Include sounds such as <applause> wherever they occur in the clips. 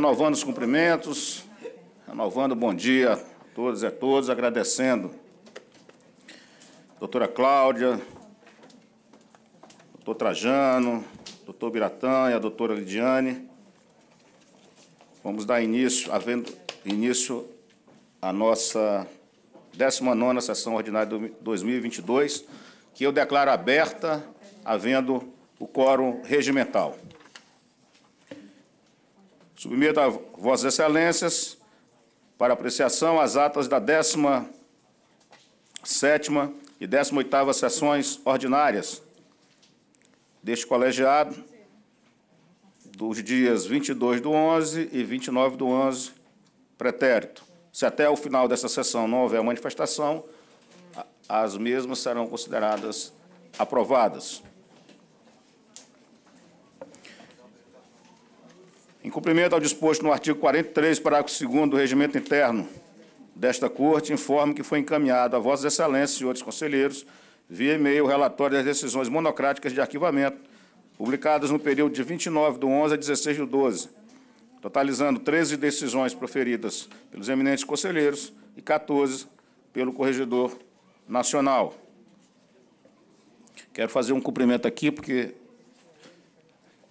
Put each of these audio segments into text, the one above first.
renovando os cumprimentos, renovando o bom dia a todos e a todos, agradecendo doutora Cláudia, doutor Trajano, doutor Biratã e a doutora Lidiane. Vamos dar início, havendo início à nossa 19ª sessão ordinária de 2022, que eu declaro aberta, havendo o quórum regimental. Submeto a Vossas Excelências para apreciação as atas da 17 e 18 sessões ordinárias deste colegiado dos dias 22 do 11 e 29 do 11, pretérito. Se até o final dessa sessão não houver manifestação, as mesmas serão consideradas aprovadas. Em cumprimento ao disposto no artigo 43, parágrafo 2 do Regimento Interno desta Corte, informo que foi encaminhado a Vossas Excelências, outros conselheiros, via e-mail o relatório das decisões monocráticas de arquivamento, publicadas no período de 29 do 11 a 16 do 12, totalizando 13 decisões proferidas pelos eminentes conselheiros e 14 pelo Corregedor Nacional. Quero fazer um cumprimento aqui, porque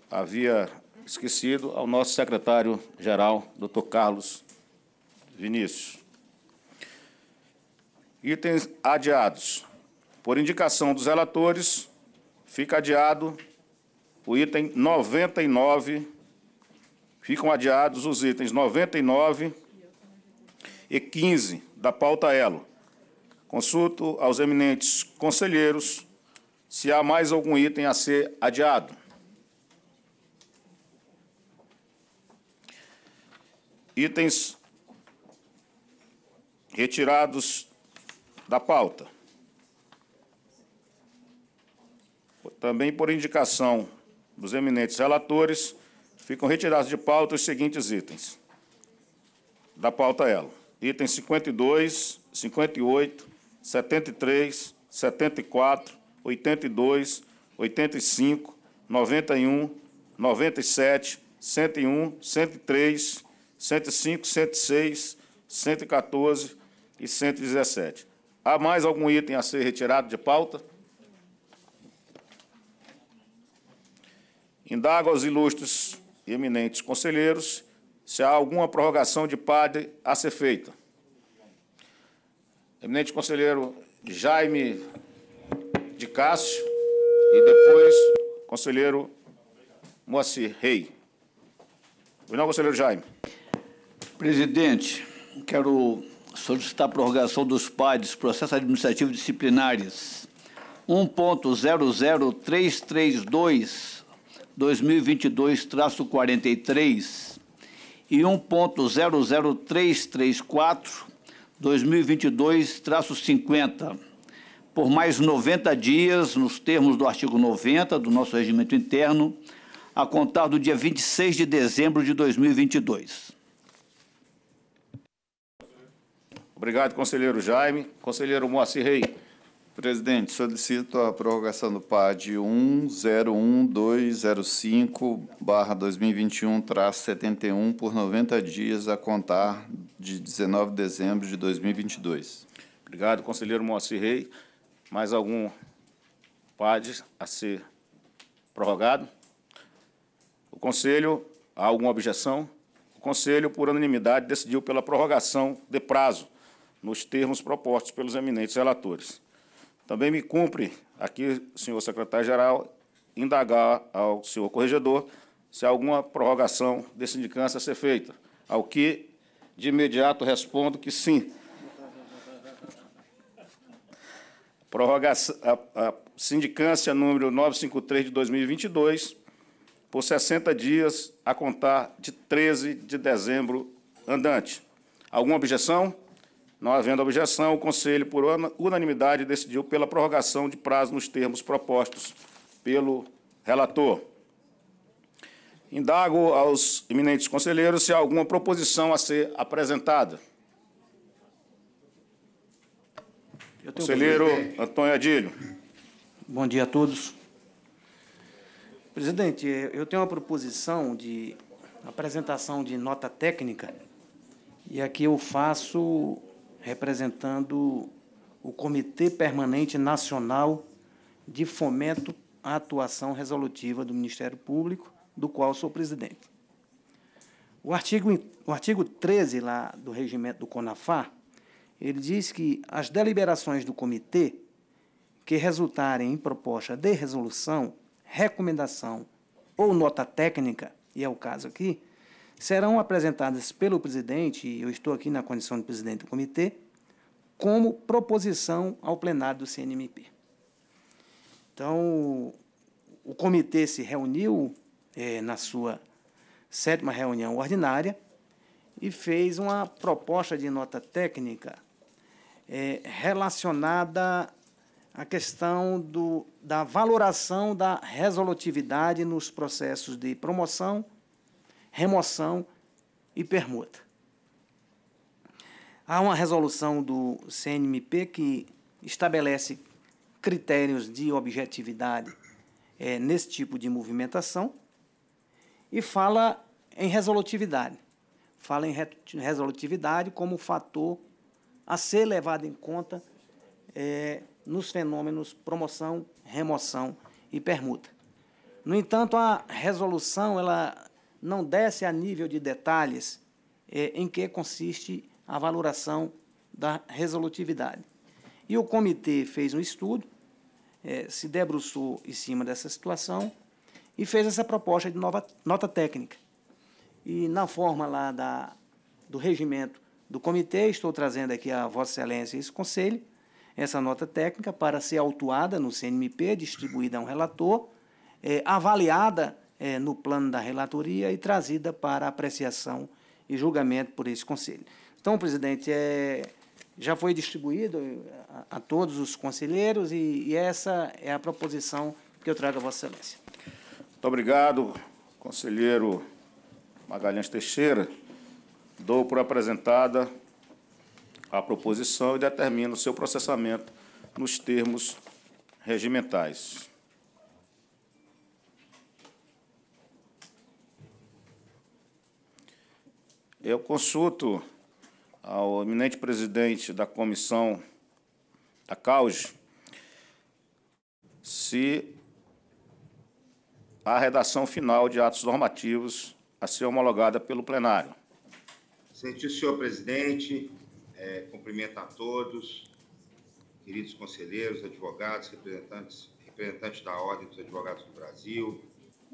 havia esquecido, ao nosso secretário-geral, doutor Carlos Vinícius. Itens adiados. Por indicação dos relatores, fica adiado o item 99, ficam adiados os itens 99 e 15 da pauta ELO. Consulto aos eminentes conselheiros se há mais algum item a ser adiado. Itens retirados da pauta. Também por indicação dos eminentes relatores, ficam retirados de pauta os seguintes itens. Da pauta ela. Itens 52, 58, 73, 74, 82, 85, 91, 97, 101, 103, 105, 106, 114 e 117. Há mais algum item a ser retirado de pauta? Indago aos ilustres e eminentes conselheiros se há alguma prorrogação de padre a ser feita. Eminente conselheiro Jaime de Cássio e depois conselheiro Moacir Rei. Não, conselheiro Jaime. Presidente, quero solicitar a prorrogação dos PADs, processos administrativos disciplinares 1.00332 2022-43 e 1.00334 2022-50 por mais 90 dias, nos termos do artigo 90 do nosso regimento interno, a contar do dia 26 de dezembro de 2022. Obrigado, conselheiro Jaime. Conselheiro Moacir Rei. Presidente, solicito a prorrogação do PAD 101205-2021-71 por 90 dias a contar de 19 de dezembro de 2022. Obrigado, conselheiro Moacir Rei. Mais algum PAD a ser prorrogado? O Conselho, há alguma objeção? O Conselho, por unanimidade, decidiu pela prorrogação de prazo nos termos propostos pelos eminentes relatores. Também me cumpre aqui, senhor secretário-geral, indagar ao senhor corregedor se alguma prorrogação de sindicância a ser feita, ao que de imediato respondo que sim. Prorrogação, a, a sindicância número 953 de 2022, por 60 dias a contar de 13 de dezembro andante. Alguma objeção? Não havendo objeção, o Conselho, por unanimidade, decidiu pela prorrogação de prazo nos termos propostos pelo relator. Indago aos eminentes conselheiros se há alguma proposição a ser apresentada. Conselheiro Antônio Adílio. Bom dia a todos. Presidente, eu tenho uma proposição de apresentação de nota técnica e aqui eu faço representando o Comitê Permanente Nacional de Fomento à Atuação Resolutiva do Ministério Público, do qual sou presidente. O artigo, o artigo 13 lá do regimento do CONAFA, ele diz que as deliberações do comitê que resultarem em proposta de resolução, recomendação ou nota técnica, e é o caso aqui, serão apresentadas pelo presidente, e eu estou aqui na condição de presidente do comitê, como proposição ao plenário do CNMP. Então, o comitê se reuniu é, na sua sétima reunião ordinária e fez uma proposta de nota técnica é, relacionada à questão do, da valoração da resolutividade nos processos de promoção, remoção e permuta. Há uma resolução do CNMP que estabelece critérios de objetividade é, nesse tipo de movimentação e fala em resolutividade. Fala em resolutividade como fator a ser levado em conta é, nos fenômenos promoção, remoção e permuta. No entanto, a resolução ela não desce a nível de detalhes é, em que consiste a valoração da resolutividade. E o comitê fez um estudo, é, se debruçou em cima dessa situação e fez essa proposta de nova nota técnica. E na forma lá da, do regimento do comitê, estou trazendo aqui a Vossa Excelência esse conselho, essa nota técnica para ser autuada no CNMP, distribuída a um relator, é, avaliada é, no plano da relatoria e trazida para apreciação e julgamento por esse conselho. Então, presidente, é, já foi distribuído a, a todos os conselheiros e, e, essa é a proposição que eu trago a Vossa Excelência. Muito obrigado, conselheiro Magalhães Teixeira. Dou por apresentada a proposição e determino o seu processamento nos termos regimentais. Eu consulto ao eminente presidente da comissão da CAUJ se a redação final de atos normativos a ser homologada pelo plenário. Sentiu, senhor presidente, é, cumprimento a todos, queridos conselheiros, advogados, representantes, representantes da Ordem dos Advogados do Brasil,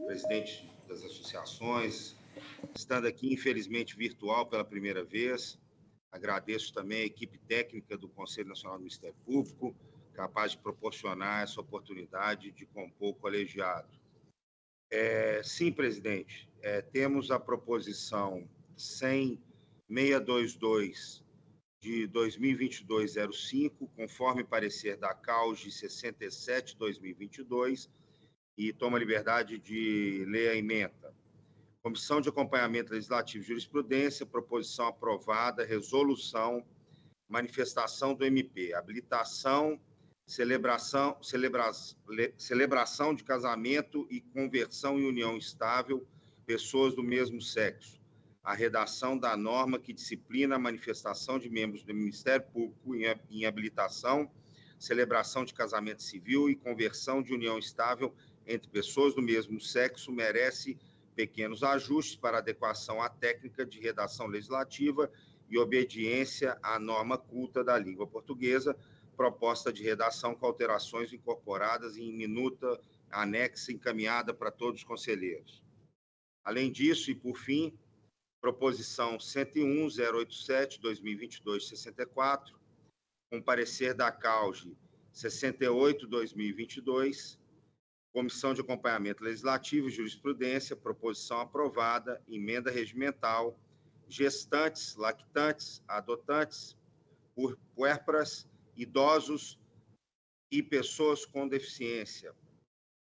presidente das associações, estando aqui, infelizmente, virtual pela primeira vez. Agradeço também a equipe técnica do Conselho Nacional do Ministério Público, capaz de proporcionar essa oportunidade de compor o colegiado. É, sim, presidente, é, temos a proposição 100.622 de 2022-05, conforme parecer da CAUG 67-2022, e toma liberdade de ler a emenda. Comissão de Acompanhamento Legislativo e Jurisprudência, proposição aprovada, resolução, manifestação do MP, habilitação, celebração, celebra, celebração de casamento e conversão em união estável, pessoas do mesmo sexo, a redação da norma que disciplina a manifestação de membros do Ministério Público em, em habilitação, celebração de casamento civil e conversão de união estável entre pessoas do mesmo sexo merece pequenos ajustes para adequação à técnica de redação legislativa e obediência à norma culta da língua portuguesa, proposta de redação com alterações incorporadas em minuta anexa encaminhada para todos os conselheiros. Além disso, e por fim, proposição 101.087/2022-64, com parecer da CAUGE 68/2022 Comissão de Acompanhamento Legislativo, Jurisprudência, Proposição Aprovada, Emenda Regimental, Gestantes, Lactantes, Adotantes, Puérperas, Idosos e Pessoas com Deficiência.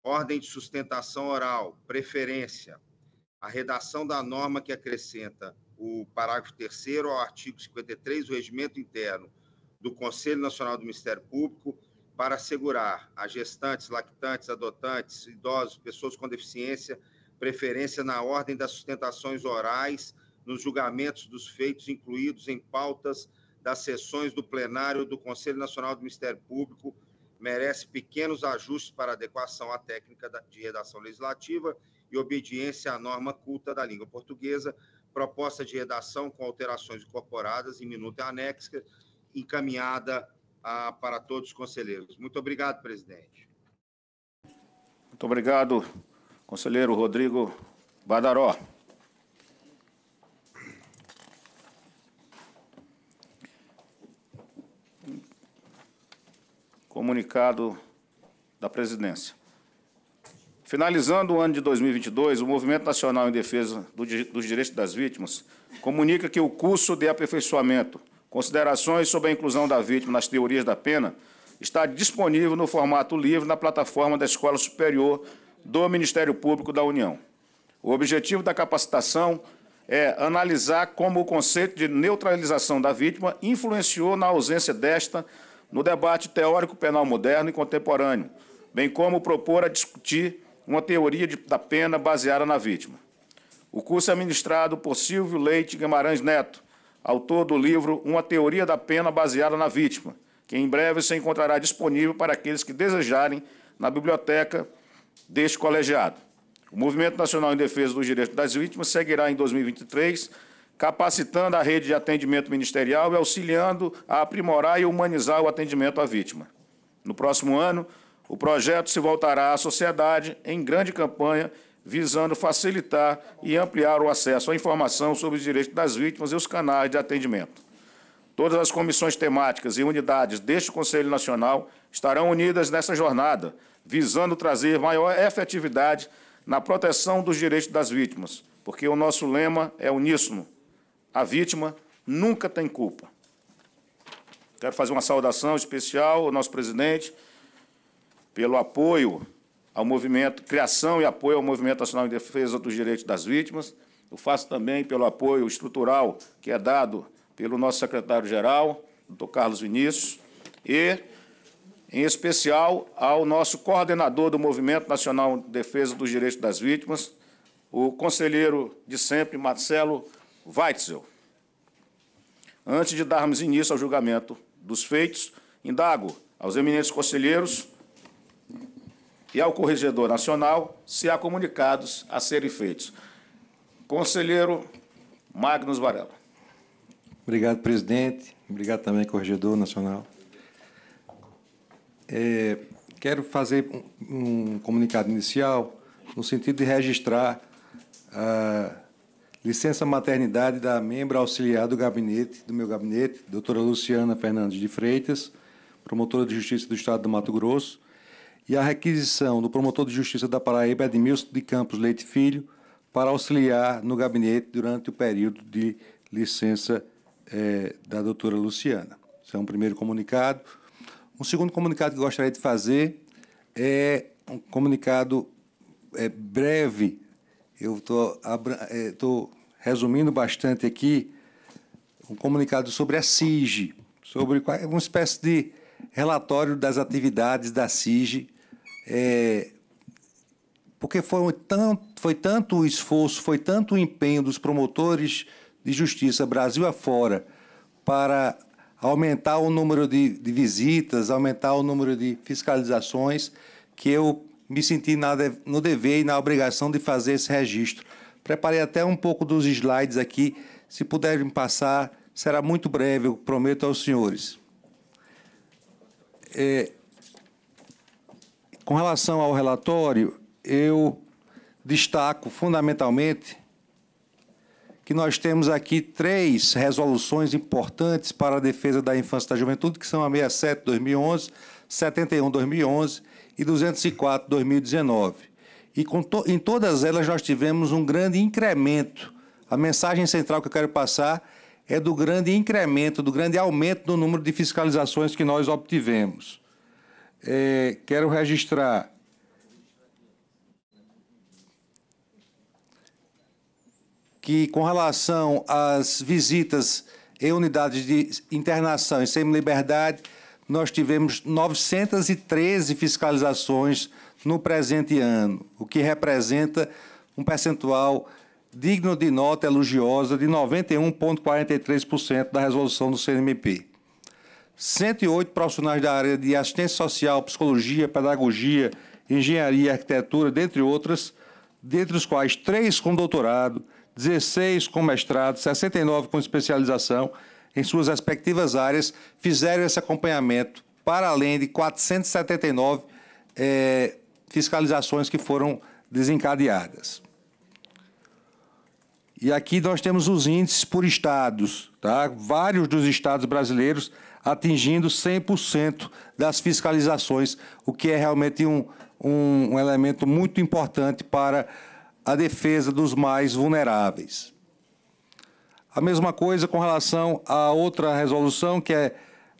Ordem de Sustentação Oral, Preferência. A redação da norma que acrescenta o parágrafo 3 ao artigo 53 do Regimento Interno do Conselho Nacional do Ministério Público para assegurar a gestantes, lactantes, adotantes, idosos, pessoas com deficiência, preferência na ordem das sustentações orais, nos julgamentos dos feitos incluídos em pautas das sessões do plenário do Conselho Nacional do Ministério Público, merece pequenos ajustes para adequação à técnica de redação legislativa e obediência à norma culta da língua portuguesa, proposta de redação com alterações incorporadas em minuta anexa, encaminhada ah, para todos os conselheiros. Muito obrigado, presidente. Muito obrigado, conselheiro Rodrigo Badaró. Comunicado da presidência. Finalizando o ano de 2022, o Movimento Nacional em Defesa dos Direitos das Vítimas comunica que o curso de aperfeiçoamento Considerações sobre a inclusão da vítima nas teorias da pena está disponível no formato livre na plataforma da Escola Superior do Ministério Público da União. O objetivo da capacitação é analisar como o conceito de neutralização da vítima influenciou na ausência desta no debate teórico penal moderno e contemporâneo, bem como propor a discutir uma teoria de, da pena baseada na vítima. O curso é ministrado por Silvio Leite Guimarães Neto, autor do livro Uma Teoria da Pena Baseada na Vítima, que em breve se encontrará disponível para aqueles que desejarem na biblioteca deste colegiado. O Movimento Nacional em Defesa dos Direitos das Vítimas seguirá em 2023 capacitando a rede de atendimento ministerial e auxiliando a aprimorar e humanizar o atendimento à vítima. No próximo ano, o projeto se voltará à sociedade em grande campanha visando facilitar e ampliar o acesso à informação sobre os direitos das vítimas e os canais de atendimento. Todas as comissões temáticas e unidades deste Conselho Nacional estarão unidas nessa jornada, visando trazer maior efetividade na proteção dos direitos das vítimas, porque o nosso lema é uníssono: a vítima nunca tem culpa. Quero fazer uma saudação especial ao nosso presidente pelo apoio ao movimento Criação e Apoio ao Movimento Nacional em Defesa dos Direitos das Vítimas. Eu faço também pelo apoio estrutural que é dado pelo nosso secretário-geral, doutor Carlos Vinícius, e, em especial, ao nosso coordenador do Movimento Nacional em Defesa dos Direitos das Vítimas, o conselheiro de sempre, Marcelo Weitzel. Antes de darmos início ao julgamento dos feitos, indago aos eminentes conselheiros e ao Corregedor Nacional se há comunicados a serem feitos. Conselheiro Magnus Varela. Obrigado, presidente. Obrigado também, Corregedor Nacional. É, quero fazer um, um, comunicado inicial no sentido de registrar a licença maternidade da membro auxiliar do gabinete, do meu gabinete, doutora Luciana Fernandes de Freitas, promotora de justiça do Estado do Mato Grosso, e a requisição do promotor de justiça da Paraíba, Edmilson de Campos Leite Filho, para auxiliar no gabinete durante o período de licença é, da doutora Luciana. Esse é um primeiro comunicado. Um segundo comunicado que eu gostaria de fazer é um comunicado é, breve. Eu estou eh, resumindo bastante aqui um comunicado sobre a Sige, sobre uma espécie de relatório das atividades da Sige. É, porque foi tanto, foi tanto o esforço, foi tanto o empenho dos promotores de justiça Brasil afora para aumentar o número de, de visitas, aumentar o número de fiscalizações, que eu me senti na, no dever e na obrigação de fazer esse registro. Preparei até um pouco dos slides aqui, se puderem passar, será muito breve, eu prometo aos senhores. É, com relação ao relatório, eu destaco fundamentalmente que nós temos aqui três resoluções importantes para a defesa da infância e da juventude, que são a 67 2011, 71 2011 e 204 2019. E to em todas elas nós tivemos um grande incremento. A mensagem central que eu quero passar é do grande incremento, do grande aumento do número de fiscalizações que nós obtivemos. É, quero registrar. Que com relação às visitas em unidades de internação e semi-liberdade, nós tivemos 913 fiscalizações no presente ano, o que representa um percentual digno de nota elogiosa de 91,43% da resolução do CNMP. 108 profissionais da área de assistência social, psicologia, pedagogia, engenharia, arquitetura, dentre outras, dentre os quais três com doutorado, 16 com mestrado, 69 com especialização em suas respectivas áreas, fizeram esse acompanhamento, para além de 479 é, eh, fiscalizações que foram desencadeadas. E aqui nós temos os índices por estados. Tá? Vários dos estados brasileiros atingindo 100% das fiscalizações, o que é realmente um, um, um elemento muito importante para a defesa dos mais vulneráveis. A mesma coisa com relação à outra resolução, que é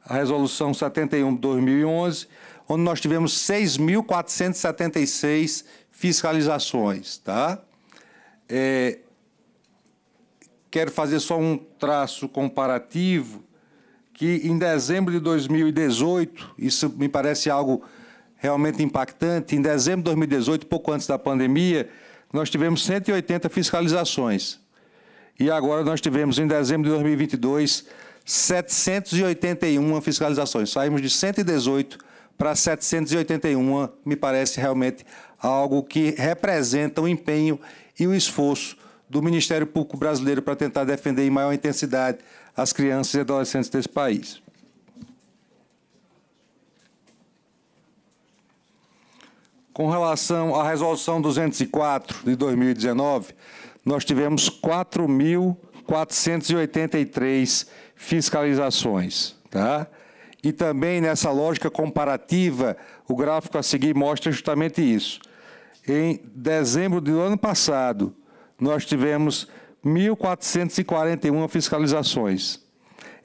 a Resolução 71 de 2011, onde nós tivemos 6.476 fiscalizações. Tá? É, quero fazer só um traço comparativo que em dezembro de 2018, isso me parece algo realmente impactante, em dezembro de 2018, pouco antes da pandemia, nós tivemos 180 fiscalizações. E agora nós tivemos, em dezembro de 2022, 781 fiscalizações. Saímos de 118 para 781, me parece realmente algo que representa o empenho e o esforço do Ministério Público Brasileiro para tentar defender em maior intensidade as crianças e adolescentes desse país. Com relação à resolução 204 de 2019, nós tivemos 4.483 fiscalizações. Tá? E também nessa lógica comparativa, o gráfico a seguir mostra justamente isso. Em dezembro do ano passado, nós tivemos 1.441 fiscalizações.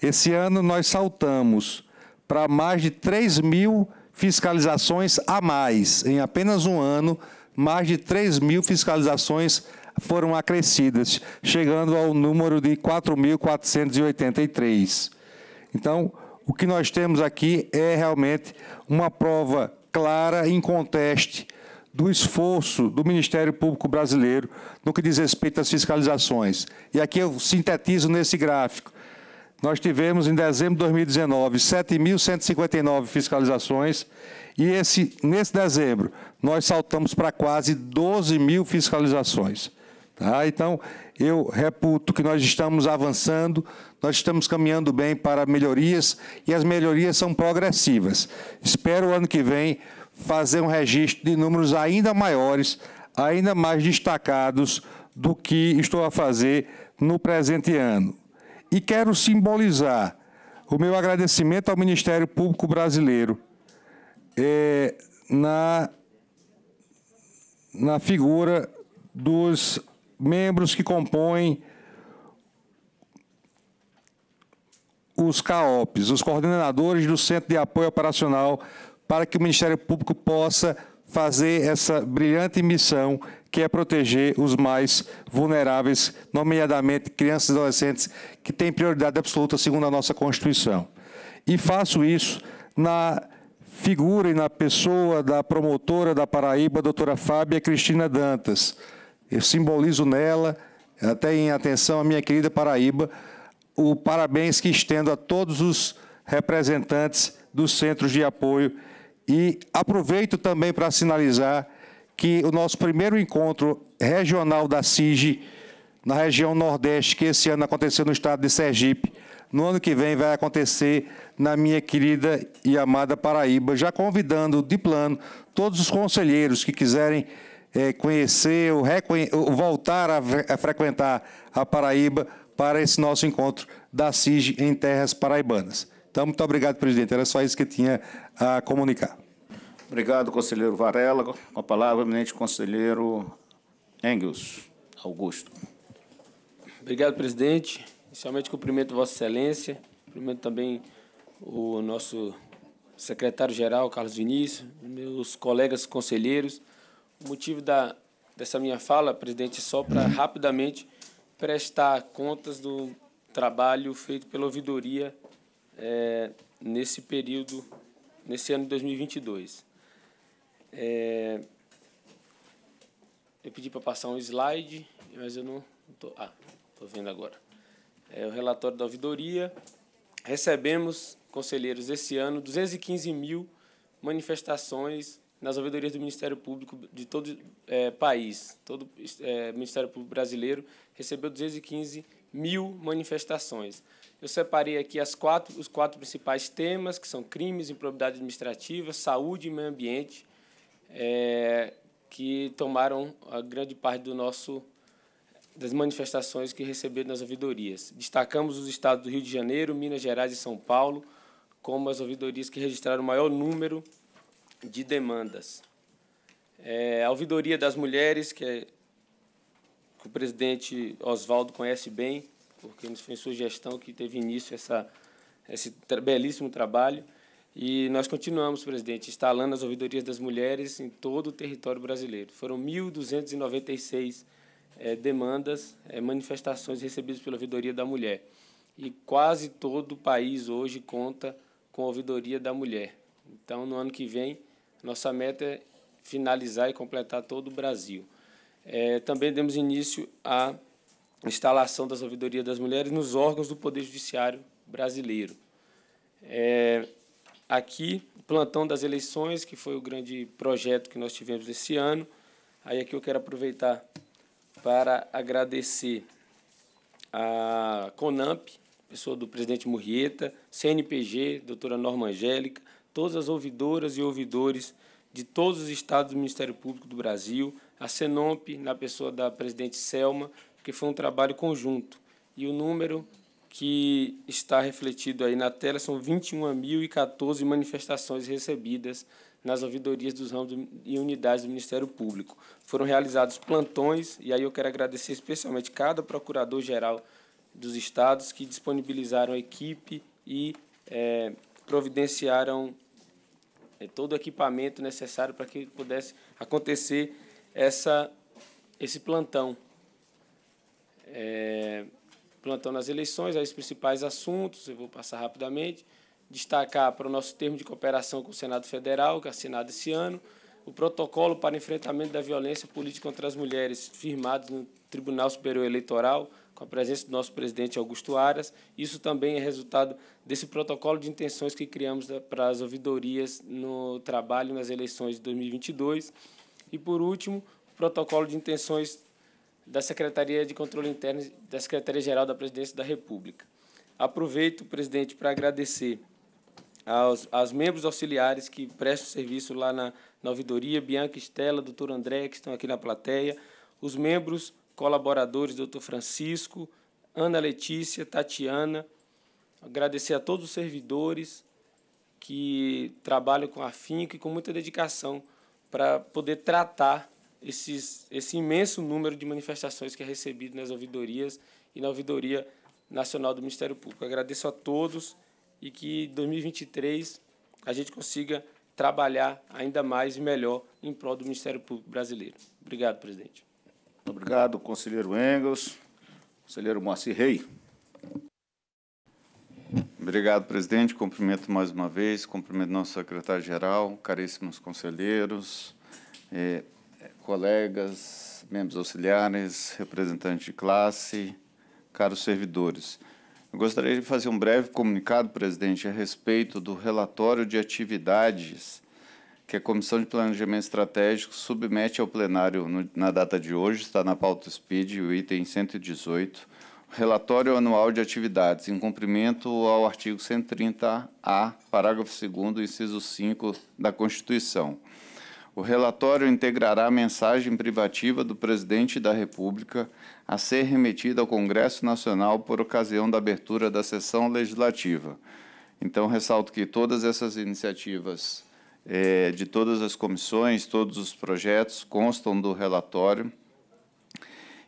Esse ano nós saltamos para mais de 3 mil fiscalizações a mais. Em apenas um ano, mais de 3 mil fiscalizações foram acrescidas, chegando ao número de 4.483. Então, o que nós temos aqui é realmente uma prova clara, inconteste, do esforço do Ministério Público Brasileiro no que diz respeito às fiscalizações. E aqui eu sintetizo nesse gráfico. Nós tivemos em dezembro de 2019 7.159 fiscalizações e esse, nesse dezembro nós saltamos para quase 12 mil fiscalizações. Tá? Então, eu reputo que nós estamos avançando, nós estamos caminhando bem para melhorias e as melhorias são progressivas. Espero o ano que vem fazer um registro de números ainda maiores, ainda mais destacados do que estou a fazer no presente ano. E quero simbolizar o meu agradecimento ao Ministério Público Brasileiro é, na, na figura dos membros que compõem os CAOPs, os coordenadores do Centro de Apoio Operacional para que o Ministério Público possa fazer essa brilhante missão que é proteger os mais vulneráveis, nomeadamente crianças e adolescentes, que têm prioridade absoluta segundo a nossa Constituição. E faço isso na figura e na pessoa da promotora da Paraíba, a doutora Fábia Cristina Dantas. Eu simbolizo nela, até em atenção à minha querida Paraíba, o parabéns que estendo a todos os representantes dos centros de apoio e aproveito também para sinalizar que o nosso primeiro encontro regional da CIG na região Nordeste, que esse ano aconteceu no estado de Sergipe, no ano que vem vai acontecer na minha querida e amada Paraíba, já convidando de plano todos os conselheiros que quiserem é, conhecer ou, ou voltar a, a, frequentar a Paraíba para esse nosso encontro da CIG em terras paraibanas. Então, muito obrigado, presidente. Era só isso que eu tinha a comunicar. Obrigado, conselheiro Varela. Com a palavra, eminente conselheiro Engels Augusto. Obrigado, presidente. Inicialmente, cumprimento Vossa Excelência. Cumprimento também o nosso secretário-geral, Carlos Vinícius, meus colegas conselheiros. O motivo da, dessa minha fala, presidente, é só para rapidamente prestar contas do trabalho feito pela ouvidoria é, nesse período, nesse ano de 2022. É, eu pedi para passar um slide, mas eu não estou. Ah, estou vendo agora. É o relatório da ouvidoria. Recebemos, conselheiros, esse ano 215 mil manifestações nas ouvidorias do Ministério Público de todo é, país. Todo é, Ministério Público brasileiro recebeu 215 mil manifestações. Eu separei aqui as quatro, os quatro principais temas, que são crimes, improbidade administrativa, saúde e meio ambiente, é, que tomaram a grande parte do nosso das manifestações que receberam nas ouvidorias. Destacamos os estados do Rio de Janeiro, Minas Gerais e São Paulo, como as ouvidorias que registraram o maior número de demandas. É, a ouvidoria das mulheres, que, é, que o presidente Oswaldo conhece bem, porque nos foi em sugestão que teve início essa, esse tra belíssimo trabalho. E nós continuamos, presidente, instalando as ouvidorias das mulheres em todo o território brasileiro. Foram 1.296 é, eh, demandas, é, manifestações recebidas pela ouvidoria da mulher. E quase todo o país hoje conta com a ouvidoria da mulher. Então, no ano que vem, nossa meta é finalizar e completar todo o Brasil. É, também demos início a instalação da ouvidorias das mulheres nos órgãos do Poder Judiciário brasileiro. É, aqui, plantão das eleições, que foi o grande projeto que nós tivemos esse ano. Aí aqui eu quero aproveitar para agradecer a CONAMP, pessoa do presidente Murrieta, CNPG, doutora Norma Angélica, todas as ouvidoras e ouvidores de todos os estados do Ministério Público do Brasil, a CENOMP, na pessoa da presidente Selma, porque foi um trabalho conjunto. E o número que está refletido aí na tela são 21.014 manifestações recebidas nas ouvidorias dos ramos e unidades do Ministério Público. Foram realizados plantões, e aí eu quero agradecer especialmente cada procurador-geral dos estados que disponibilizaram a equipe e é, providenciaram é, todo o equipamento necessário para que pudesse acontecer essa, esse plantão é, plantão nas eleições, aí os principais assuntos, eu vou passar rapidamente, destacar para o nosso termo de cooperação com o Senado Federal, que é assinado esse ano, o protocolo para enfrentamento da violência política contra as mulheres, firmado no Tribunal Superior Eleitoral, com a presença do nosso presidente Augusto Aras. Isso também é resultado desse protocolo de intenções que criamos para as ouvidorias no trabalho nas eleições de 2022. E, por último, o protocolo de intenções da Secretaria de Controle Interno da Secretaria-Geral da Presidência da República. Aproveito, presidente, para agradecer aos, aos membros auxiliares que prestam serviço lá na, na ouvidoria, Bianca Estela, doutor André, que estão aqui na plateia, os membros colaboradores, doutor Francisco, Ana Letícia, Tatiana, agradecer a todos os servidores que trabalham com afinco e com muita dedicação para poder tratar esses, esse imenso número de manifestações que é recebido nas ouvidorias e na Ouvidoria Nacional do Ministério Público. Agradeço a todos e que 2023 a gente consiga trabalhar ainda mais e melhor em prol do Ministério Público brasileiro. Obrigado, presidente. Obrigado, conselheiro Engels. Conselheiro Moacir Rei. Obrigado, presidente. Cumprimento mais uma vez, cumprimento nosso secretário-geral, caríssimos conselheiros. É, colegas, membros auxiliares, representantes de classe, caros servidores. Eu gostaria de fazer um breve comunicado, presidente, a respeito do relatório de atividades que a Comissão de Planejamento Estratégico submete ao plenário no, na data de hoje, está na pauta SPEED, o item 118, relatório anual de atividades, em cumprimento ao artigo 130-A, parágrafo 2 inciso 5 da Constituição. O relatório integrará a mensagem privativa do Presidente da República a ser remetida ao Congresso Nacional por ocasião da abertura da sessão legislativa. Então, ressalto que todas essas iniciativas é, de todas as comissões, todos os projetos constam do relatório.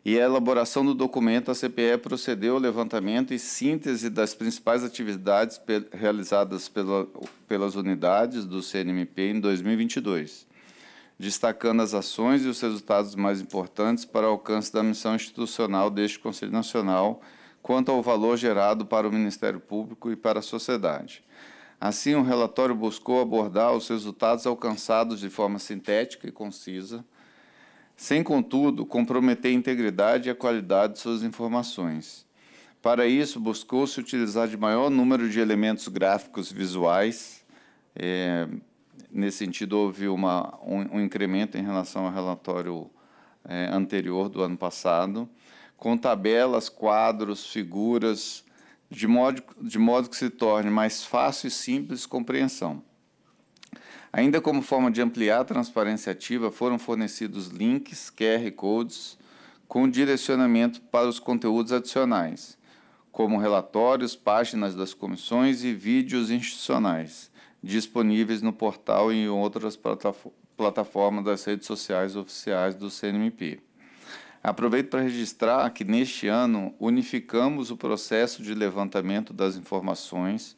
E a elaboração do documento, a CPE procedeu ao levantamento e síntese das principais atividades pe realizadas pela, pelas unidades do CNMP em 2022 destacando as ações e os resultados mais importantes para o alcance da missão institucional deste Conselho Nacional quanto ao valor gerado para o Ministério Público e para a sociedade. Assim, o relatório buscou abordar os resultados alcançados de forma sintética e concisa, sem, contudo, comprometer a integridade e a qualidade de suas informações. Para isso, buscou-se utilizar de maior número de elementos gráficos visuais, eh, Nesse sentido, houve uma, um, um incremento em relação ao relatório é, anterior do ano passado, com tabelas, quadros, figuras, de modo, de modo que se torne mais fácil e simples compreensão. Ainda como forma de ampliar a transparência ativa, foram fornecidos links, QR Codes, com direcionamento para os conteúdos adicionais, como relatórios, páginas das comissões e vídeos institucionais, disponíveis no portal e em outras plataformas das redes sociais oficiais do CNMP. Aproveito para registrar que neste ano unificamos o processo de levantamento das informações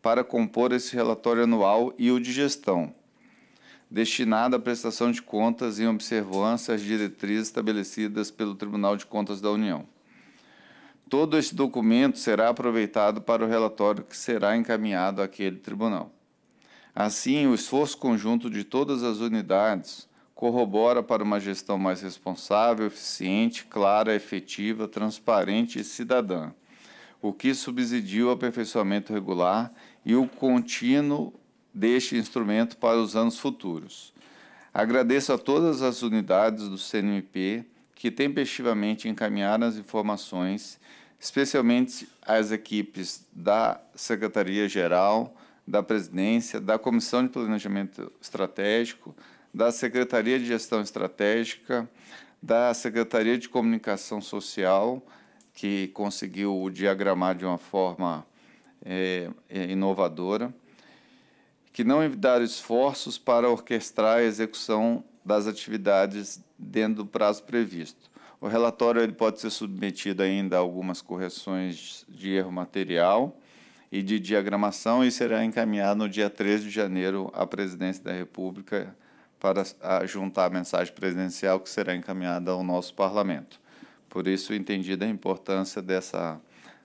para compor esse relatório anual e o de gestão, destinado à prestação de contas em observância às diretrizes estabelecidas pelo Tribunal de Contas da União. Todo este documento será aproveitado para o relatório que será encaminhado àquele tribunal. Assim, o esforço conjunto de todas as unidades corrobora para uma gestão mais responsável, eficiente, clara, efetiva, transparente e cidadã, o que subsidia o aperfeiçoamento regular e o contínuo deste instrumento para os anos futuros. Agradeço a todas as unidades do CNMP que tempestivamente encaminharam as informações, especialmente às equipes da Secretaria-Geral, da presidência, da Comissão de Planejamento Estratégico, da Secretaria de Gestão Estratégica, da Secretaria de Comunicação Social, que conseguiu o diagramar de uma forma é, inovadora, que não evitaram esforços para orquestrar a execução das atividades dentro do prazo previsto. O relatório ele pode ser submetido ainda a algumas correções de erro material e de diagramação e será encaminhado no dia 13 de janeiro à Presidência da República para juntar a mensagem presidencial que será encaminhada ao nosso parlamento. Por isso, entendida a importância dessa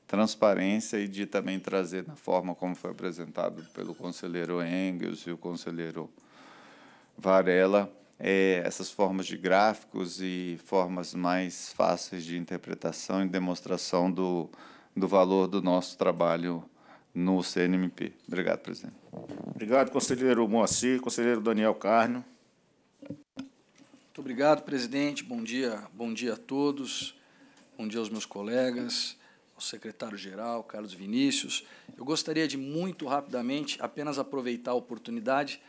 transparência e de também trazer na forma como foi apresentado pelo conselheiro Engels e o conselheiro Varela, é, essas formas de gráficos e formas mais fáceis de interpretação e demonstração do, do valor do nosso trabalho no CNMP. Obrigado, presidente. Obrigado, conselheiro Moacir. Conselheiro Daniel Carno. Muito obrigado, presidente. Bom dia, bom dia a todos. Bom dia aos meus colegas, ao secretário-geral, Carlos Vinícius. Eu gostaria de, muito rapidamente, apenas aproveitar a oportunidade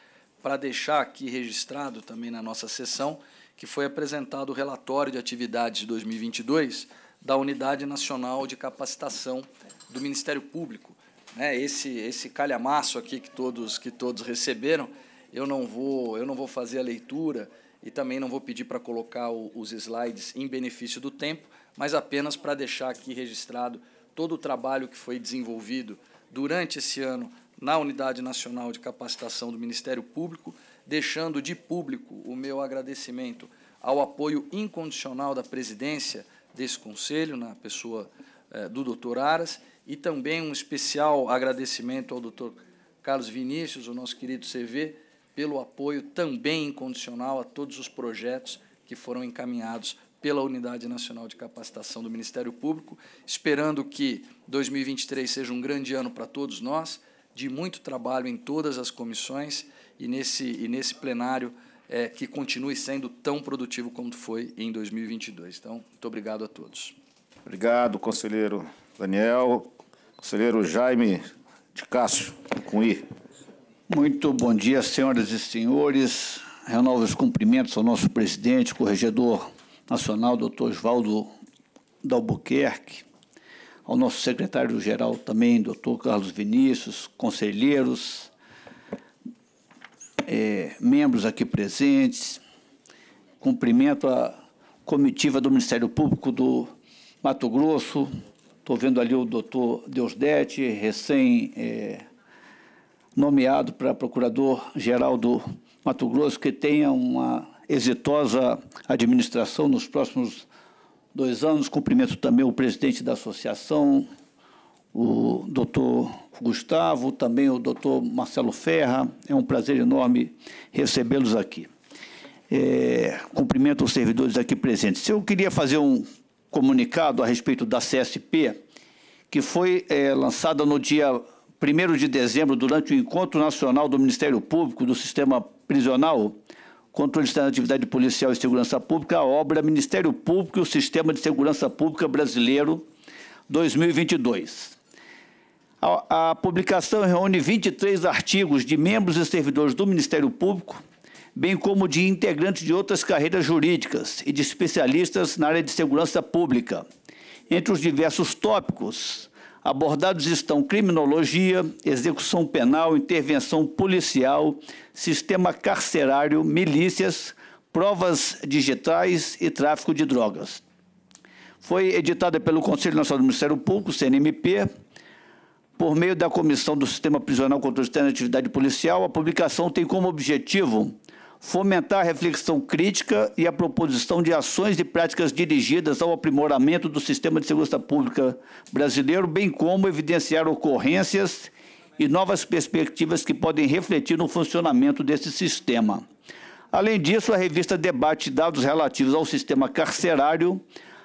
para deixar aqui registrado também na nossa sessão que foi apresentado o relatório de atividades de 2022 da Unidade Nacional de Capacitação do Ministério Público, né, esse esse calhamaço aqui que todos que todos receberam, eu não vou eu não vou fazer a leitura e também não vou pedir para colocar o, os slides em benefício do tempo, mas apenas para deixar aqui registrado todo o trabalho que foi desenvolvido durante esse ano na Unidade Nacional de Capacitação do Ministério Público, deixando de público o meu agradecimento ao apoio incondicional da presidência desse conselho, na pessoa eh, do doutor Aras, e também um especial agradecimento ao doutor Carlos Vinícius, o nosso querido CV, pelo apoio também incondicional a todos os projetos que foram encaminhados pela Unidade Nacional de Capacitação do Ministério Público, esperando que 2023 seja um grande ano para todos nós, de muito trabalho em todas as comissões e nesse, e nesse plenário é, que continue sendo tão produtivo como foi em 2022. Então, muito obrigado a todos. Obrigado, conselheiro Daniel. Conselheiro Jaime de Cássio, com I. Muito bom dia, senhoras e senhores. Renovo os cumprimentos ao nosso presidente, corregedor nacional, doutor Oswaldo Dalbuquerque, ao nosso secretário-geral também, doutor Carlos Vinícius, conselheiros, é, membros aqui presentes. Cumprimento a comitiva do Ministério Público do Mato Grosso, Estou vendo ali o doutor Deusdete, recém é, nomeado para procurador-geral do Mato Grosso, que tenha uma exitosa administração nos próximos dois anos. Cumprimento também o presidente da associação, o doutor Gustavo, também o doutor Marcelo Ferra. É um prazer enorme recebê-los aqui. É, cumprimento os servidores aqui presentes. Eu queria fazer um comunicado a respeito da CSP, que foi é, lançada no dia 1 de dezembro, durante o Encontro Nacional do Ministério Público do Sistema Prisional, Controle da Atividade Policial e Segurança Pública, a obra Ministério Público e o Sistema de Segurança Pública Brasileiro 2022. A, a publicação reúne 23 artigos de membros e servidores do Ministério Público, bem como de integrantes de outras carreiras jurídicas e de especialistas na área de segurança pública. Entre os diversos tópicos abordados estão criminologia, execução penal, intervenção policial, sistema carcerário, milícias, provas digitais e tráfico de drogas. Foi editada pelo Conselho Nacional do Ministério Público, CNMP, por meio da Comissão do Sistema Prisional Controle Externo e Atividade Policial, a publicação tem como objetivo fomentar a reflexão crítica e a proposição de ações e práticas dirigidas ao aprimoramento do sistema de segurança pública brasileiro, bem como evidenciar ocorrências e novas perspectivas que podem refletir no funcionamento desse sistema. Além disso, a revista debate dados relativos ao sistema carcerário,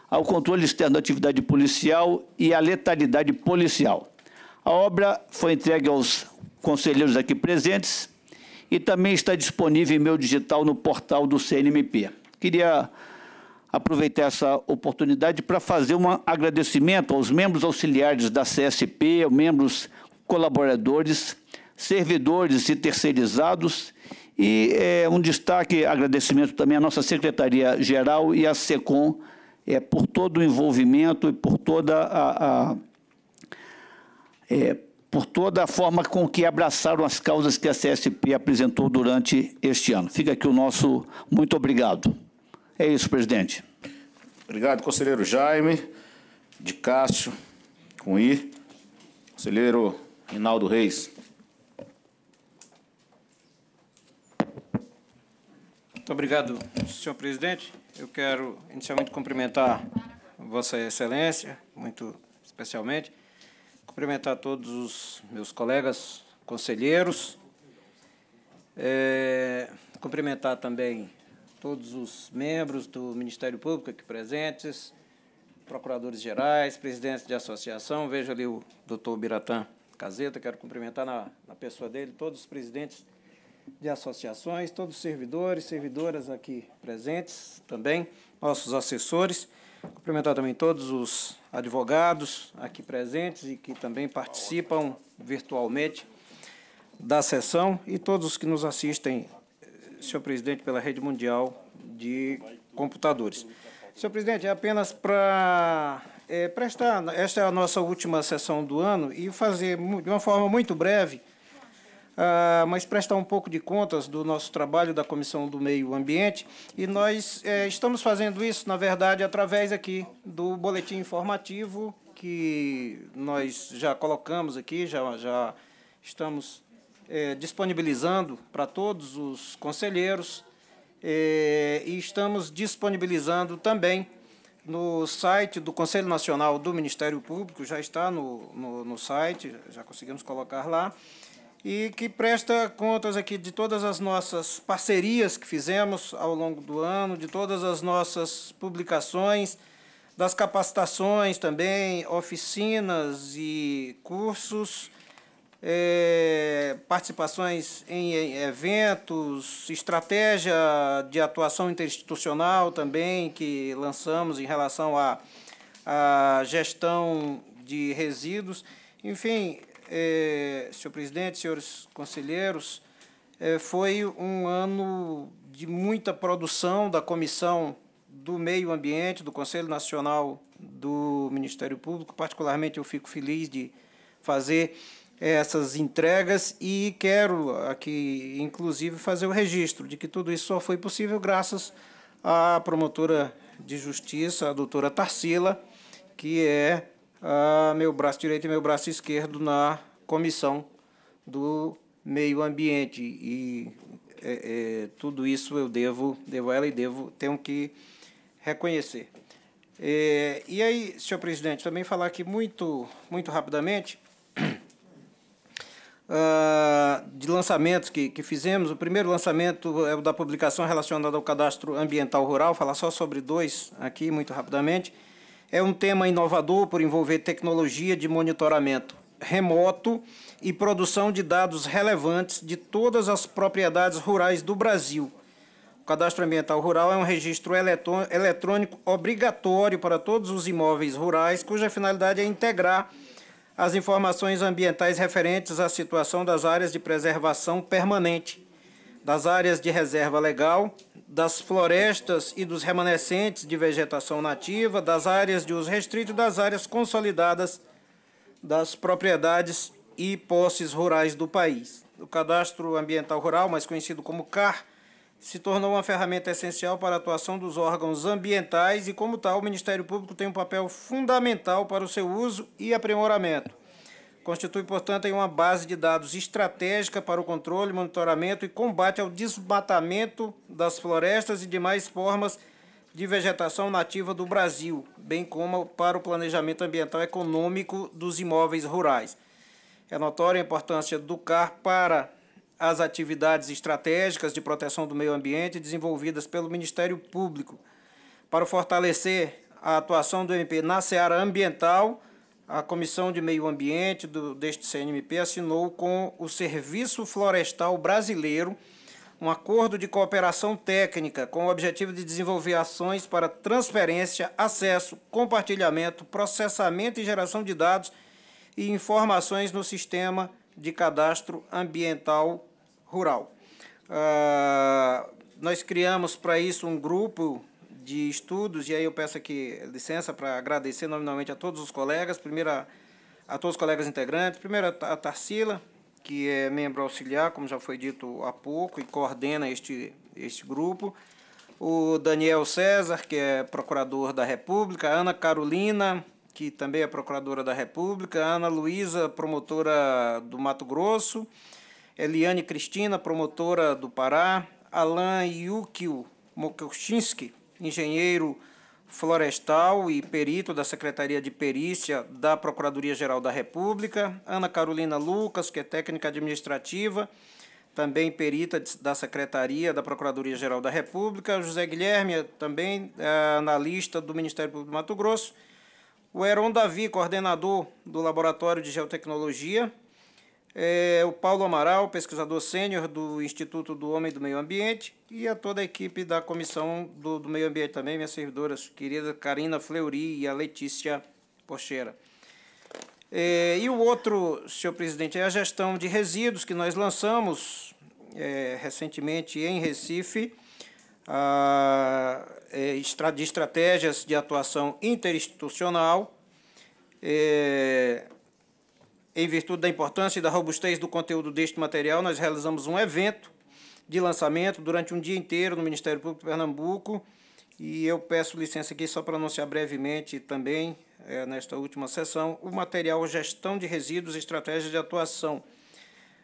ao controle externo da atividade policial e à letalidade policial. A obra foi entregue aos conselheiros aqui presentes e também está disponível em meu digital no portal do CNMP. Queria aproveitar essa oportunidade para fazer um agradecimento aos membros auxiliares da CSP, aos membros colaboradores, servidores e terceirizados e é, um destaque, agradecimento também à nossa Secretaria-Geral e à SECOM é, por todo o envolvimento e por toda a, a é, por toda a forma com que abraçaram as causas que a CSP apresentou durante este ano. Fica aqui o nosso muito obrigado. É isso, presidente. Obrigado, conselheiro Jaime, de Cássio, com I, conselheiro Rinaldo Reis. Muito obrigado, senhor presidente. Eu quero inicialmente cumprimentar Vossa Excelência, muito especialmente, cumprimentar todos os meus colegas conselheiros, é, cumprimentar também todos os membros do Ministério Público aqui presentes, procuradores gerais, presidentes de associação, vejo ali o doutor Biratã Caseta, quero cumprimentar na, na pessoa dele todos os presidentes de associações, todos os servidores, servidoras aqui presentes também, nossos assessores, Cumprimentar também todos os advogados aqui presentes e que também participam virtualmente da sessão e todos os que nos assistem, eh, senhor presidente, pela rede mundial de computadores. Senhor presidente, é apenas para é, eh, prestar, esta é a nossa última sessão do ano e fazer de uma forma muito breve ah, mas prestar um pouco de contas do nosso trabalho da Comissão do Meio Ambiente. E nós eh, estamos fazendo isso, na verdade, através aqui do boletim informativo que nós já colocamos aqui, já, já estamos eh, disponibilizando para todos os conselheiros eh, e estamos disponibilizando também no site do Conselho Nacional do Ministério Público, já está no, no, no site, já conseguimos colocar lá, e que presta contas aqui de todas as nossas parcerias que fizemos ao longo do ano, de todas as nossas publicações, das capacitações também, oficinas e cursos, é, participações em eventos, estratégia de atuação interinstitucional também que lançamos em relação à, à gestão de resíduos. Enfim, é, senhor presidente, senhores conselheiros, é, foi um ano de muita produção da Comissão do Meio Ambiente, do Conselho Nacional do Ministério Público. Particularmente, eu fico feliz de fazer é, essas entregas e quero aqui, inclusive, fazer o registro de que tudo isso só foi possível graças à promotora de justiça, a doutora Tarsila, que é ah, meu braço direito e meu braço esquerdo na comissão do meio ambiente e é, é, tudo isso eu devo devo ela e devo tenho que reconhecer é, e aí senhor presidente também falar aqui muito muito rapidamente Uh, <clears throat> de lançamentos que, que fizemos. O primeiro lançamento é o da publicação relacionada ao cadastro ambiental rural, falar só sobre dois aqui, muito rapidamente. É um tema inovador por envolver tecnologia de monitoramento remoto e produção de dados relevantes de todas as propriedades rurais do Brasil. O Cadastro Ambiental Rural é um registro eletrônico obrigatório para todos os imóveis rurais, cuja finalidade é integrar as informações ambientais referentes à situação das áreas de preservação permanente, das áreas de reserva legal das florestas e dos remanescentes de vegetação nativa, das áreas de uso restrito e das áreas consolidadas das propriedades e posses rurais do país. O Cadastro Ambiental Rural, mais conhecido como CAR, se tornou uma ferramenta essencial para a atuação dos órgãos ambientais e, como tal, o Ministério Público tem um papel fundamental para o seu uso e aprimoramento constitui, portanto, uma base de dados estratégica para o controle, monitoramento e combate ao desmatamento das florestas e demais formas de vegetação nativa do Brasil, bem como para o planejamento ambiental econômico dos imóveis rurais. É notória a importância do CAR para as atividades estratégicas de proteção do meio ambiente desenvolvidas pelo Ministério Público, para fortalecer a atuação do MP na seara ambiental a Comissão de Meio Ambiente do, deste CNMP assinou com o Serviço Florestal Brasileiro um acordo de cooperação técnica com o objetivo de desenvolver ações para transferência, acesso, compartilhamento, processamento e geração de dados e informações no sistema de cadastro ambiental rural. Uh, nós criamos para isso um grupo de estudos, e aí eu peço aqui licença para agradecer nominalmente a todos os colegas, primeiro a, a todos os colegas integrantes, primeiro a, a Tarsila, que é membro auxiliar, como já foi dito há pouco, e coordena este, este grupo, o Daniel César, que é procurador da República, a Ana Carolina, que também é procuradora da República, a Ana Luísa, promotora do Mato Grosso, Eliane Cristina, promotora do Pará, Alain Yukio Mokosinski, engenheiro florestal e perito da Secretaria de Perícia da Procuradoria-Geral da República, Ana Carolina Lucas, que é técnica administrativa, também perita da Secretaria da Procuradoria-Geral da República, José Guilherme, também eh, analista do Ministério Público do Mato Grosso, o Heron Davi, coordenador do Laboratório de Geotecnologia, é, o Paulo Amaral, pesquisador sênior do Instituto do Homem e do Meio Ambiente, e a toda a equipe da Comissão do, do Meio Ambiente também, minhas servidoras, querida Karina Fleury e a Letícia Pocheira. É, e o outro, senhor presidente, é a gestão de resíduos que nós lançamos é, recentemente em Recife, a, é, de estratégias de atuação interinstitucional. É, em virtude da importância e da robustez do conteúdo deste material, nós realizamos um evento de lançamento durante um dia inteiro no Ministério Público de Pernambuco. E eu peço licença aqui só para anunciar brevemente também, é, nesta última sessão, o material Gestão de Resíduos e Estratégias de Atuação.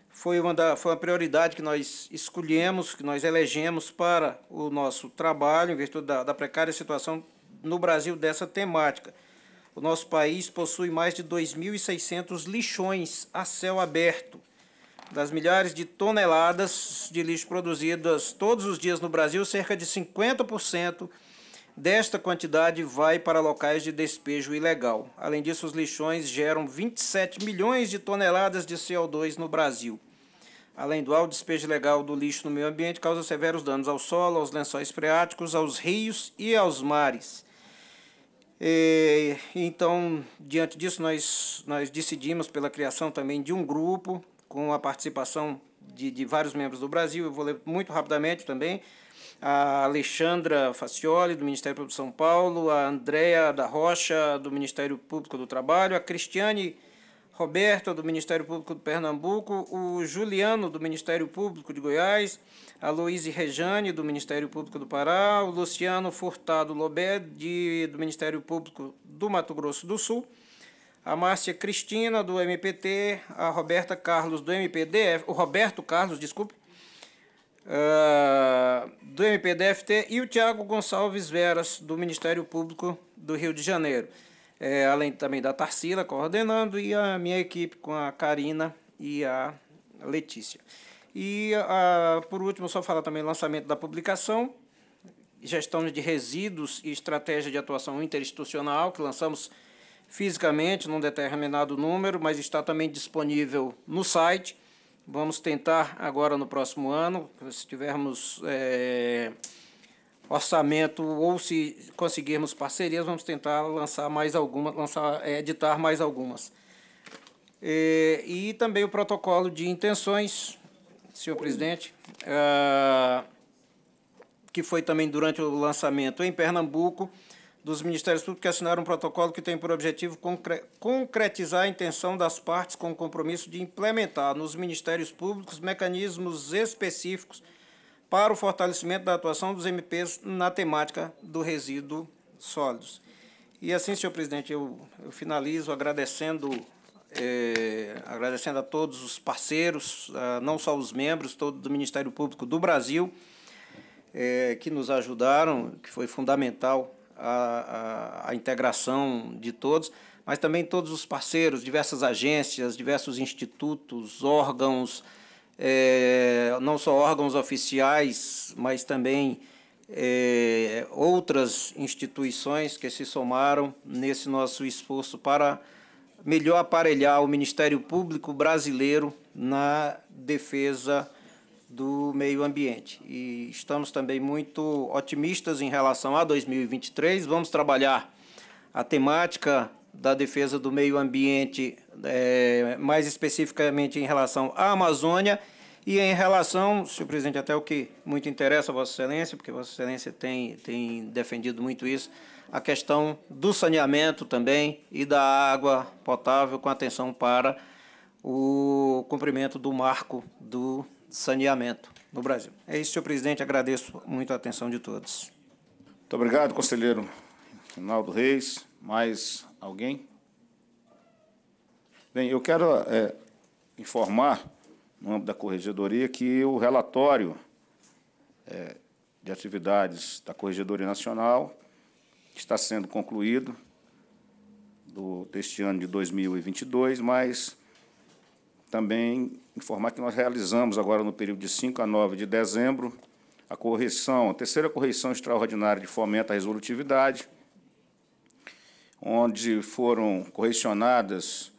Foi uma, da, foi uma prioridade que nós escolhemos, que nós elegemos para o nosso trabalho, em virtude da, da precária situação no Brasil dessa temática. O nosso país possui mais de 2.600 lixões a céu aberto. Das milhares de toneladas de lixo produzidas todos os dias no Brasil, cerca de 50% desta quantidade vai para locais de despejo ilegal. Além disso, os lixões geram 27 milhões de toneladas de CO2 no Brasil. Além do alto despejo ilegal do lixo no meio ambiente, causa severos danos ao solo, aos lençóis freáticos, aos rios e aos mares. E, então, diante disso, nós, nós decidimos pela criação também de um grupo com a participação de, de vários membros do Brasil. Eu vou ler muito rapidamente também. A Alexandra Facioli, do Ministério Público de São Paulo, a Andréa da Rocha, do Ministério Público do Trabalho, a Cristiane Roberta, do Ministério Público do Pernambuco, o Juliano, do Ministério Público de Goiás, a Luíse Rejane, do Ministério Público do Pará, o Luciano Furtado Lobé, de, do Ministério Público do Mato Grosso do Sul, a Márcia Cristina, do MPT, a Roberta Carlos, do MPDF, o Roberto Carlos, desculpe, uh, do MPDFT, e o Tiago Gonçalves Veras, do Ministério Público do Rio de Janeiro. É, além também da Tarsila coordenando e a minha equipe com a Karina e a Letícia. E a, por último, só falar também lançamento da publicação, gestão de resíduos e estratégia de atuação interinstitucional, que lançamos fisicamente num determinado número, mas está também disponível no site. Vamos tentar agora no próximo ano, se tivermos. É, orçamento ou se conseguirmos parcerias, vamos tentar lançar mais algumas, lançar, é, editar mais algumas. E, é, e também o protocolo de intenções, senhor presidente, ah, que foi também durante o lançamento em Pernambuco dos Ministérios Públicos que assinaram um protocolo que tem por objetivo concre concretizar a intenção das partes com o compromisso de implementar nos Ministérios Públicos mecanismos específicos para o fortalecimento da atuação dos MPs na temática do resíduo sólidos. E assim, senhor presidente, eu, eu finalizo agradecendo, eh, agradecendo a todos os parceiros, não só os membros, todo do Ministério Público do Brasil, eh, que nos ajudaram, que foi fundamental a, a, a integração de todos, mas também todos os parceiros, diversas agências, diversos institutos, órgãos, é, não só órgãos oficiais, mas também é, outras instituições que se somaram nesse nosso esforço para melhor aparelhar o Ministério Público brasileiro na defesa do meio ambiente. E estamos também muito otimistas em relação a 2023. Vamos trabalhar a temática da defesa do meio ambiente é, mais especificamente em relação à Amazônia e em relação, senhor presidente, até o que muito interessa a Vossa Excelência, porque Vossa Excelência tem, tem defendido muito isso, a questão do saneamento também e da água potável, com atenção para o cumprimento do marco do saneamento no Brasil. É isso, senhor presidente, agradeço muito a atenção de todos. Muito obrigado, conselheiro Rinaldo Reis. Mais alguém? Bem, eu quero é, informar, no âmbito da Corregedoria, que o relatório é, de atividades da Corregedoria Nacional está sendo concluído do, deste ano de 2022, mas também informar que nós realizamos agora, no período de 5 a 9 de dezembro, a correção, a terceira correção extraordinária de fomento à resolutividade, onde foram correcionadas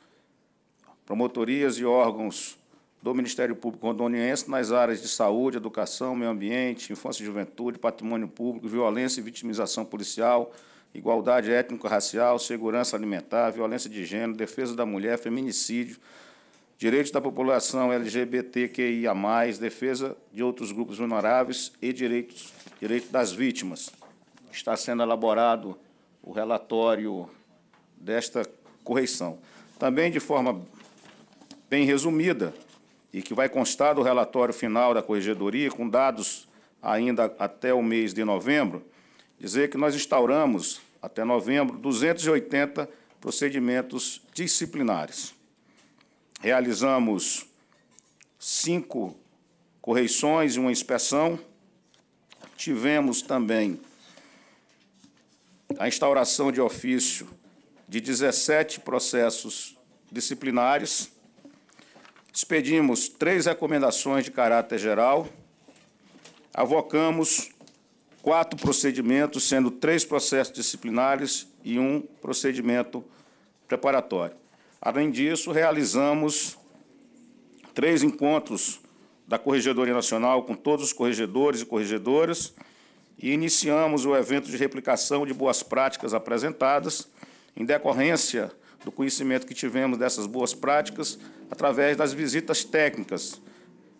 promotorias e órgãos do Ministério Público Rondoniense nas áreas de saúde, educação, meio ambiente, infância e juventude, patrimônio público, violência e vitimização policial, igualdade étnico-racial, segurança alimentar, violência de gênero, defesa da mulher, feminicídio, direitos da população LGBTQIA+, defesa de outros grupos vulneráveis e direitos direito das vítimas. Está sendo elaborado o relatório desta correição. Também de forma bem resumida e que vai constar do relatório final da Corregedoria, com dados ainda até o mês de novembro, dizer que nós instauramos, até novembro, 280 procedimentos disciplinares. Realizamos cinco correções e uma inspeção. Tivemos também a instauração de ofício de 17 processos disciplinares expedimos três recomendações de caráter geral, avocamos quatro procedimentos, sendo três processos disciplinares e um procedimento preparatório. Além disso, realizamos três encontros da Corregedoria Nacional com todos os corregedores e corregedoras e iniciamos o evento de replicação de boas práticas apresentadas em decorrência do conhecimento que tivemos dessas boas práticas através das visitas técnicas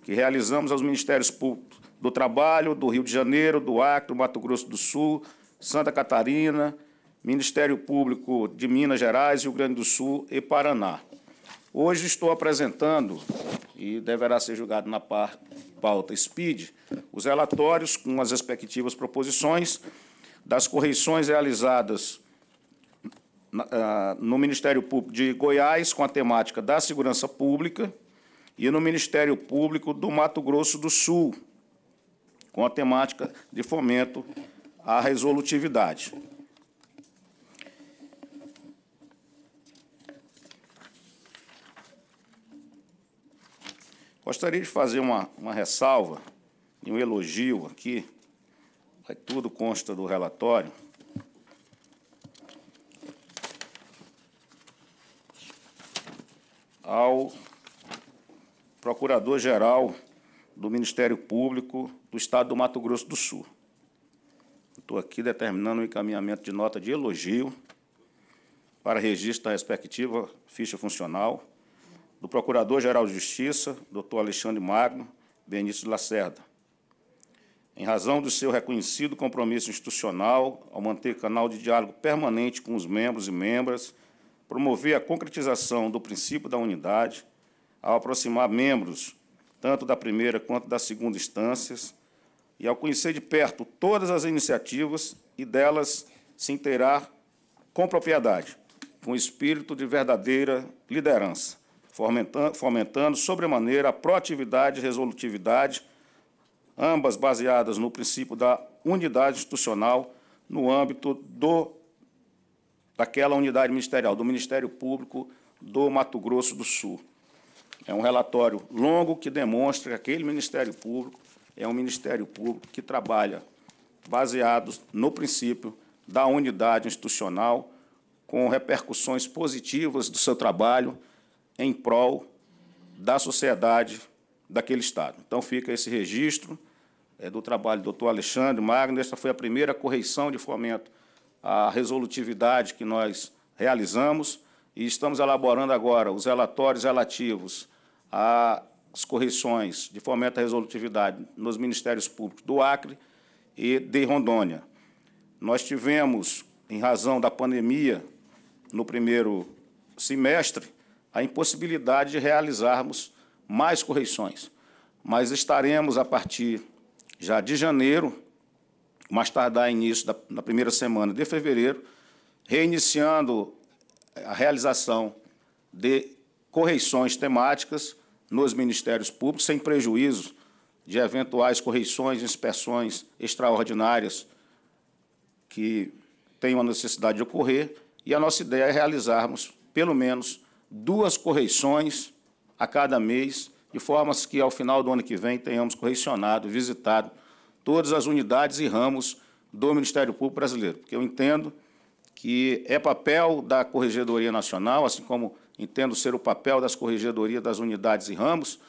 que realizamos aos Ministérios Públicos do Trabalho, do Rio de Janeiro, do Acre, do Mato Grosso do Sul, Santa Catarina, Ministério Público de Minas Gerais, Rio Grande do Sul e Paraná. Hoje estou apresentando, e deverá ser julgado na pauta SPID, os relatórios com as respectivas proposições das correções realizadas ah, no Ministério Público de Goiás com a temática da segurança pública e no Ministério Público do Mato Grosso do Sul com a temática de fomento à resolutividade. Gostaria de fazer uma, uma ressalva e um elogio aqui, tudo consta do relatório, ao Procurador-Geral do Ministério Público do Estado do Mato Grosso do Sul. Estou aqui determinando o encaminhamento de nota de elogio para registro da respectiva ficha funcional do Procurador-Geral de Justiça, Dr. Alexandre Magno Benício de Lacerda, em razão do seu reconhecido compromisso institucional ao manter canal de diálogo permanente com os membros e membras promover a concretização do princípio da unidade, ao aproximar membros, tanto da primeira quanto da segunda instâncias, e ao conhecer de perto todas as iniciativas e delas se inteirar com propriedade, com espírito de verdadeira liderança, fomentando, fomentando sobremaneira a proatividade e resolutividade, ambas baseadas no princípio da unidade institucional no âmbito do daquela unidade ministerial, do Ministério Público do Mato Grosso do Sul. É um relatório longo que demonstra que aquele Ministério Público é um Ministério Público que trabalha baseado no princípio da unidade institucional, com repercussões positivas do seu trabalho em prol da sociedade daquele Estado. Então, fica esse registro é, do trabalho do doutor Alexandre Magno. Esta foi a primeira correição de fomento a resolutividade que nós realizamos e estamos elaborando agora os relatórios relativos às correções de fomento à resolutividade nos Ministérios Públicos do Acre e de Rondônia. Nós tivemos, em razão da pandemia, no primeiro semestre, a impossibilidade de realizarmos mais correções, mas estaremos, a partir já de janeiro, mais tardar início da, na primeira semana de fevereiro, reiniciando a realização de correções temáticas nos ministérios públicos, sem prejuízo de eventuais correções, inspeções extraordinárias que tenham a necessidade de ocorrer, e a nossa ideia é realizarmos pelo menos duas correções a cada mês, de forma que, ao final do ano que vem, tenhamos correcionado, visitado todas as unidades e ramos do Ministério Público Brasileiro, porque eu entendo que é papel da Corregedoria Nacional, assim como entendo ser o papel das corregedorias das unidades e ramos,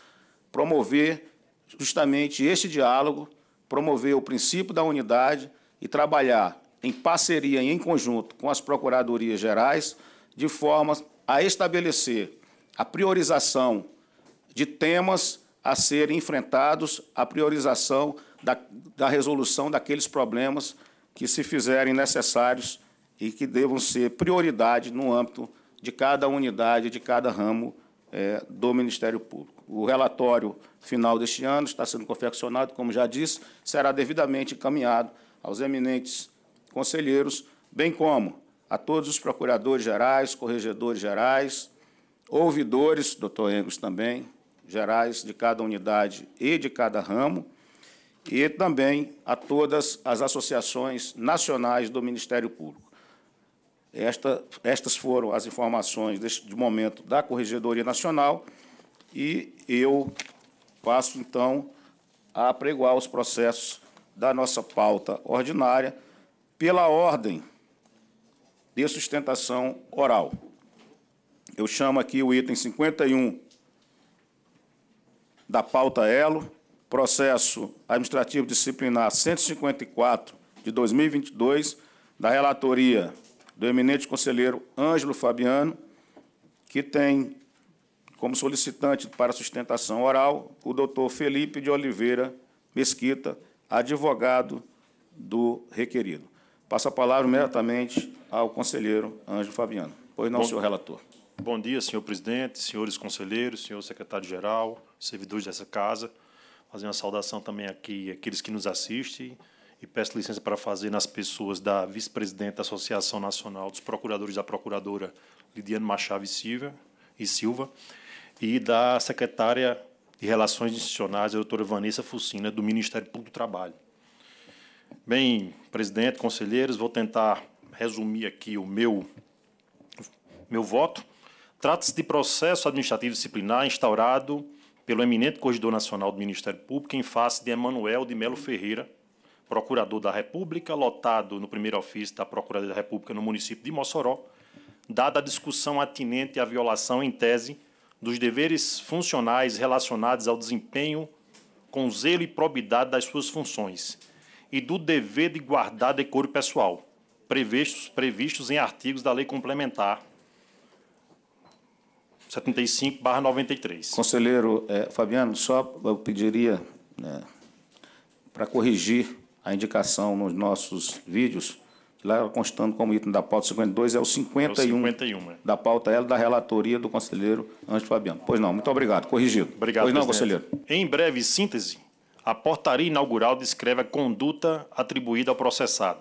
promover justamente este diálogo, promover o princípio da unidade e trabalhar em parceria e em conjunto com as procuradorias gerais, de forma a estabelecer a priorização de temas a serem enfrentados, a priorização da, da resolução daqueles problemas que se fizerem necessários e que devam ser prioridade no âmbito de cada unidade, de cada ramo é, do Ministério Público. O relatório final deste ano está sendo confeccionado, como já disse, será devidamente encaminhado aos eminentes conselheiros, bem como a todos os procuradores gerais, corregedores gerais, ouvidores, doutor Engos também, gerais de cada unidade e de cada ramo, e também a todas as associações nacionais do Ministério Público. Esta, estas foram as informações deste momento da Corregedoria Nacional e eu passo, então, a apregoar os processos da nossa pauta ordinária pela ordem de sustentação oral. Eu chamo aqui o item 51 da pauta ELO, processo administrativo disciplinar 154 de 2022, da relatoria do eminente conselheiro Ângelo Fabiano, que tem como solicitante para sustentação oral o doutor Felipe de Oliveira Mesquita, advogado do requerido. Passo a palavra imediatamente ao conselheiro Ângelo Fabiano. Pois não, Bom, senhor relator. Bom dia, senhor presidente, senhores conselheiros, senhor secretário-geral, servidores dessa casa fazer uma saudação também aqui àqueles que nos assistem e peço licença para fazer nas pessoas da vice-presidente da Associação Nacional dos Procuradores da Procuradora, Lidiane Machado e Silva, e da secretária de Relações Institucionais, a doutora Vanessa Fucina, do Ministério Público do Trabalho. Bem, presidente, conselheiros, vou tentar resumir aqui o meu, meu voto. Trata-se de processo administrativo disciplinar instaurado pelo eminente corredor Nacional do Ministério Público em face de Emanuel de Melo Ferreira, Procurador da República, lotado no primeiro ofício da Procuradoria da República no município de Mossoró, dada a discussão atinente à violação em tese dos deveres funcionais relacionados ao desempenho com zelo e probidade das suas funções e do dever de guardar decoro pessoal, previstos, previstos em artigos da Lei Complementar 75/93. Conselheiro eh, Fabiano, só eu pediria né, para corrigir a indicação nos nossos vídeos, lá constando como item da pauta 52 é o 51, é o 51 é. da pauta L da relatoria do conselheiro Ângelo Fabiano. Pois não, muito obrigado, corrigido. Obrigado, pois não, conselheiro. Em breve síntese, a portaria inaugural descreve a conduta atribuída ao processado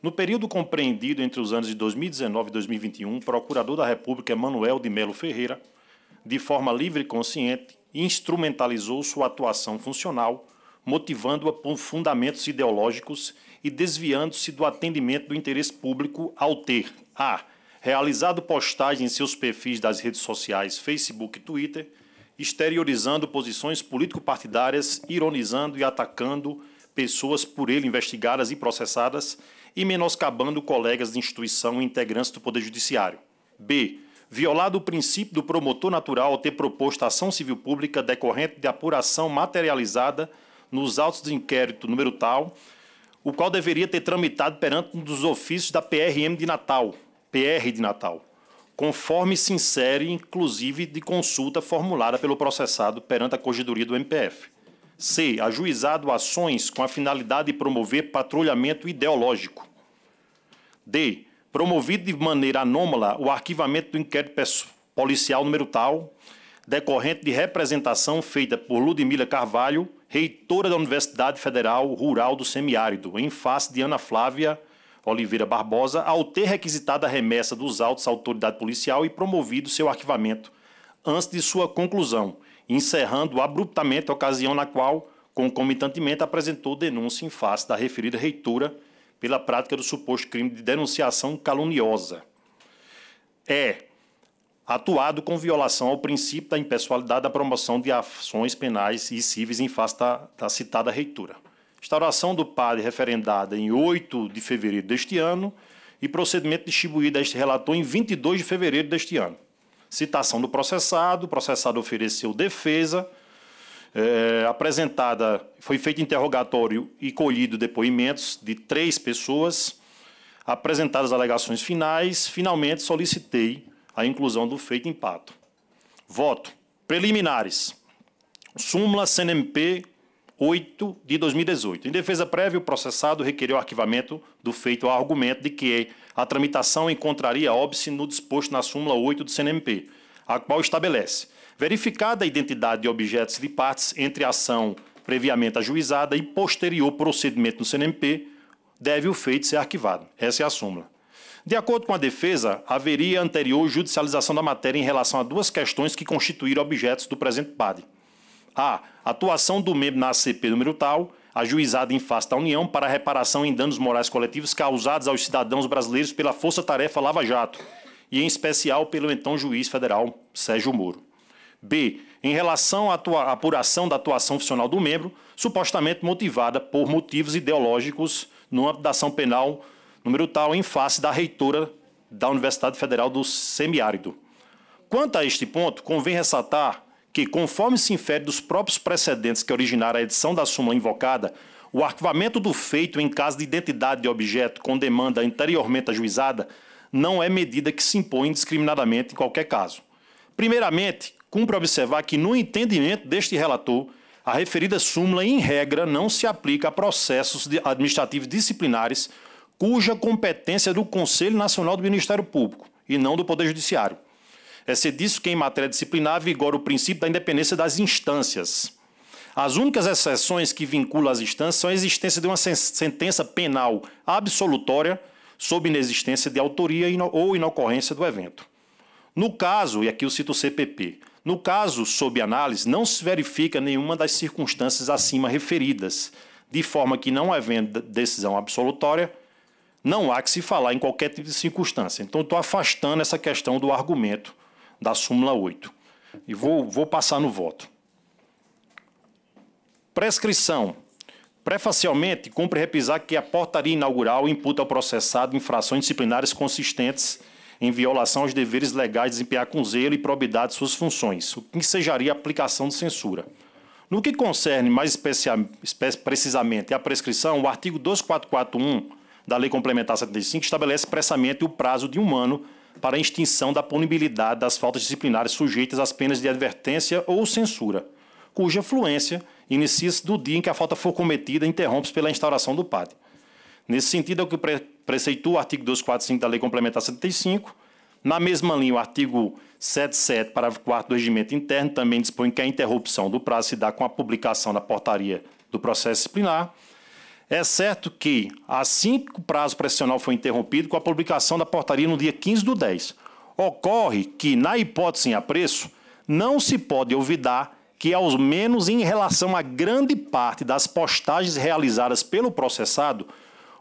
no período compreendido entre os anos de 2019 e 2021, o Procurador da República Emanuel de Melo Ferreira, de forma livre e consciente, instrumentalizou sua atuação funcional, motivando-a por fundamentos ideológicos e desviando-se do atendimento do interesse público ao ter a realizado postagem em seus perfis das redes sociais Facebook e Twitter, exteriorizando posições político-partidárias, ironizando e atacando pessoas por ele investigadas e processadas e menoscabando colegas de instituição e integrantes do Poder Judiciário. B. Violado o princípio do promotor natural ao ter proposto ação civil pública decorrente de apuração materializada nos autos de inquérito número tal, o qual deveria ter tramitado perante um dos ofícios da PRM de Natal, PR de Natal, conforme se insere, inclusive, de consulta formulada pelo processado perante a corregedoria do MPF. C. Ajuizado ações com a finalidade de promover patrulhamento ideológico, D. Promovido de maneira anômala o arquivamento do inquérito policial número tal, decorrente de representação feita por Ludmila Carvalho, reitora da Universidade Federal Rural do Semiárido, em face de Ana Flávia Oliveira Barbosa, ao ter requisitado a remessa dos autos à autoridade policial e promovido seu arquivamento antes de sua conclusão, encerrando abruptamente a ocasião na qual, concomitantemente, apresentou denúncia em face da referida reitora pela prática do suposto crime de denunciação caluniosa. É atuado com violação ao princípio da impessoalidade da promoção de ações penais e cíveis em face da, da citada reitura. Instauração do padre referendada em 8 de fevereiro deste ano e procedimento distribuído a este relator em 22 de fevereiro deste ano. Citação do processado, o processado ofereceu defesa, é, apresentada, foi feito interrogatório e colhido depoimentos de três pessoas, apresentadas alegações finais, finalmente solicitei a inclusão do feito em pato. Voto. Preliminares. Súmula CNMP 8 de 2018. Em defesa prévia, o processado requeriu o arquivamento do feito ao argumento de que a tramitação encontraria óbice no disposto na súmula 8 do CNMP, a qual estabelece Verificada a identidade de objetos e de partes entre ação previamente ajuizada e posterior procedimento no CNMP, deve o feito ser arquivado. Essa é a súmula. De acordo com a defesa, haveria anterior judicialização da matéria em relação a duas questões que constituíram objetos do presente PAD. A. Atuação do membro na ACP número tal, ajuizada em face da União para reparação em danos morais coletivos causados aos cidadãos brasileiros pela Força Tarefa Lava Jato, e em especial pelo então juiz federal Sérgio Moro. B. Em relação à atua, apuração da atuação funcional do membro, supostamente motivada por motivos ideológicos no âmbito da ação penal número tal, em face da reitora da Universidade Federal do Semiárido. Quanto a este ponto, convém ressaltar que, conforme se infere dos próprios precedentes que originaram a edição da súmula invocada, o arquivamento do feito em caso de identidade de objeto com demanda anteriormente ajuizada não é medida que se impõe indiscriminadamente em qualquer caso. Primeiramente, Cumpre observar que, no entendimento deste relator, a referida súmula, em regra, não se aplica a processos administrativos disciplinares cuja competência é do Conselho Nacional do Ministério Público e não do Poder Judiciário. É ser disso que, em matéria disciplinar, vigora o princípio da independência das instâncias. As únicas exceções que vinculam as instâncias são a existência de uma sentença penal absolutória sob inexistência de autoria ou inocorrência do evento. No caso, e aqui eu cito o CPP, no caso sob análise, não se verifica nenhuma das circunstâncias acima referidas, de forma que, não havendo decisão absolutória, não há que se falar em qualquer tipo de circunstância. Então, estou afastando essa questão do argumento da súmula 8. E vou, vou passar no voto. Prescrição. Prefacialmente, cumpre repisar que a portaria inaugural imputa ao processado infrações disciplinares consistentes em violação aos deveres legais, desempenhar com zelo e probidade suas funções, o que ensejaria a aplicação de censura. No que concerne mais precisamente a prescrição, o artigo 2441 da Lei Complementar 75 estabelece expressamente o prazo de um ano para a extinção da punibilidade das faltas disciplinares sujeitas às penas de advertência ou censura, cuja fluência inicia-se do dia em que a falta for cometida e interrompe-se pela instauração do PAD. Nesse sentido, é o que preceitua o artigo 245 da Lei Complementar 75. Na mesma linha, o artigo 77, parágrafo 4 do Regimento Interno, também dispõe que a interrupção do prazo se dá com a publicação da portaria do processo disciplinar. É certo que, assim que o prazo pressional foi interrompido, com a publicação da portaria no dia 15 do 10. Ocorre que, na hipótese em apreço, não se pode olvidar que, ao menos em relação a grande parte das postagens realizadas pelo processado,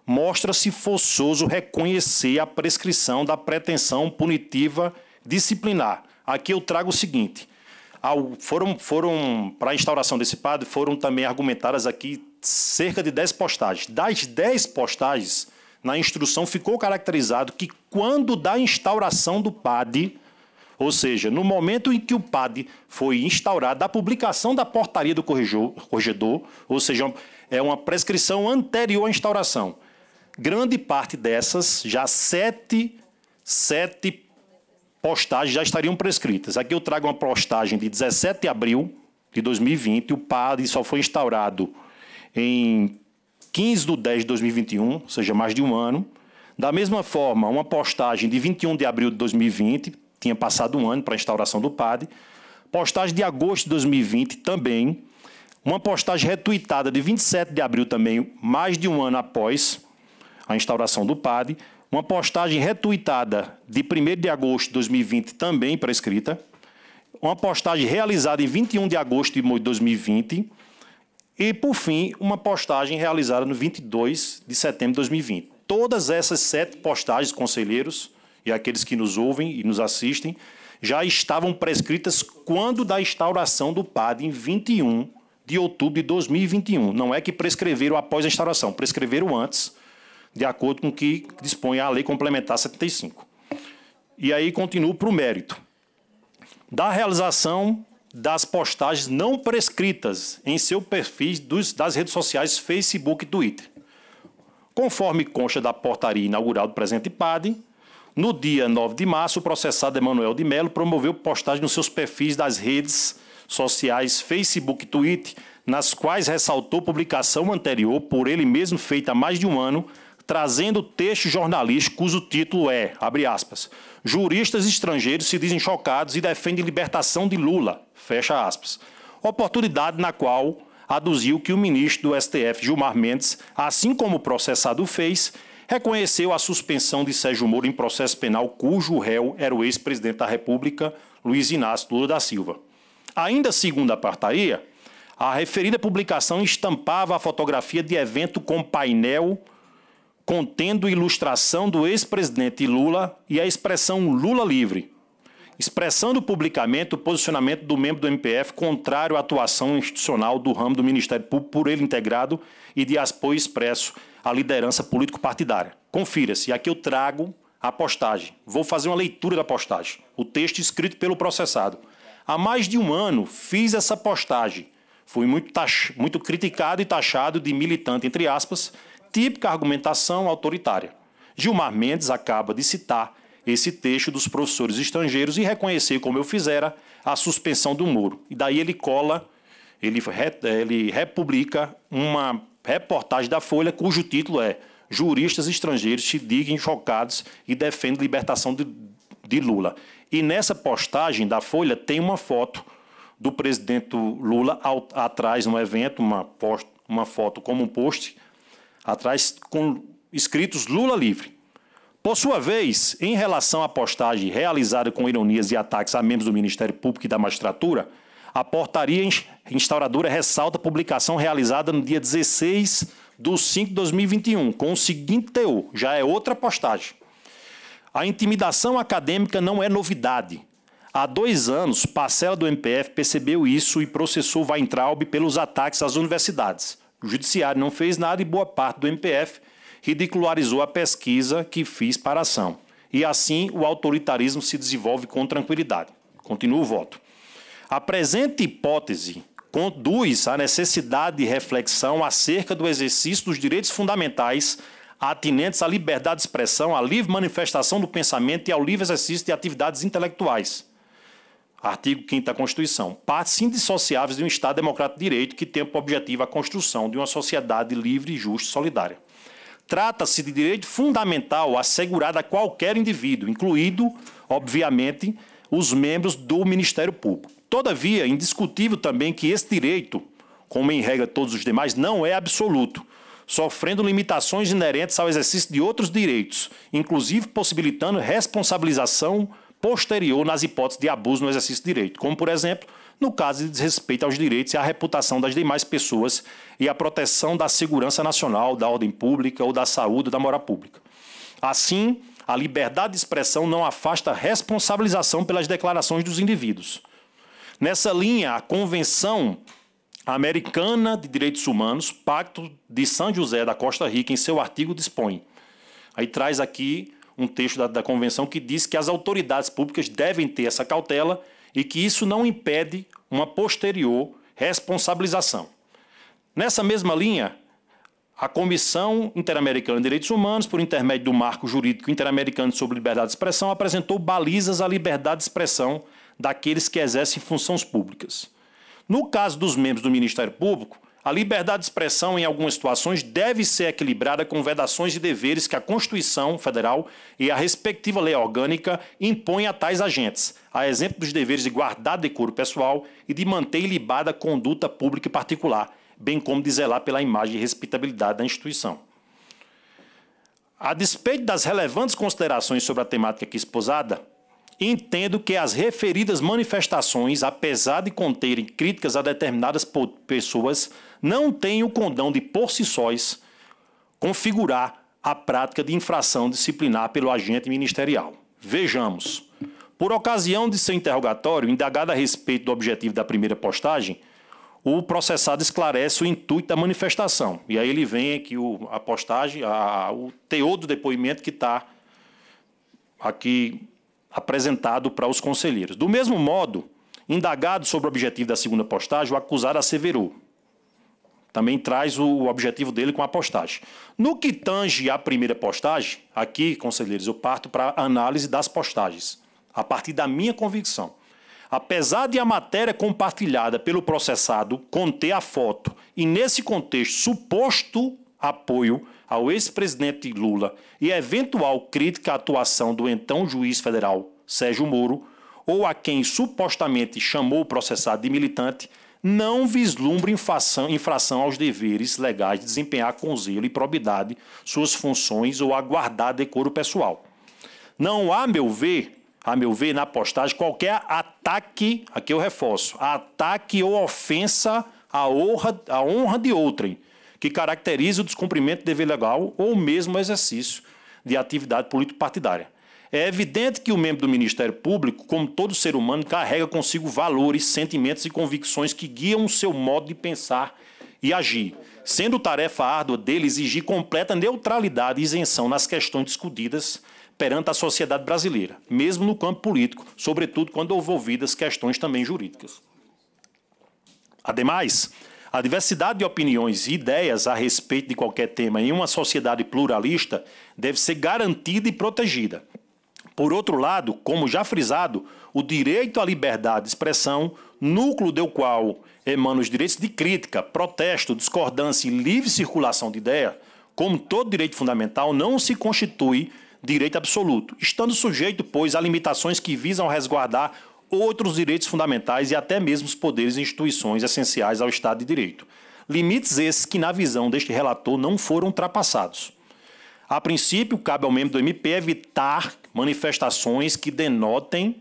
mostra-se forçoso reconhecer a prescrição da pretensão punitiva disciplinar. Aqui eu trago o seguinte: ao, foram, foram para a instauração desse padre, foram também argumentadas aqui cerca de 10 postagens. Das 10 postagens, na instrução ficou caracterizado que quando da instauração do PAD, ou seja, no momento em que o PAD foi instaurado, da publicação da portaria do corregedor, ou seja, é uma prescrição anterior à instauração grande parte dessas, já sete, sete postagens já estariam prescritas. Aqui eu trago uma postagem de 17 de abril de 2020. O PAD só foi instaurado em 15 de 10 de 2021, ou seja, mais de um ano. Da mesma forma, uma postagem de 21 de abril de 2020, tinha passado um ano para a instauração do PAD. Postagem de agosto de 2020 também. Uma postagem retuitada de 27 de abril também, mais de um ano após a instauração do PAD, uma postagem retuitada de 1 de agosto de 2020 também prescrita, uma postagem realizada em 21 de agosto de 2020 e, por fim, uma postagem realizada no 22 de setembro de 2020. Todas essas sete postagens, conselheiros e aqueles que nos ouvem e nos assistem, já estavam prescritas quando da instauração do PAD em 21 de outubro de 2021. Não é que prescreveram após a instauração, prescreveram antes de acordo com o que dispõe a Lei Complementar 75. E aí continuo para o mérito. Da realização das postagens não prescritas em seu perfil dos, das redes sociais Facebook e Twitter. Conforme consta da portaria inaugural do presente PAD, no dia 9 de março, o processado Emanuel de Melo promoveu postagem nos seus perfis das redes sociais Facebook e Twitter, nas quais ressaltou publicação anterior por ele mesmo feita há mais de um ano, trazendo texto jornalístico cujo título é, abre aspas, Juristas estrangeiros se dizem chocados e defendem libertação de Lula, fecha aspas. Oportunidade na qual aduziu que o ministro do STF, Gilmar Mendes, assim como o processado fez, reconheceu a suspensão de Sérgio Moro em processo penal cujo réu era o ex-presidente da República, Luiz Inácio Lula da Silva. Ainda segundo a partaria, a referida publicação estampava a fotografia de evento com painel contendo ilustração do ex-presidente Lula e a expressão Lula livre, expressando publicamente o posicionamento do membro do MPF contrário à atuação institucional do ramo do Ministério Público por ele integrado e de apoio expresso à liderança político-partidária. Confira-se, aqui eu trago a postagem. Vou fazer uma leitura da postagem, o texto escrito pelo processado. Há mais de um ano fiz essa postagem. Fui muito, muito criticado e taxado de militante, entre aspas, típica argumentação autoritária. Gilmar Mendes acaba de citar esse texto dos professores estrangeiros e reconhecer, como eu fizera, a suspensão do muro. E daí ele cola, ele, re, eh, ele republica uma reportagem da Folha cujo título é Juristas estrangeiros se digam chocados e defendem libertação de, de Lula. E nessa postagem da Folha tem uma foto do presidente Lula ao, atrás, no evento, uma, post, uma foto como um post, atrás com escritos Lula livre. Por sua vez, em relação à postagem realizada com ironias e ataques a membros do Ministério Público e da magistratura, a portaria instauradora ressalta a publicação realizada no dia 16 de 5 de 2021, com o seguinte teor, já é outra postagem. A intimidação acadêmica não é novidade. Há dois anos, parcela do MPF percebeu isso e processou Weintraub pelos ataques às universidades. O Judiciário não fez nada e boa parte do MPF ridicularizou a pesquisa que fiz para a ação. E assim o autoritarismo se desenvolve com tranquilidade. Continua o voto. A presente hipótese conduz à necessidade de reflexão acerca do exercício dos direitos fundamentais atinentes à liberdade de expressão, à livre manifestação do pensamento e ao livre exercício de atividades intelectuais. Artigo 5 da Constituição. Partes indissociáveis de um Estado democrático de direito que tem por objetivo a construção de uma sociedade livre, justa e solidária. Trata-se de direito fundamental assegurado a qualquer indivíduo, incluído, obviamente, os membros do Ministério Público. Todavia, é indiscutível também que esse direito, como em regra todos os demais, não é absoluto, sofrendo limitações inerentes ao exercício de outros direitos, inclusive possibilitando responsabilização posterior nas hipóteses de abuso no exercício de direito, como, por exemplo, no caso de desrespeito aos direitos e à reputação das demais pessoas e à proteção da segurança nacional, da ordem pública ou da saúde ou da mora pública. Assim, a liberdade de expressão não afasta responsabilização pelas declarações dos indivíduos. Nessa linha, a Convenção Americana de Direitos Humanos, Pacto de São José da Costa Rica, em seu artigo dispõe. Aí traz aqui um texto da, da convenção que diz que as autoridades públicas devem ter essa cautela e que isso não impede uma posterior responsabilização. Nessa mesma linha, a Comissão Interamericana de Direitos Humanos, por intermédio do Marco Jurídico Interamericano sobre Liberdade de Expressão, apresentou balizas à liberdade de expressão daqueles que exercem funções públicas. No caso dos membros do Ministério Público, a liberdade de expressão, em algumas situações, deve ser equilibrada com vedações de deveres que a Constituição Federal e a respectiva lei orgânica impõem a tais agentes, a exemplo dos deveres de guardar decoro pessoal e de manter ilibada conduta pública e particular, bem como de zelar pela imagem e respeitabilidade da instituição. A despeito das relevantes considerações sobre a temática aqui exposada, entendo que as referidas manifestações, apesar de conterem críticas a determinadas pessoas, não tem o condão de, por si sóis, configurar a prática de infração disciplinar pelo agente ministerial. Vejamos. Por ocasião de seu interrogatório, indagado a respeito do objetivo da primeira postagem, o processado esclarece o intuito da manifestação. E aí ele vem aqui o, a postagem, a, o teor do depoimento que está aqui apresentado para os conselheiros. Do mesmo modo, indagado sobre o objetivo da segunda postagem, o acusado asseverou, também traz o objetivo dele com a postagem. No que tange a primeira postagem, aqui, conselheiros, eu parto para a análise das postagens, a partir da minha convicção. Apesar de a matéria compartilhada pelo processado conter a foto e, nesse contexto, suposto apoio ao ex-presidente Lula e eventual crítica à atuação do então juiz federal Sérgio Moro, ou a quem supostamente chamou o processado de militante, não vislumbra infração, infração aos deveres legais de desempenhar com zelo e probidade suas funções ou aguardar decoro pessoal. Não há, meu ver, a meu ver, na postagem qualquer ataque, aqui eu reforço, ataque ou ofensa à honra, à honra de outrem, que caracterize o descumprimento de dever legal ou mesmo o exercício de atividade político-partidária. É evidente que o membro do Ministério Público, como todo ser humano, carrega consigo valores, sentimentos e convicções que guiam o seu modo de pensar e agir, sendo tarefa árdua dele exigir completa neutralidade e isenção nas questões discutidas perante a sociedade brasileira, mesmo no campo político, sobretudo quando envolvidas questões também jurídicas. Ademais, a diversidade de opiniões e ideias a respeito de qualquer tema em uma sociedade pluralista deve ser garantida e protegida, por outro lado, como já frisado, o direito à liberdade de expressão, núcleo do qual emanam os direitos de crítica, protesto, discordância e livre circulação de ideia, como todo direito fundamental, não se constitui direito absoluto, estando sujeito, pois, a limitações que visam resguardar outros direitos fundamentais e até mesmo os poderes e instituições essenciais ao Estado de Direito. Limites esses que, na visão deste relator, não foram ultrapassados. A princípio, cabe ao membro do MP evitar manifestações que denotem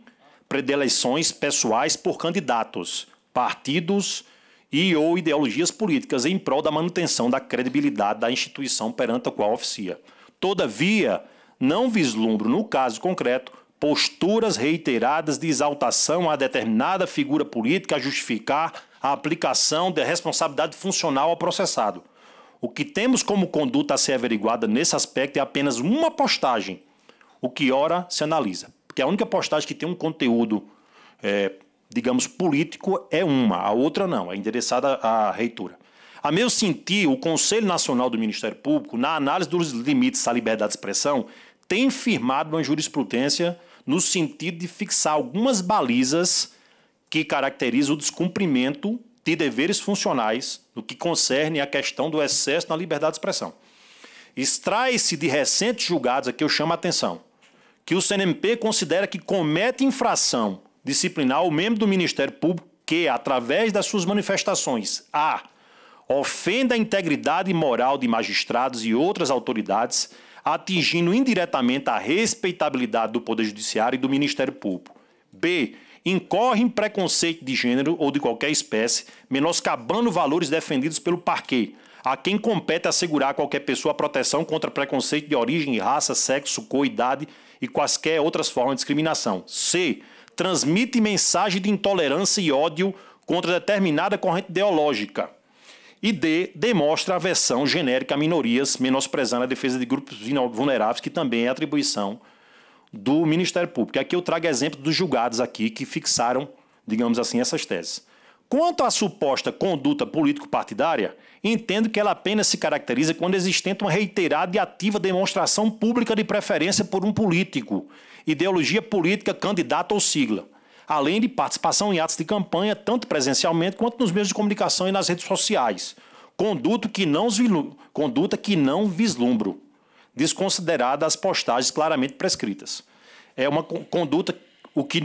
predileções pessoais por candidatos, partidos e ou ideologias políticas em prol da manutenção da credibilidade da instituição perante a qual oficia. Todavia, não vislumbro, no caso concreto, posturas reiteradas de exaltação a determinada figura política a justificar a aplicação da responsabilidade funcional ao processado. O que temos como conduta a ser averiguada nesse aspecto é apenas uma postagem o que ora se analisa. Porque a única postagem que tem um conteúdo, é, digamos, político é uma, a outra não, é endereçada à reitura. A meu sentir, o Conselho Nacional do Ministério Público, na análise dos limites à liberdade de expressão, tem firmado uma jurisprudência no sentido de fixar algumas balizas que caracterizam o descumprimento de deveres funcionais no que concerne à questão do excesso na liberdade de expressão extrai-se de recentes julgados, aqui eu chamo a atenção, que o CNMP considera que comete infração disciplinar o membro do Ministério Público que, através das suas manifestações, a ofenda a integridade moral de magistrados e outras autoridades, atingindo indiretamente a respeitabilidade do Poder Judiciário e do Ministério Público. B. Incorre em preconceito de gênero ou de qualquer espécie, menoscabando valores defendidos pelo parquet, a quem compete assegurar a qualquer pessoa a proteção contra preconceito de origem, raça, sexo, cor, idade e quaisquer outras formas de discriminação. C. Transmite mensagem de intolerância e ódio contra determinada corrente ideológica. E D. Demonstra aversão genérica a minorias, menosprezando a defesa de grupos vulneráveis, que também é atribuição do Ministério Público. Aqui eu trago exemplos dos julgados aqui que fixaram, digamos assim, essas teses. Quanto à suposta conduta político-partidária, entendo que ela apenas se caracteriza quando existente uma reiterada e ativa demonstração pública de preferência por um político, ideologia política, candidato ou sigla, além de participação em atos de campanha, tanto presencialmente quanto nos meios de comunicação e nas redes sociais, conduta que não, conduta que não vislumbro, desconsiderada as postagens claramente prescritas. É uma conduta, o que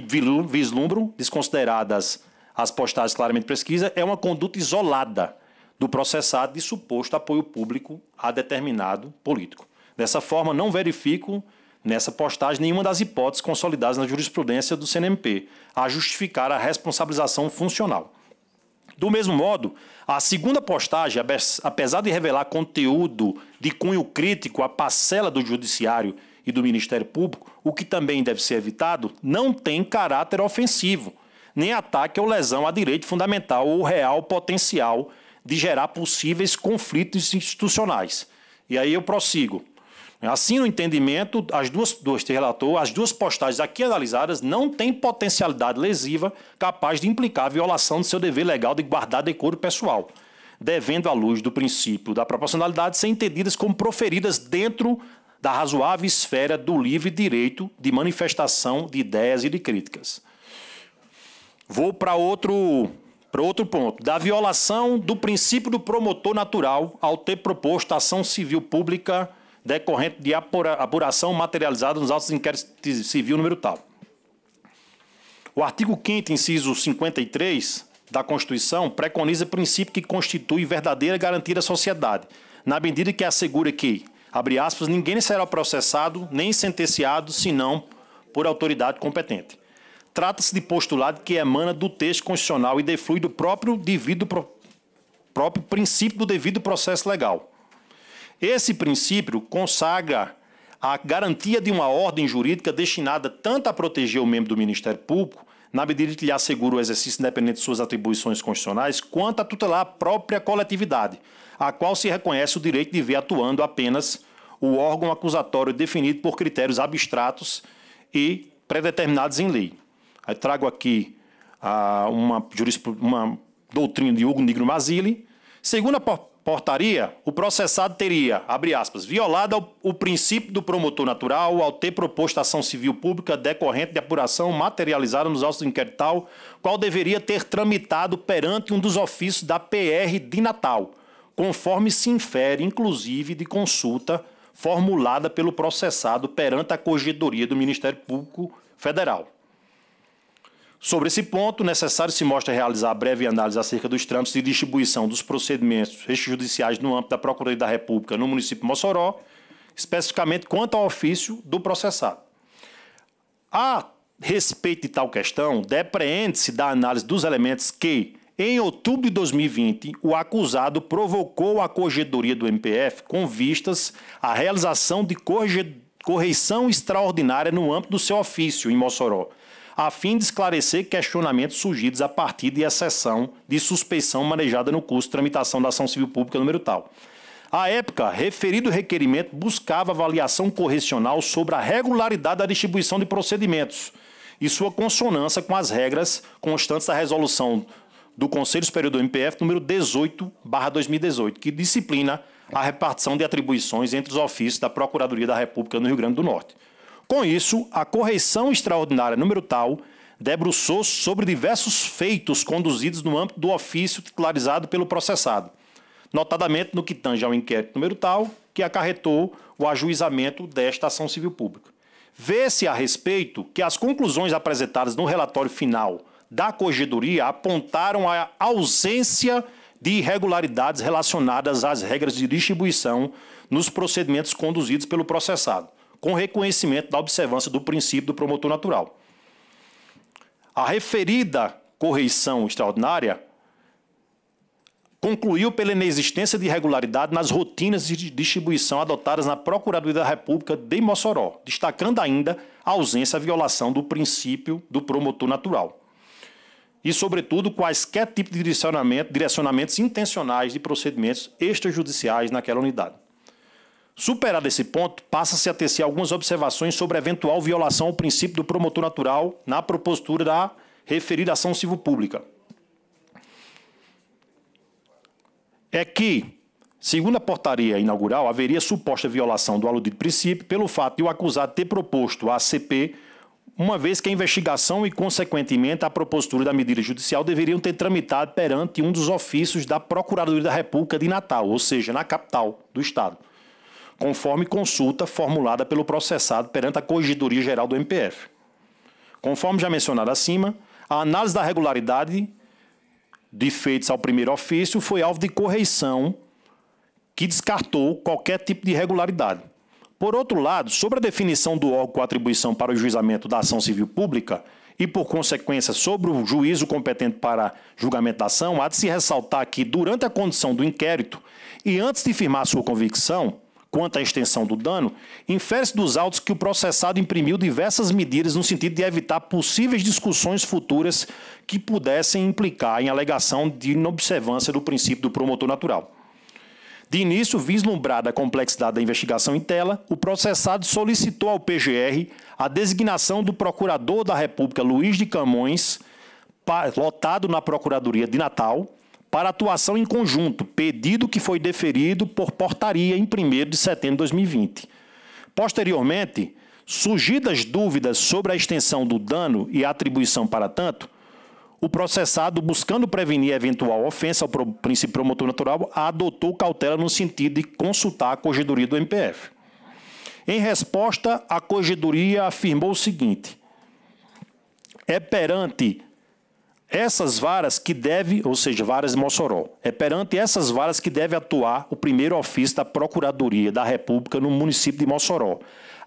vislumbro, desconsideradas as postagens claramente pesquisa, é uma conduta isolada do processado de suposto apoio público a determinado político. Dessa forma, não verifico nessa postagem nenhuma das hipóteses consolidadas na jurisprudência do CNMP a justificar a responsabilização funcional. Do mesmo modo, a segunda postagem, apesar de revelar conteúdo de cunho crítico à parcela do Judiciário e do Ministério Público, o que também deve ser evitado, não tem caráter ofensivo, nem ataque ou lesão a direito fundamental ou real potencial de gerar possíveis conflitos institucionais. E aí eu prossigo. Assim, no entendimento, as duas, duas te relatou, as duas postagens aqui analisadas não têm potencialidade lesiva capaz de implicar a violação do seu dever legal de guardar decoro pessoal, devendo à luz do princípio da proporcionalidade ser entendidas como proferidas dentro da razoável esfera do livre direito de manifestação de ideias e de críticas. Vou para outro, para outro ponto. Da violação do princípio do promotor natural ao ter proposto ação civil pública decorrente de apuração materializada nos autos de inquérito civil número tal. O artigo 5 inciso 53 da Constituição preconiza princípio que constitui verdadeira garantia da sociedade, na medida que assegura que, abre aspas, ninguém será processado nem sentenciado senão por autoridade competente. Trata-se de postulado que emana do texto constitucional e deflui do próprio devido pro, próprio princípio do devido processo legal. Esse princípio consagra a garantia de uma ordem jurídica destinada tanto a proteger o membro do Ministério Público, na medida que lhe assegura o exercício independente de suas atribuições constitucionais, quanto a tutelar a própria coletividade, a qual se reconhece o direito de ver atuando apenas o órgão acusatório definido por critérios abstratos e predeterminados em lei. Aí trago aqui ah, uma, uma doutrina de Hugo Nigro Masili. Segundo a portaria, o processado teria, abre aspas, violado o, o princípio do promotor natural ao ter proposto ação civil pública decorrente de apuração materializada nos autos do inquérito qual deveria ter tramitado perante um dos ofícios da PR de Natal, conforme se infere, inclusive, de consulta formulada pelo processado perante a corregedoria do Ministério Público Federal. Sobre esse ponto, necessário se mostra realizar breve análise acerca dos trâmites de distribuição dos procedimentos extrajudiciais no âmbito da Procuradoria da República no município de Mossoró, especificamente quanto ao ofício do processado. A respeito de tal questão, depreende-se da análise dos elementos que, em outubro de 2020, o acusado provocou a corregedoria do MPF com vistas à realização de correção extraordinária no âmbito do seu ofício em Mossoró a fim de esclarecer questionamentos surgidos a partir de exceção de suspeição manejada no curso de tramitação da ação civil pública número tal. À época, referido requerimento buscava avaliação correcional sobre a regularidade da distribuição de procedimentos e sua consonância com as regras constantes da resolução do Conselho Superior do MPF número 18/2018, que disciplina a repartição de atribuições entre os ofícios da Procuradoria da República no Rio Grande do Norte. Com isso, a correição extraordinária número tal debruçou sobre diversos feitos conduzidos no âmbito do ofício titularizado pelo processado, notadamente no que tange ao inquérito número tal, que acarretou o ajuizamento desta ação civil pública. Vê-se a respeito que as conclusões apresentadas no relatório final da corregedoria apontaram a ausência de irregularidades relacionadas às regras de distribuição nos procedimentos conduzidos pelo processado com reconhecimento da observância do princípio do promotor natural. A referida correição extraordinária concluiu pela inexistência de irregularidade nas rotinas de distribuição adotadas na Procuradoria da República de Mossoró, destacando ainda a ausência e violação do princípio do promotor natural. E, sobretudo, quaisquer tipo de direcionamento, direcionamentos intencionais de procedimentos extrajudiciais naquela unidade. Superado esse ponto, passa-se a tecer algumas observações sobre eventual violação ao princípio do promotor natural na propositura da referida ação civil pública. É que, segundo a portaria inaugural, haveria suposta violação do aludido princípio pelo fato de o acusado ter proposto a CP, uma vez que a investigação e, consequentemente, a propositura da medida judicial deveriam ter tramitado perante um dos ofícios da Procuradoria da República de Natal, ou seja, na capital do Estado conforme consulta formulada pelo processado perante a Corregedoria Geral do MPF. Conforme já mencionado acima, a análise da regularidade de feitos ao primeiro ofício foi alvo de correição que descartou qualquer tipo de irregularidade. Por outro lado, sobre a definição do órgão com atribuição para o juizamento da ação civil pública e, por consequência, sobre o juízo competente para julgamento da ação, há de se ressaltar que, durante a condição do inquérito e antes de firmar sua convicção, quanto à extensão do dano, infere-se dos autos que o processado imprimiu diversas medidas no sentido de evitar possíveis discussões futuras que pudessem implicar em alegação de inobservância do princípio do promotor natural. De início, vislumbrada a complexidade da investigação em tela, o processado solicitou ao PGR a designação do procurador da República Luiz de Camões, lotado na Procuradoria de Natal, para atuação em conjunto, pedido que foi deferido por portaria em 1 de setembro de 2020. Posteriormente, surgidas dúvidas sobre a extensão do dano e atribuição para tanto, o processado, buscando prevenir eventual ofensa ao princípio promotor natural, adotou cautela no sentido de consultar a corregedoria do MPF. Em resposta, a corregedoria afirmou o seguinte: é perante essas varas que deve, ou seja, varas de Mossoró, é perante essas varas que deve atuar o primeiro ofício da Procuradoria da República no município de Mossoró,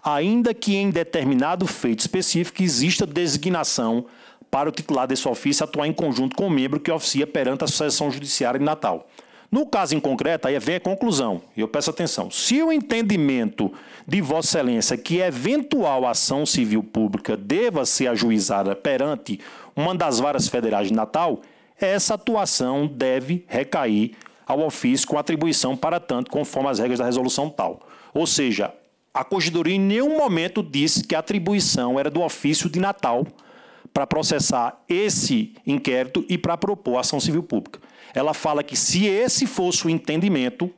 ainda que em determinado feito específico exista designação para o titular desse ofício atuar em conjunto com o membro que oficia perante a Associação Judiciária de Natal. No caso em concreto, aí vem a conclusão, e eu peço atenção. Se o entendimento de Vossa Excelência que eventual ação civil pública deva ser ajuizada perante uma das varas federais de Natal, essa atuação deve recair ao ofício com atribuição para tanto, conforme as regras da resolução tal. Ou seja, a Corregedoria em nenhum momento disse que a atribuição era do ofício de Natal para processar esse inquérito e para propor ação civil pública. Ela fala que se esse fosse o entendimento,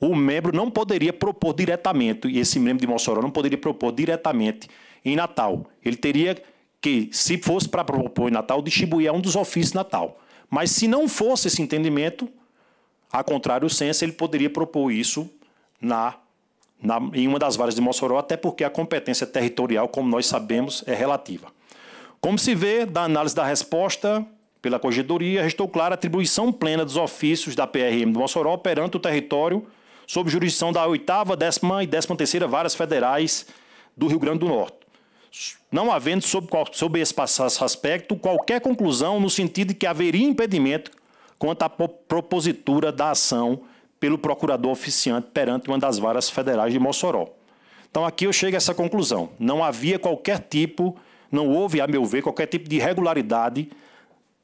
o membro não poderia propor diretamente, e esse membro de Mossoró não poderia propor diretamente em Natal. Ele teria que se fosse para propor Natal, distribuir um dos ofícios Natal. Mas se não fosse esse entendimento, a contrário senso, ele poderia propor isso na, na, em uma das varas de Mossoró, até porque a competência territorial, como nós sabemos, é relativa. Como se vê da análise da resposta pela corregedoria, restou clara a atribuição plena dos ofícios da PRM de Mossoró perante o território sob jurisdição da 8ª, 10 e 13ª varas federais do Rio Grande do Norte não havendo, sob, sob esse aspecto, qualquer conclusão no sentido de que haveria impedimento quanto à propositura da ação pelo procurador oficiante perante uma das varas federais de Mossoró. Então aqui eu chego a essa conclusão. Não havia qualquer tipo, não houve, a meu ver, qualquer tipo de irregularidade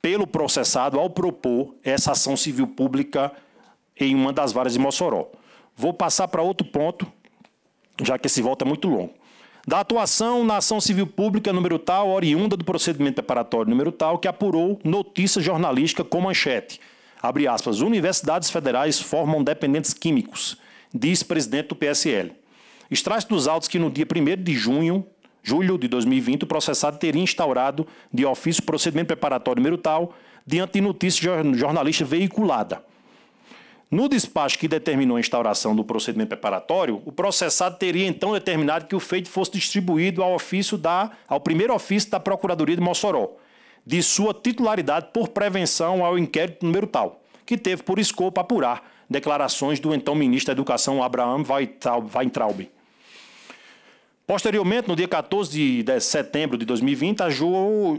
pelo processado ao propor essa ação civil pública em uma das varas de Mossoró. Vou passar para outro ponto, já que esse voto é muito longo da atuação na ação civil pública número tal, oriunda do procedimento preparatório número tal, que apurou notícia jornalística com manchete. Abre aspas, universidades federais formam dependentes químicos, diz presidente do PSL. Extrai dos autos que no dia 1 de junho, julho de 2020, o processado teria instaurado de ofício procedimento preparatório número tal, diante de notícia jornalista veiculada. No despacho que determinou a instauração do procedimento preparatório, o processado teria então determinado que o feito fosse distribuído ao ofício da, ao primeiro ofício da Procuradoria de Mossoró, de sua titularidade por prevenção ao inquérito número tal, que teve por escopo apurar declarações do então ministro da Educação Abraham Weintraub, Posteriormente, no dia 14 de setembro de 2020,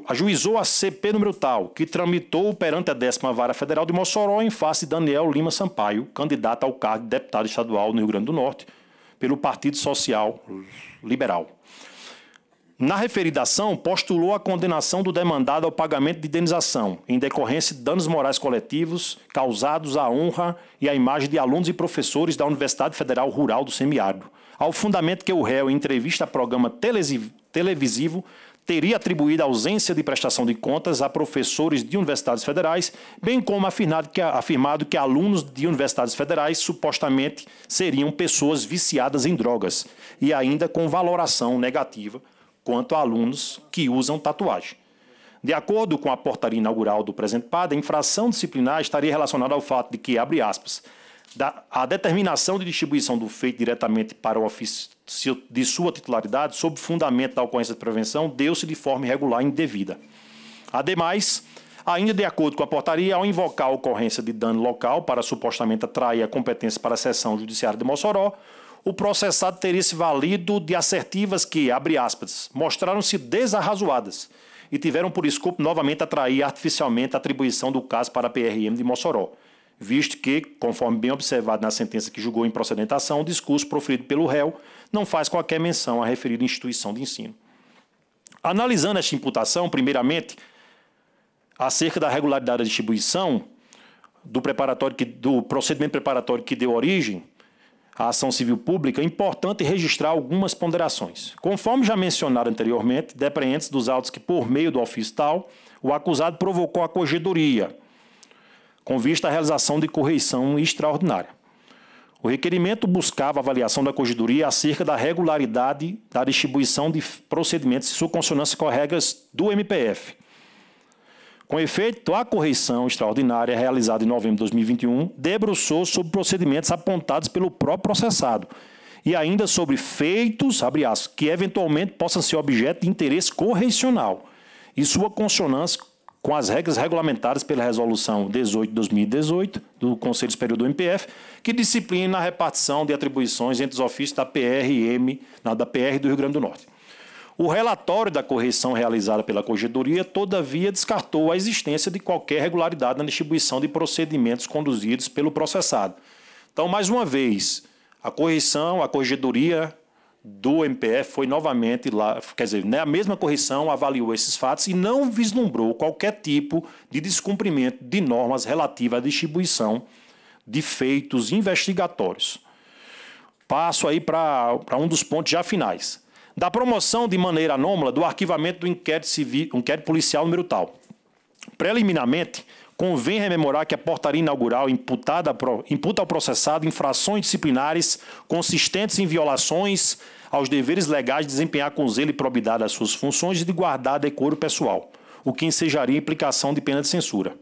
ajuizou a CP número tal, que tramitou perante a 10 Vara Federal de Mossoró em face de Daniel Lima Sampaio, candidato ao cargo de deputado estadual no Rio Grande do Norte, pelo Partido Social Liberal. Na referida ação, postulou a condenação do demandado ao pagamento de indenização, em decorrência de danos morais coletivos causados à honra e à imagem de alunos e professores da Universidade Federal Rural do Semiárido, ao fundamento que o réu, em entrevista a programa televisivo, teria atribuído a ausência de prestação de contas a professores de universidades federais, bem como afirmado que, afirmado que alunos de universidades federais supostamente seriam pessoas viciadas em drogas, e ainda com valoração negativa quanto a alunos que usam tatuagem. De acordo com a portaria inaugural do presente PAD, a infração disciplinar estaria relacionada ao fato de que, abre aspas, da, a determinação de distribuição do feito diretamente para o ofício de sua titularidade, sob fundamento da ocorrência de prevenção, deu-se de forma irregular e indevida. Ademais, ainda de acordo com a portaria, ao invocar a ocorrência de dano local para supostamente atrair a competência para a sessão judiciária de Mossoró, o processado teria se valido de assertivas que, abre aspas, mostraram-se desarrazoadas e tiveram por escopo novamente atrair artificialmente a atribuição do caso para a PRM de Mossoró visto que, conforme bem observado na sentença que julgou em procedentação o discurso proferido pelo réu não faz qualquer menção à referida instituição de ensino. Analisando esta imputação, primeiramente, acerca da regularidade da distribuição do, preparatório que, do procedimento preparatório que deu origem à ação civil pública, é importante registrar algumas ponderações. Conforme já mencionado anteriormente, depreende-se dos autos que, por meio do ofício tal, o acusado provocou a corregedoria com vista à realização de correição extraordinária. O requerimento buscava avaliação da Corregedoria acerca da regularidade da distribuição de procedimentos e sua consonância com as regras do MPF. Com efeito, a correição extraordinária realizada em novembro de 2021 debruçou sobre procedimentos apontados pelo próprio processado e ainda sobre feitos, abre aspas, que eventualmente possam ser objeto de interesse correcional e sua consonância com as regras regulamentadas pela Resolução 18-2018 do Conselho Superior do MPF, que disciplina a repartição de atribuições entre os ofícios da PRM, da PR do Rio Grande do Norte. O relatório da correção realizada pela Corregedoria, todavia, descartou a existência de qualquer regularidade na distribuição de procedimentos conduzidos pelo processado. Então, mais uma vez, a correção, a Corregedoria do MPF foi novamente lá, quer dizer, né, a mesma correção avaliou esses fatos e não vislumbrou qualquer tipo de descumprimento de normas relativas à distribuição de feitos investigatórios. Passo aí para um dos pontos já finais. Da promoção de maneira anômala do arquivamento do inquérito, civil, inquérito policial número tal. Preliminarmente, convém rememorar que a portaria inaugural imputada, imputa ao processado infrações disciplinares consistentes em violações aos deveres legais de desempenhar com zelo e probidade as suas funções e de guardar decoro pessoal, o que ensejaria implicação de pena de censura.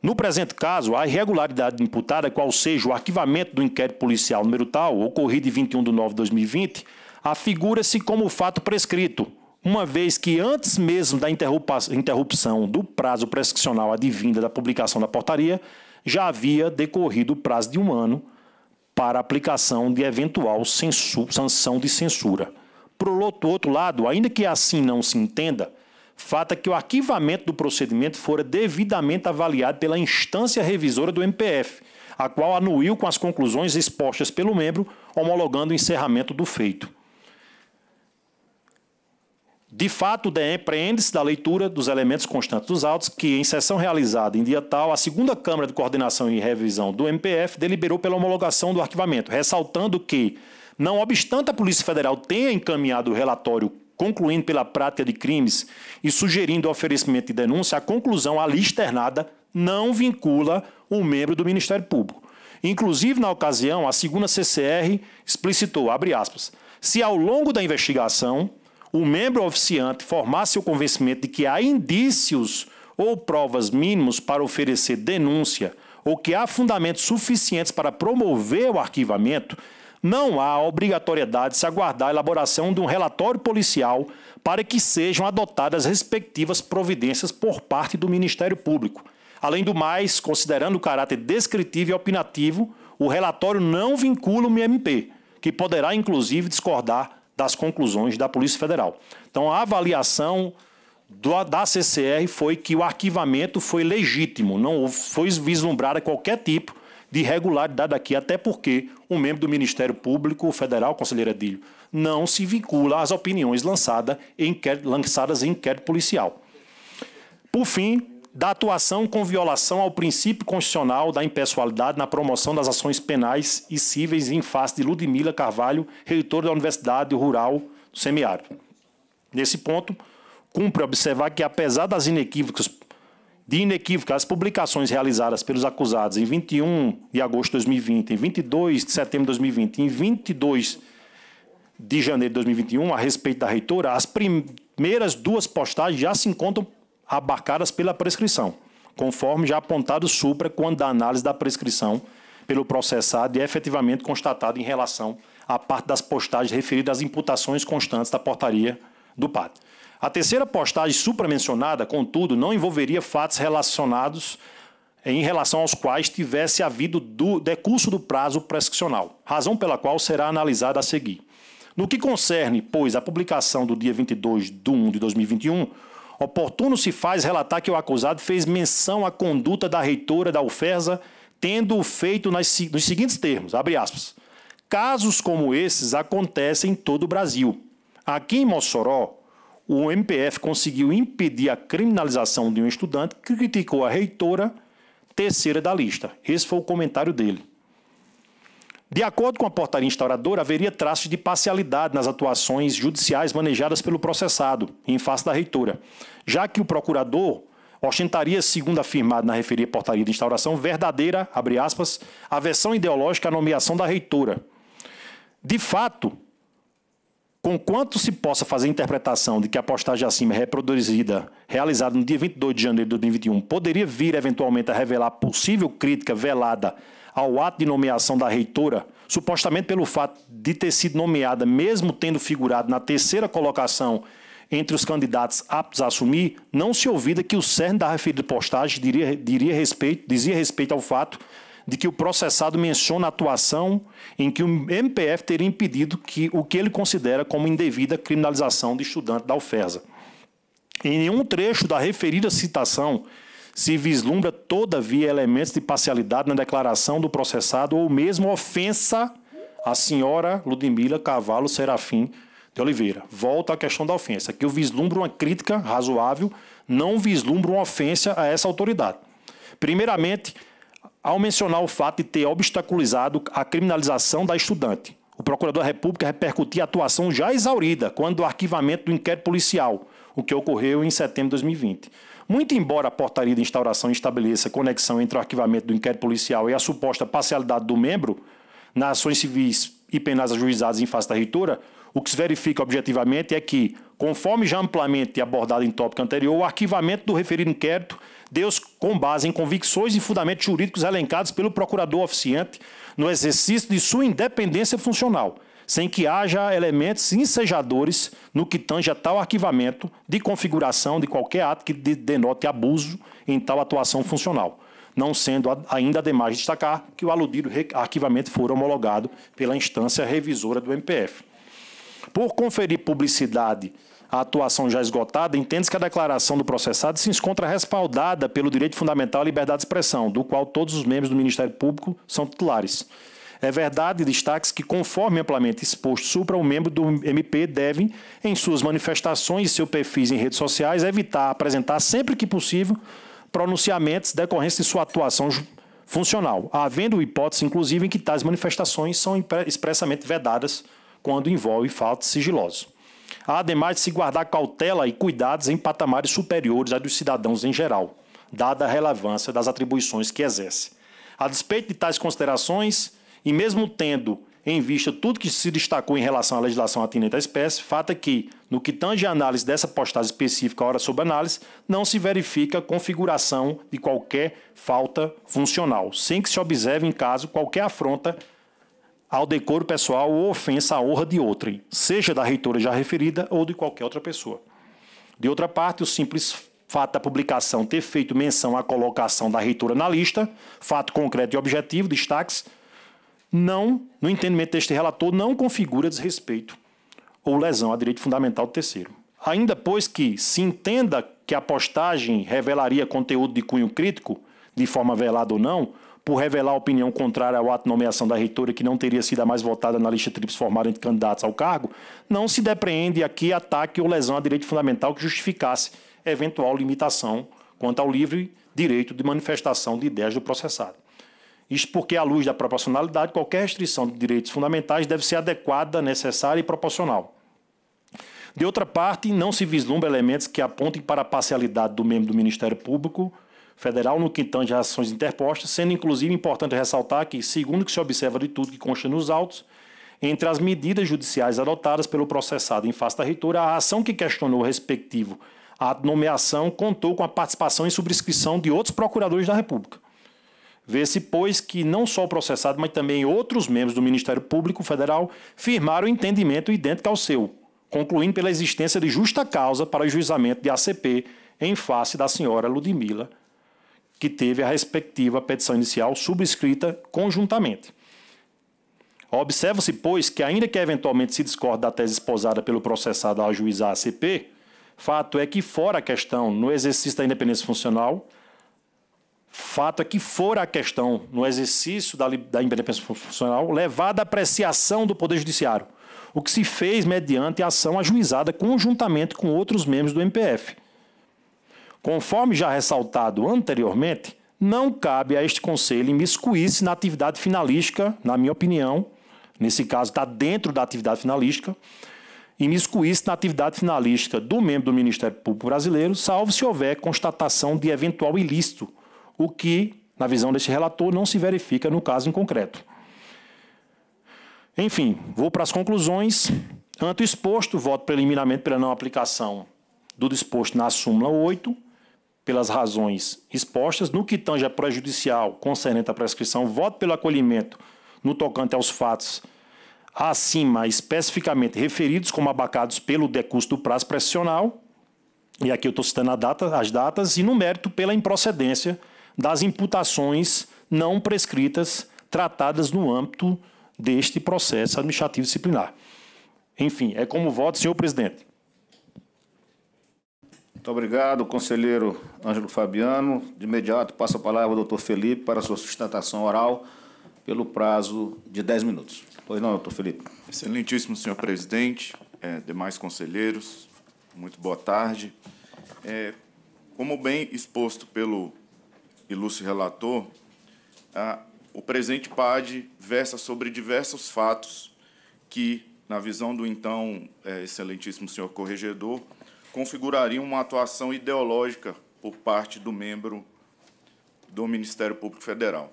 No presente caso, a irregularidade imputada, qual seja o arquivamento do inquérito policial número tal, ocorrido em 21 de novembro de 2020, afigura-se como fato prescrito, uma vez que antes mesmo da interrupção do prazo prescricional advinda da publicação da portaria, já havia decorrido o prazo de um ano para aplicação de eventual sanção de censura. Por outro lado, ainda que assim não se entenda, fato é que o arquivamento do procedimento fora devidamente avaliado pela instância revisora do MPF, a qual anuiu com as conclusões expostas pelo membro, homologando o encerramento do feito. De fato, o DEM preende-se da leitura dos elementos constantes dos autos que, em sessão realizada em dia tal, a segunda Câmara de Coordenação e Revisão do MPF deliberou pela homologação do arquivamento, ressaltando que, não obstante a Polícia Federal tenha encaminhado o relatório concluindo pela prática de crimes e sugerindo o oferecimento de denúncia, a conclusão ali externada não vincula o membro do Ministério Público. Inclusive, na ocasião, a segunda CCR explicitou, abre aspas, se ao longo da investigação o membro oficiante formasse o convencimento de que há indícios ou provas mínimos para oferecer denúncia ou que há fundamentos suficientes para promover o arquivamento, não há obrigatoriedade de se aguardar a elaboração de um relatório policial para que sejam adotadas respectivas providências por parte do Ministério Público. Além do mais, considerando o caráter descritivo e opinativo, o relatório não vincula o MMP, que poderá inclusive discordar das conclusões da Polícia Federal. Então, a avaliação do, da CCR foi que o arquivamento foi legítimo, não foi vislumbrada qualquer tipo de irregularidade aqui, até porque um membro do Ministério Público Federal, conselheira Dílio, não se vincula às opiniões lançada em lançadas em inquérito policial. Por fim, da atuação com violação ao princípio constitucional da impessoalidade na promoção das ações penais e cíveis em face de Ludmila Carvalho, reitor da Universidade Rural do Semiárido. Nesse ponto, cumpre observar que, apesar das inequívocas, de inequívocas publicações realizadas pelos acusados em 21 de agosto de 2020, em 22 de setembro de 2020 e em 22 de janeiro de 2021, a respeito da reitora, as primeiras duas postagens já se encontram abarcadas pela prescrição, conforme já apontado supra quando da análise da prescrição pelo processado e é efetivamente constatado em relação à parte das postagens referidas às imputações constantes da portaria do PAD. A terceira postagem supramencionada, contudo, não envolveria fatos relacionados em relação aos quais tivesse havido do decurso do prazo prescricional, razão pela qual será analisada a seguir. No que concerne, pois, a publicação do dia 22 de 1 de 2021, Oportuno se faz relatar que o acusado fez menção à conduta da reitora da UFERSA, tendo o feito nas, nos seguintes termos, abre aspas, Casos como esses acontecem em todo o Brasil. Aqui em Mossoró, o MPF conseguiu impedir a criminalização de um estudante que criticou a reitora terceira da lista. Esse foi o comentário dele. De acordo com a portaria instauradora, haveria traços de parcialidade nas atuações judiciais manejadas pelo processado, em face da reitora, já que o procurador ostentaria, segundo afirmado na referida portaria de instauração, verdadeira, abre aspas, aversão ideológica à nomeação da reitora. De fato, Conquanto se possa fazer a interpretação de que a postagem acima reproduzida, realizada no dia 22 de janeiro de 2021, poderia vir eventualmente a revelar possível crítica velada ao ato de nomeação da reitora, supostamente pelo fato de ter sido nomeada, mesmo tendo figurado na terceira colocação entre os candidatos aptos a assumir, não se ouvida que o cerne da referida postagem diria, diria respeito, dizia respeito ao fato de que o processado menciona a atuação em que o MPF teria impedido que, o que ele considera como indevida criminalização de estudante da UFESA. Em nenhum trecho da referida citação se vislumbra, todavia, elementos de parcialidade na declaração do processado ou mesmo ofensa à senhora Ludmila Cavalo Serafim de Oliveira. Volta à questão da ofensa, que eu vislumbro uma crítica razoável, não vislumbro uma ofensa a essa autoridade. Primeiramente, ao mencionar o fato de ter obstaculizado a criminalização da estudante, o procurador da República repercutia a atuação já exaurida quando do arquivamento do inquérito policial, o que ocorreu em setembro de 2020. Muito embora a portaria de instauração estabeleça conexão entre o arquivamento do inquérito policial e a suposta parcialidade do membro, nas ações civis e penais ajuizadas em face da reitora, o que se verifica objetivamente é que, conforme já amplamente abordado em tópico anterior, o arquivamento do referido inquérito deu-se com base em convicções e fundamentos jurídicos elencados pelo procurador oficiante no exercício de sua independência funcional sem que haja elementos ensejadores no que tange a tal arquivamento de configuração de qualquer ato que denote abuso em tal atuação funcional, não sendo ainda demais destacar que o aludido arquivamento for homologado pela instância revisora do MPF. Por conferir publicidade à atuação já esgotada, entende-se que a declaração do processado se encontra respaldada pelo direito fundamental à liberdade de expressão, do qual todos os membros do Ministério Público são titulares. É verdade, destaca-se que, conforme amplamente exposto supra, o um membro do MP deve, em suas manifestações e seu perfis em redes sociais, evitar apresentar, sempre que possível, pronunciamentos decorrentes de sua atuação funcional, havendo hipótese, inclusive, em que tais manifestações são expressamente vedadas quando envolve fato sigiloso. Há, ademais, de se guardar cautela e cuidados em patamares superiores a dos cidadãos em geral, dada a relevância das atribuições que exerce. A despeito de tais considerações, e mesmo tendo em vista tudo que se destacou em relação à legislação atinente à espécie, fato é que, no que tange a análise dessa postagem específica, hora sob análise, não se verifica configuração de qualquer falta funcional, sem que se observe, em caso, qualquer afronta ao decoro pessoal ou ofensa à honra de outrem, seja da reitora já referida ou de qualquer outra pessoa. De outra parte, o simples fato da publicação ter feito menção à colocação da reitora na lista, fato concreto e objetivo, destaca-se não, no entendimento deste relator, não configura desrespeito ou lesão a direito fundamental do terceiro. Ainda pois que se entenda que a postagem revelaria conteúdo de cunho crítico, de forma velada ou não, por revelar opinião contrária ao ato de nomeação da reitora, que não teria sido a mais votada na lista tríplice formada entre candidatos ao cargo, não se depreende aqui ataque ou lesão a direito fundamental que justificasse eventual limitação quanto ao livre direito de manifestação de ideias do processado. Isto porque, à luz da proporcionalidade, qualquer restrição de direitos fundamentais deve ser adequada, necessária e proporcional. De outra parte, não se vislumbra elementos que apontem para a parcialidade do membro do Ministério Público Federal no que tange às ações interpostas, sendo inclusive importante ressaltar que, segundo o que se observa de tudo que consta nos autos, entre as medidas judiciais adotadas pelo processado em face da reitora, a ação que questionou o respectivo ato de nomeação contou com a participação e subscrição de outros procuradores da República. Vê-se, pois, que não só o processado, mas também outros membros do Ministério Público Federal firmaram um entendimento idêntico ao seu, concluindo pela existência de justa causa para o juizamento de ACP em face da senhora Ludmila, que teve a respectiva petição inicial subscrita conjuntamente. Observa-se, pois, que ainda que eventualmente se discorde da tese esposada pelo processado ao juiz ACP, fato é que, fora a questão, no exercício da independência funcional, Fato é que fora a questão, no exercício da, da independência funcional, levada à apreciação do Poder Judiciário, o que se fez mediante ação ajuizada conjuntamente com outros membros do MPF. Conforme já ressaltado anteriormente, não cabe a este Conselho imiscuir-se na atividade finalística, na minha opinião, nesse caso está dentro da atividade finalística, imiscuir-se na atividade finalística do membro do Ministério Público Brasileiro, salvo se houver constatação de eventual ilícito o que, na visão deste relator, não se verifica no caso em concreto. Enfim, vou para as conclusões. Ante o exposto, voto preliminarmente pela não aplicação do disposto na súmula 8, pelas razões expostas. No que tange a prejudicial concernente à prescrição, voto pelo acolhimento no tocante aos fatos acima especificamente referidos como abacados pelo decurso do prazo pressional, e aqui eu estou citando data, as datas, e no mérito pela improcedência das imputações não prescritas tratadas no âmbito deste processo administrativo disciplinar. Enfim, é como voto, senhor presidente. Muito obrigado, conselheiro Ângelo Fabiano. De imediato, passo a palavra ao doutor Felipe para sua sustentação oral pelo prazo de 10 minutos. Pois não, doutor Felipe. Excelentíssimo senhor presidente, é, demais conselheiros, muito boa tarde. É, como bem exposto pelo Lúcio relator, a, ah, o presente PAD versa sobre diversos fatos que, na visão do então é, excelentíssimo senhor corregedor, configurariam uma atuação ideológica por parte do membro do Ministério Público Federal.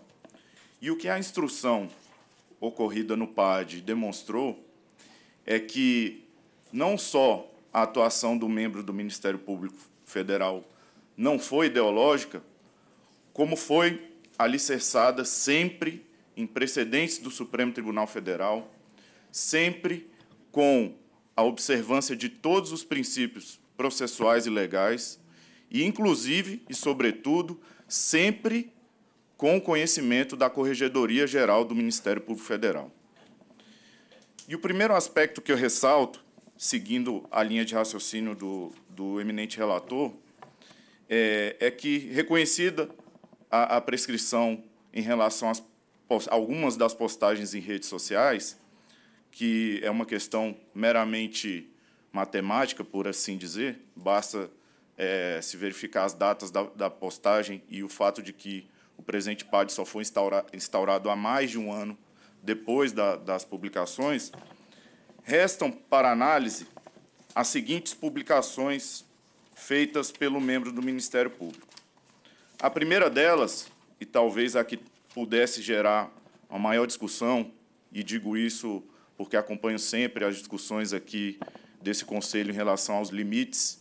E o que a instrução ocorrida no PAD demonstrou é que não só a atuação do membro do Ministério Público Federal não foi ideológica, como foi alicerçada sempre em precedentes do Supremo Tribunal Federal, sempre com a observância de todos os princípios processuais e legais, e, inclusive e sobretudo, sempre com conhecimento da Corregedoria Geral do Ministério Público Federal. E o primeiro aspecto que eu ressalto, seguindo a linha de raciocínio do, do eminente relator, é, é que, reconhecida a, a prescrição em relação às algumas das postagens em redes sociais, que é uma questão meramente matemática, por assim dizer, basta é, se verificar as datas da, da, postagem e o fato de que o presente PAD só foi instaura, instaurado há mais de um ano depois da, das publicações, restam para análise as seguintes publicações feitas pelo membro do Ministério Público. A primeira delas, e talvez a que pudesse gerar a maior discussão, e digo isso porque acompanho sempre as discussões aqui desse Conselho em relação aos limites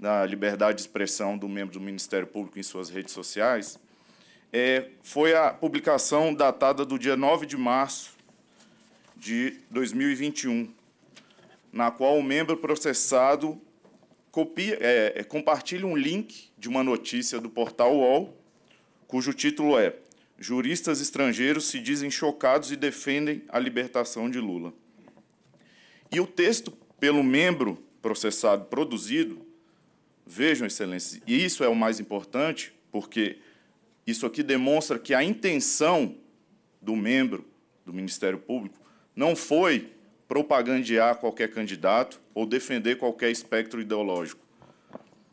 da liberdade de expressão do membro do Ministério Público em suas redes sociais, é, foi a publicação datada do dia 9 de março de 2021, na qual o membro processado copia, é, é compartilha um link de uma notícia do portal UOL, cujo título é Juristas estrangeiros se dizem chocados e defendem a libertação de Lula. E o texto pelo membro processado produzido, vejam, excelência, e isso é o mais importante, porque isso aqui demonstra que a intenção do membro do Ministério Público não foi propagandear qualquer candidato ou defender qualquer espectro ideológico.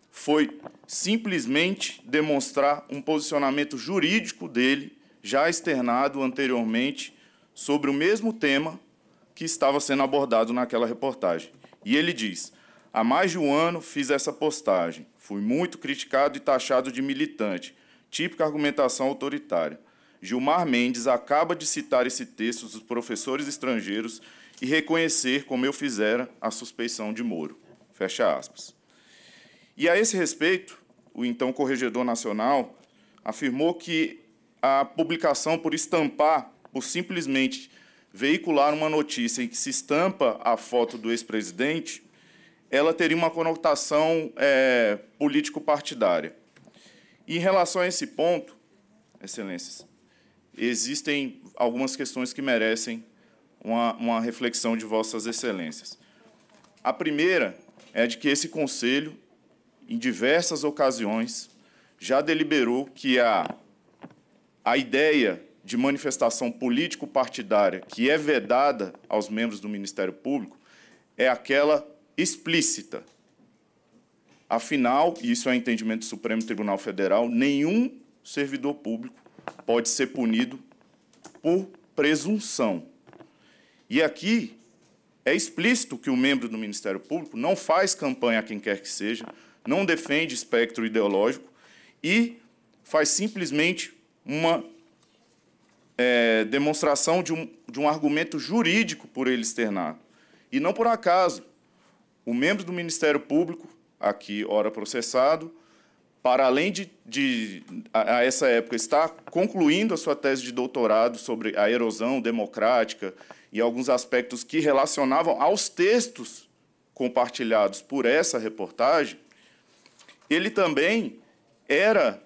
Foi simplesmente demonstrar um posicionamento jurídico dele, já externado anteriormente, sobre o mesmo tema que estava sendo abordado naquela reportagem. E ele diz: Há mais de um ano fiz essa postagem. Fui muito criticado e taxado de militante, típica argumentação autoritária. Gilmar Mendes acaba de citar esse texto dos professores estrangeiros e reconhecer, como eu fizera, a suspeição de Moro. Fecha aspas. E a esse respeito, o então corregedor nacional afirmou que a publicação por estampar, por simplesmente veicular uma notícia em que se estampa a foto do ex-presidente, ela teria uma conotação é, político-partidária. Em relação a esse ponto, excelências, existem algumas questões que merecem uma, uma reflexão de Vossas Excelências. A primeira é de que esse Conselho, em diversas ocasiões, já deliberou que a, a ideia de manifestação político-partidária que é vedada aos membros do Ministério Público é aquela explícita. Afinal, e isso é entendimento do Supremo Tribunal Federal, nenhum servidor público pode ser punido por presunção. E aqui é explícito que o membro do Ministério Público não faz campanha a quem quer que seja, não defende espectro ideológico e faz simplesmente uma é, demonstração de um, de um argumento jurídico por ele externado. E não por acaso, o membro do Ministério Público, aqui, ora processado, para além de, de a, a, essa época, estar concluindo a sua tese de doutorado sobre a erosão democrática e alguns aspectos que relacionavam aos textos compartilhados por essa reportagem, ele também era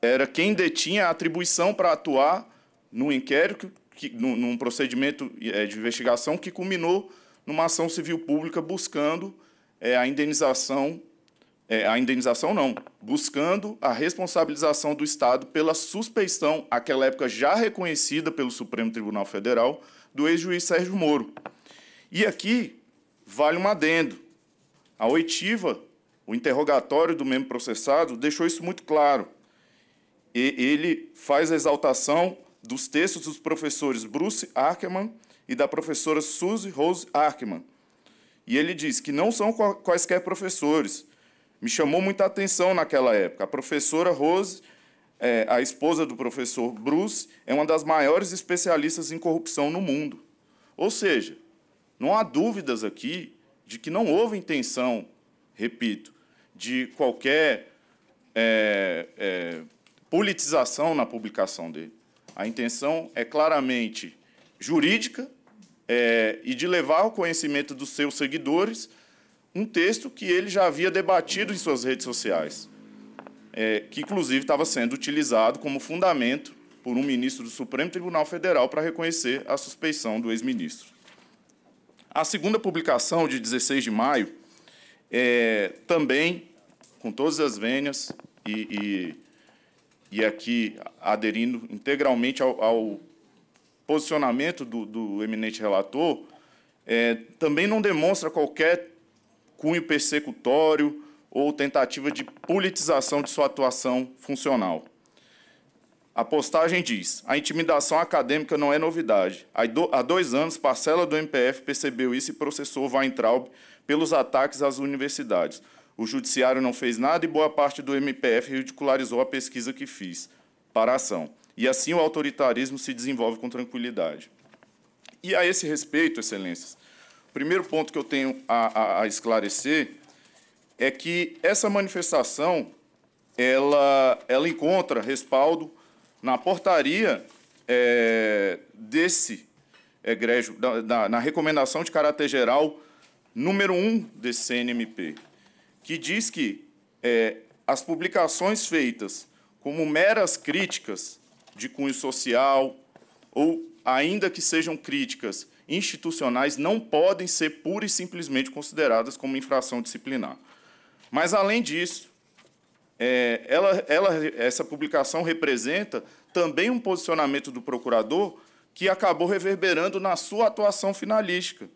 era quem detinha a atribuição para atuar no inquérito, que, num, num procedimento é, de investigação que culminou numa ação civil pública buscando é, a indenização, é, a indenização não, buscando a responsabilização do Estado pela suspeição, àquela época já reconhecida pelo Supremo Tribunal Federal, do ex-juiz Sérgio Moro. E aqui vale um adendo. A oitiva, o interrogatório do mesmo processado, deixou isso muito claro. E ele faz a exaltação dos textos dos professores Bruce Ackerman e da professora Suzy Rose Ackerman. E ele diz que não são quaisquer professores. Me chamou muita atenção naquela época. A professora Rose é, a esposa do professor Bruce é uma das maiores especialistas em corrupção no mundo. Ou seja, não há dúvidas aqui de que não houve intenção, repito, de qualquer é, é, politização na publicação dele. A intenção é claramente jurídica é, e de levar ao conhecimento dos seus seguidores um texto que ele já havia debatido em suas redes sociais é, que inclusive estava sendo utilizado como fundamento por um ministro do Supremo Tribunal Federal para reconhecer a suspeição do ex-ministro. A segunda publicação, de 16 de maio, é, também, com todas as vênias e, e, e aqui aderindo integralmente ao, ao posicionamento do, do, eminente relator, é, também não demonstra qualquer cunho persecutório, ou tentativa de politização de sua atuação funcional. A postagem diz: a intimidação acadêmica não é novidade. Há dois anos, parcela do MPF percebeu isso e processou Weintraub pelos ataques às universidades. O judiciário não fez nada e boa parte do MPF ridicularizou a pesquisa que fiz. Para a ação. E assim o autoritarismo se desenvolve com tranquilidade. E a esse respeito, excelências, o primeiro ponto que eu tenho a, a, a esclarecer é que essa manifestação ela, ela encontra respaldo na portaria é, desse egrégio, da, da, na recomendação de caráter geral número 1 desse CNMP, que diz que é, as publicações feitas como meras críticas de cunho social ou ainda que sejam críticas institucionais não podem ser pura e simplesmente consideradas como infração disciplinar. Mas, além disso, é, ela, ela, essa publicação representa também um posicionamento do procurador que acabou reverberando na sua atuação finalística,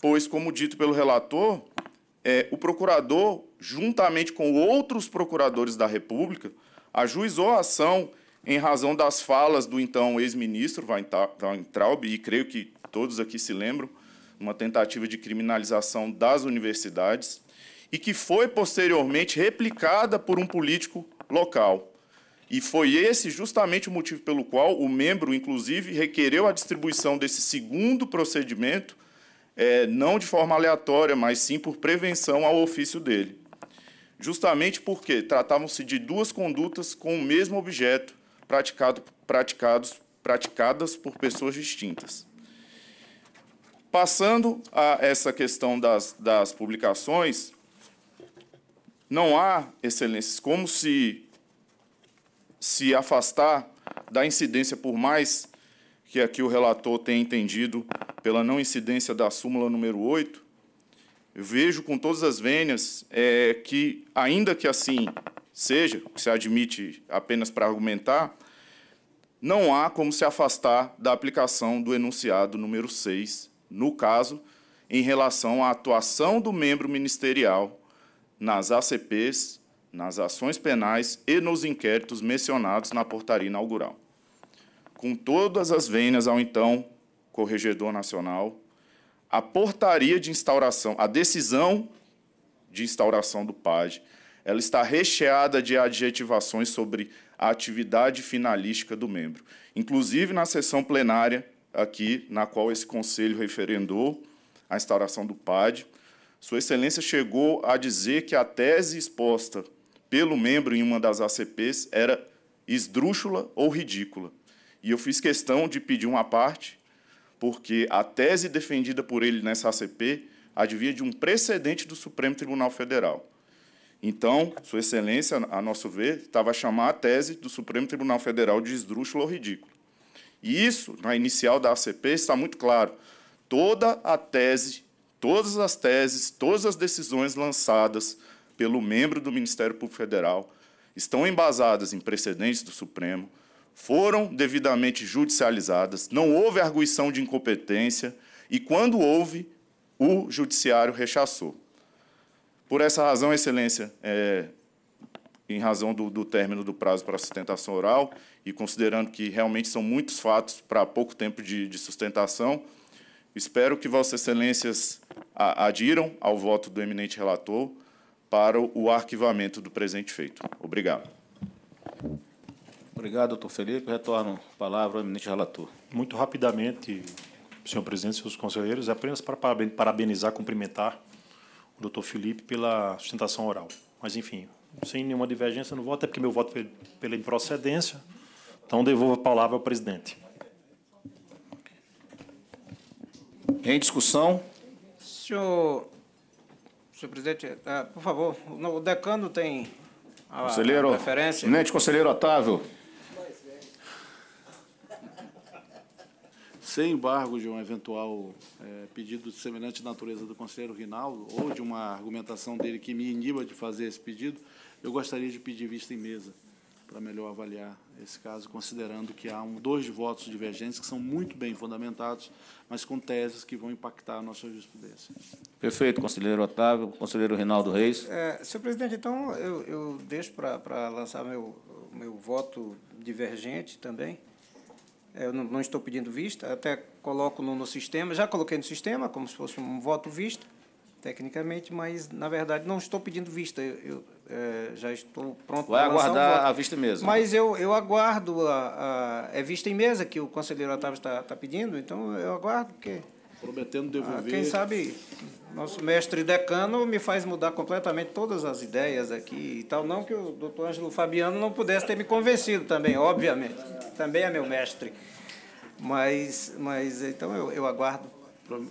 pois, como dito pelo relator, é, o procurador, juntamente com outros procuradores da República, ajuizou a ação em razão das falas do então ex-ministro Weintraub, e creio que todos aqui se lembram, uma tentativa de criminalização das universidades e que foi posteriormente replicada por um político local. E foi esse justamente o motivo pelo qual o membro, inclusive, requereu a distribuição desse segundo procedimento, é, não de forma aleatória, mas sim por prevenção ao ofício dele. Justamente porque tratavam-se de duas condutas com o mesmo objeto, praticado, praticados, praticadas por pessoas distintas. Passando a essa questão das, das publicações, não há, excelências, como se se afastar da incidência, por mais que aqui o relator tenha entendido pela não incidência da súmula número 8, vejo com todas as vênias é, que, ainda que assim seja, que se admite apenas para argumentar, não há como se afastar da aplicação do enunciado número 6, no caso, em relação à atuação do membro ministerial nas ACPs, nas ações penais e nos inquéritos mencionados na portaria inaugural. Com todas as venhas ao então Corregedor Nacional, a portaria de instauração, a decisão de instauração do PAD, ela está recheada de adjetivações sobre a atividade finalística do membro. Inclusive na sessão plenária aqui, na qual esse conselho referendou a instauração do PAD, sua Excelência chegou a dizer que a tese exposta pelo membro em uma das ACPs era esdrúxula ou ridícula. E eu fiz questão de pedir uma parte, porque a tese defendida por ele nessa ACP advia de um precedente do Supremo Tribunal Federal. Então, Sua Excelência, a nosso ver, estava a chamar a tese do Supremo Tribunal Federal de esdrúxula ou ridícula. E isso, na inicial da ACP, está muito claro. Toda a tese todas as teses, todas as decisões lançadas pelo membro do Ministério Público Federal estão embasadas em precedentes do Supremo, foram devidamente judicializadas, não houve arguição de incompetência e, quando houve, o Judiciário rechaçou. Por essa razão, Excelência, é, em razão do, do, término do prazo para sustentação oral e considerando que realmente são muitos fatos para pouco tempo de, de sustentação, Espero que Vossas Excelências adiram ao voto do eminente relator para o arquivamento do presente feito. Obrigado. Obrigado, doutor Felipe. Retorno a palavra ao eminente relator. Muito rapidamente, senhor presidente, seus conselheiros, é apenas para parabenizar, cumprimentar o doutor Felipe pela sustentação oral. Mas, enfim, sem nenhuma divergência no voto, é porque meu voto foi pela improcedência. Então, devolvo a palavra ao presidente. Em discussão. Senhor, senhor presidente, ah, por favor, o decano tem a, conselheiro, a preferência. Conselheiro, conselheiro Otávio. sem embargo de um eventual é, pedido de semelhante natureza do conselheiro Rinaldo ou de uma argumentação dele que me iniba de fazer esse pedido, eu gostaria de pedir vista em mesa para melhor avaliar esse caso, considerando que há um, dois votos divergentes que são muito bem fundamentados, mas com teses que vão impactar a nossa jurisprudência. Perfeito, conselheiro Otávio. Conselheiro Reinaldo Reis. É, senhor presidente, então eu, eu deixo para lançar meu, meu voto divergente também. É, eu não, não estou pedindo vista, até coloco no, no sistema, já coloquei no sistema, como se fosse um voto vista, tecnicamente, mas, na verdade, não estou pedindo vista. eu, eu é, já estou pronto Vai aguardar a vista em mesa. Mas eu, eu aguardo a, a, É vista em mesa que o conselheiro Otávio está, está pedindo, então eu aguardo, porque. Prometendo devolver. Ah, quem sabe nosso mestre decano me faz mudar completamente todas as ideias aqui e tal. Não que o doutor Ângelo Fabiano não pudesse ter me convencido também, obviamente. Também é meu mestre. Mas, mas então eu, eu aguardo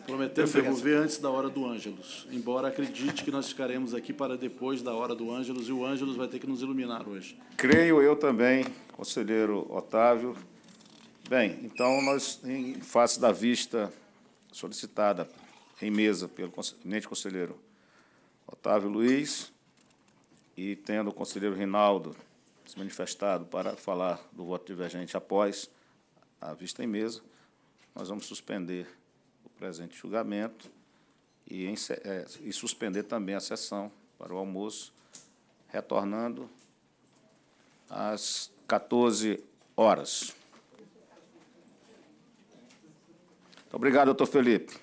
Prometemos devolver antes da hora do Ângelos, embora acredite que nós ficaremos aqui para depois da hora do Ângelos e o Ângelos vai ter que nos iluminar hoje. Creio eu também, conselheiro Otávio. Bem, então nós, em face da vista solicitada em mesa pelo eminente conselheiro Otávio Luiz e tendo o conselheiro Rinaldo se manifestado para falar do voto divergente após a vista em mesa, nós vamos suspender presente julgamento e, em, é, e suspender também a sessão para o almoço, retornando às 14 horas. obrigado, doutor Felipe.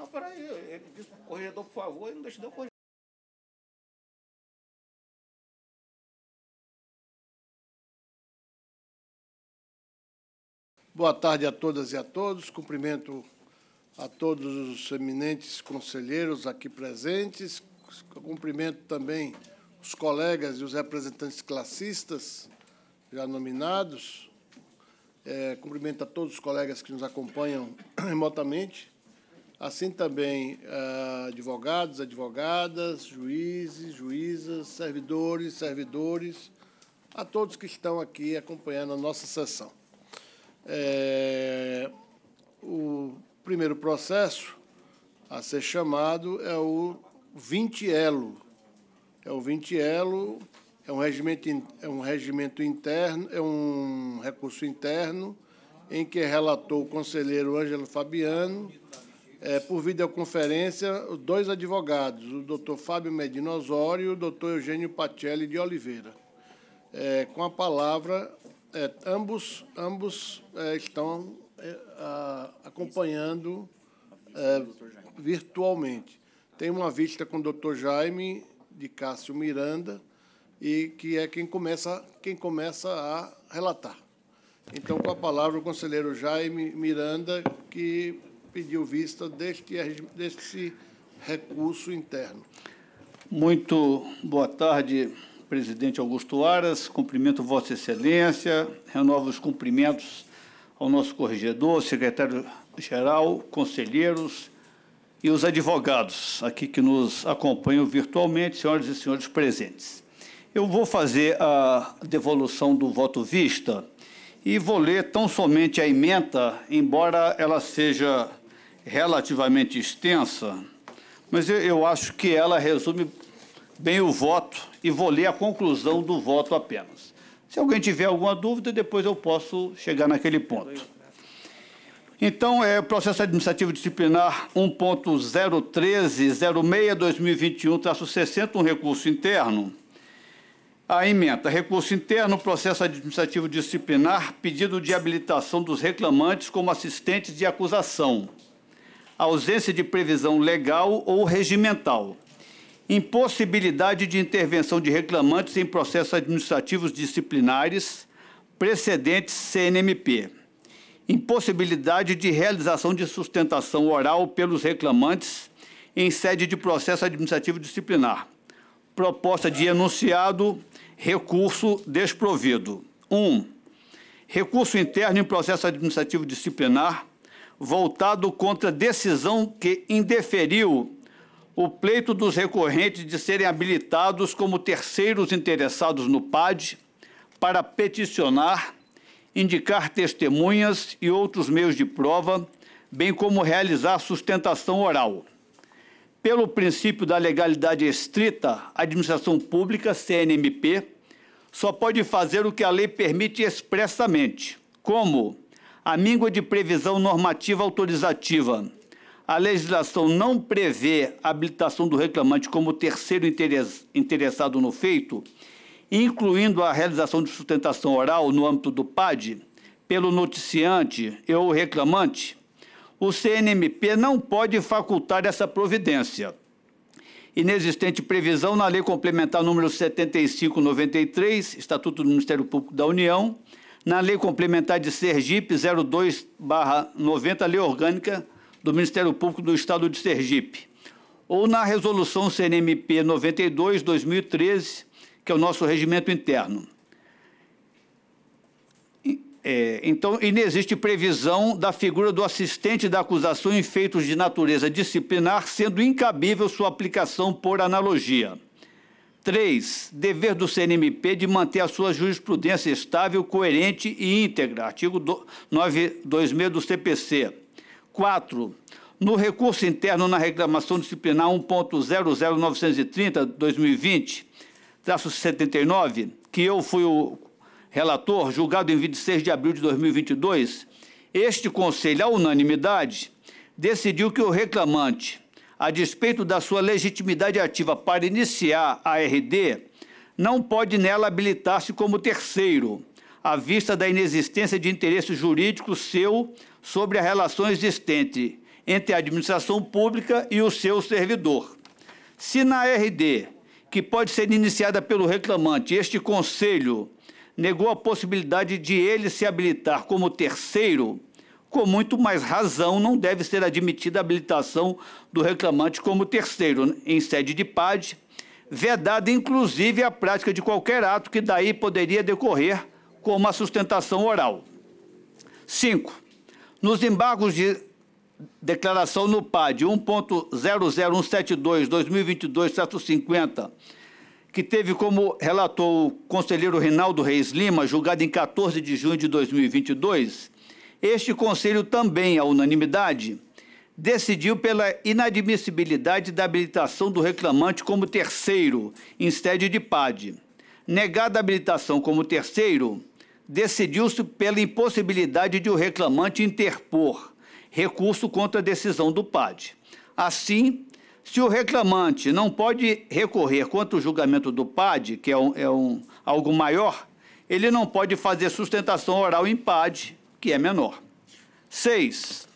Não, peraí, ele disse pro corregedor, por favor, e não deixa de eu corrigir. Boa tarde a todas e a todos. Cumprimento a todos os eminentes conselheiros aqui presentes. Cumprimento também os colegas e os representantes classistas já nominados. É, cumprimento a todos os colegas que nos acompanham remotamente assim também ah, advogados, advogadas, juízes, juízas, servidores, servidores, a todos que estão aqui acompanhando a nossa sessão. É, o primeiro processo a ser chamado é o 20 elo. É o 20 elo, é um regimento, é um regimento interno, é um recurso interno em que relatou o conselheiro Ângelo Fabiano, é, por videoconferência dois advogados, o doutor Fábio Medina Osório e o doutor Eugênio Pacelli de Oliveira. É, com a palavra, é, ambos, ambos é, estão é, a, acompanhando é, virtualmente. Tem uma vista com o doutor Jaime de Cássio Miranda, e que é quem começa, quem começa a relatar. Então, com a palavra, o conselheiro Jaime Miranda, que pediu vista deste, deste recurso interno. Muito boa tarde, presidente Augusto Aras. Cumprimento Vossa Excelência, renovo os cumprimentos ao nosso corregedor, secretário-geral, conselheiros e os advogados aqui que nos acompanham virtualmente, senhoras e senhores presentes. Eu vou fazer a devolução do voto vista e vou ler tão somente a emenda, embora ela seja relativamente extensa, mas eu, eu acho que ela resume bem o voto e vou ler a conclusão do voto apenas. Se alguém tiver alguma dúvida, depois eu posso chegar naquele ponto. Então, é o processo administrativo disciplinar 1.013.06-2021-60, um recurso interno. A emenda, recurso interno, processo administrativo disciplinar, pedido de habilitação dos reclamantes como assistentes de acusação ausência de previsão legal ou regimental, impossibilidade de intervenção de reclamantes em processos administrativos disciplinares, precedentes CNMP, impossibilidade de realização de sustentação oral pelos reclamantes em sede de processo administrativo disciplinar, proposta de enunciado, recurso desprovido. 1. Um, recurso interno em processo administrativo disciplinar voltado contra a decisão que indeferiu o pleito dos recorrentes de serem habilitados como terceiros interessados no PAD para peticionar, indicar testemunhas e outros meios de prova, bem como realizar sustentação oral. Pelo princípio da legalidade estrita, a administração pública, CNMP, só pode fazer o que a lei permite expressamente, como a míngua de previsão normativa autorizativa. A legislação não prevê a habilitação do reclamante como terceiro interessado no feito, incluindo a realização de sustentação oral no âmbito do PAD, pelo noticiante ou reclamante, o CNMP não pode facultar essa providência. Inexistente previsão na Lei Complementar número 7593, Estatuto do Ministério Público da União, na Lei Complementar de Sergipe 02/90, Lei Orgânica do Ministério Público do Estado de Sergipe, ou na Resolução CNMP 92/2013, que é o nosso regimento interno. É, então, inexiste previsão da figura do assistente da acusação em feitos de natureza disciplinar, sendo incabível sua aplicação por analogia. 3. Dever do CNMP de manter a sua jurisprudência estável, coerente e íntegra. Artigo 926 do CPC. 4. No recurso interno na reclamação disciplinar 1.00930-2020, traço 79, que eu fui o relator, julgado em 26 de abril de 2022, este Conselho, à unanimidade, decidiu que o reclamante a despeito da sua legitimidade ativa para iniciar a RD, não pode nela habilitar-se como terceiro, à vista da inexistência de interesse jurídico seu sobre a relação existente entre a administração pública e o seu servidor. Se na RD, que pode ser iniciada pelo reclamante, este conselho negou a possibilidade de ele se habilitar como terceiro, com muito mais razão, não deve ser admitida a habilitação do reclamante como terceiro em sede de PAD, vedada inclusive a prática de qualquer ato que daí poderia decorrer como a sustentação oral. 5. Nos embargos de declaração no PAD 1.00172-2022-150, que teve como relator o conselheiro Reinaldo Reis Lima, julgado em 14 de junho de 2022, este conselho também, à unanimidade, decidiu pela inadmissibilidade da habilitação do reclamante como terceiro, em sede de PAD. Negada a habilitação como terceiro, decidiu-se pela impossibilidade de o reclamante interpor recurso contra a decisão do PAD. Assim, se o reclamante não pode recorrer contra o julgamento do PAD, que é, um, é um algo maior, ele não pode fazer sustentação oral em PAD que é menor. 6.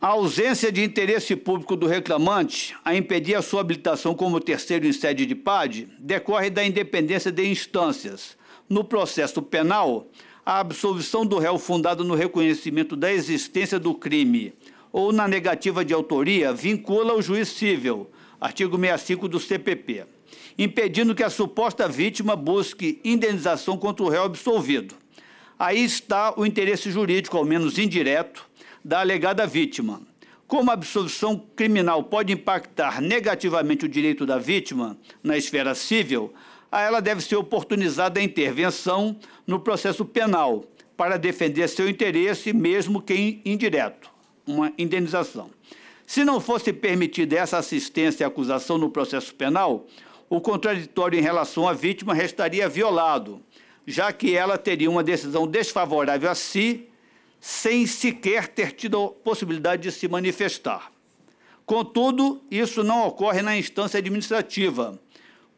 A ausência de interesse público do reclamante a impedir a sua habilitação como terceiro em sede de PAD decorre da independência de instâncias. No processo penal, a absolvição do réu fundada no reconhecimento da existência do crime ou na negativa de autoria vincula o juiz civil, artigo 65 do CPP, impedindo que a suposta vítima busque indenização contra o réu absolvido. Aí está o interesse jurídico, ao menos indireto, da alegada vítima. Como a absolvição criminal pode impactar negativamente o direito da vítima na esfera civil, a ela deve ser oportunizada a intervenção no processo penal para defender seu interesse, mesmo que indireto, uma indenização. Se não fosse permitida essa assistência e acusação no processo penal, o contraditório em relação à vítima restaria violado já que ela teria uma decisão desfavorável a si, sem sequer ter tido a possibilidade de se manifestar. Contudo, isso não ocorre na instância administrativa,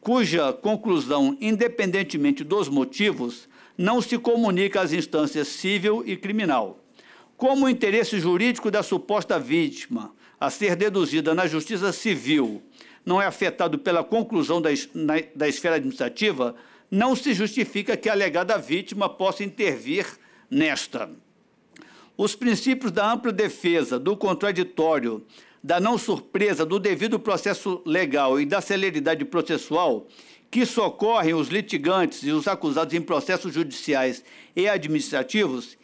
cuja conclusão, independentemente dos motivos, não se comunica às instâncias civil e criminal. Como o interesse jurídico da suposta vítima a ser deduzida na justiça civil não é afetado pela conclusão da, na, da esfera administrativa, não se justifica que a alegada vítima possa intervir nesta. Os princípios da ampla defesa, do contraditório, da não surpresa, do devido processo legal e da celeridade processual que socorrem os litigantes e os acusados em processos judiciais e administrativos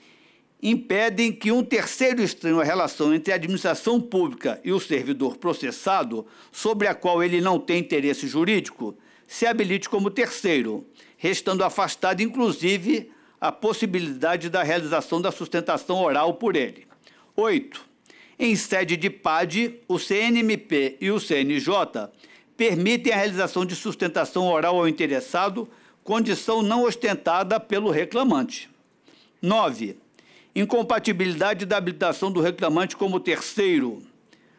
impedem que um terceiro estranho à relação entre a administração pública e o servidor processado, sobre a qual ele não tem interesse jurídico, se habilite como terceiro, restando afastada, inclusive, a possibilidade da realização da sustentação oral por ele. 8. Em sede de PAD, o CNMP e o CNJ permitem a realização de sustentação oral ao interessado, condição não ostentada pelo reclamante. 9. Incompatibilidade da habilitação do reclamante como terceiro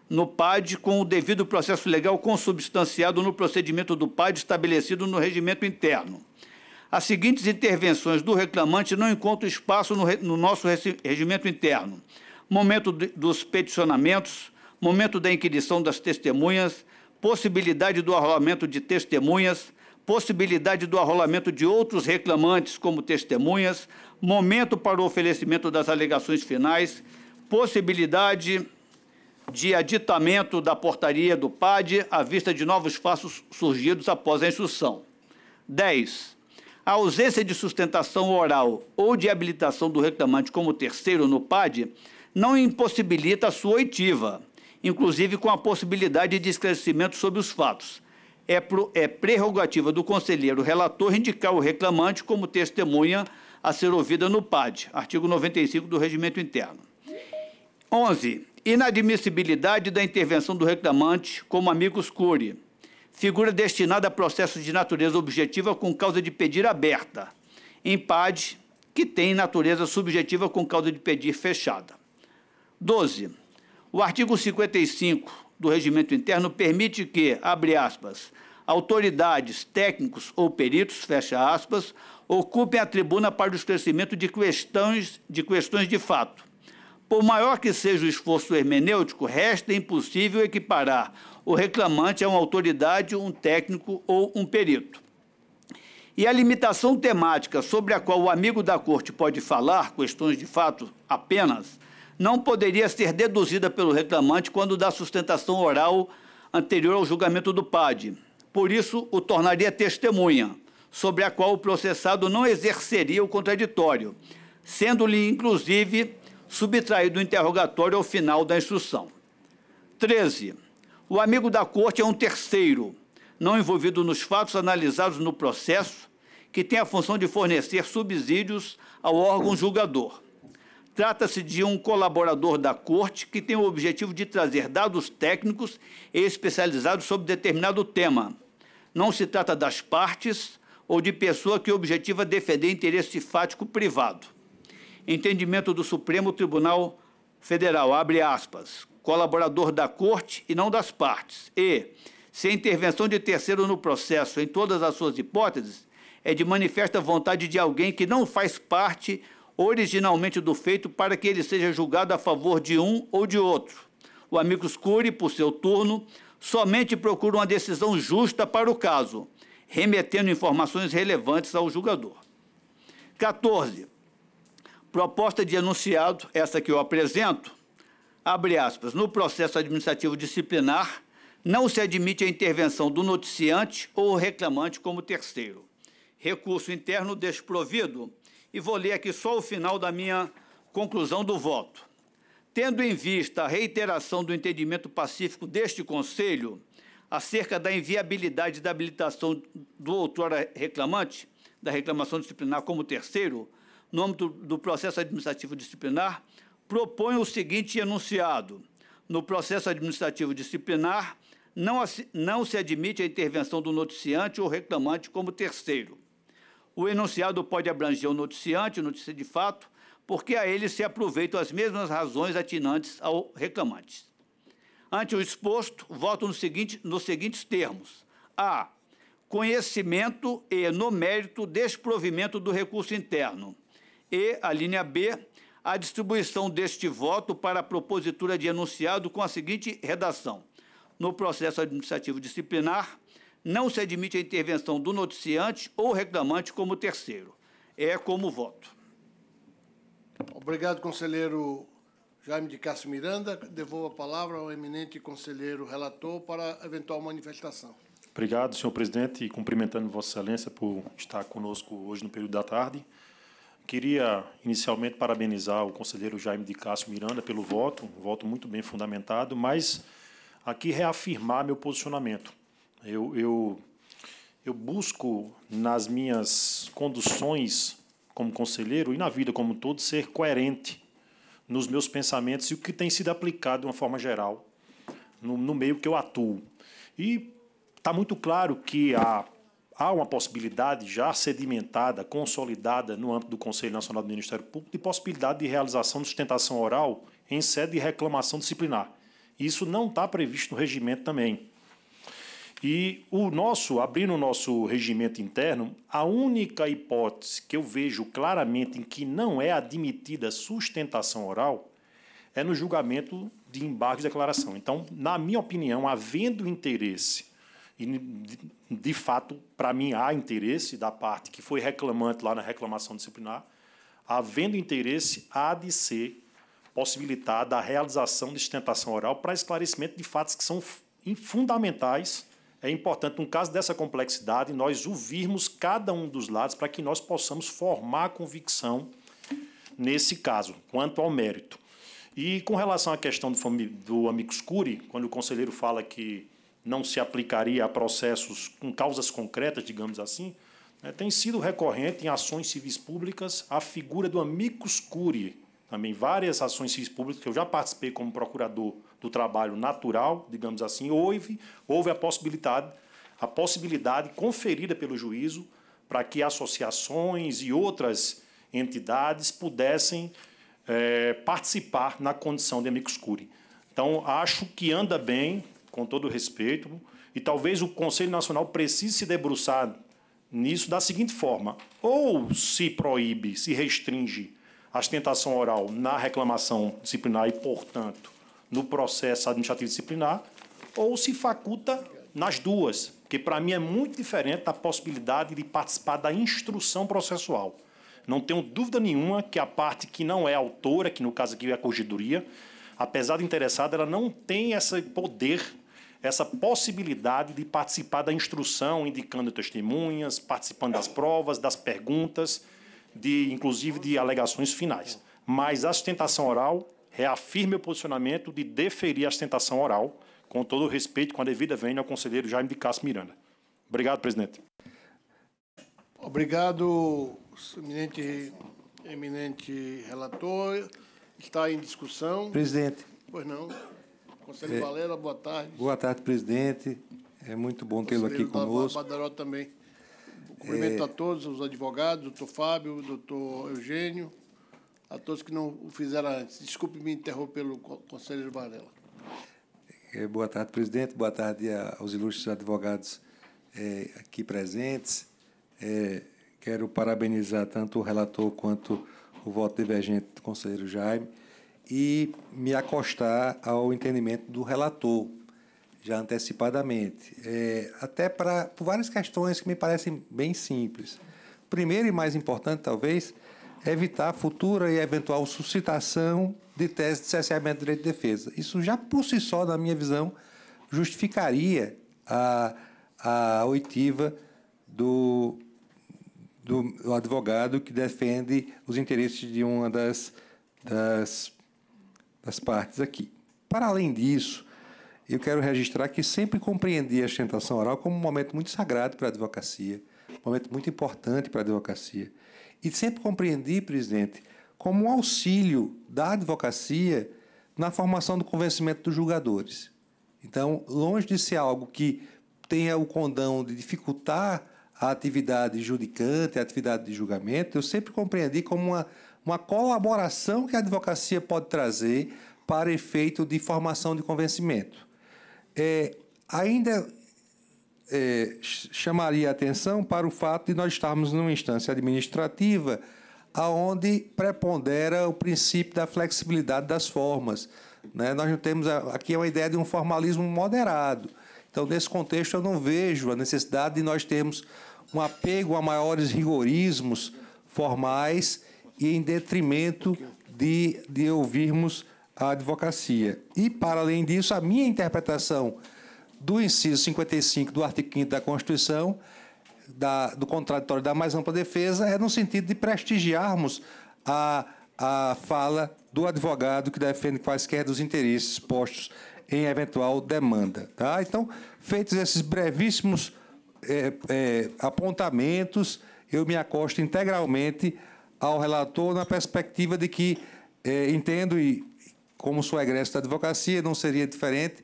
no PAD com o devido processo legal consubstanciado no procedimento do PAD estabelecido no regimento interno. As seguintes intervenções do reclamante não encontram espaço no, no nosso regimento interno. Momento de, dos peticionamentos, momento da inquisição das testemunhas, possibilidade do arrolamento de testemunhas, possibilidade do arrolamento de outros reclamantes como testemunhas, momento para o oferecimento das alegações finais, possibilidade de aditamento da portaria do PAD à vista de novos fatos surgidos após a instrução. 10. A ausência de sustentação oral ou de habilitação do reclamante como terceiro no PAD não impossibilita a sua oitiva, inclusive com a possibilidade de esclarecimento sobre os fatos. É, pro, é prerrogativa do conselheiro relator indicar o reclamante como testemunha a ser ouvida no PAD, artigo 95 do Regimento Interno. 11. Inadmissibilidade da intervenção do reclamante como amigos curi figura destinada a processos de natureza objetiva com causa de pedir aberta. Empade, que tem natureza subjetiva com causa de pedir fechada. 12. O artigo 55 do Regimento Interno permite que, abre aspas, autoridades, técnicos ou peritos, fecha aspas, ocupem a tribuna para o esclarecimento de questões de, questões de fato. Por maior que seja o esforço hermenêutico, resta impossível equiparar o reclamante é uma autoridade, um técnico ou um perito. E a limitação temática sobre a qual o amigo da corte pode falar, questões de fato apenas, não poderia ser deduzida pelo reclamante quando dá sustentação oral anterior ao julgamento do PAD. Por isso, o tornaria testemunha, sobre a qual o processado não exerceria o contraditório, sendo-lhe, inclusive, subtraído o interrogatório ao final da instrução. 13. O amigo da corte é um terceiro, não envolvido nos fatos analisados no processo, que tem a função de fornecer subsídios ao órgão julgador. Trata-se de um colaborador da corte que tem o objetivo de trazer dados técnicos e especializados sobre determinado tema. Não se trata das partes ou de pessoa que objetiva defender interesse fático privado. Entendimento do Supremo Tribunal Federal, abre aspas colaborador da corte e não das partes. E, se a intervenção de terceiro no processo, em todas as suas hipóteses, é de manifesta vontade de alguém que não faz parte originalmente do feito para que ele seja julgado a favor de um ou de outro. O amigo curi, por seu turno, somente procura uma decisão justa para o caso, remetendo informações relevantes ao julgador. 14. Proposta de enunciado, essa que eu apresento, abre aspas, no processo administrativo disciplinar, não se admite a intervenção do noticiante ou reclamante como terceiro. Recurso interno desprovido. E vou ler aqui só o final da minha conclusão do voto. Tendo em vista a reiteração do entendimento pacífico deste Conselho acerca da inviabilidade da habilitação do outrora reclamante, da reclamação disciplinar como terceiro, no âmbito do processo administrativo disciplinar, propõe o seguinte enunciado: no processo administrativo disciplinar, não, não se admite a intervenção do noticiante ou reclamante como terceiro. O enunciado pode abranger o noticiante, notícia de fato, porque a ele se aproveitam as mesmas razões atinantes ao reclamante. Ante o exposto, voto no seguinte, nos seguintes termos: a. Conhecimento e, no mérito, desprovimento do recurso interno. E, a linha B, a distribuição deste voto para a propositura de enunciado com a seguinte redação. No processo administrativo disciplinar, não se admite a intervenção do noticiante ou reclamante como terceiro. É como voto. Obrigado, conselheiro Jaime de Cássio Miranda. Devolvo a palavra ao eminente conselheiro relator para eventual manifestação. Obrigado, senhor presidente, e cumprimentando Vossa Excelência por estar conosco hoje no período da tarde. Queria inicialmente parabenizar o conselheiro Jaime de Cássio Miranda pelo voto, um voto muito bem fundamentado, mas aqui reafirmar meu posicionamento. Eu, eu, eu busco nas minhas conduções como conselheiro e na vida como um todo ser coerente nos meus pensamentos e o que tem sido aplicado de uma forma geral no, no meio que eu atuo. E está muito claro que a há uma possibilidade já sedimentada, consolidada no âmbito do Conselho Nacional do Ministério Público de possibilidade de realização de sustentação oral em sede de reclamação disciplinar. Isso não está previsto no regimento também. E o nosso, abrindo o nosso regimento interno, a única hipótese que eu vejo claramente em que não é admitida sustentação oral é no julgamento de embargo de declaração. Então, na minha opinião, havendo interesse e, de fato, para mim, há interesse da parte que foi reclamante lá na reclamação disciplinar. Havendo interesse, há de ser possibilitada a realização de sustentação oral para esclarecimento de fatos que são fundamentais. É importante, num caso dessa complexidade, nós ouvirmos cada um dos lados para que nós possamos formar convicção nesse caso, quanto ao mérito. E com relação à questão do, do Amicus Curi, quando o conselheiro fala que não se aplicaria a processos com causas concretas, digamos assim, né, tem sido recorrente em ações civis públicas a figura do amicus curiae. Também várias ações civis públicas que eu já participei como procurador do trabalho natural, digamos assim, houve, houve a possibilidade, a possibilidade conferida pelo juízo para que associações e outras entidades pudessem é, participar na condição de amicus curiae. Então, acho que anda bem, com todo respeito, e talvez o Conselho Nacional precise se debruçar nisso da seguinte forma: ou se proíbe, se restringe a ostentação oral na reclamação disciplinar e, portanto, no processo administrativo disciplinar, ou se faculta nas duas, que para mim é muito diferente da possibilidade de participar da instrução processual. Não tenho dúvida nenhuma que a parte que não é autora, que no caso aqui é a corregedoria, apesar de interessada, ela não tem esse poder essa possibilidade de participar da instrução, indicando testemunhas, participando das provas, das perguntas, de inclusive de alegações finais. Mas a sustentação oral reafirma o posicionamento de deferir a sustentação oral, com todo o respeito, com a devida vênia ao conselheiro Jaime de Castro Miranda. Obrigado, presidente. Obrigado, eminente, eminente relator. Está em discussão. Presidente. Pois não. Conselho é, Valera, boa tarde. Boa tarde, presidente. É muito bom tê-lo aqui conosco. Badaró também. Cumprimento é, a todos, os advogados, doutor Fábio, doutor Eugênio, a todos que não o fizeram antes. Desculpe me interromper pelo conselheiro Varela. É, boa tarde, presidente. Boa tarde aos ilustres advogados é, aqui presentes. É, quero parabenizar tanto o relator quanto o voto divergente do conselheiro Jaime e me acostar ao entendimento do relator, já antecipadamente, é, até para por várias questões que me parecem bem simples. Primeiro e mais importante, talvez, é evitar futura e eventual suscitação de tese de cerceamento de direito de defesa. Isso já por si só, na minha visão, justificaria a, a oitiva do, do advogado que defende os interesses de uma das, das das partes aqui. Para além disso, eu quero registrar que sempre compreendi a sustentação oral como um momento muito sagrado para a advocacia, um momento muito importante para a advocacia. E sempre compreendi, presidente, como um auxílio da advocacia na formação do convencimento dos julgadores. Então, longe de ser algo que tenha o condão de dificultar a atividade judicante, a atividade de julgamento, eu sempre compreendi como uma uma colaboração que a advocacia pode trazer para efeito de formação de convencimento. É, ainda é, chamaria a atenção para o fato de nós estarmos numa instância administrativa aonde prepondera o princípio da flexibilidade das formas. Né? Nós não temos aqui é uma ideia de um formalismo moderado. Então, nesse contexto, eu não vejo a necessidade de nós termos um apego a maiores rigorismos formais e em detrimento de, de ouvirmos a advocacia. E, para além disso, a minha interpretação do inciso 55 do artigo 5 da Constituição, da, do contraditório da mais ampla defesa, é no sentido de prestigiarmos a, a fala do advogado que defende quaisquer dos interesses postos em eventual demanda. Tá? Então, feitos esses brevíssimos é, é, apontamentos, eu me acosto integralmente ao relator na perspectiva de que eh, entendo e como sou egresso da advocacia não seria diferente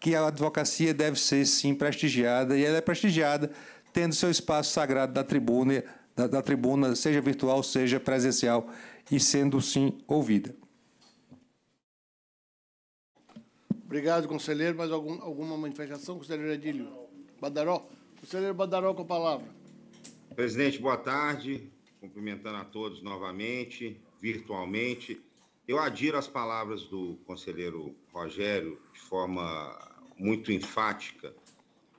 que a advocacia deve ser sim prestigiada e ela é prestigiada tendo seu espaço sagrado da tribuna da, da tribuna seja virtual seja presencial e sendo sim ouvida. Obrigado, conselheiro. Mais algum, alguma manifestação, conselheiro Edílio Badaró? Conselheiro Badaró com a palavra. Presidente, boa tarde cumprimentando a todos novamente, virtualmente. Eu adiro as palavras do conselheiro Rogério de forma muito enfática,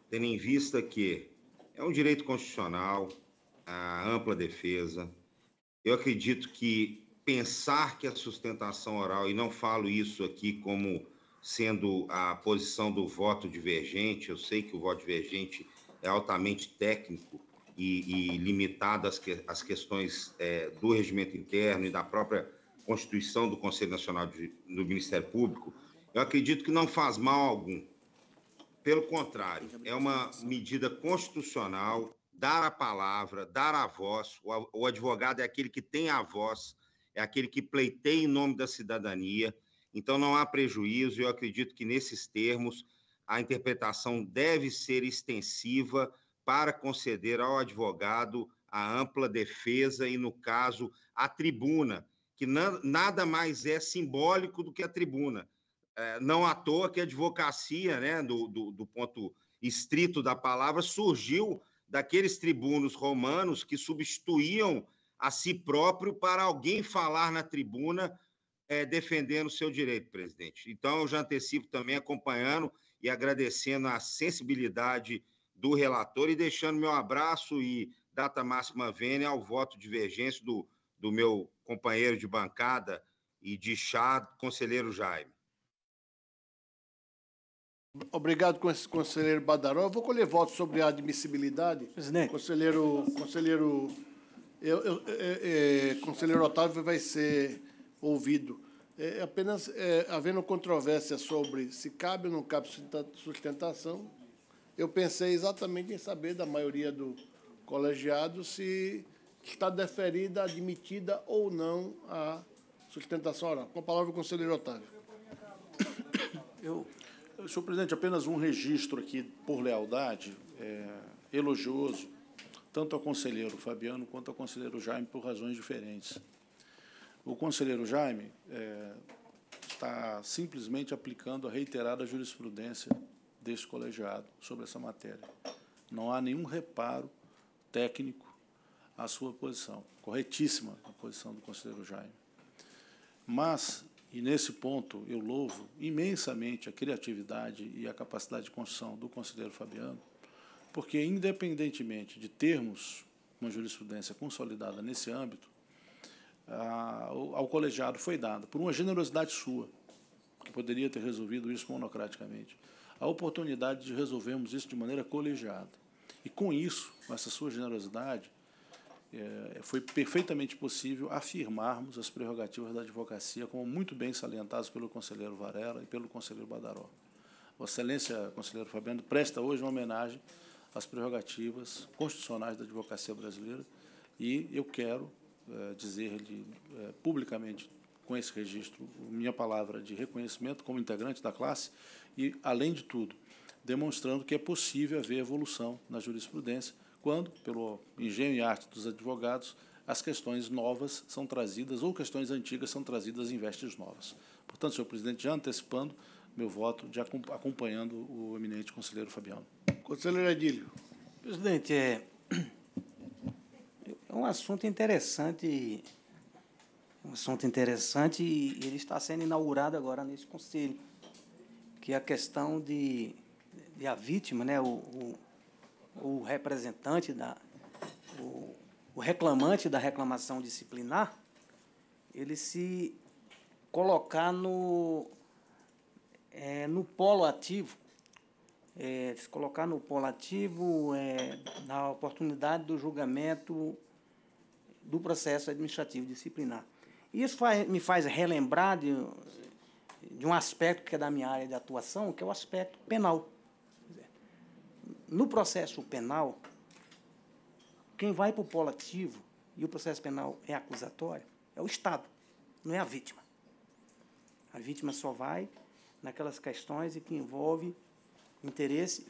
tendo em vista que é um direito constitucional, a ampla defesa. Eu acredito que pensar que a sustentação oral, e não falo isso aqui como sendo a posição do voto divergente, eu sei que o voto divergente é altamente técnico, e, e limitado às, que, questões é, do regimento interno e da própria constituição do Conselho Nacional de, do Ministério Público, eu acredito que não faz mal algum. Pelo contrário, é uma medida constitucional dar a palavra, dar a voz. O, advogado é aquele que tem a voz, é aquele que pleiteia em nome da cidadania. Então não há prejuízo. Eu acredito que nesses termos a interpretação deve ser extensiva para conceder ao advogado a ampla defesa e, no caso, a tribuna, que nada mais é simbólico do que a tribuna. É, não à toa que a advocacia, né, do, do, do ponto estrito da palavra, surgiu daqueles tribunos romanos que substituíam a si próprio para alguém falar na tribuna é, defendendo o seu direito, presidente. Então, eu já antecipo também acompanhando e agradecendo a sensibilidade do relator e deixando meu abraço e data máxima vênia ao voto divergente do, do meu companheiro de bancada e de chá, conselheiro Jaime. Obrigado, conselheiro Badaró. Eu vou colher votos sobre a admissibilidade. Presidente. Conselheiro, conselheiro, eu, eu, é, é, conselheiro Otávio vai ser ouvido. É, apenas é, havendo controvérsia sobre se cabe ou não cabe sustentação, eu pensei exatamente em saber da maioria do colegiado se está deferida, admitida ou não a sustentação oral. Com a palavra o conselheiro Otávio. Eu, senhor presidente, apenas um registro aqui por lealdade, é, elogioso, tanto ao conselheiro Fabiano quanto ao conselheiro Jaime, por razões diferentes. O conselheiro Jaime é, está simplesmente aplicando a reiterada jurisprudência deste colegiado sobre essa matéria. Não há nenhum reparo técnico à sua posição, corretíssima a posição do conselheiro Jaime. Mas, e nesse ponto eu louvo imensamente a criatividade e a capacidade de construção do conselheiro Fabiano, porque, independentemente de termos uma jurisprudência consolidada nesse âmbito, ao colegiado foi dada por uma generosidade sua, que poderia ter resolvido isso monocraticamente a oportunidade de resolvermos isso de maneira colegiada. E com isso, com essa sua generosidade, é, foi perfeitamente possível afirmarmos as prerrogativas da advocacia, como muito bem salientados pelo conselheiro Varela e pelo conselheiro Badaró. Vossa Excelência, conselheiro Fabiano, presta hoje uma homenagem às prerrogativas constitucionais da advocacia brasileira e eu quero é, dizer-lhe é, publicamente, com esse registro, minha palavra de reconhecimento como integrante da classe e, além de tudo, demonstrando que é possível haver evolução na jurisprudência quando, pelo engenho e arte dos advogados, as questões novas são trazidas ou questões antigas são trazidas em vestes novas. Portanto, senhor presidente, já antecipando meu voto, já acompanhando o eminente conselheiro Fabiano. Conselheiro Adílio. Presidente, é, é <clears throat> um assunto interessante, um assunto interessante e ele está sendo inaugurado agora nesse conselho que a questão de, de a vítima, né, o, o, o representante, da, o, o reclamante da reclamação disciplinar, ele se colocar no, é, no polo ativo, é, se colocar no polo ativo é, na oportunidade do julgamento do processo administrativo disciplinar. Isso faz, me faz relembrar de, de um aspecto que é da minha área de atuação, que é o aspecto penal. No processo penal, quem vai para o polo ativo e o processo penal é acusatório é o Estado, não é a vítima. A vítima só vai naquelas questões que envolve interesse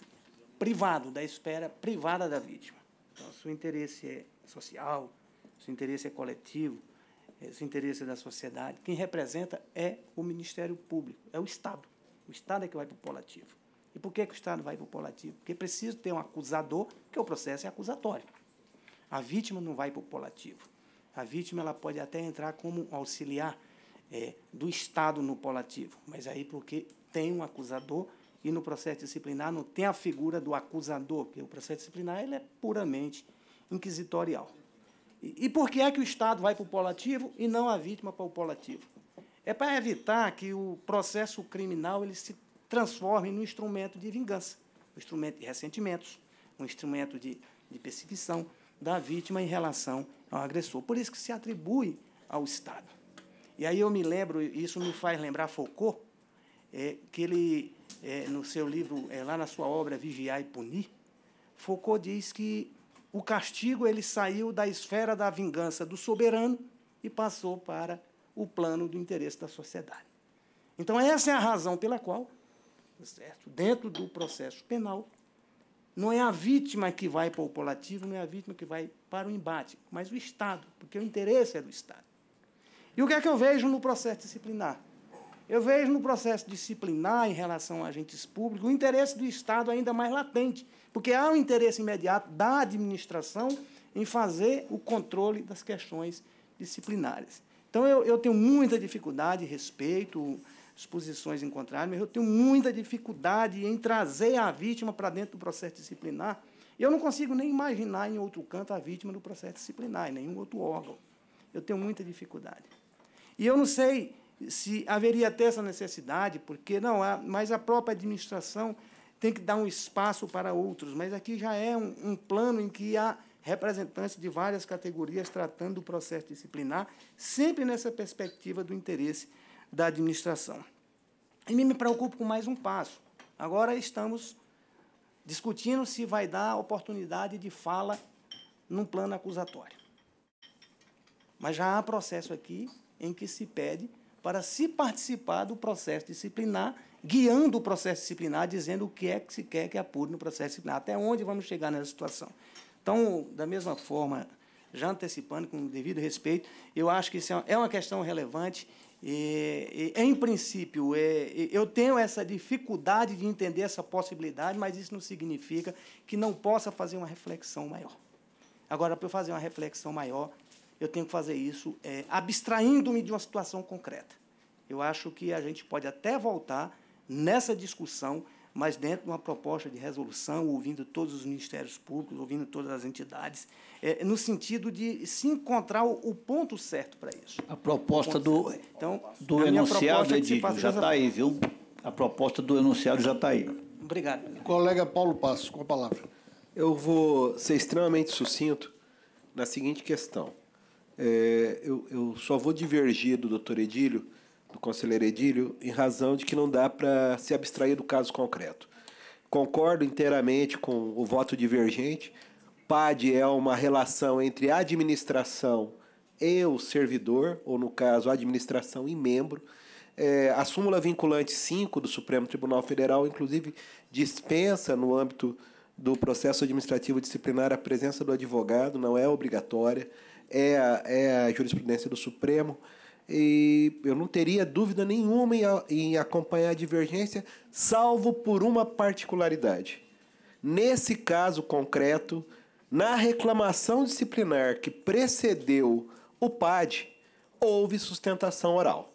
privado, da esfera privada da vítima. Então, se o interesse é social, se o interesse é coletivo, os interesses da sociedade, quem representa é o Ministério Público, é o Estado. O Estado é que vai para o polativo. E por que, que o Estado vai para o polativo? Porque precisa ter um acusador, porque o processo é acusatório. A vítima não vai para o polativo. A vítima ela pode até entrar como auxiliar é, do Estado no polativo, mas aí porque tem um acusador e no processo disciplinar não tem a figura do acusador, porque o processo disciplinar ele é puramente inquisitorial. E por que é que o Estado vai para o polativo e não a vítima para o polativo? É para evitar que o processo criminal ele se transforme num instrumento de vingança, um instrumento de ressentimentos, um instrumento de, de perseguição da vítima em relação ao agressor. Por isso que se atribui ao Estado. E aí eu me lembro, isso me faz lembrar Foucault, é, que ele, é, no seu livro, é, lá na sua obra Vigiar e Punir, Foucault diz que o castigo ele saiu da esfera da vingança do soberano e passou para o plano do interesse da sociedade. Então essa é a razão pela qual, certo, dentro do processo penal, não é a vítima que vai para o colativo, não é a vítima que vai para o embate, mas o Estado, porque o interesse é do Estado. E o que é que eu vejo no processo disciplinar? Eu vejo no processo disciplinar em relação a agentes públicos o interesse do Estado ainda mais latente, porque há um interesse imediato da administração em fazer o controle das questões disciplinares. Então, eu, eu tenho muita dificuldade, respeito as posições em contrário, mas eu tenho muita dificuldade em trazer a vítima para dentro do processo disciplinar. Eu não consigo nem imaginar em outro canto a vítima do processo disciplinar, em nenhum outro órgão. Eu tenho muita dificuldade. E eu não sei se haveria até essa necessidade, porque não, a, mas a própria administração tem que dar um espaço para outros, mas aqui já é um, um plano em que há representantes de várias categorias tratando do processo disciplinar, sempre nessa perspectiva do interesse da administração. E me preocupo com mais um passo. Agora estamos discutindo se vai dar oportunidade de fala num plano acusatório. Mas já há processo aqui em que se pede para se participar do processo disciplinar, guiando o processo disciplinar, dizendo o que é que se quer que apure no processo disciplinar, até onde vamos chegar nessa situação. Então, da mesma forma, já antecipando com devido respeito, eu acho que isso é uma é questão relevante. E, e, em princípio, é, eu tenho essa dificuldade de entender essa possibilidade, mas isso não significa que não possa fazer uma reflexão maior. Agora, para eu fazer uma reflexão maior, eu tenho que fazer isso é, abstraindo-me de uma situação concreta. Eu acho que a gente pode até voltar nessa discussão, mas dentro de uma proposta de resolução, ouvindo todos os ministérios públicos, ouvindo todas as entidades, é, no sentido de se encontrar o, o ponto certo para isso. A proposta do, então, do enunciado, é de, é já está aí, viu? A proposta do enunciado já está aí. Obrigado. Colega Paulo Passo, com a palavra. Eu vou ser extremamente sucinto na seguinte questão. É, eu, eu só vou divergir do doutor Edílio, do conselheiro Edílio, em razão de que não dá para se abstrair do caso concreto. Concordo inteiramente com o voto divergente. PAD é uma relação entre a administração e o servidor, ou no caso, a administração e membro. É, a súmula vinculante 5 do Supremo Tribunal Federal, inclusive, dispensa no âmbito do processo administrativo disciplinar a presença do advogado, não é obrigatória é, é a jurisprudência do Supremo. E eu não teria dúvida nenhuma em, em acompanhar a divergência, salvo por uma particularidade. Nesse caso concreto, na reclamação disciplinar que precedeu o PAD, houve sustentação oral.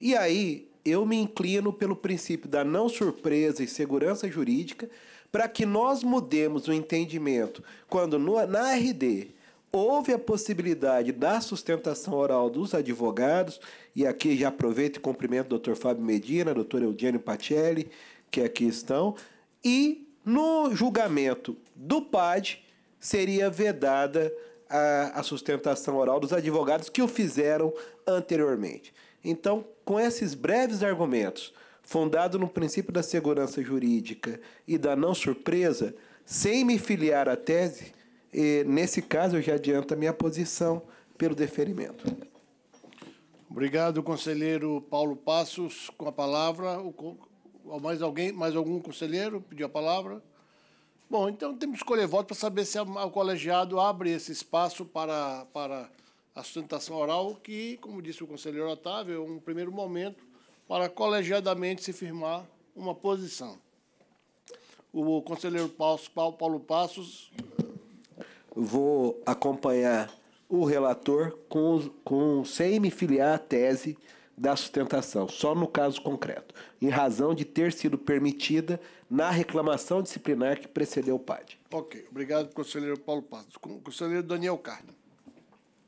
E aí eu me inclino pelo princípio da não surpresa e segurança jurídica para que nós mudemos o entendimento quando no, na RD houve a possibilidade da sustentação oral dos advogados, e aqui já aproveito e cumprimento o doutor Fábio Medina, doutor Eugênio Pacelli, que aqui estão, e no julgamento do PAD seria vedada a, a sustentação oral dos advogados que o fizeram anteriormente. Então, com esses breves argumentos, fundado no princípio da segurança jurídica e da não surpresa, sem me filiar à tese, e, nesse caso, eu já adianto a minha posição pelo deferimento. Obrigado, conselheiro Paulo Passos, com a palavra. Mais alguém, mais algum conselheiro pediu a palavra? Bom, então temos que escolher voto para saber se o colegiado abre esse espaço para, para a sustentação oral, que, como disse o conselheiro Otávio, é um primeiro momento para colegiadamente se firmar uma posição. O conselheiro Paulo Passos vou acompanhar o relator com, com sem me filiar à tese da sustentação, só no caso concreto, em razão de ter sido permitida na reclamação disciplinar que precedeu o PAD. Ok, obrigado, conselheiro Paulo Passos. Conselheiro Daniel Carne.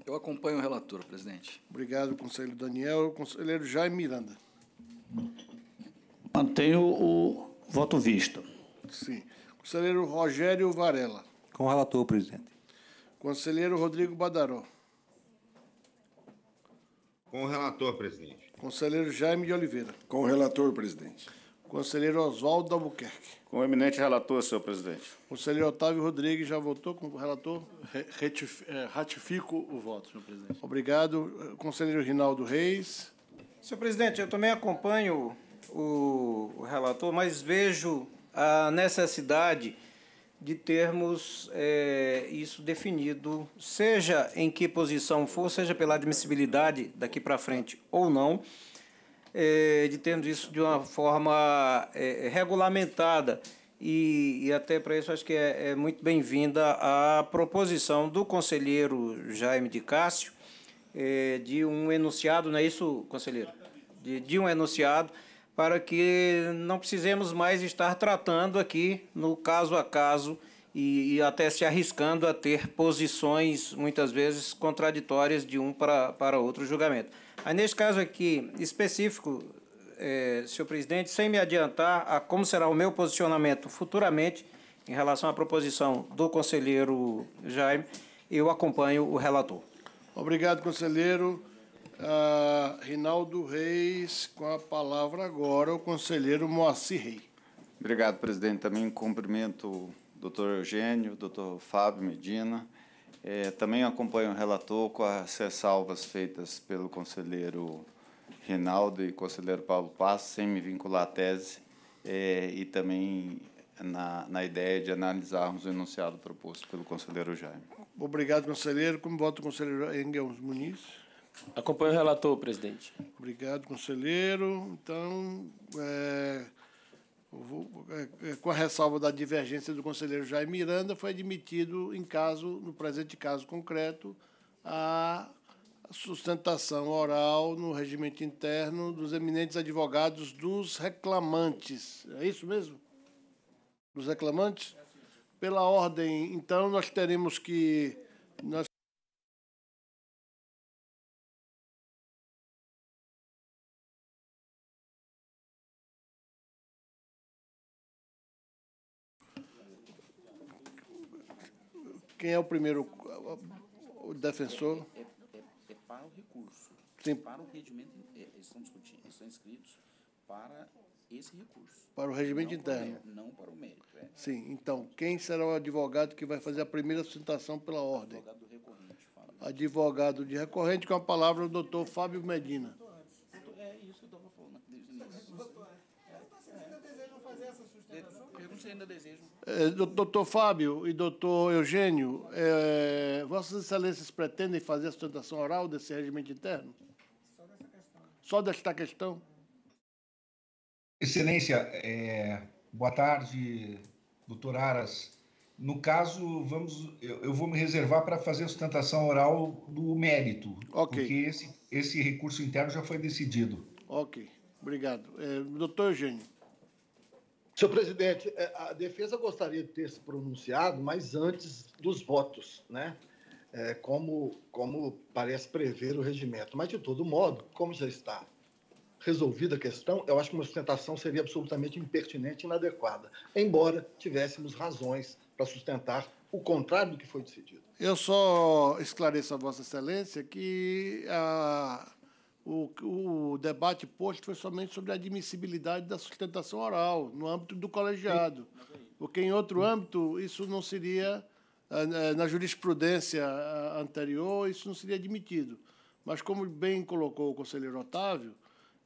Eu acompanho o relator, presidente. Obrigado, conselheiro Daniel. Conselheiro Jaime Miranda. Mantenho o voto visto. Sim. Conselheiro Rogério Varela. Com o relator, presidente. Conselheiro Rodrigo Badaró. Com o relator, presidente. Conselheiro Jaime de Oliveira. Com o relator, presidente. Conselheiro Oswaldo Albuquerque. Com o eminente relator, senhor presidente. Conselheiro Otávio Rodrigues já votou com o relator? É, ratifico o voto, senhor presidente. Obrigado. Conselheiro Rinaldo Reis. Senhor presidente, eu também acompanho o relator, mas vejo a necessidade de termos é, isso definido, seja em que posição for, seja pela admissibilidade daqui para frente ou não, é, de termos isso de uma forma é, regulamentada. E, e, até para isso acho que é, é muito bem-vinda a proposição do conselheiro Jaime de Cássio é, de um enunciado, não é isso, conselheiro? De, de um enunciado para que não precisemos mais estar tratando aqui no caso a caso e, e até se arriscando a ter posições muitas vezes contraditórias de um para, para outro julgamento. Aí, nesse caso aqui específico, é, senhor presidente, sem me adiantar a como será o meu posicionamento futuramente em relação à proposição do conselheiro Jaime, eu acompanho o relator. Obrigado, conselheiro. Ah, Rinaldo Reis, com a palavra agora, o conselheiro Moacir Rei. Obrigado, presidente. Também cumprimento o doutor Eugênio, o doutor Fábio Medina. É, também acompanho o relator com as ressalvas feitas pelo conselheiro Rinaldo e conselheiro Paulo Passo, sem me vincular à tese, é, e também na, na ideia de analisarmos o enunciado proposto pelo conselheiro Jaime. Obrigado, conselheiro. Como vota o conselheiro Engels Muniz? Acompanho o relator, presidente. Obrigado, conselheiro. Então, é, vou, é, é, com a ressalva da divergência do conselheiro Jair Miranda, foi admitido em caso, no presente caso concreto, a sustentação oral no regimento interno dos eminentes advogados dos reclamantes. É isso mesmo? Dos reclamantes? Pela ordem, então, nós teremos que. Nós Quem é o primeiro o defensor? É, é, é para o recurso. Sim. Para o regimento. Eh, eles estão discutindo, estão inscritos para esse recurso. Para o regimento não interno. Para, não para o mérito. É. Sim, então, quem será o advogado que vai fazer a primeira sustentação pela ordem? Advogado recorrente, Fábio. Advogado de recorrente, com a palavra do doutor Fábio Medina. É isso que eu estava falando. Né, desde o início. É. Eu não sei ainda desejam é, doutor Fábio e doutor Eugênio, é, Vossas Excelências pretendem fazer a sustentação oral desse regimento interno? Só questão. Só desta questão? Excelência, é, boa tarde, doutor Aras. No caso, vamos, eu, eu vou me reservar para fazer a sustentação oral do mérito, okay. porque esse, esse recurso interno já foi decidido. Ok, obrigado. É, doutor Eugênio. Senhor presidente, é, a defesa gostaria de ter se pronunciado, mas antes dos votos, né? É, como, como parece prever o regimento. Mas, de todo modo, como já está resolvida a questão, eu acho que uma sustentação seria absolutamente impertinente e inadequada, embora tivéssemos razões para sustentar o contrário do que foi decidido. Eu só esclareço a Vossa Excelência que a o, o debate posto foi somente sobre a admissibilidade da sustentação oral no âmbito do colegiado, porque em outro âmbito isso não seria, eh, eh, na jurisprudência eh, anterior, isso não seria admitido. Mas, como bem colocou o conselheiro Otávio,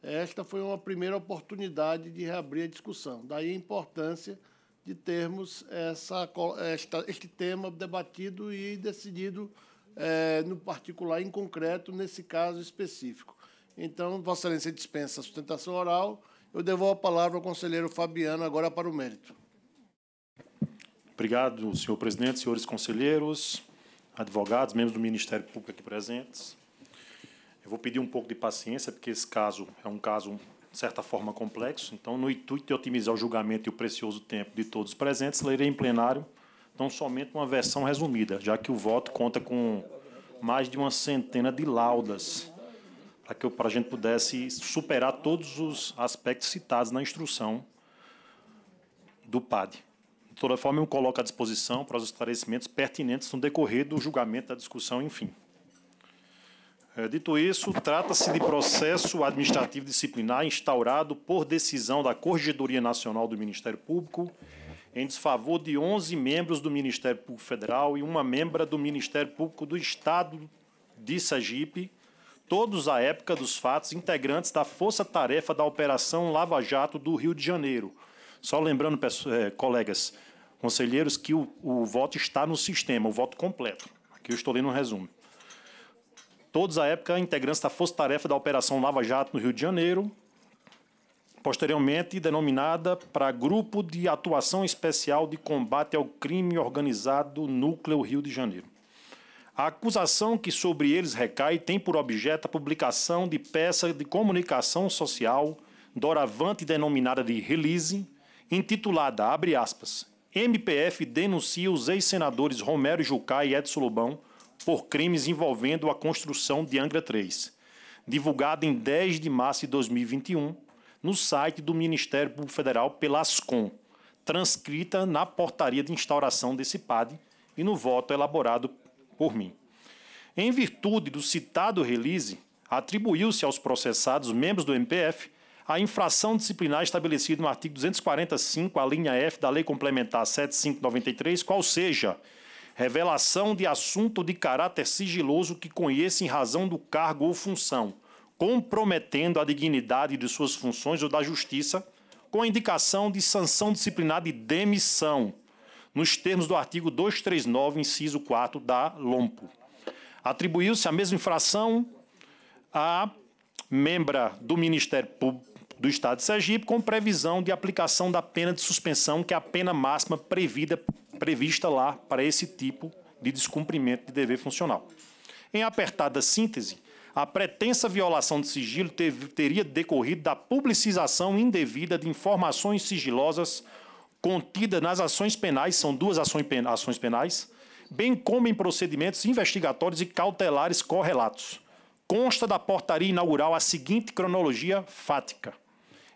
esta foi uma primeira oportunidade de reabrir a discussão. Daí a importância de termos essa, esta, este tema debatido e decidido, é, no particular, em concreto, nesse caso específico. Então, Vossa Excelência dispensa a sustentação oral. Eu devolvo a palavra ao conselheiro Fabiano, agora para o mérito. Obrigado, senhor presidente, senhores conselheiros, advogados, membros do Ministério Público aqui presentes. Eu vou pedir um pouco de paciência, porque esse caso é um caso, de certa forma, complexo. Então, no intuito de otimizar o julgamento e o precioso tempo de todos presentes, lerei em plenário não somente uma versão resumida, já que o voto conta com mais de uma centena de laudas para que a gente pudesse superar todos os aspectos citados na instrução do PAD. De toda forma, eu coloco à disposição para os esclarecimentos pertinentes no decorrer do julgamento, da discussão, enfim. É, dito isso, trata-se de processo administrativo disciplinar instaurado por decisão da Corregedoria Nacional do Ministério Público em desfavor de 11 membros do Ministério Público Federal e uma membra do Ministério Público do Estado de Sergipe, todos à época dos fatos integrantes da Força Tarefa da Operação Lava Jato do Rio de Janeiro. Só lembrando, eh, colegas conselheiros, que o, o voto está no sistema, o voto completo. Aqui eu estou lendo um resumo. Todos à época integrantes da Força Tarefa da Operação Lava Jato no Rio de Janeiro, posteriormente denominada para Grupo de Atuação Especial de Combate ao Crime Organizado Núcleo Rio de Janeiro. A acusação que sobre eles recai tem por objeto a publicação de peça de comunicação social, doravante denominada de Release, intitulada, abre aspas, MPF denuncia os ex-senadores Romero Jucá e Edson Lobão por crimes envolvendo a construção de Angra 3, divulgada em 10 de março de 2021 no site do Ministério Público Federal pela transcrita na portaria de instauração desse PAD e no voto elaborado por mim. Em virtude do citado release, atribuiu-se aos processados membros do MPF a infração disciplinar estabelecida no artigo 245, a linha F da Lei Complementar 7593, qual seja revelação de assunto de caráter sigiloso que conheça em razão do cargo ou função, comprometendo a dignidade de suas funções ou da justiça, com indicação de sanção disciplinar de demissão nos termos do artigo 239, inciso 4 da LOMPO. Atribuiu-se a mesma infração a membra do Ministério Público do Estado de Sergipe, com previsão de aplicação da pena de suspensão, que é a pena máxima previda, prevista lá para esse tipo de descumprimento de dever funcional. Em apertada síntese, a pretensa violação de sigilo teve, teria decorrido da publicização indevida de informações sigilosas contida nas ações penais, são duas ações penais, bem como em procedimentos investigatórios e cautelares correlatos. Consta da portaria inaugural a seguinte cronologia fática.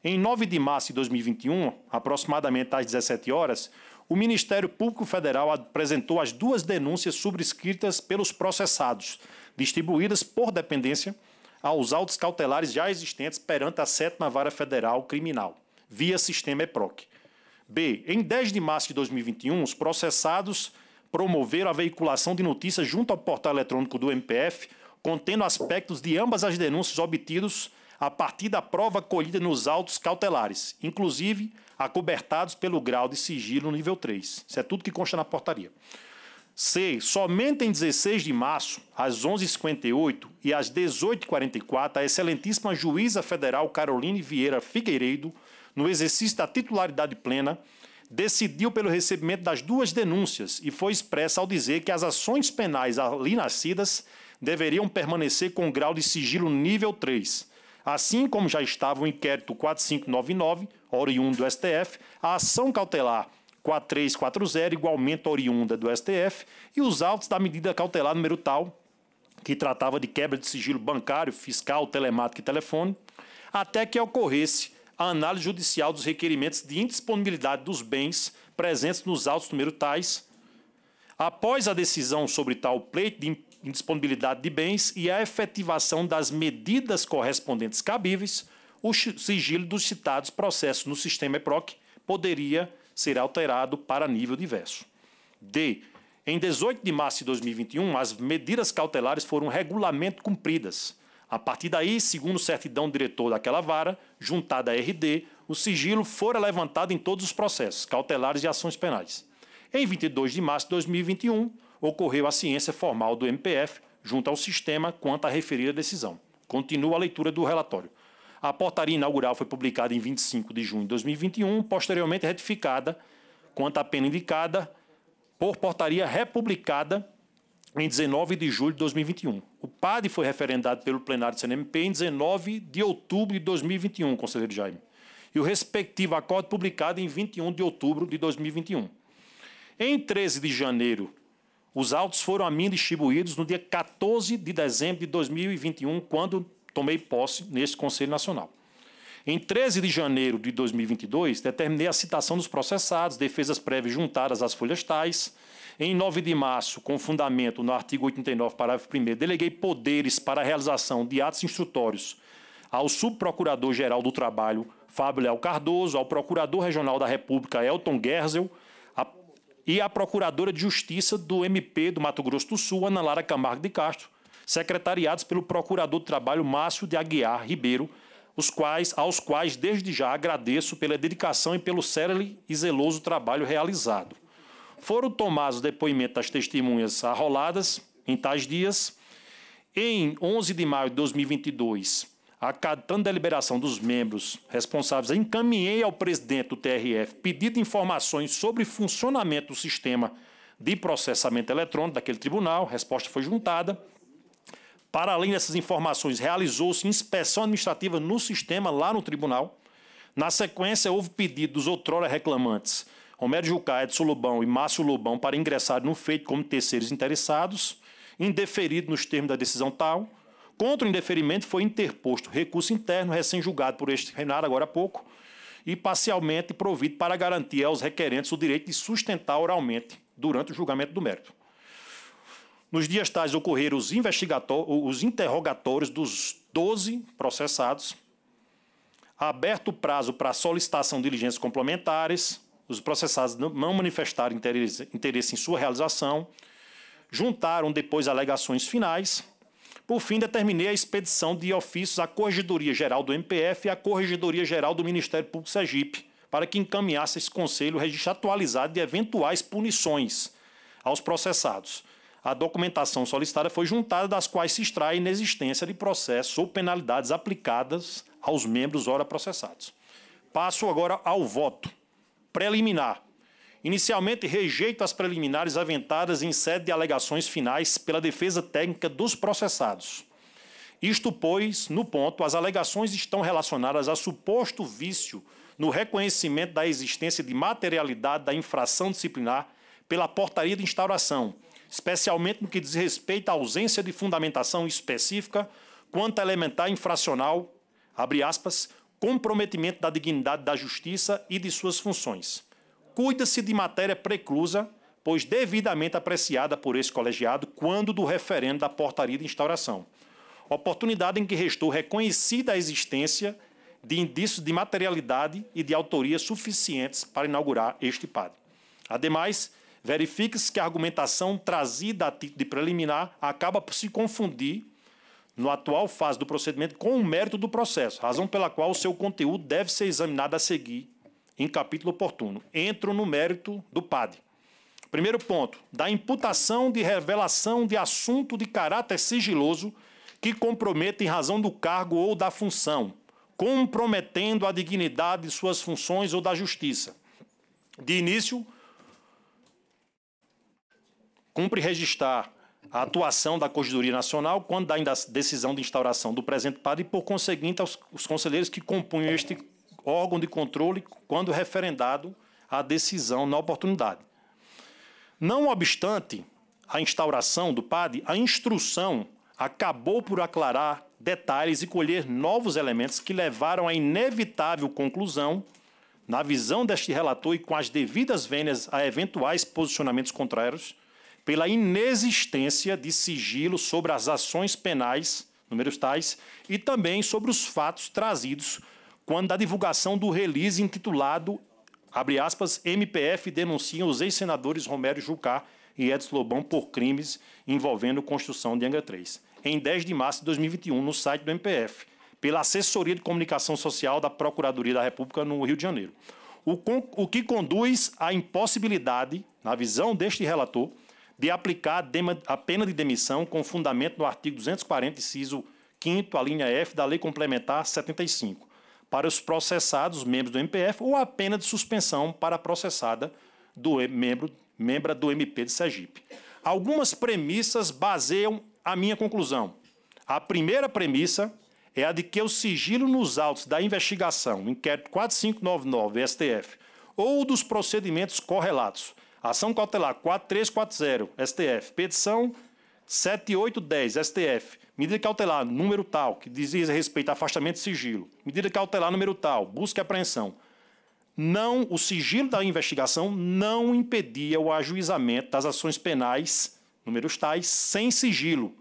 Em 9 de março de 2021, aproximadamente às 17 horas, o Ministério Público Federal apresentou as duas denúncias subscritas pelos processados, distribuídas por dependência aos autos cautelares já existentes perante a Sétima Vara Federal Criminal, via sistema EPROC. B. Em 10 de março de 2021, os processados promoveram a veiculação de notícias junto ao portal eletrônico do MPF, contendo aspectos de ambas as denúncias obtidos a partir da prova colhida nos autos cautelares, inclusive acobertados pelo grau de sigilo no nível 3. Isso é tudo que consta na portaria. C. Somente em 16 de março, às 11h58 e às 18h44, a excelentíssima juíza federal Caroline Vieira Figueiredo no exercício da titularidade plena, decidiu pelo recebimento das duas denúncias e foi expressa ao dizer que as ações penais ali nascidas deveriam permanecer com grau de sigilo nível 3, assim como já estava o inquérito 4599, oriundo do STF, a ação cautelar 4340, igualmente oriunda do STF, e os autos da medida cautelar número tal, que tratava de quebra de sigilo bancário, fiscal, telemático e telefone, até que ocorresse a análise judicial dos requerimentos de indisponibilidade dos bens presentes nos autos número tais, após a decisão sobre tal pleito de indisponibilidade de bens e a efetivação das medidas correspondentes cabíveis, o sigilo dos citados processos no sistema EPROC poderia ser alterado para nível diverso. D. Em 18 de março de 2021, as medidas cautelares foram regulamento cumpridas a partir daí, segundo certidão do diretor daquela vara, juntada à RD, o sigilo fora levantado em todos os processos cautelares e ações penais. Em 22 de março de 2021, ocorreu a ciência formal do MPF junto ao sistema quanto à referida decisão. Continua a leitura do relatório. A portaria inaugural foi publicada em 25 de junho de 2021, posteriormente retificada quanto à pena indicada por portaria republicada em 19 de julho de 2021. O PAD foi referendado pelo plenário do CNMP em 19 de outubro de 2021, conselheiro Jaime, e o respectivo acordo publicado em 21 de outubro de 2021. Em 13 de janeiro, os autos foram a mim distribuídos no dia 14 de dezembro de 2021, quando tomei posse neste Conselho Nacional. Em 13 de janeiro de 2022, determinei a citação dos processados, defesas prévias juntadas às folhas tais, em 9 de março, com fundamento no artigo 89, parágrafo 1, deleguei poderes para a realização de atos instrutórios ao subprocurador-geral do Trabalho, Fábio Léo Cardoso, ao procurador regional da República, Elton Gerzel, a, e à procuradora de Justiça do MP do Mato Grosso do Sul, Ana Lara Camargo de Castro, secretariados pelo procurador do Trabalho Márcio de Aguiar Ribeiro, os quais, aos quais desde já agradeço pela dedicação e pelo sério e zeloso trabalho realizado foram tomados depoimentos das testemunhas arroladas em tais dias. Em 11 de maio de 2022, acatando a deliberação dos membros responsáveis, encaminhei ao presidente do TRF pedido de informações sobre funcionamento do sistema de processamento eletrônico daquele tribunal. A resposta foi juntada. Para além dessas informações, realizou-se inspeção administrativa no sistema lá no tribunal. Na sequência, houve pedido dos outrora reclamantes Romero Jucá, Edson Lobão e Márcio Lobão para ingressar no feito como terceiros interessados, indeferido nos termos da decisão tal. Contra o indeferimento foi interposto recurso interno recém-julgado por este Renato agora há pouco e parcialmente provido para garantir aos requerentes o direito de sustentar oralmente durante o julgamento do mérito. Nos dias tais ocorreram os, os interrogatórios dos 12 processados, aberto o prazo para solicitação de diligências complementares, os processados não manifestaram interesse, interesse em sua realização, juntaram depois alegações finais. Por fim, determinei a expedição de ofícios à Corregedoria Geral do MPF e à Corregedoria Geral do Ministério Público Sergipe, para que encaminhasse esse conselho o registro atualizado de eventuais punições aos processados. A documentação solicitada foi juntada, das quais se extrai a inexistência de processos ou penalidades aplicadas aos membros ora processados. Passo agora ao voto preliminar. Inicialmente, rejeito as preliminares aventadas em sede de alegações finais pela defesa técnica dos processados. Isto, pois, no ponto, as alegações estão relacionadas a suposto vício no reconhecimento da existência de materialidade da infração disciplinar pela portaria de instauração, especialmente no que diz respeito à ausência de fundamentação específica quanto à elementar infracional, abre aspas, comprometimento da dignidade da justiça e de suas funções. Cuida-se de matéria preclusa, pois devidamente apreciada por esse colegiado quando do referendo da portaria de instauração. Oportunidade em que restou reconhecida a existência de indícios de materialidade e de autoria suficientes para inaugurar este padre. Ademais, verifique-se que a argumentação trazida a título de preliminar acaba por se confundir no atual fase do procedimento com o mérito do processo, razão pela qual o seu conteúdo deve ser examinado a seguir em capítulo oportuno. Entro no mérito do PAD. Primeiro ponto, da imputação de revelação de assunto de caráter sigiloso que comprometa em razão do cargo ou da função, comprometendo a dignidade de suas funções ou da justiça. De início, cumpre registrar a atuação da Corregedoria Nacional quando da decisão de instauração do presente padre e, por conseguinte, aos, os conselheiros que compunham este órgão de controle quando referendado a decisão na oportunidade. Não obstante a instauração do padre, a instrução acabou por aclarar detalhes e colher novos elementos que levaram à inevitável conclusão, na visão deste relator e com as devidas vênias a eventuais posicionamentos contrários, pela inexistência de sigilo sobre as ações penais, números tais, e também sobre os fatos trazidos quando da divulgação do release intitulado, abre aspas, MPF denuncia os ex-senadores Romero Jucá e Edson Lobão por crimes envolvendo construção de Angra 3, em 10 de março de 2021, no site do MPF, pela Assessoria de Comunicação Social da Procuradoria da República no Rio de Janeiro. O, o que conduz à impossibilidade, na visão deste relator, de aplicar a pena de demissão com fundamento no artigo 240, inciso 5 a linha F da Lei Complementar 75, para os processados membros do MPF ou a pena de suspensão para a processada do membro membra do MP de Sergipe. Algumas premissas baseiam a minha conclusão. A primeira premissa é a de que o sigilo nos autos da investigação, inquérito 4599 STF, ou dos procedimentos correlatos, Ação cautelar 4340, STF. Petição 7810, STF. Medida cautelar número tal, que diz respeito a afastamento de sigilo. Medida cautelar número tal, busca e apreensão. Não, o sigilo da investigação não impedia o ajuizamento das ações penais, números tais, sem sigilo.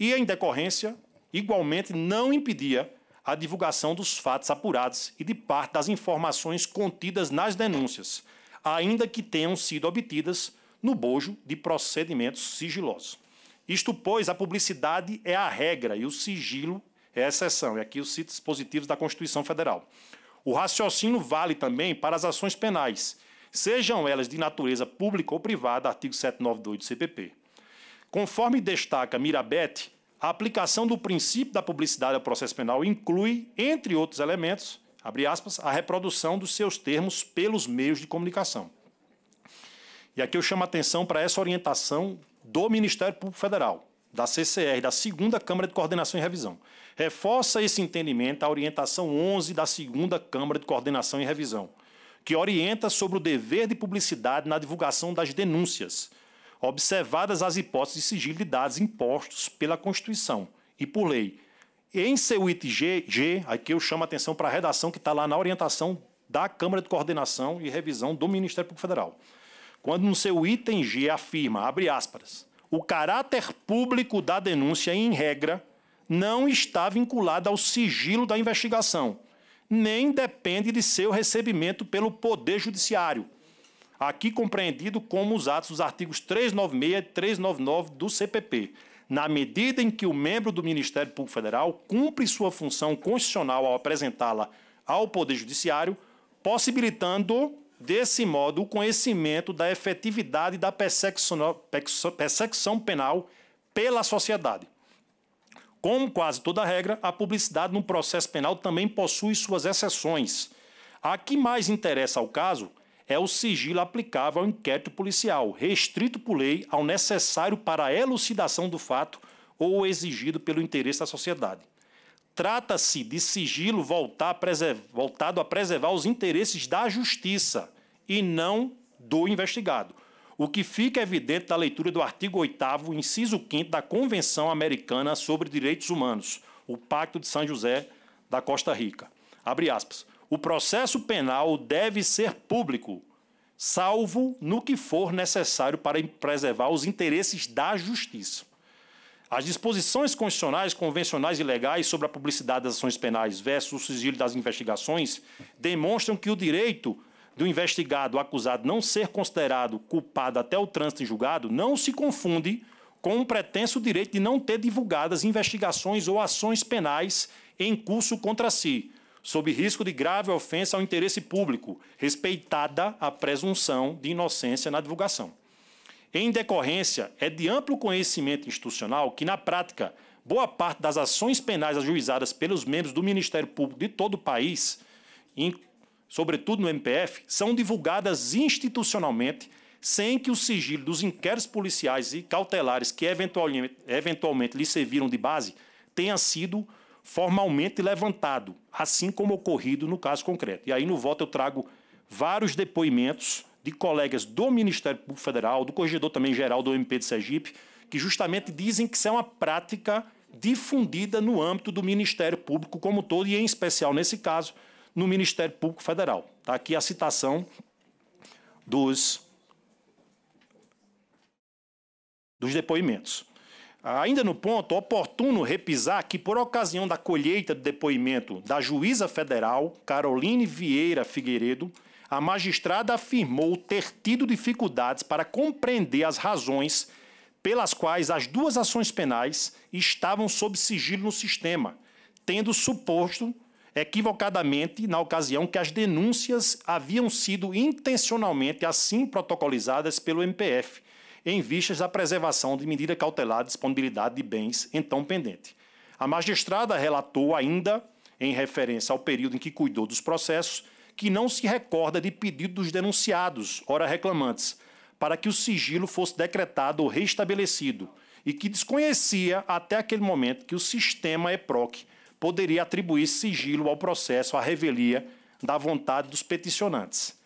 E, em decorrência, igualmente não impedia a divulgação dos fatos apurados e de parte das informações contidas nas denúncias ainda que tenham sido obtidas no bojo de procedimentos sigilosos. Isto, pois, a publicidade é a regra e o sigilo é a exceção. E aqui eu cito dispositivos da Constituição Federal. O raciocínio vale também para as ações penais, sejam elas de natureza pública ou privada, artigo 792 do CPP. Conforme destaca Mirabete, a aplicação do princípio da publicidade ao processo penal inclui, entre outros elementos, abre aspas, a reprodução dos seus termos pelos meios de comunicação. E aqui eu chamo a atenção para essa orientação do Ministério Público Federal, da CCR, da Segunda Câmara de Coordenação e Revisão. Reforça esse entendimento a orientação 11 da Segunda Câmara de Coordenação e Revisão, que orienta sobre o dever de publicidade na divulgação das denúncias, observadas as hipóteses de sigilo de dados impostos pela Constituição e por lei, em seu ITG, G, aqui eu chamo a atenção para a redação que está lá na orientação da Câmara de Coordenação e Revisão do Ministério Público Federal. Quando no seu item G afirma, abre aspas, o caráter público da denúncia, em regra, não está vinculado ao sigilo da investigação, nem depende de seu recebimento pelo Poder Judiciário, aqui compreendido como os atos dos artigos 396 e 399 do CPP, na medida em que o membro do Ministério Público Federal cumpre sua função constitucional ao apresentá-la ao Poder Judiciário, possibilitando, desse modo, o conhecimento da efetividade da persecução penal pela sociedade. Como quase toda regra, a publicidade no processo penal também possui suas exceções. A que mais interessa ao caso é o sigilo aplicável ao inquérito policial, restrito por lei ao necessário para a elucidação do fato ou exigido pelo interesse da sociedade. Trata-se de sigilo voltado a preservar os interesses da justiça e não do investigado, o que fica evidente da leitura do artigo 8 inciso 5 da Convenção Americana sobre Direitos Humanos, o Pacto de São José da Costa Rica. Abre aspas o processo penal deve ser público, salvo no que for necessário para preservar os interesses da justiça. As disposições constitucionais, convencionais e legais sobre a publicidade das ações penais versus o sigilo das investigações demonstram que o direito do investigado acusado não ser considerado culpado até o trânsito em julgado não se confunde com o um pretenso direito de não ter divulgadas investigações ou ações penais em curso contra si, sob risco de grave ofensa ao interesse público, respeitada a presunção de inocência na divulgação. Em decorrência, é de amplo conhecimento institucional que, na prática, boa parte das ações penais ajuizadas pelos membros do Ministério Público de todo o país, sobretudo no MPF, são divulgadas institucionalmente sem que o sigilo dos inquéritos policiais e cautelares que eventualmente, eventualmente lhe serviram de base tenha sido formalmente levantado, assim como ocorrido no caso concreto. E aí no voto eu trago vários depoimentos de colegas do Ministério Público Federal, do Corregedor também geral do MP de Sergipe, que justamente dizem que isso é uma prática difundida no âmbito do Ministério Público como todo e em especial nesse caso no Ministério Público Federal. Tá aqui a citação dos dos depoimentos. Ah, ainda no ponto, oportuno repisar que, por ocasião da colheita do depoimento da juíza federal Caroline Vieira Figueiredo, a magistrada afirmou ter tido dificuldades para compreender as razões pelas quais as duas ações penais estavam sob sigilo no sistema, tendo suposto equivocadamente, na ocasião, que as denúncias haviam sido intencionalmente assim protocolizadas pelo MPF, em vistas à preservação de medida cautelar de disponibilidade de bens então pendente. A magistrada relatou ainda, em referência ao período em que cuidou dos processos, que não se recorda de pedido dos denunciados, ora reclamantes, para que o sigilo fosse decretado ou restabelecido, e que desconhecia até aquele momento que o sistema EPROC poderia atribuir sigilo ao processo à revelia da vontade dos peticionantes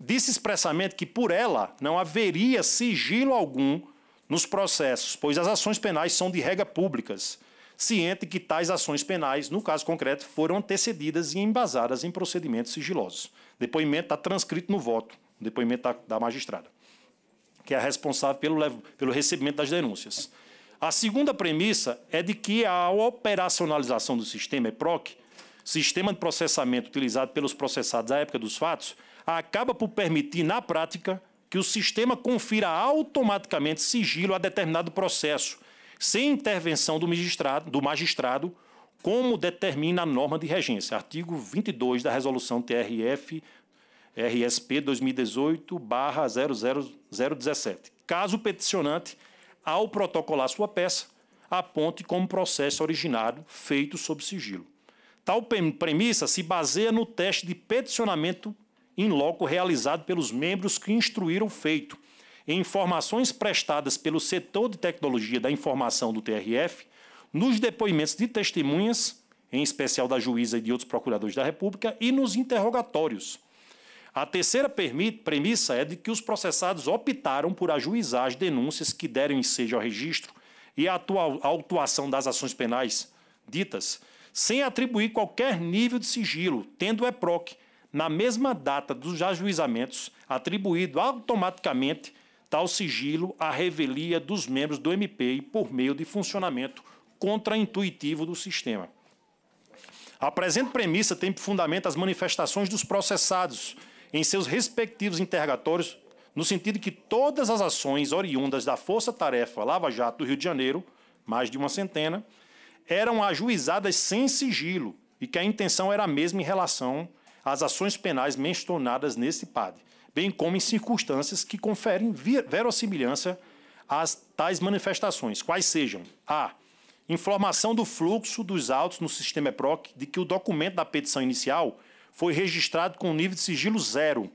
disse expressamente que por ela não haveria sigilo algum nos processos, pois as ações penais são de regra públicas, ciente que tais ações penais, no caso concreto, foram antecedidas e embasadas em procedimentos sigilosos. Depoimento está transcrito no voto, depoimento da, da magistrada, que é responsável pelo, pelo recebimento das denúncias. A segunda premissa é de que a operacionalização do sistema EPROC, sistema de processamento utilizado pelos processados à época dos fatos, acaba por permitir, na prática, que o sistema confira automaticamente sigilo a determinado processo, sem intervenção do magistrado, do magistrado como determina a norma de regência, artigo 22 da resolução TRF RSP 2018/00017. Caso o peticionante, ao protocolar sua peça, aponte como processo originado feito sob sigilo. Tal premissa se baseia no teste de peticionamento em loco realizado pelos membros que instruíram o feito. Em informações prestadas pelo setor de tecnologia da informação do TRF, nos depoimentos de testemunhas, em especial da juíza e de outros procuradores da República, e nos interrogatórios. A terceira premissa é de que os processados optaram por ajuizar as denúncias que deram ensejo ao registro e à autuação das ações penais ditas, sem atribuir qualquer nível de sigilo, tendo o EPROC na mesma data dos ajuizamentos, atribuído automaticamente tal sigilo à revelia dos membros do MPI por meio de funcionamento contraintuitivo do sistema. A presente premissa tem por fundamento as manifestações dos processados em seus respectivos interrogatórios, no sentido que todas as ações oriundas da Força Tarefa Lava Jato do Rio de Janeiro, mais de uma centena, eram ajuizadas sem sigilo e que a intenção era a mesma em relação as ações penais mencionadas nesse PAD, bem como em circunstâncias que conferem verossimilhança às tais manifestações, quais sejam a informação do fluxo dos autos no sistema EPROC de que o documento da petição inicial foi registrado com nível de sigilo zero.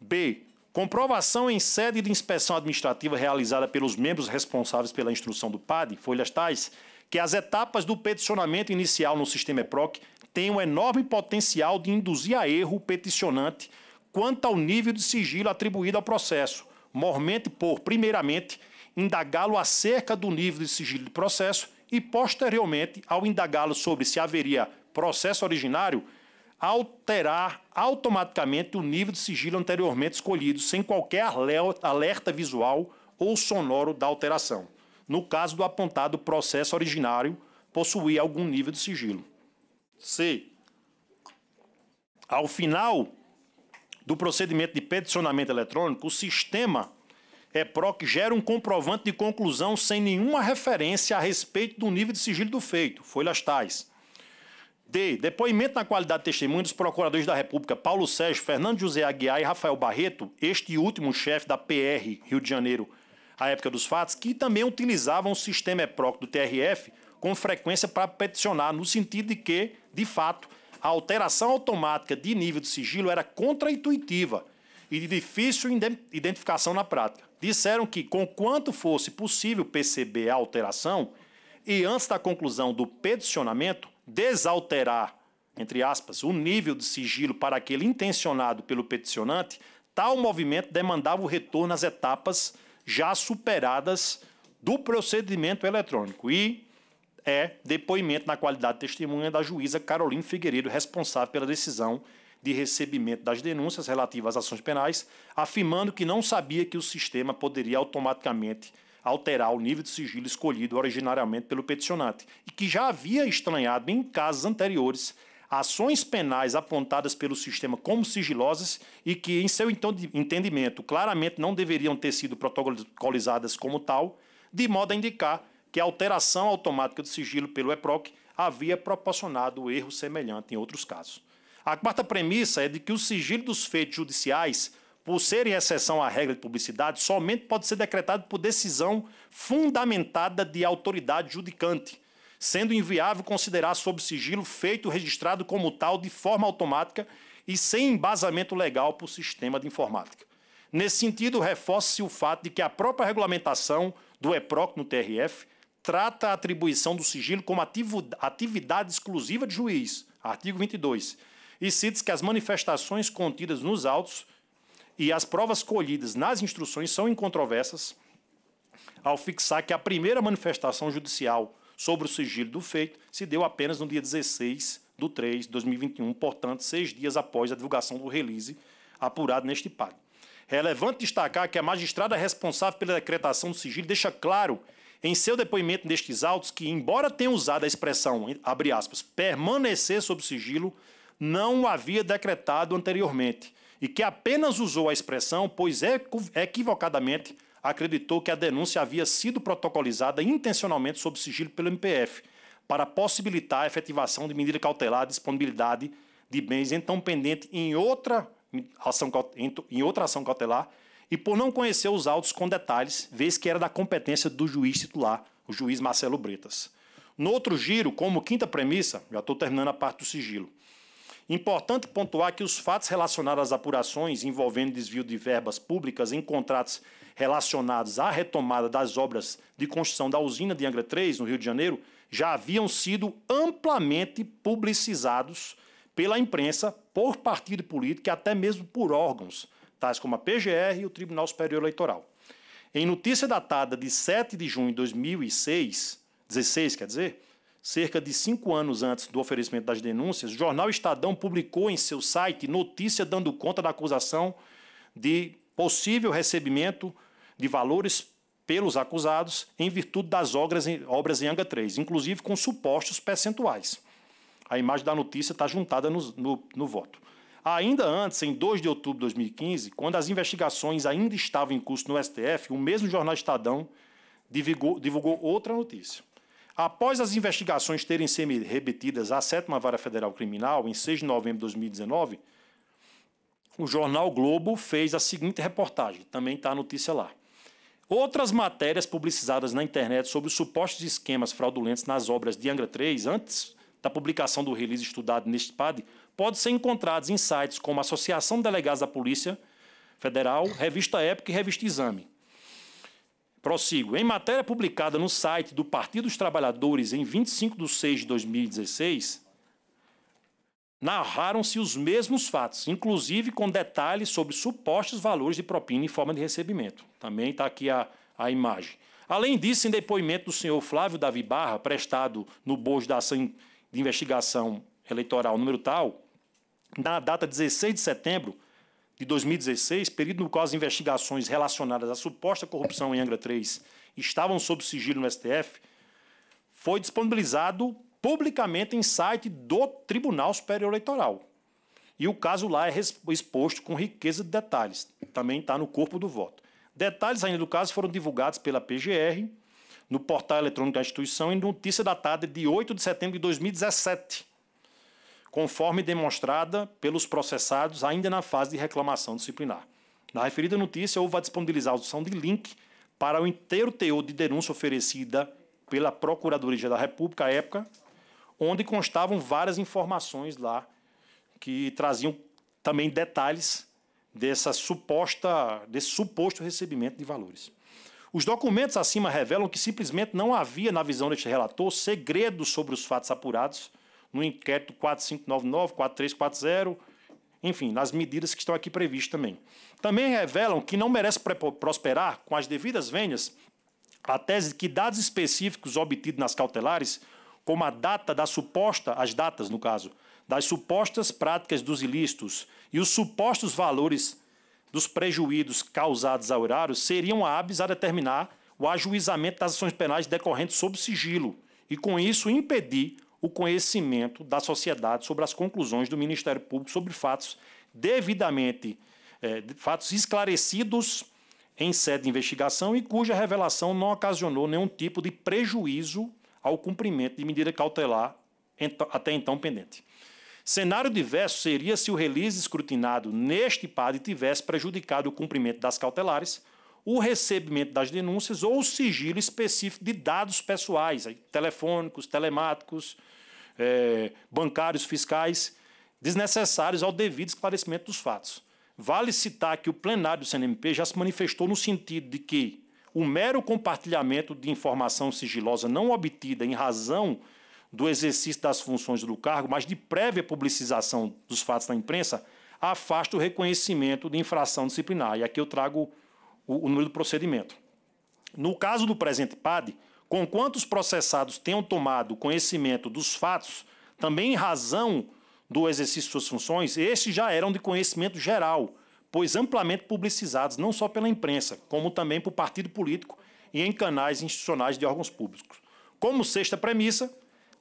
B. Comprovação em sede de inspeção administrativa realizada pelos membros responsáveis pela instrução do PAD, folhas tais, que as etapas do peticionamento inicial no sistema EPROC tem um enorme potencial de induzir a erro o peticionante quanto ao nível de sigilo atribuído ao processo, mormente por, primeiramente, indagá-lo acerca do nível de sigilo de processo e, posteriormente, ao indagá-lo sobre se haveria processo originário, alterar automaticamente o nível de sigilo anteriormente escolhido, sem qualquer alerta visual ou sonoro da alteração, no caso do apontado processo originário possuir algum nível de sigilo. C. Ao final do procedimento de peticionamento eletrônico, o sistema EPROC gera um comprovante de conclusão sem nenhuma referência a respeito do nível de sigilo do feito, folhas tais. D. Depoimento na qualidade de testemunho dos procuradores da República Paulo Sérgio, Fernando José Aguiar e Rafael Barreto, este último chefe da PR Rio de Janeiro, à época dos fatos, que também utilizavam o sistema EPROC do TRF com frequência para peticionar, no sentido de que, de fato, a alteração automática de nível de sigilo era contraintuitiva e de difícil identificação na prática. Disseram que, conquanto fosse possível perceber a alteração, e antes da conclusão do peticionamento, desalterar, entre aspas, o nível de sigilo para aquele intencionado pelo peticionante, tal movimento demandava o retorno às etapas já superadas do procedimento eletrônico. E é depoimento na qualidade de testemunha da juíza Caroline Figueiredo, responsável pela decisão de recebimento das denúncias relativas às ações penais, afirmando que não sabia que o sistema poderia automaticamente alterar o nível de sigilo escolhido originariamente pelo peticionante e que já havia estranhado em casos anteriores ações penais apontadas pelo sistema como sigilosas e que, em seu entendimento, claramente não deveriam ter sido protocolizadas como tal, de modo a indicar que a alteração automática do sigilo pelo EPROC havia proporcionado erro semelhante em outros casos. A quarta premissa é de que o sigilo dos feitos judiciais, por serem exceção à regra de publicidade, somente pode ser decretado por decisão fundamentada de autoridade judicante, sendo inviável considerar sob sigilo feito registrado como tal de forma automática e sem embasamento legal o sistema de informática. Nesse sentido, reforça-se o fato de que a própria regulamentação do EPROC no TRF trata a atribuição do sigilo como ativo, atividade exclusiva de juiz, artigo 22, e cita que as manifestações contidas nos autos e as provas colhidas nas instruções são incontroversas, ao fixar que a primeira manifestação judicial sobre o sigilo do feito se deu apenas no dia 16 de 3 de 2021, portanto, seis dias após a divulgação do release apurado neste PAG. Relevante destacar que a magistrada responsável pela decretação do sigilo deixa claro em seu depoimento nestes autos que, embora tenha usado a expressão, abre aspas, permanecer sob sigilo, não o havia decretado anteriormente e que apenas usou a expressão, pois equivocadamente acreditou que a denúncia havia sido protocolizada intencionalmente sob sigilo pelo MPF, para possibilitar a efetivação de medida cautelar de disponibilidade de bens então pendente em outra ação, em outra ação cautelar e por não conhecer os autos com detalhes, vez que era da competência do juiz titular, o juiz Marcelo Bretas. No outro giro, como quinta premissa, já estou terminando a parte do sigilo. Importante pontuar que os fatos relacionados às apurações envolvendo desvio de verbas públicas em contratos relacionados à retomada das obras de construção da usina de Angra 3, no Rio de Janeiro, já haviam sido amplamente publicizados pela imprensa, por partido político e até mesmo por órgãos tais como a PGR e o Tribunal Superior Eleitoral. Em notícia datada de 7 de junho de 2006, 16 quer dizer, cerca de cinco anos antes do oferecimento das denúncias, o jornal Estadão publicou em seu site notícia dando conta da acusação de possível recebimento de valores pelos acusados em virtude das obras em, obras em Anga 3, inclusive com supostos percentuais. A imagem da notícia está juntada no, no, no voto. Ainda antes, em 2 de outubro de 2015, quando as investigações ainda estavam em curso no STF, o mesmo jornal Estadão divulgou, divulgou outra notícia. Após as investigações terem sido repetidas à sétima vara federal criminal, em 6 de novembro de 2019, o jornal Globo fez a seguinte reportagem, também está a notícia lá. Outras matérias publicizadas na internet sobre supostos esquemas fraudulentos nas obras de Angra 3, antes da publicação do release estudado neste PAD, podem ser encontrados em sites como Associação de Delegados da Polícia Federal, Revista Época e Revista Exame. Prossigo. Em matéria publicada no site do Partido dos Trabalhadores em 25 de 6 de 2016, narraram-se os mesmos fatos, inclusive com detalhes sobre supostos valores de propina em forma de recebimento. Também está aqui a, a imagem. Além disso, em depoimento do senhor Flávio Davi Barra, prestado no bojo da ação de investigação eleitoral número tal, na data 16 de setembro de 2016, período no qual as investigações relacionadas à suposta corrupção em Angra 3 estavam sob sigilo no STF, foi disponibilizado publicamente em site do Tribunal Superior Eleitoral. E o caso lá é exposto com riqueza de detalhes. Também está no corpo do voto. Detalhes ainda do caso foram divulgados pela PGR, no portal eletrônico da instituição, em notícia datada de 8 de setembro de 2017 conforme demonstrada pelos processados ainda na fase de reclamação disciplinar. Na referida notícia, houve a disponibilização de link para o inteiro teor de denúncia oferecida pela Procuradoria da República à época, onde constavam várias informações lá que traziam também detalhes dessa suposta, desse suposto recebimento de valores. Os documentos acima revelam que simplesmente não havia, na visão deste relator, segredo sobre os fatos apurados no inquérito 4599, 4340, enfim, nas medidas que estão aqui previstas também. Também revelam que não merece prosperar, com as devidas venhas, a tese de que dados específicos obtidos nas cautelares, como a data da suposta, as datas no caso, das supostas práticas dos ilícitos e os supostos valores dos prejuízos causados ao erário, seriam hábeis a determinar o ajuizamento das ações penais decorrentes sob sigilo e, com isso, impedir o conhecimento da sociedade sobre as conclusões do Ministério Público sobre fatos devidamente é, fatos esclarecidos em sede de investigação e cuja revelação não ocasionou nenhum tipo de prejuízo ao cumprimento de medida cautelar até então pendente. Cenário diverso seria se o release escrutinado neste PAD tivesse prejudicado o cumprimento das cautelares, o recebimento das denúncias ou o sigilo específico de dados pessoais, telefônicos, telemáticos, é, bancários fiscais desnecessários ao devido esclarecimento dos fatos. Vale citar que o plenário do CNMP já se manifestou no sentido de que o mero compartilhamento de informação sigilosa não obtida em razão do exercício das funções do cargo, mas de prévia publicização dos fatos na imprensa, afasta o reconhecimento de infração disciplinar. E aqui eu trago o, o número do procedimento. No caso do presente PAD, conquanto os processados tenham tomado conhecimento dos fatos, também em razão do exercício de suas funções, estes já eram de conhecimento geral, pois amplamente publicizados não só pela imprensa, como também por partido político e em canais institucionais de órgãos públicos. Como sexta premissa,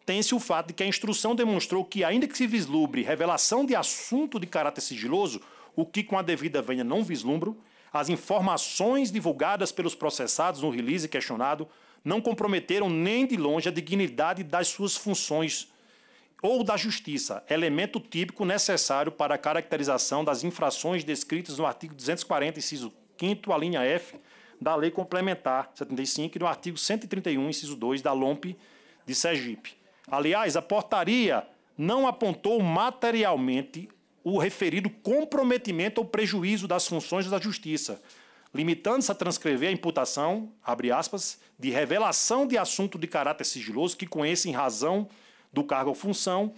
tem-se o fato de que a instrução demonstrou que, ainda que se vislumbre revelação de assunto de caráter sigiloso, o que com a devida venha não vislumbro, as informações divulgadas pelos processados no release questionado não comprometeram nem de longe a dignidade das suas funções ou da justiça, elemento típico necessário para a caracterização das infrações descritas no artigo 240, inciso 5 a linha F da Lei Complementar 75 e no artigo 131, inciso 2 da LOMP de Sergipe. Aliás, a portaria não apontou materialmente o referido comprometimento ou prejuízo das funções da Justiça, limitando-se a transcrever a imputação, abre aspas, de revelação de assunto de caráter sigiloso que conheça em razão do cargo ou função,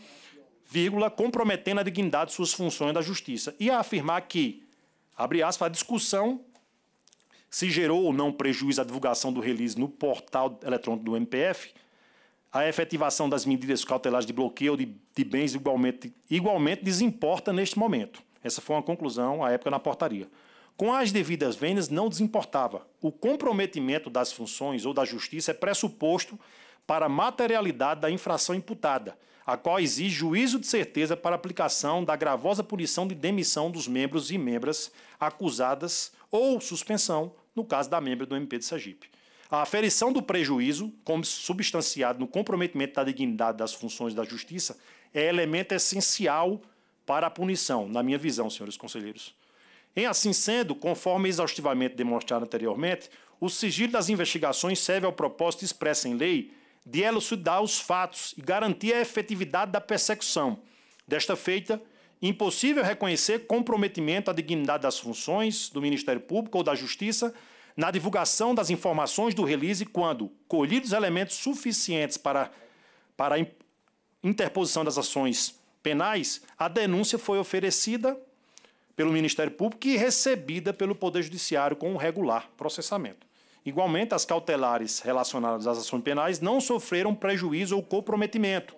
vírgula, comprometendo a dignidade de suas funções da justiça. E a afirmar que, abre aspas, a discussão se gerou ou não prejuízo à divulgação do release no portal eletrônico do MPF, a efetivação das medidas cautelares de bloqueio de, de bens igualmente, igualmente desimporta neste momento. Essa foi uma conclusão à época na portaria. Com as devidas vendas, não desimportava. O comprometimento das funções ou da justiça é pressuposto para a materialidade da infração imputada, a qual exige juízo de certeza para aplicação da gravosa punição de demissão dos membros e membras acusadas ou suspensão, no caso da membra do MP de Sergipe. A aferição do prejuízo, como substanciado no comprometimento da dignidade das funções da justiça, é elemento essencial para a punição, na minha visão, senhores conselheiros. Em assim sendo, conforme exaustivamente demonstrado anteriormente, o sigilo das investigações serve ao propósito expresso em lei de elucidar os fatos e garantir a efetividade da persecução. Desta feita, impossível reconhecer comprometimento à dignidade das funções do Ministério Público ou da Justiça na divulgação das informações do release quando colhidos elementos suficientes para, para a interposição das ações penais, a denúncia foi oferecida pelo Ministério Público e recebida pelo Poder Judiciário com um regular processamento. Igualmente, as cautelares relacionadas às ações penais não sofreram prejuízo ou comprometimento,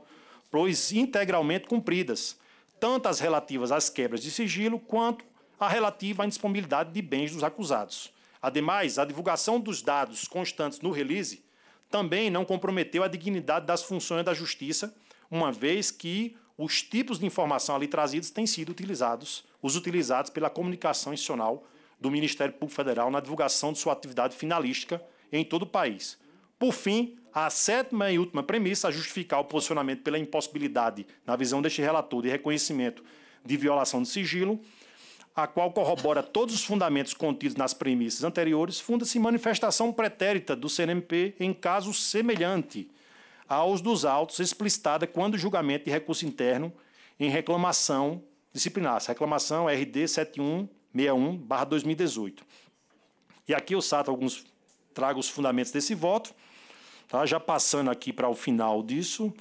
pois integralmente cumpridas, tanto as relativas às quebras de sigilo quanto a relativa à indisponibilidade de bens dos acusados. Ademais, a divulgação dos dados constantes no release também não comprometeu a dignidade das funções da justiça, uma vez que os tipos de informação ali trazidos têm sido utilizados os utilizados pela comunicação institucional do Ministério Público Federal na divulgação de sua atividade finalística em todo o país. Por fim, a sétima e última premissa a justificar o posicionamento pela impossibilidade, na visão deste relator, de reconhecimento de violação de sigilo, a qual corrobora todos os fundamentos contidos nas premissas anteriores, funda-se em manifestação pretérita do CNMP em caso semelhante aos dos autos explicitada quando julgamento de recurso interno em reclamação disciplinar. Essa reclamação é RD 7161-2018. E aqui eu sato alguns, trago os fundamentos desse voto, tá? já passando aqui para o final disso.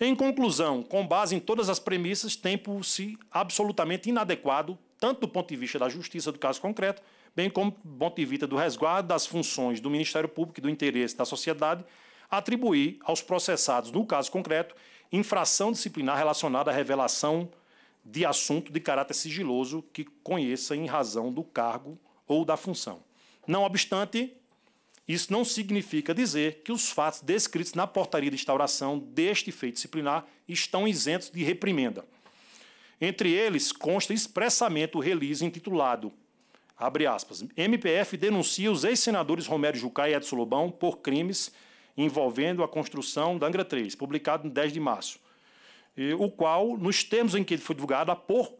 Em conclusão, com base em todas as premissas, tem por si absolutamente inadequado, tanto do ponto de vista da justiça do caso concreto, bem como do ponto de vista do resguardo das funções do Ministério Público e do interesse da sociedade, atribuir aos processados, no caso concreto, infração disciplinar relacionada à revelação de assunto de caráter sigiloso que conheça em razão do cargo ou da função. Não obstante, isso não significa dizer que os fatos descritos na portaria de instauração deste feito disciplinar estão isentos de reprimenda. Entre eles consta expressamente o release intitulado aspas, MPF denuncia os ex-senadores Romério Jucá e Edson Lobão por crimes envolvendo a construção da Angra 3, publicado no 10 de março o qual, nos termos em que ele foi divulgado,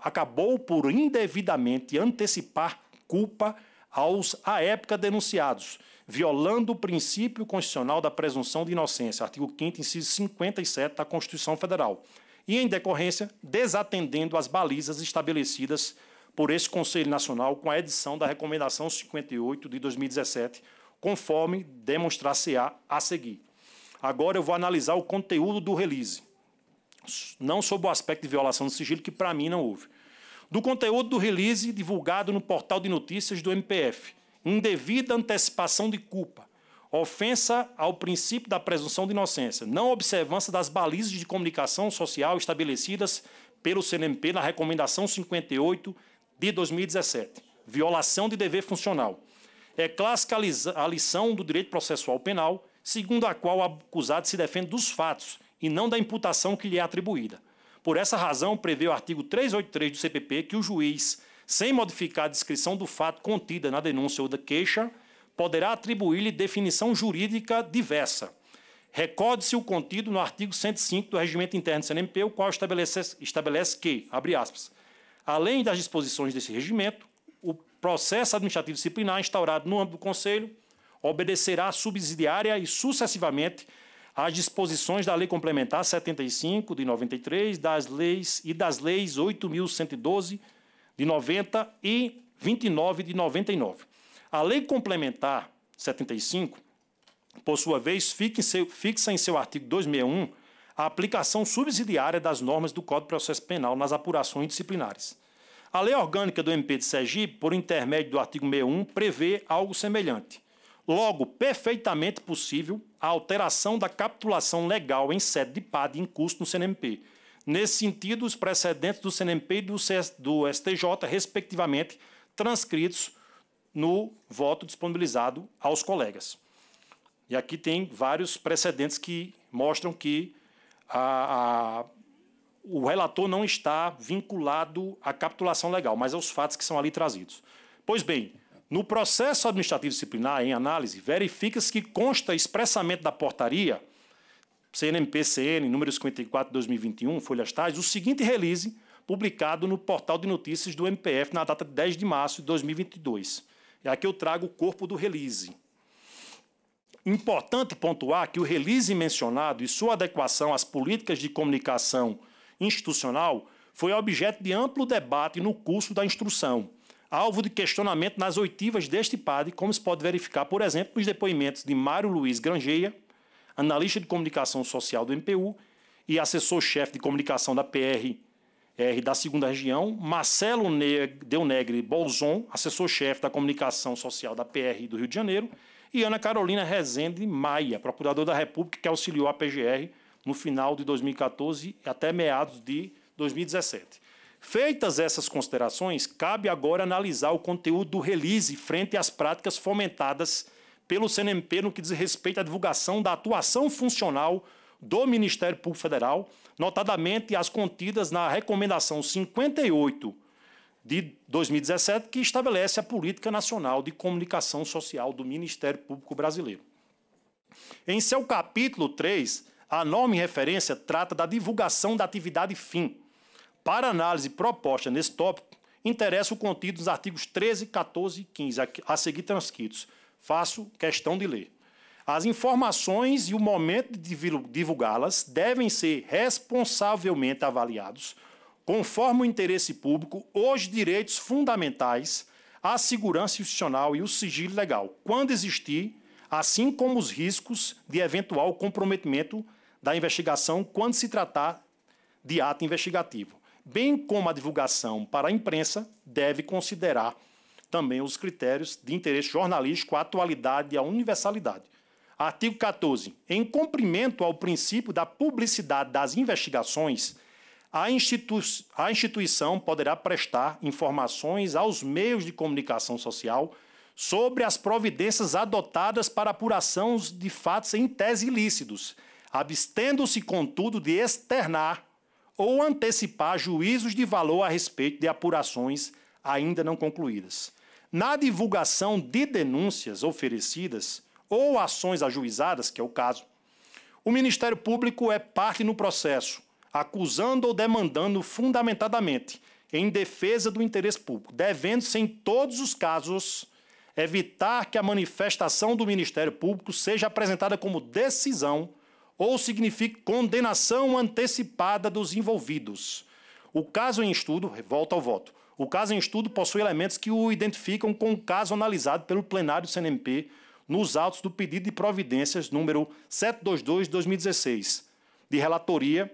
acabou por indevidamente antecipar culpa aos, à época, denunciados, violando o princípio constitucional da presunção de inocência, artigo 5 inciso 57 da Constituição Federal, e, em decorrência, desatendendo as balizas estabelecidas por esse Conselho Nacional com a edição da Recomendação 58 de 2017, conforme demonstrar-se-á a seguir. Agora eu vou analisar o conteúdo do release não sob o aspecto de violação do sigilo, que para mim não houve. Do conteúdo do release divulgado no portal de notícias do MPF, indevida antecipação de culpa, ofensa ao princípio da presunção de inocência, não observância das balizas de comunicação social estabelecidas pelo CNMP na Recomendação 58 de 2017, violação de dever funcional. É clássica a lição do direito processual penal, segundo a qual o acusado se defende dos fatos, e não da imputação que lhe é atribuída. Por essa razão, prevê o artigo 383 do CPP que o juiz, sem modificar a descrição do fato contida na denúncia ou da queixa, poderá atribuir-lhe definição jurídica diversa. Recorde-se o contido no artigo 105 do Regimento Interno do CNMP, o qual estabelece, estabelece que, abre aspas, além das disposições desse regimento, o processo administrativo disciplinar instaurado no âmbito do Conselho obedecerá subsidiária e sucessivamente às disposições da Lei Complementar 75 de 93, das leis e das leis 8112 de 90 e 29 de 99. A Lei Complementar 75, por sua vez, fixa em seu artigo 261 a aplicação subsidiária das normas do Código de Processo Penal nas apurações disciplinares. A Lei Orgânica do MP de Sergipe, por intermédio do artigo 61, prevê algo semelhante. Logo, perfeitamente possível a alteração da capitulação legal em sede de PAD em custo no CNMP. Nesse sentido, os precedentes do CNMP e do, CS, do STJ, respectivamente, transcritos no voto disponibilizado aos colegas. E aqui tem vários precedentes que mostram que a, a, o relator não está vinculado à capitulação legal, mas aos fatos que são ali trazidos. Pois bem, no processo administrativo disciplinar, em análise, verifica-se que consta expressamente da portaria CNMP-CN, número 54 de 2021, folhas tais, o seguinte release, publicado no portal de notícias do MPF na data de 10 de março de 2022. E aqui eu trago o corpo do release. Importante pontuar que o release mencionado e sua adequação às políticas de comunicação institucional foi objeto de amplo debate no curso da instrução alvo de questionamento nas oitivas deste padre, como se pode verificar, por exemplo, nos depoimentos de Mário Luiz Grangeia, analista de comunicação social do MPU e assessor-chefe de comunicação da PRR da segunda região, Marcelo Del Negre Bolzon, assessor-chefe da comunicação social da PR do Rio de Janeiro, e Ana Carolina Rezende Maia, procurador da República, que auxiliou a PGR no final de 2014 até meados de 2017. Feitas essas considerações, cabe agora analisar o conteúdo do release frente às práticas fomentadas pelo CNMP no que diz respeito à divulgação da atuação funcional do Ministério Público Federal, notadamente as contidas na Recomendação 58 de 2017, que estabelece a Política Nacional de Comunicação Social do Ministério Público Brasileiro. Em seu capítulo 3, a nome referência trata da divulgação da atividade fim para análise proposta nesse tópico, interessa o contido dos artigos 13, 14 e 15, a seguir transcritos. Faço questão de ler. As informações e o momento de divulgá-las devem ser responsavelmente avaliados, conforme o interesse público, os direitos fundamentais, a segurança institucional e o sigilo legal, quando existir, assim como os riscos de eventual comprometimento da investigação quando se tratar de ato investigativo bem como a divulgação para a imprensa, deve considerar também os critérios de interesse jornalístico, a atualidade e a universalidade. Artigo 14. Em cumprimento ao princípio da publicidade das investigações, a, institu a instituição poderá prestar informações aos meios de comunicação social sobre as providências adotadas para apuração de fatos em tese ilícitos, abstendo-se, contudo, de externar ou antecipar juízos de valor a respeito de apurações ainda não concluídas. Na divulgação de denúncias oferecidas ou ações ajuizadas, que é o caso, o Ministério Público é parte no processo, acusando ou demandando fundamentadamente em defesa do interesse público, devendo-se, em todos os casos, evitar que a manifestação do Ministério Público seja apresentada como decisão ou signifique condenação antecipada dos envolvidos. O caso em estudo, volta ao voto, o caso em estudo possui elementos que o identificam com o caso analisado pelo plenário do CNMP nos autos do pedido de providências número 722 de 2016, de relatoria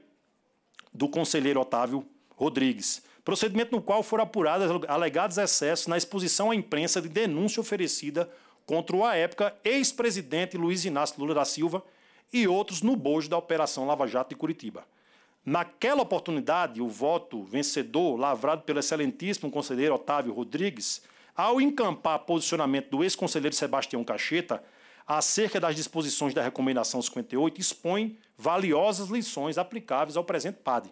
do conselheiro Otávio Rodrigues, procedimento no qual foram apurados alegados excessos na exposição à imprensa de denúncia oferecida contra o, à época, ex-presidente Luiz Inácio Lula da Silva e outros no bojo da Operação Lava Jato de Curitiba. Naquela oportunidade, o voto vencedor, lavrado pelo excelentíssimo conselheiro Otávio Rodrigues, ao encampar posicionamento do ex-conselheiro Sebastião Cacheta acerca das disposições da Recomendação 58, expõe valiosas lições aplicáveis ao presente padre.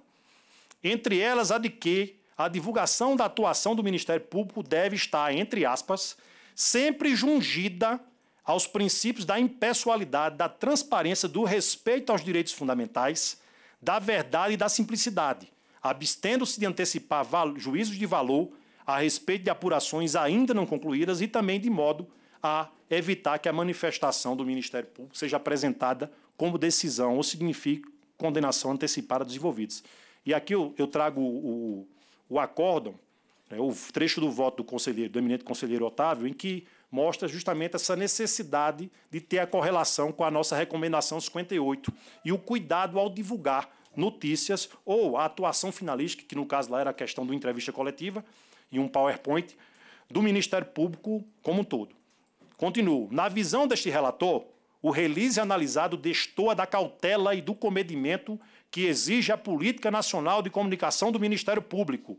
Entre elas, a de que a divulgação da atuação do Ministério Público deve estar, entre aspas, sempre jungida aos princípios da impessoalidade, da transparência, do respeito aos direitos fundamentais, da verdade e da simplicidade, abstendo-se de antecipar juízos de valor a respeito de apurações ainda não concluídas e também de modo a evitar que a manifestação do Ministério Público seja apresentada como decisão ou signifique condenação antecipada dos envolvidos. E aqui eu, eu trago o, o, o acórdão, né, o trecho do voto do conselheiro, do eminente conselheiro Otávio, em que mostra justamente essa necessidade de ter a correlação com a nossa recomendação 58 e o cuidado ao divulgar notícias ou a atuação finalística, que no caso lá era a questão de uma entrevista coletiva e um PowerPoint, do Ministério Público como um todo. Continuo. Na visão deste relator, o release analisado destoa da cautela e do comedimento que exige a Política Nacional de Comunicação do Ministério Público,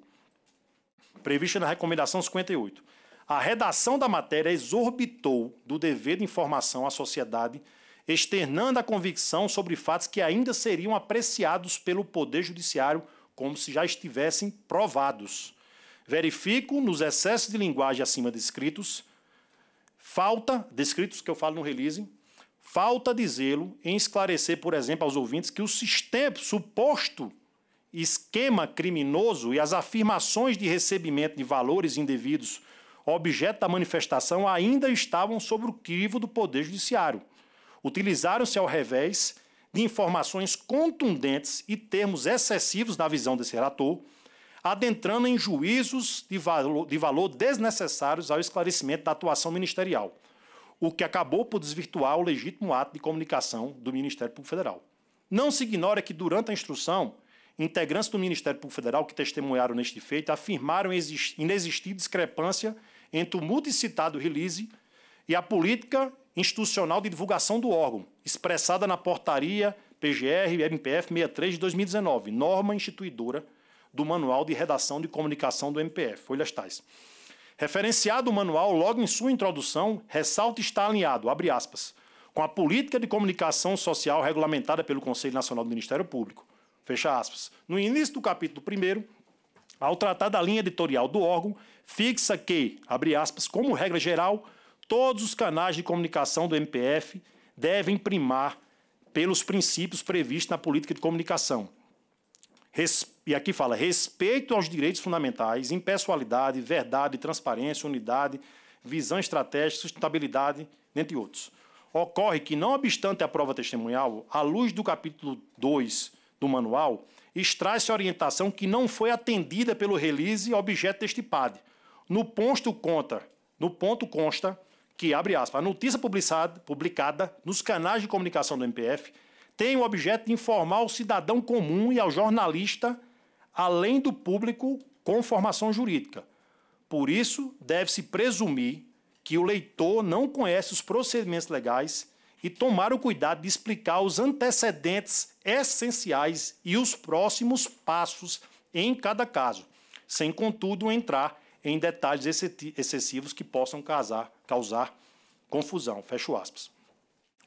prevista na Recomendação 58 a redação da matéria exorbitou do dever de informação à sociedade, externando a convicção sobre fatos que ainda seriam apreciados pelo Poder Judiciário como se já estivessem provados. Verifico nos excessos de linguagem acima descritos, falta, descritos que eu falo no release, falta de lo em esclarecer, por exemplo, aos ouvintes que o sistema, suposto esquema criminoso e as afirmações de recebimento de valores indevidos objeto da manifestação ainda estavam sob o crivo do Poder Judiciário. Utilizaram-se ao revés de informações contundentes e termos excessivos na visão desse relator, adentrando em juízos de valor, de valor desnecessários ao esclarecimento da atuação ministerial, o que acabou por desvirtuar o legítimo ato de comunicação do Ministério Público Federal. Não se ignora que, durante a instrução, integrantes do Ministério Público Federal que testemunharam neste feito afirmaram inexistir discrepância entre o multicitado release e a política institucional de divulgação do órgão, expressada na portaria PGR MPF 63 de 2019, norma instituidora do Manual de Redação de Comunicação do MPF, folhas tais. Referenciado o manual, logo em sua introdução, ressalta estar alinhado, abre aspas, com a política de comunicação social regulamentada pelo Conselho Nacional do Ministério Público, fecha aspas. No início do capítulo 1, ao tratar da linha editorial do órgão, fixa que, abre aspas, como regra geral, todos os canais de comunicação do MPF devem primar pelos princípios previstos na política de comunicação. E aqui fala: respeito aos direitos fundamentais, impessoalidade, verdade, transparência, unidade, visão estratégica, sustentabilidade, dentre outros. Ocorre que, não obstante a prova testemunhal, à luz do capítulo 2 do manual, extrai-se orientação que não foi atendida pelo release objeto deste PAD, no posto conta, no ponto consta que, abre aspas, a notícia publicada, publicada nos canais de comunicação do MPF tem o objeto de informar ao cidadão comum e ao jornalista, além do público com formação jurídica. Por isso, deve-se presumir que o leitor não conhece os procedimentos legais e tomar o cuidado de explicar os antecedentes essenciais e os próximos passos em cada caso, sem, contudo, entrar em detalhes excessivos que possam causar, causar confusão. Fecho aspas.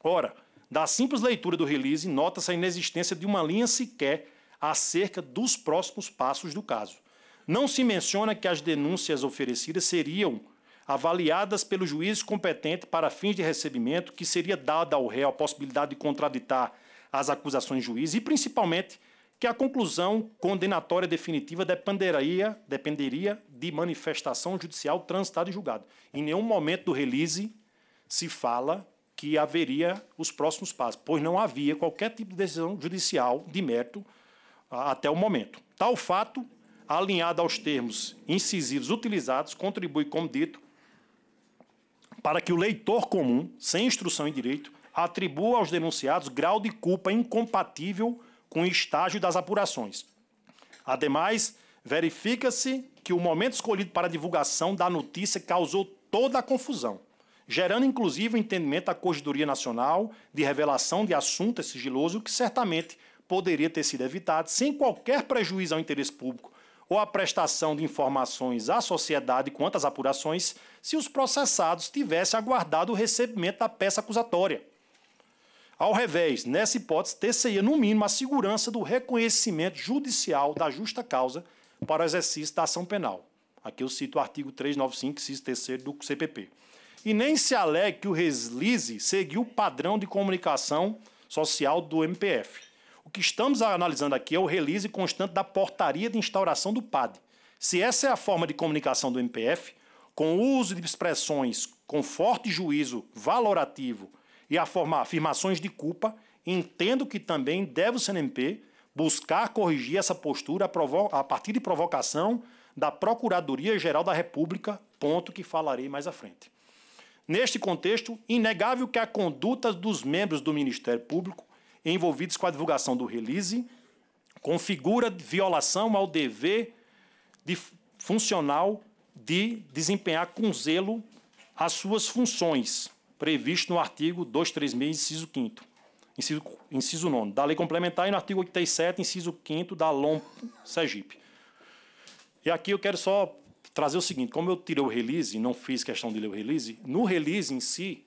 Ora, da simples leitura do release, nota-se a inexistência de uma linha sequer acerca dos próximos passos do caso. Não se menciona que as denúncias oferecidas seriam avaliadas pelo juiz competente para fins de recebimento, que seria dada ao réu a possibilidade de contraditar as acusações juiz e, principalmente, que a conclusão condenatória definitiva dependeria, dependeria de manifestação judicial transitada e julgado. Em nenhum momento do release se fala que haveria os próximos passos, pois não havia qualquer tipo de decisão judicial de mérito ah, até o momento. Tal fato, alinhado aos termos incisivos utilizados, contribui, como dito, para que o leitor comum, sem instrução em direito, atribua aos denunciados grau de culpa incompatível com o estágio das apurações. Ademais, verifica-se que o momento escolhido para a divulgação da notícia causou toda a confusão, gerando inclusive o entendimento da Corregedoria Nacional de revelação de assunto sigiloso que certamente poderia ter sido evitado sem qualquer prejuízo ao interesse público ou à prestação de informações à sociedade quanto às apurações se os processados tivessem aguardado o recebimento da peça acusatória. Ao revés, nessa hipótese, ter-se-ia, no mínimo, a segurança do reconhecimento judicial da justa causa para o exercício da ação penal. Aqui eu cito o artigo 395, inciso 3 do CPP. E nem se alegue que o reslize seguiu o padrão de comunicação social do MPF. O que estamos analisando aqui é o release constante da portaria de instauração do PAD. Se essa é a forma de comunicação do MPF, com o uso de expressões com forte juízo valorativo e afirmações de culpa, entendo que também deve o CNMP buscar corrigir essa postura a partir de provocação da Procuradoria-Geral da República, ponto que falarei mais à frente. Neste contexto, inegável que a conduta dos membros do Ministério Público envolvidos com a divulgação do release configura violação ao dever de funcional de desempenhar com zelo as suas funções, previsto no artigo 236, inciso 5 inciso, 9 da Lei Complementar e no artigo 87, inciso 5 da LOMP Sergipe. E aqui eu quero só trazer o seguinte, como eu tirei o release, não fiz questão de ler o release, no release em si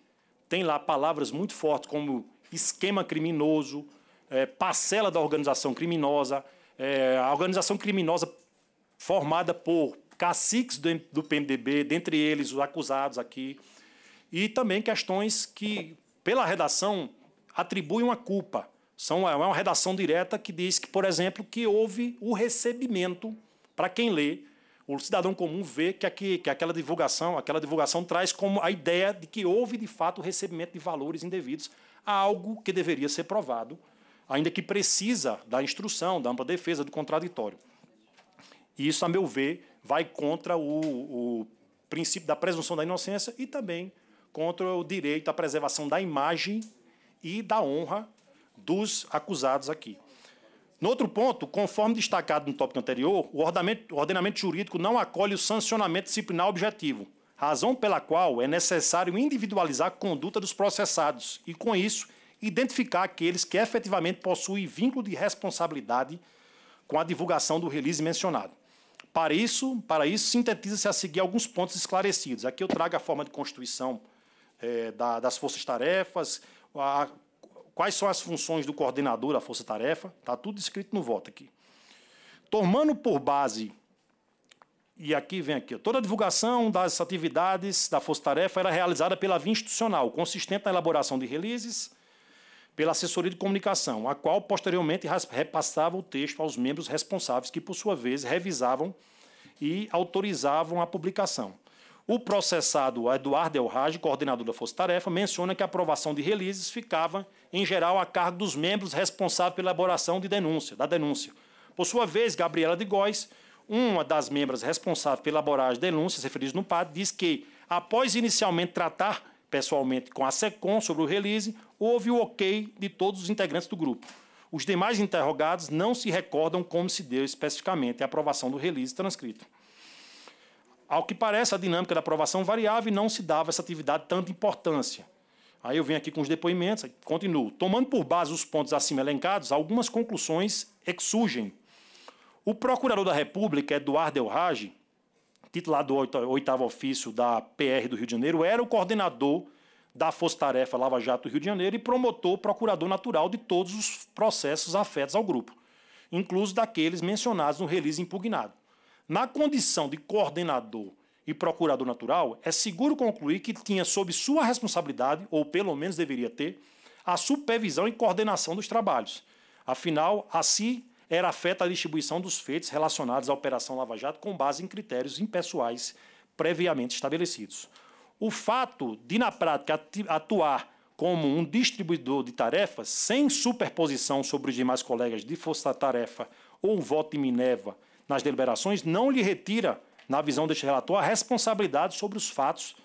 tem lá palavras muito fortes como esquema criminoso, é, parcela da organização criminosa, é, a organização criminosa formada por caciques do, do PMDB, dentre eles os acusados aqui, e também questões que, pela redação, atribui uma culpa. São, é uma redação direta que diz que, por exemplo, que houve o recebimento para quem lê, o cidadão comum vê que, aqui, que aquela divulgação, aquela divulgação traz como a ideia de que houve de fato o recebimento de valores indevidos a algo que deveria ser provado, ainda que precisa da instrução, da ampla defesa, do contraditório. E isso, a meu ver, vai contra o, o princípio da presunção da inocência e também contra o direito à preservação da imagem e da honra dos acusados aqui. No outro ponto, conforme destacado no tópico anterior, o ordenamento, o ordenamento jurídico não acolhe o sancionamento disciplinar objetivo, razão pela qual é necessário individualizar a conduta dos processados e, com isso, identificar aqueles que efetivamente possuem vínculo de responsabilidade com a divulgação do release mencionado. Para isso, para isso sintetiza-se a seguir alguns pontos esclarecidos. Aqui eu trago a forma de constituição é, da, das forças-tarefas a, quais são as funções do coordenador da força-tarefa, está tudo escrito no voto aqui. Tomando por base, e aqui vem aqui, toda a divulgação das atividades da força-tarefa era realizada pela via institucional, consistente na elaboração de releases, pela assessoria de comunicação, a qual posteriormente repassava o texto aos membros responsáveis, que por sua vez revisavam e autorizavam a publicação. O processado Eduardo Elrage, coordenador da Força Tarefa, menciona que a aprovação de releases ficava, em geral, a cargo dos membros responsáveis pela elaboração de denúncia, da denúncia. Por sua vez, Gabriela de Góes, uma das membros responsáveis pela elaboração de denúncias referidas no PAD, diz que, após inicialmente tratar pessoalmente com a SECOM sobre o release, houve o ok de todos os integrantes do grupo. Os demais interrogados não se recordam como se deu especificamente a aprovação do release transcrito. Ao que parece, a dinâmica da aprovação variava e não se dava essa atividade tanta importância. Aí eu venho aqui com os depoimentos, continuo. Tomando por base os pontos acima elencados, algumas conclusões surgem. O procurador da República, Eduardo Elrage, titular do oitavo ofício da PR do Rio de Janeiro, era o coordenador da Força Tarefa Lava Jato do Rio de Janeiro e promotor procurador natural de todos os processos afetos ao grupo, incluso daqueles mencionados no release impugnado. Na condição de coordenador e procurador natural, é seguro concluir que tinha sob sua responsabilidade, ou pelo menos deveria ter, a supervisão e coordenação dos trabalhos. Afinal, assim era afeta a distribuição dos feitos relacionados à Operação Lava Jato com base em critérios impessoais previamente estabelecidos. O fato de, na prática, atuar como um distribuidor de tarefas sem superposição sobre os demais colegas de força-tarefa ou voto de Minerva nas deliberações não lhe retira, na visão deste relator, a responsabilidade sobre os fatos,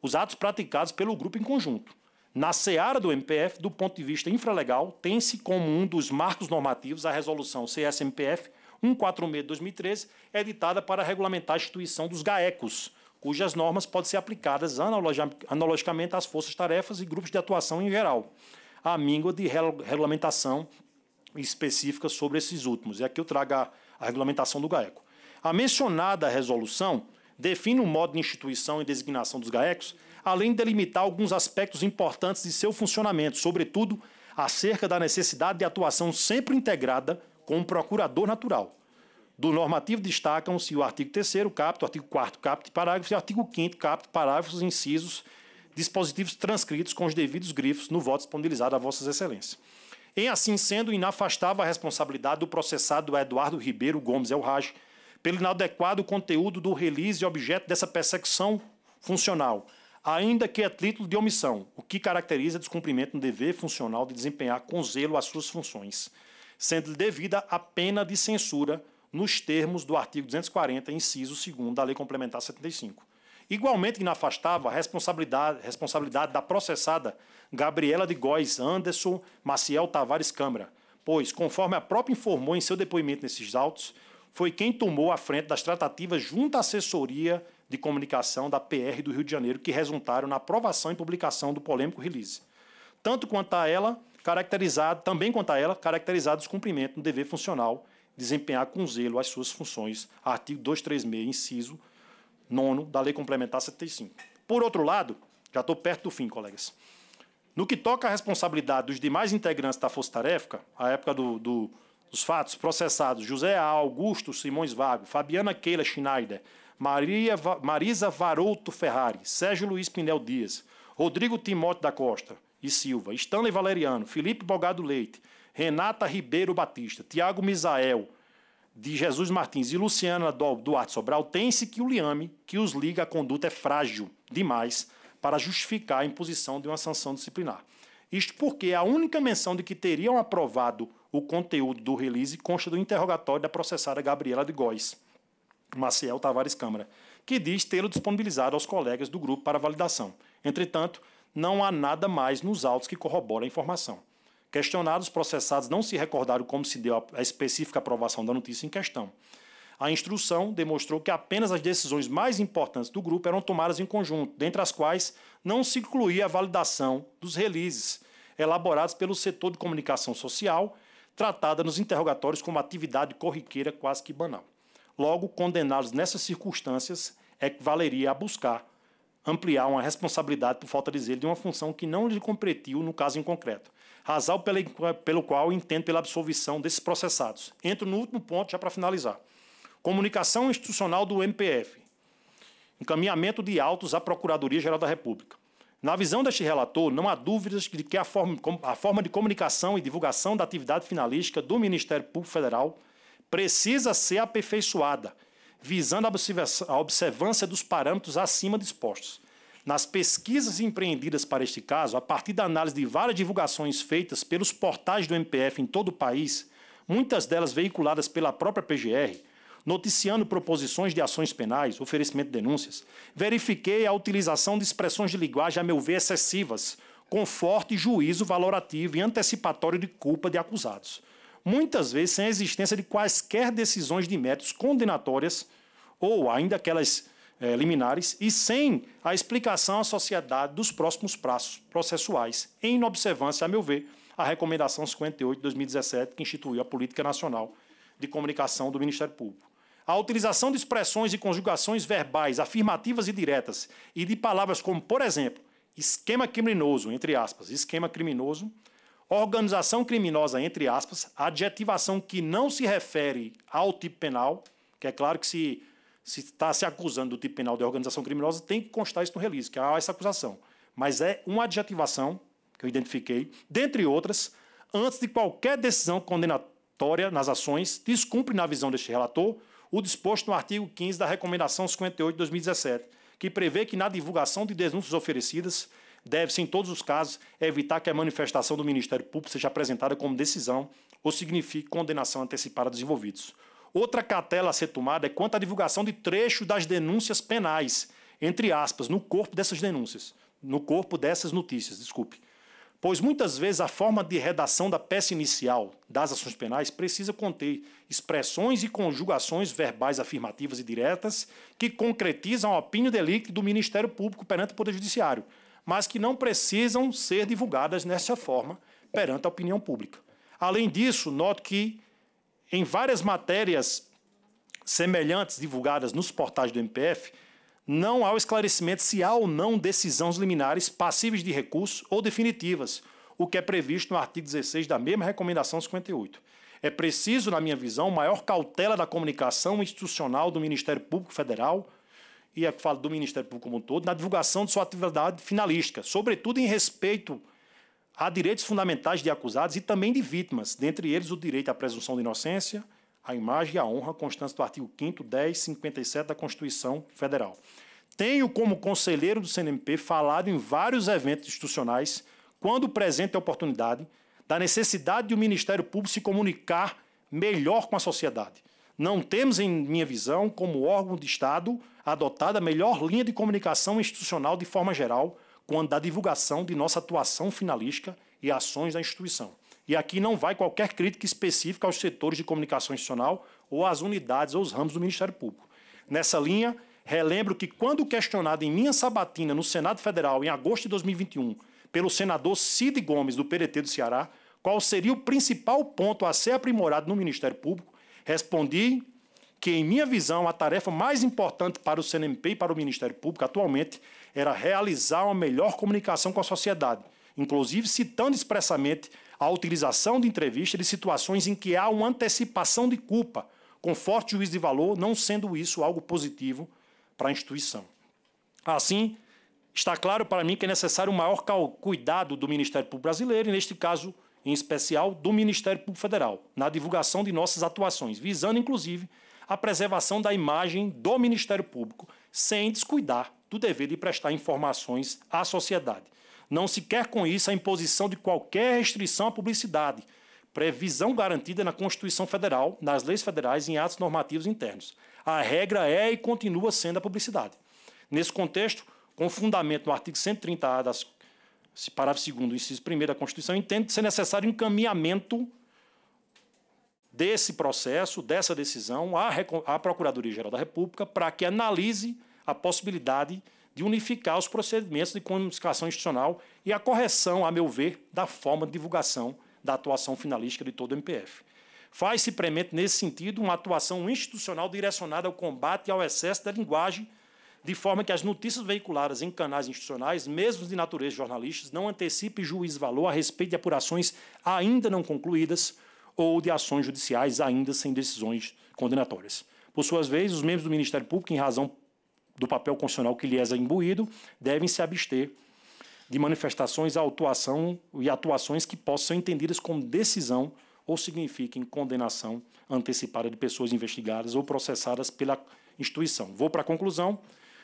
os atos praticados pelo grupo em conjunto. Na seara do MPF, do ponto de vista infralegal, tem-se como um dos marcos normativos a resolução CSMPF 146-2013, editada para regulamentar a instituição dos GAECOS, cujas normas podem ser aplicadas analogicamente às forças-tarefas e grupos de atuação em geral, a míngua de regulamentação específica sobre esses últimos. E aqui eu trago a a regulamentação do GAECO. A mencionada resolução define o modo de instituição e designação dos GAECOS, além de delimitar alguns aspectos importantes de seu funcionamento, sobretudo acerca da necessidade de atuação sempre integrada com o procurador natural. Do normativo destacam-se o artigo 3 capto, o artigo 4 capto, parágrafos e o artigo 5 capto, parágrafos, incisos, dispositivos transcritos com os devidos grifos no voto disponibilizado a vossas excelências. Em assim sendo, inafastável a responsabilidade do processado Eduardo Ribeiro Gomes Elraj é pelo inadequado conteúdo do release objeto dessa perseguição funcional, ainda que a título de omissão, o que caracteriza descumprimento no dever funcional de desempenhar com zelo as suas funções, sendo devida a pena de censura nos termos do artigo 240, inciso 2 da Lei Complementar 75. Igualmente inafastava a responsabilidade, responsabilidade da processada Gabriela de Góes Anderson, Maciel Tavares Câmara, pois, conforme a própria informou em seu depoimento nesses autos, foi quem tomou a frente das tratativas junto à assessoria de comunicação da PR do Rio de Janeiro, que resultaram na aprovação e publicação do polêmico release. Tanto quanto a ela, caracterizado, também quanto a ela, caracterizado cumprimento no dever funcional, desempenhar com zelo as suas funções, artigo 236, inciso 9 da Lei Complementar 75. Por outro lado, já estou perto do fim, colegas. No que toca à responsabilidade dos demais integrantes da Força Tarefa, à época do, do, dos fatos processados, José Augusto Simões Vago, Fabiana Keila Schneider, Maria, Marisa Varouto Ferrari, Sérgio Luiz Pinel Dias, Rodrigo Timóteo da Costa e Silva, Stanley Valeriano, Felipe Bogado Leite, Renata Ribeiro Batista, Tiago Misael de Jesus Martins e Luciana Duarte Sobral, tem-se que o liame que os liga à conduta é frágil demais para justificar a imposição de uma sanção disciplinar. Isto porque a única menção de que teriam aprovado o conteúdo do release consta do interrogatório da processada Gabriela de Góes, Maciel Tavares Câmara, que diz tê-lo disponibilizado aos colegas do grupo para validação. Entretanto, não há nada mais nos autos que corrobora a informação. Questionados, processados não se recordaram como se deu a específica aprovação da notícia em questão. A instrução demonstrou que apenas as decisões mais importantes do grupo eram tomadas em conjunto, dentre as quais não se incluía a validação dos releases elaborados pelo setor de comunicação social, tratada nos interrogatórios como atividade corriqueira quase que banal. Logo, condená-los nessas circunstâncias equivaleria é a buscar ampliar uma responsabilidade, por falta de zelo de uma função que não lhe competiu no caso em concreto. Razão pelo qual entendo pela absolvição desses processados. Entro no último ponto, já para finalizar. Comunicação institucional do MPF. Encaminhamento de autos à Procuradoria-Geral da República. Na visão deste relator, não há dúvidas de que a forma, a forma de comunicação e divulgação da atividade finalística do Ministério Público Federal precisa ser aperfeiçoada, visando a observância dos parâmetros acima dispostos. Nas pesquisas empreendidas para este caso, a partir da análise de várias divulgações feitas pelos portais do MPF em todo o país, muitas delas veiculadas pela própria PGR, noticiando proposições de ações penais, oferecimento de denúncias, verifiquei a utilização de expressões de linguagem, a meu ver, excessivas, com forte juízo valorativo e antecipatório de culpa de acusados, muitas vezes sem a existência de quaisquer decisões de méritos condenatórias ou ainda aquelas eh, liminares e sem a explicação à sociedade dos próximos prazos processuais, em observância, a meu ver, à Recomendação 58 de 2017, que instituiu a Política Nacional de Comunicação do Ministério Público. A utilização de expressões e conjugações verbais afirmativas e diretas e de palavras como, por exemplo, esquema criminoso, entre aspas, esquema criminoso, organização criminosa, entre aspas, adjetivação que não se refere ao tipo penal, que é claro que se está se, tá se, acusando do tipo penal de organização criminosa, tem que constar isso no release, que há essa acusação. Mas é uma adjetivação que eu identifiquei, dentre outras, antes de qualquer decisão condenatória nas ações, descumpre na visão deste relator o disposto no artigo 15 da Recomendação 58 de 2017, que prevê que na divulgação de denúncias oferecidas deve-se, em todos os casos, evitar que a manifestação do Ministério Público seja apresentada como decisão ou signifique condenação antecipada dos envolvidos. Outra cautela a ser tomada é quanto à divulgação de trecho das denúncias penais, entre aspas, no corpo dessas denúncias, no corpo dessas notícias, desculpe pois muitas vezes a forma de redação da peça inicial das ações penais precisa conter expressões e conjugações verbais afirmativas e diretas que concretizam a opinião delicto do Ministério Público perante o Poder Judiciário, mas que não precisam ser divulgadas nessa forma perante a opinião pública. Além disso, noto que em várias matérias semelhantes divulgadas nos portais do MPF, não há o esclarecimento se há ou não decisões liminares passíveis de recurso ou definitivas, o que é previsto no artigo 16 da mesma recomendação 58. É preciso, na minha visão, maior cautela da comunicação institucional do Ministério Público Federal, e é que falo do Ministério Público como um todo, na divulgação de sua atividade finalística, sobretudo em respeito a direitos fundamentais de acusados e também de vítimas, dentre eles o direito à presunção de inocência, a imagem e a honra constantes do artigo 5º, 10, 57 da Constituição Federal. Tenho como conselheiro do CNMP falado em vários eventos institucionais, quando presente a oportunidade, da necessidade de o Ministério Público se comunicar melhor com a sociedade. Não temos, em minha visão, como órgão de Estado, adotada a melhor linha de comunicação institucional de forma geral, quando da divulgação de nossa atuação finalística e ações da instituição. E aqui não vai qualquer crítica específica aos setores de comunicação institucional ou às unidades ou os ramos do Ministério Público. Nessa linha, relembro que, quando questionado em minha sabatina no Senado Federal em agosto de 2021 pelo senador Cid Gomes, do PDT do Ceará, qual seria o principal ponto a ser aprimorado no Ministério Público, respondi que, em minha visão, a tarefa mais importante para o CNMP e para o Ministério Público atualmente era realizar uma melhor comunicação com a sociedade, inclusive citando expressamente a utilização de entrevista de situações em que há uma antecipação de culpa, com forte juízo de valor, não sendo isso algo positivo para a instituição. Assim, está claro para mim que é necessário o um maior cuidado do Ministério Público Brasileiro, e neste caso, em especial, do Ministério Público Federal, na divulgação de nossas atuações, visando, inclusive, a preservação da imagem do Ministério Público, sem descuidar do dever de prestar informações à sociedade não se quer com isso a imposição de qualquer restrição à publicidade, previsão garantida na Constituição Federal, nas leis federais e em atos normativos internos. A regra é e continua sendo a publicidade. Nesse contexto, com fundamento no artigo 130A das parágrafo 2 inciso 1 da Constituição, entende ser necessário encaminhamento desse processo, dessa decisão, à, à Procuradoria-Geral da República, para que analise a possibilidade de de unificar os procedimentos de comunicação institucional e a correção, a meu ver, da forma de divulgação da atuação finalística de todo o MPF. Faz-se premente, nesse sentido, uma atuação institucional direcionada ao combate ao excesso da linguagem, de forma que as notícias veiculadas em canais institucionais, mesmo de natureza jornalística, não antecipe juiz valor a respeito de apurações ainda não concluídas ou de ações judiciais ainda sem decisões condenatórias. Por suas vezes, os membros do Ministério Público, em razão do papel constitucional que lhes é imbuído, devem se abster de manifestações, autuação e atuações que possam ser entendidas como decisão ou signifiquem condenação antecipada de pessoas investigadas ou processadas pela instituição. Vou para a conclusão.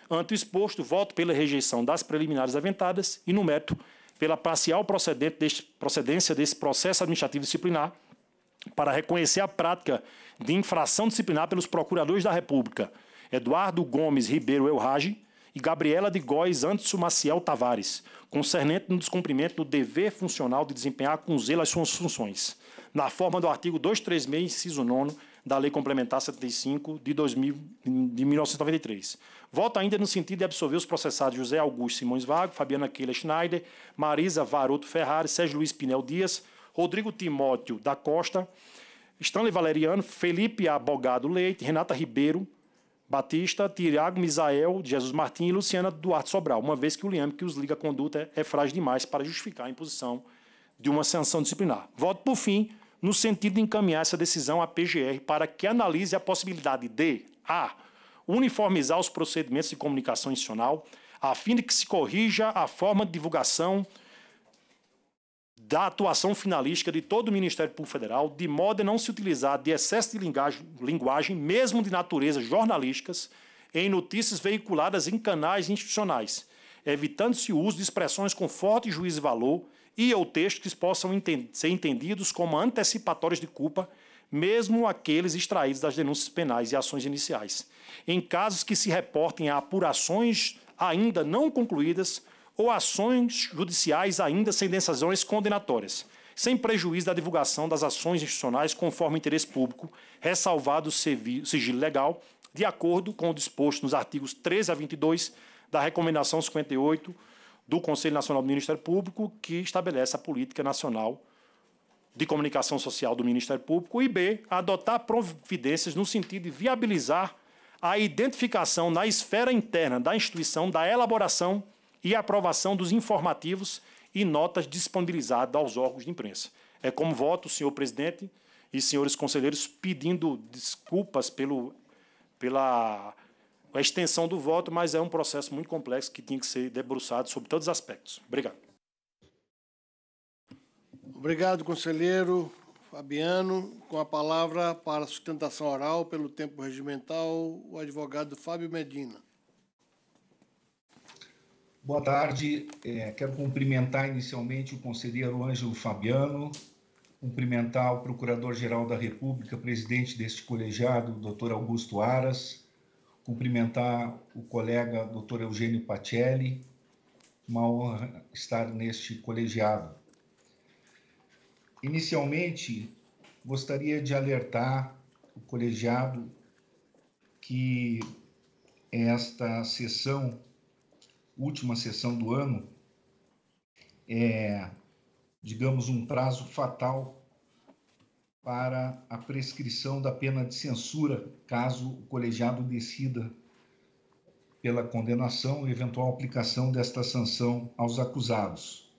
Ante o exposto, voto pela rejeição das preliminares aventadas e no mérito pela parcial procedência desse processo administrativo disciplinar para reconhecer a prática de infração disciplinar pelos procuradores da República Eduardo Gomes Ribeiro Elrage e Gabriela de Góes Antso Maciel Tavares, concernente no descumprimento do dever funcional de desempenhar com zelo as suas funções, na forma do artigo 236, inciso 9 da Lei Complementar 75 de, 2000, de 1993. Vota ainda no sentido de absolver os processados José Augusto Simões Vago, Fabiana Keila Schneider, Marisa Varoto Ferrari, Sérgio Luiz Pinel Dias, Rodrigo Timóteo da Costa, Stanley Valeriano, Felipe Abogado Leite, Renata Ribeiro, Batista, Tiago Misael, Jesus Martim e Luciana Duarte Sobral, uma vez que o liame que os liga à conduta é, é frágil demais para justificar a imposição de uma sanção disciplinar. Voto por fim no sentido de encaminhar essa decisão à PGR para que analise a possibilidade de a uniformizar os procedimentos de comunicação institucional a fim de que se corrija a forma de divulgação da atuação finalística de todo o Ministério Público Federal, de modo a não se utilizar de excesso de linguagem, linguagem mesmo de natureza jornalísticas, em notícias veiculadas em canais institucionais, evitando-se o uso de expressões com forte juízo e valor e ou textos que possam ser entendidos como antecipatórios de culpa, mesmo aqueles extraídos das denúncias penais e ações iniciais, em casos que se reportem a apurações ainda não concluídas ou ações judiciais ainda sem decisões condenatórias, sem prejuízo da divulgação das ações institucionais conforme o interesse público, ressalvado o sigilo legal, de acordo com o disposto nos artigos 13 a 22 da Recomendação 58 do Conselho Nacional do Ministério Público, que estabelece a política nacional de comunicação social do Ministério Público, e B, adotar providências no sentido de viabilizar a identificação na esfera interna da instituição da elaboração e aprovação dos informativos e notas disponibilizadas aos órgãos de imprensa. É como voto, senhor presidente e senhores conselheiros, pedindo desculpas pelo, pela extensão do voto, mas é um processo muito complexo que tinha que ser debruçado sobre todos os aspectos. Obrigado. Obrigado, conselheiro Fabiano. Com a palavra para sustentação oral, pelo tempo regimental, o advogado Fábio Medina. Boa tarde. É, quero cumprimentar inicialmente o conselheiro Ângelo Fabiano, cumprimentar o Procurador-Geral da República, presidente deste colegiado, doutor Augusto Aras, cumprimentar o colega doutor Eugênio Pacelli, uma honra estar neste colegiado. Inicialmente, gostaria de alertar o colegiado que esta sessão última sessão do ano é, digamos, um prazo fatal para a prescrição da pena de censura, caso o colegiado decida pela condenação e eventual aplicação desta sanção aos acusados.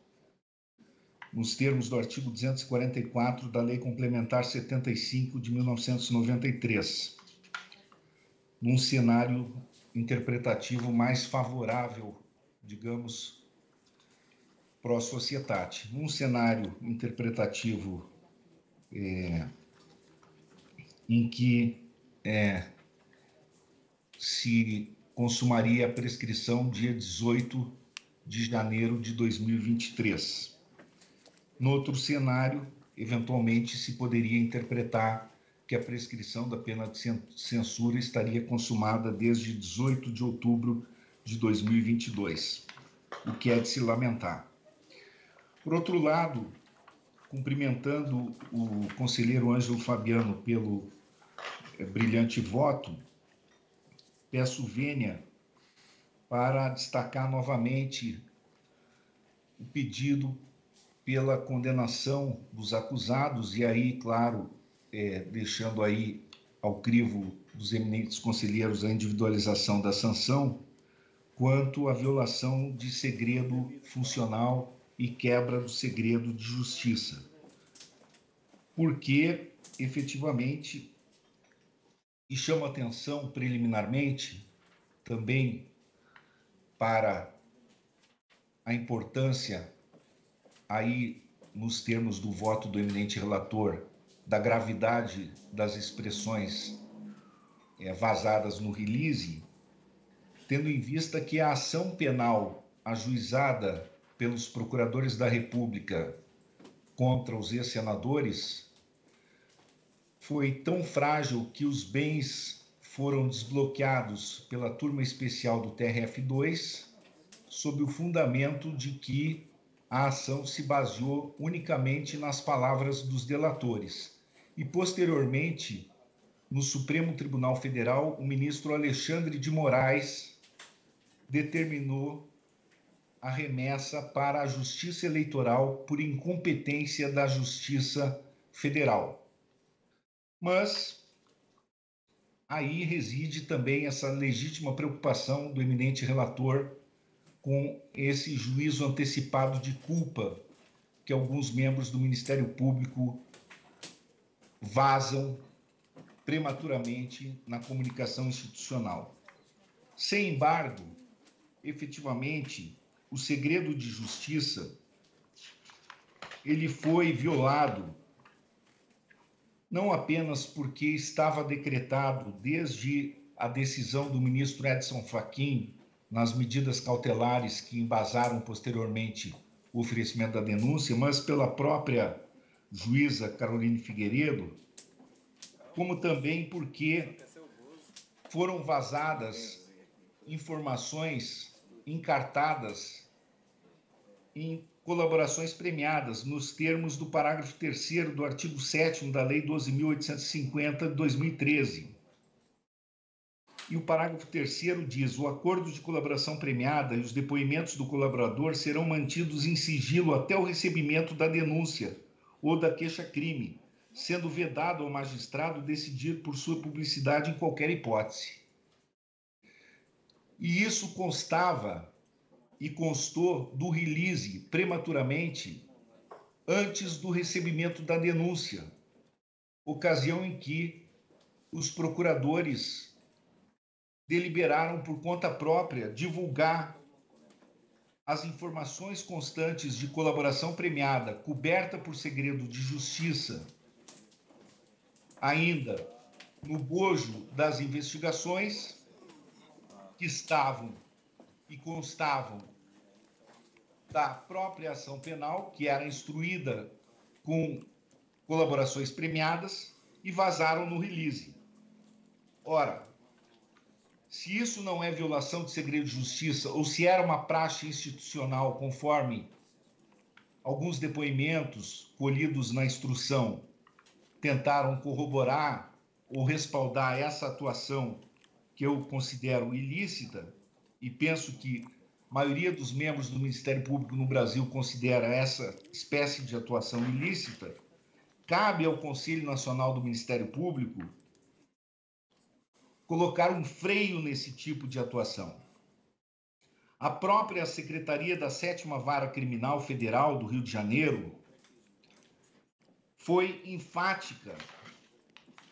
Nos termos do artigo 244 da Lei Complementar 75 de 1993, num cenário interpretativo mais favorável digamos, pró-societate. Num cenário interpretativo é, em que é, se consumaria a prescrição dia 18 de janeiro de 2023. No outro cenário, eventualmente se poderia interpretar que a prescrição da pena de censura estaria consumada desde 18 de outubro de 2022, o que é de se lamentar. Por outro lado, cumprimentando o conselheiro Ângelo Fabiano pelo eh, brilhante voto, peço vênia para destacar novamente o pedido pela condenação dos acusados, e aí, claro, é, deixando aí ao crivo dos eminentes conselheiros a individualização da sanção, quanto à violação de segredo funcional e quebra do segredo de justiça. Porque, efetivamente, e chamo atenção preliminarmente também para a importância aí nos termos do voto do eminente relator da gravidade das expressões é, vazadas no release tendo em vista que a ação penal ajuizada pelos procuradores da República contra os ex-senadores foi tão frágil que os bens foram desbloqueados pela turma especial do TRF2 sob o fundamento de que a ação se baseou unicamente nas palavras dos delatores. E posteriormente, no Supremo Tribunal Federal, o ministro Alexandre de Moraes determinou a remessa para a Justiça Eleitoral por incompetência da Justiça Federal. Mas aí reside também essa legítima preocupação do eminente relator com esse juízo antecipado de culpa que alguns membros do Ministério Público vazam prematuramente na comunicação institucional. Sem embargo, efetivamente o segredo de justiça ele foi violado não apenas porque estava decretado desde a decisão do ministro Edson Fachin nas medidas cautelares que embasaram posteriormente o oferecimento da denúncia, mas pela própria juíza Caroline Figueiredo, como também porque foram vazadas informações encartadas em colaborações premiadas nos termos do parágrafo 3 do artigo 7 da Lei 12.850 de 2013. E o parágrafo 3 diz: o acordo de colaboração premiada e os depoimentos do colaborador serão mantidos em sigilo até o recebimento da denúncia ou da queixa-crime, sendo vedado ao magistrado decidir por sua publicidade em qualquer hipótese. E isso constava e constou do release prematuramente antes do recebimento da denúncia, ocasião em que os procuradores deliberaram por conta própria divulgar as informações constantes de colaboração premiada coberta por segredo de justiça, ainda no bojo das investigações que estavam e constavam da própria ação penal, que era instruída com colaborações premiadas, e vazaram no release. Ora, se isso não é violação de segredo de justiça, ou se era uma praxe institucional, conforme alguns depoimentos colhidos na instrução tentaram corroborar ou respaldar essa atuação que eu considero ilícita e penso que a maioria dos membros do Ministério Público no Brasil considera essa espécie de atuação ilícita, cabe ao Conselho Nacional do Ministério Público colocar um freio nesse tipo de atuação. A própria Secretaria da Sétima Vara Criminal Federal do Rio de Janeiro foi enfática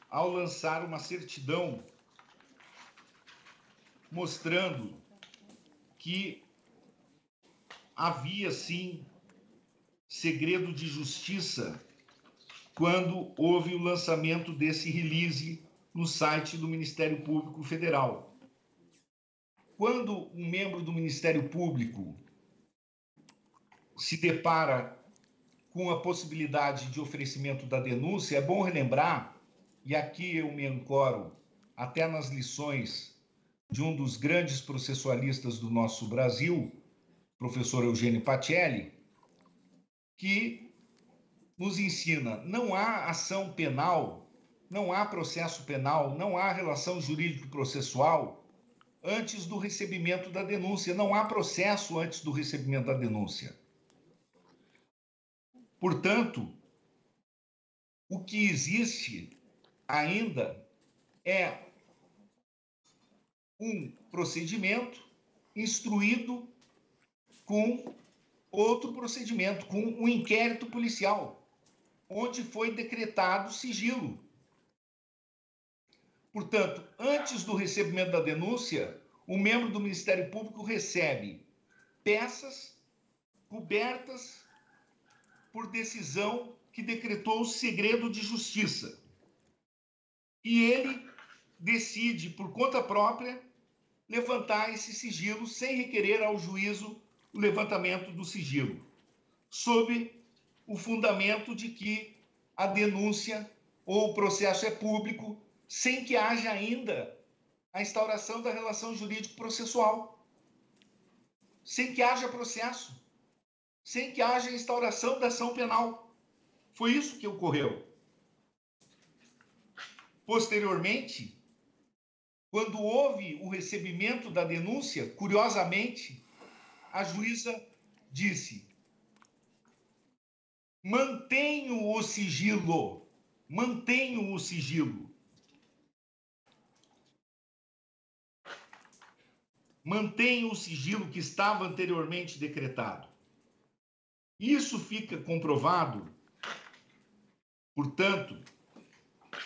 ao lançar uma certidão mostrando que havia sim segredo de justiça quando houve o lançamento desse release no site do Ministério Público Federal. Quando um membro do Ministério Público se depara com a possibilidade de oferecimento da denúncia, é bom relembrar, e aqui eu me ancoro até nas lições de um dos grandes processualistas do nosso Brasil, professor Eugênio Pacelli, que nos ensina: não há ação penal, não há processo penal, não há relação jurídico-processual antes do recebimento da denúncia, não há processo antes do recebimento da denúncia. Portanto, o que existe ainda é um procedimento instruído com outro procedimento, com um inquérito policial, onde foi decretado sigilo. Portanto, antes do recebimento da denúncia, o membro do Ministério Público recebe peças cobertas por decisão que decretou o segredo de justiça. E ele decide, por conta própria, levantar esse sigilo sem requerer ao juízo o levantamento do sigilo, sob o fundamento de que a denúncia ou o processo é público, sem que haja ainda a instauração da relação jurídico-processual, sem que haja processo, sem que haja instauração da ação penal. Foi isso que ocorreu. Posteriormente, quando houve o recebimento da denúncia, curiosamente, a juíza disse: mantenho o sigilo, mantenho o sigilo. Mantenho o sigilo que estava anteriormente decretado. Isso fica comprovado, portanto,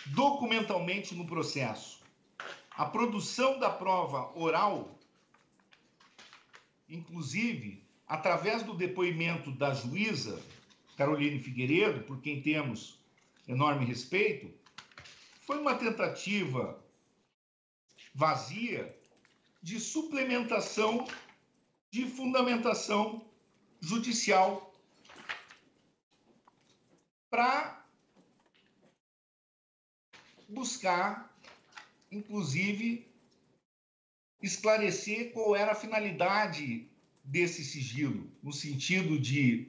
documentalmente no processo. A produção da prova oral, inclusive através do depoimento da juíza Caroline Figueiredo, por quem temos enorme respeito, foi uma tentativa vazia de suplementação de fundamentação judicial para buscar inclusive, esclarecer qual era a finalidade desse sigilo, no sentido de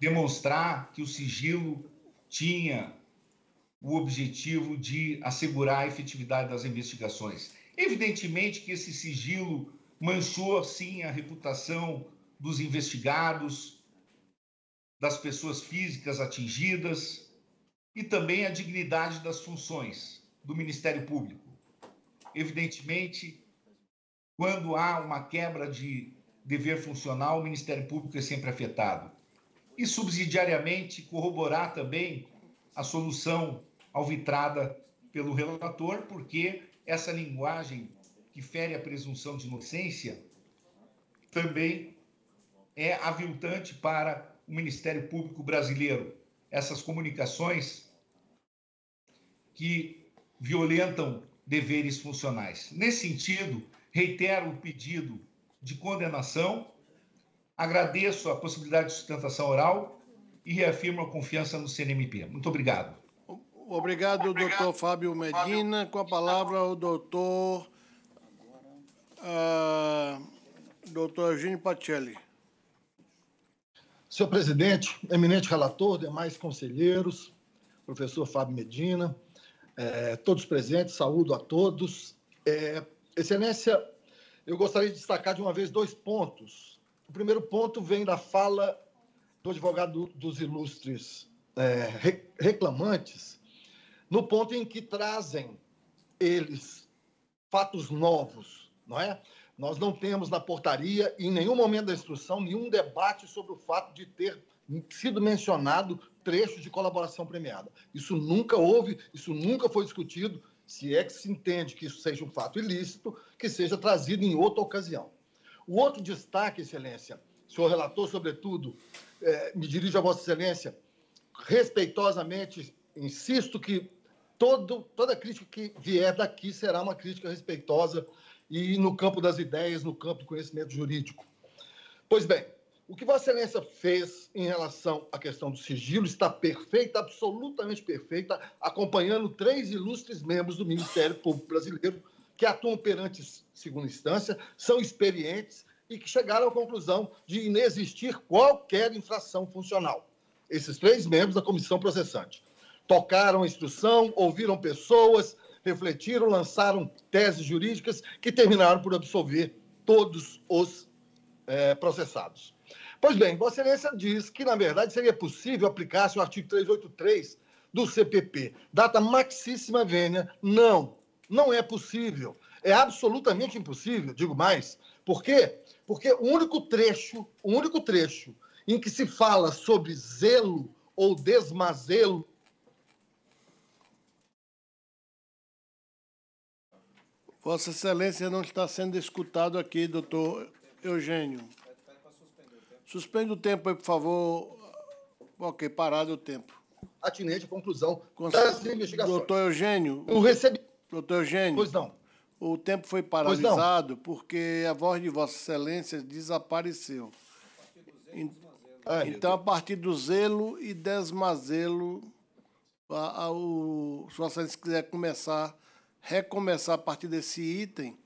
demonstrar que o sigilo tinha o objetivo de assegurar a efetividade das investigações. Evidentemente que esse sigilo manchou, sim, a reputação dos investigados, das pessoas físicas atingidas e também a dignidade das funções do Ministério Público. Evidentemente, quando há uma quebra de dever funcional, o Ministério Público é sempre afetado. E, subsidiariamente, corroborar também a solução alvitrada pelo relator, porque essa linguagem que fere a presunção de inocência também é aviltante para o Ministério Público brasileiro. Essas comunicações que violentam deveres funcionais. Nesse sentido, reitero o pedido de condenação, agradeço a possibilidade de sustentação oral e reafirmo a confiança no CNMP. Muito obrigado. Obrigado, obrigado. doutor Fábio Medina. Com a palavra, o doutor, uh, doutor Eugênio Pacelli. Senhor presidente, eminente relator, demais conselheiros, professor Fábio Medina, é, todos presentes, saúdo a todos. É, excelência, eu gostaria de destacar de uma vez dois pontos. O primeiro ponto vem da fala do advogado dos ilustres é, reclamantes, no ponto em que trazem eles fatos novos, não é? Nós não temos na portaria, em nenhum momento da instrução, nenhum debate sobre o fato de ter sido mencionado trecho de colaboração premiada. Isso nunca houve, isso nunca foi discutido, se é que se entende que isso seja um fato ilícito, que seja trazido em outra ocasião. O outro destaque, Excelência, senhor relator, sobretudo, eh, me dirijo a Vossa Excelência, respeitosamente, insisto que todo, toda crítica que vier daqui será uma crítica respeitosa e no campo das ideias, no campo do conhecimento jurídico. Pois bem, o que Vossa Excelência fez em relação à questão do sigilo está perfeita, absolutamente perfeita, acompanhando três ilustres membros do Ministério Público Brasileiro que atuam perante segunda instância, são experientes e que chegaram à conclusão de inexistir qualquer infração funcional. Esses três membros da comissão processante tocaram a instrução, ouviram pessoas, refletiram, lançaram teses jurídicas que terminaram por absolver todos os é, processados. Pois bem, Vossa Excelência diz que, na verdade, seria possível aplicar-se o artigo 383 do CPP. Data maxíssima vênia. Não, não é possível. É absolutamente impossível, digo mais. Por quê? Porque o único trecho, o único trecho em que se fala sobre zelo ou desmazelo Vossa Excelência não está sendo escutado aqui, doutor Eugênio. Suspende o tempo aí, por favor. Ok, parado o tempo. Atinente à conclusão Cons... das investigações. Doutor Eugênio. O recebi... Doutor Eugênio. Pois não. O tempo foi paralisado porque a voz de Vossa Excelência desapareceu. Então, a partir do zelo e desmazelo, a, a, o, se Vossa Excelência quiser começar, recomeçar a partir desse item,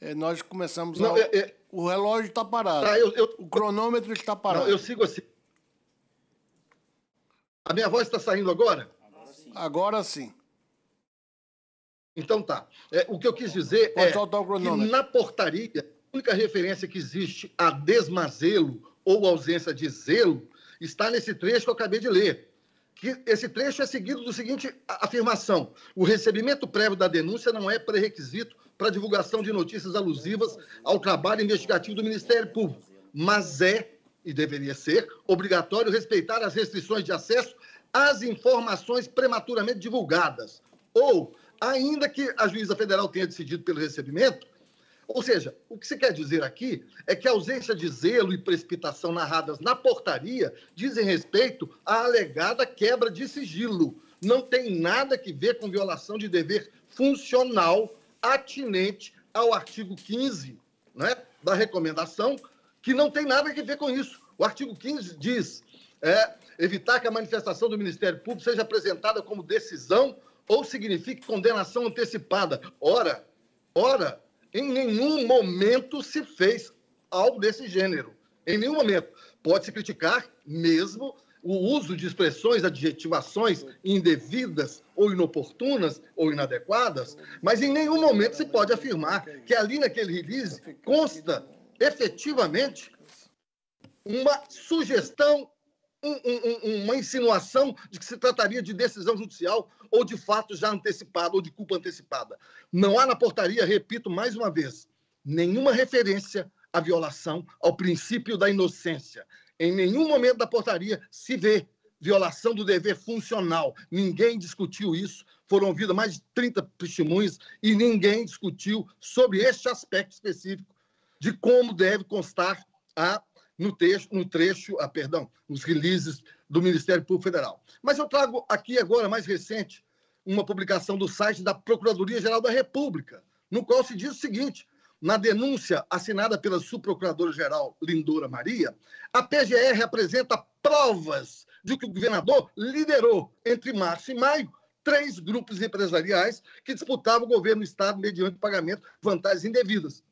eh, nós começamos não, a. É, é... O relógio está parado. Tá, eu, eu, o cronômetro está parado. Não, eu sigo assim. A minha voz está saindo agora? Agora sim. Agora sim. Então tá. É, o que eu quis dizer Pode é que na portaria, a única referência que existe a desmazelo ou ausência de zelo está nesse trecho que eu acabei de ler. Que esse trecho é seguido do seguinte afirmação: o recebimento prévio da denúncia não é pré-requisito para divulgação de notícias alusivas ao trabalho investigativo do Ministério Público, mas é e deveria ser obrigatório respeitar as restrições de acesso às informações prematuramente divulgadas. Ou, ainda que a juíza federal tenha decidido pelo recebimento, ou seja, o que se quer dizer aqui é que a ausência de zelo e precipitação narradas na portaria dizem respeito à alegada quebra de sigilo. Não tem nada que ver com violação de dever funcional atinente ao artigo 15 né, da recomendação, que não tem nada a ver com isso. O artigo 15 diz é, evitar que a manifestação do Ministério Público seja apresentada como decisão ou signifique condenação antecipada. Ora, ora, em nenhum momento se fez algo desse gênero. Em nenhum momento. Pode-se criticar mesmo o uso de expressões, adjetivações indevidas ou inoportunas ou inadequadas, mas em nenhum momento se pode afirmar que ali naquele release consta efetivamente uma sugestão, um, um, uma insinuação de que se trataria de decisão judicial ou de fato já antecipado ou de culpa antecipada. Não há na portaria, repito mais uma vez, nenhuma referência à violação ao princípio da inocência. Em nenhum momento da portaria se vê violação do dever funcional. Ninguém discutiu isso. Foram ouvidas mais de 30 testemunhas e ninguém discutiu sobre este aspecto específico de como deve constar a no trecho, no trecho a ah, perdão, nos releases do Ministério Público Federal. Mas eu trago aqui agora, mais recente, uma publicação do site da Procuradoria-Geral da República, no qual se diz o seguinte: na denúncia assinada pela subprocuradora-geral Lindora Maria, a PGR apresenta provas de que o governador liderou entre março e maio três grupos empresariais que disputavam o governo do Estado mediante pagamento de vantagens indevidas.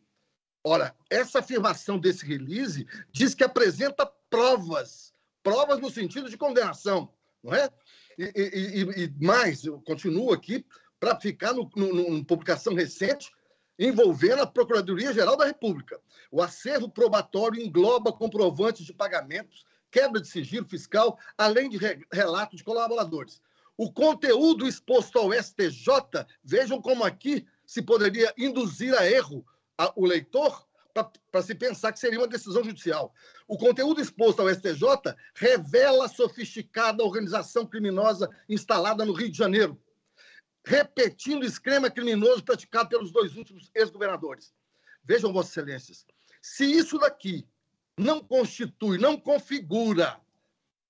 Ora, essa afirmação desse release diz que apresenta provas, provas no sentido de condenação, não é? E, e, e mais, eu continuo aqui para ficar no, no, numa publicação recente envolvendo a Procuradoria-Geral da República. O acervo probatório engloba comprovantes de pagamentos quebra de sigilo fiscal, além de re relatos de colaboradores. O conteúdo exposto ao STJ, vejam como aqui se poderia induzir a erro a, o leitor para se pensar que seria uma decisão judicial. O conteúdo exposto ao STJ revela a sofisticada organização criminosa instalada no Rio de Janeiro, repetindo o esquema criminoso praticado pelos dois últimos ex-governadores. Vejam, Vossas Excelências, se isso daqui não constitui, não configura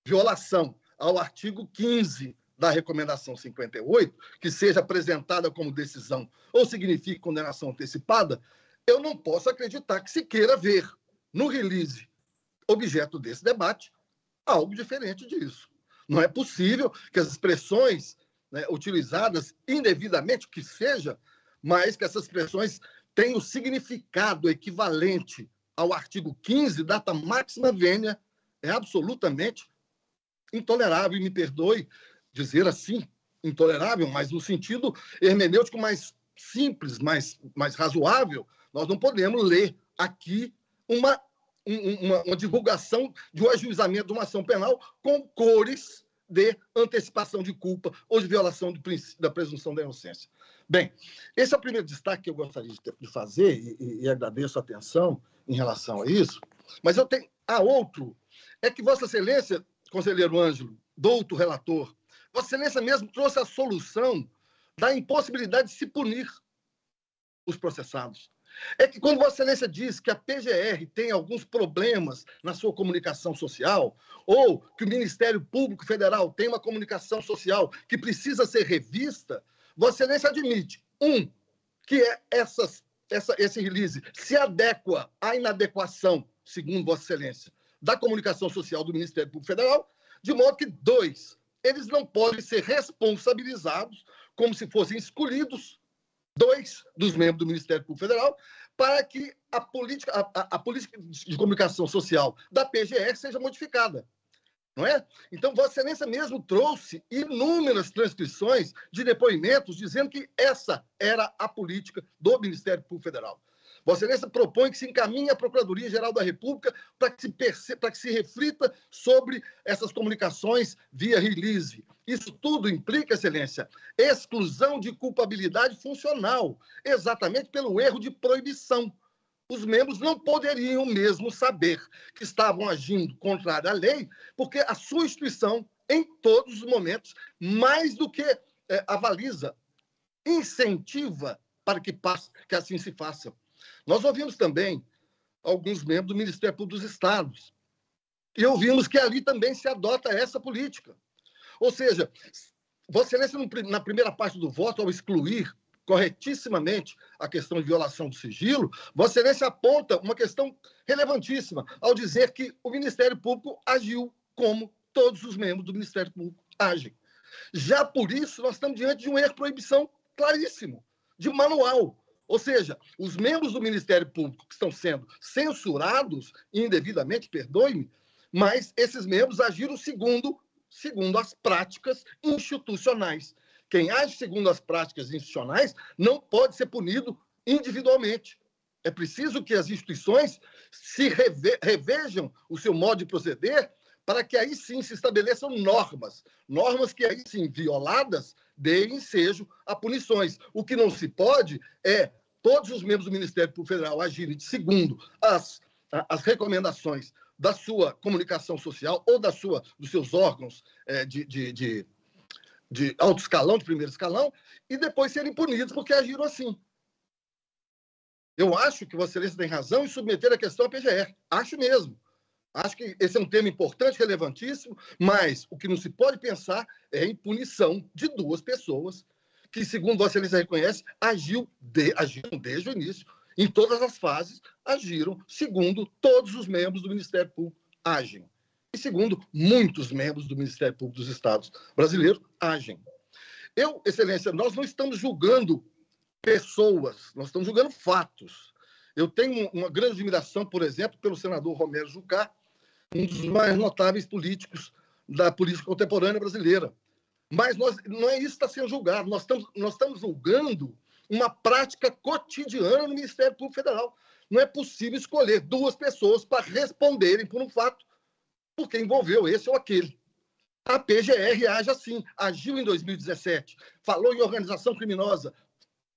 violação ao artigo 15 da recomendação 58, que seja apresentada como decisão ou signifique condenação antecipada, eu não posso acreditar que se queira ver no release objeto desse debate algo diferente disso. Não é possível que as expressões né, utilizadas indevidamente, que seja, mas que essas expressões tenham significado equivalente ao artigo 15 data máxima vênia é absolutamente intolerável, e me perdoe dizer assim, intolerável, mas no sentido hermenêutico mais simples, mais, mais razoável, nós não podemos ler aqui uma, uma, uma divulgação de um ajuizamento de uma ação penal com cores de antecipação de culpa ou de violação do princípio, da presunção da inocência. Bem, esse é o primeiro destaque que eu gostaria de fazer e, e agradeço a atenção em relação a isso. Mas eu tenho a outro é que Vossa Excelência, Conselheiro Ângelo, douto relator, Vossa Excelência mesmo trouxe a solução da impossibilidade de se punir os processados. É que quando Vossa Excelência diz que a PGR tem alguns problemas na sua comunicação social, ou que o Ministério Público Federal tem uma comunicação social que precisa ser revista, Vossa Excelência admite, um, que é essas, essa, esse release se adequa à inadequação, segundo Vossa Excelência, da comunicação social do Ministério Público Federal, de modo que, dois, eles não podem ser responsabilizados como se fossem escolhidos dois dos membros do Ministério Público Federal, para que a política, a, a política de comunicação social da PGR seja modificada. Não é? Então, Vossa Excelência mesmo trouxe inúmeras transcrições de depoimentos dizendo que essa era a política do Ministério Público Federal. Vossa Excelência propõe que se encaminhe à Procuradoria-Geral da República para que, se perce... para que se reflita sobre essas comunicações via release. Isso tudo implica, Excelência, exclusão de culpabilidade funcional, exatamente pelo erro de proibição. Os membros não poderiam mesmo saber que estavam agindo contrário à lei, porque a sua instituição, em todos os momentos, mais do que é, avaliza, incentiva para que, passe, que assim se faça. Nós ouvimos também alguns membros do Ministério Público dos Estados e ouvimos que ali também se adota essa política. Ou seja, Vossa Excelência, na primeira parte do voto, ao excluir corretissimamente a questão de violação do sigilo, Vossa Excelência aponta uma questão relevantíssima ao dizer que o Ministério Público agiu como todos os membros do Ministério Público agem. Já por isso, nós estamos diante de um erro de proibição claríssimo, de manual. Ou seja, os membros do Ministério Público que estão sendo censurados indevidamente, perdoe-me, mas esses membros agiram segundo, segundo as práticas institucionais. Quem age segundo as práticas institucionais não pode ser punido individualmente. É preciso que as instituições se reve revejam o seu modo de proceder para que aí sim se estabeleçam normas, normas que aí sim violadas deem ensejo a punições. O que não se pode é todos os membros do Ministério Público Federal agirem de segundo as, as recomendações da sua comunicação social ou da sua, dos seus órgãos é, de, de, de, de alto escalão, de primeiro escalão, e depois serem punidos porque agiram assim. Eu acho que Vossa Excelência tem razão em submeter a questão à PGR. Acho mesmo. Acho que esse é um tema importante, relevantíssimo, mas o que não se pode pensar é em punição de duas pessoas que, segundo a excelência reconhece, agiu de, agiram desde o início, em todas as fases, agiram segundo todos os membros do Ministério Público agem. E segundo muitos membros do Ministério Público dos Estados brasileiros agem. Eu, excelência, nós não estamos julgando pessoas, nós estamos julgando fatos. Eu tenho uma grande admiração, por exemplo, pelo senador Romero Jucá, um dos mais notáveis políticos da política contemporânea brasileira. Mas nós, não é isso que está sendo julgado. Nós estamos, nós estamos julgando uma prática cotidiana no Ministério Público Federal. Não é possível escolher duas pessoas para responderem por um fato porque envolveu esse ou aquele. A PGR age assim, agiu em 2017, falou em organização criminosa,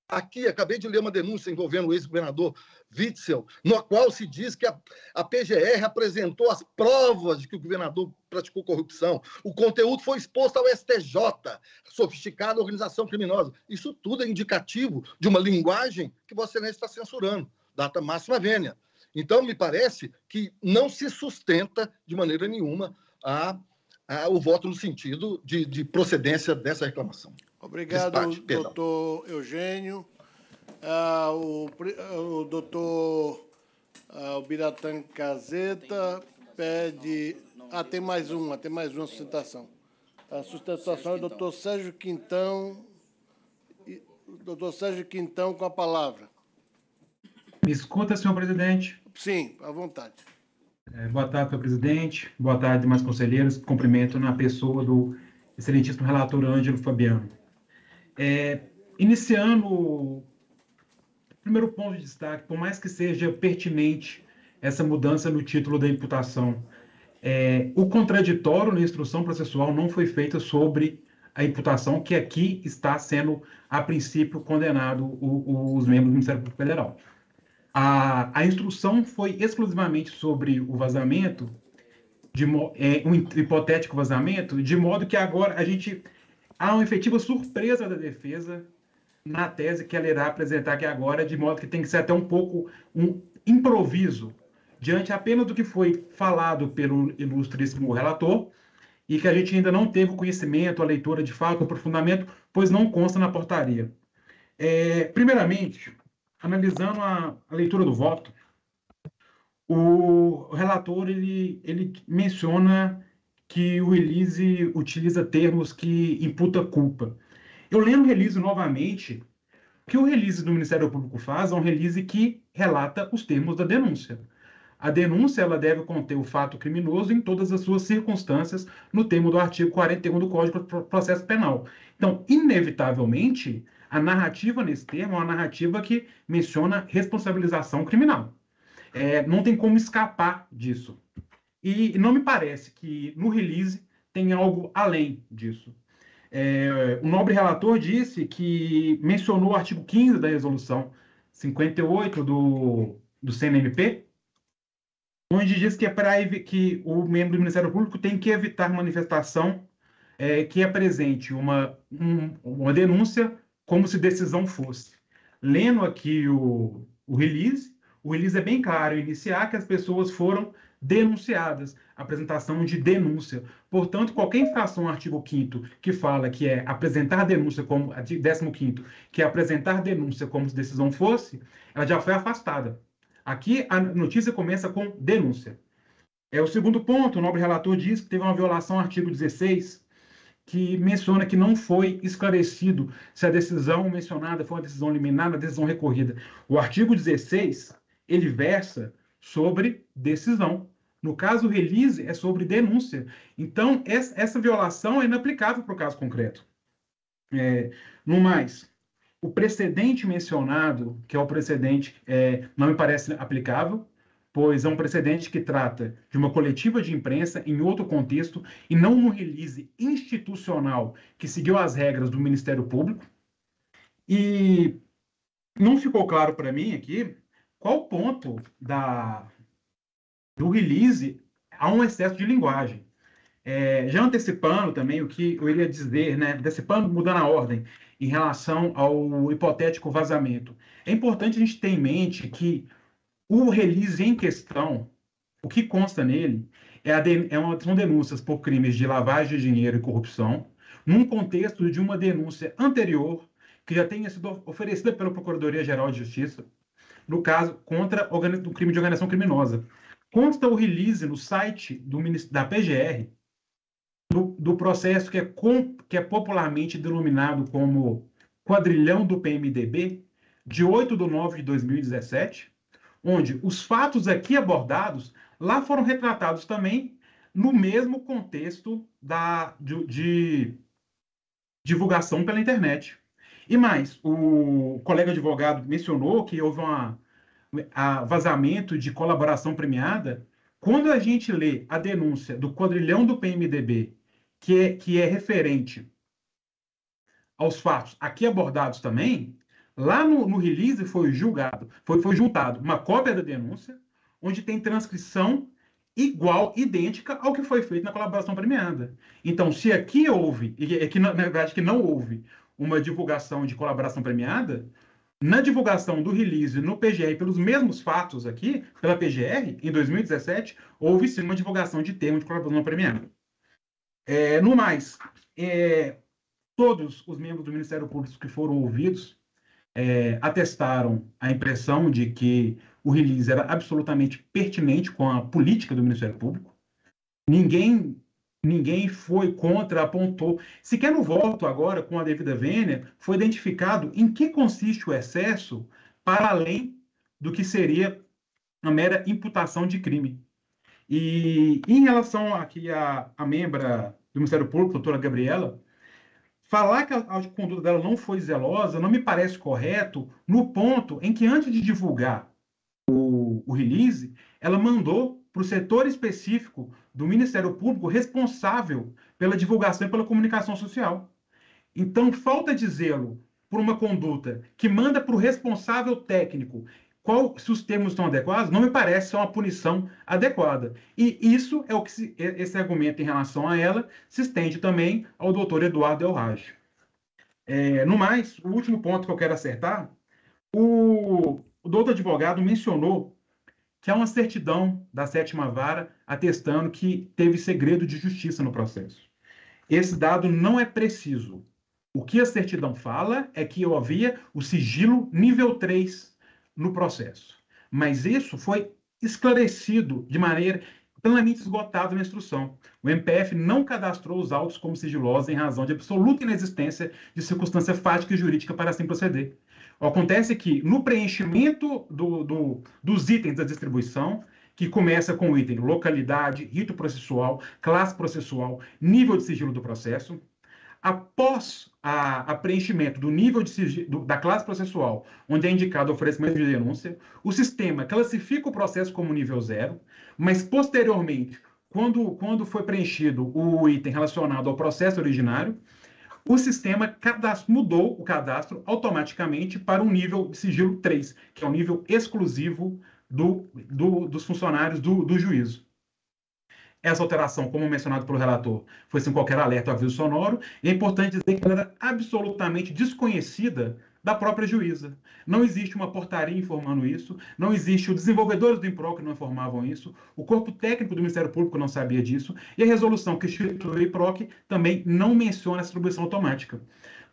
aqui, acabei de ler uma denúncia envolvendo o ex-governador Witzel, no qual se diz que a, a, PGR apresentou as provas de que o governador praticou corrupção. O conteúdo foi exposto ao STJ, sofisticada organização criminosa. Isso tudo é indicativo de uma linguagem que você não está censurando. Data máxima vênia. Então, me parece que não se sustenta de maneira nenhuma a, a o voto no sentido de, de procedência dessa reclamação. Obrigado, doutor Eugênio. Ah, o, o doutor ah, Biratan Caseta pede. Ah, tem mais uma, ah, tem mais uma sustentação. A sustentação é o doutor Sérgio Quintão. Doutor Sérgio Quintão com a palavra. Me escuta, senhor presidente? Sim, à vontade. É, boa tarde, senhor presidente. Boa tarde, demais conselheiros. Cumprimento na pessoa do excelentíssimo relator Ângelo Fabiano. É, iniciando o primeiro ponto de destaque, por mais que seja pertinente essa mudança no título da imputação, é, o contraditório na instrução processual não foi feito sobre a imputação que aqui está sendo, a princípio, condenado o, o, os membros do Ministério Público Federal. A, a instrução foi exclusivamente sobre o vazamento, de, é, um hipotético vazamento, de modo que agora a gente há uma efetiva surpresa da defesa na tese que ela irá apresentar aqui agora, de modo que tem que ser até um pouco um improviso diante apenas do que foi falado pelo ilustríssimo relator e que a gente ainda não teve o conhecimento, a leitura de fato, o aprofundamento, pois não consta na portaria. É, primeiramente, analisando a, a, leitura do voto, o, o relator ele, ele menciona que o release utiliza termos que imputa culpa. Eu leio o release novamente, o que o release do Ministério Público faz é um release que relata os termos da denúncia. A denúncia ela deve conter o fato criminoso em todas as suas circunstâncias, no termo do artigo 41 do Código de Processo Penal. Então, inevitavelmente, a narrativa nesse termo é uma narrativa que menciona responsabilização criminal. É, não tem como escapar disso. E não me parece que no release tem algo além disso. É, o nobre relator disse que mencionou o artigo 15 da resolução 58 do, do CNMP, onde diz que, é pra, que o membro do Ministério Público tem que evitar manifestação é, que apresente uma, um, uma denúncia como se decisão fosse. Lendo aqui o, o release, o release é bem claro, iniciar que as pessoas foram denunciadas, apresentação de denúncia. Portanto, qualquer infração ao artigo 5 que fala que é apresentar denúncia como 15 que é apresentar denúncia como se decisão fosse, ela já foi afastada. Aqui a notícia começa com denúncia. É o segundo ponto, o nobre relator diz que teve uma violação ao artigo 16 que menciona que não foi esclarecido se a decisão mencionada foi uma decisão liminar, uma decisão recorrida. O artigo 16, ele versa sobre decisão. No caso, release é sobre denúncia. Então, essa violação é inaplicável para o caso concreto. É, no mais, o precedente mencionado, que é o precedente, é, não me parece aplicável, pois é um precedente que trata de uma coletiva de imprensa em outro contexto e não no release institucional que seguiu as regras do Ministério Público. E não ficou claro para mim aqui qual ponto da do release há um excesso de linguagem. É, já antecipando também o que eu iria dizer, né, antecipando, mudando a ordem, em relação ao hipotético vazamento. É importante a gente ter em mente que o release em questão, o que consta nele, é, de, é uma, são denúncias por crimes de lavagem de dinheiro e corrupção, num contexto de uma denúncia anterior que já tenha sido oferecida pela Procuradoria-Geral de Justiça, no caso, contra o crime de organização criminosa consta o release no site do, da PGR do, do processo que é, com, que é popularmente denominado como quadrilhão do PMDB, de 8 de nove de 2017, onde os fatos aqui abordados lá foram retratados também no mesmo contexto da, de, de divulgação pela internet. E mais, o colega advogado mencionou que houve uma a vazamento de colaboração premiada, quando a gente lê a denúncia do quadrilhão do PMDB, que é, que é referente aos fatos aqui abordados também, lá no, no release foi julgado, foi, foi juntado uma cópia da denúncia, onde tem transcrição igual, idêntica ao que foi feito na colaboração premiada. Então, se aqui houve, e aqui é na, verdade que não houve uma divulgação de colaboração premiada, na divulgação do release no PGR, pelos mesmos fatos aqui, pela PGR, em 2017, houve sim uma divulgação de termo de colaboração premiada. É, no mais, é, todos os membros do Ministério Público que foram ouvidos é, atestaram a impressão de que o release era absolutamente pertinente com a política do Ministério Público. Ninguém Ninguém foi contra, apontou. Sequer no voto agora, com a devida vênia, foi identificado em que consiste o excesso para além do que seria a mera imputação de crime. E em relação aqui à, à membra do Ministério Público, doutora Gabriela, falar que a, a conduta dela não foi zelosa não me parece correto no ponto em que, antes de divulgar o, o release, ela mandou para o setor específico do Ministério Público responsável pela divulgação e pela comunicação social. Então, falta dizê lo por uma conduta que manda para o responsável técnico qual, se os termos estão adequados, não me parece ser uma punição adequada. E isso é o que se, esse argumento em relação a ela se estende também ao doutor Eduardo Elrage. É, no mais, o último ponto que eu quero acertar, o, o doutor advogado mencionou que é uma certidão da sétima vara atestando que teve segredo de justiça no processo. Esse dado não é preciso. O que a certidão fala é que eu havia o sigilo nível 3 no processo. Mas isso foi esclarecido de maneira plenamente esgotada na instrução. O MPF não cadastrou os autos como sigilosos em razão de absoluta inexistência de circunstância fática e jurídica para assim proceder. Acontece que no preenchimento do, do, dos itens da distribuição, que começa com o item localidade, rito processual, classe processual, nível de sigilo do processo, após a, a preenchimento do nível de sigilo, do, da classe processual, onde é indicado o oferecimento de denúncia, o sistema classifica o processo como nível zero, mas posteriormente, quando, quando foi preenchido o item relacionado ao processo originário, o sistema cadastro, mudou o cadastro automaticamente para um nível de sigilo 3, que é o um nível exclusivo do, do, dos funcionários do, do juízo. Essa alteração, como mencionado pelo relator, foi sem qualquer alerta ou aviso sonoro, e é importante dizer que ela era absolutamente desconhecida da própria juíza. Não existe uma portaria informando isso, não existe os desenvolvedores do IMPRO que não informavam isso, o corpo técnico do Ministério Público não sabia disso, e a resolução que institui o IPROC também não menciona essa atribuição automática.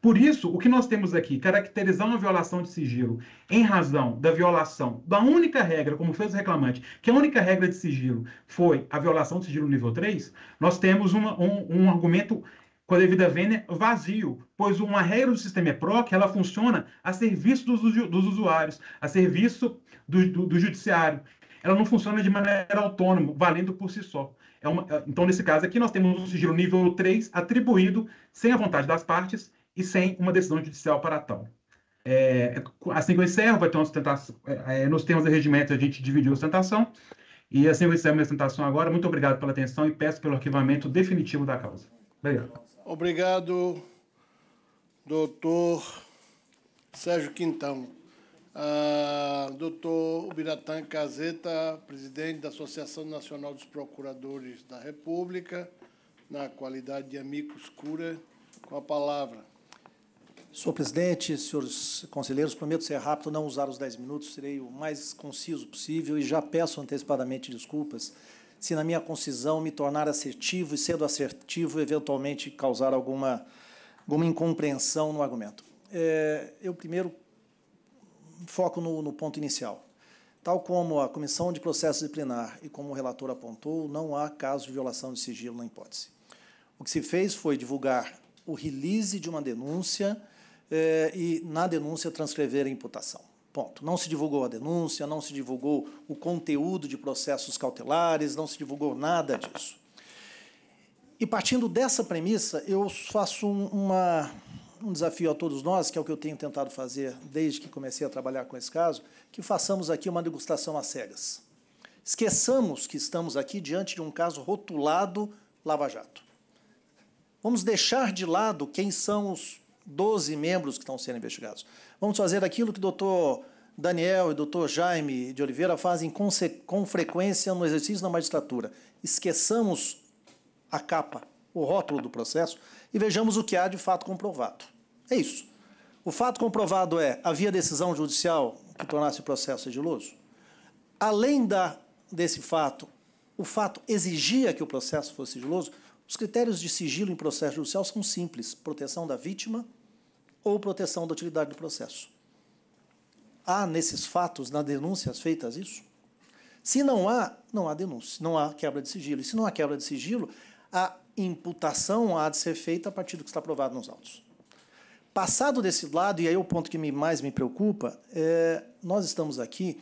Por isso, o que nós temos aqui, caracterizar uma violação de sigilo em razão da violação da única regra, como fez o reclamante, que a única regra de sigilo foi a violação de sigilo nível 3, nós temos uma, um, um argumento a devida Vênia né, vazio, pois uma regra do sistema EPROC é ela funciona a serviço dos, dos usuários, a serviço do, do, do, judiciário. Ela não funciona de maneira autônoma, valendo por si só. É uma, é, então, nesse caso aqui, nós temos um sigilo nível 3 atribuído sem a vontade das partes e sem uma decisão judicial para tal. É, assim que eu encerro, vai ter uma sustentação. É, é, nos termos do regimento, a gente dividiu a sustentação. E assim eu encerro minha sustentação agora. Muito obrigado pela atenção e peço pelo arquivamento definitivo da causa. Obrigado. Obrigado, doutor Sérgio Quintão. Ah, doutor Ubiratan Caseta, presidente da Associação Nacional dos Procuradores da República, na qualidade de amigo cura, com a palavra. Senhor presidente, senhores conselheiros, prometo ser rápido, não usar os 10 minutos, serei o mais conciso possível e já peço antecipadamente desculpas se na minha concisão me tornar assertivo e, sendo assertivo, eventualmente causar alguma, alguma incompreensão no argumento. É, eu primeiro foco no, no ponto inicial. Tal como a Comissão de Processo Disciplinar e como o relator apontou, não há caso de violação de sigilo na hipótese. O que se fez foi divulgar o release de uma denúncia é, e, na denúncia, transcrever a imputação. Ponto. Não se divulgou a denúncia, não se divulgou o conteúdo de processos cautelares, não se divulgou nada disso. E partindo dessa premissa, eu faço um, uma, um desafio a todos nós, que é o que eu tenho tentado fazer desde que comecei a trabalhar com esse caso, que façamos aqui uma degustação às cegas. Esqueçamos que estamos aqui diante de um caso rotulado Lava Jato. Vamos deixar de lado quem são os 12 membros que estão sendo investigados. Vamos fazer aquilo que o doutor Daniel e doutor Jaime de Oliveira fazem com, com frequência no exercício da magistratura. Esqueçamos a capa, o rótulo do processo e vejamos o que há de fato comprovado. É isso. O fato comprovado é: havia decisão judicial que tornasse o processo sigiloso? Além da, desse fato, o fato exigia que o processo fosse sigiloso? Os critérios de sigilo em processo judicial são simples: proteção da vítima ou proteção da utilidade do processo. Há nesses fatos, nas denúncias feitas isso? Se não há, não há denúncia, não há quebra de sigilo. E se não há quebra de sigilo, a imputação há de ser feita a partir do que está provado nos autos. Passado desse lado, e aí é o ponto que me, mais me preocupa, é, nós estamos aqui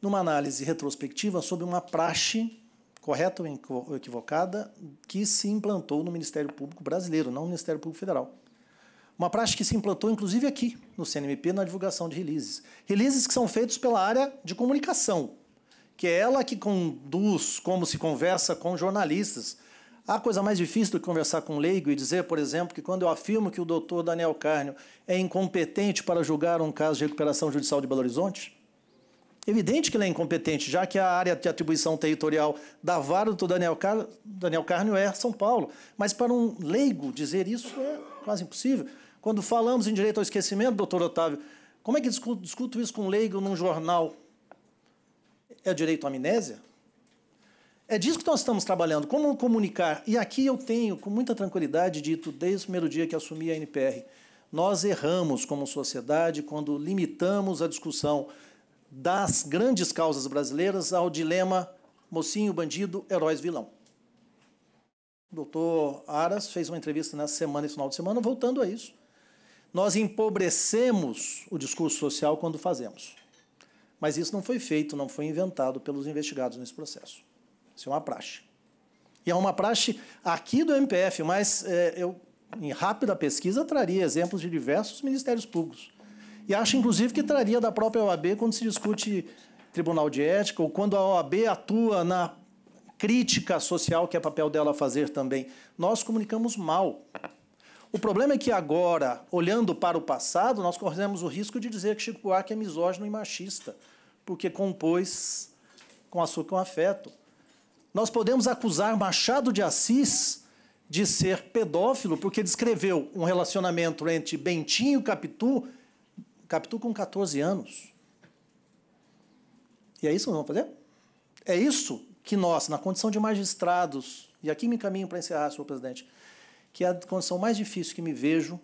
numa análise retrospectiva sobre uma praxe, correta ou equivocada, que se implantou no Ministério Público Brasileiro, não no Ministério Público Federal. Uma prática que se implantou, inclusive, aqui no CNMP, na divulgação de releases. Releases que são feitos pela área de comunicação, que é ela que conduz como se conversa com jornalistas. Há coisa mais difícil do que conversar com um leigo e dizer, por exemplo, que quando eu afirmo que o doutor Daniel Carnio é incompetente para julgar um caso de recuperação judicial de Belo Horizonte? Evidente que ele é incompetente, já que a área de atribuição territorial da vara do Daniel, Car... Daniel Carnio é São Paulo. Mas para um leigo dizer isso é quase impossível. Quando falamos em direito ao esquecimento, doutor Otávio, como é que discuto, discuto isso com um leigo num jornal? É direito à amnésia? É disso que nós estamos trabalhando, como comunicar. E aqui eu tenho, com muita tranquilidade, dito desde o primeiro dia que assumi a NPR, nós erramos como sociedade quando limitamos a discussão das grandes causas brasileiras ao dilema mocinho, bandido, heróis, vilão. O doutor Aras fez uma entrevista nessa semana e final de semana voltando a isso. Nós empobrecemos o discurso social quando fazemos. Mas isso não foi feito, não foi inventado pelos investigados nesse processo. Isso é uma praxe. E é uma praxe aqui do MPF, mas é, eu, em rápida pesquisa, traria exemplos de diversos ministérios públicos. E acho, inclusive, que traria da própria OAB quando se discute tribunal de ética ou quando a OAB atua na crítica social, que é papel dela fazer também. Nós comunicamos mal o problema é que agora, olhando para o passado, nós corremos o risco de dizer que Chico Buarque é misógino e machista, porque compôs com açúcar e com afeto. Nós podemos acusar Machado de Assis de ser pedófilo, porque descreveu um relacionamento entre Bentinho e Capitu, Capitu com 14 anos. E é isso que nós vamos fazer? É isso que nós, na condição de magistrados, e aqui me encaminho para encerrar, senhor presidente, que é a condição mais difícil que me vejo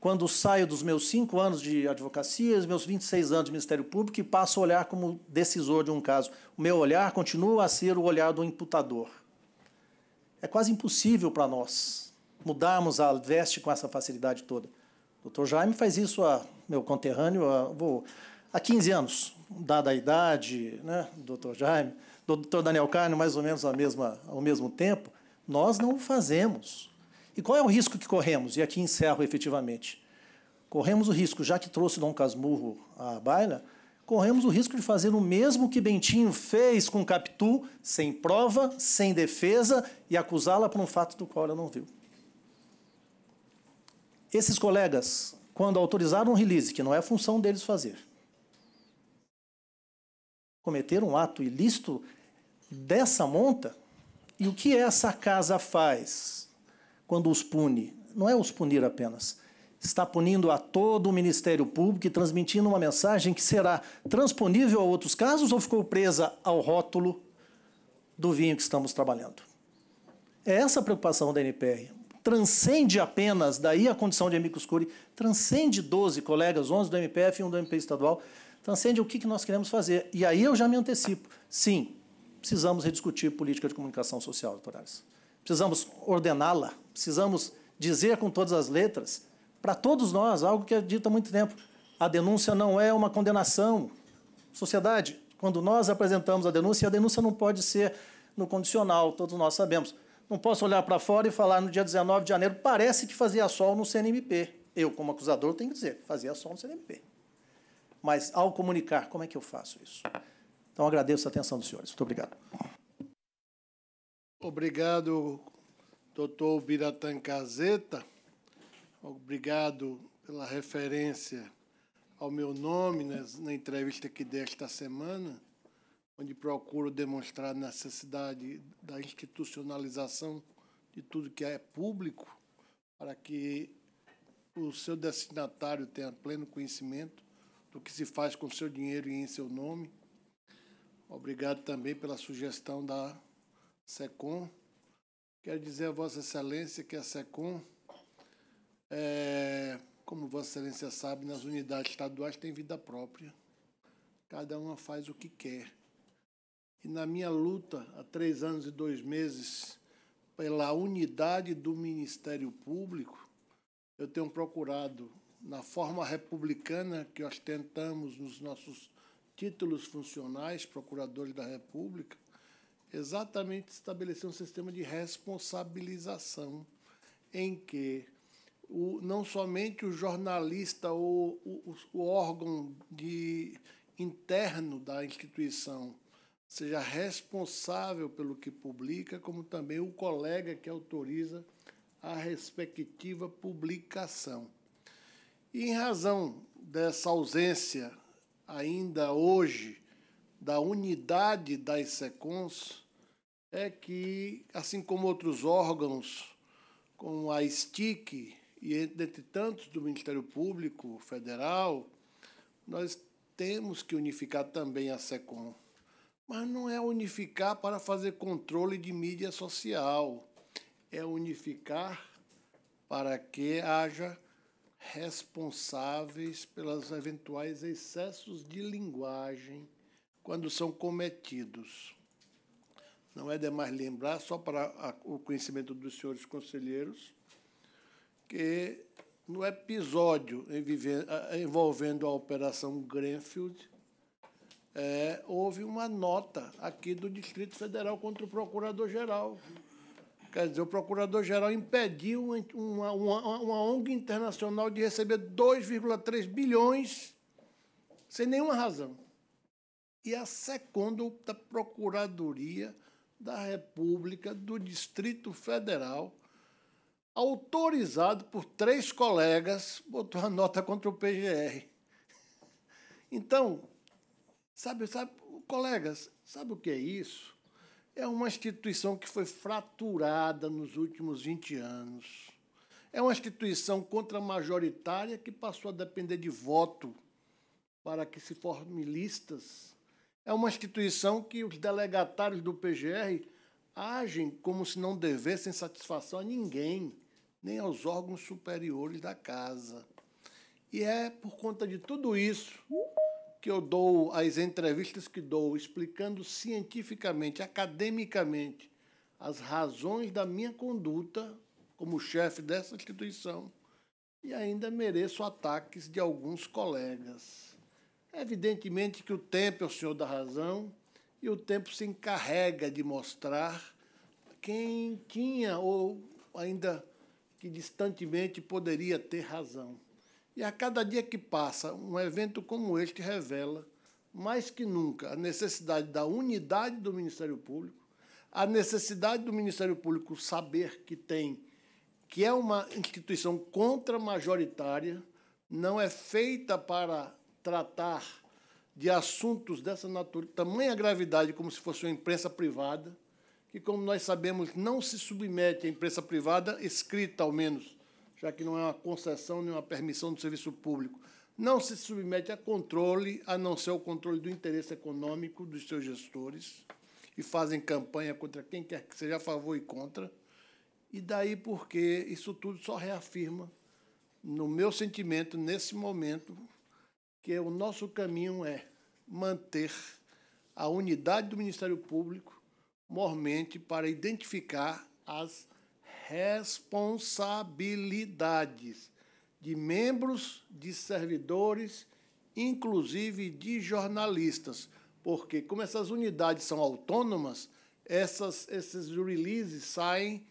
quando saio dos meus cinco anos de advocacia, dos meus 26 anos de Ministério Público e passo a olhar como decisor de um caso. O meu olhar continua a ser o olhar do imputador. É quase impossível para nós mudarmos a veste com essa facilidade toda. O doutor Jaime faz isso, a, meu conterrâneo, a, vou, há 15 anos, dada a idade, né, doutor Jaime, doutor Daniel Carne, mais ou menos a mesma, ao mesmo tempo, nós não o fazemos. E qual é o risco que corremos? E aqui encerro efetivamente. Corremos o risco, já que trouxe Dom Casmurro à baila, corremos o risco de fazer o mesmo que Bentinho fez com Capitu, sem prova, sem defesa e acusá-la por um fato do qual ela não viu. Esses colegas, quando autorizaram um release, que não é função deles fazer, cometeram um ato ilícito dessa monta, e o que essa casa faz? quando os pune. Não é os punir apenas. Está punindo a todo o Ministério Público e transmitindo uma mensagem que será transponível a outros casos ou ficou presa ao rótulo do vinho que estamos trabalhando? É essa a preocupação da NPR. Transcende apenas, daí a condição de amicus curi, transcende 12 colegas, 11 do MPF e um do MP estadual, transcende o que nós queremos fazer. E aí eu já me antecipo. Sim, precisamos rediscutir política de comunicação social, doutor Ares. Precisamos ordená-la, precisamos dizer com todas as letras, para todos nós, algo que é dito há muito tempo. A denúncia não é uma condenação. Sociedade, quando nós apresentamos a denúncia, a denúncia não pode ser no condicional, todos nós sabemos. Não posso olhar para fora e falar no dia 19 de janeiro, parece que fazia sol no CNMP. Eu, como acusador, tenho que dizer, fazia sol no CNMP. Mas, ao comunicar, como é que eu faço isso? Então, agradeço a atenção dos senhores. Muito obrigado. Obrigado, doutor Biratan Caseta, obrigado pela referência ao meu nome na entrevista que dei esta semana, onde procuro demonstrar a necessidade da institucionalização de tudo que é público, para que o seu destinatário tenha pleno conhecimento do que se faz com seu dinheiro e em seu nome. Obrigado também pela sugestão da SECOM Quero dizer a Vossa Excelência que a SECOM, é, como Vossa Excelência sabe, nas unidades estaduais tem vida própria. Cada uma faz o que quer. E na minha luta, há três anos e dois meses, pela unidade do Ministério Público, eu tenho procurado, na forma republicana que ostentamos nos nossos títulos funcionais, procuradores da República, exatamente estabelecer um sistema de responsabilização em que o, não somente o jornalista ou o, o órgão de, interno da instituição seja responsável pelo que publica, como também o colega que autoriza a respectiva publicação. E em razão dessa ausência ainda hoje da unidade das SECONs, é que, assim como outros órgãos, como a STIC e dentre tantos do Ministério Público Federal, nós temos que unificar também a SECOM. Mas não é unificar para fazer controle de mídia social, é unificar para que haja responsáveis pelos eventuais excessos de linguagem quando são cometidos. Não é demais lembrar, só para a, o conhecimento dos senhores conselheiros, que no episódio envolvendo a Operação Grenfield, é, houve uma nota aqui do Distrito Federal contra o Procurador-Geral. Quer dizer, o Procurador-Geral impediu uma, uma, uma ONG internacional de receber 2,3 bilhões sem nenhuma razão. E a segunda da Procuradoria da República do Distrito Federal, autorizado por três colegas, botou a nota contra o PGR. Então, sabe, sabe, colegas, sabe o que é isso? É uma instituição que foi fraturada nos últimos 20 anos. É uma instituição contra-majoritária que passou a depender de voto para que se formem listas é uma instituição que os delegatários do PGR agem como se não devessem satisfação a ninguém, nem aos órgãos superiores da casa. E é por conta de tudo isso que eu dou as entrevistas que dou, explicando cientificamente, academicamente, as razões da minha conduta como chefe dessa instituição e ainda mereço ataques de alguns colegas. Evidentemente que o tempo é o senhor da razão e o tempo se encarrega de mostrar quem tinha ou ainda que distantemente poderia ter razão. E a cada dia que passa, um evento como este revela, mais que nunca, a necessidade da unidade do Ministério Público, a necessidade do Ministério Público saber que tem, que é uma instituição contra-majoritária, não é feita para tratar de assuntos dessa natureza, tamanha gravidade como se fosse uma imprensa privada, que, como nós sabemos, não se submete à imprensa privada, escrita ao menos, já que não é uma concessão nem uma permissão do serviço público, não se submete a controle, a não ser o controle do interesse econômico dos seus gestores, e fazem campanha contra quem quer que seja a favor e contra. E daí porque isso tudo só reafirma, no meu sentimento, nesse momento, que o nosso caminho é manter a unidade do Ministério Público mormente para identificar as responsabilidades de membros, de servidores, inclusive de jornalistas, porque como essas unidades são autônomas, essas, esses releases saem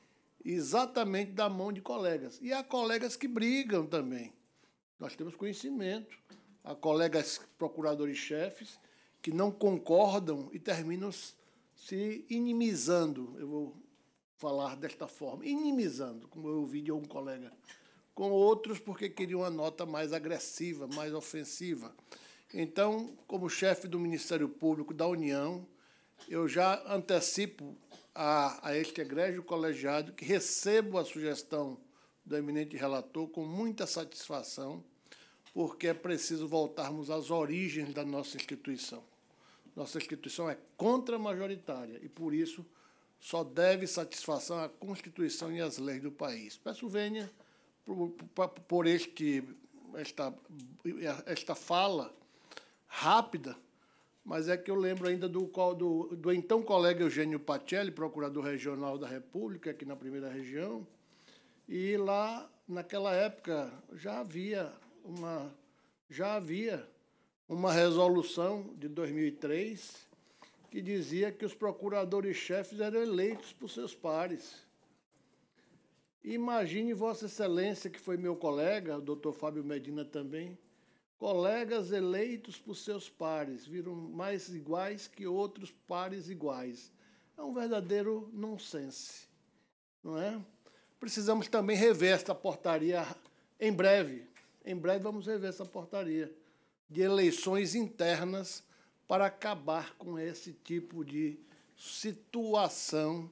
exatamente da mão de colegas. E há colegas que brigam também. Nós temos conhecimento a colegas procuradores-chefes que não concordam e terminam se inimizando. Eu vou falar desta forma, inimizando, como eu ouvi de algum colega, com outros porque queriam uma nota mais agressiva, mais ofensiva. Então, como chefe do Ministério Público da União, eu já antecipo a, a este egrégio colegiado que recebo a sugestão do eminente relator com muita satisfação porque é preciso voltarmos às origens da nossa instituição. Nossa instituição é contra-majoritária e, por isso, só deve satisfação à Constituição e às leis do país. Peço venha por, por, este, esta, esta fala rápida, mas é que eu lembro ainda do, do, do então colega Eugênio Pacelli, procurador regional da República, aqui na primeira região, e lá, naquela época, já havia uma já havia uma resolução de 2003 que dizia que os procuradores-chefes eram eleitos por seus pares. Imagine Vossa Excelência, que foi meu colega, o doutor Fábio Medina também, colegas eleitos por seus pares, viram mais iguais que outros pares iguais. É um verdadeiro nonsense, não é? Precisamos também rever esta portaria em breve, em breve vamos rever essa portaria de eleições internas para acabar com esse tipo de situação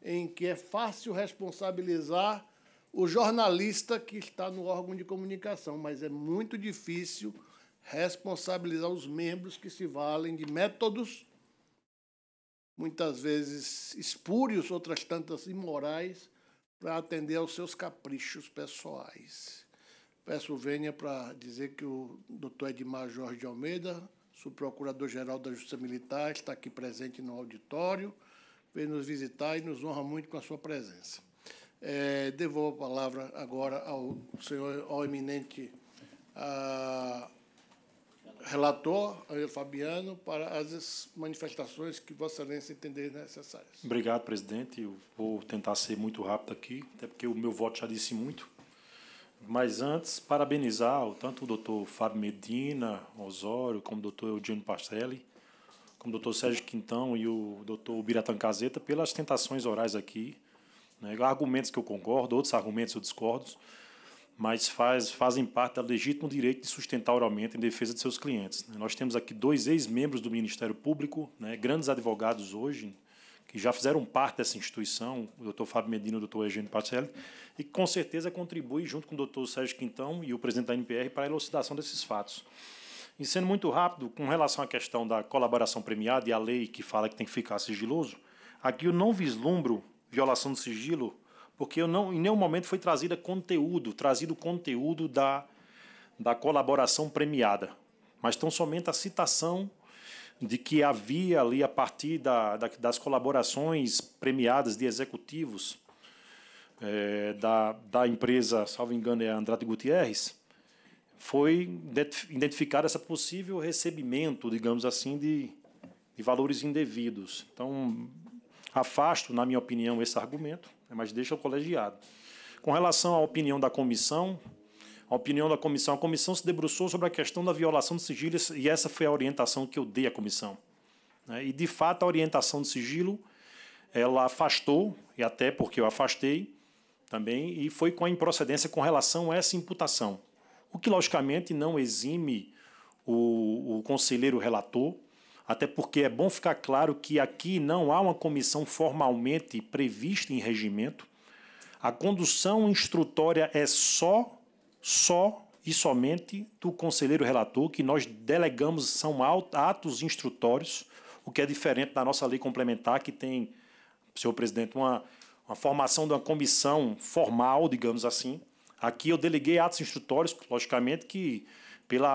em que é fácil responsabilizar o jornalista que está no órgão de comunicação, mas é muito difícil responsabilizar os membros que se valem de métodos muitas vezes espúrios, outras tantas imorais, para atender aos seus caprichos pessoais. Peço vênia para dizer que o doutor Edmar Jorge de Almeida, subprocurador-geral da Justiça Militar, está aqui presente no auditório, veio nos visitar e nos honra muito com a sua presença. É, devolvo a palavra agora ao senhor, ao eminente a, relator, Ariel Fabiano, para as manifestações que Vossa Excelência entender necessárias. Obrigado, presidente. Eu vou tentar ser muito rápido aqui, até porque o meu voto já disse muito. Mas antes, parabenizar tanto o doutor Fábio Medina, Osório, como o doutor Eugênio Pastelli, como o doutor Sérgio Quintão e o doutor Biratan Caseta pelas tentações orais aqui. Né? Argumentos que eu concordo, outros argumentos eu discordo, mas faz, fazem parte do legítimo direito de sustentar oralmente em defesa de seus clientes. Né? Nós temos aqui dois ex-membros do Ministério Público, né? grandes advogados hoje, que já fizeram parte dessa instituição, o doutor Fábio Medina e o doutor Eugênio Pacelli, e que com certeza contribui, junto com o doutor Sérgio Quintão e o presidente da NPR, para a elucidação desses fatos. E sendo muito rápido, com relação à questão da colaboração premiada e a lei que fala que tem que ficar sigiloso, aqui eu não vislumbro violação do sigilo, porque eu não, em nenhum momento foi trazido conteúdo, trazido conteúdo da, da colaboração premiada, mas tão somente a citação de que havia ali, a partir da, da das colaborações premiadas de executivos é, da, da empresa, salvo engano, é Andrade Gutierrez, foi identificado esse possível recebimento, digamos assim, de, de valores indevidos. Então, afasto, na minha opinião, esse argumento, mas deixa o colegiado. Com relação à opinião da comissão, a opinião da comissão. A comissão se debruçou sobre a questão da violação de sigilo e essa foi a orientação que eu dei à comissão. Né? E, de fato, a orientação de sigilo ela afastou, e até porque eu afastei também, e foi com a improcedência com relação a essa imputação. O que, logicamente, não exime o, o conselheiro relator, até porque é bom ficar claro que aqui não há uma comissão formalmente prevista em regimento. A condução instrutória é só só e somente do conselheiro relator, que nós delegamos, são atos instrutórios, o que é diferente da nossa lei complementar, que tem, senhor presidente, uma, uma formação de uma comissão formal, digamos assim. Aqui eu deleguei atos instrutórios, logicamente que pelo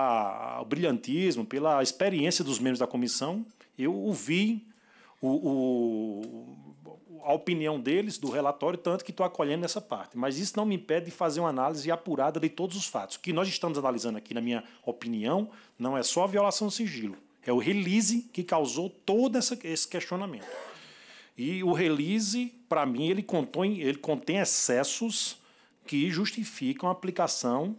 brilhantismo, pela experiência dos membros da comissão, eu ouvi o, o a opinião deles, do relatório, tanto que estou acolhendo essa parte. Mas isso não me impede de fazer uma análise apurada de todos os fatos. O que nós estamos analisando aqui, na minha opinião, não é só a violação do sigilo, é o release que causou todo essa, esse questionamento. E o release, para mim, ele contém, ele contém excessos que justificam a aplicação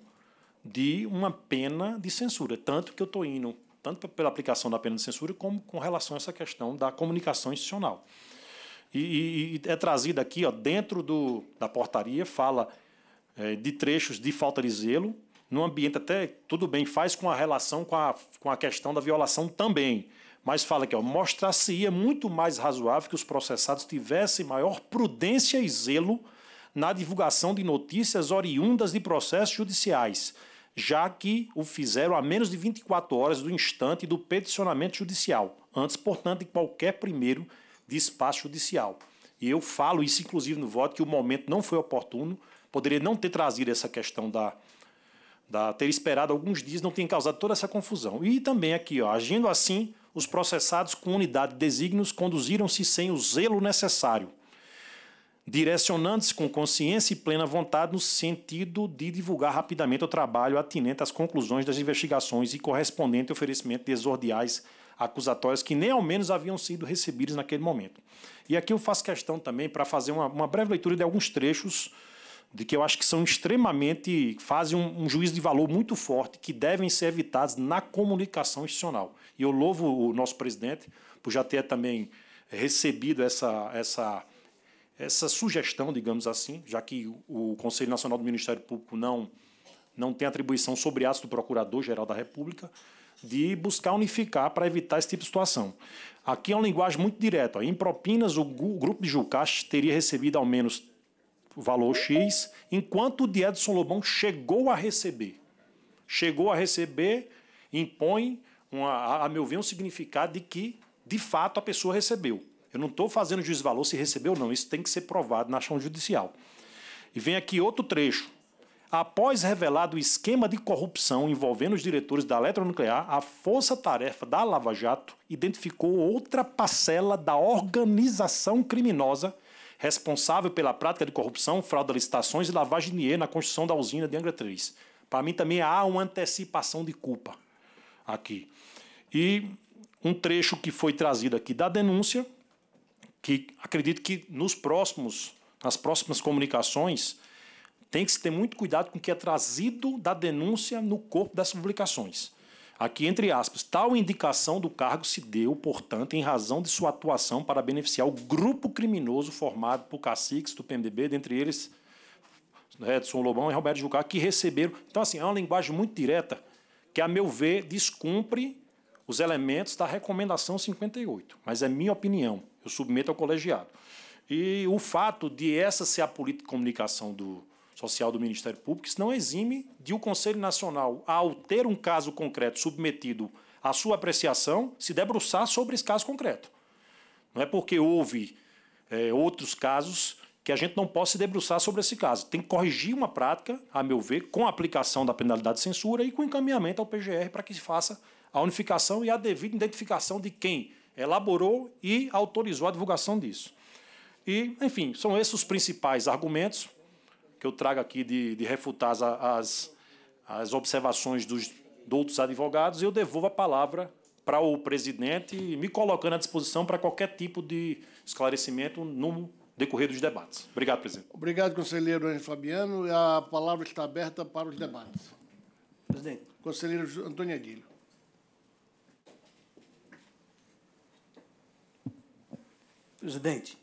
de uma pena de censura. Tanto que eu estou indo, tanto pela aplicação da pena de censura, como com relação a essa questão da comunicação institucional. E, e, é trazido aqui, ó, dentro do, da portaria, fala é, de trechos de falta de zelo, num ambiente até, tudo bem, faz com a relação com a, com a questão da violação também. Mas fala aqui, mostrar-se-ia muito mais razoável que os processados tivessem maior prudência e zelo na divulgação de notícias oriundas de processos judiciais, já que o fizeram a menos de 24 horas do instante do peticionamento judicial, antes, portanto, de qualquer primeiro de espaço judicial. E eu falo isso, inclusive, no voto, que o momento não foi oportuno, poderia não ter trazido essa questão da, da ter esperado alguns dias, não tem causado toda essa confusão. E também aqui, ó, agindo assim, os processados com unidade de desígnios conduziram-se sem o zelo necessário, direcionando-se com consciência e plena vontade no sentido de divulgar rapidamente o trabalho atinente às conclusões das investigações e correspondente oferecimento de exordiais acusatórias que nem ao menos haviam sido recebidas naquele momento. E aqui eu faço questão também para fazer uma, uma, breve leitura de alguns trechos de que eu acho que são extremamente fazem um, um juízo de valor muito forte que devem ser evitados na comunicação institucional. E eu louvo o nosso presidente por já ter também recebido essa essa essa sugestão, digamos assim, já que o Conselho Nacional do Ministério Público não não tem atribuição sobre ato do Procurador-Geral da República, de buscar unificar para evitar esse tipo de situação. Aqui é uma linguagem muito direta. Em Propinas, o grupo de Jucas teria recebido ao menos o valor X, enquanto o de Edson Lobão chegou a receber. Chegou a receber, impõe, uma, a meu ver, um significado de que, de fato, a pessoa recebeu. Eu não estou fazendo juiz de valor se recebeu ou não. Isso tem que ser provado na ação judicial. E vem aqui outro trecho. Após revelado o esquema de corrupção envolvendo os diretores da eletronuclear, a Força Tarefa da Lava Jato identificou outra parcela da organização criminosa responsável pela prática de corrupção, fraude a licitações e lavagem de dinheiro na construção da usina de Angra 3. Para mim também há uma antecipação de culpa aqui. E um trecho que foi trazido aqui da denúncia, que acredito que nos próximos, nas próximas comunicações, tem que se ter muito cuidado com o que é trazido da denúncia no corpo das publicações. Aqui, entre aspas, tal indicação do cargo se deu, portanto, em razão de sua atuação para beneficiar o grupo criminoso formado por caciques do PMDB, dentre eles né, Edson Lobão e Roberto Jucá, que receberam. Então, assim, é uma linguagem muito direta, que, a meu ver, descumpre os elementos da recomendação 58. Mas é minha opinião, eu submeto ao colegiado. E o fato de essa ser a política de comunicação do, Social do Ministério Público, isso não exime de o Conselho Nacional, ao ter um caso concreto submetido à sua apreciação, se debruçar sobre esse caso concreto. Não é porque houve é, outros casos que a gente não possa se debruçar sobre esse caso. Tem que corrigir uma prática, a meu ver, com a aplicação da penalidade de censura e com encaminhamento ao PGR para que se faça a unificação e a devida identificação de quem elaborou e autorizou a divulgação disso. E, enfim, são esses os principais argumentos que eu trago aqui de, de refutar as, as, observações dos outros advogados, eu devolvo a palavra para o presidente, me colocando à disposição para qualquer tipo de esclarecimento no decorrer dos debates. Obrigado, presidente. Obrigado, conselheiro Antônio Fabiano. A palavra está aberta para os debates. Presidente. Conselheiro Antônio Aguilho. Presidente,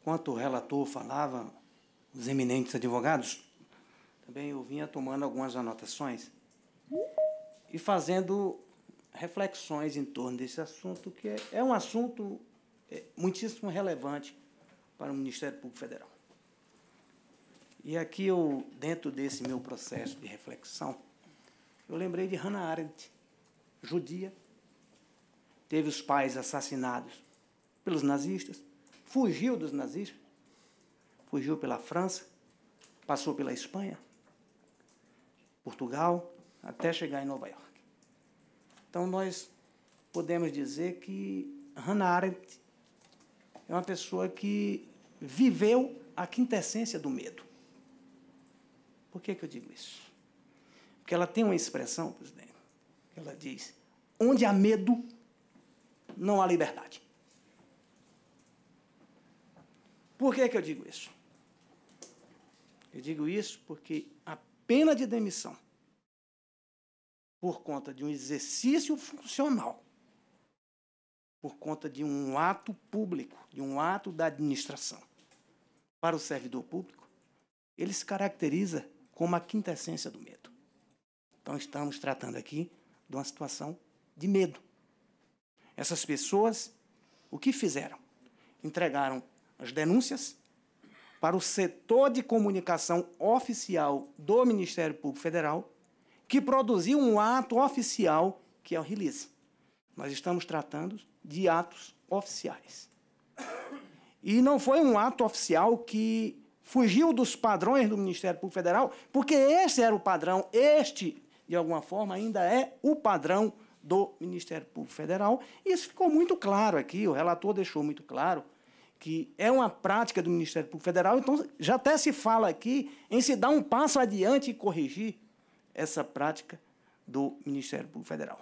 Enquanto o relator falava, os eminentes advogados, também eu vinha tomando algumas anotações e fazendo reflexões em torno desse assunto, que é, é um assunto é, muitíssimo relevante para o Ministério Público Federal. E aqui eu, dentro desse meu processo de reflexão, eu lembrei de Hannah Arendt, judia, teve os pais assassinados pelos nazistas, fugiu dos nazistas, fugiu pela França, passou pela Espanha, Portugal, até chegar em Nova York. Então nós podemos dizer que Hannah Arendt é uma pessoa que viveu a quintessência do medo. Por que, que eu digo isso? Porque ela tem uma expressão, presidente, que ela diz: onde há medo, não há liberdade. Por que, que eu digo isso? Eu digo isso porque a pena de demissão, por conta de um exercício funcional, por conta de um ato público, de um ato da administração, para o servidor público, ele se caracteriza como a quinta essência do medo. Então, estamos tratando aqui de uma situação de medo. Essas pessoas, o que fizeram? Entregaram as denúncias para o setor de comunicação oficial do Ministério Público Federal, que produziu um ato oficial que é o release. Nós estamos tratando de atos oficiais. E não foi um ato oficial que fugiu dos padrões do Ministério Público Federal, porque esse era o padrão, este, de alguma forma, ainda é o padrão do Ministério Público Federal. Isso ficou muito claro aqui, o relator deixou muito claro que é uma prática do Ministério Público Federal, então já até se fala aqui em se dar um passo adiante e corrigir essa prática do Ministério Público Federal.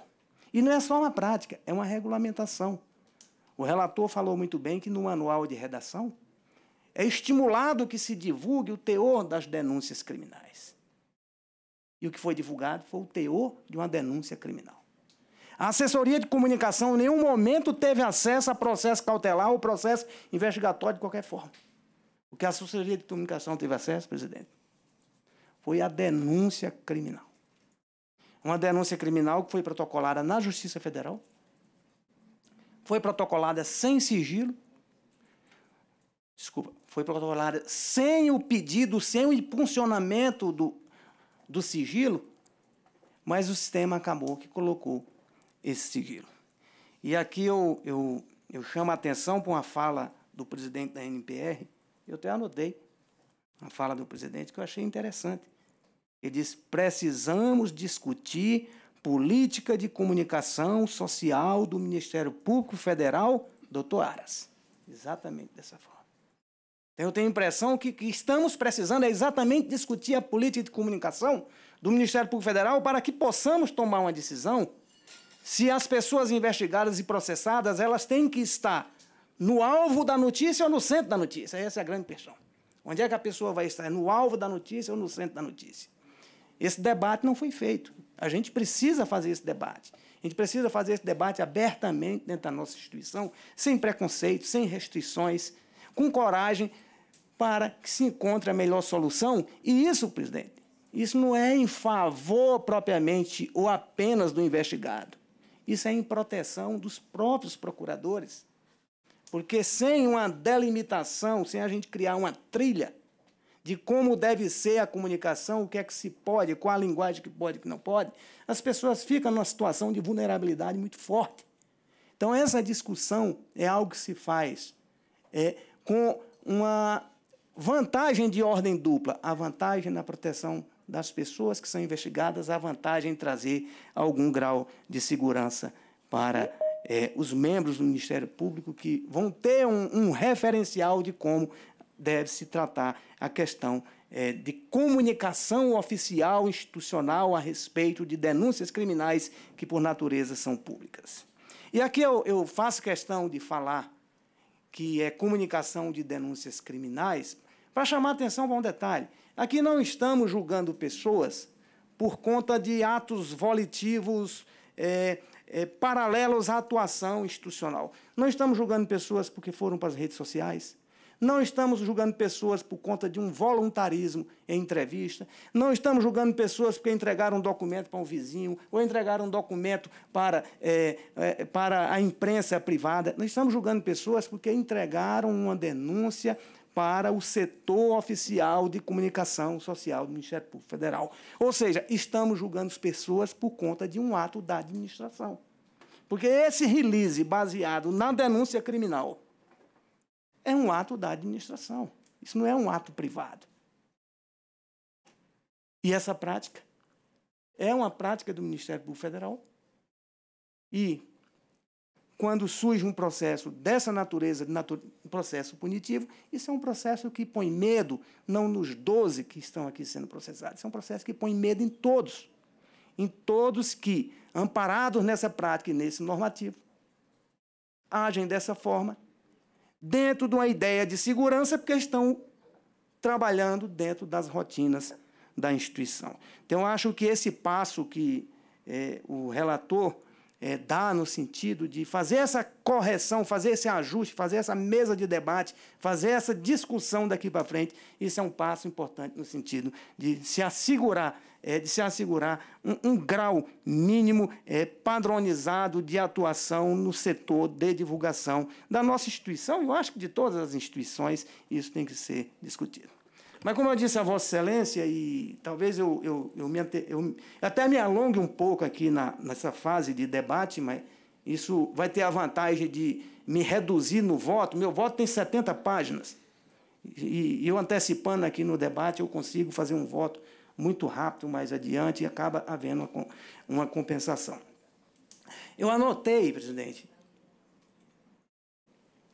E não é só uma prática, é uma regulamentação. O relator falou muito bem que no manual de redação é estimulado que se divulgue o teor das denúncias criminais. E o que foi divulgado foi o teor de uma denúncia criminal. A assessoria de comunicação em nenhum momento teve acesso a processo cautelar ou processo investigatório de qualquer forma. O que a assessoria de comunicação teve acesso, presidente, foi a denúncia criminal. Uma denúncia criminal que foi protocolada na Justiça Federal, foi protocolada sem sigilo, desculpa, foi protocolada sem o pedido, sem o impulsionamento do, do sigilo, mas o sistema acabou que colocou esse sigilo. E aqui eu, eu, eu chamo a atenção para uma fala do presidente da NPR, eu até anotei uma fala do presidente que eu achei interessante. Ele diz: precisamos discutir política de comunicação social do Ministério Público Federal, doutor Aras. Exatamente dessa forma. Então, eu tenho a impressão que, que estamos precisando é exatamente discutir a política de comunicação do Ministério Público Federal para que possamos tomar uma decisão se as pessoas investigadas e processadas, elas têm que estar no alvo da notícia ou no centro da notícia. Essa é a grande questão. Onde é que a pessoa vai estar? É no alvo da notícia ou no centro da notícia? Esse debate não foi feito. A gente precisa fazer esse debate. A gente precisa fazer esse debate abertamente dentro da nossa instituição, sem preconceito, sem restrições, com coragem, para que se encontre a melhor solução. E isso, presidente, isso não é em favor propriamente ou apenas do investigado. Isso é em proteção dos próprios procuradores. Porque sem uma delimitação, sem a gente criar uma trilha de como deve ser a comunicação, o que é que se pode, qual a linguagem que pode e que não pode, as pessoas ficam numa situação de vulnerabilidade muito forte. Então, essa discussão é algo que se faz é, com uma vantagem de ordem dupla: a vantagem na proteção das pessoas que são investigadas a vantagem em trazer algum grau de segurança para é, os membros do Ministério Público que vão ter um, um referencial de como deve se tratar a questão é, de comunicação oficial institucional a respeito de denúncias criminais que, por natureza, são públicas. E aqui eu, eu faço questão de falar que é comunicação de denúncias criminais para chamar atenção para um detalhe. Aqui não estamos julgando pessoas por conta de atos volitivos é, é, paralelos à atuação institucional. Não estamos julgando pessoas porque foram para as redes sociais. Não estamos julgando pessoas por conta de um voluntarismo em entrevista. Não estamos julgando pessoas porque entregaram um documento para um vizinho ou entregaram um documento para, é, é, para a imprensa privada. Não estamos julgando pessoas porque entregaram uma denúncia para o setor oficial de comunicação social do Ministério Público Federal. Ou seja, estamos julgando as pessoas por conta de um ato da administração. Porque esse release baseado na denúncia criminal é um ato da administração. Isso não é um ato privado. E essa prática é uma prática do Ministério Público Federal. E quando surge um processo dessa natureza, natu um processo punitivo, isso é um processo que põe medo, não nos 12 que estão aqui sendo processados, isso é um processo que põe medo em todos. Em todos que, amparados nessa prática e nesse normativo, agem dessa forma, dentro de uma ideia de segurança, porque estão trabalhando dentro das rotinas da instituição. Então, acho que esse passo que eh, o relator é, dar no sentido de fazer essa correção, fazer esse ajuste, fazer essa mesa de debate, fazer essa discussão daqui para frente, isso é um passo importante no sentido de se assegurar, é, de se assegurar um, um grau mínimo é, padronizado de atuação no setor de divulgação da nossa instituição. Eu acho que de todas as instituições isso tem que ser discutido. Mas, como eu disse a Vossa Excelência, e talvez eu, eu, eu, me ante... eu até me alongue um pouco aqui na, nessa fase de debate, mas isso vai ter a vantagem de me reduzir no voto. Meu voto tem 70 páginas. E, eu antecipando aqui no debate, eu consigo fazer um voto muito rápido mais adiante e acaba havendo uma compensação. Eu anotei, presidente,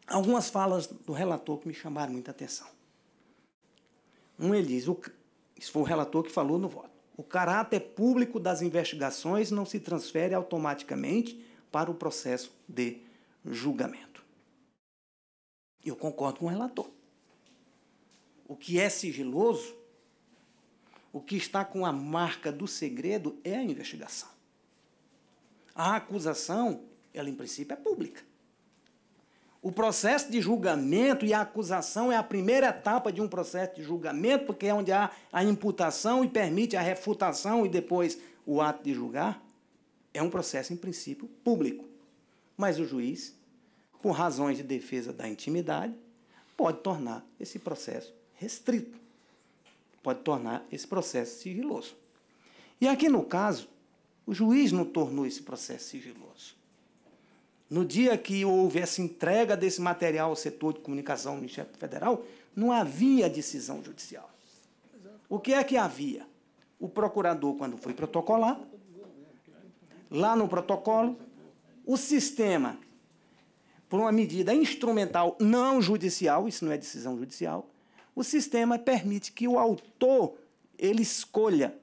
algumas falas do relator que me chamaram muita atenção. Um ele diz, o, isso foi o relator que falou no voto. O caráter público das investigações não se transfere automaticamente para o processo de julgamento. Eu concordo com o relator. O que é sigiloso, o que está com a marca do segredo é a investigação. A acusação, ela em princípio é pública. O processo de julgamento e a acusação é a primeira etapa de um processo de julgamento, porque é onde há a imputação e permite a refutação e depois o ato de julgar. É um processo, em princípio, público. Mas o juiz, por razões de defesa da intimidade, pode tornar esse processo restrito, pode tornar esse processo sigiloso. E aqui no caso, o juiz não tornou esse processo sigiloso. No dia que houve essa entrega desse material ao setor de comunicação do Ministério Federal, não havia decisão judicial. O que é que havia? O procurador, quando foi protocolar, lá no protocolo, o sistema, por uma medida instrumental não judicial, isso não é decisão judicial, o sistema permite que o autor ele escolha,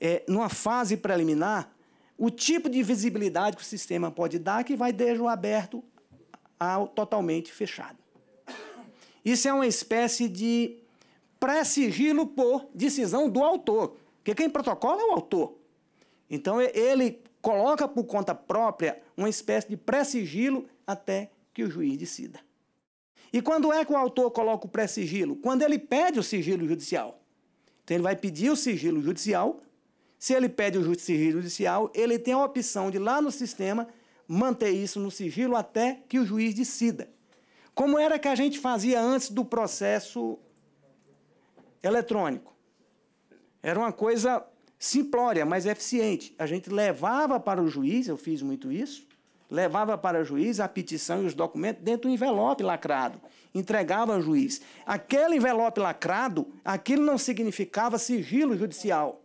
é, numa fase preliminar, o tipo de visibilidade que o sistema pode dar, que vai desde o aberto ao totalmente fechado. Isso é uma espécie de pré-sigilo por decisão do autor, porque quem protocola é o autor. Então, ele coloca por conta própria uma espécie de pré-sigilo até que o juiz decida. E quando é que o autor coloca o pré-sigilo? Quando ele pede o sigilo judicial. Então, ele vai pedir o sigilo judicial se ele pede o sigilo judicial, ele tem a opção de, lá no sistema, manter isso no sigilo até que o juiz decida. Como era que a gente fazia antes do processo eletrônico? Era uma coisa simplória, mas eficiente. A gente levava para o juiz, eu fiz muito isso, levava para o juiz a petição e os documentos dentro do envelope lacrado, entregava ao juiz. Aquele envelope lacrado, aquilo não significava sigilo judicial.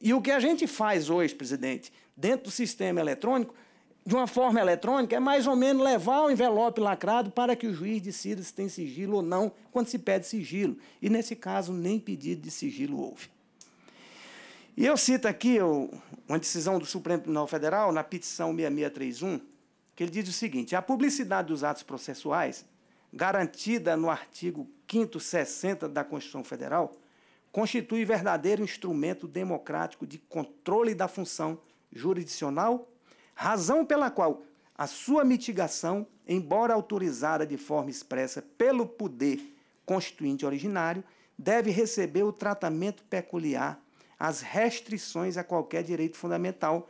E o que a gente faz hoje, presidente, dentro do sistema eletrônico, de uma forma eletrônica, é mais ou menos levar o envelope lacrado para que o juiz decida se tem sigilo ou não quando se pede sigilo. E, nesse caso, nem pedido de sigilo houve. E eu cito aqui uma decisão do Supremo Tribunal Federal, na petição 6631, que ele diz o seguinte: a publicidade dos atos processuais, garantida no artigo 560 da Constituição Federal, constitui verdadeiro instrumento democrático de controle da função jurisdicional, razão pela qual a sua mitigação, embora autorizada de forma expressa pelo poder constituinte originário, deve receber o tratamento peculiar às restrições a qualquer direito fundamental,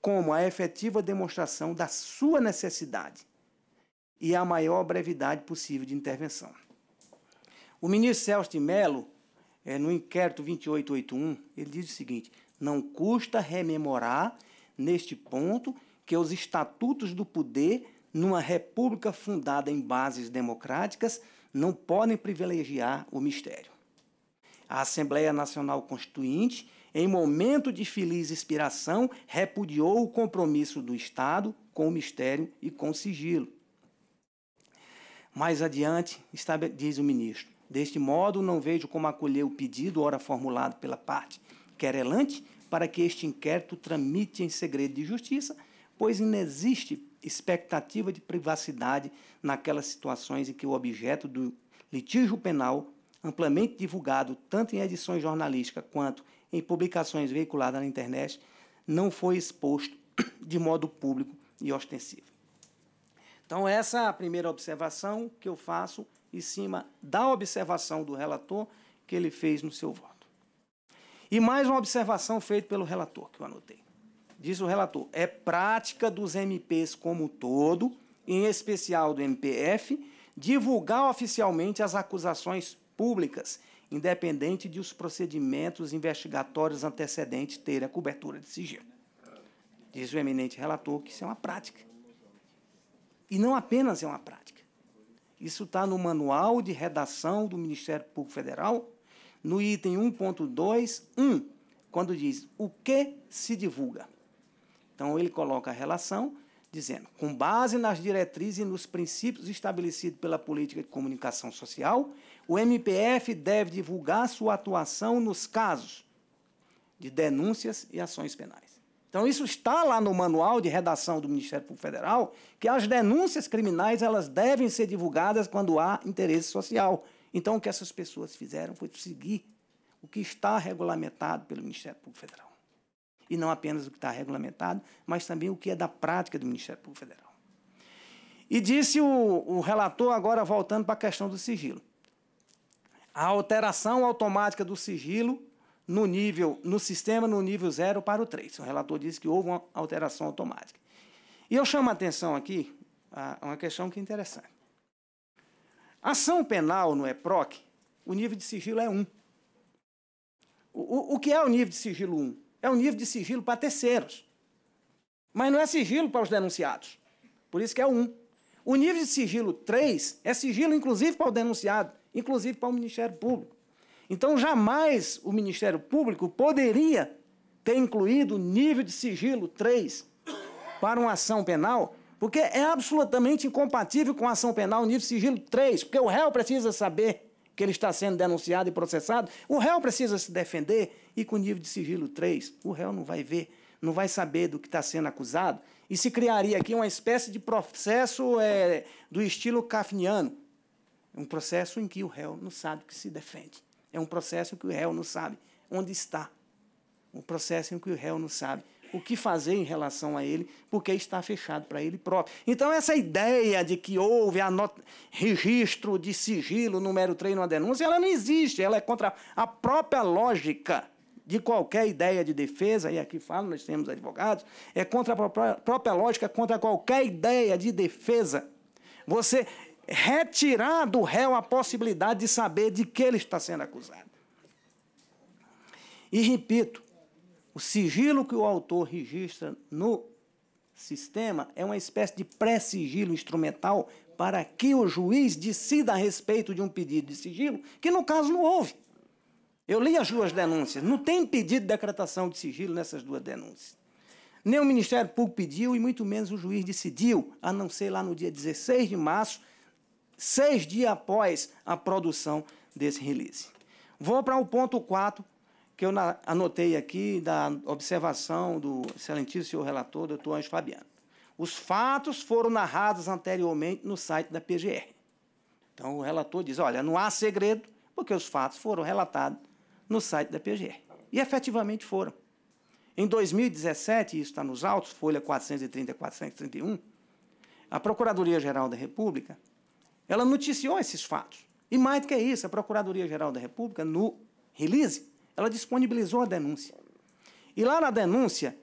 como a efetiva demonstração da sua necessidade e a maior brevidade possível de intervenção. O ministro Celso de Mello é, no inquérito 2881, ele diz o seguinte: não custa rememorar neste ponto que os estatutos do poder numa república fundada em bases democráticas não podem privilegiar o mistério. A Assembleia Nacional Constituinte, em momento de feliz inspiração, repudiou o compromisso do Estado com o mistério e com o sigilo. Mais adiante, diz o ministro, Deste modo, não vejo como acolher o pedido, ora formulado pela parte querelante, para que este inquérito tramite em segredo de justiça, pois inexiste expectativa de privacidade naquelas situações em que o objeto do litígio penal, amplamente divulgado tanto em edições jornalísticas quanto em publicações veiculadas na internet, não foi exposto de modo público e ostensivo. Então, essa é a primeira observação que eu faço em cima da observação do relator que ele fez no seu voto. E mais uma observação feita pelo relator, que eu anotei. Diz o relator: é prática dos MPs como todo, em especial do MPF, divulgar oficialmente as acusações públicas, independente de os procedimentos investigatórios antecedentes terem a cobertura de sigilo. Diz o eminente relator que isso é uma prática. E não apenas é uma prática isso está no Manual de Redação do Ministério Público Federal, no item 1.2.1, quando diz o que se divulga. Então, ele coloca a relação dizendo, com base nas diretrizes e nos princípios estabelecidos pela política de comunicação social, o MPF deve divulgar sua atuação nos casos de denúncias e ações penais. Então isso está lá no manual de redação do Ministério Público Federal, que as denúncias criminais elas devem ser divulgadas quando há interesse social. Então o que essas pessoas fizeram foi seguir o que está regulamentado pelo Ministério Público Federal. E não apenas o que está regulamentado, mas também o que é da prática do Ministério Público Federal. E disse o, o relator, agora voltando para a questão do sigilo. A alteração automática do sigilo no nível, no sistema, no nível 0 para o 3. O relator diz que houve uma alteração automática. E eu chamo a atenção aqui a uma questão que é interessante. Ação penal no EPROC, o nível de sigilo é 1. O, o, que é o nível de sigilo 1? É o nível de sigilo para terceiros. Mas não é sigilo para os denunciados. Por isso que é o 1. O nível de sigilo 3 é sigilo, inclusive, para o denunciado, inclusive para o Ministério Público. Então, jamais o Ministério Público poderia ter incluído o nível de sigilo 3 para uma ação penal, porque é absolutamente incompatível com a ação penal o nível de sigilo 3, porque o réu precisa saber que ele está sendo denunciado e processado, o réu precisa se defender, e com o nível de sigilo 3, o réu não vai ver, não vai saber do que está sendo acusado, e se criaria aqui uma espécie de processo é, do estilo kafniano, um processo em que o réu não sabe o que se defende. É um processo que o réu não sabe onde está. Um processo em que o réu não sabe o que fazer em relação a ele, porque está fechado para ele próprio. Então, essa ideia de que houve registro de sigilo, número 3, numa denúncia, ela não existe, ela é contra a própria lógica de qualquer ideia de defesa, e aqui falo, nós temos advogados, é contra a própria lógica, contra qualquer ideia de defesa. Você retirar do réu a possibilidade de saber de que ele está sendo acusado. E repito, o sigilo que o autor registra no sistema é uma espécie de pré-sigilo instrumental para que o juiz decida a respeito de um pedido de sigilo, que no caso não houve. Eu li as duas denúncias, não tem pedido de decretação de sigilo nessas duas denúncias. Nem o Ministério Público pediu e muito menos o juiz decidiu, a não ser lá no dia 16 de março, seis dias após a produção desse release. Vou para o ponto 4, que eu anotei aqui da observação do excelentíssimo senhor relator, doutor Anjo Fabiano. Os fatos foram narrados anteriormente no site da PGR. Então o relator diz: olha, não há segredo, porque os fatos foram relatados no site da PGR. E efetivamente foram. Em 2017, isso está nos autos, folha 430 431, a Procuradoria-Geral da República ela noticiou esses fatos. E mais do que isso, a Procuradoria-Geral da República, no release, ela disponibilizou a denúncia. E lá na denúncia,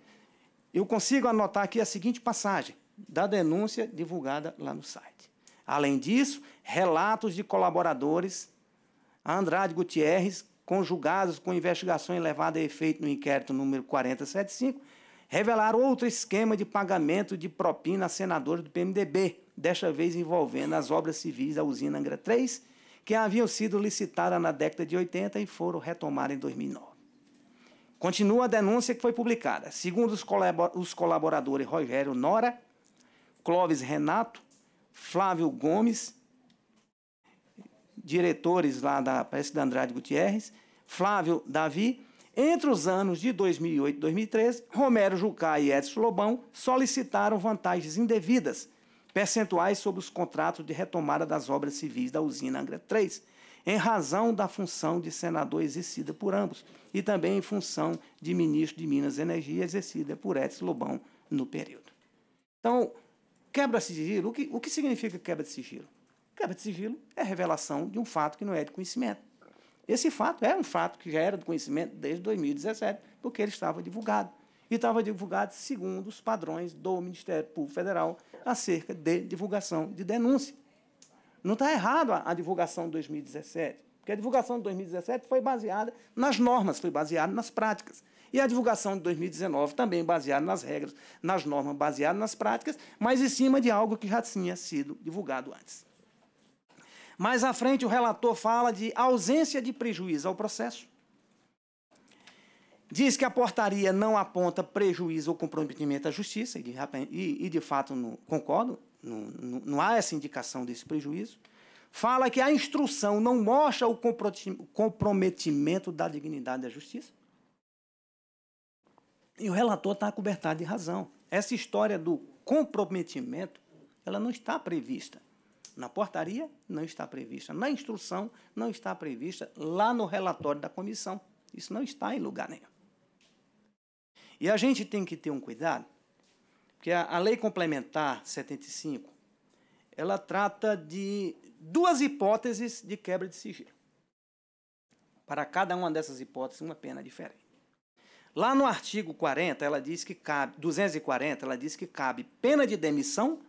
eu consigo anotar aqui a seguinte passagem da denúncia divulgada lá no site. Além disso, relatos de colaboradores Andrade Gutierrez, conjugados com investigação levada a efeito no inquérito número 4075, revelaram outro esquema de pagamento de propina a senadores do PMDB, desta vez envolvendo as obras civis da usina Angra 3, que haviam sido licitadas na década de 80 e foram retomadas em 2009. Continua a denúncia que foi publicada. Segundo os colaboradores Rogério Nora, Clóvis Renato, Flávio Gomes, diretores lá da parece da Andrade Gutierrez, Flávio Davi, entre os anos de 2008 e 2013, Romero Jucá e Edson Lobão solicitaram vantagens indevidas percentuais sobre os contratos de retomada das obras civis da usina Angra 3, em razão da função de senador exercida por ambos e também em função de ministro de Minas e Energia exercida por Edson Lobão no período. Então, quebra de sigilo, o que, o que significa quebra de sigilo? Quebra de sigilo é revelação de um fato que não é de conhecimento. Esse fato é um fato que já era de conhecimento desde 2017, porque ele estava divulgado e estava divulgado segundo os padrões do Ministério Público Federal acerca de divulgação de denúncia. Não está errado a, a divulgação de 2017, porque a divulgação de 2017 foi baseada nas normas, foi baseada nas práticas. E a divulgação de 2019 também baseada nas regras, nas normas, baseada nas práticas, mas em cima de algo que já tinha sido divulgado antes. Mais à frente, o relator fala de ausência de prejuízo ao processo Diz que a portaria não aponta prejuízo ou comprometimento à justiça, e de, e, e de fato concordo, não há essa indicação desse prejuízo. Fala que a instrução não mostra o comprometimento da dignidade da justiça. E o relator está cobertado de razão. Essa história do comprometimento, ela não está prevista. Na portaria, não está prevista. Na instrução, não está prevista. Lá no relatório da comissão, isso não está em lugar nenhum. E a gente tem que ter um cuidado, porque a, a Lei Complementar 75, ela trata de duas hipóteses de quebra de sigilo. Para cada uma dessas hipóteses, uma pena diferente. Lá no artigo 40, ela diz que cabe, 240, ela diz que cabe pena de demissão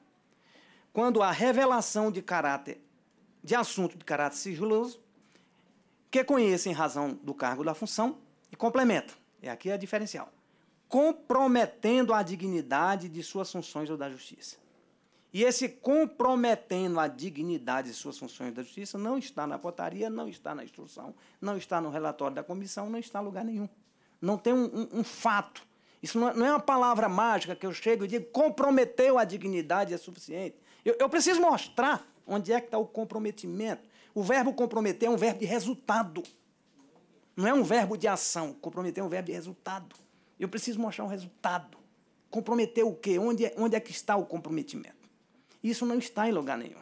quando há revelação de caráter de assunto de caráter sigiloso que conheça em razão do cargo da função e complementa. É aqui a diferencial comprometendo a dignidade de suas funções ou da justiça. E esse comprometendo a dignidade de suas funções da justiça não está na portaria, não está na instrução, não está no relatório da comissão, não está em lugar nenhum. Não tem um, um, um fato. Isso não é, não é uma palavra mágica que eu chego e digo comprometeu a dignidade é suficiente. Eu, eu preciso mostrar onde é que está o comprometimento. O verbo comprometer é um verbo de resultado. Não é um verbo de ação. Comprometer é um verbo de resultado. Eu preciso mostrar um resultado. Comprometer o quê? Onde é, onde é que está o comprometimento? Isso não está em lugar nenhum.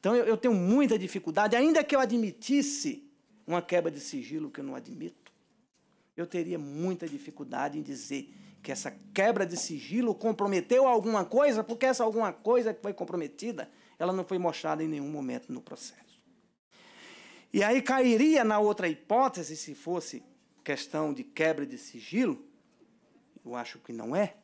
Então eu, eu tenho muita dificuldade, ainda que eu admitisse uma quebra de sigilo que eu não admito, eu teria muita dificuldade em dizer que essa quebra de sigilo comprometeu alguma coisa, porque essa alguma coisa que foi comprometida, ela não foi mostrada em nenhum momento no processo. E aí cairia na outra hipótese, se fosse questão de quebra de sigilo, eu acho que não é,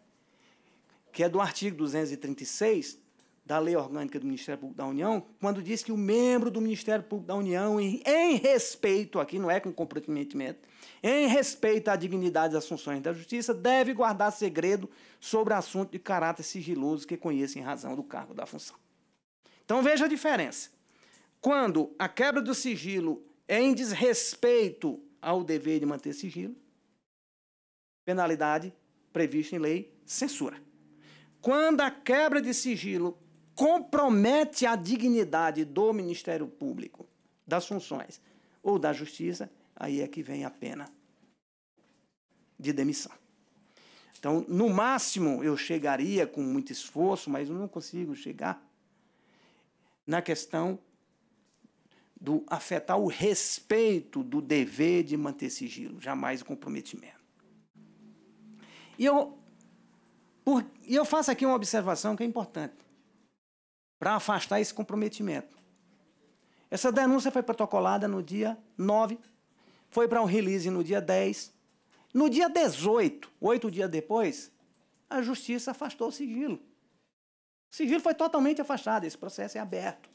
que é do artigo 236 da Lei Orgânica do Ministério Público da União, quando diz que o membro do Ministério Público da União, em, em respeito, aqui não é com comprometimento, em respeito à dignidade das funções da Justiça, deve guardar segredo sobre assunto de caráter sigiloso que conheça em razão do cargo da função. Então veja a diferença. Quando a quebra do sigilo é em desrespeito ao dever de manter sigilo, penalidade previsto em lei, censura. Quando a quebra de sigilo compromete a dignidade do Ministério Público, das funções ou da Justiça, aí é que vem a pena de demissão. Então, no máximo, eu chegaria com muito esforço, mas eu não consigo chegar na questão do afetar o respeito do dever de manter sigilo, jamais o comprometimento. E eu, por, e eu faço aqui uma observação que é importante para afastar esse comprometimento. Essa denúncia foi protocolada no dia 9, foi para um release no dia 10. No dia 18, oito dias depois, a justiça afastou o sigilo. O sigilo foi totalmente afastado, esse processo é aberto.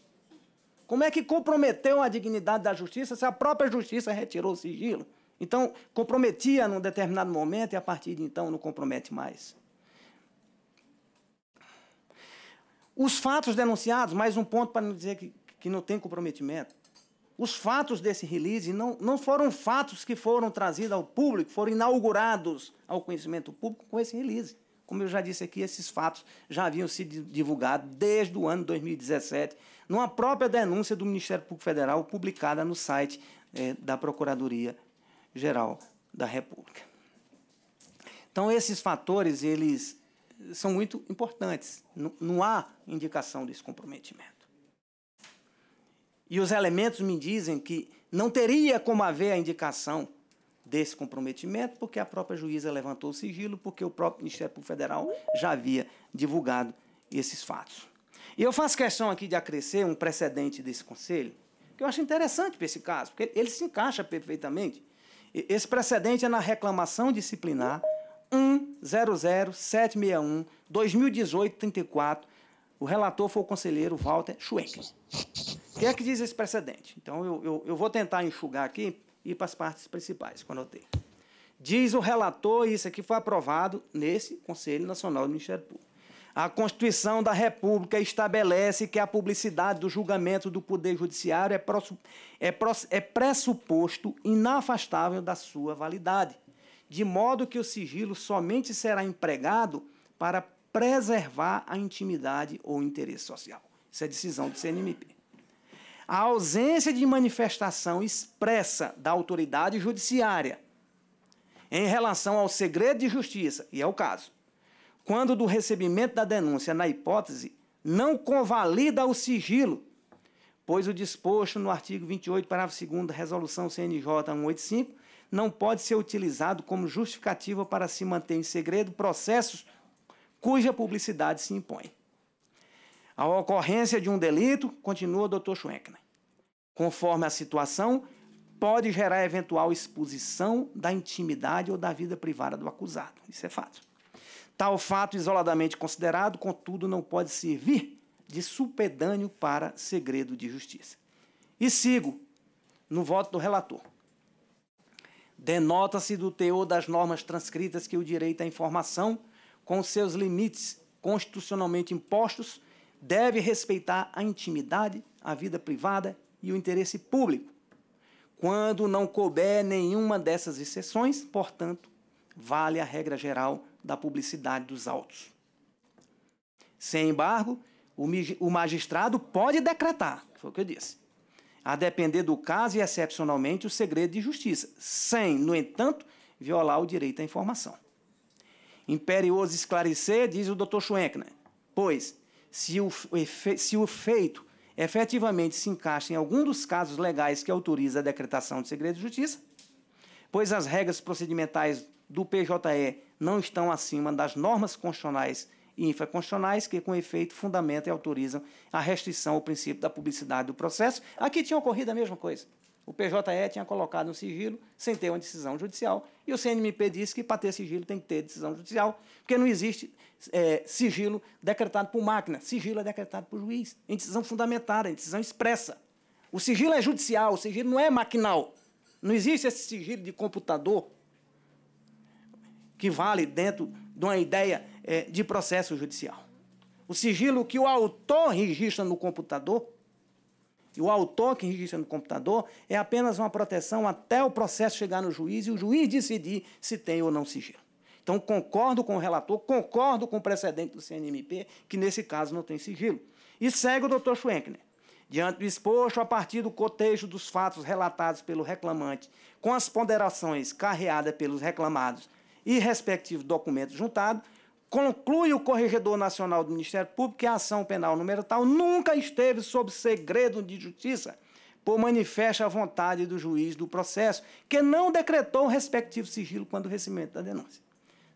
Como é que comprometeu a dignidade da justiça se a própria justiça retirou o sigilo? Então, comprometia num determinado momento e a partir de então não compromete mais. Os fatos denunciados, mais um ponto para não dizer que, que não tem comprometimento. Os fatos desse release não, não foram fatos que foram trazidos ao público, foram inaugurados ao conhecimento público com esse release. Como eu já disse aqui, esses fatos já haviam sido divulgados desde o ano 2017, numa própria denúncia do Ministério Público Federal, publicada no site eh, da Procuradoria Geral da República. Então esses fatores eles são muito importantes. Não, não há indicação desse comprometimento. E os elementos me dizem que não teria como haver a indicação desse comprometimento, porque a própria juíza levantou o sigilo, porque o próprio Ministério Público Federal já havia divulgado esses fatos. E eu faço questão aqui de acrescer um precedente desse conselho, que eu acho interessante para esse caso, porque ele se encaixa perfeitamente esse precedente é na reclamação disciplinar 100761 2018 34. O relator foi o conselheiro Walter Schwenk. O que é que diz esse precedente? Então, eu, eu, eu vou tentar enxugar aqui e ir para as partes principais quando eu tenho. Diz o relator, e isso aqui foi aprovado nesse Conselho Nacional do Ministério Público. A Constituição da República estabelece que a publicidade do julgamento do Poder Judiciário é, é, é pressuposto inafastável da sua validade, de modo que o sigilo somente será empregado para preservar a intimidade ou interesse social. Isso é decisão do CNMP. A ausência de manifestação expressa da autoridade judiciária em relação ao segredo de justiça, e é o caso, quando do recebimento da denúncia, na hipótese, não convalida o sigilo, pois o disposto no artigo 28, parágrafo 2 da Resolução CNJ 185 não pode ser utilizado como justificativa para se manter em segredo processos cuja publicidade se impõe. A ocorrência de um delito, continua o Dr. Schwenkner, conforme a situação, pode gerar eventual exposição da intimidade ou da vida privada do acusado. Isso é fato. Tal fato isoladamente considerado, contudo, não pode servir de supedâneo para segredo de justiça. E sigo no voto do relator. Denota-se do teor das normas transcritas que o direito à informação, com seus limites constitucionalmente impostos, deve respeitar a intimidade, a vida privada e o interesse público. Quando não couber nenhuma dessas exceções, portanto, vale a regra geral da publicidade dos autos. Sem embargo, o magistrado pode decretar, foi o que eu disse, a depender do caso e, excepcionalmente, o segredo de justiça, sem, no entanto, violar o direito à informação. Imperioso esclarecer, diz o Dr. Schwenkner, pois, se o, se o feito efetivamente se encaixa em algum dos casos legais que autoriza a decretação de segredo de justiça, pois as regras procedimentais do PJE não estão acima das normas constitucionais e infraconstitucionais que, com efeito, fundamentam e autorizam a restrição ao princípio da publicidade do processo. Aqui tinha ocorrido a mesma coisa. O PJE tinha colocado um sigilo sem ter uma decisão judicial, e o CNMP disse que para ter sigilo tem que ter decisão judicial, porque não existe é, sigilo decretado por máquina, sigilo é decretado por juiz, em decisão fundamentada, em decisão expressa. O sigilo é judicial, o sigilo não é maquinal. Não existe esse sigilo de computador que vale dentro de uma ideia é, de processo judicial. O sigilo que o autor registra no computador, e o autor que registra no computador, é apenas uma proteção até o processo chegar no juiz e o juiz decidir se tem ou não sigilo. Então, concordo com o relator, concordo com o precedente do CNMP, que nesse caso não tem sigilo. E segue o doutor Schwenkner. Diante do exposto, a partir do cotejo dos fatos relatados pelo reclamante, com as ponderações carreadas pelos reclamados e respectivo documento juntado, conclui o Corregedor Nacional do Ministério Público que a ação penal número tal nunca esteve sob segredo de justiça, por manifesta vontade do juiz do processo, que não decretou o respectivo sigilo quando o recebimento da denúncia.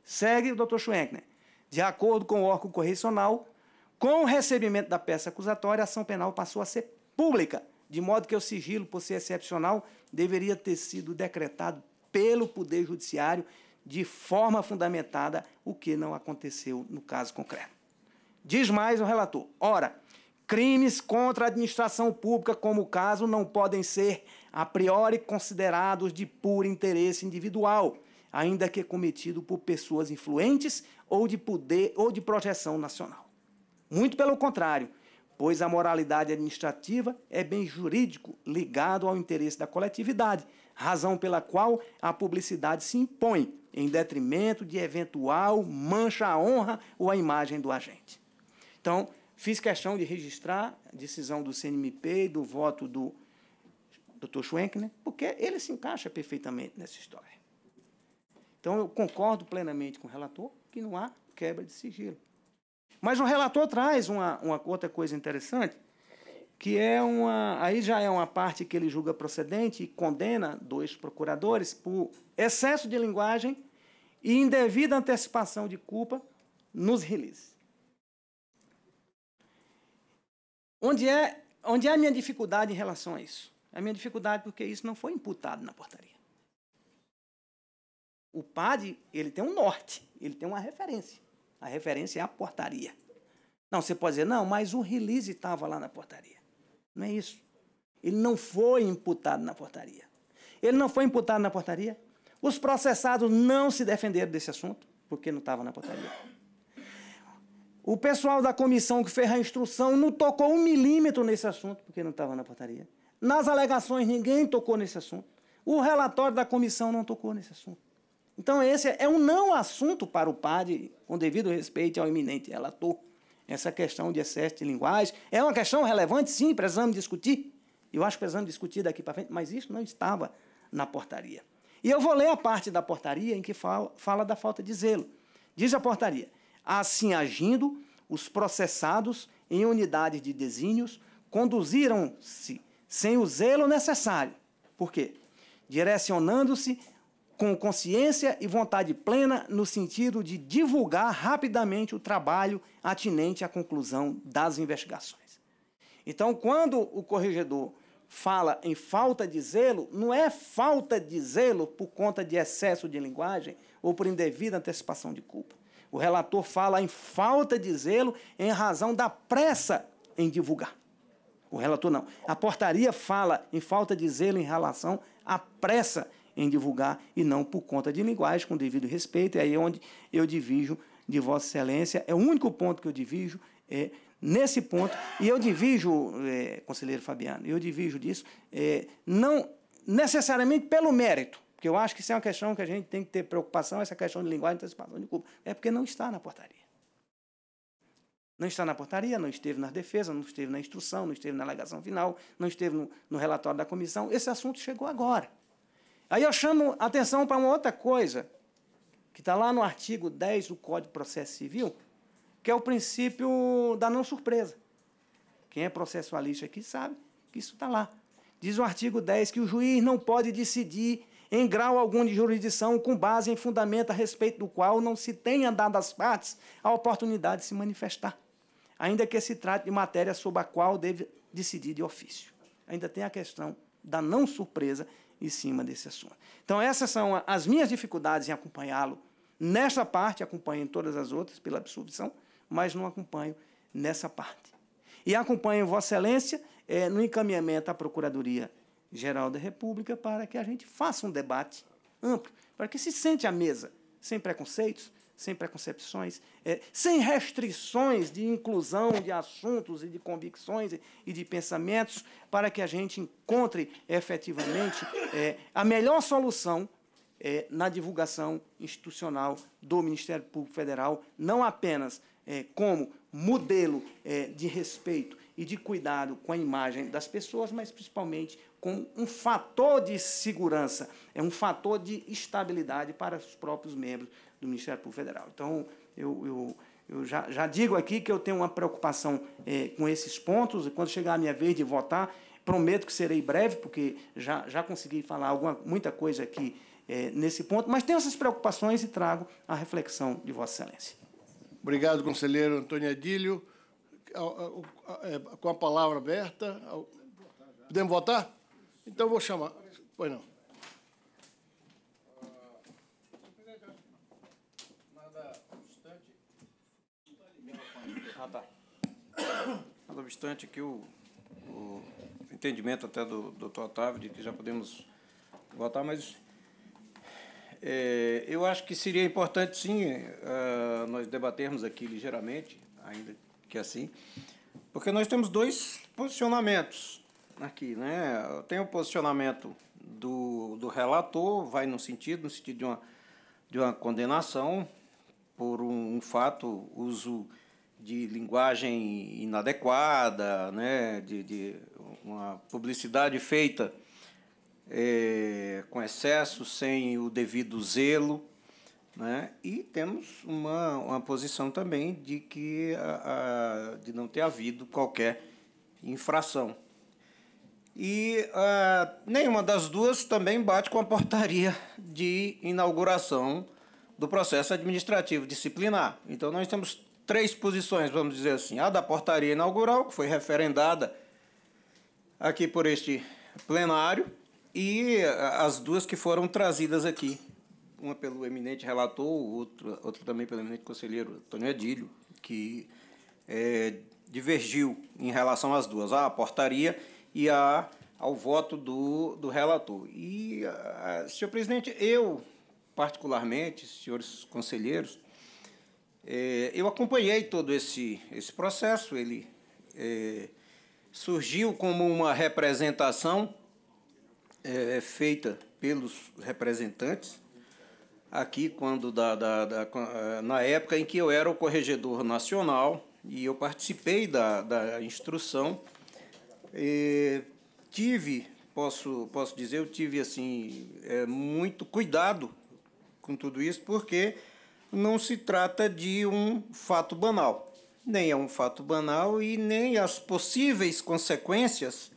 Segue o Dr. Schwenkner. De acordo com o órgão correcional, com o recebimento da peça acusatória, a ação penal passou a ser pública, de modo que o sigilo, por ser excepcional, deveria ter sido decretado pelo Poder Judiciário de forma fundamentada, o que não aconteceu no caso concreto. Diz mais o relator: ora, crimes contra a administração pública, como o caso, não podem ser a priori considerados de puro interesse individual, ainda que cometido por pessoas influentes ou de poder ou de projeção nacional. Muito pelo contrário, pois a moralidade administrativa é bem jurídico ligado ao interesse da coletividade razão pela qual a publicidade se impõe em detrimento de eventual mancha à honra ou à imagem do agente. Então, fiz questão de registrar a decisão do CNMP e do voto do Dr. Schwenkner, porque ele se encaixa perfeitamente nessa história. Então, eu concordo plenamente com o relator que não há quebra de sigilo. Mas o relator traz uma, uma outra coisa interessante, que é uma. Aí já é uma parte que ele julga procedente e condena dois procuradores por excesso de linguagem e indevida antecipação de culpa nos releases. Onde é, onde é a minha dificuldade em relação a isso? É a minha dificuldade porque isso não foi imputado na portaria. O PAD, ele tem um norte, ele tem uma referência. A referência é a portaria. Não, você pode dizer, não, mas o release estava lá na portaria. Não é isso. Ele não foi imputado na portaria. Ele não foi imputado na portaria. Os processados não se defenderam desse assunto, porque não estava na portaria. O pessoal da comissão que fez a instrução não tocou um milímetro nesse assunto, porque não estava na portaria. Nas alegações, ninguém tocou nesse assunto. O relatório da comissão não tocou nesse assunto. Então, esse é um não assunto para o padre, com devido respeito ao eminente relator. Essa questão de excesso de linguagem é uma questão relevante, sim, precisamos discutir. Eu acho que precisamos discutir daqui para frente, mas isso não estava na portaria. E eu vou ler a parte da portaria em que fala, fala da falta de zelo. Diz a portaria: assim agindo, os processados em unidades de desígnios conduziram-se sem o zelo necessário. Por quê? Direcionando-se com consciência e vontade plena no sentido de divulgar rapidamente o trabalho atinente à conclusão das investigações. Então, quando o corregedor fala em falta de zelo, não é falta de zelo por conta de excesso de linguagem ou por indevida antecipação de culpa. O relator fala em falta de zelo em razão da pressa em divulgar. O relator não. A portaria fala em falta de zelo em relação à pressa em divulgar e não por conta de linguagem, com devido respeito. E aí é onde eu divijo de Vossa Excelência. É o único ponto que eu divijo é, nesse ponto. E eu divijo, é, conselheiro Fabiano, eu divijo disso, é, não necessariamente pelo mérito, porque eu acho que isso é uma questão que a gente tem que ter preocupação, essa questão de linguagem, antecipação de culpa. É porque não está na portaria. Não está na portaria, não esteve nas defesas, não esteve na instrução, não esteve na alegação final, não esteve no, no relatório da comissão. Esse assunto chegou agora. Aí eu chamo a atenção para uma outra coisa, que está lá no artigo 10 do Código de Processo Civil, que é o princípio da não surpresa. Quem é processualista aqui sabe que isso está lá. Diz o artigo 10 que o juiz não pode decidir em grau algum de jurisdição com base em fundamento a respeito do qual não se tenha dado às partes a oportunidade de se manifestar, ainda que se trate de matéria sobre a qual deve decidir de ofício. Ainda tem a questão da não surpresa, em cima desse assunto. Então, essas são as minhas dificuldades em acompanhá-lo nesta parte, acompanho em todas as outras pela absorção, mas não acompanho nessa parte. E acompanho Vossa Excelência é, no encaminhamento à Procuradoria Geral da República para que a gente faça um debate amplo, para que se sente à mesa, sem preconceitos, sem preconcepções, é, sem restrições de inclusão de assuntos e de convicções e de pensamentos, para que a gente encontre efetivamente é, a melhor solução é, na divulgação institucional do Ministério Público Federal, não apenas é, como modelo é, de respeito e de cuidado com a imagem das pessoas, mas principalmente como um fator de segurança, é um fator de estabilidade para os próprios membros do Ministério Público Federal. Então, eu, eu, eu já, já, digo aqui que eu tenho uma preocupação é, com esses pontos, e quando chegar a minha vez de votar, prometo que serei breve, porque já, já consegui falar alguma, muita coisa aqui é, nesse ponto, mas tenho essas preocupações e trago a reflexão de Vossa Excelência. Obrigado, conselheiro Antônio Adílio. É, com a palavra aberta, podemos votar? Então vou chamar. Pois não. Ah, tá. Não obstante que o, o entendimento até do, do doutor Otávio de que já podemos votar, mas é, eu acho que seria importante, sim, uh, nós debatermos aqui ligeiramente, ainda que assim, porque nós temos dois posicionamentos aqui, né? Tem o posicionamento do, do relator, vai no sentido, no sentido de uma, de uma condenação por um, um fato, uso de linguagem inadequada, né? de, de uma publicidade feita é, com excesso, sem o devido zelo. Né? E temos uma, uma posição também de que a, a, de não ter havido qualquer infração. E nenhuma das duas também bate com a portaria de inauguração do processo administrativo disciplinar. Então, nós temos três posições, vamos dizer assim. A da portaria inaugural, que foi referendada aqui por este plenário, e eh, as duas que foram trazidas aqui, uma pelo eminente relator, outra, outra também pelo eminente conselheiro Antônio Edílio, que é, divergiu em relação às duas, a portaria e a, ao voto do, do relator. E, a, eh, senhor presidente, eu, particularmente, senhores conselheiros, é, eu acompanhei todo esse, esse processo, ele é, surgiu como uma representação é, feita pelos representantes aqui quando da, da, da, é, na época em que eu era o corregedor nacional e eu participei da, da instrução é, tive posso posso dizer eu tive assim é, muito cuidado com tudo isso porque não se trata de um fato banal. Nem é um fato banal e nem as possíveis consequências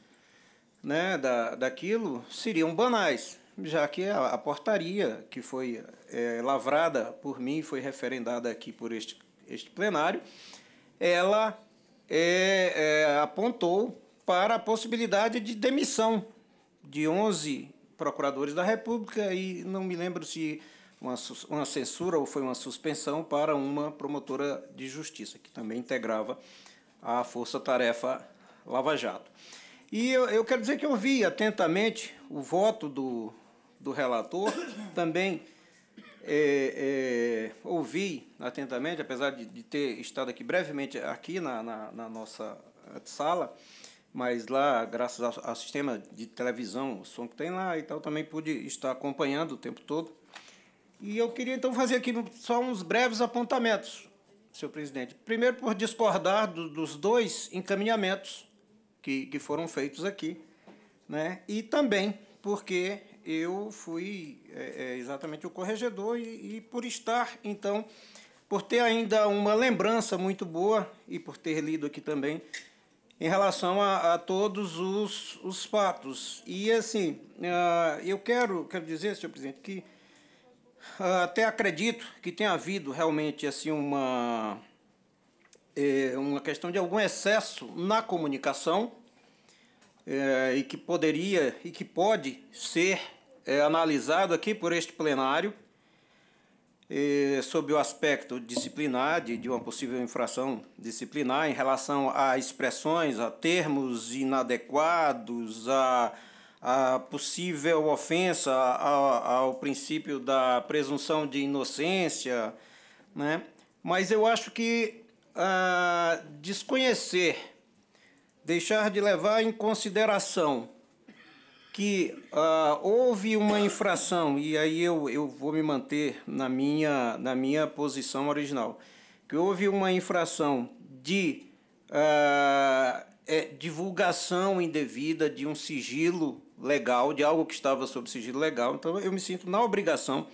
né, da, daquilo seriam banais, já que a, a portaria que foi é, lavrada por mim, foi referendada aqui por este, este plenário, ela é, é, apontou para a possibilidade de demissão de 11 procuradores da República e não me lembro se uma, uma censura ou foi uma suspensão para uma promotora de justiça, que também integrava a Força Tarefa Lava Jato. E eu, eu quero dizer que eu vi atentamente o voto do, do relator, <coughs> também é, é, ouvi atentamente, apesar de, de, ter estado aqui brevemente aqui na, na, na nossa eh, sala, mas lá, graças ao, ao, sistema de televisão, o som que tem lá e tal, também pude estar acompanhando o tempo todo. E eu queria então fazer aqui só uns breves apontamentos, senhor presidente. Primeiro, por discordar do, dos dois encaminhamentos que, que foram feitos aqui, né? e também porque eu fui é, é, exatamente o corregedor e, e, por estar, então, por ter ainda uma lembrança muito boa e por ter lido aqui também em relação a, a todos os, os fatos. E assim, uh, eu quero, quero dizer, senhor presidente, que ah, até acredito que tenha havido realmente assim uma é, uma questão de algum excesso na comunicação é, e que poderia e que pode ser é, analisado aqui por este plenário é, sob o aspecto disciplinar de, de uma possível infração disciplinar em relação a expressões, a termos inadequados, a a possível ofensa ao, princípio da presunção de inocência, né? mas eu acho que ah, desconhecer, deixar de levar em consideração que ah, houve uma infração, e aí eu, eu vou me manter na minha, na minha posição original, que houve uma infração de ah, é, divulgação indevida de um sigilo legal, de algo que estava sob sigilo legal. Então eu me sinto na obrigação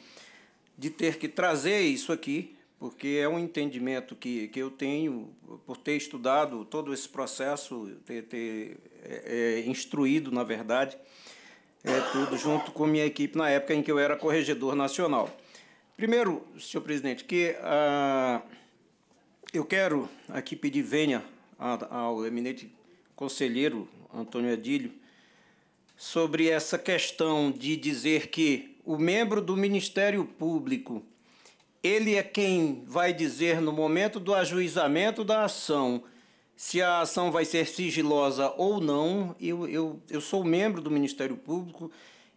de ter que trazer isso aqui, porque é um entendimento que, que eu tenho por ter estudado todo esse processo, ter, ter é, é instruído, na verdade, é, tudo junto com minha equipe na época em que eu era corregedor nacional. Primeiro, senhor presidente, que ah, eu quero aqui pedir venha ao eminente conselheiro Antônio Adílio sobre essa questão de dizer que o membro do Ministério Público ele é quem vai dizer no momento do ajuizamento da ação se a ação vai ser sigilosa ou não. Eu, eu, eu sou membro do Ministério Público,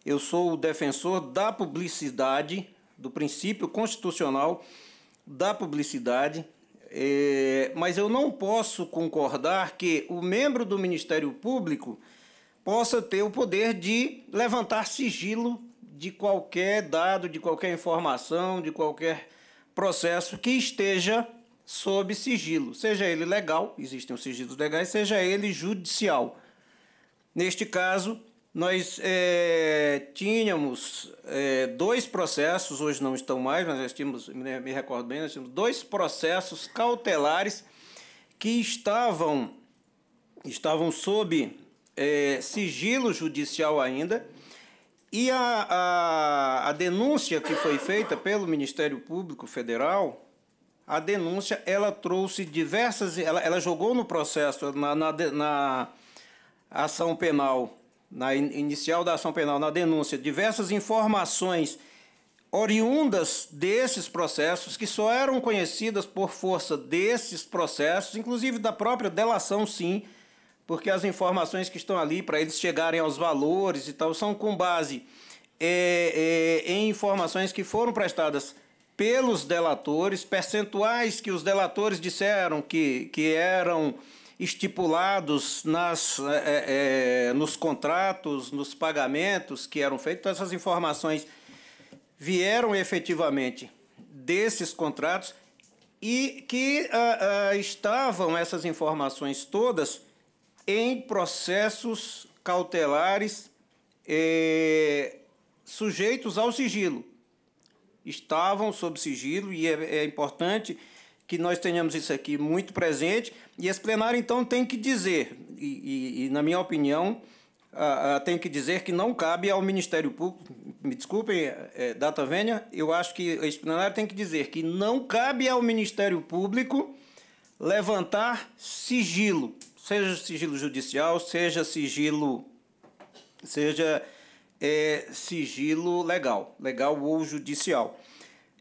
eu sou o defensor da publicidade, do princípio constitucional da publicidade, é, mas eu não posso concordar que o membro do Ministério Público possa ter o poder de levantar sigilo de qualquer dado, de qualquer informação, de qualquer processo que esteja sob sigilo, seja ele legal, existem os sigilos legais, seja ele judicial. Neste caso, nós é, tínhamos é, dois processos, hoje não estão mais, mas nós tínhamos, me recordo bem, nós tínhamos dois processos cautelares que estavam, estavam sob é, sigilo judicial ainda. E a, a, a denúncia que foi feita pelo Ministério Público Federal, a denúncia ela trouxe diversas. Ela, ela jogou no processo, na, na, na ação penal, na in, inicial da ação penal, na denúncia, diversas informações oriundas desses processos, que só eram conhecidas por força desses processos, inclusive da própria delação, sim, porque as informações que estão ali para eles chegarem aos valores e tal são com base é, é, em informações que foram prestadas pelos delatores, percentuais que os delatores disseram que, que eram estipulados nas, é, é, é nos contratos, nos pagamentos que eram feitos. Então, essas informações vieram efetivamente desses contratos e que ah, ah, estavam essas informações todas em processos cautelares é, sujeitos ao sigilo. Estavam sob sigilo e é, é importante que nós tenhamos isso aqui muito presente. E esse plenário, então, tem que dizer, e, e, e na minha opinião, tem que dizer que não cabe ao Ministério Público, me desculpem, é, data vênia, eu acho que esse plenário tem que dizer que não cabe ao Ministério Público levantar sigilo seja sigilo judicial, seja sigilo, seja é, sigilo legal, legal ou judicial.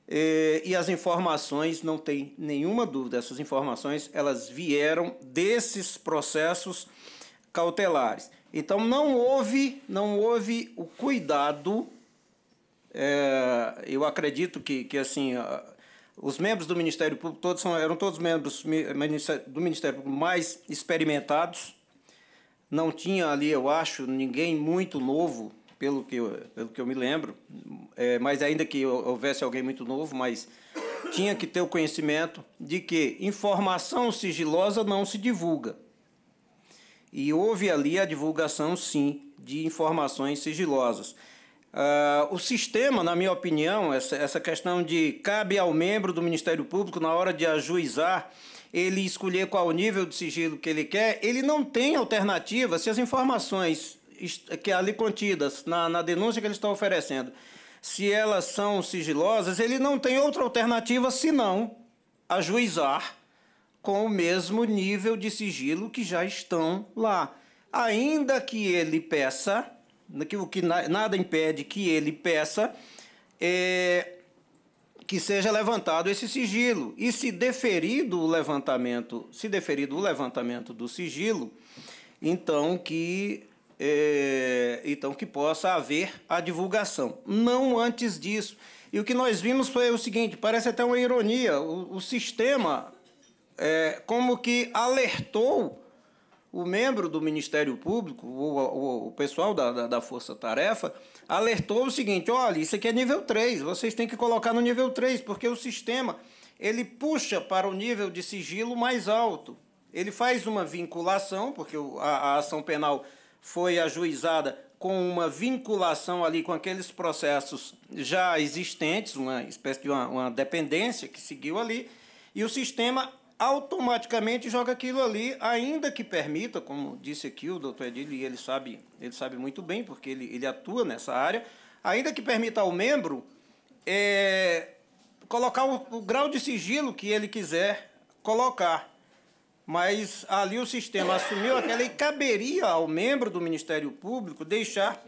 É, e as informações, não tem nenhuma dúvida, essas informações elas vieram desses processos cautelares. Então não houve, não houve o cuidado. É, eu acredito que, que assim os membros do Ministério Público todos são, eram todos membros do Ministério Público mais experimentados. Não tinha ali, eu acho, ninguém muito novo, pelo que eu, pelo que eu me lembro. É, mas ainda que houvesse alguém muito novo, mas tinha que ter o conhecimento de que informação sigilosa não se divulga. E houve ali a divulgação, sim, de informações sigilosas. Uh, o sistema, na minha opinião, essa, essa questão de cabe ao membro do Ministério Público, na hora de ajuizar, ele escolher qual nível de sigilo que ele quer, ele não tem alternativa se as informações que ali contidas na, na denúncia que ele está oferecendo, se elas são sigilosas, ele não tem outra alternativa senão ajuizar com o mesmo nível de sigilo que já estão lá. Ainda que ele peça o que nada impede que ele peça é, que seja levantado esse sigilo. E se deferido o levantamento, se deferido o levantamento do sigilo, então que é, então que possa haver a divulgação. Não antes disso. E o que nós vimos foi o seguinte: parece até uma ironia. O, o sistema é, como que alertou o membro do Ministério Público, o, o, pessoal da, da, da Força Tarefa, alertou o seguinte: olha, isso aqui é nível 3, vocês têm que colocar no nível 3, porque o sistema ele puxa para o nível de sigilo mais alto. Ele faz uma vinculação, porque a, a ação penal foi ajuizada com uma vinculação ali com aqueles processos já existentes, uma espécie de uma, uma dependência que seguiu ali, e o sistema automaticamente joga aquilo ali, ainda que permita, como disse aqui o doutor Edil, e ele sabe, ele sabe muito bem, porque ele, ele atua nessa área, ainda que permita ao membro é, colocar o, o grau de sigilo que ele quiser colocar. Mas ali o sistema assumiu aquela e caberia ao membro do Ministério Público deixar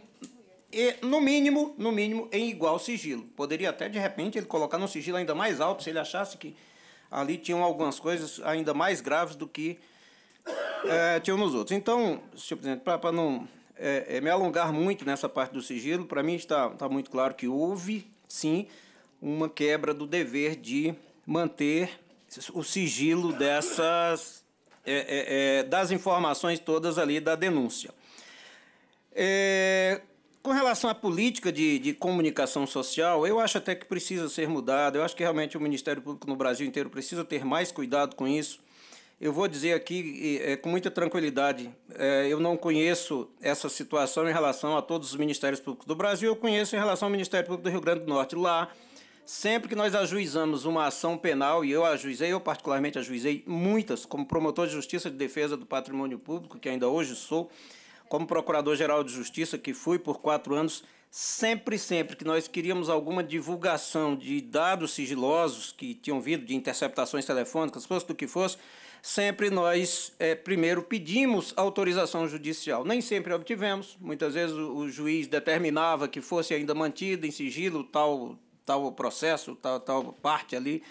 e no mínimo, no mínimo, em igual sigilo. Poderia até, de repente, ele colocar num sigilo ainda mais alto, se ele achasse que ali tinham algumas coisas ainda mais graves do que é, tinham nos outros. Então, senhor presidente, para não é, é, me alongar muito nessa parte do sigilo, para mim está, está muito claro que houve, sim, uma quebra do dever de manter o sigilo dessas é, é, é, das informações todas ali da denúncia. Com relação à política de, de comunicação social, eu acho até que precisa ser mudada. Eu acho que realmente o Ministério Público no Brasil inteiro precisa ter mais cuidado com isso. Eu vou dizer aqui é, com muita tranquilidade: é, eu não conheço essa situação em relação a todos os ministérios públicos do Brasil, eu conheço em relação ao Ministério Público do Rio Grande do Norte. Lá, sempre que nós ajuizamos uma ação penal, e eu ajuizei, eu particularmente ajuizei muitas, como promotor de justiça de defesa do patrimônio público, que ainda hoje sou como Procurador-Geral de Justiça, que fui por quatro anos, sempre, sempre que nós queríamos alguma divulgação de dados sigilosos que tinham vindo de interceptações telefônicas, fosse do que fosse, sempre nós é, primeiro pedimos autorização judicial. Nem sempre obtivemos, muitas vezes o, o, juiz determinava que fosse ainda mantido em sigilo tal, tal processo, tal, tal parte ali.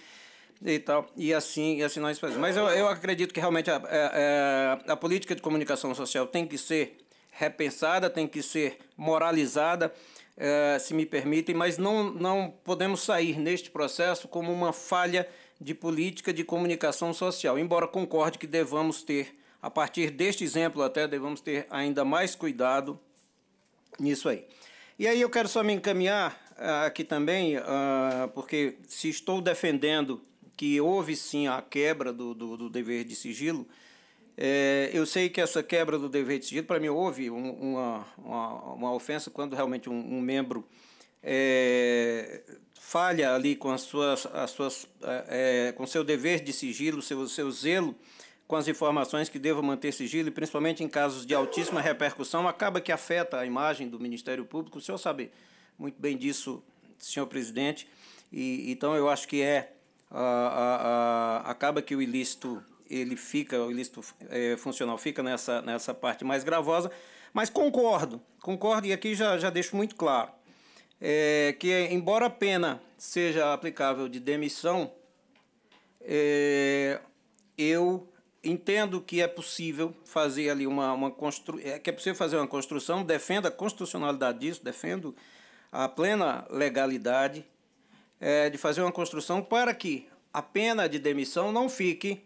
E, tal, e assim e assim nós fazemos. Mas eu, eu acredito que realmente a, a, é, é, a política de comunicação social tem que ser repensada, tem que ser moralizada, eh, se me permitem, mas não, não podemos sair neste processo como uma falha de política de comunicação social, embora concorde que devamos ter, a partir deste exemplo até, devamos ter ainda mais cuidado nisso aí. E aí eu quero só me encaminhar ah, aqui também, ah, porque se estou defendendo que houve sim a quebra do, do, do dever de sigilo, é, eu sei que essa quebra do dever de sigilo, para mim, houve uma, uma, uma, ofensa quando realmente um, um membro é, falha ali com as suas, as suas, é, é com seu dever de sigilo, seu, seu zelo com as informações que deva manter sigilo, e principalmente em casos de altíssima repercussão, acaba que afeta a imagem do Ministério Público. O senhor sabe muito bem disso, senhor presidente. E, então, eu acho que é. A, a, a, acaba que o ilícito ele fica, o ilícito é, funcional fica nessa, nessa parte mais gravosa, mas concordo, concordo e aqui já, já deixo muito claro, é, que embora a pena seja aplicável de demissão, é, eu entendo que é possível fazer ali uma, uma constru... É, que é possível fazer uma construção, defendo a constitucionalidade disso, defendo a plena legalidade é, de fazer uma construção para que a pena de demissão não fique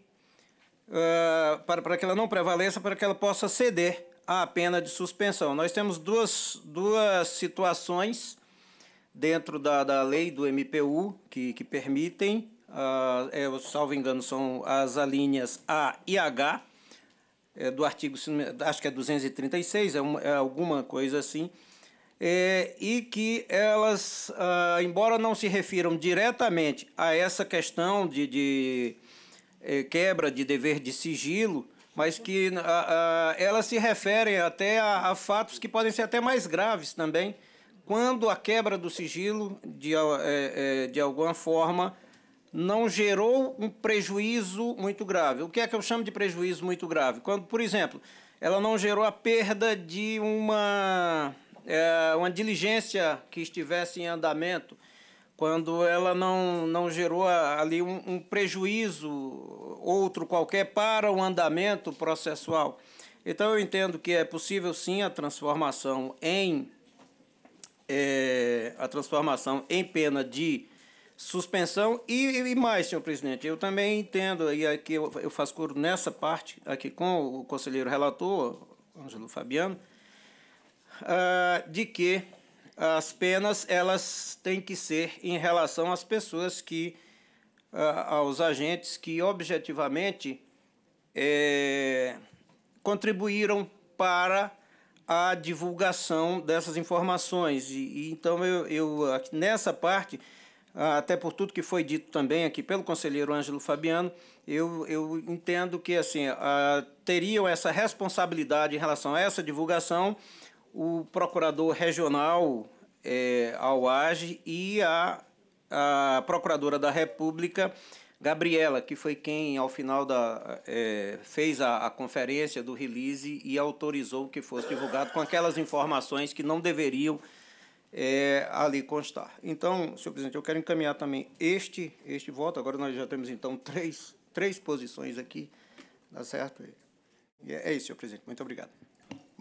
uh, para, para que ela não prevaleça, para que ela possa ceder à pena de suspensão. Nós temos duas, duas situações dentro da, da lei do MPU que, que permitem, uh, é, salvo engano, são as alíneas A e H, é, do artigo, acho que é 236, é, uma, é alguma coisa assim, é, e que elas, ah, embora não se refiram diretamente a essa questão de, de eh, quebra de dever de sigilo, mas que a, a, elas se referem até a, a, fatos que podem ser até mais graves também, quando a quebra do sigilo, de, é, de alguma forma, não gerou um prejuízo muito grave. O que é que eu chamo de prejuízo muito grave? Quando, por exemplo, ela não gerou a perda de uma, é, uma diligência que estivesse em andamento, quando ela não, não gerou ali um, um prejuízo outro qualquer para o andamento processual. Então eu entendo que é possível sim a transformação em é, a transformação em pena de suspensão e, e, mais, senhor presidente, eu também entendo e aqui eu, eu faço coro nessa parte aqui com o conselheiro relator Ângelo Fabiano uh, de que as penas elas têm que ser em relação às pessoas que, aos agentes que objetivamente é, contribuíram para a divulgação dessas informações. E, e então eu, eu nessa parte até por tudo que foi dito também aqui pelo conselheiro Ângelo Fabiano, eu, eu entendo que assim teriam essa responsabilidade em relação a essa divulgação o procurador regional é, AGE e a, a procuradora da República, Gabriela, que foi quem, ao final da. É, fez a, a, conferência do release e autorizou que fosse divulgado com aquelas informações que não deveriam é, ali constar. Então, senhor presidente, eu quero encaminhar também este, este voto. Agora nós já temos, então, três, três posições aqui, dá tá certo? É, é isso, senhor presidente. Muito obrigado.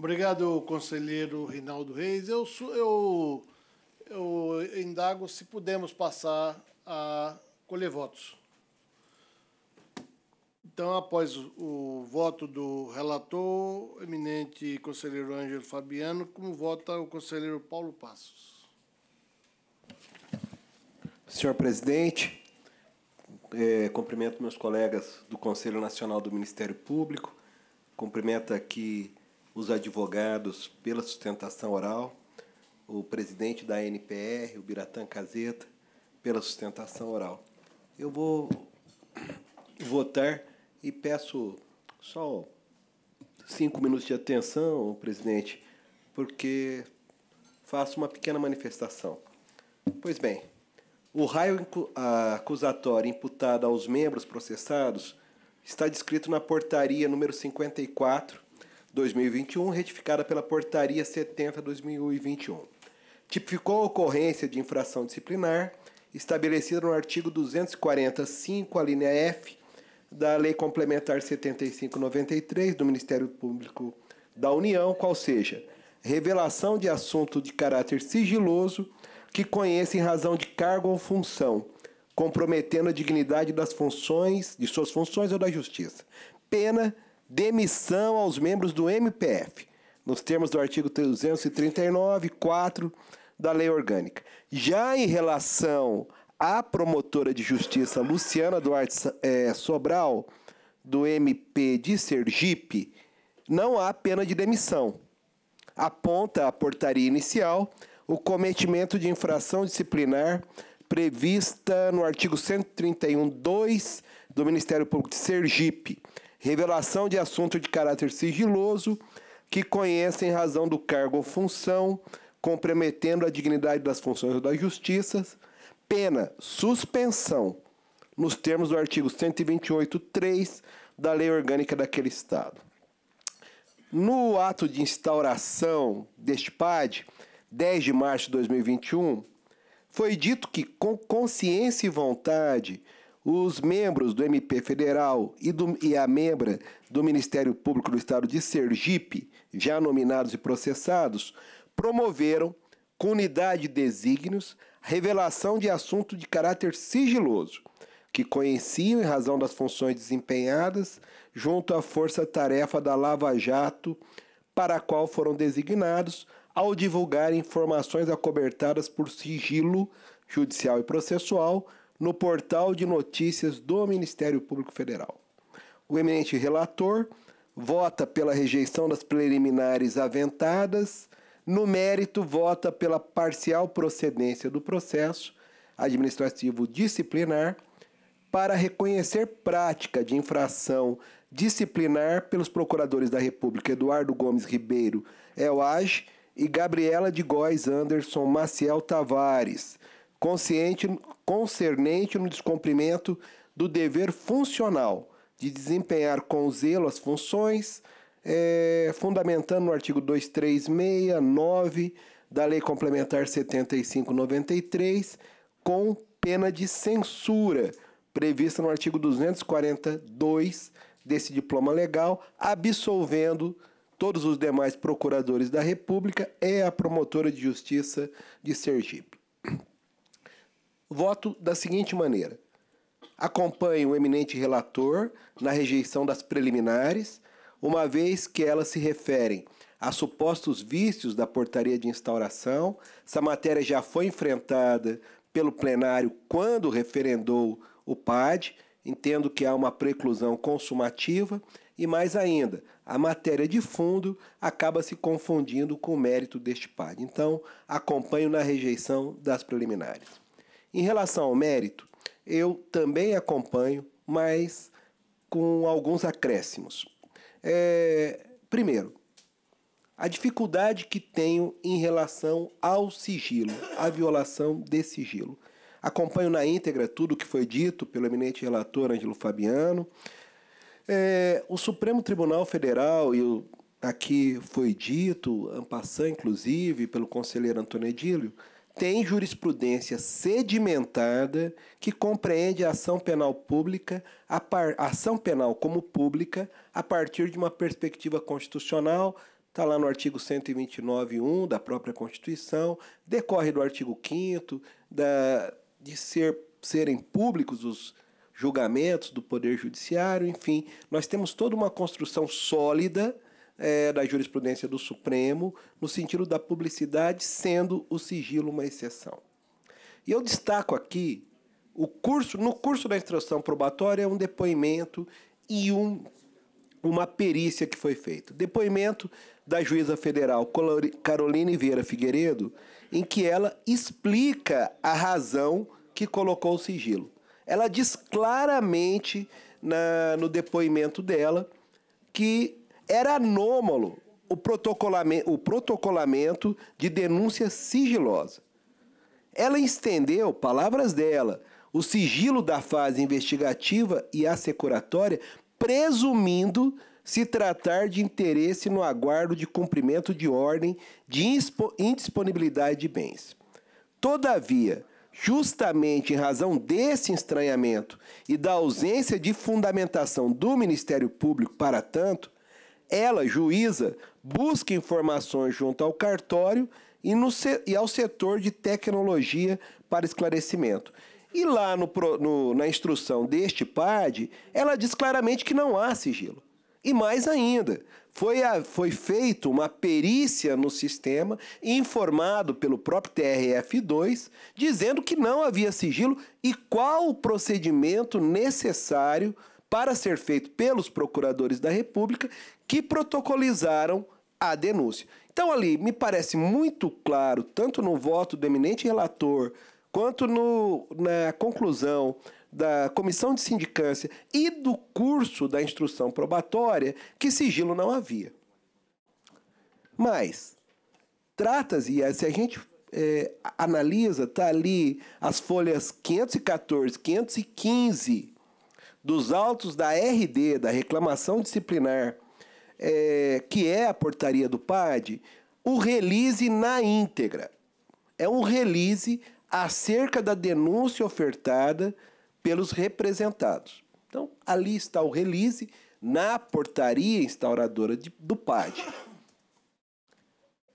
Obrigado, conselheiro Rinaldo Reis. Eu, eu, eu indago se podemos passar a colher votos. Então, após o voto do relator, eminente conselheiro Ângelo Fabiano, como vota o conselheiro Paulo Passos? Senhor presidente, é, cumprimento meus colegas do Conselho Nacional do Ministério Público, cumprimento aqui os advogados pela sustentação oral, o presidente da NPR, o Biratã Caseta, pela sustentação oral. Eu vou votar e peço só cinco minutos de atenção, presidente, porque faço uma pequena manifestação. Pois bem, o raio acusatório imputado aos membros processados está descrito na portaria número 54 2021, retificada pela Portaria 70/2021. Tipificou a ocorrência de infração disciplinar estabelecida no artigo 245, alínea linha F, da Lei Complementar 7593 do Ministério Público da União, qual seja, revelação de assunto de caráter sigiloso que conheça em razão de cargo ou função, comprometendo a dignidade das funções, de suas funções ou da justiça. Pena demissão aos membros do MPF, nos termos do artigo 239.4 da Lei Orgânica. Já em relação à promotora de justiça Luciana Duarte é, Sobral, do MP de Sergipe, não há pena de demissão. Aponta a portaria inicial o cometimento de infração disciplinar prevista no artigo 131.2 do Ministério Público de Sergipe, revelação de assunto de caráter sigiloso que conhece em razão do cargo ou função, comprometendo a dignidade das funções ou das justiças, pena, suspensão, nos termos do artigo 128.3 da Lei Orgânica daquele Estado. No ato de instauração deste PAD, 10 de março de 2021, foi dito que, com consciência e vontade, os membros do MP Federal e, do, e, a membra do Ministério Público do Estado de Sergipe, já nominados e processados, promoveram, com unidade de desígnios, revelação de assunto de caráter sigiloso, que conheciam em razão das funções desempenhadas junto à força-tarefa da Lava Jato, para a qual foram designados ao divulgar informações acobertadas por sigilo judicial e processual no portal de notícias do Ministério Público Federal. O eminente relator vota pela rejeição das preliminares aventadas, no mérito, vota pela parcial procedência do processo administrativo disciplinar para reconhecer prática de infração disciplinar pelos procuradores da República Eduardo Gomes Ribeiro Elage e Gabriela de Góes Anderson Maciel Tavares, consciente concernente no descumprimento do dever funcional de desempenhar com zelo as funções, é, fundamentando no artigo 2369 da Lei Complementar 7593, com pena de censura, prevista no artigo 242 desse diploma legal, absolvendo todos os demais procuradores da República e a promotora de justiça de Sergipe voto da seguinte maneira: acompanho o eminente relator na rejeição das preliminares, uma vez que elas se referem a supostos vícios da portaria de instauração. Essa matéria já foi enfrentada pelo plenário quando referendou o PAD. Entendo que há uma preclusão consumativa e mais ainda, a matéria de fundo acaba se confundindo com o mérito deste PAD. Então, acompanho na rejeição das preliminares. Em relação ao mérito, eu também acompanho, mas com alguns acréscimos. É, primeiro, a dificuldade que tenho em relação ao sigilo, à violação de sigilo. Acompanho na íntegra tudo o que foi dito pelo eminente relator Ângelo Fabiano. É, o Supremo Tribunal Federal, e aqui foi dito, Ampassã, inclusive, pelo conselheiro Antônio Edílio, tem jurisprudência sedimentada que compreende a ação penal pública, a par, a ação penal como pública, a partir de uma perspectiva constitucional, está lá no artigo 129.1 da própria Constituição, decorre do artigo 5 da de ser, serem públicos os julgamentos do Poder Judiciário, enfim, nós temos toda uma construção sólida é, da jurisprudência do Supremo, no sentido da publicidade, sendo o sigilo uma exceção. E eu destaco aqui o curso, no curso da instrução probatória, um depoimento e um, uma perícia que foi feita. Depoimento da juíza federal Carolina Vieira Figueiredo, em que ela explica a razão que colocou o sigilo. Ela diz claramente na, no depoimento dela que era anômalo o protocolamento, o protocolamento de denúncia sigilosa. Ela estendeu, palavras dela, o sigilo da fase investigativa e assecuratória, presumindo se tratar de interesse no aguardo de cumprimento de ordem de indisponibilidade de bens. Todavia, justamente em razão desse estranhamento e da ausência de fundamentação do Ministério Público para tanto, ela, juíza, busca informações junto ao cartório e, no, e ao setor de tecnologia para esclarecimento. E lá no, no, na instrução deste PAD, ela diz claramente que não há sigilo. E mais ainda, foi, foi feita uma perícia no sistema, informado pelo próprio TRF2, dizendo que não havia sigilo e qual o procedimento necessário para ser feito pelos procuradores da República que protocolizaram a denúncia. Então, ali, me parece muito claro, tanto no voto do eminente relator, quanto no, na conclusão da comissão de sindicância e do curso da instrução probatória, que sigilo não havia. Mas, trata-se, se a gente é, analisa, está ali as folhas 514, 515 dos autos da RD, da reclamação disciplinar, é, que é a portaria do PAD, o release na íntegra. É um release acerca da denúncia ofertada pelos representados. Então, ali está o release na portaria instauradora de, do PAD.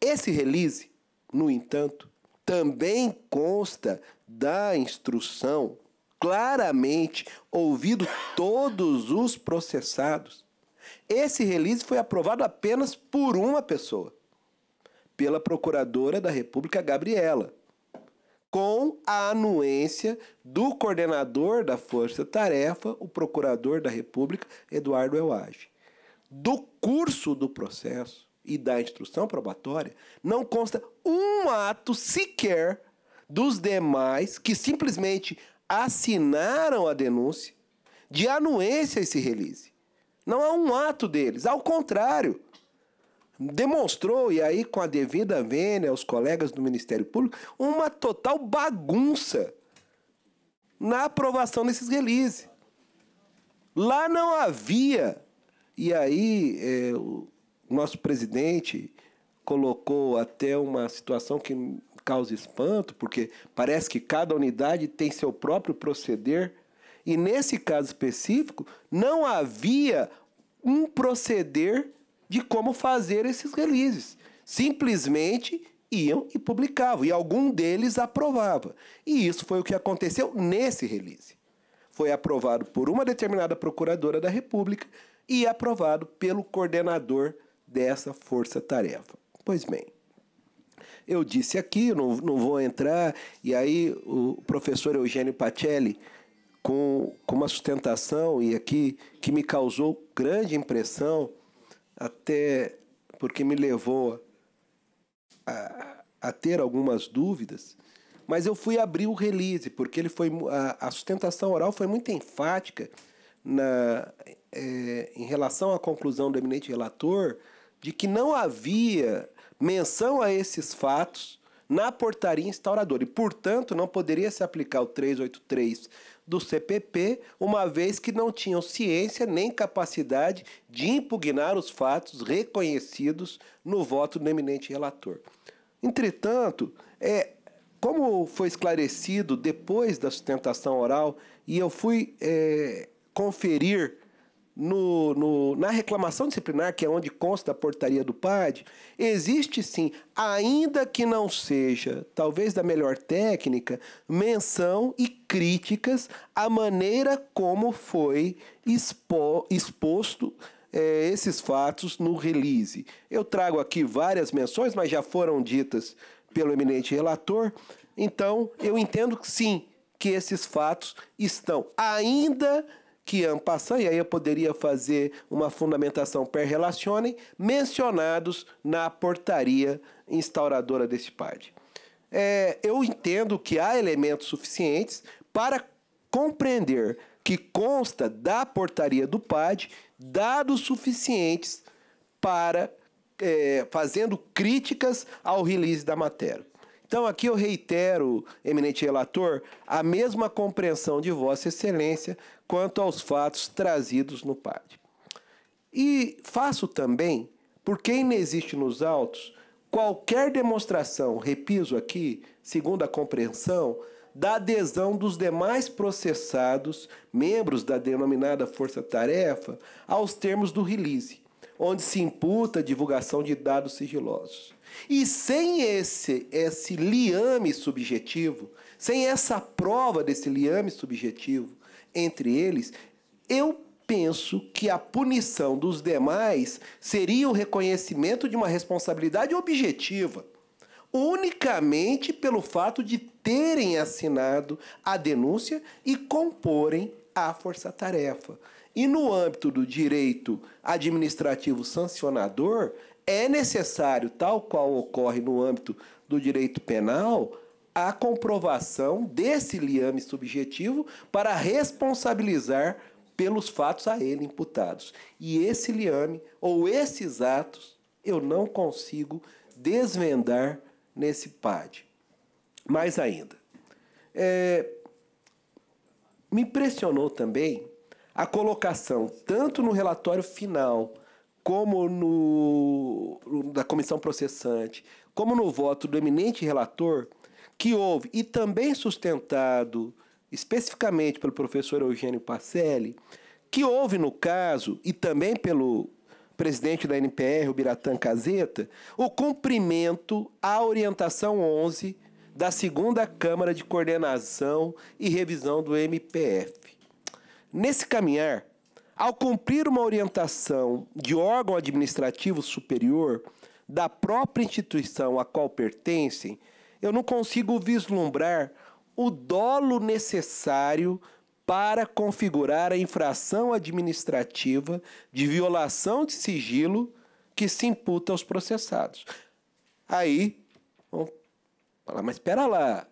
Esse release, no entanto, também consta da instrução claramente ouvido todos os processados. Esse release foi aprovado apenas por uma pessoa, pela procuradora da República Gabriela, com a anuência do coordenador da Força Tarefa, o procurador da República, Eduardo Elage. Do curso do processo e da instrução probatória, não consta um ato sequer dos demais que simplesmente assinaram a denúncia de anuência a esse release. Não há um ato deles, ao contrário. Demonstrou, e aí com a devida vênia aos colegas do Ministério Público, uma total bagunça na aprovação desses releases. Lá não havia, e aí é, o nosso presidente colocou até uma situação que causa espanto, porque parece que cada unidade tem seu próprio proceder. E nesse caso específico, não havia um proceder de como fazer esses releases. Simplesmente iam e publicavam, e algum deles aprovava. E isso foi o que aconteceu nesse release. Foi aprovado por uma determinada procuradora da República e aprovado pelo coordenador dessa força-tarefa. Pois bem, eu disse aqui, não, não vou entrar. E aí o professor Eugênio Pacelli, com, com uma sustentação e aqui que me causou grande impressão, até porque me levou a, a ter algumas dúvidas, mas eu fui abrir o release, porque ele foi a, a sustentação oral foi muito enfática na, é, em relação à conclusão do eminente relator de que não havia menção a esses fatos na portaria instauradora. E, portanto, não poderia se aplicar o 383 do CPP, uma vez que não tinham ciência nem capacidade de impugnar os fatos reconhecidos no voto do eminente relator. Entretanto, é, como foi esclarecido depois da sustentação oral, e eu fui é, conferir no, no, na reclamação disciplinar, que é onde consta a portaria do PAD, existe sim, ainda que não seja, talvez da melhor técnica, menção e críticas à maneira como foi expo, exposto é, esses fatos no release. Eu trago aqui várias menções, mas já foram ditas pelo eminente relator, então eu entendo que sim, que esses fatos estão ainda que Ampassan, e aí eu poderia fazer uma fundamentação per relacione mencionados na portaria instauradora deste PAD. É, eu entendo que há elementos suficientes para compreender que consta da portaria do PAD dados suficientes para é, fazendo críticas ao release da matéria. Então, aqui eu reitero, eminente relator, a mesma compreensão de Vossa Excelência quanto aos fatos trazidos no PAD. E faço também, porque existe nos autos, qualquer demonstração, repiso aqui, segundo a compreensão, da adesão dos demais processados, membros da denominada força-tarefa, aos termos do release, onde se imputa a divulgação de dados sigilosos. E sem esse, esse liame subjetivo, sem essa prova desse liame subjetivo entre eles, eu penso que a punição dos demais seria o reconhecimento de uma responsabilidade objetiva, unicamente pelo fato de terem assinado a denúncia e comporem a força-tarefa. E no âmbito do direito administrativo sancionador, é necessário, tal qual ocorre no âmbito do direito penal, a comprovação desse liame subjetivo para responsabilizar pelos fatos a ele imputados. E esse liame ou esses atos eu não consigo desvendar nesse PAD. Mais ainda, é, me impressionou também a colocação, tanto no relatório final como no da comissão processante, como no voto do eminente relator, que houve e também sustentado especificamente pelo professor Eugênio Pacelli, que houve no caso e também pelo presidente da NPR, o Biratan Caseta, o cumprimento à orientação 11 da segunda Câmara de Coordenação e Revisão do MPF. Nesse caminhar, ao cumprir uma orientação de órgão administrativo superior da própria instituição a qual pertencem, eu não consigo vislumbrar o dolo necessário para configurar a infração administrativa de violação de sigilo que se imputa aos processados. Aí, vamos falar, mas espera lá,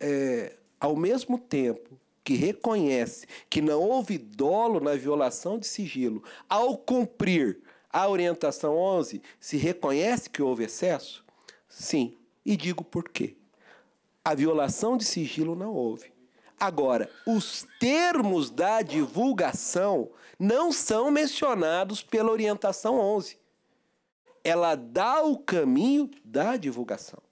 é, ao mesmo tempo que reconhece que não houve dolo na violação de sigilo ao cumprir a orientação 11, se reconhece que houve excesso? Sim, e digo por quê. A violação de sigilo não houve. Agora, os termos da divulgação não são mencionados pela orientação 11. Ela dá o caminho da divulgação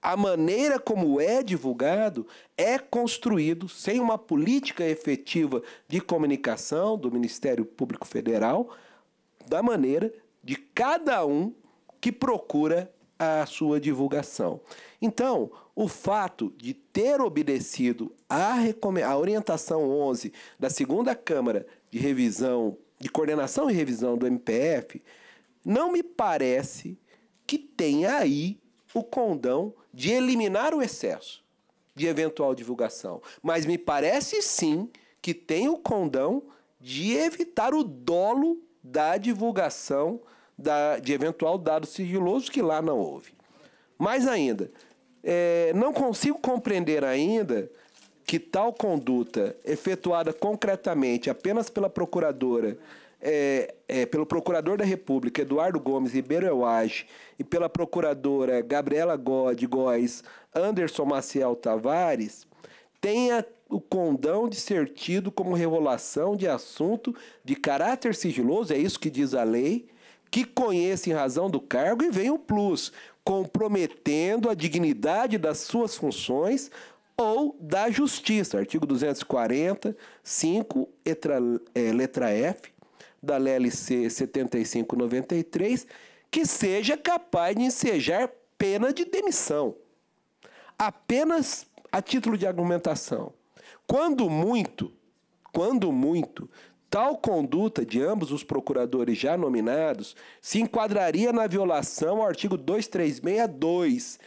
a maneira como é divulgado é construído sem uma política efetiva de comunicação do Ministério Público Federal, da maneira de cada um que procura a sua divulgação. Então, o fato de ter obedecido à orientação 11 da segunda Câmara de revisão, de coordenação e revisão do MPF, não me parece que tenha aí o condão de eliminar o excesso de eventual divulgação. Mas me parece sim que tem o condão de evitar o dolo da divulgação da, de eventual dado sigiloso que lá não houve. Mais ainda, é, não consigo compreender ainda que tal conduta efetuada concretamente apenas pela procuradora é, é, pelo Procurador da República, Eduardo Gomes Ribeiro Elage, e pela Procuradora Gabriela God Góes Anderson Maciel Tavares, tenha o condão de ser tido como revelação de assunto de caráter sigiloso, é isso que diz a lei, que conheça em razão do cargo e vem o plus, comprometendo a dignidade das suas funções ou da justiça. Artigo 240, 5, letra, é, letra F, da LLC 7593 que seja capaz de ensejar pena de demissão. Apenas a título de argumentação. Quando muito, quando muito, tal conduta de ambos os procuradores já nominados se enquadraria na violação ao artigo 2362,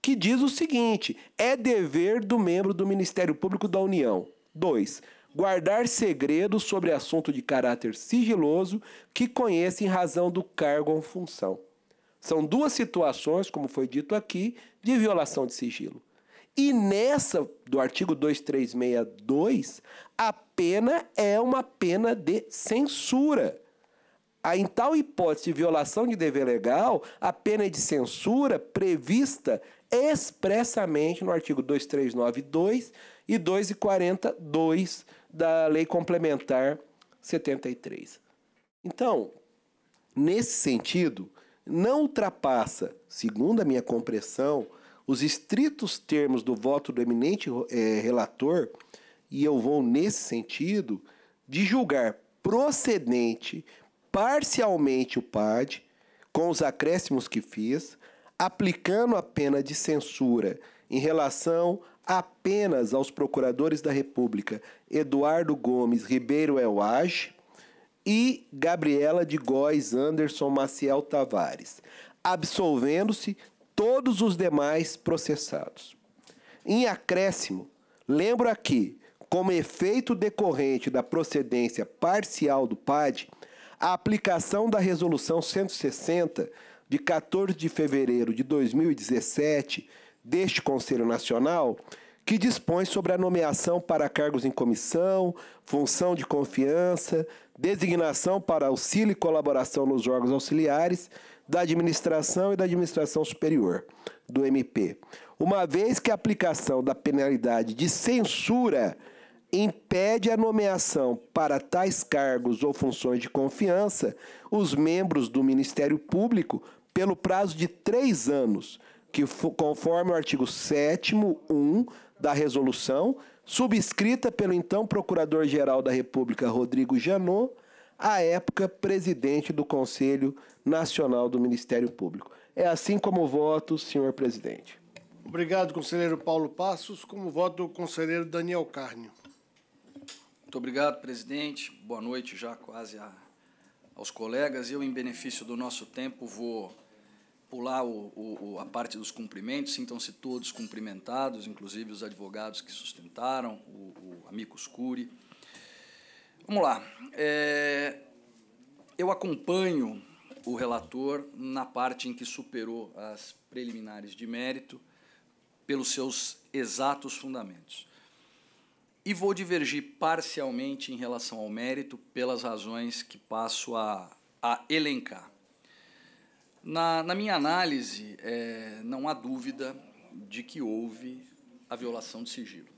que diz o seguinte: é dever do membro do Ministério Público da União. 2 guardar segredo sobre assunto de caráter sigiloso que conheça em razão do cargo ou função. São duas situações, como foi dito aqui, de violação de sigilo. E nessa do artigo 2362, a pena é uma pena de censura. A, em tal hipótese de violação de dever legal, a pena é de censura prevista expressamente no artigo 2392 e 242 da Lei Complementar 73. Então, nesse sentido, não ultrapassa, segundo a minha compreensão, os estritos termos do voto do eminente é, relator, e eu vou nesse sentido, de julgar procedente parcialmente o PAD, com os acréscimos que fiz, aplicando a pena de censura em relação apenas aos procuradores da República Eduardo Gomes Ribeiro Elage e Gabriela de Góes Anderson Maciel Tavares, absolvendo-se todos os demais processados. Em acréscimo, lembro aqui, como efeito decorrente da procedência parcial do PAD, a aplicação da Resolução 160 de 14 de fevereiro de 2017 deste Conselho Nacional, que dispõe sobre a nomeação para cargos em comissão, função de confiança, designação para auxílio e colaboração nos órgãos auxiliares da administração e da administração superior do MP. Uma vez que a aplicação da penalidade de censura impede a nomeação para tais cargos ou funções de confiança, os membros do Ministério Público, pelo prazo de três anos, que conforme o artigo 7 1 da resolução, subscrita pelo então Procurador-Geral da República Rodrigo Janot, à época presidente do Conselho Nacional do Ministério Público. É assim como voto, senhor presidente. Obrigado, conselheiro Paulo Passos. Como voto, o conselheiro Daniel Carnio. Muito obrigado, presidente. Boa noite já quase a, aos colegas. Eu, em benefício do nosso tempo, vou pular o, o, a parte dos cumprimentos, sintam-se todos cumprimentados, inclusive os advogados que sustentaram, o, o Amicus Curi. Vamos lá. É, eu acompanho o relator na parte em que superou as preliminares de mérito pelos seus exatos fundamentos. E vou divergir parcialmente em relação ao mérito pelas razões que passo a, a elencar. Na, na minha análise, é, não há dúvida de que houve a violação de sigilo.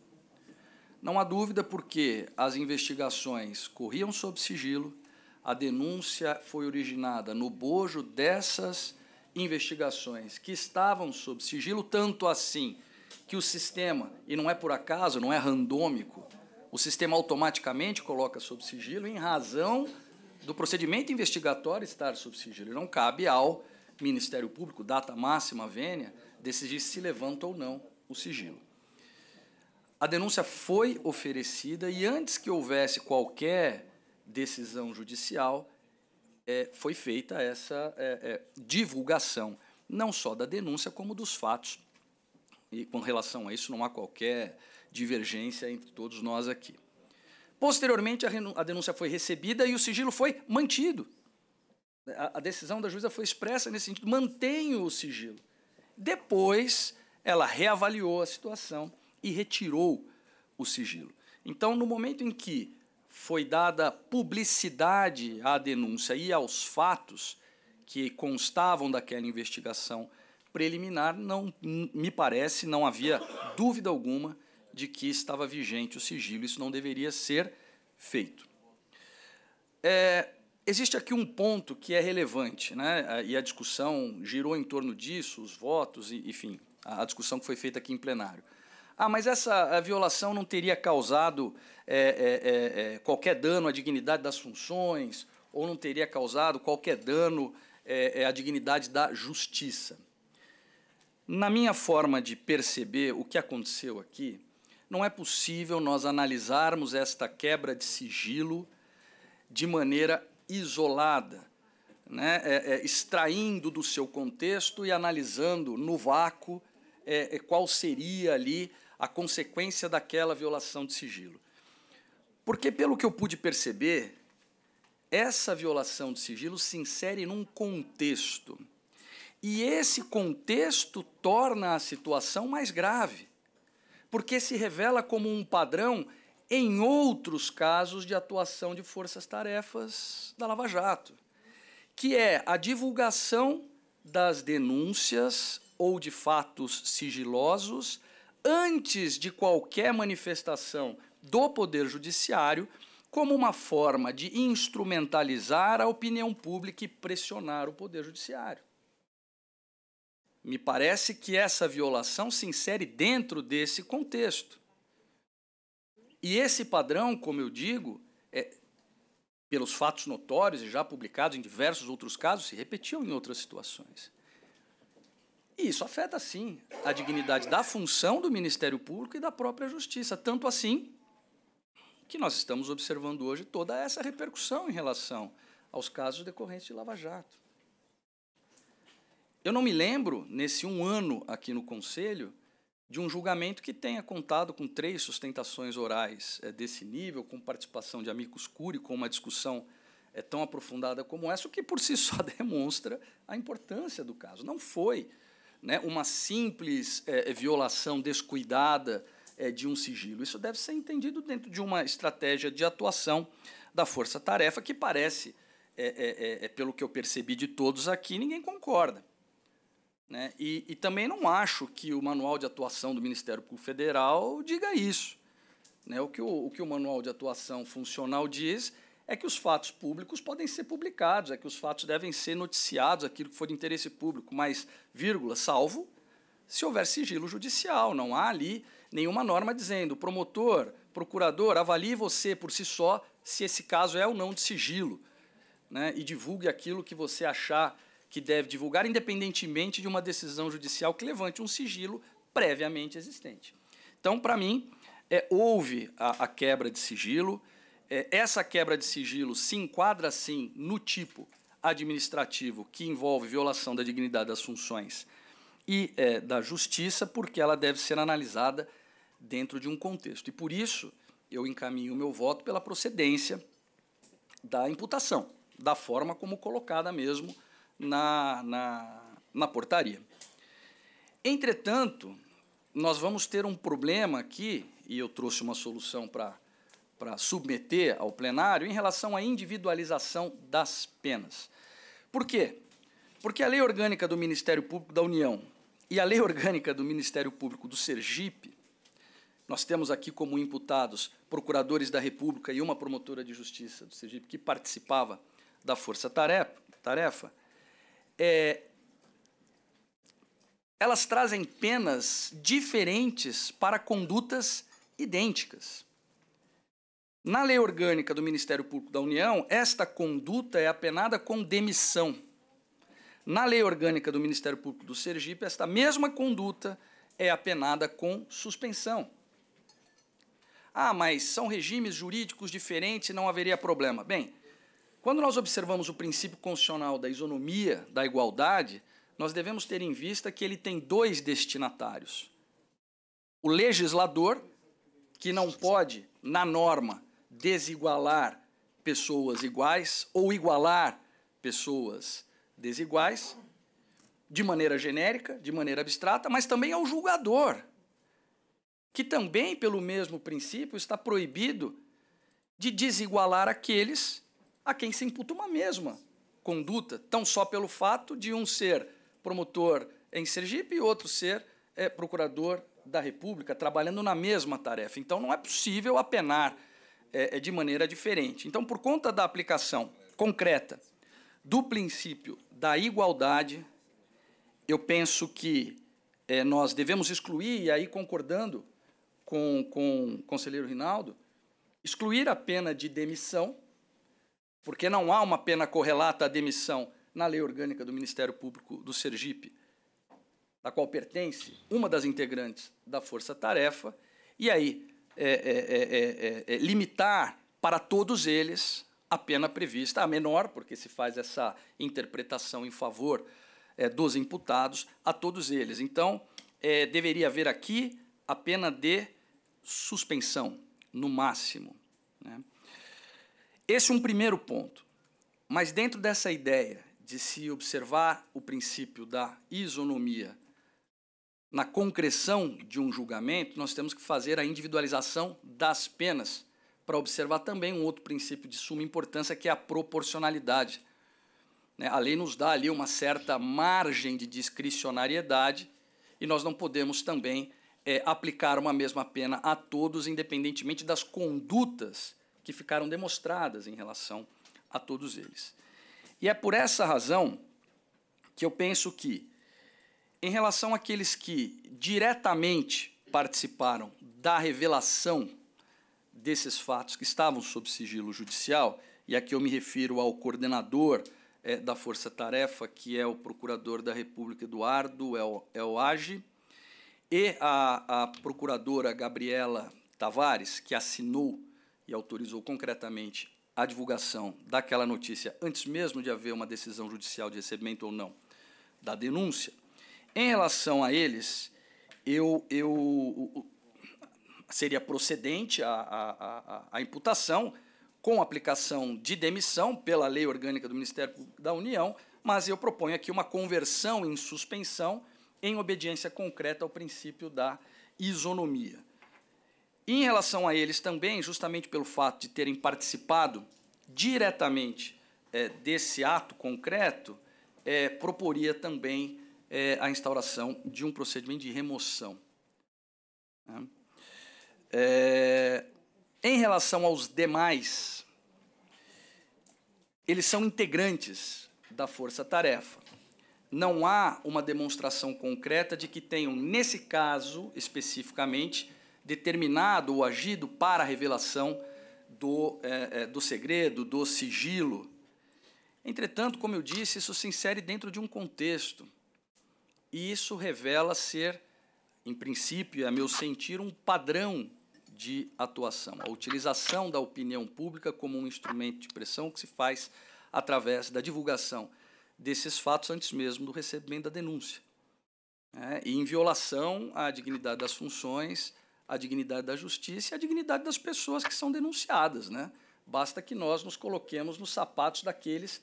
Não há dúvida porque as investigações corriam sob sigilo, a denúncia foi originada no bojo dessas investigações que estavam sob sigilo, tanto assim que o sistema, e não é por acaso, não é randômico, o sistema automaticamente coloca sob sigilo em razão do procedimento investigatório estar sob sigilo. Não cabe ao Ministério Público, data máxima vênia, decidir se levanta ou não o sigilo. A denúncia foi oferecida e, antes que houvesse qualquer decisão judicial, é, foi feita essa é, é, divulgação, não só da denúncia, como dos fatos. E, com relação a isso, não há qualquer divergência entre todos nós aqui. Posteriormente, a denúncia foi recebida e o sigilo foi mantido. A, decisão da juíza foi expressa nesse sentido, mantenho o sigilo. Depois, ela reavaliou a situação e retirou o sigilo. Então, no momento em que foi dada publicidade à denúncia e aos fatos que constavam daquela investigação preliminar, não me parece, não havia dúvida alguma de que estava vigente o sigilo. Isso não deveria ser feito. É, Existe aqui um ponto que é relevante, né? e a discussão girou em torno disso, os votos, enfim, a discussão que foi feita aqui em plenário. Ah, mas essa violação não teria causado é, é, é, é, qualquer dano à dignidade das funções, ou não teria causado qualquer dano é, é, à dignidade da justiça. Na minha forma de perceber o que aconteceu aqui, não é possível nós analisarmos esta quebra de sigilo de maneira isolada, né, é, é, extraindo do seu contexto e analisando no vácuo é, é, qual seria ali a consequência daquela violação de sigilo. Porque, pelo que eu pude perceber, essa violação de sigilo se insere num contexto. E esse contexto torna a situação mais grave, porque se revela como um padrão em outros casos de atuação de forças-tarefas da Lava Jato, que é a divulgação das denúncias ou de fatos sigilosos antes de qualquer manifestação do Poder Judiciário, como uma forma de instrumentalizar a opinião pública e pressionar o Poder Judiciário. Me parece que essa violação se insere dentro desse contexto. E esse padrão, como eu digo, é, pelos fatos notórios e já publicados em diversos outros casos, se repetiu em outras situações. E isso afeta, sim, a dignidade da função do Ministério Público e da própria Justiça. Tanto assim que nós estamos observando hoje toda essa repercussão em relação aos casos decorrentes de Lava Jato. Eu não me lembro, nesse um ano aqui no Conselho, de um julgamento que tenha contado com três sustentações orais é, desse nível, com participação de amigos curi, com uma discussão é, tão aprofundada como essa, o que por si <laughs> só demonstra a importância do caso. Não foi né, uma simples é, é, violação descuidada é, de um sigilo. Isso deve ser entendido dentro de uma estratégia de atuação da Força Tarefa, que parece, é, é, é pelo que eu percebi de todos aqui, ninguém concorda. Né? E, e, também não acho que o manual de atuação do Ministério Público Federal diga isso. Né? O, que o, o que o manual de atuação funcional diz é que os fatos públicos podem ser publicados, é que os fatos devem ser noticiados, aquilo que for de interesse público, mas, vírgula, salvo se houver sigilo judicial. Não há ali nenhuma norma dizendo promotor, procurador, avalie você por si só se esse caso é ou não de sigilo né? e divulgue aquilo que você achar que deve divulgar independentemente de uma decisão judicial que levante um sigilo previamente existente. Então, para mim, é, houve a, a, quebra de sigilo. É, essa quebra de sigilo se enquadra, sim, no tipo administrativo que envolve violação da dignidade das funções e é, da justiça, porque ela deve ser analisada dentro de um contexto. E por isso eu encaminho o meu voto pela procedência da imputação, da forma como colocada mesmo na, na, na portaria. Entretanto, nós vamos ter um problema aqui, e eu trouxe uma solução para para submeter ao plenário em relação à individualização das penas. Por quê? Porque a Lei Orgânica do Ministério Público da União e a Lei Orgânica do Ministério Público do Sergipe, nós temos aqui como imputados procuradores da República e uma promotora de justiça do Sergipe que participava da força-tarefa, é, elas trazem penas diferentes para condutas idênticas. Na lei orgânica do Ministério Público da União, esta conduta é apenada com demissão. Na lei orgânica do Ministério Público do Sergipe, esta mesma conduta é apenada com suspensão. Ah, mas são regimes jurídicos diferentes e não haveria problema. Bem, quando nós observamos o princípio constitucional da isonomia, da igualdade, nós devemos ter em vista que ele tem dois destinatários. O legislador, que não pode, na norma, desigualar pessoas iguais ou igualar pessoas desiguais, de maneira genérica, de maneira abstrata, mas também é o julgador, que também, pelo mesmo princípio, está proibido de desigualar aqueles a quem se imputa uma mesma conduta, tão só pelo fato de um ser promotor em Sergipe e outro ser é, procurador da República, trabalhando na mesma tarefa. Então, não é possível apenar é, é de maneira diferente. Então, por conta da aplicação concreta do princípio da igualdade, eu penso que é, nós devemos excluir, e aí concordando com, com o conselheiro Rinaldo, excluir a pena de demissão porque não há uma pena correlata à demissão na lei orgânica do Ministério Público do Sergipe, da qual pertence uma das integrantes da Força Tarefa, e aí é é é, é, é, é, limitar para todos eles a pena prevista, a menor, porque se faz essa interpretação em favor dos imputados, a todos eles. Então, deveria haver aqui a pena de suspensão, no máximo. Esse é um primeiro ponto. Mas dentro dessa ideia de se observar o princípio da isonomia na concreção de um julgamento, nós temos que fazer a individualização das penas para observar também um outro princípio de suma importância que é a proporcionalidade. Né? A lei nos dá ali uma certa margem de discricionariedade e nós não podemos também é, aplicar uma mesma pena a todos, independentemente das condutas que ficaram demonstradas em relação a todos eles. E é por essa razão que eu penso que, em relação àqueles que diretamente participaram da revelação desses fatos que estavam sob sigilo judicial, e aqui eu me refiro ao coordenador é, da Força Tarefa, que é o procurador da República Eduardo El, e a, a procuradora Gabriela Tavares, que assinou e autorizou concretamente a divulgação daquela notícia antes mesmo de haver uma decisão judicial de recebimento ou não da denúncia. Em relação a eles, eu, eu seria procedente a, a, a, a imputação com aplicação de demissão pela Lei Orgânica do Ministério da União, mas eu proponho aqui uma conversão em suspensão em obediência concreta ao princípio da isonomia. Em relação a eles também, justamente pelo fato de terem participado diretamente é, desse ato concreto, é, proporia também é, a instauração de um procedimento de remoção. Né? É, em relação aos demais, eles são integrantes da força-tarefa. Não há uma demonstração concreta de que tenham, nesse caso especificamente, determinado ou agido para a revelação do, é, é, do segredo, do sigilo. Entretanto, como eu disse, isso se insere dentro de um contexto. E isso revela ser, em princípio, é a meu sentir, um padrão de atuação. A utilização da opinião pública como um instrumento de pressão que se faz através da divulgação desses fatos antes mesmo do recebimento da denúncia. É, e em violação à dignidade das funções a dignidade da justiça e a dignidade das pessoas que são denunciadas. Né? Basta que nós nos coloquemos nos sapatos daqueles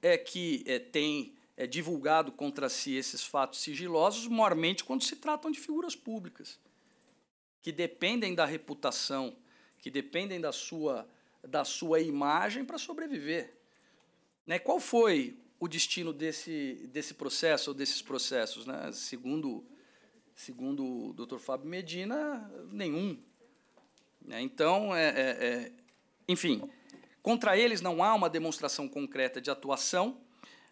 é, que é, têm é, divulgado contra si esses fatos sigilosos, mormente quando se tratam de figuras públicas, que dependem da reputação, que dependem da sua, da sua imagem para sobreviver. Né? Qual foi o destino desse, desse processo ou desses processos? Né? Segundo segundo o Dr. Fábio Medina, nenhum. Né? Então, é, é, é, enfim, contra eles não há uma demonstração concreta de atuação,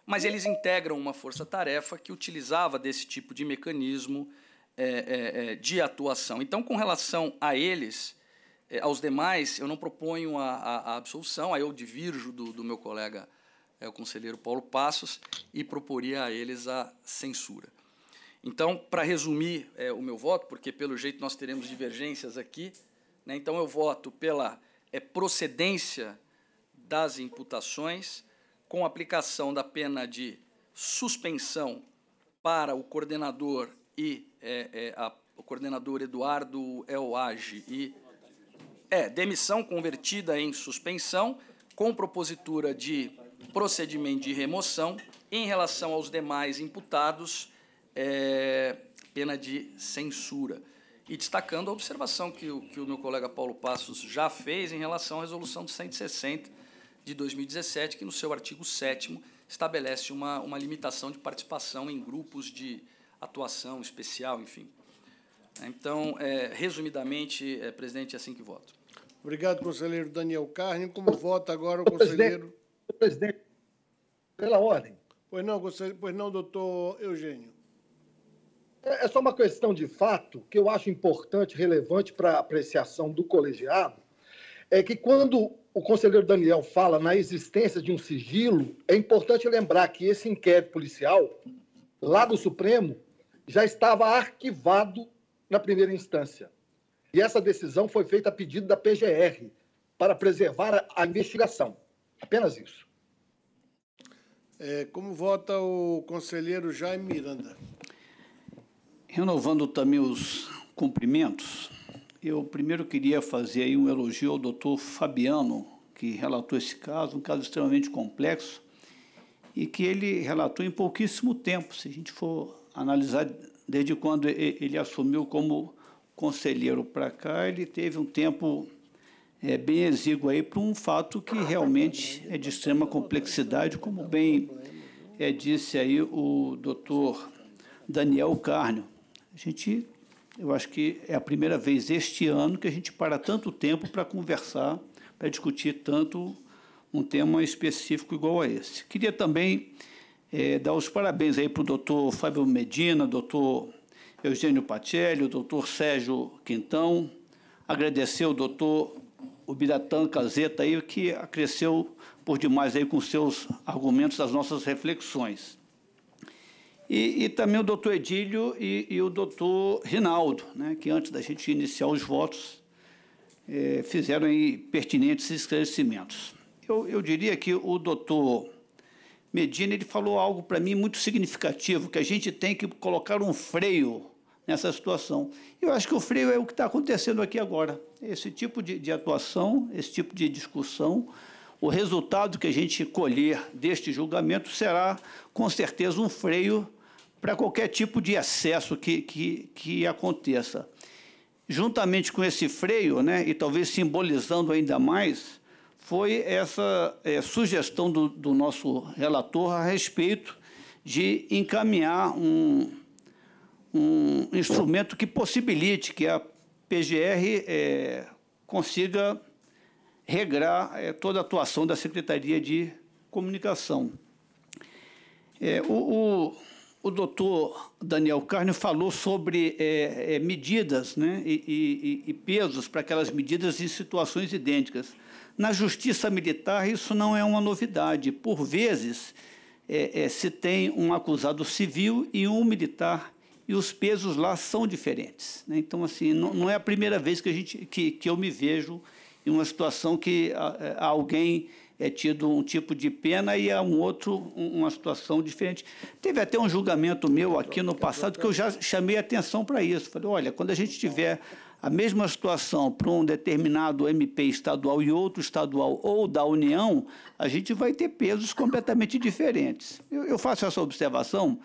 mas eles integram uma força-tarefa que utilizava desse tipo de mecanismo é, é, é de atuação. Então, com relação a eles, aos demais, eu não proponho a, a, a absolução, aí eu divirjo do, do meu colega, o conselheiro Paulo Passos, e proporia a eles a censura. Então, para resumir é, o meu voto, porque pelo jeito nós teremos divergências aqui, né, então eu voto pela é, procedência das imputações, com aplicação da pena de suspensão para o coordenador e é, é a, o coordenador Eduardo Elage e é demissão convertida em suspensão com propositura de procedimento de remoção em relação aos demais imputados é, pena de censura. E destacando a observação que o, que o meu colega Paulo Passos já fez em relação à resolução 160 de 2017, que no seu artigo 7 estabelece uma, uma limitação de participação em grupos de atuação especial, enfim. Então, é, resumidamente, é, presidente, é assim que voto. Obrigado, conselheiro Daniel Carne. Como vota agora o conselheiro. Presidente, presidente pela ordem. Pois não, conselheiro, pois não, doutor Eugênio. É, é só uma questão de fato que eu acho importante, relevante para a apreciação do colegiado, é que quando o conselheiro Daniel fala na existência de um sigilo, é importante lembrar que esse inquérito policial, lá do Supremo, já estava arquivado na primeira instância. E essa decisão foi feita a pedido da PGR, para preservar a investigação. Apenas isso. É, como vota o conselheiro Jaime Miranda? Renovando também os cumprimentos, eu primeiro queria fazer aí um elogio ao doutor Fabiano, que relatou esse caso, um caso extremamente complexo, e que ele relatou em pouquíssimo tempo, se a gente for analisar desde quando ele assumiu como conselheiro para cá, ele teve um tempo é, bem exíguo aí para um fato que realmente é de extrema complexidade, como bem é, disse aí o doutor Daniel Carnio. A gente, eu acho que é a primeira vez este ano que a gente para tanto tempo para conversar, para discutir tanto um tema específico igual a esse. Queria também é, dar os parabéns aí para o doutor Fábio Medina, doutor Eugênio Pacelli, o doutor Sérgio Quintão, agradecer o doutor Ubiratan Caseta aí, que acresceu por demais aí com seus argumentos as nossas reflexões. E, e também o doutor Edílio e, e, o doutor Rinaldo, né, que antes da gente iniciar os votos, é, fizeram pertinentes esclarecimentos. Eu, eu diria que o doutor Medina ele falou algo para mim muito significativo, que a gente tem que colocar um freio nessa situação. Eu acho que o freio é o que está acontecendo aqui agora. Esse tipo de, de, atuação, esse tipo de discussão, o resultado que a gente colher deste julgamento será, com certeza, um freio para qualquer tipo de excesso que, que, que aconteça. Juntamente com esse freio, né, e talvez simbolizando ainda mais, foi essa é, sugestão do, do nosso relator a respeito de encaminhar um, um instrumento que possibilite que a PGR é, consiga regrar é, toda a atuação da Secretaria de Comunicação. É, o, o o doutor Daniel Carne falou sobre é, é, medidas né, e, e, e pesos para aquelas medidas em situações idênticas. Na justiça militar, isso não é uma novidade. Por vezes, é, é, se tem um acusado civil e um militar, e os pesos lá são diferentes. Né? Então, assim, não, não, é a primeira vez que, a gente, que, que eu me vejo em uma situação que a, ah, a alguém é tido um tipo de pena e a é um outro uma situação diferente. Teve até um julgamento meu aqui no passado que eu já chamei atenção para isso. Falei, olha, quando a gente tiver a mesma situação para um determinado MP estadual e outro estadual ou da União, a gente vai ter pesos completamente diferentes. Eu, eu faço essa observação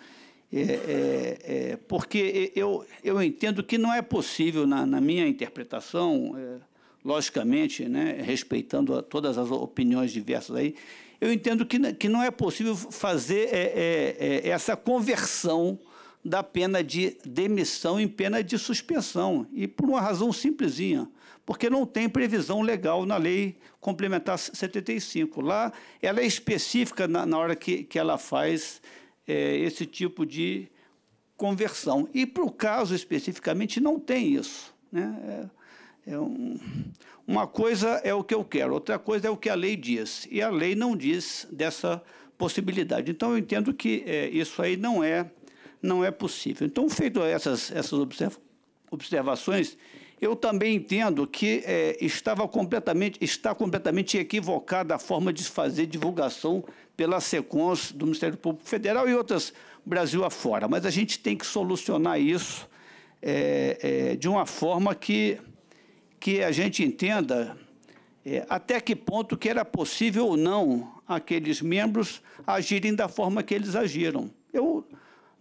é, é, é, porque eu, eu entendo que não é possível, na, na minha interpretação, é, logicamente, né, respeitando todas as opiniões diversas aí, eu entendo que, que não é possível fazer é, é, é, essa conversão da pena de demissão em pena de suspensão, e por uma razão simplesinha, porque não tem previsão legal na lei complementar 75. Lá, ela é específica na, na hora que, que ela faz é, esse tipo de conversão. E para o caso especificamente, não tem isso. Né? É, é um, uma coisa é o que eu quero, outra coisa é o que a lei diz. E a lei não diz dessa possibilidade. Então, eu entendo que é, isso aí não é, não é possível. Então, feito essas, essas observa observações, eu também entendo que é, estava completamente, está completamente equivocada a forma de fazer divulgação pela SECONS do Ministério Público Federal e outras Brasil afora. Mas a gente tem que solucionar isso é, é de uma forma que que a gente entenda é, até que ponto que era possível ou não aqueles membros agirem da forma que eles agiram. Eu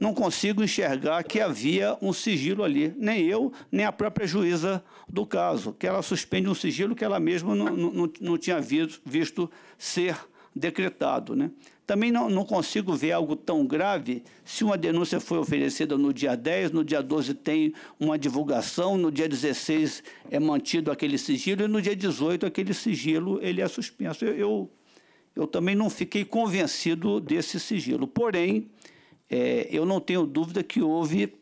não consigo enxergar que havia um sigilo ali, nem eu, nem a própria juíza do caso, que ela suspende um sigilo que ela mesma não, não, não tinha visto, visto ser decretado. Né? Também não, não consigo ver algo tão grave se uma denúncia foi oferecida no dia 10, no dia 12 tem uma divulgação, no dia 16 é mantido aquele sigilo e no dia 18 aquele sigilo ele é suspenso. Eu, eu, eu também não fiquei convencido desse sigilo. Porém, é, eu não tenho dúvida que houve,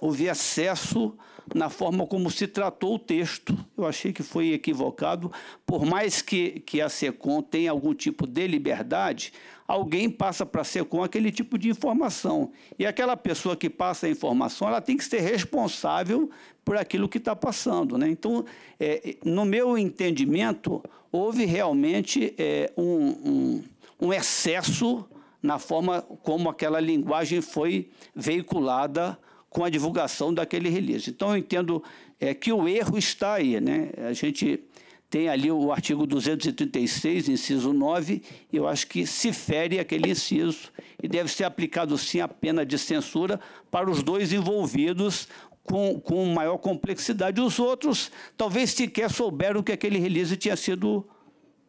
houve acesso na forma como se tratou o texto. Eu achei que foi equivocado. Por mais que, que a SECOM tenha algum tipo de liberdade, alguém passa para a SECOM aquele tipo de informação. E aquela pessoa que passa a informação, ela tem que ser responsável por aquilo que está passando. Né? Então, é, no meu entendimento, houve realmente é, um, um, um excesso na forma como aquela linguagem foi veiculada com a divulgação daquele release. Então, eu entendo é, que o erro está aí. Né? A gente tem ali o artigo 236, inciso 9, eu acho que se fere aquele inciso e deve ser aplicado sim a pena de censura para os dois envolvidos com, com maior complexidade. Os outros talvez sequer souberam que aquele release tinha sido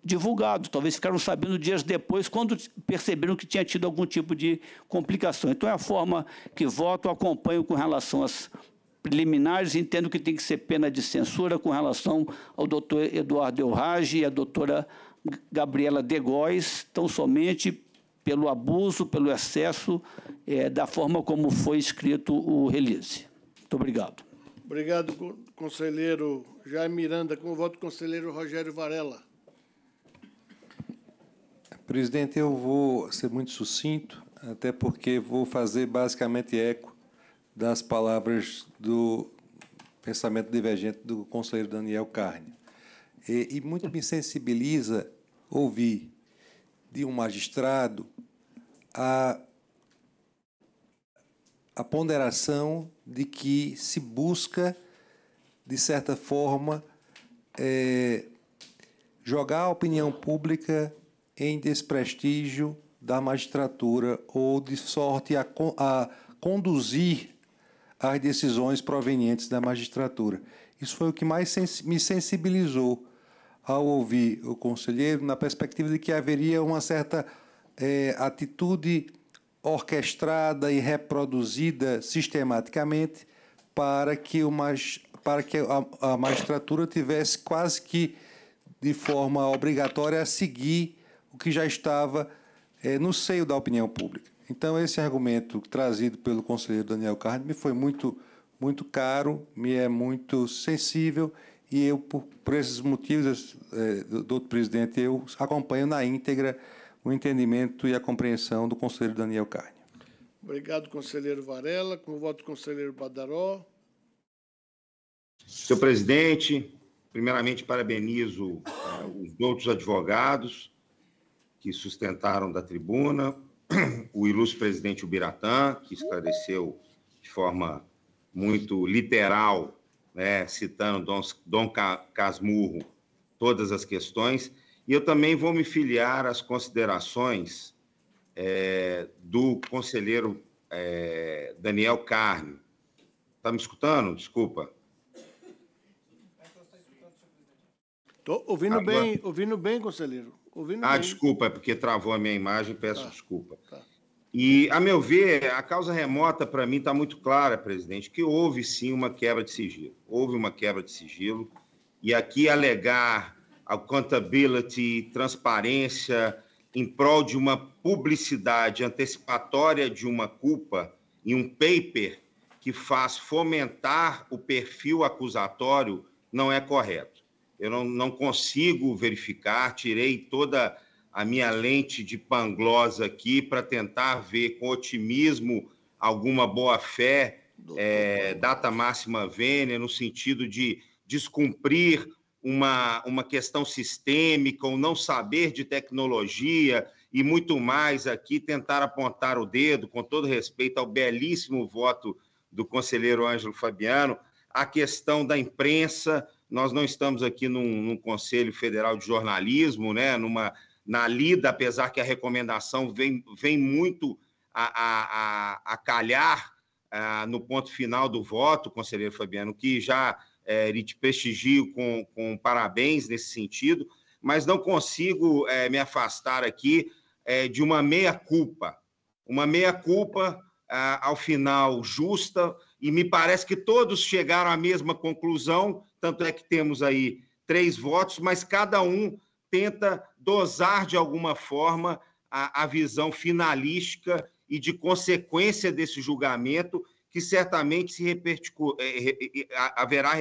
divulgado. Talvez ficaram sabendo dias depois, quando perceberam que tinha tido algum tipo de complicação. Então, é a forma que voto, acompanho com relação às preliminares, entendo que tem que ser pena de censura com relação ao doutor Eduardo Elrage e à doutora Gabriela De Góes, tão somente pelo abuso, pelo excesso é, da forma como foi escrito o release. Muito obrigado. Obrigado, conselheiro Jair Miranda. Com o voto, conselheiro Rogério Varela. Presidente, eu vou ser muito sucinto, até porque vou fazer basicamente eco das palavras do pensamento divergente do conselheiro Daniel Carne. E, e muito me sensibiliza ouvir de um magistrado a, a ponderação de que se busca, de certa forma, é, jogar a opinião pública em desprestígio da magistratura ou de sorte a, a conduzir as decisões provenientes da magistratura. Isso foi o que mais me sensibilizou ao ouvir o conselheiro, na perspectiva de que haveria uma certa é, atitude orquestrada e reproduzida sistematicamente para que, para que a, a magistratura tivesse quase que de forma obrigatória a seguir o que já estava é, no seio da opinião pública. Então, esse argumento trazido pelo conselheiro Daniel Carne me foi muito, muito caro, me é muito sensível e eu, por, por esses motivos, é, do outro presidente, eu acompanho na íntegra o entendimento e a compreensão do conselheiro Daniel Carne. Obrigado, conselheiro Varela. Com o voto do conselheiro Badaró. Senhor presidente, primeiramente parabenizo uh, os outros advogados que sustentaram da tribuna, o ilustre presidente Ubiratã, que esclareceu de forma muito literal, né, citando Dom, Dom Casmurro, todas as questões. E eu também vou me filiar às considerações é, do conselheiro é, Daniel Carne. Está me escutando? Desculpa. Estou ouvindo Agora... bem, ouvindo bem, conselheiro. Ouvindo ah, bem. desculpa, é porque travou a minha imagem, peço tá. desculpa. Tá. E, a meu ver, a causa remota, para mim, está muito clara, presidente, que houve sim uma quebra de sigilo. Houve uma quebra de sigilo. E aqui alegar accountability, transparência, em prol de uma publicidade antecipatória de uma culpa em um paper que faz fomentar o perfil acusatório não é correto eu não, não consigo verificar, tirei toda a minha lente de panglosa aqui para tentar ver com otimismo alguma boa-fé, é, eh, data máxima vênia, no sentido de descumprir uma, uma questão sistêmica, ou não saber de tecnologia e muito mais aqui, tentar apontar o dedo, com todo respeito ao belíssimo voto do conselheiro Ângelo Fabiano, a questão da imprensa, nós não estamos aqui num, num Conselho Federal de Jornalismo, né? Numa, na lida, apesar que a recomendação vem, vem muito a, a, a calhar a, ah, no ponto final do voto, conselheiro Fabiano, que já é, ele te prestigio com, com parabéns nesse sentido, mas não consigo é, me afastar aqui é, de uma meia-culpa. Uma meia-culpa, ah, ao final, justa, e me parece que todos chegaram à mesma conclusão, tanto é que temos aí três votos, mas cada um tenta dosar de alguma forma a, a visão finalística e de consequência desse julgamento, que certamente se é, haverá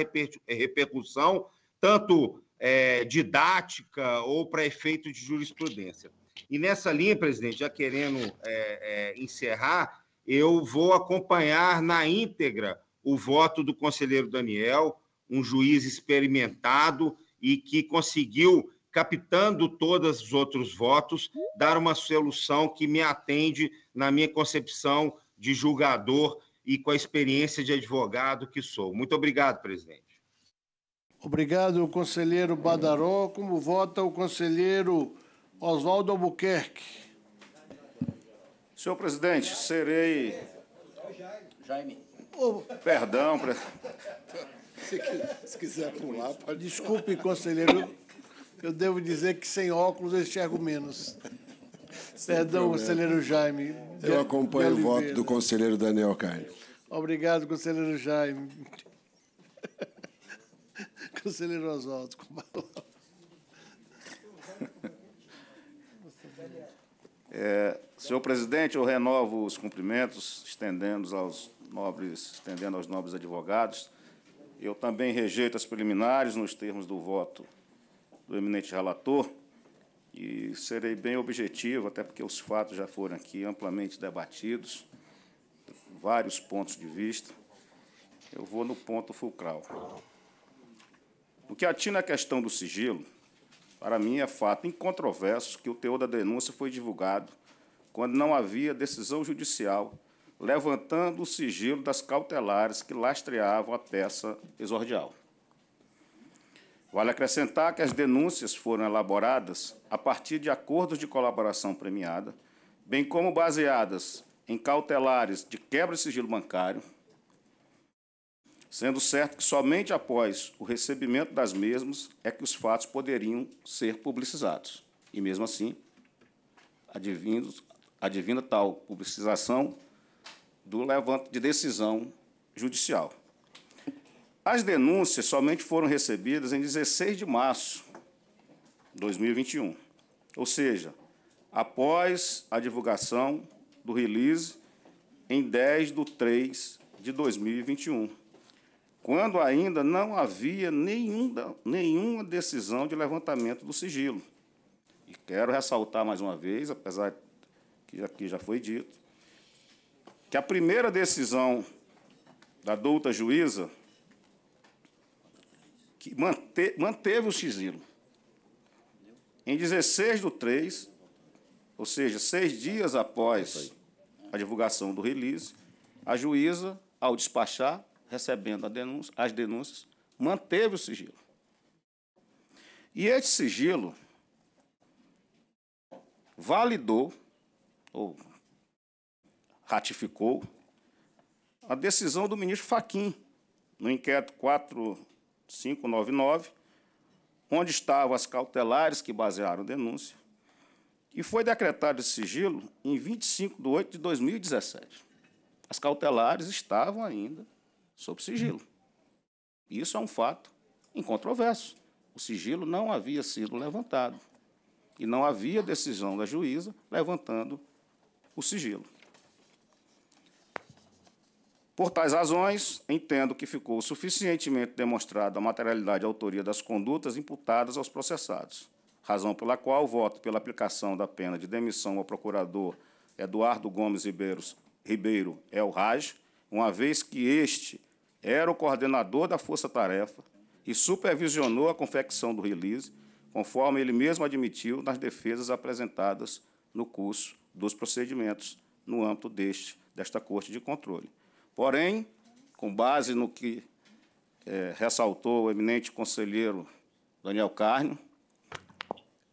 é, repercussão, tanto é, didática ou para efeito de jurisprudência. E nessa linha, presidente, já querendo é, é, encerrar, eu vou acompanhar na íntegra o voto do conselheiro Daniel, um juiz experimentado e que conseguiu, captando todos os outros votos, dar uma solução que me atende na minha concepção de julgador e com a experiência de advogado que sou. Muito obrigado, presidente. Obrigado, conselheiro Badaró. Como vota o conselheiro Oswaldo Albuquerque? Senhor presidente, serei. Jaime. Oh. Perdão, presidente. Se, se quiser pular, pode. Desculpe, conselheiro, eu devo dizer que sem óculos eu enxergo menos. Sem Perdão, problema. conselheiro Jaime. Eu de, acompanho o voto do conselheiro Daniel Caio. Obrigado, conselheiro Jaime. <laughs> Conselheiro Oswaldo, com <laughs> É, senhor presidente, eu renovo os cumprimentos, estendendo aos nobres, estendendo aos nobres advogados eu também rejeito as preliminares nos termos do voto do eminente relator e serei bem objetivo, até porque os fatos já foram aqui amplamente debatidos, vários pontos de vista. Eu vou no ponto fulcral. O que atina à questão do sigilo, para mim é fato incontroverso que o teor da denúncia foi divulgado quando não havia decisão judicial levantando o sigilo das cautelares que lastreavam a peça exordial. Vale acrescentar que as denúncias foram elaboradas a partir de acordos de colaboração premiada, bem como baseadas em cautelares de quebra de sigilo bancário, sendo certo que somente após o recebimento das mesmas é que os fatos poderiam ser publicizados. E mesmo assim, advindo, tal publicização, do levante de decisão judicial. As denúncias somente foram recebidas em 16 de março de 2021, ou seja, após a divulgação do release em 10 de 3 de 2021, quando ainda não havia nenhum, nenhuma decisão de levantamento do sigilo. E quero ressaltar mais uma vez, apesar que aqui já foi dito, que a primeira decisão da douta juíza que manteve o sigilo. Em 16 do 3, ou seja, seis dias após a divulgação do release, a juíza, ao despachar, recebendo denúncia, as denúncias, manteve o sigilo. E esse sigilo validou, ou ratificou a decisão do ministro Faquim no inquérito 4599, onde estavam as cautelares que basearam a denúncia, e foi decretado esse sigilo em 25 de 8 de 2017. As cautelares estavam ainda sob sigilo. Isso é um fato incontroverso. O sigilo não havia sido levantado e não havia decisão da juíza levantando o sigilo. Por tais razões, entendo que ficou suficientemente demonstrada a materialidade e autoria das condutas imputadas aos processados, razão pela qual voto pela aplicação da pena de demissão ao procurador Eduardo Gomes Ribeiros, Ribeiro El Raj, uma vez que este era o coordenador da Força Tarefa e supervisionou a confecção do release, conforme ele mesmo admitiu nas defesas apresentadas no curso dos procedimentos no âmbito deste, desta Corte de Controle Porém, com base no que é, ressaltou o eminente conselheiro Daniel Carne,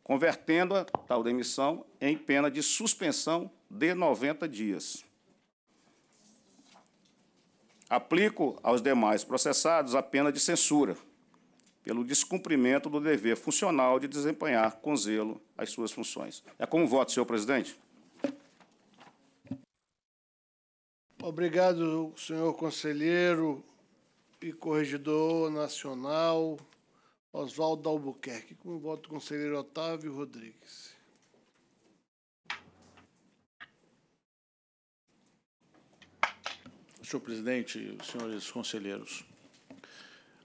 convertendo a tal demissão em pena de suspensão de 90 dias. Aplico aos demais processados a pena de censura, pelo descumprimento do dever funcional de desempenhar com zelo as suas funções. É como voto, senhor presidente? Obrigado, senhor conselheiro e corregedor nacional Oswaldo Albuquerque. Com o voto do conselheiro Otávio Rodrigues. Senhor presidente, senhores conselheiros,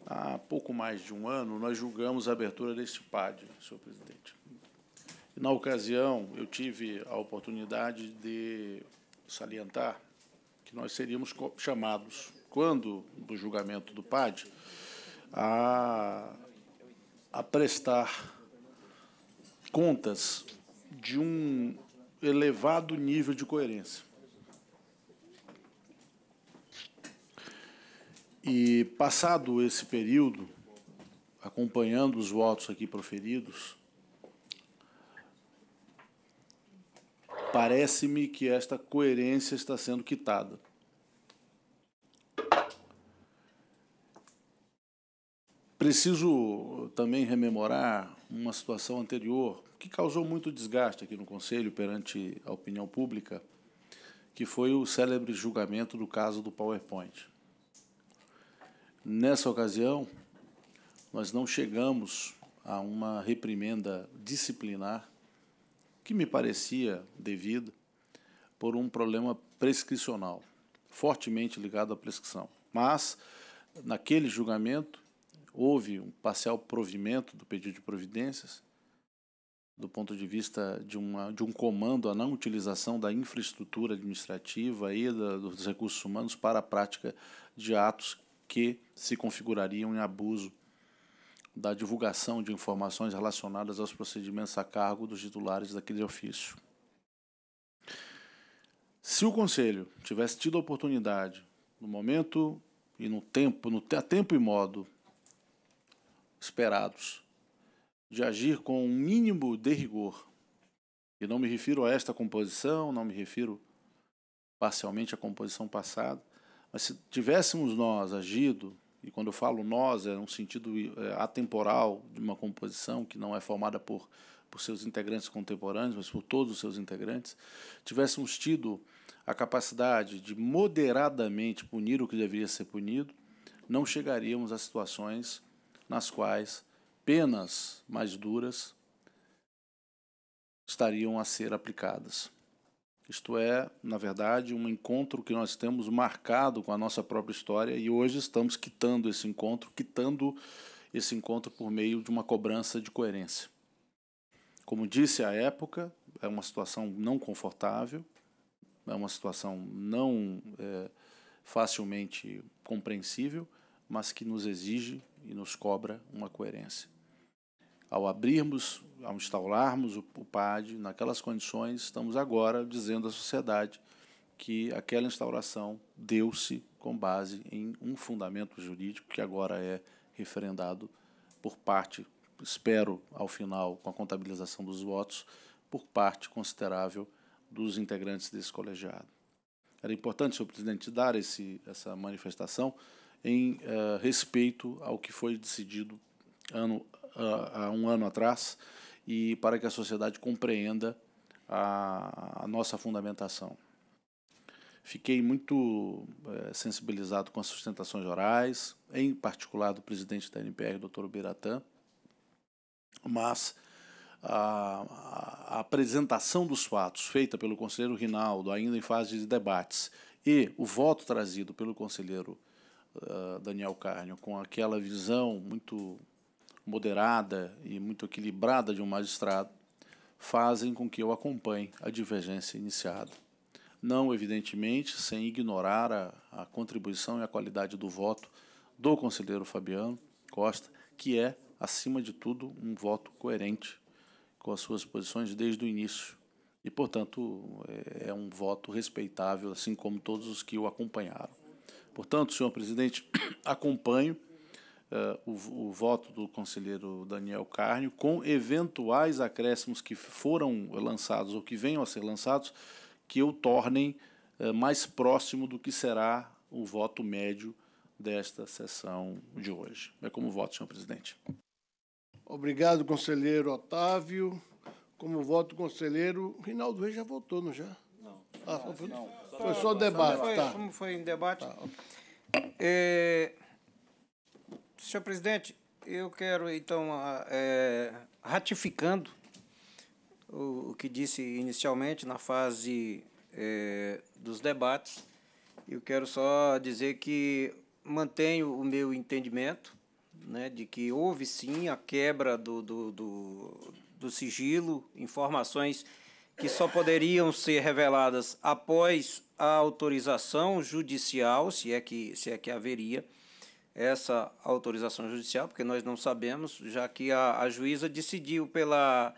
há pouco mais de um ano nós julgamos a abertura deste PAD, senhor presidente. Na ocasião, eu tive a oportunidade de salientar que nós seríamos chamados, quando do julgamento do PAD, a, a prestar contas de um elevado nível de coerência. E, passado esse período, acompanhando os votos aqui proferidos, Parece-me que esta coerência está sendo quitada. Preciso também rememorar uma situação anterior que causou muito desgaste aqui no Conselho perante a opinião pública, que foi o célebre julgamento do caso do PowerPoint. Nessa ocasião, nós não chegamos a uma reprimenda disciplinar que me parecia devido por um problema prescricional, fortemente ligado à prescrição. Mas, naquele julgamento, houve um parcial provimento do pedido de providências, do ponto de vista de, uma, de um comando à não utilização da infraestrutura administrativa e da, dos recursos humanos para a prática de atos que se configurariam em abuso da divulgação de informações relacionadas aos procedimentos a cargo dos titulares daquele ofício. Se o Conselho tivesse tido a oportunidade, no momento e no tempo, no a tempo e modo esperados, de agir com um mínimo de rigor, e não me refiro a esta composição, não me refiro parcialmente à composição passada, mas se tivéssemos nós agido e quando eu falo nós, é um sentido é, atemporal de uma composição que não é formada por, por seus integrantes contemporâneos, mas por todos os seus integrantes, tivéssemos tido a capacidade de moderadamente punir o que deveria ser punido, não chegaríamos a situações nas quais penas mais duras estariam a ser aplicadas. Isto é, na verdade, um encontro que nós temos marcado com a nossa própria história e hoje estamos quitando esse encontro, quitando esse encontro por meio de uma cobrança de coerência. Como disse à época, é uma situação não confortável, é uma situação não é, facilmente compreensível, mas que nos exige e nos cobra uma coerência. Ao abrirmos, ao instaurarmos o, o PAD, naquelas condições, estamos agora dizendo à sociedade que aquela instauração deu-se com base em um fundamento jurídico que agora é referendado por parte, espero ao final, com a contabilização dos votos, por parte considerável dos integrantes desse colegiado. Era importante, senhor presidente, dar esse, essa manifestação em uh, respeito ao que foi decidido ano há um ano atrás e para que a sociedade compreenda a, a nossa fundamentação. Fiquei muito é, sensibilizado com as sustentações orais, em particular do presidente da NPR, Dr. Biratã, mas a, a, apresentação dos fatos feita pelo conselheiro Rinaldo, ainda em fase de debates, e o voto trazido pelo conselheiro uh, Daniel Carnio com aquela visão muito moderada e muito equilibrada de um magistrado fazem com que eu acompanhe a divergência iniciada. Não, evidentemente, sem ignorar a, a contribuição e a qualidade do voto do conselheiro Fabiano Costa, que é, acima de tudo, um voto coerente com as suas posições desde o início. E, portanto, é, é um voto respeitável, assim como todos os que o acompanharam. Portanto, senhor presidente, <coughs> acompanho uh, o, o, voto do conselheiro Daniel Carnio, com eventuais acréscimos que foram lançados ou que venham a ser lançados, que o tornem uh, mais próximo do que será o voto médio desta sessão de hoje. É como voto, senhor presidente. Obrigado, conselheiro Otávio. Como voto, conselheiro Rinaldo Reis já votou, não já? Não. Ah, não, foi, não. foi, só, só debate, foi, tá. Como foi em debate, tá. é, Senhor presidente, eu quero, então, ah, é, ratificando o, o, que disse inicialmente na fase é, dos debates, eu quero só dizer que mantenho o meu entendimento né, de que houve sim a quebra do, do, do, do sigilo, informações que só poderiam ser reveladas após a autorização judicial, se é que, se é que haveria essa autorização judicial, porque nós não sabemos, já que a, a juíza decidiu pela,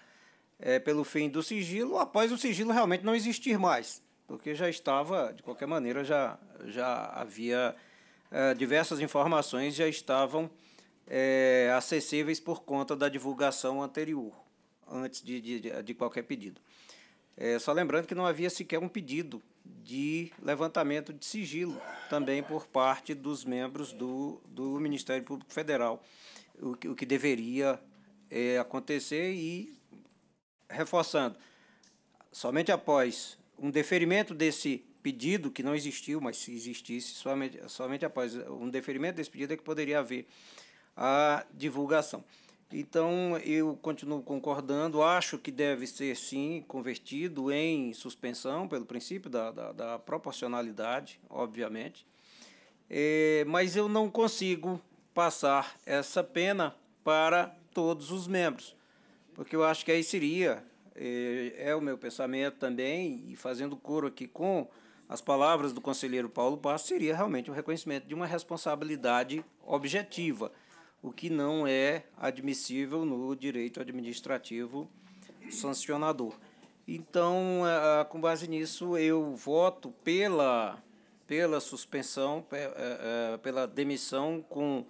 é, pelo fim do sigilo, após o sigilo realmente não existir mais, porque já estava, de qualquer maneira, já, já havia é, diversas informações já estavam é, acessíveis por conta da divulgação anterior, antes de, de, de qualquer pedido. É, só lembrando que não havia sequer um pedido de levantamento de sigilo também por parte dos membros do, do Ministério Público Federal, o que, o que deveria é, acontecer e reforçando, somente após um deferimento desse pedido, que não existiu, mas se existisse, somente, somente após um deferimento desse pedido é que poderia haver a divulgação. Então eu continuo concordando, acho que deve ser sim convertido em suspensão, pelo princípio da, da, da proporcionalidade, obviamente, é, mas eu não consigo passar essa pena para todos os membros, porque eu acho que aí seria, é, é o meu pensamento também, e fazendo coro aqui com as palavras do conselheiro Paulo Passos, seria realmente o um reconhecimento de uma responsabilidade objetiva o que não é admissível no direito administrativo sancionador. Então, com base nisso, eu voto pela, pela suspensão, é, é, pela demissão com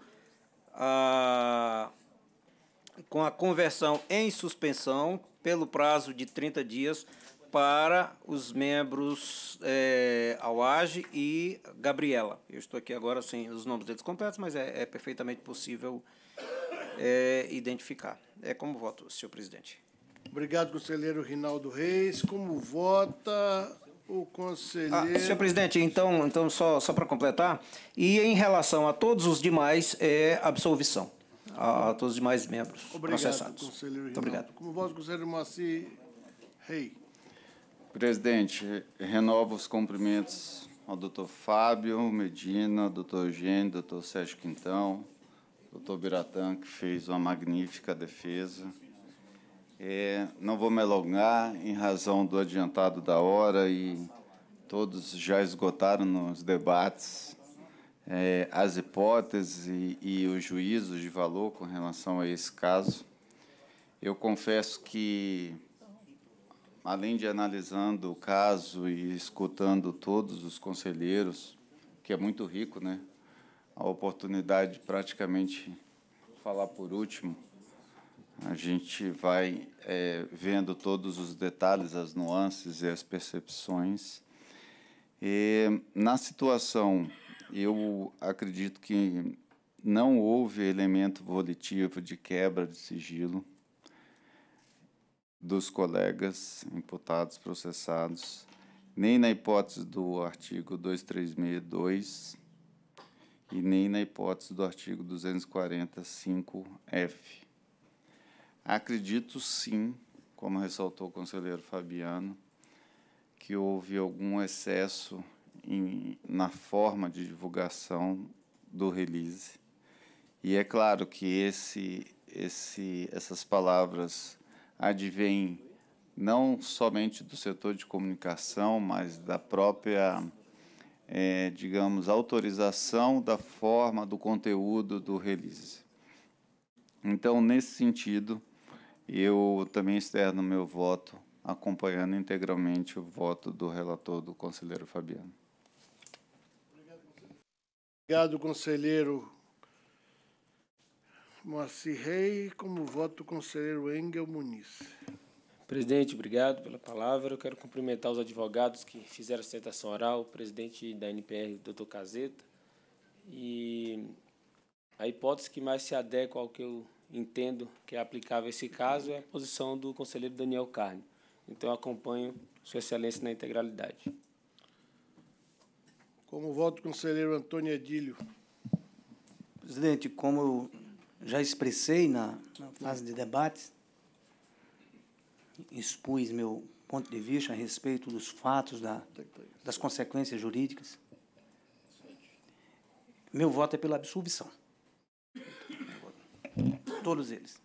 a, com a conversão em suspensão pelo prazo de 30 dias para os membros é, Awage e Gabriela. Eu estou aqui agora sem os nomes deles completos, mas é, é perfeitamente possível é, identificar. É como voto, senhor presidente. Obrigado, conselheiro Rinaldo Reis. Como vota o ah, conselheiro. Ah, senhor presidente, então, então só, só para completar, e em relação a todos os demais, é absolvição. A, a todos os demais membros Obrigado, processados. Conselheiro Rinaldo. Muito obrigado. Como voto, conselheiro Maci Reis. Presidente, renovo os cumprimentos ao doutor Fábio Medina, doutor Eugênio, doutor Sérgio Quintão, doutor Biratã, que fez uma magnífica defesa. É, não vou me alongar em razão do adiantado da hora e todos já esgotaram nos debates é, as hipóteses e, e os juízos de valor com relação a esse caso. Eu confesso que além de analisando o caso e escutando todos os conselheiros, que é muito rico, né? A oportunidade de praticamente falar por último. A gente vai é, vendo todos os detalhes, as nuances e as percepções. E, na situação, eu acredito que não houve elemento volitivo de quebra de sigilo dos colegas imputados, processados, nem na hipótese do artigo 2362 e nem na hipótese do artigo 245-F. Acredito sim, como ressaltou o conselheiro Fabiano, que houve algum excesso em, na forma de divulgação do release. E é claro que esse, esse, essas palavras advém não somente do setor de comunicação, mas da própria, é, digamos, autorização da forma do conteúdo do release. Então, nesse sentido, eu também externo meu voto, acompanhando integralmente o voto do relator, do conselheiro Fabiano. Obrigado, conselheiro Moacir Rei, como voto o conselheiro Engel Muniz. Presidente, obrigado pela palavra. Eu quero cumprimentar os advogados que fizeram a sustentação oral, o presidente da NPR, doutor Caseta. E a hipótese que mais se adequa ao que eu entendo que é aplicável a esse caso é a posição do conselheiro Daniel Carne. Então, acompanho Sua Excelência na integralidade. Como voto, conselheiro Antônio Edílio. Presidente, como já expressei na, na fase de debate, expus meu ponto de vista a respeito dos fatos, da, das consequências jurídicas. Meu voto é pela absolvição. Todos eles.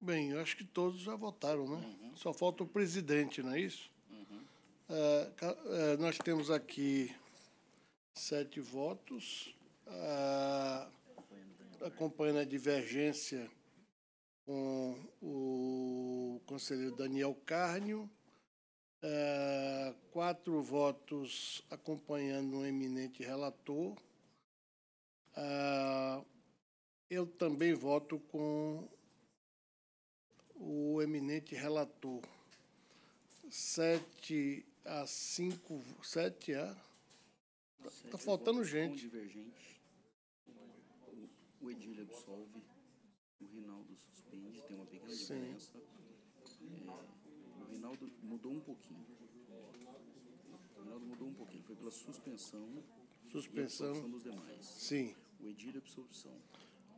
Bem, eu acho que todos já votaram, né? Uhum. Só falta o presidente, não é isso? Uhum. Uh, uh, nós temos aqui sete votos. Ah, acompanhando a divergência com o conselheiro Daniel Cárnio, ah, quatro votos acompanhando um eminente relator. Ah, eu também voto com o eminente relator. Sete a cinco, sete a... Está faltando gente o Edilho absolve, o Rinaldo suspende, tem uma pequena diferença. É, o Rinaldo mudou um pouquinho. O Rinaldo mudou um pouquinho, ele foi pela suspensão, suspensão. e dos demais. Sim. O Edilho absorção.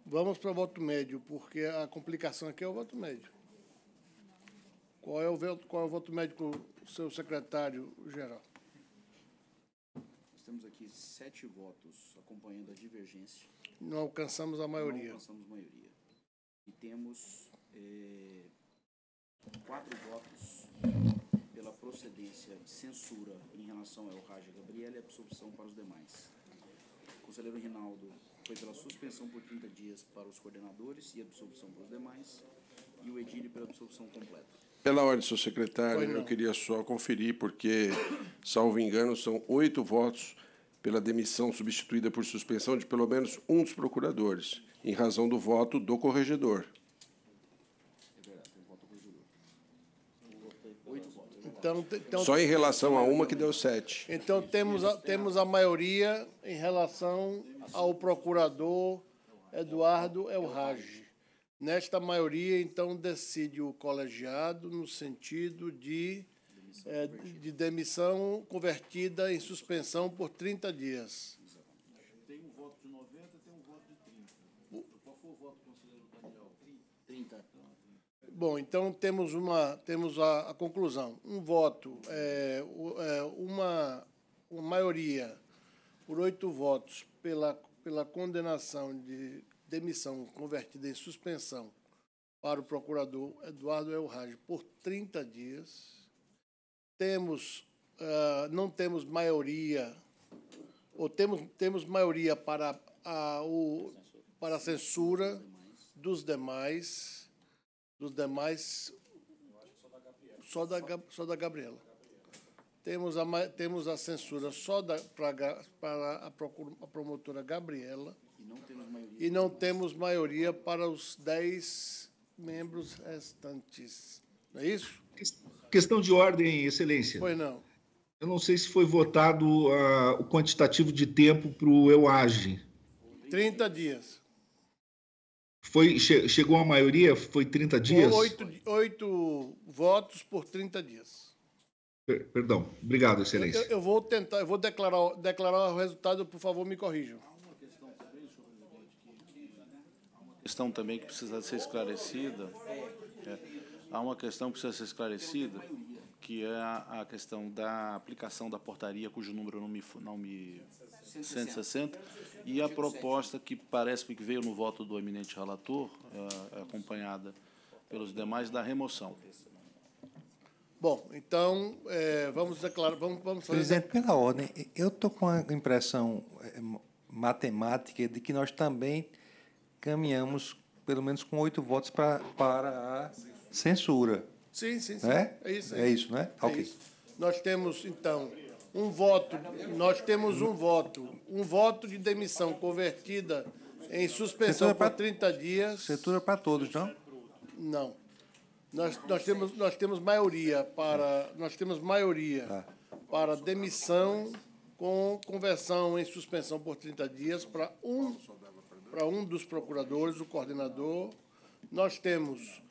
Vamos para o voto médio, porque a complicação aqui é o voto médio. Qual é o voto, qual é o voto médio seu secretário-geral? Nós temos aqui sete votos acompanhando a divergência não alcançamos a maioria. Não alcançamos a maioria. E temos é, quatro votos pela procedência de censura em relação ao Raja Gabriela e absorção para os demais. O conselheiro Rinaldo foi pela suspensão por 30 dias para os coordenadores e absorção para os demais, e o Edílio pela absorção completa. Pela ordem, seu secretário, eu queria só conferir, porque, salvo engano, são oito votos pela demissão substituída por suspensão de pelo menos um dos procuradores, em razão do voto do corregedor. Então, então, Só em relação a uma que deu sete. Então temos a, temos a maioria em relação ao procurador Eduardo Elrage. Nesta maioria, então, decide o colegiado no sentido de é, de demissão convertida em suspensão por 30 dias. Tem um voto de 90 tem um voto de 30. Qual foi o voto, conselheiro Daniel? 30. Bom, então temos, uma, temos a, a conclusão. Um voto, é, é, uma, uma maioria por oito votos pela, pela condenação de demissão convertida em suspensão para o procurador Eduardo Elrage por 30 dias temos, uh, não temos maioria, ou temos, temos maioria para a, o, para a censura dos demais, dos demais, só da, só da Gabriela. Temos a, temos a censura só da, pra, para a, procura, a promotora Gabriela e não temos maioria, não temos maioria para os dez membros restantes. Não é isso? Questão de ordem, Excelência. Foi não. Eu não sei se foi votado uh, o quantitativo de tempo para o EUAGE. 30 dias. Foi, che chegou a maioria? Foi 30 dias? Oito, oito votos por 30 dias. Per perdão. Obrigado, Excelência. Eu, eu, vou tentar, eu vou declarar, declarar o resultado, por favor, me corrijam. Há uma questão também né? que precisa ser esclarecida. É, é há uma questão que precisa ser esclarecida, que é a, questão da aplicação da portaria, cujo número não me, não me 160, e a proposta que parece que veio no voto do eminente relator, é, é acompanhada pelos demais, da remoção. Bom, então é, vamos declarar. Vamos, vamos fazer... Presidente, pela ordem, eu estou com a impressão é, matemática de que nós também caminhamos, pelo menos com oito votos, para para a censura. Sim, sim, sim. Né? É isso, é isso né? É isso. Nós temos, então, um voto, nós temos um voto, um voto de demissão convertida em suspensão por 30 dias. Censura para todos, não? Não. Nós, nós, temos, nós temos maioria para. Nós temos maioria tá. para demissão com conversão em suspensão por 30 dias para um, para um dos procuradores, o coordenador. Nós temos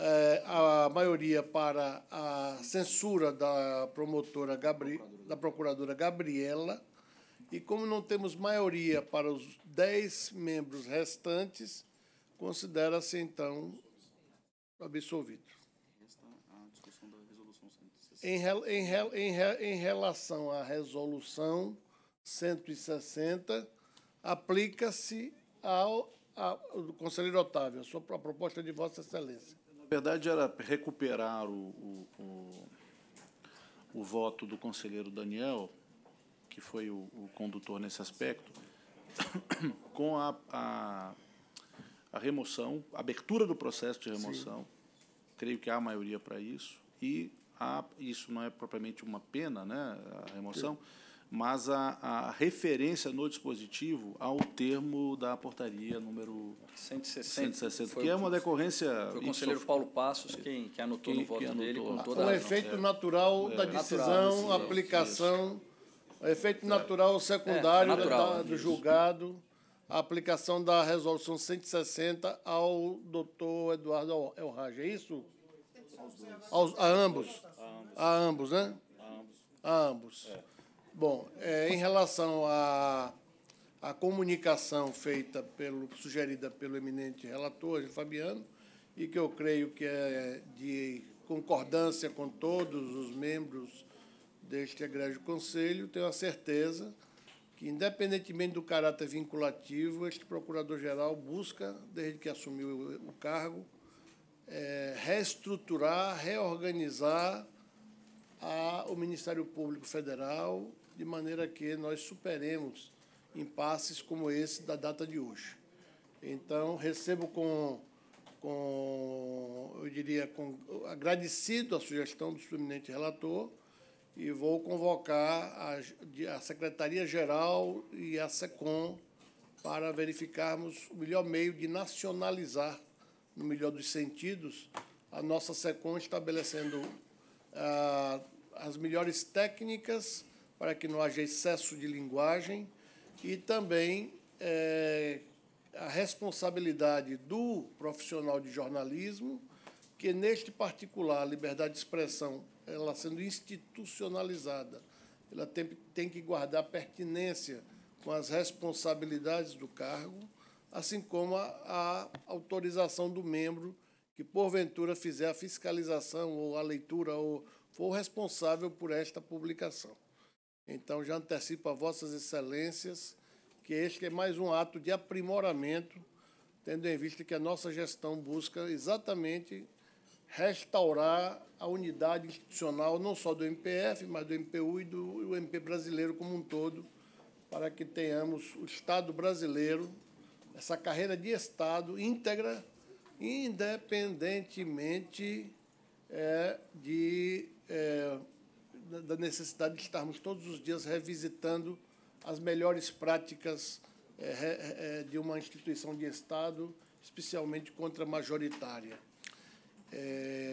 é, a maioria para a censura da promotora Gabri da procuradora Gabriela e como não temos maioria para os dez membros restantes, considera-se então absolvido. Em, em, em, em relação à resolução 160, aplica-se ao, ao, ao conselheiro Otávio, a sua a proposta de Vossa Excelência verdade, era recuperar o, o, o, o voto do conselheiro Daniel, que foi o, o condutor nesse aspecto, <coughs> com a, a, a, remoção, abertura do processo de remoção. Sim. Creio que há maioria para isso. E há, isso não é propriamente uma pena, né, a remoção. Sim mas a, a, referência no dispositivo ao termo da portaria número 160, 160 que é uma decorrência... Foi o conselheiro Paulo Passos quem, que anotou quem, no voto anotou dele. Com toda um a, efeito natural é, da decisão, natural, decisão aplicação, isso. efeito natural é, é secundário natural, da, do julgado, a aplicação da resolução 160 ao doutor Eduardo Elrage. É isso? Aos, a ambos. A ambos, né? A ambos. A ambos. É. Bom, é, em relação à a, a, comunicação feita pelo sugerida pelo eminente relator Fabiano e que eu creio que é de concordância com todos os membros deste egrégio conselho, tenho a certeza que, independentemente do caráter vinculativo, este procurador-geral busca, desde que assumiu o cargo, é, reestruturar, reorganizar a, o Ministério Público Federal de maneira que nós superemos impasses como esse da data de hoje. Então, recebo com, com eu diria, com, agradecido a sugestão do subminente relator e vou convocar a, a Secretaria-Geral e a SECOM para verificarmos o melhor meio de nacionalizar, no melhor dos sentidos, a nossa SECOM estabelecendo ah, as melhores técnicas para que não haja excesso de linguagem e também é, a responsabilidade do profissional de jornalismo, que neste particular, a liberdade de expressão, ela sendo institucionalizada, ela tem, tem que guardar pertinência com as responsabilidades do cargo, assim como a, a autorização do membro que, porventura, fizer a fiscalização ou a leitura ou for responsável por esta publicação. Então, já antecipo a Vossas Excelências que este é mais um ato de aprimoramento, tendo em vista que a nossa gestão busca exatamente restaurar a unidade institucional, não só do MPF, mas do MPU e do MP brasileiro como um todo, para que tenhamos o Estado brasileiro, essa carreira de Estado íntegra, independentemente é, de. É, da necessidade de estarmos todos os dias revisitando as melhores práticas eh, eh, eh, de uma instituição de Estado, especialmente contra a majoritária.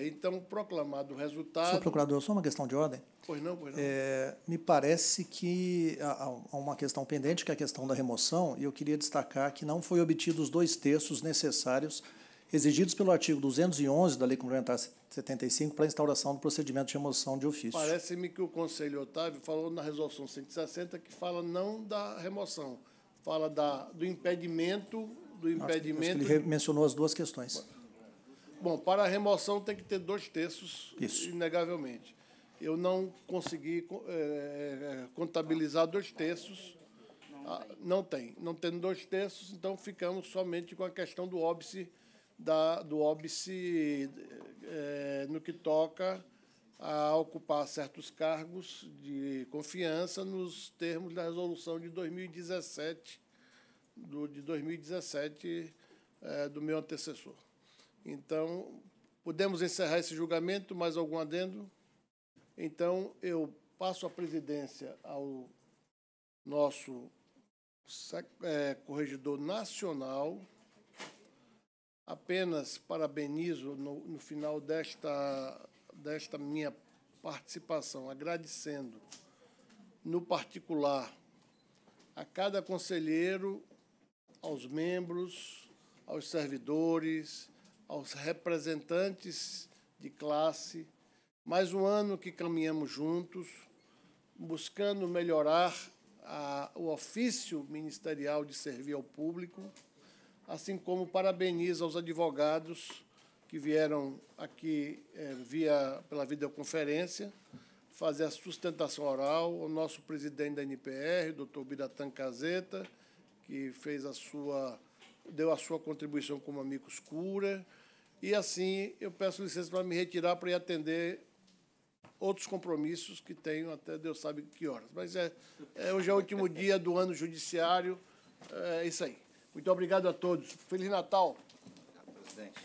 então, proclamado o resultado. Senhor procurador, só uma questão de ordem. Pois não, pois não. É, me parece que há, há uma questão pendente, que é a questão da remoção, e eu queria destacar que não foi obtido os dois terços necessários exigidos pelo artigo 211 da Lei Complementar 75 para a instauração do procedimento de remoção de ofício. Parece-me que o Conselho Otávio falou na Resolução 160 que fala não da remoção, fala da, do impedimento... Do impedimento... Ele mencionou as duas questões. Bom, para a remoção tem que ter dois terços, Isso. inegavelmente. Eu não consegui é, contabilizar dois terços, não ah, tem. não tem. Não tendo dois terços, então ficamos somente com a questão do óbice da, do óbice é, no que toca a ocupar certos cargos de confiança nos termos da resolução de 2017 do, de 2017 é, eh, do meu antecessor. Então, podemos encerrar esse julgamento, mais algum adendo? Então, eu passo a presidência ao nosso é, corregedor nacional, apenas parabenizo no, no final desta, desta minha participação, agradecendo, no particular, a cada conselheiro, aos membros, aos servidores, aos representantes de classe. Mais um ano que caminhamos juntos, buscando melhorar a, o ofício ministerial de servir ao público assim como parabeniza os advogados que vieram aqui é, via, pela videoconferência fazer a sustentação oral, o nosso presidente da NPR, doutor Biratan Caseta, que fez a sua deu a sua contribuição como amigos cura. E assim, eu peço licença para me retirar para ir atender outros compromissos que tenho até Deus sabe que horas. Mas é, é hoje é o último dia do ano judiciário, é isso aí. Muito obrigado a todos. Feliz Natal. Obrigado, presidente.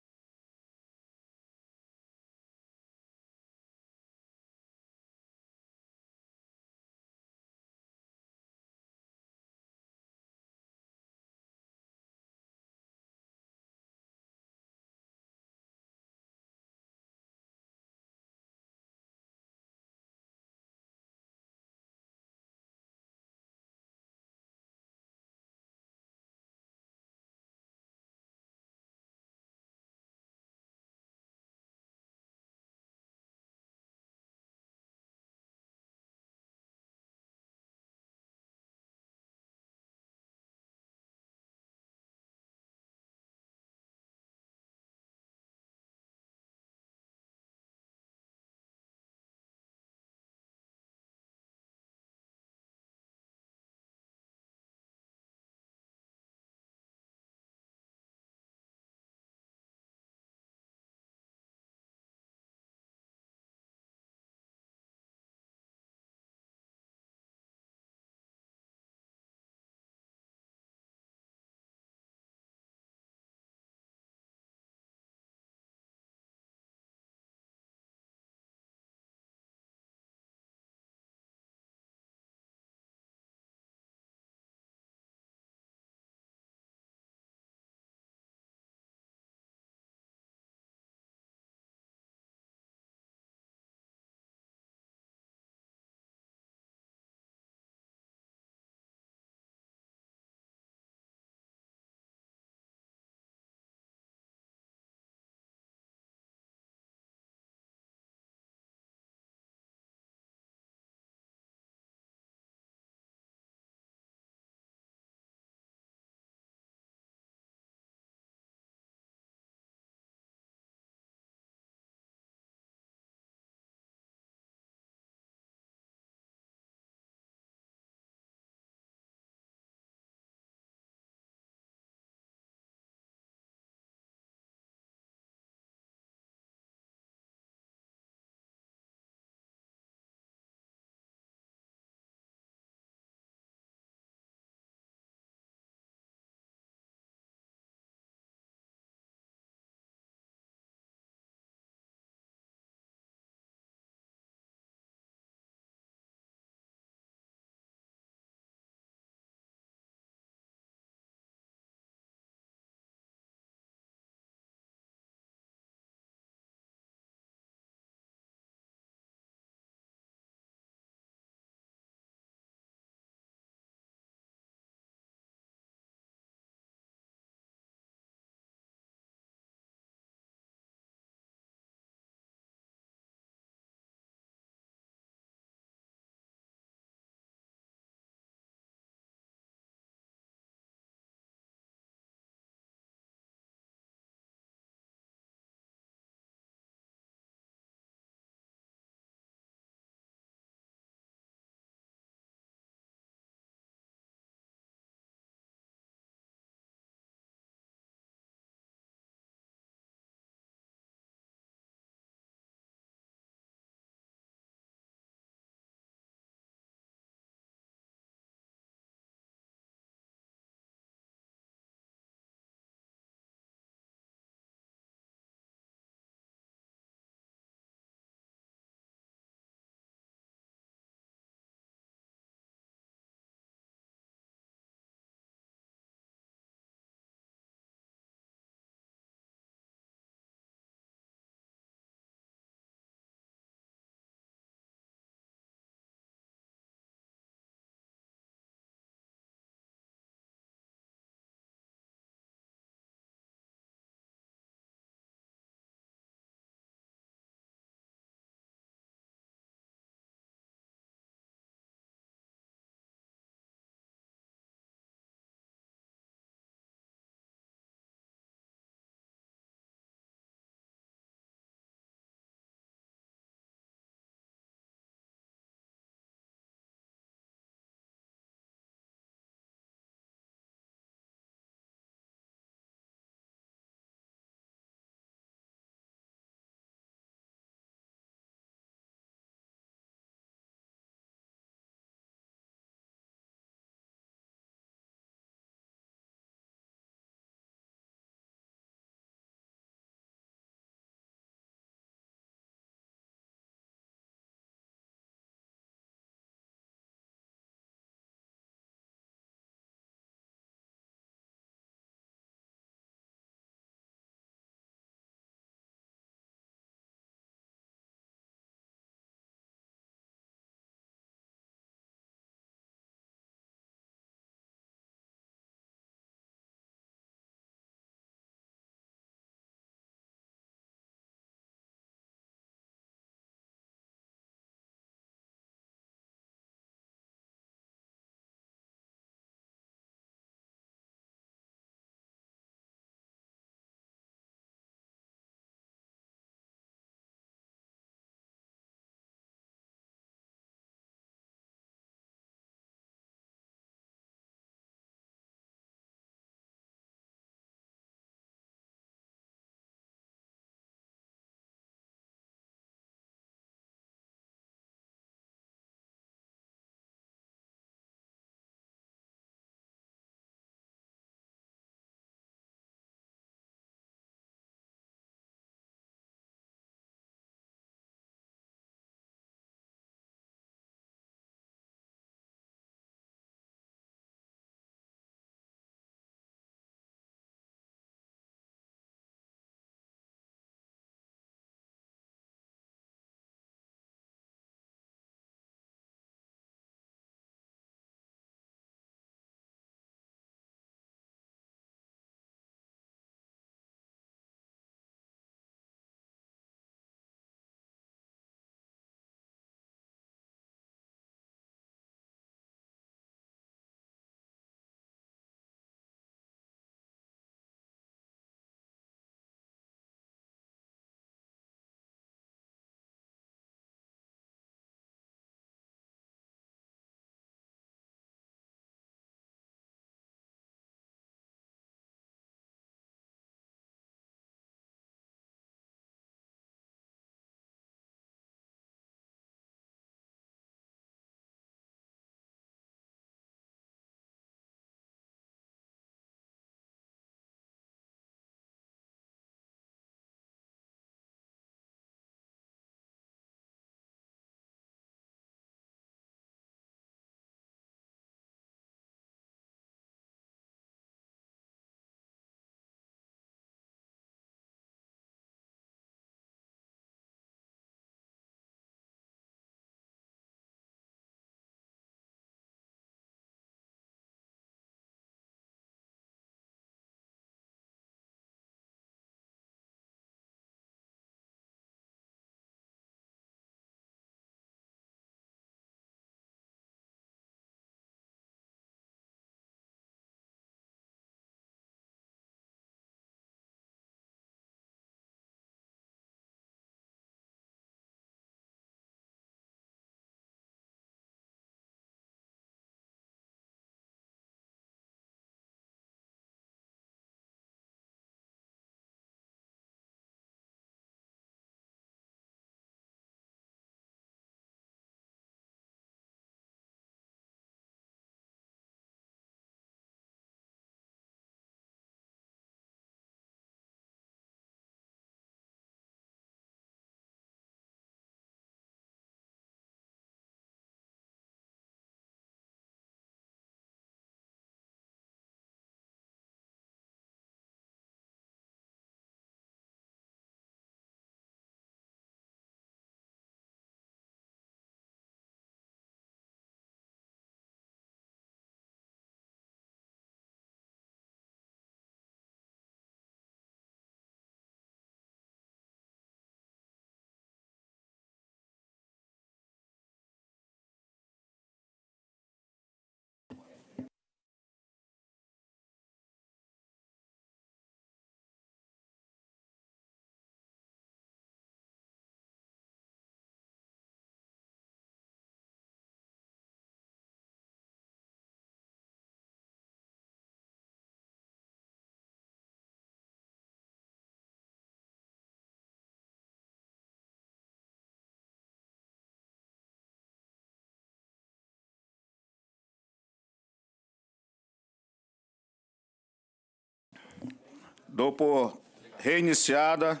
Dou por reiniciada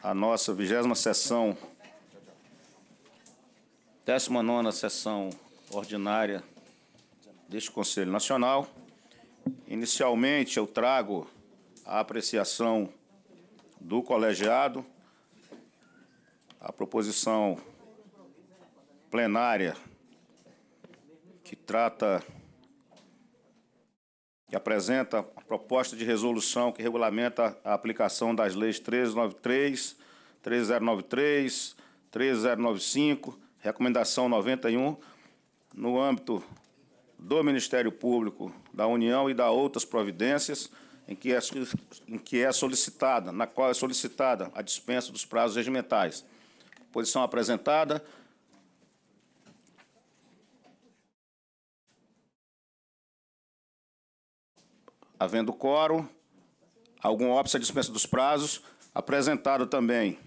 a nossa vigésima sessão, 19 sessão ordinária deste Conselho Nacional. Inicialmente, eu trago a apreciação do colegiado, a proposição plenária que trata, que apresenta proposta de resolução que regulamenta a aplicação das leis 1393, 3093, 3095, recomendação 91, no âmbito do Ministério Público da União e da outras providências, em que é, em que é solicitada, na qual é solicitada a dispensa dos prazos regimentais. Posição apresentada Havendo quórum, algum óbice à dispensa dos prazos, apresentado também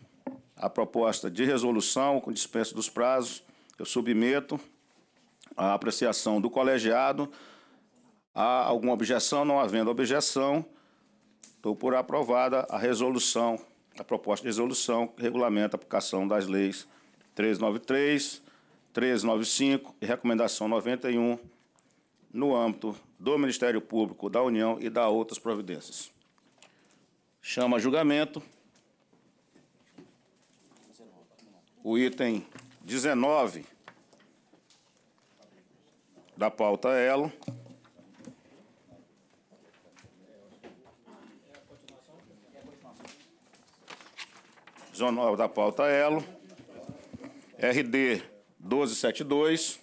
a proposta de resolução com dispensa dos prazos, eu submeto à apreciação do colegiado. Há alguma objeção? Não havendo objeção, dou por aprovada a resolução, a proposta de resolução que regulamenta a aplicação das leis 393, 395 e recomendação 91 no âmbito do Ministério Público da União e da outras providências. Chama a julgamento o item 19 da pauta elo, ela. da pauta Elo, RD 1272,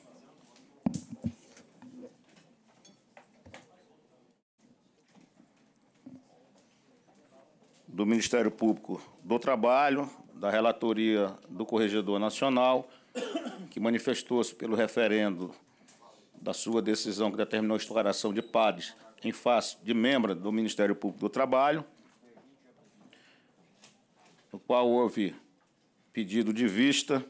do Ministério Público do Trabalho, da relatoria do Corregedor Nacional, que manifestou-se pelo referendo da sua decisão que determinou a instauração de pares em face de membro do Ministério Público do Trabalho, no qual houve pedido de vista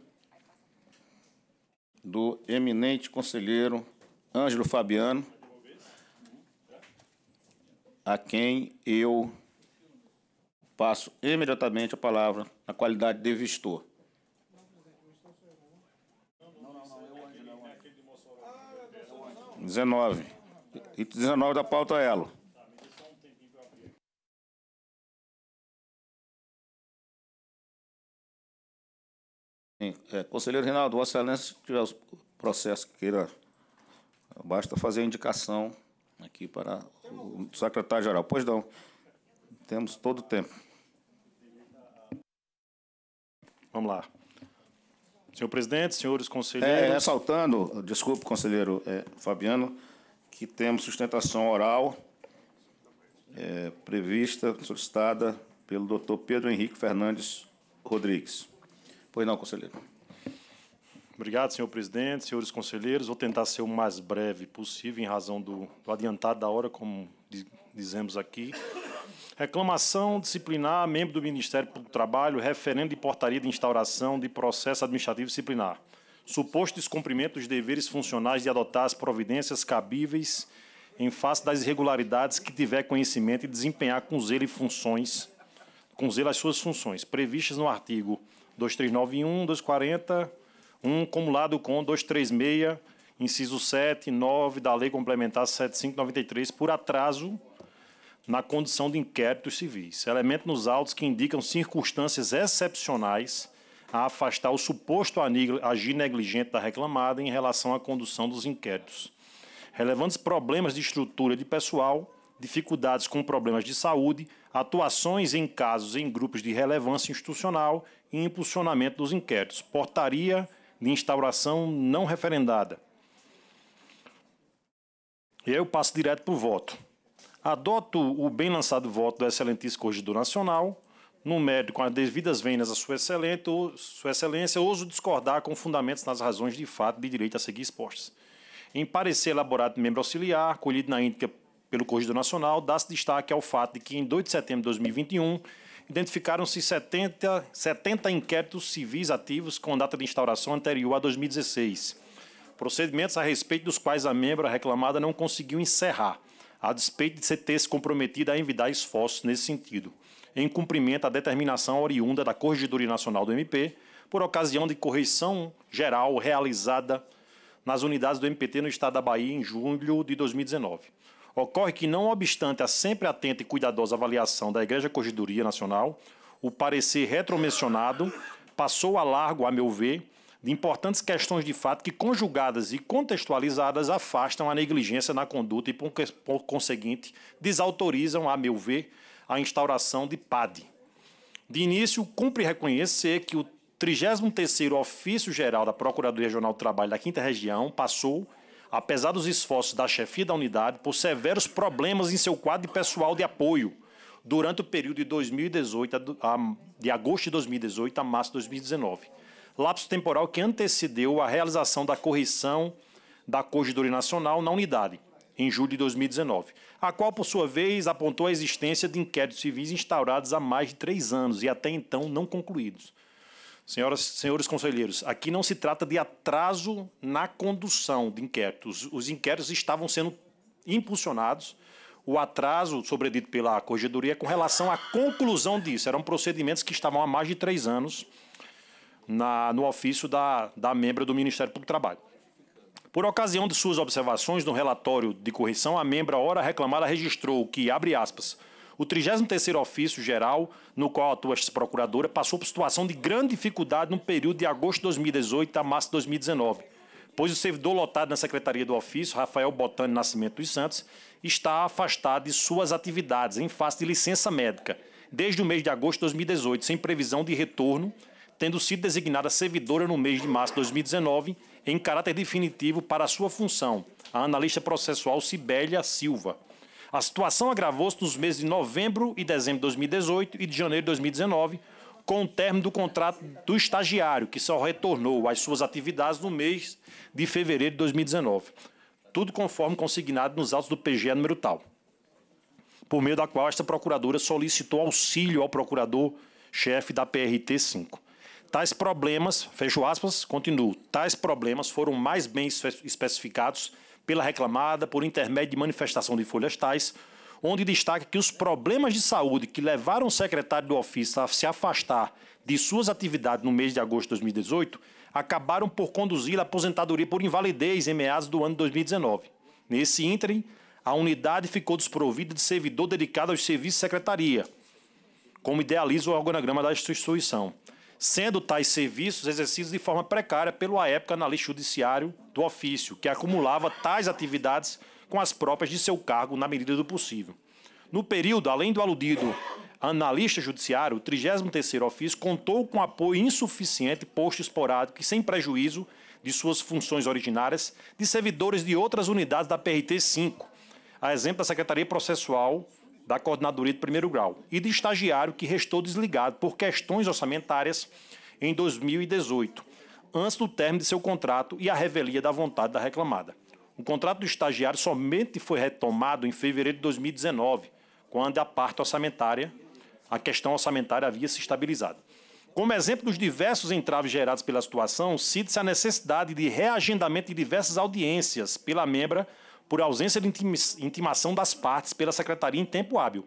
do eminente conselheiro Ângelo Fabiano, a quem eu passo imediatamente a palavra na qualidade de vistor. Não, não, não, 19. 19 da pauta é Elo. É, conselheiro Reinaldo, Vossa Excelência, se tiver o processo que queira, basta fazer a indicação aqui para o secretário-geral. Pois não, temos todo o tempo. Vamos lá. Senhor presidente, senhores é, conselheiros. É, ressaltando, desculpe, conselheiro é, Fabiano, que temos sustentação oral é, prevista, solicitada pelo doutor Pedro Henrique Fernandes Rodrigues. Pois não, conselheiro. Obrigado, senhor presidente, senhores conselheiros. Vou tentar ser o mais breve possível, em razão do, do adiantado da hora, como dizemos aqui. Reclamação disciplinar, membro do Ministério do Trabalho, referendo de portaria de instauração de processo administrativo disciplinar. Suposto descumprimento dos deveres funcionais de adotar as providências cabíveis em face das irregularidades que tiver conhecimento e desempenhar com zelo e funções, com zelo as suas funções, previstas no artigo 2391, 240, 1, cumulado com 236, inciso 7 e 9 da Lei Complementar 7593, por atraso na condição de inquéritos civis, elemento nos autos que indicam circunstâncias excepcionais a afastar o suposto agir negligente da reclamada em relação à condução dos inquéritos. Relevantes problemas de estrutura de pessoal, dificuldades com problemas de saúde, atuações em casos em grupos de relevância institucional e impulsionamento dos inquéritos. Portaria de instauração não referendada. E aí eu passo direto para o voto. Adoto o bem lançado voto do excelentíssimo corregedor nacional, no mérito com as devidas vendas a sua, excelente, sua excelência, ouso discordar com fundamentos nas razões de fato de direito a seguir expostas. Em parecer elaborado de membro auxiliar, colhido na índica pelo Corregedor Nacional, dá-se destaque ao fato de que, em 2 de setembro de 2021, identificaram-se 70, 70 inquéritos civis ativos com data de instauração anterior a 2016, procedimentos a respeito dos quais a membra reclamada não conseguiu encerrar a despeito de ser ter se comprometido a envidar esforços nesse sentido, em cumprimento à determinação oriunda da Corregedoria Nacional do MP, por ocasião de correição geral realizada nas unidades do MPT no estado da Bahia em julho de 2019. Ocorre que, não obstante a sempre atenta e cuidadosa avaliação da Igreja Corregedoria Nacional, o parecer retromencionado passou a largo, a meu ver, de importantes questões de fato que, conjugadas e contextualizadas, afastam a negligência na conduta e, por conseguinte, desautorizam, a meu ver, a instauração de PAD. De início, cumpre reconhecer que o 33º Ofício Geral da Procuradoria Regional do Trabalho da 5 Região passou, apesar dos esforços da chefia da unidade, por severos problemas em seu quadro de pessoal de apoio durante o período de 2018 a, de agosto de 2018 a março de 2019 lapso temporal que antecedeu a realização da correção da Corregedoria Nacional na unidade, em julho de 2019, a qual, por sua vez, apontou a existência de inquéritos civis instaurados há mais de três anos e até então não concluídos. Senhoras, senhores conselheiros, aqui não se trata de atraso na condução de inquéritos. Os inquéritos estavam sendo impulsionados. O atraso, sobredito pela corregedoria, é com relação à conclusão disso. Eram procedimentos que estavam há mais de três anos na, no ofício da, da membra do Ministério Público do Trabalho. Por ocasião de suas observações no relatório de correção, a membra ora reclamada registrou que, abre aspas, o 33º ofício geral, no qual atua esta procuradora, passou por situação de grande dificuldade no período de agosto de 2018 a março de 2019, pois o servidor lotado na Secretaria do Ofício, Rafael Botani Nascimento dos Santos, está afastado de suas atividades em face de licença médica, desde o mês de agosto de 2018, sem previsão de retorno tendo sido designada servidora no mês de março de 2019 em caráter definitivo para sua função, a analista processual Sibélia Silva. A situação agravou-se nos meses de novembro e dezembro de 2018 e de janeiro de 2019, com o término do contrato do estagiário, que só retornou às suas atividades no mês de fevereiro de 2019. Tudo conforme consignado nos autos do PGE número tal. Por meio da qual esta procuradora solicitou auxílio ao procurador-chefe da PRT 5. Tais problemas, fecho aspas, continuo, tais problemas foram mais bem especificados pela reclamada por intermédio de manifestação de folhas tais, onde destaca que os problemas de saúde que levaram o secretário do ofício a se afastar de suas atividades no mês de agosto de 2018 acabaram por conduzir à aposentadoria por invalidez em meados do ano de 2019. Nesse ínterim, a unidade ficou desprovida de servidor dedicado aos serviços de secretaria, como idealiza o organograma da instituição sendo tais serviços exercidos de forma precária pelo à época analista judiciário do ofício, que acumulava tais atividades com as próprias de seu cargo na medida do possível. No período, além do aludido analista judiciário, o 33º ofício contou com apoio insuficiente posto esporádico e sem prejuízo de suas funções originárias de servidores de outras unidades da PRT 5, a exemplo da Secretaria Processual da coordenadoria de primeiro grau e de estagiário que restou desligado por questões orçamentárias em 2018, antes do término de seu contrato e a revelia da vontade da reclamada. O contrato do estagiário somente foi retomado em fevereiro de 2019, quando a parte orçamentária, a questão orçamentária havia se estabilizado. Como exemplo dos diversos entraves gerados pela situação, cita-se a necessidade de reagendamento de diversas audiências pela membra por ausência de intimação das partes pela secretaria em tempo hábil,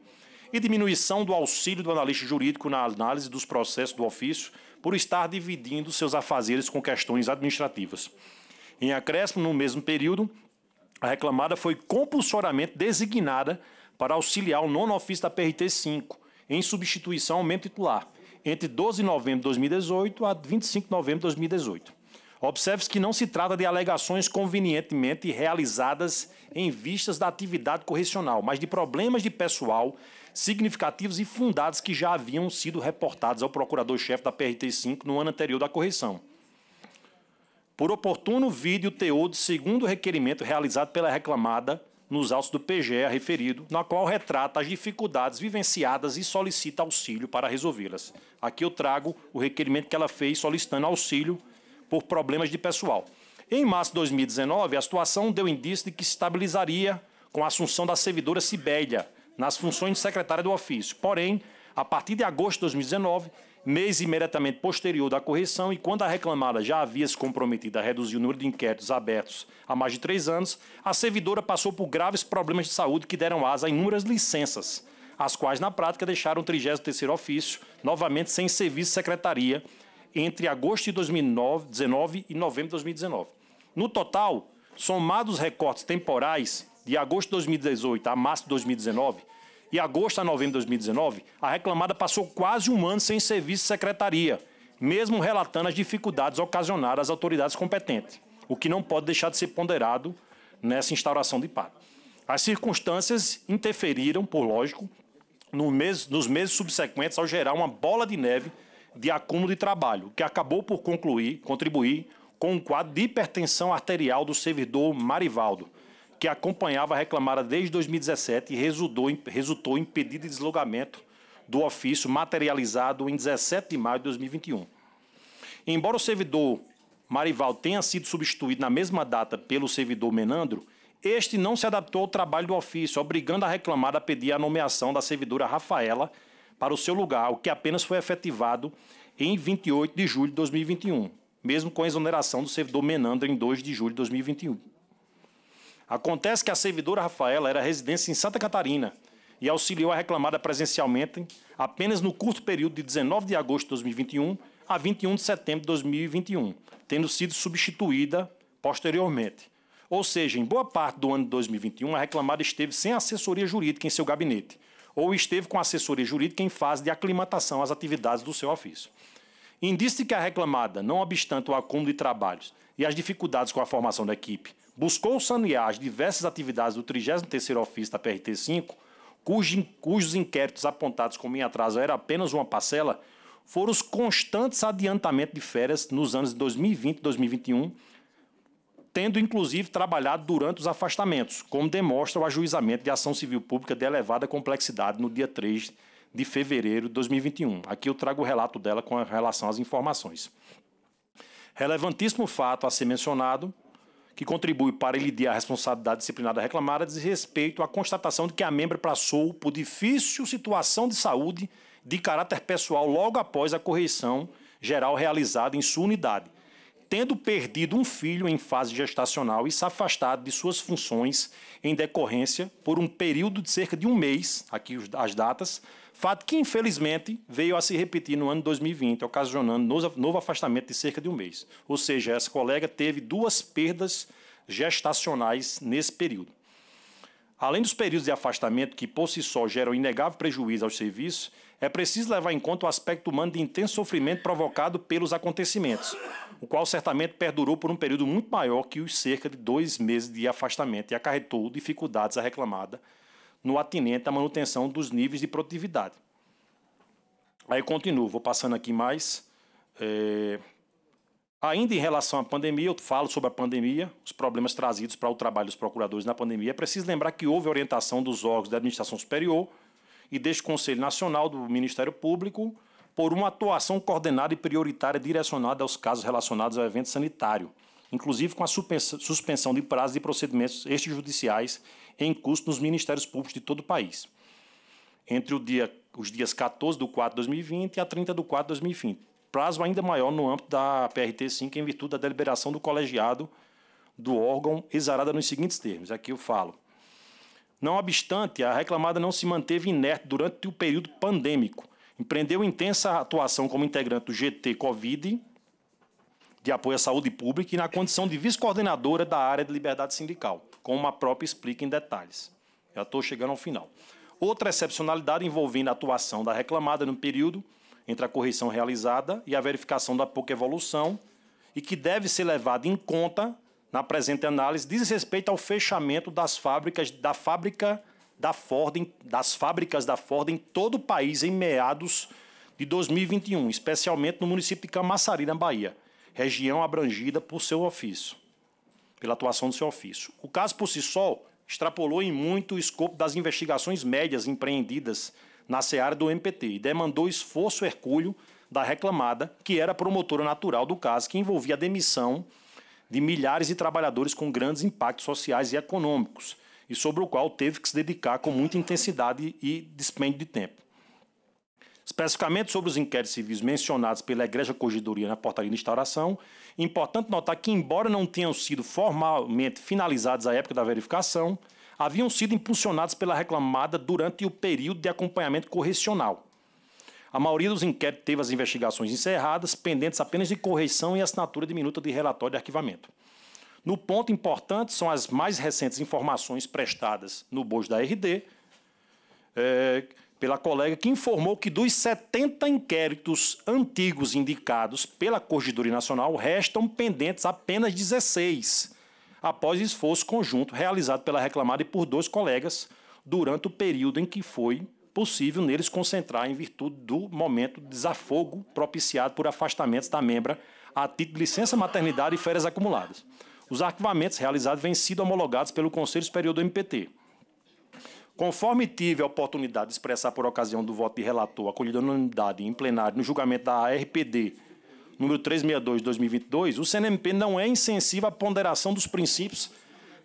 e diminuição do auxílio do analista jurídico na análise dos processos do ofício por estar dividindo seus afazeres com questões administrativas. Em acréscimo, no mesmo período, a reclamada foi compulsoriamente designada para auxiliar o nono ofício da PRT 5, em substituição ao membro titular, entre 12 de novembro de 2018 a 25 de novembro de 2018. Observe-se que não se trata de alegações convenientemente realizadas em vistas da atividade correcional, mas de problemas de pessoal significativos e fundados que já haviam sido reportados ao procurador-chefe da PRT5 no ano anterior da correção. Por oportuno vídeo teor do segundo requerimento realizado pela reclamada nos autos do PGE referido, na qual retrata as dificuldades vivenciadas e solicita auxílio para resolvê-las. Aqui eu trago o requerimento que ela fez solicitando auxílio por problemas de pessoal. Em março de 2019, a situação deu indício de que se estabilizaria com a assunção da servidora Sibélia nas funções de secretária do ofício. Porém, a partir de agosto de 2019, mês imediatamente posterior da correção, e quando a reclamada já havia se comprometido a reduzir o número de inquéritos abertos há mais de três anos, a servidora passou por graves problemas de saúde que deram asa a inúmeras licenças, as quais, na prática, deixaram o 33º ofício novamente sem serviço de secretaria, entre agosto de 2019 e novembro de 2019. No total, somados recortes temporais de agosto de 2018 a março de 2019 e agosto a novembro de 2019, a reclamada passou quase um ano sem serviço de secretaria, mesmo relatando as dificuldades ocasionadas às autoridades competentes, o que não pode deixar de ser ponderado nessa instauração de paro. As circunstâncias interferiram, por lógico, no mês, nos meses subsequentes ao gerar uma bola de neve de acúmulo de trabalho, que acabou por concluir, contribuir com um quadro de hipertensão arterial do servidor Marivaldo, que acompanhava a reclamada desde 2017 e resultou em, resultou em pedido de deslogamento do ofício materializado em 17 de maio de 2021. Embora o servidor Marivaldo tenha sido substituído na mesma data pelo servidor Menandro, este não se adaptou ao trabalho do ofício, obrigando a reclamada a pedir a nomeação da servidora Rafaela para o seu lugar, o que apenas foi efetivado em 28 de julho de 2021, mesmo com a exoneração do servidor Menandra em 2 de julho de 2021. Acontece que a servidora Rafaela era residência em Santa Catarina e auxiliou a reclamada presencialmente apenas no curto período de 19 de agosto de 2021 a 21 de setembro de 2021, tendo sido substituída posteriormente. Ou seja, em boa parte do ano de 2021, a reclamada esteve sem assessoria jurídica em seu gabinete, ou esteve com assessoria jurídica em fase de aclimatação às atividades do seu ofício. Indício de que a reclamada, não obstante o acúmulo de trabalhos e as dificuldades com a formação da equipe, buscou sanear as diversas atividades do 33º ofício da PRT-5, cujos inquéritos apontados como em atraso era apenas uma parcela, foram os constantes adiantamentos de férias nos anos de 2020 e 2021, tendo inclusive trabalhado durante os afastamentos, como demonstra o ajuizamento de ação civil pública de elevada complexidade no dia 3 de fevereiro de 2021. Aqui eu trago o relato dela com relação às informações. Relevantíssimo fato a ser mencionado, que contribui para elidir a responsabilidade disciplinada reclamada, diz respeito à constatação de que a membra passou por difícil situação de saúde de caráter pessoal logo após a correição geral realizada em sua unidade, tendo perdido um filho em fase gestacional e se afastado de suas funções em decorrência por um período de cerca de um mês, aqui as datas, fato que infelizmente veio a se repetir no ano 2020, ocasionando novo afastamento de cerca de um mês. Ou seja, essa colega teve duas perdas gestacionais nesse período. Além dos períodos de afastamento que por si só geram inegável prejuízo aos serviços, é preciso levar em conta o aspecto humano de intenso sofrimento provocado pelos acontecimentos, o qual certamente perdurou por um período muito maior que os cerca de dois meses de afastamento e acarretou dificuldades à reclamada no atinente à manutenção dos níveis de produtividade. Aí continuo, vou passando aqui mais. É... Ainda em relação à pandemia, eu falo sobre a pandemia, os problemas trazidos para o trabalho dos procuradores na pandemia. É preciso lembrar que houve orientação dos órgãos da administração superior e deste Conselho Nacional do Ministério Público por uma atuação coordenada e prioritária direcionada aos casos relacionados ao evento sanitário, inclusive com a suspensão de prazos e procedimentos extrajudiciais em curso nos Ministérios Públicos de todo o país, entre dia, os dias 14 de 4 de 2020 a 30 de 4 de 2020. Prazo ainda maior no âmbito da PRT-5, é em virtude da deliberação do colegiado do órgão, exarada nos seguintes termos. Aqui eu falo não obstante, a reclamada não se manteve inerte durante o período pandêmico. Empreendeu intensa atuação como integrante do GT Covid, de apoio à saúde pública, e na condição de vice-coordenadora da área de liberdade sindical, como a própria explica em detalhes. Já estou chegando ao final. Outra excepcionalidade envolvendo a atuação da reclamada no período entre a correção realizada e a verificação da pouca evolução, e que deve ser levada em conta na presente análise diz respeito ao fechamento das fábricas da fábrica da Ford, das fábricas da Ford em todo o país em meados de 2021, especialmente no município de Camaçari, na Bahia, região abrangida por seu ofício, pela atuação do seu ofício. O caso por si só extrapolou em muito o escopo das investigações médias empreendidas na seara do MPT e demandou esforço hercúleo da reclamada, que era promotora natural do caso que envolvia a demissão de milhares de trabalhadores com grandes impactos sociais e econômicos, e sobre o qual teve que se dedicar com muita intensidade e dispêndio de tempo. Especificamente sobre os inquéritos civis mencionados pela Igreja Corrigidoria na portaria de instauração, é importante notar que, embora não tenham sido formalmente finalizados à época da verificação, haviam sido impulsionados pela reclamada durante o período de acompanhamento correcional, a maioria dos inquéritos teve as investigações encerradas, pendentes apenas de correção e assinatura de minuta de relatório de arquivamento. No ponto importante são as mais recentes informações prestadas no bojo da RD é, pela colega que informou que dos 70 inquéritos antigos indicados pela Corregedoria Nacional, restam pendentes apenas 16, após esforço conjunto realizado pela reclamada e por dois colegas durante o período em que foi possível neles concentrar em virtude do momento de desafogo propiciado por afastamentos da membra a título de licença maternidade e férias acumuladas. Os arquivamentos realizados vêm sido homologados pelo Conselho Superior do MPT. Conforme tive a oportunidade de expressar por ocasião do voto de relator acolhido unanimidade em plenário no julgamento da ARPD número 362 de 2022, o CNMP não é insensível à ponderação dos princípios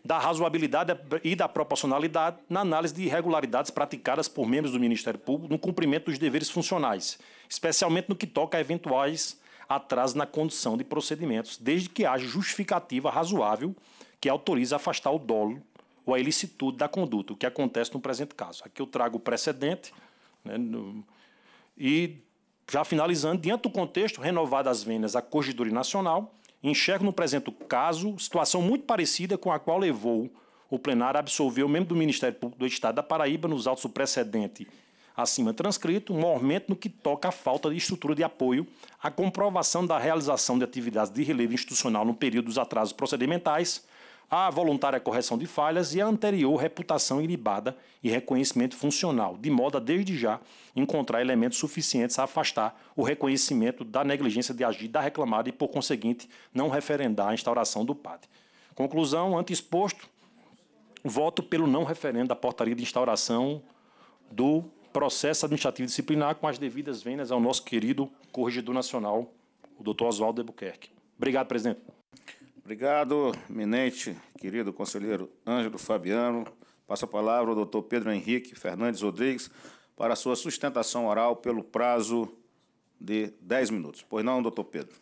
da razoabilidade e da proporcionalidade na análise de irregularidades praticadas por membros do Ministério Público no cumprimento dos deveres funcionais, especialmente no que toca a eventuais atrasos na condução de procedimentos, desde que haja justificativa razoável que autorize afastar o dolo ou a ilicitude da conduta, o que acontece no presente caso. Aqui eu trago o precedente né, no, e, já finalizando, diante do contexto renovado às vendas à Corregedoria Nacional, enxergo no presente caso situação muito parecida com a qual levou o plenário a absolver o membro do Ministério Público do Estado da Paraíba nos autos do precedente acima transcrito, aumento no que toca à falta de estrutura de apoio à comprovação da realização de atividades de relevo institucional no período dos atrasos procedimentais, a voluntária correção de falhas e a anterior reputação ilibada e reconhecimento funcional, de modo a, desde já, encontrar elementos suficientes a afastar o reconhecimento da negligência de agir da reclamada e, por conseguinte, não referendar a instauração do PAD. Conclusão, ante exposto, voto pelo não referendo da portaria de instauração do processo administrativo disciplinar com as devidas vendas ao nosso querido corregedor nacional, o doutor Oswaldo Albuquerque. Obrigado, presidente. Obrigado, eminente, querido conselheiro Ângelo Fabiano. Passa a palavra ao doutor Pedro Henrique Fernandes Rodrigues para sua sustentação oral pelo prazo de 10 minutos. Pois não, doutor Pedro.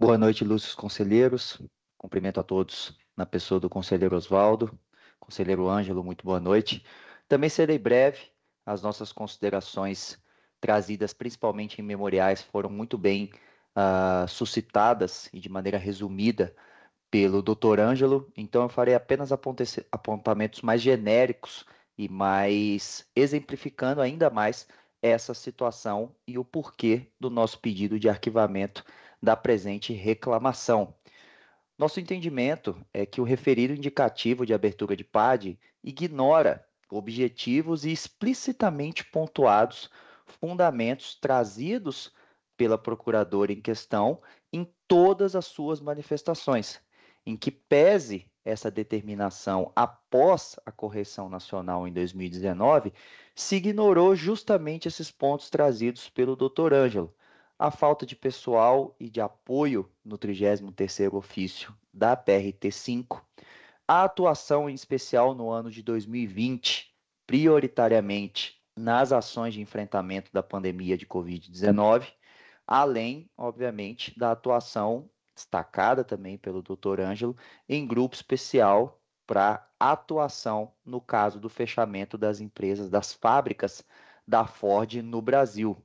Boa noite, ilustres conselheiros. Cumprimento a todos na pessoa do conselheiro Oswaldo. Conselheiro Ângelo, muito boa noite. Também serei breve. As nossas considerações trazidas principalmente em memoriais foram muito bem uh, suscitadas e de maneira resumida pelo Dr. Ângelo, então eu farei apenas apontamentos mais genéricos e mais exemplificando ainda mais essa situação e o porquê do nosso pedido de arquivamento da presente reclamação. Nosso entendimento é que o referido indicativo de abertura de PAD ignora objetivos e explicitamente pontuados fundamentos trazidos pela procuradora em questão em todas as suas manifestações, em que pese essa determinação após a correção nacional em 2019, se ignorou justamente esses pontos trazidos pelo Dr. Ângelo, a falta de pessoal e de apoio no 33º ofício da PRT5, a atuação em especial no ano de 2020, prioritariamente nas ações de enfrentamento da pandemia de COVID-19 além, obviamente, da atuação destacada também pelo Dr. Ângelo em grupo especial para atuação no caso do fechamento das empresas, das fábricas da Ford no Brasil.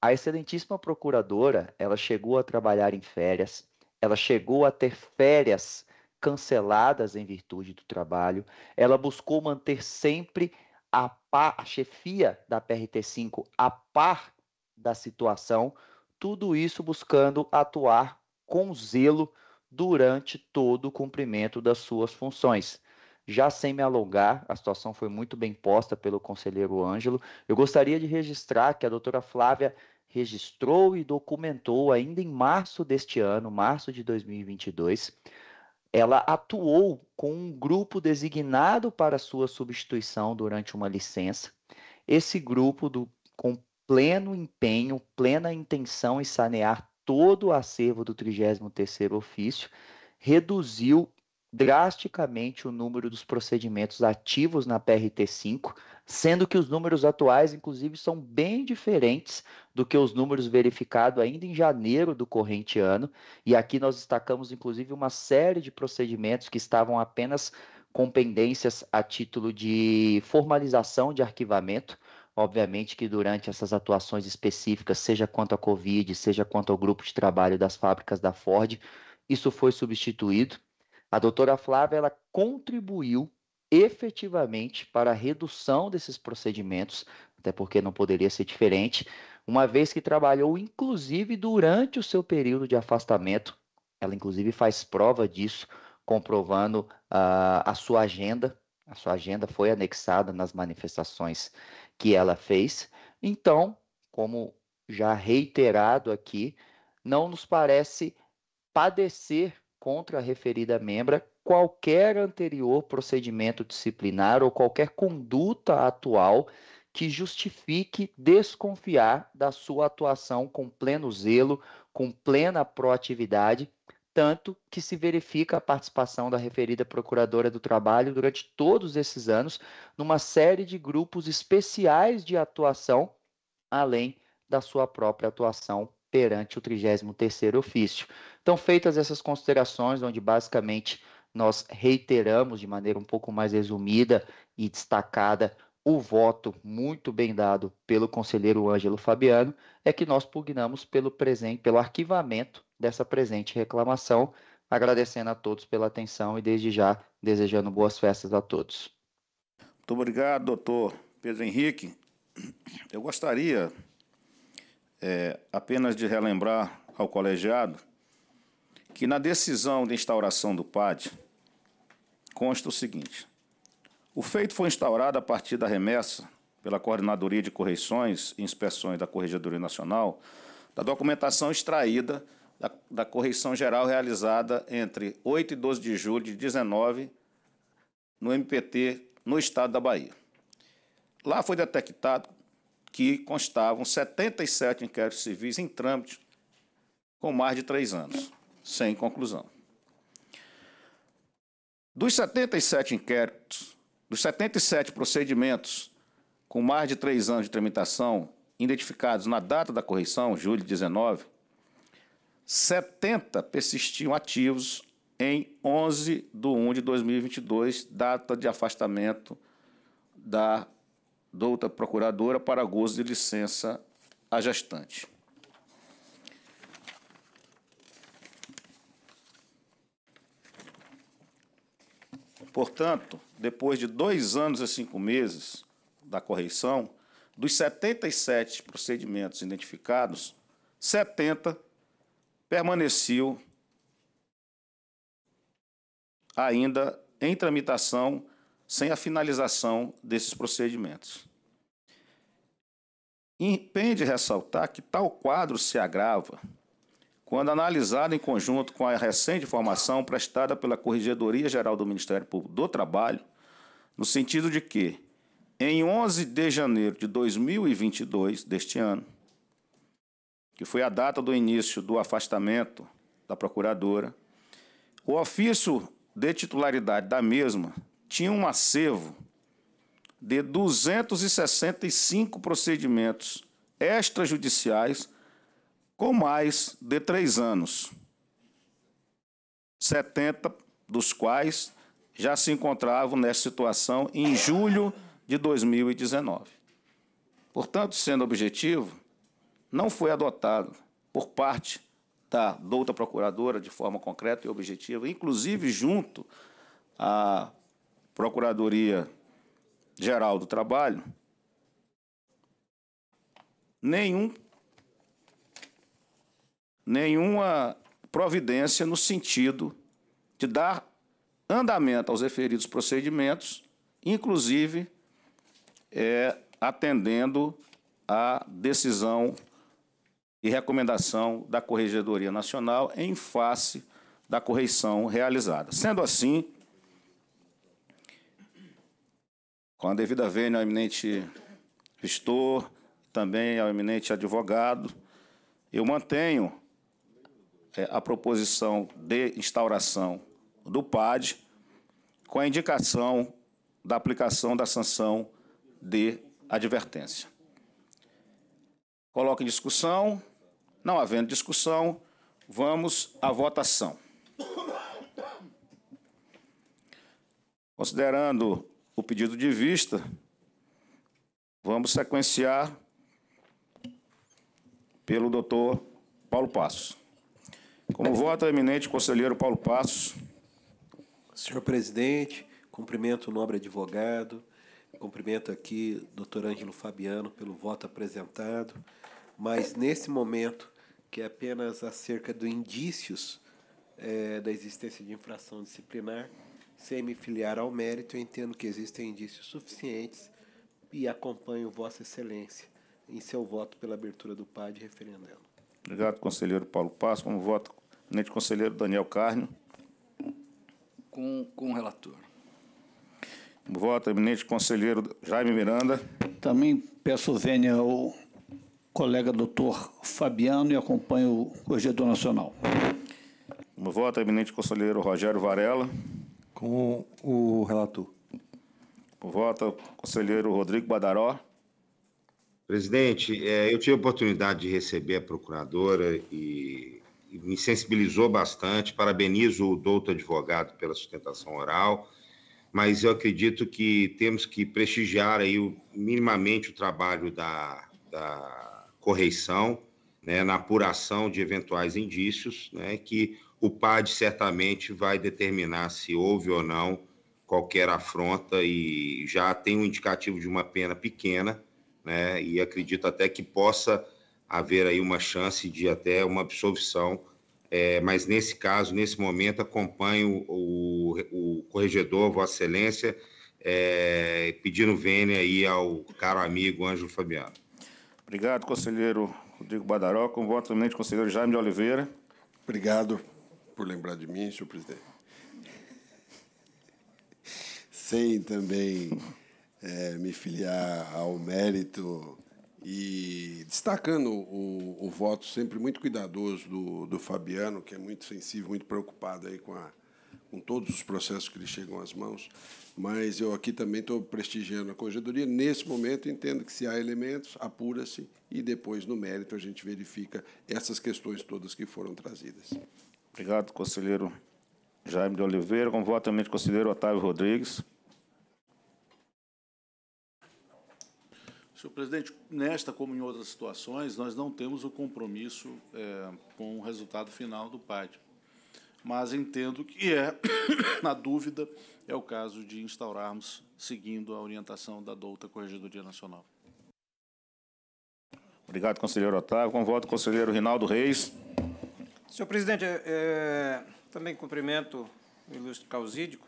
A excelentíssima procuradora, ela chegou a trabalhar em férias, ela chegou a ter férias canceladas em virtude do trabalho, ela buscou manter sempre a, par, a chefia da PRT5 a par da situação, tudo isso buscando atuar com zelo durante todo o cumprimento das suas funções. Já sem me alongar, a situação foi muito bem posta pelo conselheiro Ângelo. Eu gostaria de registrar que a doutora Flávia registrou e documentou ainda em março deste ano, março de 2022. Ela atuou com um grupo designado para sua substituição durante uma licença. Esse grupo do, com, pleno empenho, plena intenção em sanear todo o acervo do 33º ofício, reduziu drasticamente o número dos procedimentos ativos na PRT5, sendo que os números atuais, inclusive, são bem diferentes do que os números verificados ainda em janeiro do corrente ano. E aqui nós destacamos, inclusive, uma série de procedimentos que estavam apenas com pendências a título de formalização de arquivamento, Obviamente que durante essas atuações específicas, seja quanto à Covid, seja quanto ao grupo de trabalho das fábricas da Ford, isso foi substituído. A doutora Flávia ela contribuiu efetivamente para a redução desses procedimentos, até porque não poderia ser diferente, uma vez que trabalhou inclusive durante o seu período de afastamento. Ela inclusive faz prova disso, comprovando uh, a sua agenda. A sua agenda foi anexada nas manifestações que ela fez. Então, como já reiterado aqui, não nos parece padecer contra a referida membra qualquer anterior procedimento disciplinar ou qualquer conduta atual que justifique desconfiar da sua atuação com pleno zelo, com plena proatividade tanto que se verifica a participação da referida Procuradora do Trabalho durante todos esses anos numa série de grupos especiais de atuação, além da sua própria atuação perante o 33º ofício. Então, feitas essas considerações, onde basicamente nós reiteramos de maneira um pouco mais resumida e destacada o voto muito bem dado pelo conselheiro Ângelo Fabiano, é que nós pugnamos pelo presente, pelo arquivamento dessa presente reclamação, agradecendo a todos pela atenção e desde já desejando boas festas a todos. Muito obrigado, doutor Pedro Henrique. Eu gostaria é, apenas de relembrar ao colegiado que na decisão de instauração do PAD consta o seguinte: o feito foi instaurado a partir da remessa pela Coordenadoria de Correções e Inspeções da Corregedoria Nacional da documentação extraída da, da correição geral realizada entre 8 e 12 de julho de 19 no MPT no estado da Bahia. Lá foi detectado que constavam 77 inquéritos civis em trâmite com mais de três anos, sem conclusão. Dos 77 inquéritos, dos 77 procedimentos com mais de três anos de tramitação identificados na data da correção, julho de 19, 70 persistiam ativos em 11 de 1 de 2022, data de afastamento da douta procuradora para gozo de licença a gestante. Portanto, depois de dois anos e cinco meses da correição, dos 77 procedimentos identificados, 70 permaneceu ainda em tramitação sem a finalização desses procedimentos. Impende ressaltar que tal quadro se agrava quando analisado em conjunto com a recente informação prestada pela Corregedoria Geral do Ministério Público do Trabalho, no sentido de que, em 11 de janeiro de 2022, deste ano, que foi a data do início do afastamento da procuradora, o ofício de titularidade da mesma tinha um acervo de 265 procedimentos extrajudiciais com mais de três anos, 70 dos quais já se encontravam nessa situação em julho de 2019. Portanto, sendo objetivo, não foi adotado por parte da douta procuradora de forma concreta e objetiva, inclusive junto à Procuradoria Geral do Trabalho, nenhum, nenhuma providência no sentido de dar andamento aos referidos procedimentos, inclusive é, atendendo à decisão e recomendação da Corregedoria Nacional em face da correção realizada. Sendo assim, com a devida vênia ao eminente gestor, também ao eminente advogado, eu mantenho é, a proposição de instauração do PAD com a indicação da aplicação da sanção de advertência. Coloco em discussão. Não havendo discussão, vamos à votação. Considerando o pedido de vista, vamos sequenciar pelo doutor Paulo Passos. Como vota, eminente conselheiro Paulo Passos. Senhor presidente, cumprimento o nobre advogado, cumprimento aqui o doutor Ângelo Fabiano pelo voto apresentado, mas nesse momento que é apenas acerca do indícios é, da existência de infração disciplinar, sem me filiar ao mérito, eu entendo que existem indícios suficientes e acompanho Vossa Excelência em seu voto pela abertura do PAD referendando. Obrigado, conselheiro Paulo Passo. Como voto, eminente conselheiro Daniel Carne. Com, com o relator. Voto, eminente conselheiro Jaime Miranda. Também peço vênia ao colega doutor Fabiano e acompanho o Corregedor Nacional. Como voto, eminente conselheiro Rogério Varela. Com o relator. Vota voto, conselheiro Rodrigo Badaró. Presidente, é, eu tive a oportunidade de receber a procuradora e me sensibilizou bastante. Parabenizo o doutor advogado pela sustentação oral, mas eu acredito que temos que prestigiar aí minimamente o trabalho da, da correição, né, na apuração de eventuais indícios, né, que o PAD certamente vai determinar se houve ou não qualquer afronta e já tem um indicativo de uma pena pequena, né, e acredito até que possa haver aí uma chance de até uma absolvição, é, mas nesse caso, nesse momento, acompanho o, o corregedor, Vossa Excelência, é, pedindo vênia aí ao caro amigo Ângelo Fabiano. Obrigado, conselheiro Rodrigo Badaró. Com voto também conselheiro Jaime de Oliveira. Obrigado por lembrar de mim, senhor presidente. Sem também é, me filiar ao mérito e destacando o, o voto sempre muito cuidadoso do, do, Fabiano, que é muito sensível, muito preocupado aí com, a, com todos os processos que lhe chegam às mãos mas eu aqui também estou prestigiando a corregedoria. Nesse momento, entendo que se há elementos, apura-se e depois, no mérito, a gente verifica essas questões todas que foram trazidas. Obrigado, conselheiro Jaime de Oliveira. Com voto também conselheiro Otávio Rodrigues. Senhor presidente, nesta como em outras situações, nós não temos o compromisso é, com o resultado final do PAD. Mas entendo que é, na <coughs> dúvida, é o caso de instaurarmos, seguindo a orientação da douta Corregedoria Nacional. Obrigado, conselheiro Otávio. Com voto, conselheiro Rinaldo Reis. Senhor presidente, é, é, também cumprimento o ilustre causídico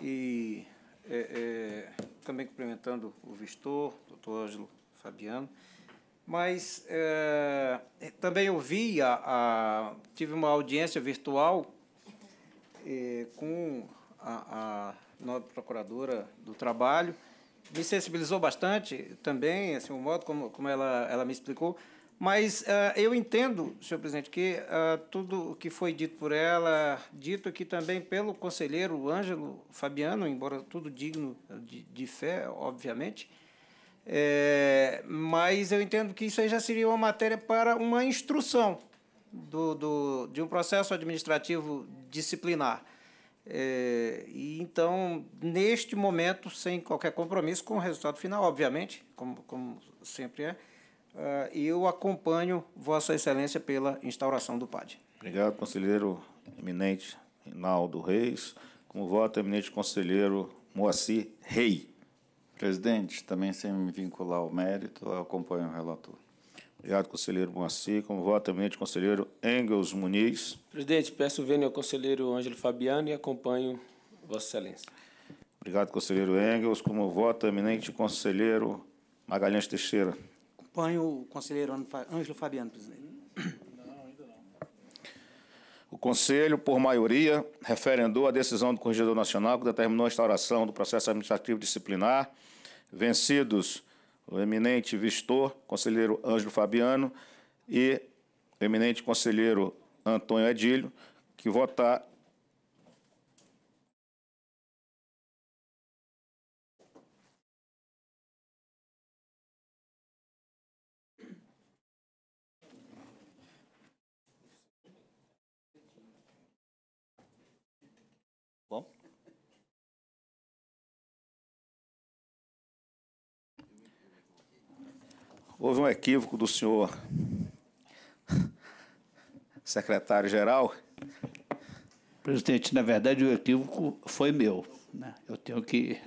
e é, é, também cumprimentando o vistor, doutor Ângelo Fabiano, mas é, é, também ouvi, a, a, tive uma audiência virtual é, com a, a nova procuradora do trabalho me sensibilizou bastante também, assim, o modo como, como ela, ela me explicou. Mas uh, eu entendo, senhor presidente, que uh, tudo o que foi dito por ela, dito aqui também pelo conselheiro Ângelo Fabiano, embora tudo digno de, de fé, obviamente, é, mas eu entendo que isso aí já seria uma matéria para uma instrução do, do, de um processo administrativo disciplinar. É, e então, neste momento, sem qualquer compromisso com o resultado final, obviamente, como, como sempre é, ah, eu acompanho Vossa Excelência pela instauração do PAD. Obrigado, conselheiro eminente Rinaldo Reis. Com voto, eminente conselheiro Moacir Rei. Presidente, também sem me vincular ao mérito, acompanho o relator. Obrigado, conselheiro Moacir. Como voto, eminente conselheiro Engels Muniz. Presidente, peço vênia ao conselheiro Ângelo Fabiano e acompanho Vossa Excelência. Obrigado, conselheiro Engels. Como voto, eminente conselheiro Magalhães Teixeira. Acompanho o conselheiro Ângelo Fabiano, presidente. Não, ainda não. O Conselho, por maioria, referendou a decisão do Corregedor Nacional que determinou a instauração do processo administrativo disciplinar, vencidos o eminente Vistor, conselheiro Ângelo Fabiano e o eminente conselheiro Antônio Edilho que votar Houve um equívoco do senhor secretário-geral. Presidente, na verdade, o equívoco foi meu. Né? Eu tenho que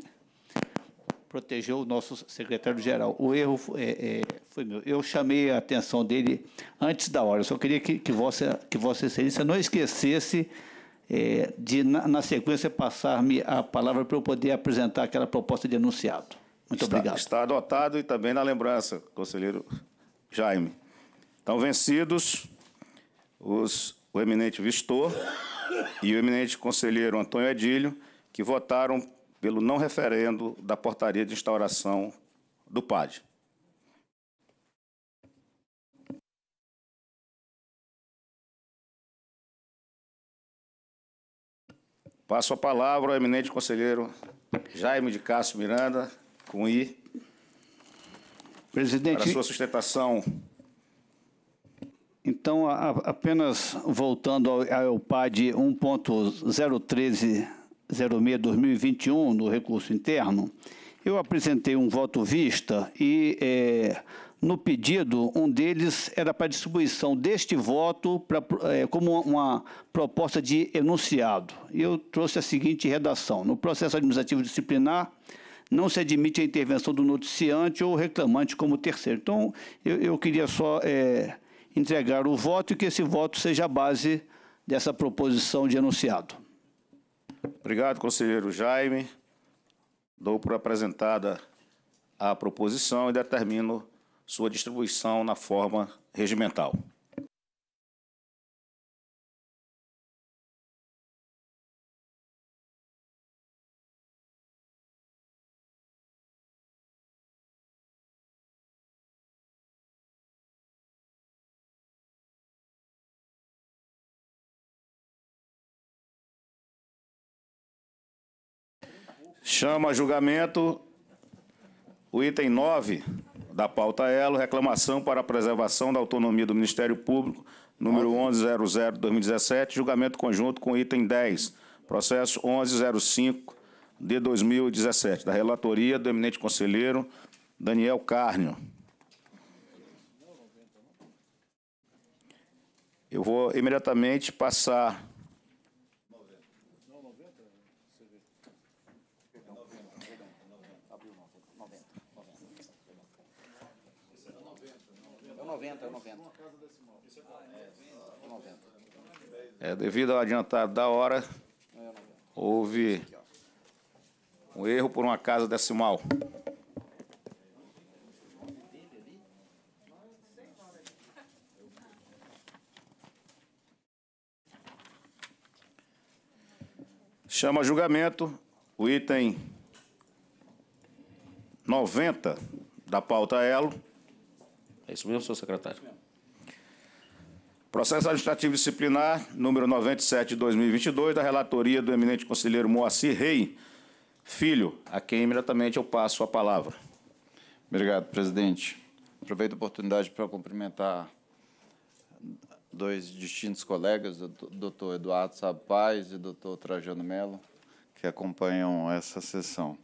proteger o nosso secretário-geral. O erro foi, é, é, foi, meu. Eu chamei a atenção dele antes da hora. Eu só queria que, que, vossa, que vossa Excelência não esquecesse é, de, na, na sequência, passar-me a palavra para eu poder apresentar aquela proposta de enunciado. Muito está, obrigado. Está adotado e também na lembrança, conselheiro Jaime. Estão vencidos os, o eminente Vistor e o eminente conselheiro Antônio Edilho que votaram pelo não referendo da portaria de instauração do PAD. Passo a palavra ao eminente conselheiro Jaime de Cássio Miranda, com I. Presidente. Para sua sustentação. Então, a, apenas voltando ao, ao 1.01306-2021, no recurso interno, eu apresentei um voto vista e, é, no pedido, um deles era para distribuição deste voto pra, é, como uma proposta de enunciado. E eu trouxe a seguinte redação: No processo administrativo disciplinar não se admite a intervenção do noticiante ou reclamante como terceiro. Então, eu, eu queria só é, entregar o voto e que esse voto seja a base dessa proposição de enunciado. Obrigado, conselheiro Jaime. Dou por apresentada a proposição e determino sua distribuição na forma regimental. Chama a julgamento o item 9 da pauta ELO, reclamação para a preservação da autonomia do Ministério Público, número 1100-2017, julgamento conjunto com item 10, processo 1105 de 2017, da relatoria do eminente conselheiro Daniel Cárnio. Eu vou imediatamente passar 90, é 90. Ah, é, é, é, devido ao adiantado da hora, é, houve um erro por uma casa decimal. Chama julgamento o item 90 da pauta Elo é isso mesmo, senhor secretário? É Processo administrativo disciplinar número 97 de 2022 da relatoria do eminente conselheiro Moacir Rei Filho, a quem imediatamente eu passo a palavra. Obrigado, presidente. Aproveito a oportunidade para cumprimentar dois distintos colegas, o doutor Eduardo Sapaz e o doutor Trajano Melo, que acompanham essa sessão.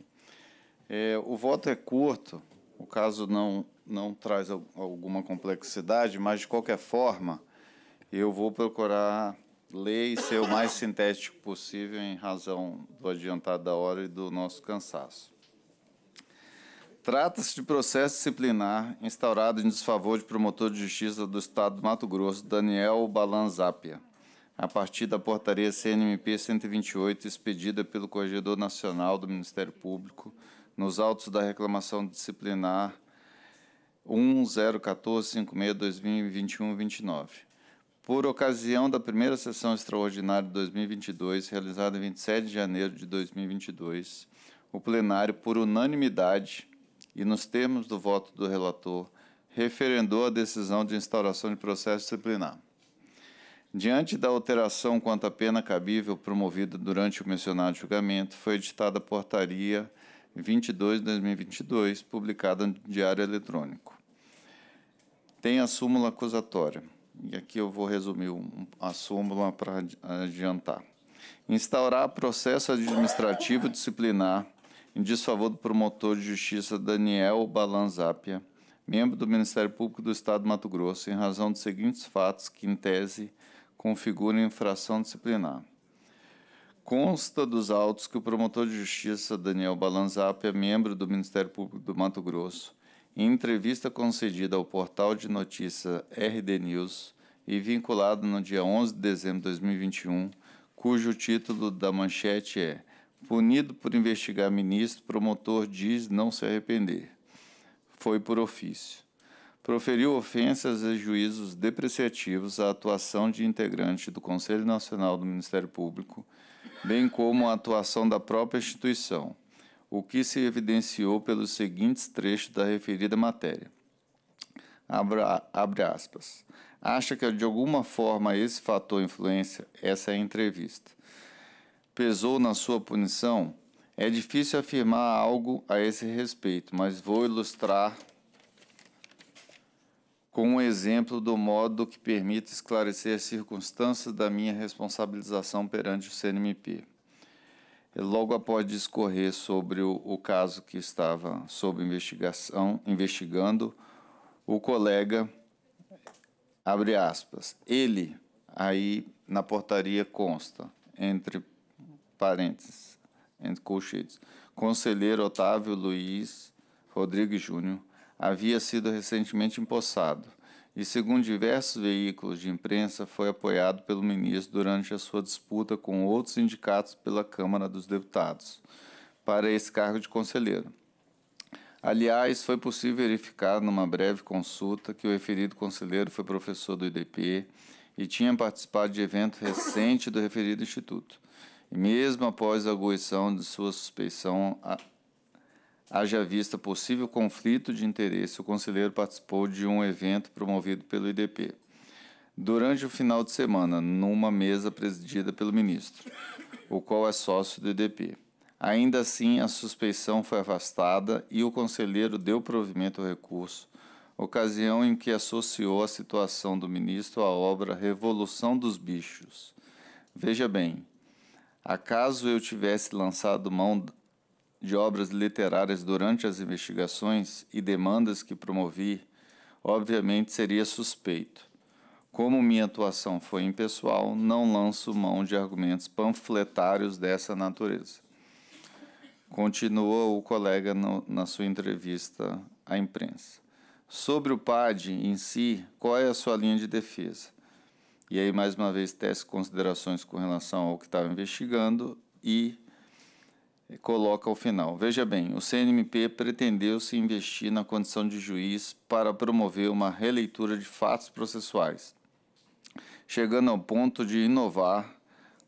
É, o voto é curto, o caso não não traz alguma complexidade, mas de qualquer forma eu vou procurar ler e ser o mais sintético possível em razão do adiantado da hora e do nosso cansaço. Trata-se de processo disciplinar instaurado em desfavor de promotor de justiça do Estado do Mato Grosso, Daniel Balanzapia, a partir da portaria CNMP 128, expedida pelo Corregedor Nacional do Ministério Público, nos autos da reclamação disciplinar 101456 29 Por ocasião da primeira sessão extraordinária de 2022, realizada em 27 de janeiro de 2022, o plenário, por unanimidade e nos termos do voto do relator, referendou a decisão de instauração de processo disciplinar. Diante da alteração quanto à pena cabível promovida durante o mencionado julgamento, foi editada a portaria 22/2022, publicada no Diário Eletrônico. Tem a súmula acusatória. E aqui eu vou resumir a súmula para adiantar. Instaurar processo administrativo disciplinar em desfavor do promotor de justiça Daniel Balanzápia, membro do Ministério Público do Estado de Mato Grosso, em razão dos seguintes fatos que, em tese, configuram infração disciplinar. Consta dos autos que o promotor de justiça Daniel Balanzápia, membro do Ministério Público do Mato Grosso, em entrevista concedida ao portal de notícia RD News e vinculada no dia 11 de dezembro de 2021, cujo título da manchete é Punido por investigar ministro, promotor diz não se arrepender. Foi por ofício. Proferiu ofensas e juízos depreciativos à atuação de integrante do Conselho Nacional do Ministério Público, bem como à atuação da própria instituição o que se evidenciou pelos seguintes trechos da referida matéria. Abra, abre aspas. Acha que de alguma forma esse fator influência essa é entrevista. Pesou na sua punição? É difícil afirmar algo a esse respeito, mas vou ilustrar com um exemplo do modo que permite esclarecer as circunstâncias da minha responsabilização perante o CNMP logo após discorrer sobre o, o caso que estava sob investigação, investigando, o colega, abre aspas, ele, aí na portaria consta, entre parênteses, entre colchetes, conselheiro Otávio Luiz Rodrigues Júnior, havia sido recentemente empossado e, segundo diversos veículos de imprensa, foi apoiado pelo ministro durante a sua disputa com outros sindicatos pela Câmara dos Deputados para esse cargo de conselheiro. Aliás, foi possível verificar numa breve consulta que o referido conselheiro foi professor do IDP e tinha participado de evento recente do referido instituto. E mesmo após a arguição de sua suspeição Haja vista possível conflito de interesse, o conselheiro participou de um evento promovido pelo IDP durante o final de semana, numa mesa presidida pelo ministro, o qual é sócio do IDP. Ainda assim, a suspeição foi afastada e o conselheiro deu provimento ao recurso, ocasião em que associou a situação do ministro à obra Revolução dos Bichos. Veja bem, acaso eu tivesse lançado mão de obras literárias durante as investigações e demandas que promovi, obviamente seria suspeito. Como minha atuação foi impessoal, não lanço mão de argumentos panfletários dessa natureza. Continua o colega no, na sua entrevista à imprensa. Sobre o PAD em si, qual é a sua linha de defesa? E aí, mais uma vez, tece considerações com relação ao que estava investigando e coloca ao final. Veja bem, o CNMP pretendeu se investir na condição de juiz para promover uma releitura de fatos processuais, chegando ao ponto de inovar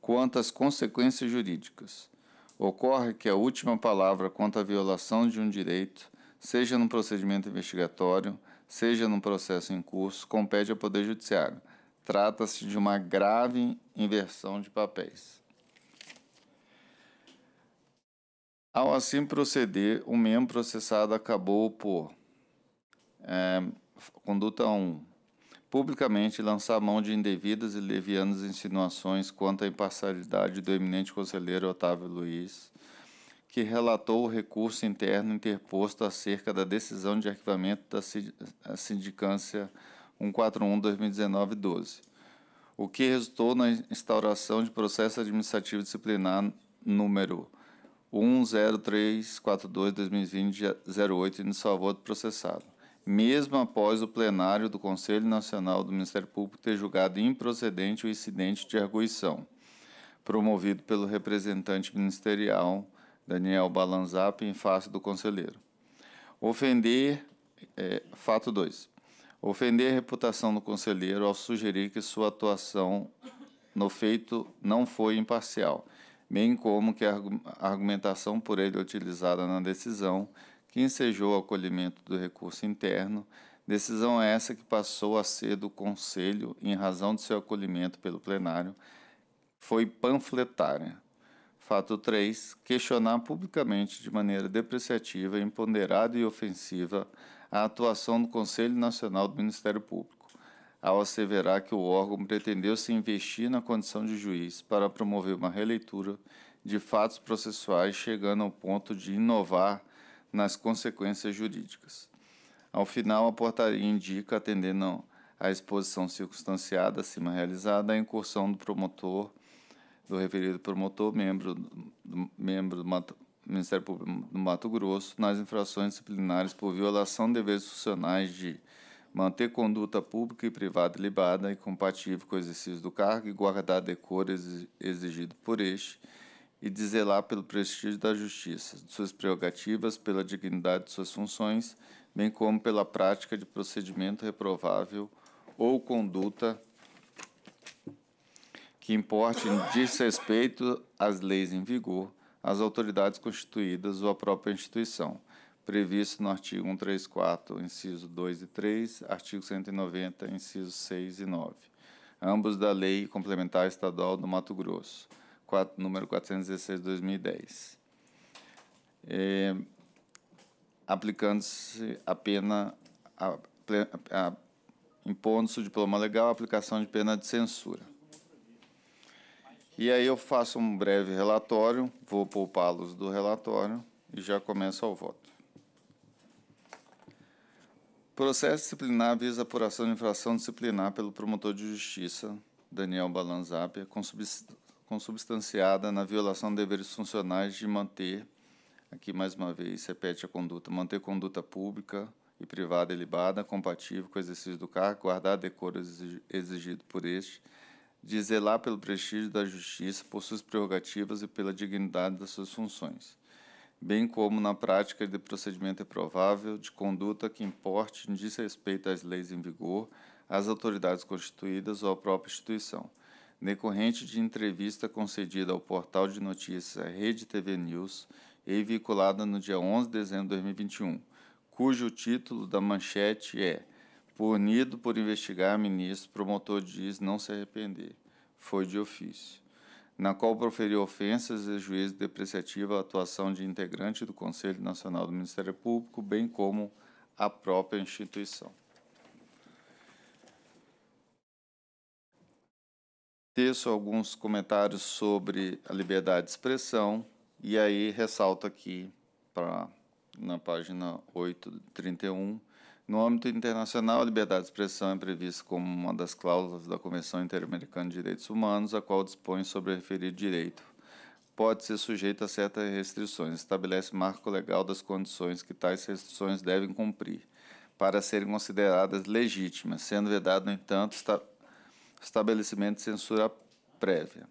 quanto às consequências jurídicas. Ocorre que a última palavra quanto à violação de um direito, seja no procedimento investigatório, seja no processo em curso, compete ao Poder Judiciário. Trata-se de uma grave inversão de papéis. Ao assim proceder, o membro processado acabou por é, conduta 1. Publicamente lançar mão de indevidas e levianas insinuações quanto à imparcialidade do eminente conselheiro Otávio Luiz, que relatou o recurso interno interposto acerca da decisão de arquivamento da sindicância 141-2019-12, o que resultou na instauração de processo administrativo disciplinar número 10342-2020-08 em salvou do processado, mesmo após o plenário do Conselho Nacional do Ministério Público ter julgado improcedente o incidente de arguição, promovido pelo representante ministerial Daniel Balanzap em face do conselheiro. Ofender, é, fato 2, ofender a reputação do conselheiro ao sugerir que sua atuação no feito não foi imparcial, bem como que a argumentação por ele utilizada na decisão que ensejou o acolhimento do recurso interno, decisão essa que passou a ser do Conselho em razão de seu acolhimento pelo plenário, foi panfletária. Fato 3. Questionar publicamente de maneira depreciativa, imponderada e ofensiva a atuação do Conselho Nacional do Ministério Público ao asseverar que o órgão pretendeu se investir na condição de juiz para promover uma releitura de fatos processuais, chegando ao ponto de inovar nas consequências jurídicas. Ao final, a portaria indica, atendendo à exposição circunstanciada acima realizada, a incursão do promotor, do referido promotor, membro do, membro do Mato, Ministério Público do Mato Grosso, nas infrações disciplinares por violação de deveres funcionais de manter conduta pública e privada libada e compatível com o exercício do cargo e guardar decoro exigido por este e de zelar pelo prestígio da justiça, de suas prerrogativas, pela dignidade de suas funções, bem como pela prática de procedimento reprovável ou conduta que importe desrespeito às leis em vigor, às autoridades constituídas ou à própria instituição previsto no artigo 134, inciso 2 e 3, artigo 190, incisos 6 e 9, ambos da Lei Complementar Estadual do Mato Grosso, 4, número 416 de 2010. É, aplicando-se a pena, impondo-se o diploma legal, a aplicação de pena de censura. E aí eu faço um breve relatório, vou poupá-los do relatório e já começo ao voto. Processo disciplinar visa apuração de infração disciplinar pelo promotor de justiça, Daniel Balanzápia, consubstanciada na violação de deveres funcionais de manter, aqui mais uma vez, repete a conduta, manter conduta pública e privada ilibada, compatível com o exercício do cargo, guardar decoro exigido por este, de zelar pelo prestígio da justiça, por suas prerrogativas e pela dignidade das suas funções bem como na prática de procedimento provável de conduta que importe em desrespeito às leis em vigor, às autoridades constituídas ou à própria instituição. Decorrente de entrevista concedida ao portal de notícias Rede TV News e vinculada no dia 11 de dezembro de 2021, cujo título da manchete é Punido por investigar ministro, promotor diz não se arrepender. Foi de ofício na qual proferiu ofensas e juízo depreciativo à atuação de integrante do Conselho Nacional do Ministério Público, bem como à própria instituição. Teço alguns comentários sobre a liberdade de expressão, e aí ressalto aqui, pra, na página 831, no âmbito internacional, a liberdade de expressão é prevista como uma das cláusulas da Convenção Interamericana de Direitos Humanos, a qual dispõe sobre o referido direito. Pode ser sujeita a certas restrições, estabelece marco legal das condições que tais restrições devem cumprir para serem consideradas legítimas, sendo vedado, no entanto, esta estabelecimento de censura prévia.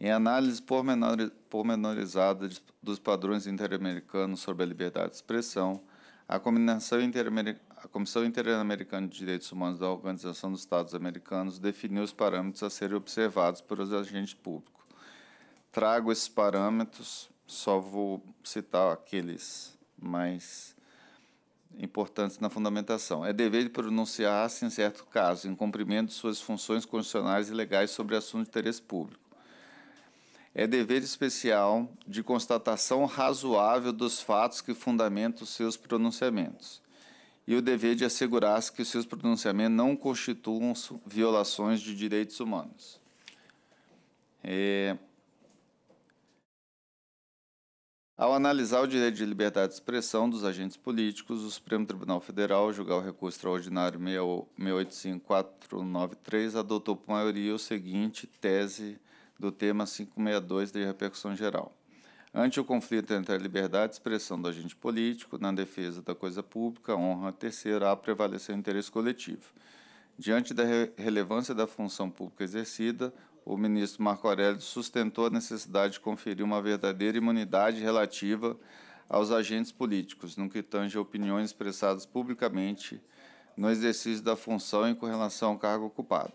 Em análise pormenorizada dos padrões interamericanos sobre a liberdade de expressão, a Convenção, interamericana a Comissão Interamericana de Direitos Humanos da Organização dos Estados Americanos definiu os parâmetros a serem observados por os agentes públicos. Trago esses parâmetros, só vou citar aqueles mais importantes na fundamentação. É dever de pronunciar-se, em certo caso, em cumprimento de suas funções constitucionais e legais sobre assunto de interesse público. É dever especial de constatação razoável dos fatos que fundamentam seus pronunciamentos e o dever de assegurar-se que seus pronunciamentos não constituam violações de direitos humanos. É... Ao analisar o direito de liberdade de expressão dos agentes políticos, o Supremo Tribunal Federal, julgar o recurso extraordinário 685493, adotou por maioria o seguinte tese do tema 562 de repercussão geral ante o conflito entre a liberdade de expressão do agente político na defesa da coisa pública, honra terceira, a prevalecer o interesse coletivo. Diante da re relevância da função pública exercida, o ministro Marco Aurélio sustentou a necessidade de conferir uma verdadeira imunidade relativa aos agentes políticos, no que tange a opiniões expressadas publicamente no exercício da função e com relação ao cargo ocupado.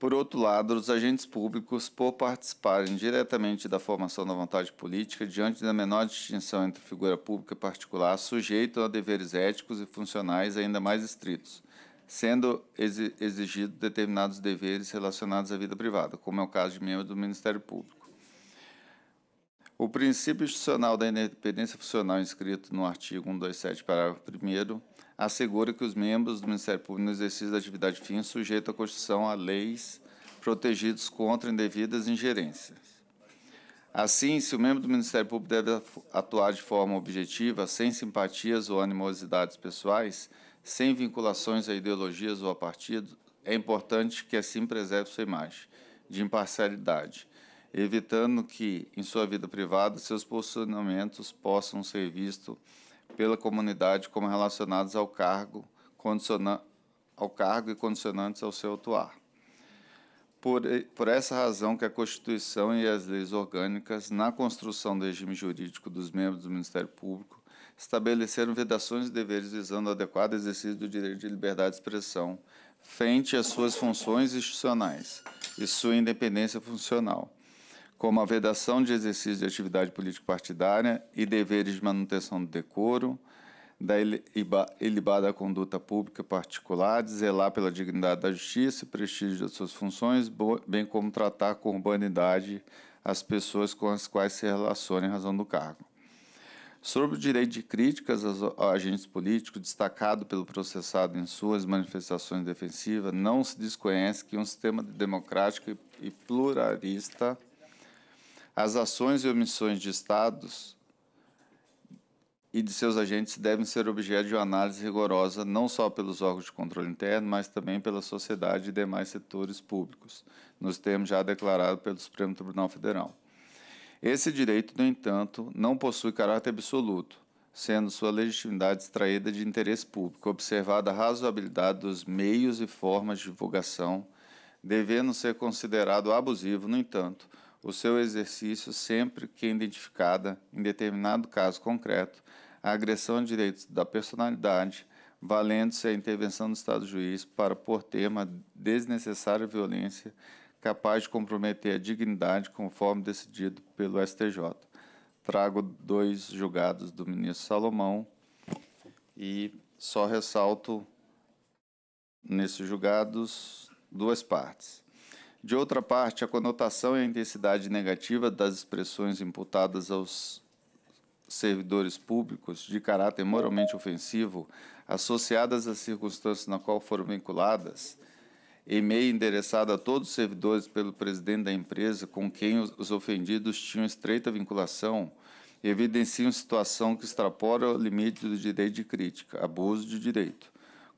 Por outro lado, os agentes públicos, por participarem diretamente da formação da vontade política, diante da menor distinção entre figura pública e particular, sujeitam a deveres éticos e funcionais ainda mais estritos, sendo exigido determinados deveres relacionados à vida privada, como é o caso de membro do Ministério Público. O princípio institucional da independência funcional inscrito no artigo 127, parágrafo 1 assegura que os membros do Ministério Público no exercício da atividade fim sujeito à Constituição a leis protegidos contra indevidas ingerências. Assim, se o membro do Ministério Público deve atuar de forma objetiva, sem simpatias ou animosidades pessoais, sem vinculações a ideologias ou a partidos, é importante que assim preserve sua imagem de imparcialidade, evitando que, em sua vida privada, seus posicionamentos possam ser vistos pela comunidade como relacionados ao cargo, condiciona ao cargo e condicionantes ao seu atuar. Por, por essa razão que a Constituição e as leis orgânicas, na construção do regime jurídico dos membros do Ministério Público, estabeleceram vedações e deveres visando o adequado exercício do direito de liberdade de expressão, frente às suas funções institucionais e sua independência funcional como a vedação de exercício de atividade político-partidária e deveres de manutenção do decoro, da ilibada conduta pública particular, de zelar pela dignidade da justiça e prestígio de suas funções, bem como tratar com urbanidade as pessoas com as quais se relaciona em razão do cargo. Sobre o direito de críticas aos agentes políticos, destacado pelo processado em suas manifestações defensivas, não se desconhece que um sistema democrático e pluralista as ações e omissões de Estados e de seus agentes devem ser objeto de uma análise rigorosa não só pelos órgãos de controle interno, mas também pela sociedade e demais setores públicos, nos termos já declarados pelo Supremo Tribunal Federal. Esse direito, no entanto, não possui caráter absoluto, sendo sua legitimidade extraída de interesse público, observada a razoabilidade dos meios e formas de divulgação, devendo ser considerado abusivo, no entanto, o seu exercício sempre que é identificada, em determinado caso concreto, a agressão de direitos da personalidade, valendo-se a intervenção do Estado juiz para pôr termo desnecessária violência capaz de comprometer a dignidade conforme decidido pelo STJ. Trago dois julgados do ministro Salomão e só ressalto nesses julgados duas partes. De outra parte, a conotação e a intensidade negativa das expressões imputadas aos servidores públicos de caráter moralmente ofensivo, associadas às circunstâncias na qual foram vinculadas, e-mail endereçado a todos os servidores pelo presidente da empresa com quem os ofendidos tinham estreita vinculação, evidenciam situação que extrapola o limite do direito de crítica, abuso de direito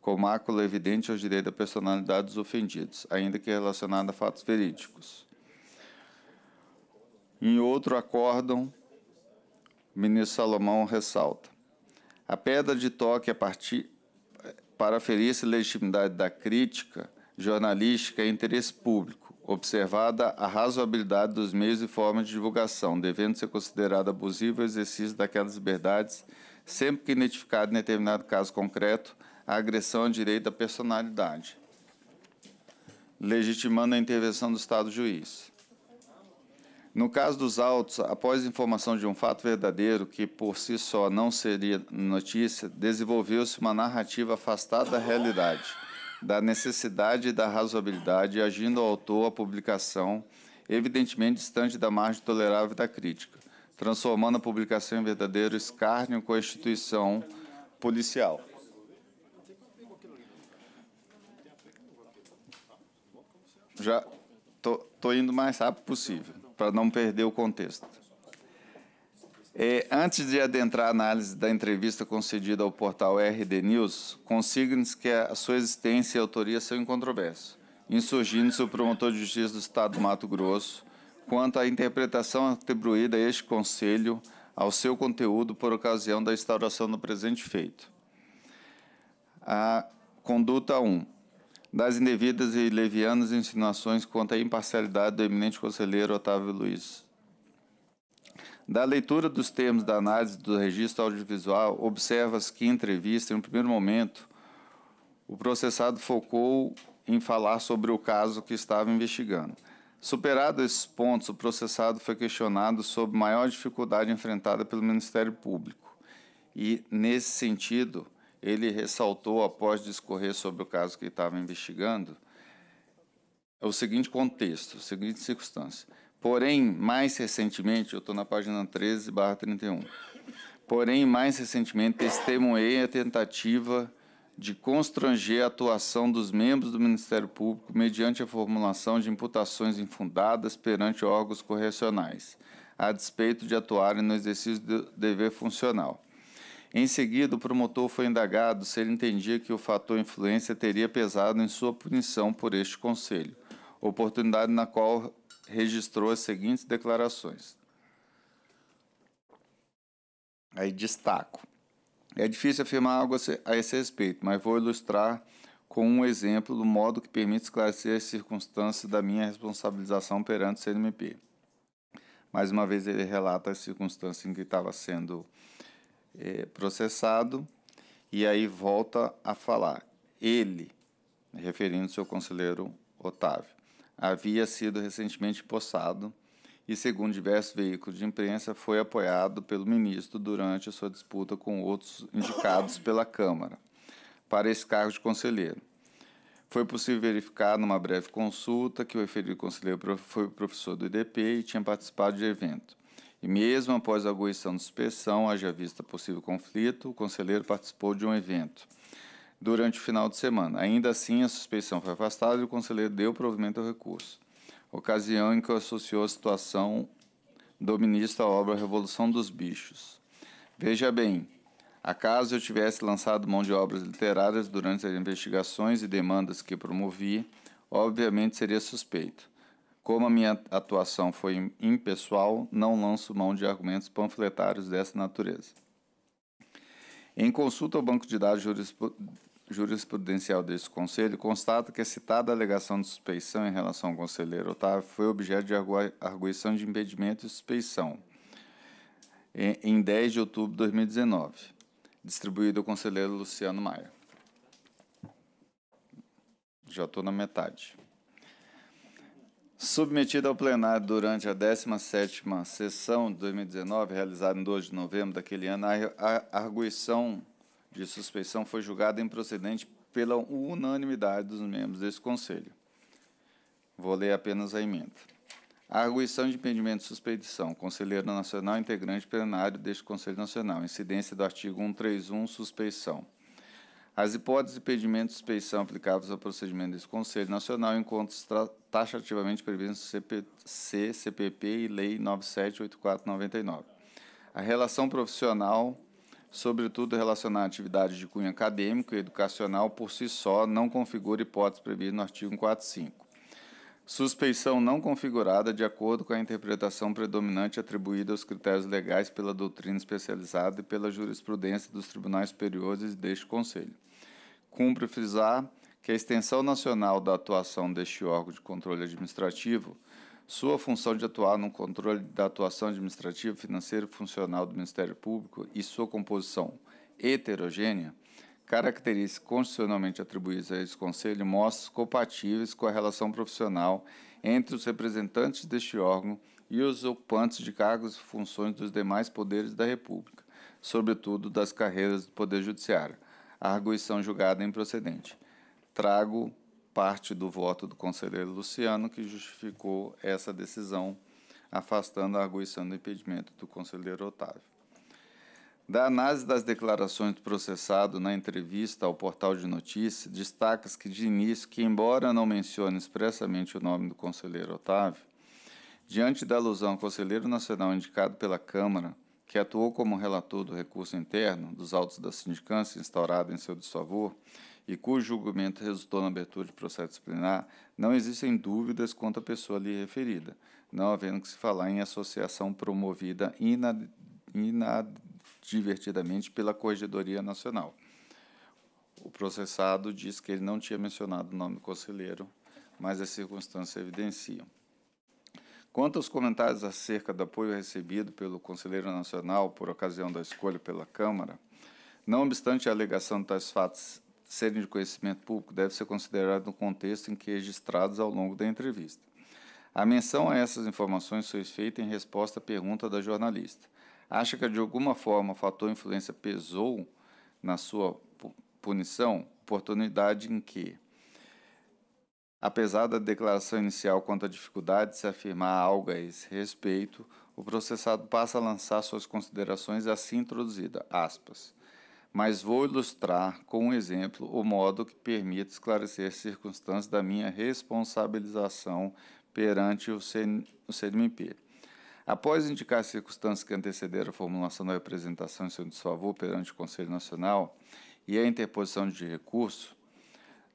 com mácula evidente ao direito da personalidade dos ofendidos, ainda que relacionada a fatos verídicos. Em outro acórdão, o ministro Salomão ressalta: a pedra de toque a partir para ferir-se legitimidade da crítica jornalística e é interesse público, observada a razoabilidade dos meios e formas de divulgação, devendo ser considerado abusivo o exercício daquelas liberdades, sempre que identificado em determinado caso concreto a agressão a direito da personalidade, legitimando a intervenção do Estado juiz. No caso dos autos, após informação de um fato verdadeiro que por si só não seria notícia, desenvolveu-se uma narrativa afastada da realidade, da necessidade e da razoabilidade, agindo ao autor a publicação evidentemente distante da margem tolerável da crítica, transformando a publicação em verdadeiro escárnio com a instituição policial. já tô, tô indo o mais rápido possível, para não perder o contexto. É, antes de adentrar a análise da entrevista concedida ao portal RD News, consigne-se que a sua existência e autoria são incontroversos, insurgindo-se o promotor de justiça do Estado do Mato Grosso quanto à interpretação atribuída a este Conselho ao seu conteúdo por ocasião da instauração do presente feito. A conduta 1 das indevidas e levianas insinuações contra a imparcialidade do eminente conselheiro Otávio Luiz. Da leitura dos termos da análise do registro audiovisual, observa-se que, em entrevista, um primeiro momento, o processado focou em falar sobre o caso que estava investigando. Superado esses pontos, o processado foi questionado sobre maior dificuldade enfrentada pelo Ministério Público. E, nesse sentido, ele ressaltou, após discorrer sobre o caso que estava investigando, é o seguinte contexto, a seguinte circunstância. Porém, mais recentemente, eu estou na página 13, barra 31. Porém, mais recentemente, testemunhei a tentativa de constranger a atuação dos membros do Ministério Público mediante a formulação de imputações infundadas perante órgãos correcionais, a despeito de atuarem no exercício do dever funcional. Em seguida, o promotor foi indagado se ele entendia que o fator influência teria pesado em sua punição por este conselho, oportunidade na qual registrou as seguintes declarações. Aí destaco. É difícil afirmar algo a esse respeito, mas vou ilustrar com um exemplo do modo que permite esclarecer as circunstâncias da minha responsabilização perante o CNMP. Mais uma vez, ele relata as circunstâncias em que estava sendo é, processado e aí volta a falar. Ele, referindo-se ao conselheiro Otávio, havia sido recentemente possado e, segundo diversos veículos de imprensa, foi apoiado pelo ministro durante a sua disputa com outros indicados pela Câmara para esse cargo de conselheiro. Foi possível verificar, numa breve consulta, que o referido conselheiro foi professor do IDP e tinha participado de evento. E mesmo após a aguição de suspensão, haja vista possível conflito, o conselheiro participou de um evento durante o final de semana. Ainda assim, a suspeição foi afastada e o conselheiro deu provimento ao recurso. Ocasião em que associou a situação do ministro à obra Revolução dos Bichos. Veja bem, acaso eu tivesse lançado mão de obras literárias durante as investigações e demandas que promovi, obviamente seria suspeito. Como a minha atuação foi impessoal, não lanço mão de argumentos panfletários dessa natureza. Em consulta ao banco de dados jurisprudencial deste Conselho, constata que a citada alegação de suspeição em relação ao conselheiro Otávio foi objeto de arguição de impedimento e suspeição em 10 de outubro de 2019, distribuído ao conselheiro Luciano Maia. Já estou na metade submetida ao plenário durante a 17ª sessão de 2019, realizada em 2 de novembro daquele ano, a arguição de suspeição foi julgada improcedente pela unanimidade dos membros desse Conselho. Vou ler apenas a emenda. A arguição de impedimento de suspeição, conselheiro nacional integrante plenário deste Conselho Nacional, incidência do artigo 131, suspeição. As hipóteses de pedimentos de suspeição aplicáveis ao procedimento desse Conselho Nacional encontram-se taxativamente previstas no CPC, CPP e Lei 978499. A relação profissional, sobretudo relacionada a atividade de cunho acadêmico e educacional, por si só, não configura hipótese prevista no artigo 145. Suspeição não configurada de acordo com a interpretação predominante atribuída aos critérios legais pela doutrina especializada e pela jurisprudência dos tribunais superiores deste Conselho. Cumpre frisar que a extensão nacional da atuação deste órgão de controle administrativo, sua função de atuar no controle da atuação administrativa, financeira e funcional do Ministério Público e sua composição heterogênea, características constitucionalmente atribuídas a esse conselho mostram compatíveis com a relação profissional entre os representantes deste órgão e os ocupantes de cargos e funções dos demais poderes da República, sobretudo das carreiras do Poder Judiciário, a arguição julgada improcedente. Trago parte do voto do conselheiro Luciano que justificou essa decisão, afastando a arguição do impedimento do conselheiro Otávio. Da análise das declarações do processado na entrevista ao portal de notícias, destaca-se que, de início, que embora não mencione expressamente o nome do conselheiro Otávio, diante da alusão ao conselheiro nacional indicado pela Câmara, que atuou como relator do recurso interno dos autos da sindicância instaurada em seu desfavor e cujo julgamento resultou na abertura de processo disciplinar, não existem dúvidas quanto à pessoa ali referida, não havendo que se falar em associação promovida inadvertidamente divertidamente pela Corregedoria Nacional. O processado diz que ele não tinha mencionado o nome do conselheiro, mas as circunstâncias evidenciam. Quanto aos comentários acerca do apoio recebido pelo Conselheiro Nacional por ocasião da escolha pela Câmara, não obstante a alegação de tais fatos serem de conhecimento público, deve ser considerado no contexto em que registrados ao longo da entrevista. A menção a essas informações foi feita em resposta à pergunta da jornalista acha que de alguma forma o fator influência pesou na sua punição, oportunidade em que, apesar da declaração inicial quanto à dificuldade de se afirmar algo a esse respeito, o processado passa a lançar suas considerações assim introduzida, aspas. Mas vou ilustrar com um exemplo o modo que permite esclarecer circunstâncias da minha responsabilização perante o, CN, o CNMP. Após indicar as circunstâncias que antecederam a formulação da representação em seu desfavor perante o Conselho Nacional e a interposição de recurso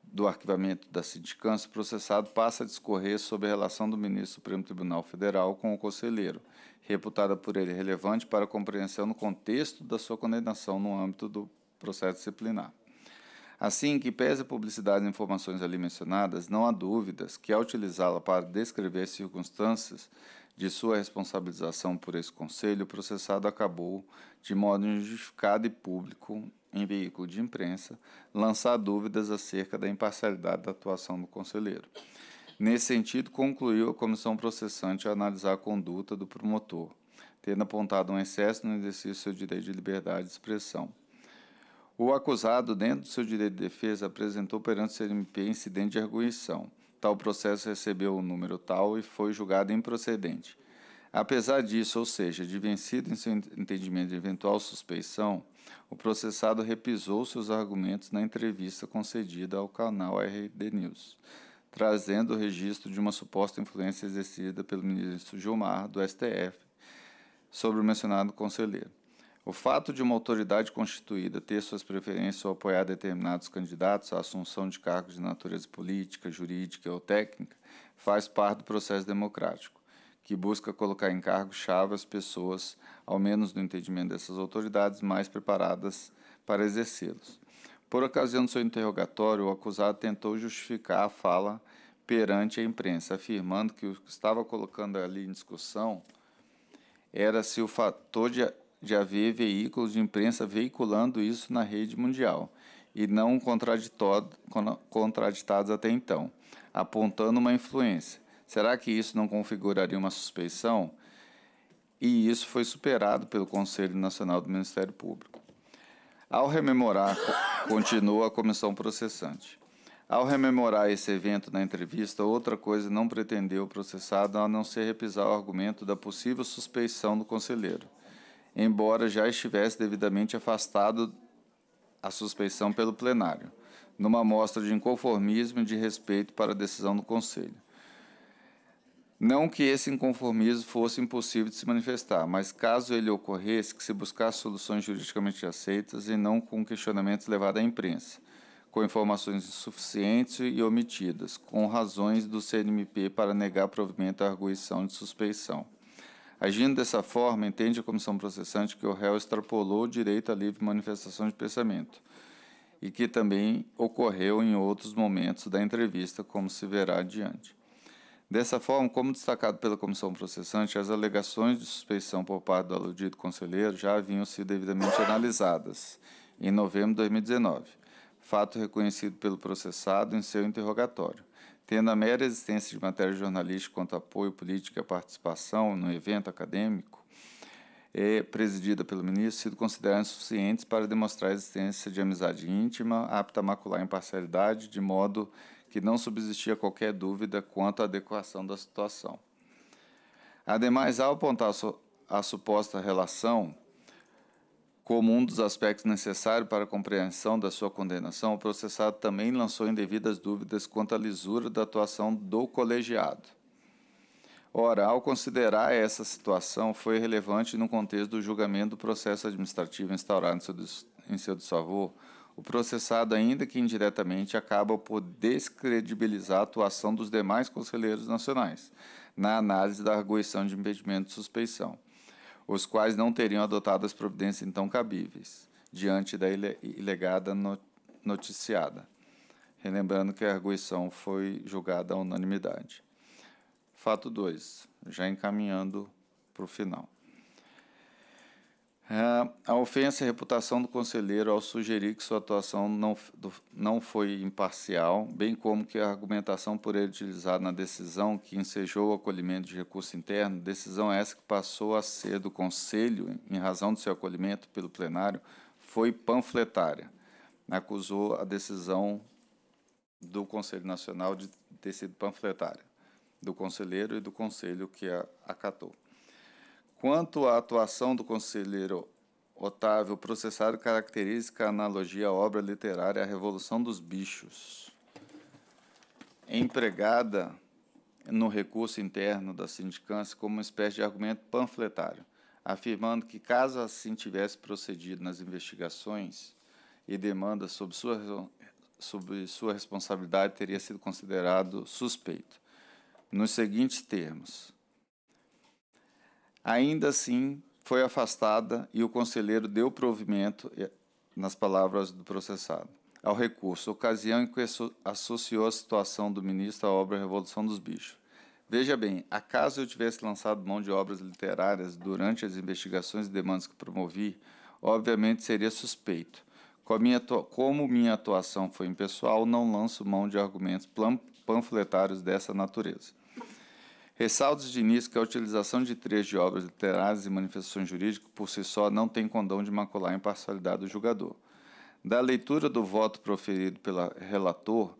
do arquivamento da sindicância, o processado passa a discorrer sobre a relação do ministro do Supremo Tribunal Federal com o conselheiro, reputada por ele relevante para a compreensão no contexto da sua condenação no âmbito do processo disciplinar. Assim, que pese a publicidade de informações ali mencionadas, não há dúvidas que, ao utilizá-la para descrever as circunstâncias de sua responsabilização por esse conselho, o processado acabou, de modo injustificado e público, em veículo de imprensa, lançar dúvidas acerca da imparcialidade da atuação do conselheiro. Nesse sentido, concluiu a comissão processante a analisar a conduta do promotor, tendo apontado um excesso no exercício do seu direito de liberdade de expressão. O acusado, dentro do seu direito de defesa, apresentou perante o CMP incidente de arguição tal processo recebeu o um número tal e foi julgado improcedente. Apesar disso, ou seja, de vencido em seu entendimento de eventual suspeição, o processado repisou seus argumentos na entrevista concedida ao canal RD News, trazendo o registro de uma suposta influência exercida pelo ministro Gilmar, do STF, sobre o mencionado conselheiro. O fato de uma autoridade constituída ter suas preferências ou apoiar determinados candidatos à assunção de cargos de natureza política, jurídica ou técnica faz parte do processo democrático, que busca colocar em cargo-chave as pessoas, ao menos no entendimento dessas autoridades, mais preparadas para exercê-los. Por ocasião do seu interrogatório, o acusado tentou justificar a fala perante a imprensa, afirmando que o que estava colocando ali em discussão era se o fator de de haver veículos de imprensa veiculando isso na rede mundial e não contraditados até então, apontando uma influência. Será que isso não configuraria uma suspeição? E isso foi superado pelo Conselho Nacional do Ministério Público. Ao rememorar, continua a comissão processante. Ao rememorar esse evento na entrevista, outra coisa não pretendeu o processado a não ser repisar o argumento da possível suspeição do conselheiro embora já estivesse devidamente afastado a suspeição pelo plenário, numa mostra de inconformismo e de respeito para a decisão do Conselho. Não que esse inconformismo fosse impossível de se manifestar, mas caso ele ocorresse, que se buscasse soluções juridicamente aceitas e não com questionamentos levados à imprensa, com informações insuficientes e omitidas, com razões do CNMP para negar provimento à arguição de suspeição. Agindo dessa forma, entende a comissão processante que o réu extrapolou o direito à livre manifestação de pensamento e que também ocorreu em outros momentos da entrevista, como se verá adiante. Dessa forma, como destacado pela comissão processante, as alegações de suspeição por parte do aludido conselheiro já haviam sido devidamente analisadas em novembro de 2019, fato reconhecido pelo processado em seu interrogatório tendo a mera existência de matéria jornalística quanto apoio político e a participação no evento acadêmico, é, presidida pelo ministro, sido consideradas suficientes para demonstrar a existência de amizade íntima, apta a macular imparcialidade, de modo que não subsistia qualquer dúvida quanto à adequação da situação. Ademais, ao apontar a, su a suposta relação como um dos aspectos necessários para a compreensão da sua condenação, o processado também lançou indevidas dúvidas quanto à lisura da atuação do colegiado. Ora, ao considerar essa situação, foi relevante no contexto do julgamento do processo administrativo instaurado em seu, em desfavor, o processado, ainda que indiretamente, acaba por descredibilizar a atuação dos demais conselheiros nacionais na análise da arguição de impedimento de suspeição os quais não teriam adotado as providências então cabíveis, diante da ilegada noticiada. Relembrando que a arguição foi julgada à unanimidade. Fato 2, já encaminhando para o final. É, a ofensa à reputação do conselheiro ao sugerir que sua atuação não, não foi imparcial, bem como que a argumentação por ele utilizada na decisão que ensejou o acolhimento de recurso interno, decisão essa que passou a ser do Conselho, em razão do seu acolhimento pelo plenário, foi panfletária. Acusou a decisão do Conselho Nacional de ter sido panfletária, do conselheiro e do conselho que a acatou. Quanto à atuação do conselheiro Otávio, o processado caracteriza a analogia à obra literária A Revolução dos Bichos, empregada no recurso interno da sindicância como uma espécie de argumento panfletário, afirmando que, caso assim tivesse procedido nas investigações e demandas sob sua, sobre sua responsabilidade, teria sido considerado suspeito. Nos seguintes termos Ainda assim, foi afastada e o conselheiro deu provimento, eh, nas palavras do processado, ao recurso, ocasião em que associou a situação do ministro à obra Revolução dos Bichos. Veja bem, acaso eu tivesse lançado mão de obras literárias durante as investigações e demandas que promovi, obviamente seria suspeito. Como minha atuação foi impessoal, não lanço mão de argumentos panfletários dessa natureza. Ressaltos de início que a utilização de trechos de obras literárias e manifestações jurídicas por si só não tem condão de macular a imparcialidade do julgador. Da leitura do voto proferido pelo relator,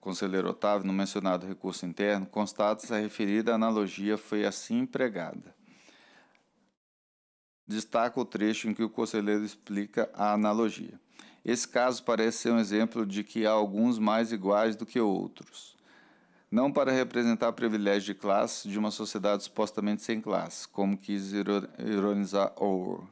conselheiro Otávio, no mencionado recurso interno, constata-se a referida analogia foi assim empregada. Destaca o trecho em que o conselheiro explica a analogia. Esse caso parece ser um exemplo de que há alguns mais iguais do que outros não para representar privilégio de classe de uma sociedade supostamente sem classe, como quis ironizar Orwell,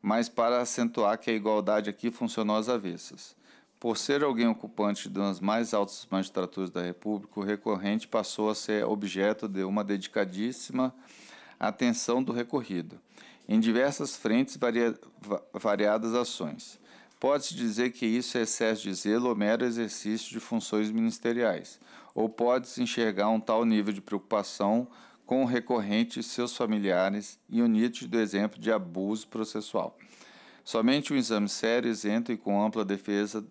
mas para acentuar que a igualdade aqui funcionou às avessas. Por ser alguém ocupante de umas mais altas magistraturas da República, o recorrente passou a ser objeto de uma dedicadíssima atenção do recorrido, em diversas frentes varia, variadas ações. Pode-se dizer que isso é excesso de zelo ou mero exercício de funções ministeriais, ou pode-se enxergar um tal nível de preocupação com o recorrente e seus familiares e o nítido exemplo de abuso processual. Somente um exame sério, isento e com ampla defesa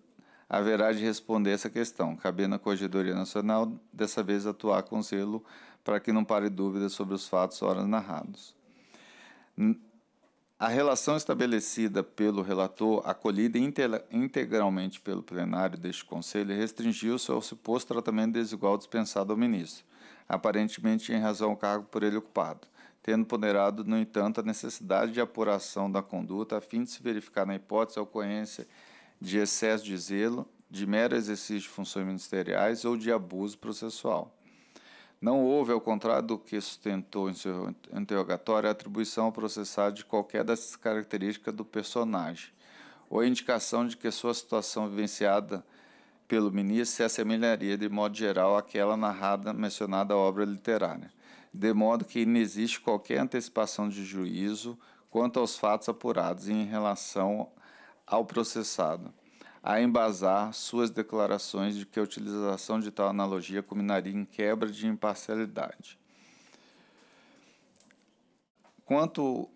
haverá de responder essa questão, cabendo à Corregedoria Nacional, dessa vez, atuar com zelo para que não pare dúvidas sobre os fatos ora narrados. A relação estabelecida pelo relator, acolhida integralmente pelo plenário deste Conselho, restringiu-se ao suposto tratamento desigual dispensado ao ministro, aparentemente em razão ao cargo por ele ocupado, tendo ponderado, no entanto, a necessidade de apuração da conduta a fim de se verificar na hipótese a ocorrência de excesso de zelo, de mero exercício de funções ministeriais ou de abuso processual. Não houve, ao contrário do que sustentou em seu interrogatório, a atribuição ao processado de qualquer dessas características do personagem, ou a indicação de que sua situação vivenciada pelo ministro se assemelharia de modo geral àquela narrada mencionada obra literária, de modo que não existe qualquer antecipação de juízo quanto aos fatos apurados em relação ao processado a embasar suas declarações de que a utilização de tal analogia culminaria em quebra de imparcialidade. Quanto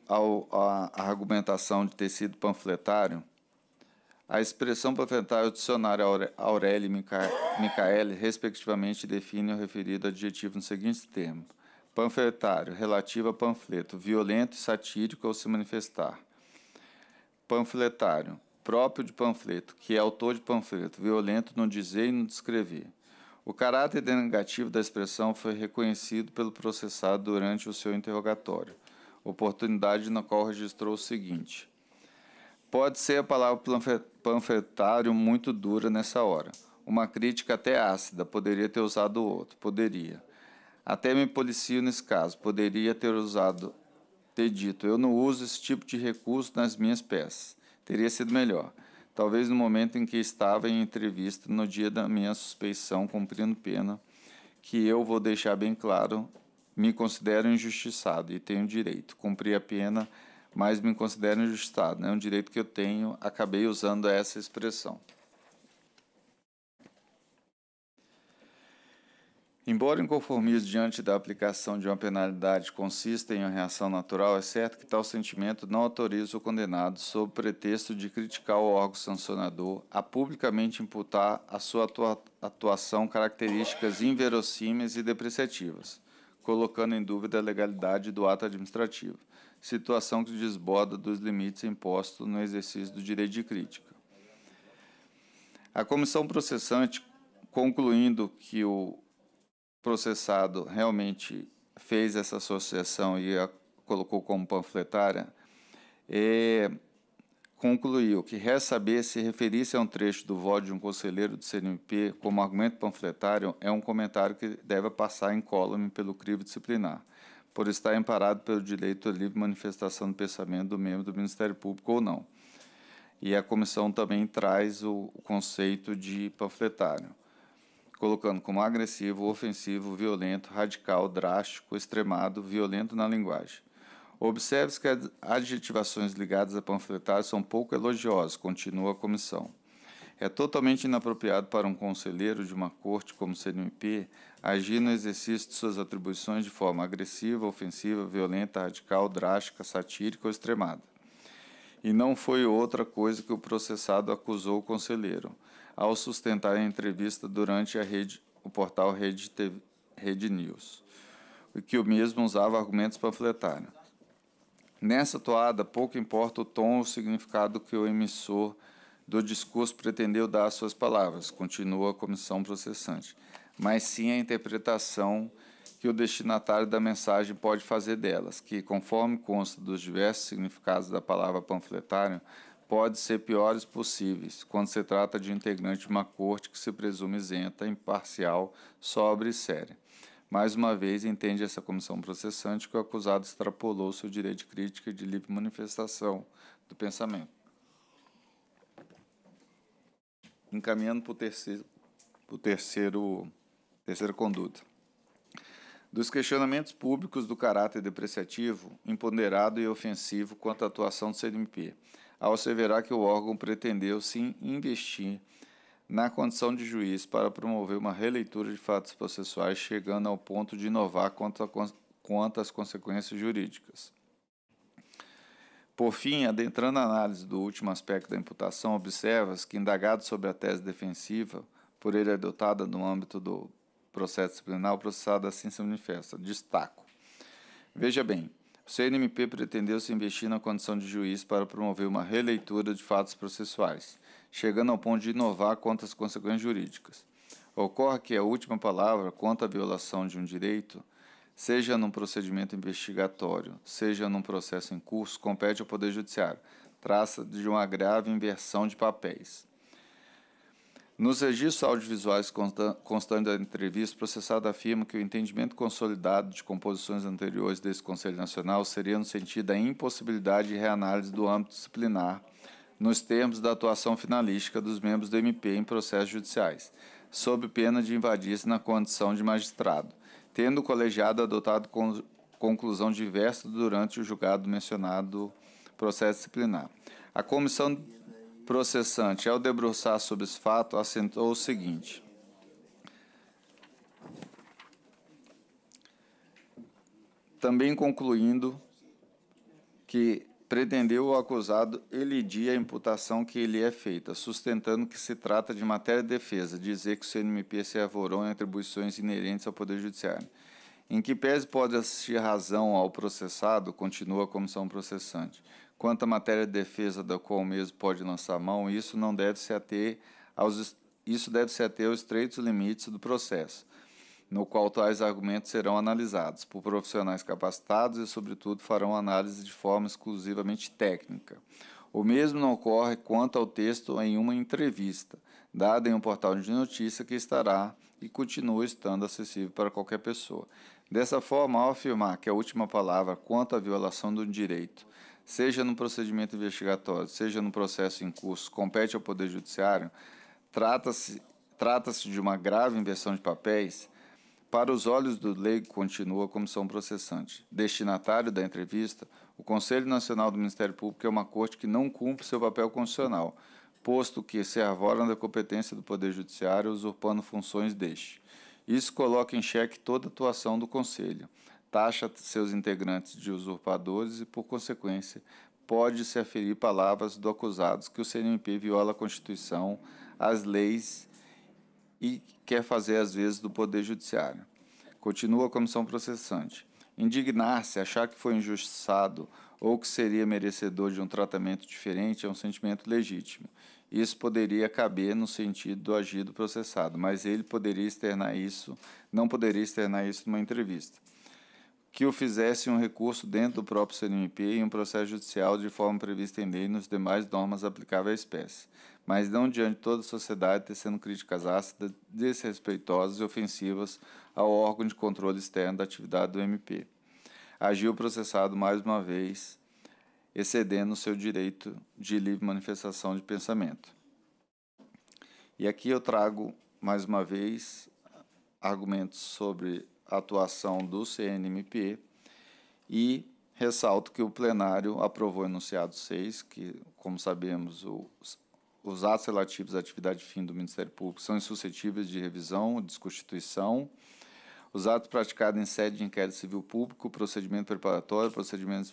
à argumentação de tecido panfletário, a expressão panfletária e o dicionário Aurélio e Mica, Micaele, respectivamente, define o referido adjetivo nos seguintes termos. Panfletário, relativo a panfleto, violento e satírico ao se manifestar. Panfletário, próprio de panfleto, que é autor de panfleto, violento no dizer e no descrever. O caráter negativo da expressão foi reconhecido pelo processado durante o seu interrogatório, oportunidade na qual registrou o seguinte: Pode ser a palavra panfletário muito dura nessa hora. Uma crítica até ácida, poderia ter usado outro, poderia. Até me policio nesse caso, poderia ter usado, ter dito, eu não uso esse tipo de recurso nas minhas peças. Teria sido melhor. Talvez no momento em que estava em entrevista, no dia da minha suspeição, cumprindo pena, que eu vou deixar bem claro, me considero injustiçado e tenho direito. Cumpri a pena, mas me considero injustiçado. É um direito que eu tenho, acabei usando essa expressão. Embora o inconformismo diante da aplicação de uma penalidade consista em uma reação natural, é certo que tal sentimento não autoriza o condenado, sob pretexto de criticar o órgão sancionador, a publicamente imputar à sua atuação características inverossímeis e depreciativas, colocando em dúvida a legalidade do ato administrativo, situação que desborda dos limites impostos no exercício do direito de crítica. A comissão processante, concluindo que o processado realmente fez essa associação e a colocou como panfletária, é, concluiu que resta saber se referir-se a um trecho do voto de um conselheiro do CNP como argumento panfletário é um comentário que deve passar em colume pelo crivo disciplinar, por estar amparado pelo direito à livre manifestação do pensamento do membro do Ministério Público ou não. E a comissão também traz o, o conceito de panfletário colocando como agressivo, ofensivo, violento, radical, drástico, extremado, violento na linguagem. Observe-se que as adjetivações ligadas a panfletários são pouco elogiosas, continua a comissão. É totalmente inapropriado para um conselheiro de uma corte como CNMP agir no exercício de suas atribuições de forma agressiva, ofensiva, violenta, radical, drástica, satírica ou extremada. E não foi outra coisa que o processado acusou o conselheiro ao sustentar a entrevista durante a rede, o portal Rede, TV, Rede News, e que o mesmo usava argumentos panfletários. Nessa toada, pouco importa o tom ou o significado que o emissor do discurso pretendeu dar às suas palavras, continua a comissão processante, mas sim a interpretação que o destinatário da mensagem pode fazer delas, que, conforme consta dos diversos significados da palavra panfletário, pode ser piores possíveis quando se trata de integrante de uma corte que se presume isenta, imparcial, sobre e séria. Mais uma vez, entende essa comissão processante que o acusado extrapolou seu direito de crítica e de livre manifestação do pensamento. Encaminhando para o terceiro, terceiro terceira conduta. Dos questionamentos públicos do caráter depreciativo, imponderado e ofensivo quanto à atuação do CNMP, ao asseverar que o órgão pretendeu sim investir na condição de juiz para promover uma releitura de fatos processuais, chegando ao ponto de inovar quanto, a, quanto às consequências jurídicas. Por fim, adentrando a análise do último aspecto da imputação, observa-se que, indagado sobre a tese defensiva, por ele adotada no âmbito do processo disciplinar, o processado assim se manifesta. Destaco. Veja bem, o CNMP pretendeu se investir na condição de juiz para promover uma releitura de fatos processuais, chegando ao ponto de inovar quanto às consequências jurídicas. Ocorre que a última palavra quanto à violação de um direito, seja num procedimento investigatório, seja num processo em curso, compete ao Poder Judiciário. Traça de uma grave inversão de papéis. Nos registros audiovisuais constantes da entrevista, o processado afirma que o entendimento consolidado de composições anteriores desse Conselho Nacional seria no sentido da impossibilidade de reanálise do âmbito disciplinar nos termos da atuação finalística dos membros do MP em processos judiciais, sob pena de invadir-se na condição de magistrado, tendo o colegiado adotado conclusão diversa durante o julgado mencionado processo disciplinar. A comissão processante, ao debruçar sobre esse fato, assentou o seguinte: também concluindo que pretendeu o acusado elidir a imputação que lhe é feita, sustentando que se trata de matéria de defesa, dizer que o CNMP se avorou em atribuições inerentes ao Poder Judiciário. Em que pese pode assistir razão ao processado, continua a comissão processante Quanto à matéria de defesa da qual o mesmo pode lançar mão, isso não deve se ater aos isso deve se ater aos estreitos limites do processo, no qual tais argumentos serão analisados por profissionais capacitados e, sobretudo, farão análise de forma exclusivamente técnica. O mesmo não ocorre quanto ao texto em uma entrevista, dada em um portal de notícia que estará e continua estando acessível para qualquer pessoa. Dessa forma, ao afirmar que a última palavra quanto à violação do direito seja no procedimento investigatório, seja no processo em curso, compete ao Poder Judiciário, trata-se trata de uma grave inversão de papéis, para os olhos do leigo continua a comissão processante. Destinatário da entrevista, o Conselho Nacional do Ministério Público é uma corte que não cumpre seu papel constitucional, posto que se arvora da competência do Poder Judiciário usurpando funções deste. Isso coloca em xeque toda a atuação do Conselho taxa seus integrantes de usurpadores e, por consequência, pode-se aferir palavras do acusado que o CNMP viola a Constituição, as leis e quer fazer às vezes do Poder Judiciário. Continua a comissão processante. Indignar-se, achar que foi injustiçado ou que seria merecedor de um tratamento diferente é um sentimento legítimo. Isso poderia caber no sentido do agido processado, mas ele poderia externar isso, não poderia externar isso numa entrevista que o fizesse um recurso dentro do próprio CNMP em um processo judicial de forma prevista em lei e nos demais normas aplicáveis à espécie, mas não diante de toda a sociedade tecendo críticas ácidas, desrespeitosas e ofensivas ao órgão de controle externo da atividade do MP. Agiu o processado mais uma vez, excedendo o seu direito de livre manifestação de pensamento. E aqui eu trago mais uma vez argumentos sobre atuação do CNMP e ressalto que o plenário aprovou o enunciado 6, que, como sabemos, o, os atos relativos à atividade fim do Ministério Público são insuscetíveis de revisão, desconstituição. Os atos praticados em sede de inquérito civil público, procedimento preparatório, procedimento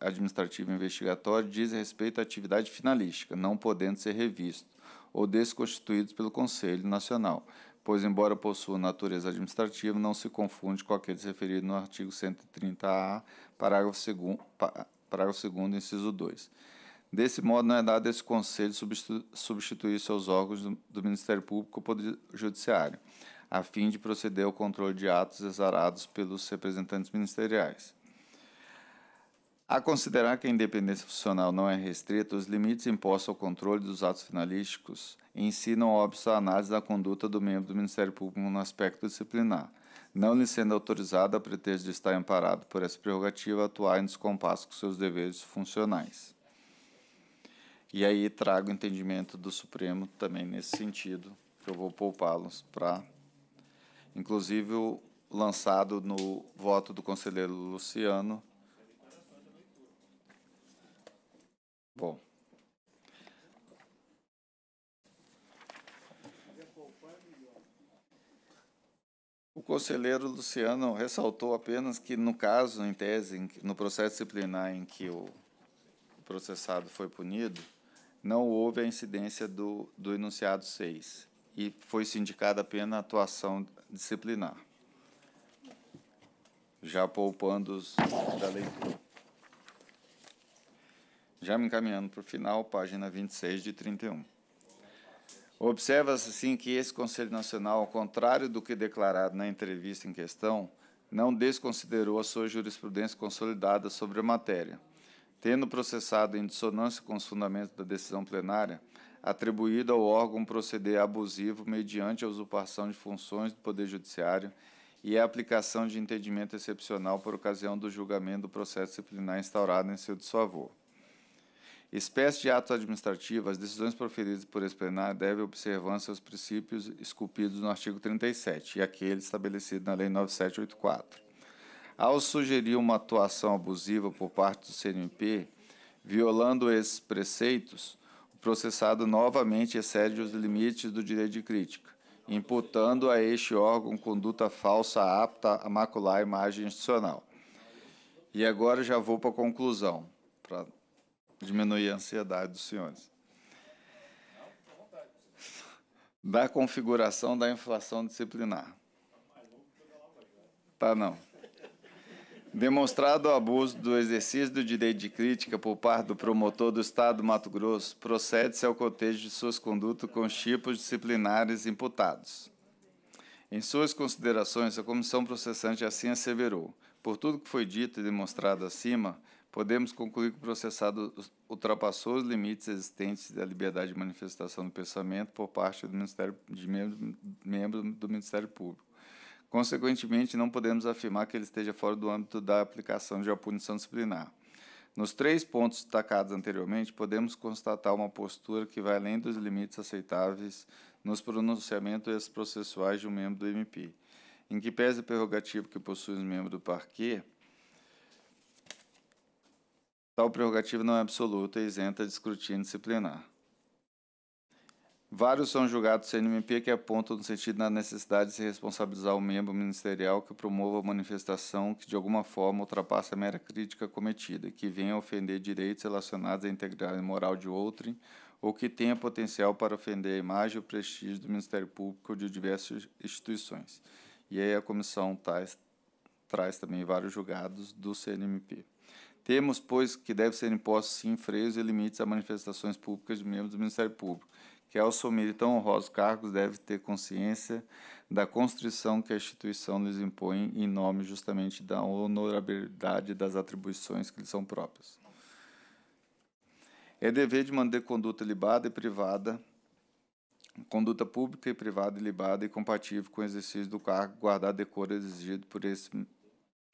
administrativo investigatório dizem respeito à atividade finalística, não podendo ser revistos ou desconstituídos pelo Conselho Nacional pois, embora possua natureza administrativa, não se confunde com aqueles referidos no artigo 130-A, parágrafo 2 parágrafo inciso 2. Desse modo, não é dado esse conselho substituir seus órgãos do, do Ministério Público ou Poder Judiciário, a fim de proceder ao controle de atos exarados pelos representantes ministeriais. A considerar que a independência funcional não é restrita, os limites impostos ao controle dos atos finalísticos em si não obsta a análise da conduta do membro do Ministério Público no aspecto disciplinar, não lhe sendo autorizado, a pretexto de estar amparado por essa prerrogativa, atuar em descompasso com seus deveres funcionais. E aí trago o entendimento do Supremo também nesse sentido, que eu vou poupá-los para. Inclusive, lançado no voto do conselheiro Luciano conselheiro Luciano ressaltou apenas que, no caso, em tese, no processo disciplinar em que o processado foi punido, não houve a incidência do, do enunciado 6 e foi sindicada apenas a atuação disciplinar, já poupando-os da leitura. Já me encaminhando para o final, página 26 de 31. Observa-se, sim, que esse Conselho Nacional, ao contrário do que declarado na entrevista em questão, não desconsiderou a sua jurisprudência consolidada sobre a matéria, tendo processado em dissonância com os fundamentos da decisão plenária, atribuído ao órgão proceder abusivo mediante a usurpação de funções do Poder Judiciário e a aplicação de entendimento excepcional por ocasião do julgamento do processo disciplinar instaurado em seu desfavor. Espécie de atos administrativos, as decisões proferidas por esse plenário devem observância aos princípios esculpidos no artigo 37 e aquele estabelecido na Lei 9784. Ao sugerir uma atuação abusiva por parte do CNP, violando esses preceitos, o processado novamente excede os limites do direito de crítica, imputando a este órgão conduta falsa apta a macular a imagem institucional. E agora já vou para a conclusão, para diminuir a ansiedade dos senhores. Da configuração da inflação disciplinar. Tá não. Demonstrado o abuso do exercício do direito de crítica por parte do promotor do Estado do Mato Grosso, procede-se ao cotejo de suas condutas com os tipos disciplinares imputados. Em suas considerações, a comissão processante assim asseverou: por tudo que foi dito e demonstrado acima, podemos concluir que o processado ultrapassou os limites existentes da liberdade de manifestação do pensamento por parte do Ministério, de membro, membro do Ministério Público. Consequentemente, não podemos afirmar que ele esteja fora do âmbito da aplicação de uma punição disciplinar. Nos três pontos destacados anteriormente, podemos constatar uma postura que vai além dos limites aceitáveis nos pronunciamentos processuais de um membro do MP, em que pese a prerrogativa que possui os membros do parquet, Tal prerrogativa não é absoluta e isenta de escrutínio disciplinar. Vários são julgados CNMP que apontam no sentido da necessidade de se responsabilizar o membro ministerial que promova a manifestação que de alguma forma ultrapassa a mera crítica cometida, que venha a ofender direitos relacionados à integridade moral de outrem ou que tenha potencial para ofender a imagem ou prestígio do Ministério Público ou de diversas instituições. E aí a comissão traz, traz também vários julgados do CNMP. Temos, pois, que deve ser impostos sim freios e limites a manifestações públicas de membros do Ministério Público, que ao assumir tão honrosos cargos deve ter consciência da constrição que a instituição lhes impõe em nome justamente da honorabilidade das atribuições que lhes são próprias. É dever de manter conduta libada e privada, conduta pública e privada e libada e compatível com o exercício do cargo, guardar decoro exigido por esse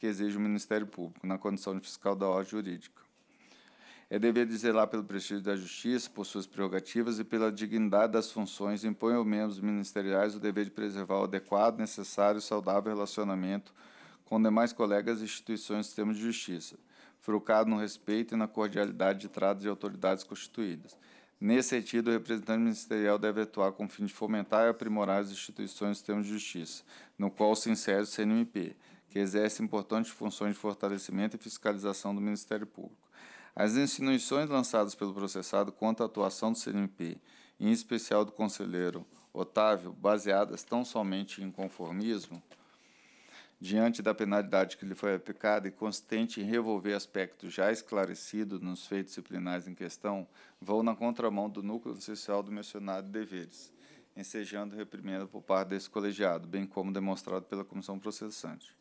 que exige o Ministério Público, na condição de fiscal da ordem jurídica. É dever de zelar pelo prestígio da justiça, por suas prerrogativas e pela dignidade das funções, impõe aos membros ministeriais o dever de preservar o adequado, necessário e saudável relacionamento com demais colegas e instituições do sistema de justiça, frucado no respeito e na cordialidade de tratos de autoridades constituídas. Nesse sentido, o representante ministerial deve atuar com o fim de fomentar e aprimorar as instituições do sistema de justiça, no qual se insere o CNMP, que exerce importantes funções de fortalecimento e fiscalização do Ministério Público. As insinuações lançadas pelo processado contra a atuação do CNP, em especial do conselheiro Otávio, baseadas tão somente em conformismo, diante da penalidade que lhe foi aplicada e consistente em revolver aspectos já esclarecidos nos feitos disciplinares em questão, vão na contramão do núcleo social do mencionado deveres, ensejando reprimenda por parte desse colegiado, bem como demonstrado pela comissão processante.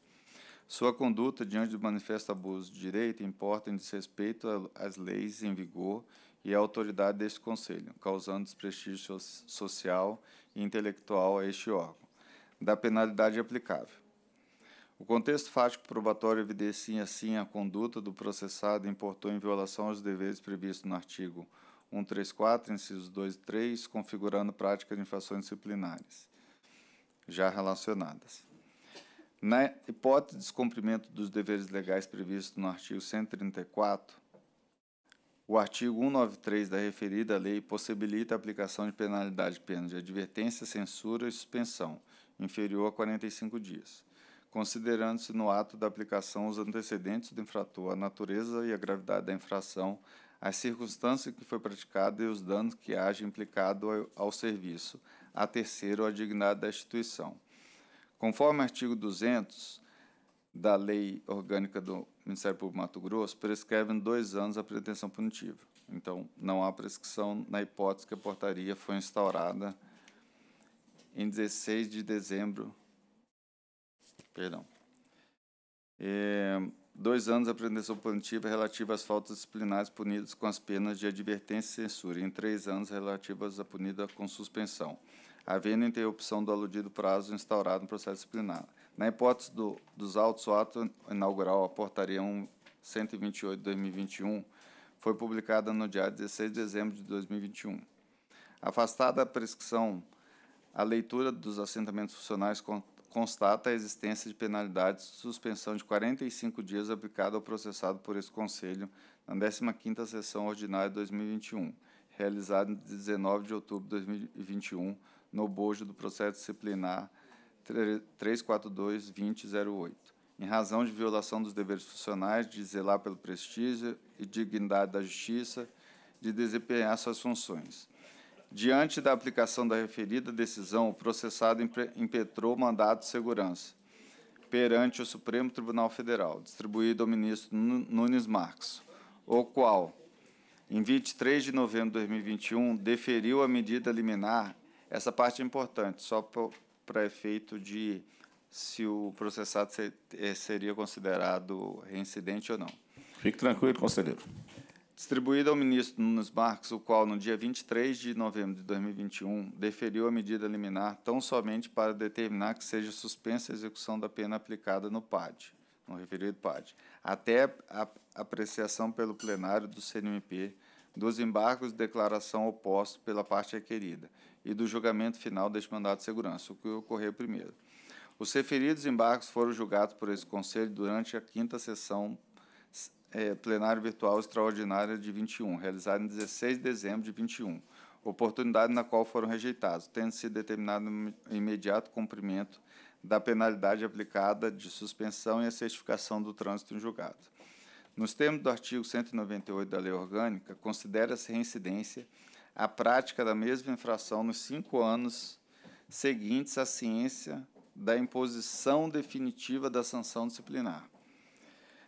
Sua conduta diante do manifesto abuso de direito importa em desrespeito às leis em vigor e à autoridade deste Conselho, causando desprestígio social e intelectual a este órgão, da penalidade aplicável. O contexto fático probatório evidencia, assim, a conduta do processado importou em violação aos deveres previstos no artigo 134, incisos 2 e 3, configurando práticas de infrações disciplinares já relacionadas. Na hipótese de descumprimento dos deveres legais previstos no artigo 134, o artigo 193 da referida lei possibilita a aplicação de penalidade de pena de advertência, censura e suspensão, inferior a 45 dias, considerando-se no ato da aplicação os antecedentes do infrator, a natureza e a gravidade da infração, as circunstâncias que foi praticada e os danos que haja implicado ao serviço, a terceiro ou a dignidade da instituição Conforme o artigo 200 da Lei Orgânica do Ministério Público do Mato Grosso, prescrevem dois anos a pretensão punitiva. Então, não há prescrição na hipótese que a portaria foi instaurada em 16 de dezembro. Perdão. É, dois anos a pretensão punitiva relativa às faltas disciplinares punidas com as penas de advertência e censura, e em três anos relativas à punida com suspensão havendo interrupção do aludido prazo instaurado no processo disciplinar. Na hipótese do, dos autos, o ato inaugural, a portaria 128 de 2021, foi publicada no dia 16 de dezembro de 2021. Afastada a prescrição, a leitura dos assentamentos funcionais constata a existência de penalidades de suspensão de 45 dias aplicada ao processado por esse Conselho na 15ª Sessão Ordinária de 2021, realizada em 19 de outubro de 2021, no bojo do processo disciplinar 342-2008, em razão de violação dos deveres funcionais de zelar pelo prestígio e dignidade da justiça, de desempenhar suas funções. Diante da aplicação da referida decisão, o processado impetrou mandado de segurança perante o Supremo Tribunal Federal, distribuído ao ministro Nunes Marques, o qual, em 23 de novembro de 2021, deferiu a medida liminar essa parte é importante, só para efeito de se o processado ser, é, seria considerado reincidente ou não. Fique tranquilo, conselheiro. Distribuído ao ministro Nunes Marques, o qual, no dia 23 de novembro de 2021, deferiu a medida liminar tão somente para determinar que seja suspensa a execução da pena aplicada no PAD, no referido PAD, até a apreciação pelo plenário do CNMP dos embargos de declaração oposto pela parte requerida, e do julgamento final deste mandato de segurança, o que ocorreu primeiro. Os referidos embargos foram julgados por esse Conselho durante a quinta sessão é, virtual extraordinária de 21, realizada em 16 de dezembro de 21, oportunidade na qual foram rejeitados, tendo sido determinado imediato cumprimento da penalidade aplicada de suspensão e a certificação do trânsito em julgado. Nos termos do artigo 198 da Lei Orgânica, considera-se reincidência a prática da mesma infração nos cinco anos seguintes à ciência da imposição definitiva da sanção disciplinar.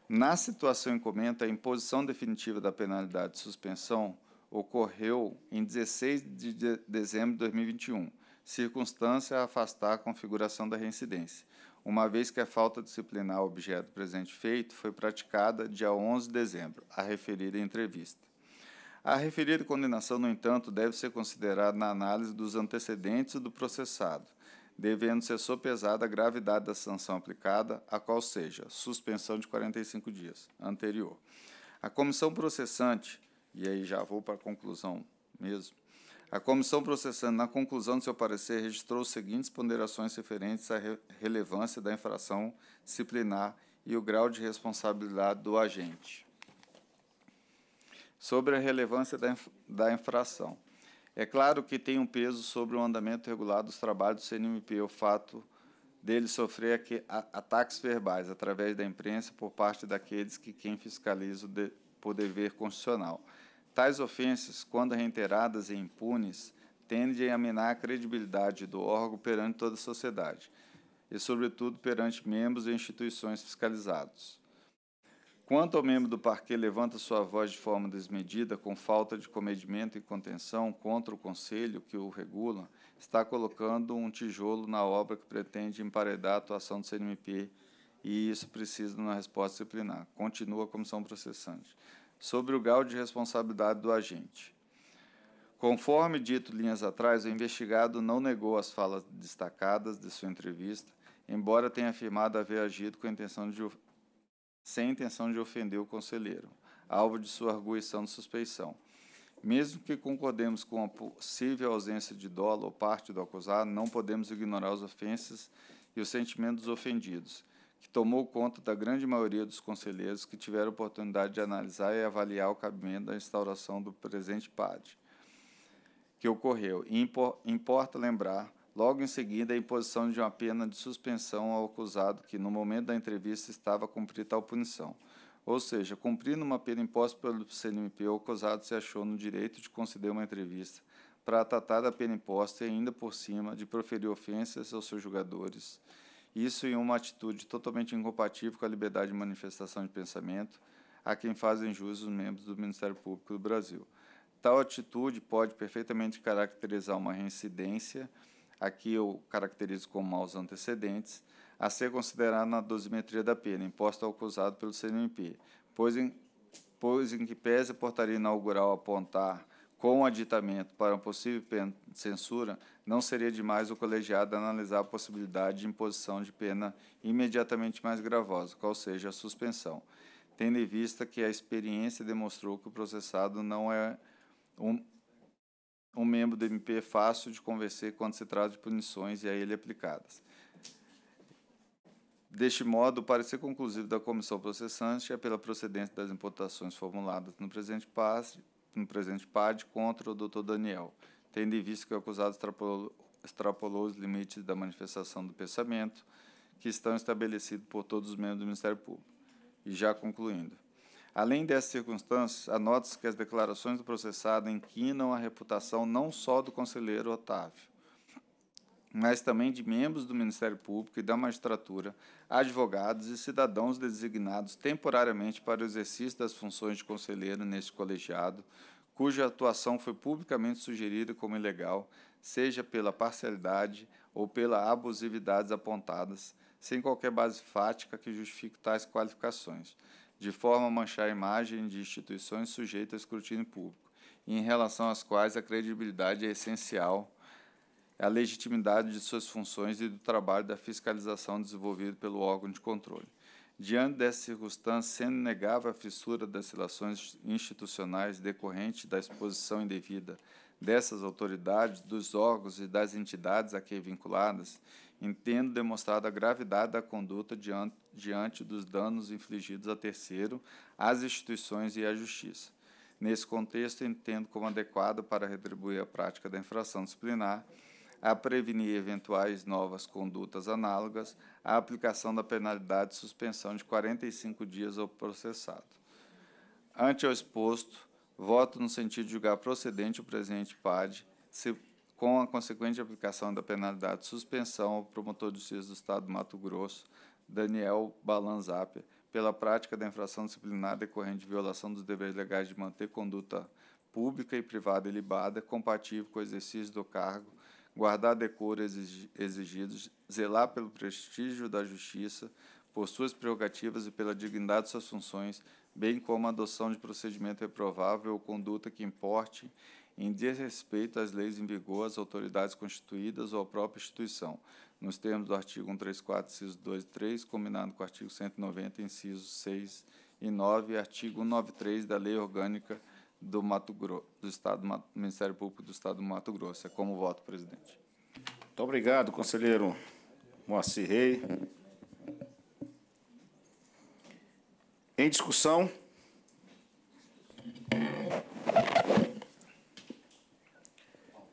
Na situação em comenta, a imposição definitiva da penalidade de suspensão ocorreu em 16 de dezembro de 2021, circunstância a afastar a configuração da reincidência, uma vez que a falta disciplinar objeto presente feito foi praticada dia 11 de dezembro, a referida entrevista. A referida condenação, no entanto, deve ser considerada na análise dos antecedentes do processado, devendo ser sopesada a gravidade da sanção aplicada, a qual seja suspensão de 45 dias anterior. A comissão processante, e aí já vou para a conclusão mesmo, a comissão processante, na conclusão do seu parecer, registrou as seguintes ponderações referentes à re relevância da infração disciplinar e o grau de responsabilidade do agente sobre a relevância da, da infração. É claro que tem um peso sobre o andamento regular dos trabalhos do CNMP o fato dele sofrer ataques verbais através da imprensa por parte daqueles que quem fiscaliza o de, por dever constitucional. Tais ofensas, quando reiteradas e impunes, tendem a minar a credibilidade do órgão perante toda a sociedade e, sobretudo, perante membros e instituições fiscalizados. Quanto ao membro do Parque levanta sua voz de forma desmedida, com falta de comedimento e contenção contra o conselho que o regula, está colocando um tijolo na obra que pretende emparedar a atuação do CNMP e isso precisa de uma resposta disciplinar. Continua a comissão processante. Sobre o grau de responsabilidade do agente. Conforme dito linhas atrás, o investigado não negou as falas destacadas de sua entrevista, embora tenha afirmado haver agido com a intenção de sem intenção de ofender o conselheiro, alvo de sua arguição de suspeição. Mesmo que concordemos com a possível ausência de dolo ou parte do acusado, não podemos ignorar as ofensas e o sentimento dos ofendidos, que tomou conta da grande maioria dos conselheiros que tiveram oportunidade de analisar e avaliar o cabimento da instauração do presente PAD que ocorreu. E importa lembrar Logo em seguida, a imposição de uma pena de suspensão ao acusado que, no momento da entrevista, estava a cumprir tal punição. Ou seja, cumprindo uma pena imposta pelo CNMP, o acusado se achou no direito de conceder uma entrevista para tratar da pena imposta e, ainda por cima, de proferir ofensas aos seus julgadores. Isso em uma atitude totalmente incompatível com a liberdade de manifestação de pensamento a quem fazem jus os membros do Ministério Público do Brasil. Tal atitude pode perfeitamente caracterizar uma reincidência aqui eu caracterizo como maus antecedentes, a ser considerado na dosimetria da pena, imposta ao acusado pelo CNMP, pois em, pois em que pese a portaria inaugural apontar com aditamento para uma possível pena de censura, não seria demais o colegiado analisar a possibilidade de imposição de pena imediatamente mais gravosa, qual seja a suspensão, tendo em vista que a experiência demonstrou que o processado não é um, um membro do MP é fácil de convencer quando se trata de punições e a ele é aplicadas. Deste modo, o parecer conclusivo da comissão processante é pela procedência das imputações formuladas no presente PAD, no presente PAD contra o Dr. Daniel, tendo em vista que o acusado extrapolou, extrapolou os limites da manifestação do pensamento que estão estabelecidos por todos os membros do Ministério Público. E já concluindo. Além dessas circunstâncias, anota-se que as declarações do processado inquinam a reputação não só do conselheiro Otávio, mas também de membros do Ministério Público e da magistratura, advogados e cidadãos designados temporariamente para o exercício das funções de conselheiro neste colegiado, cuja atuação foi publicamente sugerida como ilegal, seja pela parcialidade ou pela abusividades apontadas, sem qualquer base fática que justifique tais qualificações de forma a manchar a imagem de instituições sujeitas a escrutínio público, em relação às quais a credibilidade é essencial à legitimidade de suas funções e do trabalho da fiscalização desenvolvido pelo órgão de controle. Diante dessa circunstância, sendo negável a fissura das relações institucionais decorrente da exposição indevida dessas autoridades, dos órgãos e das entidades a que vinculadas, entendo demonstrada a gravidade da conduta diante, diante dos danos infligidos a terceiro, às instituições e à justiça. Nesse contexto, entendo como adequado para retribuir a prática da infração disciplinar, a prevenir eventuais novas condutas análogas, a aplicação da penalidade de suspensão de 45 dias ao processado. Ante o exposto, voto no sentido de julgar procedente o presente PAD, se com a consequente aplicação da penalidade de suspensão ao promotor de justiça do Estado do Mato Grosso, Daniel Balanzapia, pela prática da infração disciplinar decorrente de violação dos deveres legais de manter conduta pública e privada ilibada compatível com o exercício do cargo, guardar decoro exigido, zelar pelo prestígio da justiça, por suas prerrogativas e pela dignidade de suas funções, bem como a adoção de procedimento reprovável ou conduta que importe em desrespeito às leis em vigor, às autoridades constituídas ou à própria instituição, nos termos do artigo 134, inciso 2 e 3, combinado com o artigo 190, incisos 6 e 9, e artigo 193 da Lei Orgânica do Mato Grosso, do Estado do Ministério Público do Estado do Mato Grosso. É como voto, presidente. Muito obrigado, conselheiro Moacir Rei. Em discussão.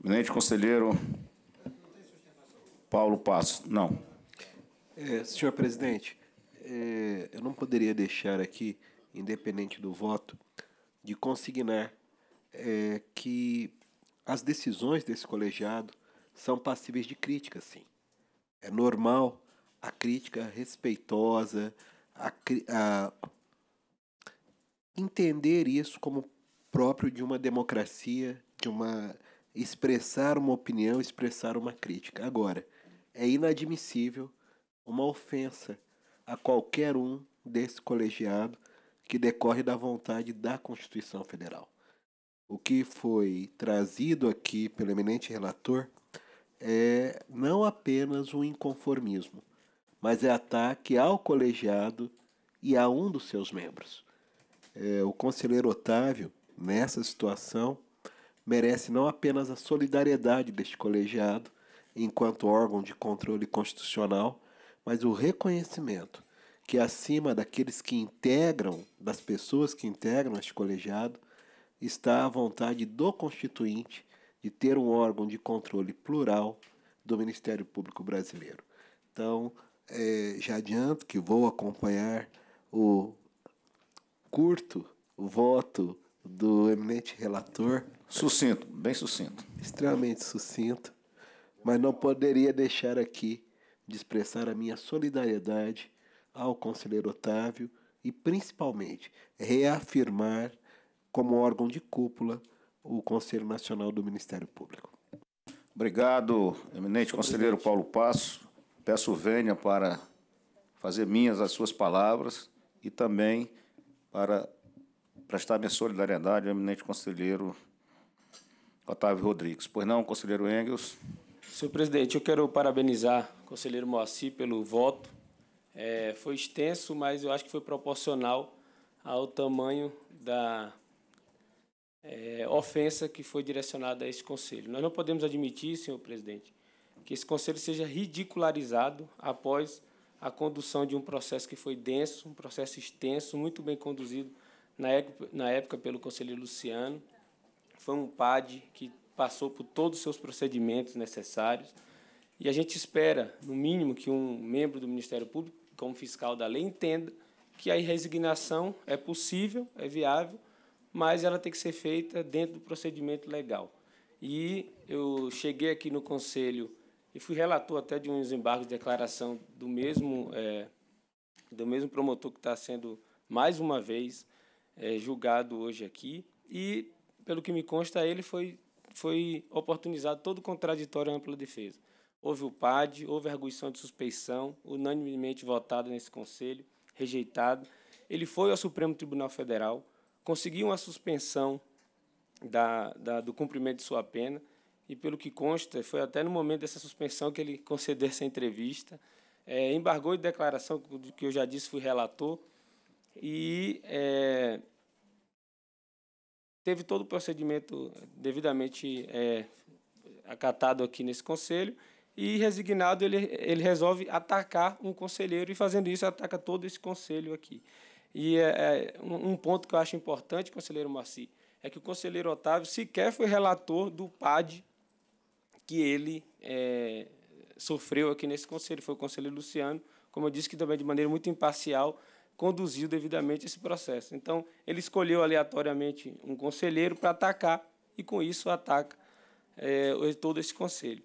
Eminente conselheiro Paulo Passo. Não. É, senhor presidente, é, eu não poderia deixar aqui, independente do voto, de consignar é, que as decisões desse colegiado são passíveis de crítica, sim. É normal a crítica respeitosa, a, a entender isso como próprio de uma democracia, de uma expressar uma opinião, expressar uma crítica. Agora, é inadmissível uma ofensa a qualquer um desse colegiado que decorre da vontade da Constituição Federal. O que foi trazido aqui pelo eminente relator é não apenas um inconformismo, mas é ataque ao colegiado e a um dos seus membros. É, o conselheiro Otávio, nessa situação, merece não apenas a solidariedade deste colegiado, enquanto órgão de controle constitucional, mas o reconhecimento que acima daqueles que integram, das pessoas que integram este colegiado, está a vontade do constituinte de ter um órgão de controle plural do Ministério Público Brasileiro. Então, é, já adianto que vou acompanhar o curto voto do eminente relator Sucinto, bem sucinto. Extremamente sucinto, mas não poderia deixar aqui de expressar a minha solidariedade ao conselheiro Otávio e, principalmente, reafirmar como órgão de cúpula o Conselho Nacional do Ministério Público. Obrigado, eminente conselheiro Paulo Passo. Peço vênia para fazer minhas as suas palavras e também para prestar minha solidariedade ao eminente conselheiro Otávio Rodrigues. Pois não, conselheiro Engels. Senhor presidente, eu quero parabenizar o conselheiro Moacir pelo voto. É, foi extenso, mas eu acho que foi proporcional ao tamanho da é, ofensa que foi direcionada a esse conselho. Nós não podemos admitir, senhor presidente, que esse conselho seja ridicularizado após a condução de um processo que foi denso, um processo extenso, muito bem conduzido na época, na época pelo conselheiro Luciano. Foi um PAD que passou por todos os seus procedimentos necessários. E a gente espera, no mínimo, que um membro do Ministério Público, como fiscal da lei, entenda que a resignação é possível, é viável, mas ela tem que ser feita dentro do procedimento legal. E eu cheguei aqui no Conselho e fui relator até de um embargos de declaração do mesmo, é, do mesmo promotor que está sendo, mais uma vez, é, julgado hoje aqui. E pelo que me consta, ele foi, foi oportunizado todo contraditório à ampla defesa. Houve o PAD, houve a arguição de suspeição, unanimemente votada nesse conselho, rejeitado. Ele foi ao Supremo Tribunal Federal, conseguiu uma suspensão da, da, do cumprimento de sua pena, e pelo que consta, foi até no momento dessa suspensão que ele concedeu essa entrevista. É, embargou de declaração, que eu já disse, fui relator, e é, teve todo o procedimento devidamente é, acatado aqui nesse conselho e resignado ele, ele resolve atacar um conselheiro e fazendo isso ataca todo esse conselho aqui. E é, é, um ponto que eu acho importante, conselheiro Marci é que o conselheiro Otávio sequer foi relator do PAD que ele é, sofreu aqui nesse conselho. Foi o conselheiro Luciano, como eu disse, que também de maneira muito imparcial conduziu devidamente esse processo. Então, ele escolheu aleatoriamente um conselheiro para atacar e, com isso, ataca é, todo esse conselho.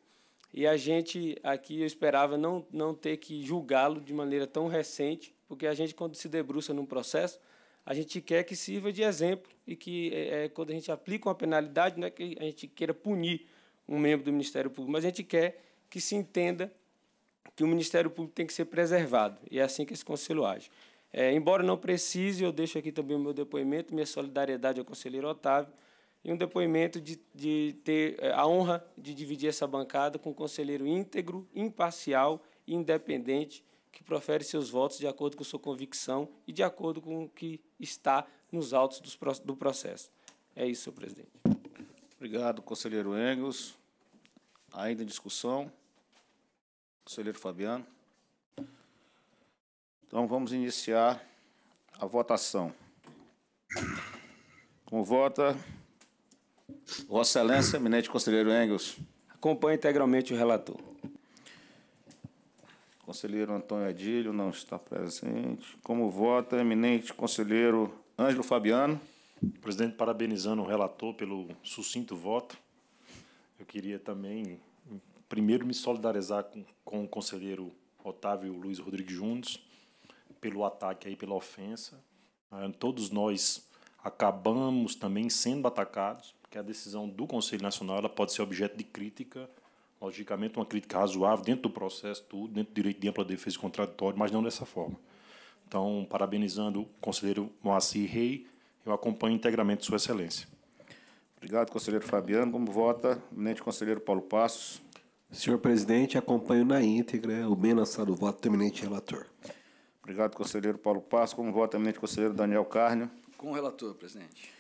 E a gente aqui, eu esperava não, não ter que julgá-lo de maneira tão recente, porque a gente, quando se debruça num processo, a gente quer que sirva de exemplo e que, é, quando a gente aplica uma penalidade, não é que a gente queira punir um membro do Ministério Público, mas a gente quer que se entenda que o Ministério Público tem que ser preservado. E é assim que esse conselho age. É, embora não precise, eu deixo aqui também o meu depoimento, minha solidariedade ao conselheiro Otávio, e um depoimento de, de ter é, a honra de dividir essa bancada com um conselheiro íntegro, imparcial e independente, que profere seus votos de acordo com sua convicção e de acordo com o que está nos autos do processo. É isso, senhor presidente. Obrigado, conselheiro Engels. Ainda em discussão. Conselheiro Fabiano. Então vamos iniciar a votação. Com vota, Vossa Excelência, eminente conselheiro Engels. Acompanha integralmente o relator. Conselheiro Antônio Adílio não está presente. Como vota, eminente conselheiro Ângelo Fabiano. Presidente, parabenizando o relator pelo sucinto voto. Eu queria também, primeiro, me solidarizar com, com o conselheiro Otávio Luiz Rodrigues Juntos pelo ataque aí, pela ofensa. Né? Todos nós acabamos também sendo atacados, porque a decisão do Conselho Nacional ela pode ser objeto de crítica, logicamente uma crítica razoável dentro do processo, tudo, dentro do direito de ampla defesa e contraditório, mas não dessa forma. Então, parabenizando o conselheiro Moacir Rei, eu acompanho integralmente Sua Excelência. Obrigado, conselheiro Fabiano. Como vota o eminente conselheiro Paulo Passos? Senhor presidente, acompanho na íntegra o bem lançado voto do eminente relator. Obrigado, conselheiro Paulo Passo. Como voto, eminente conselheiro Daniel Carnio. Com o relator, presidente.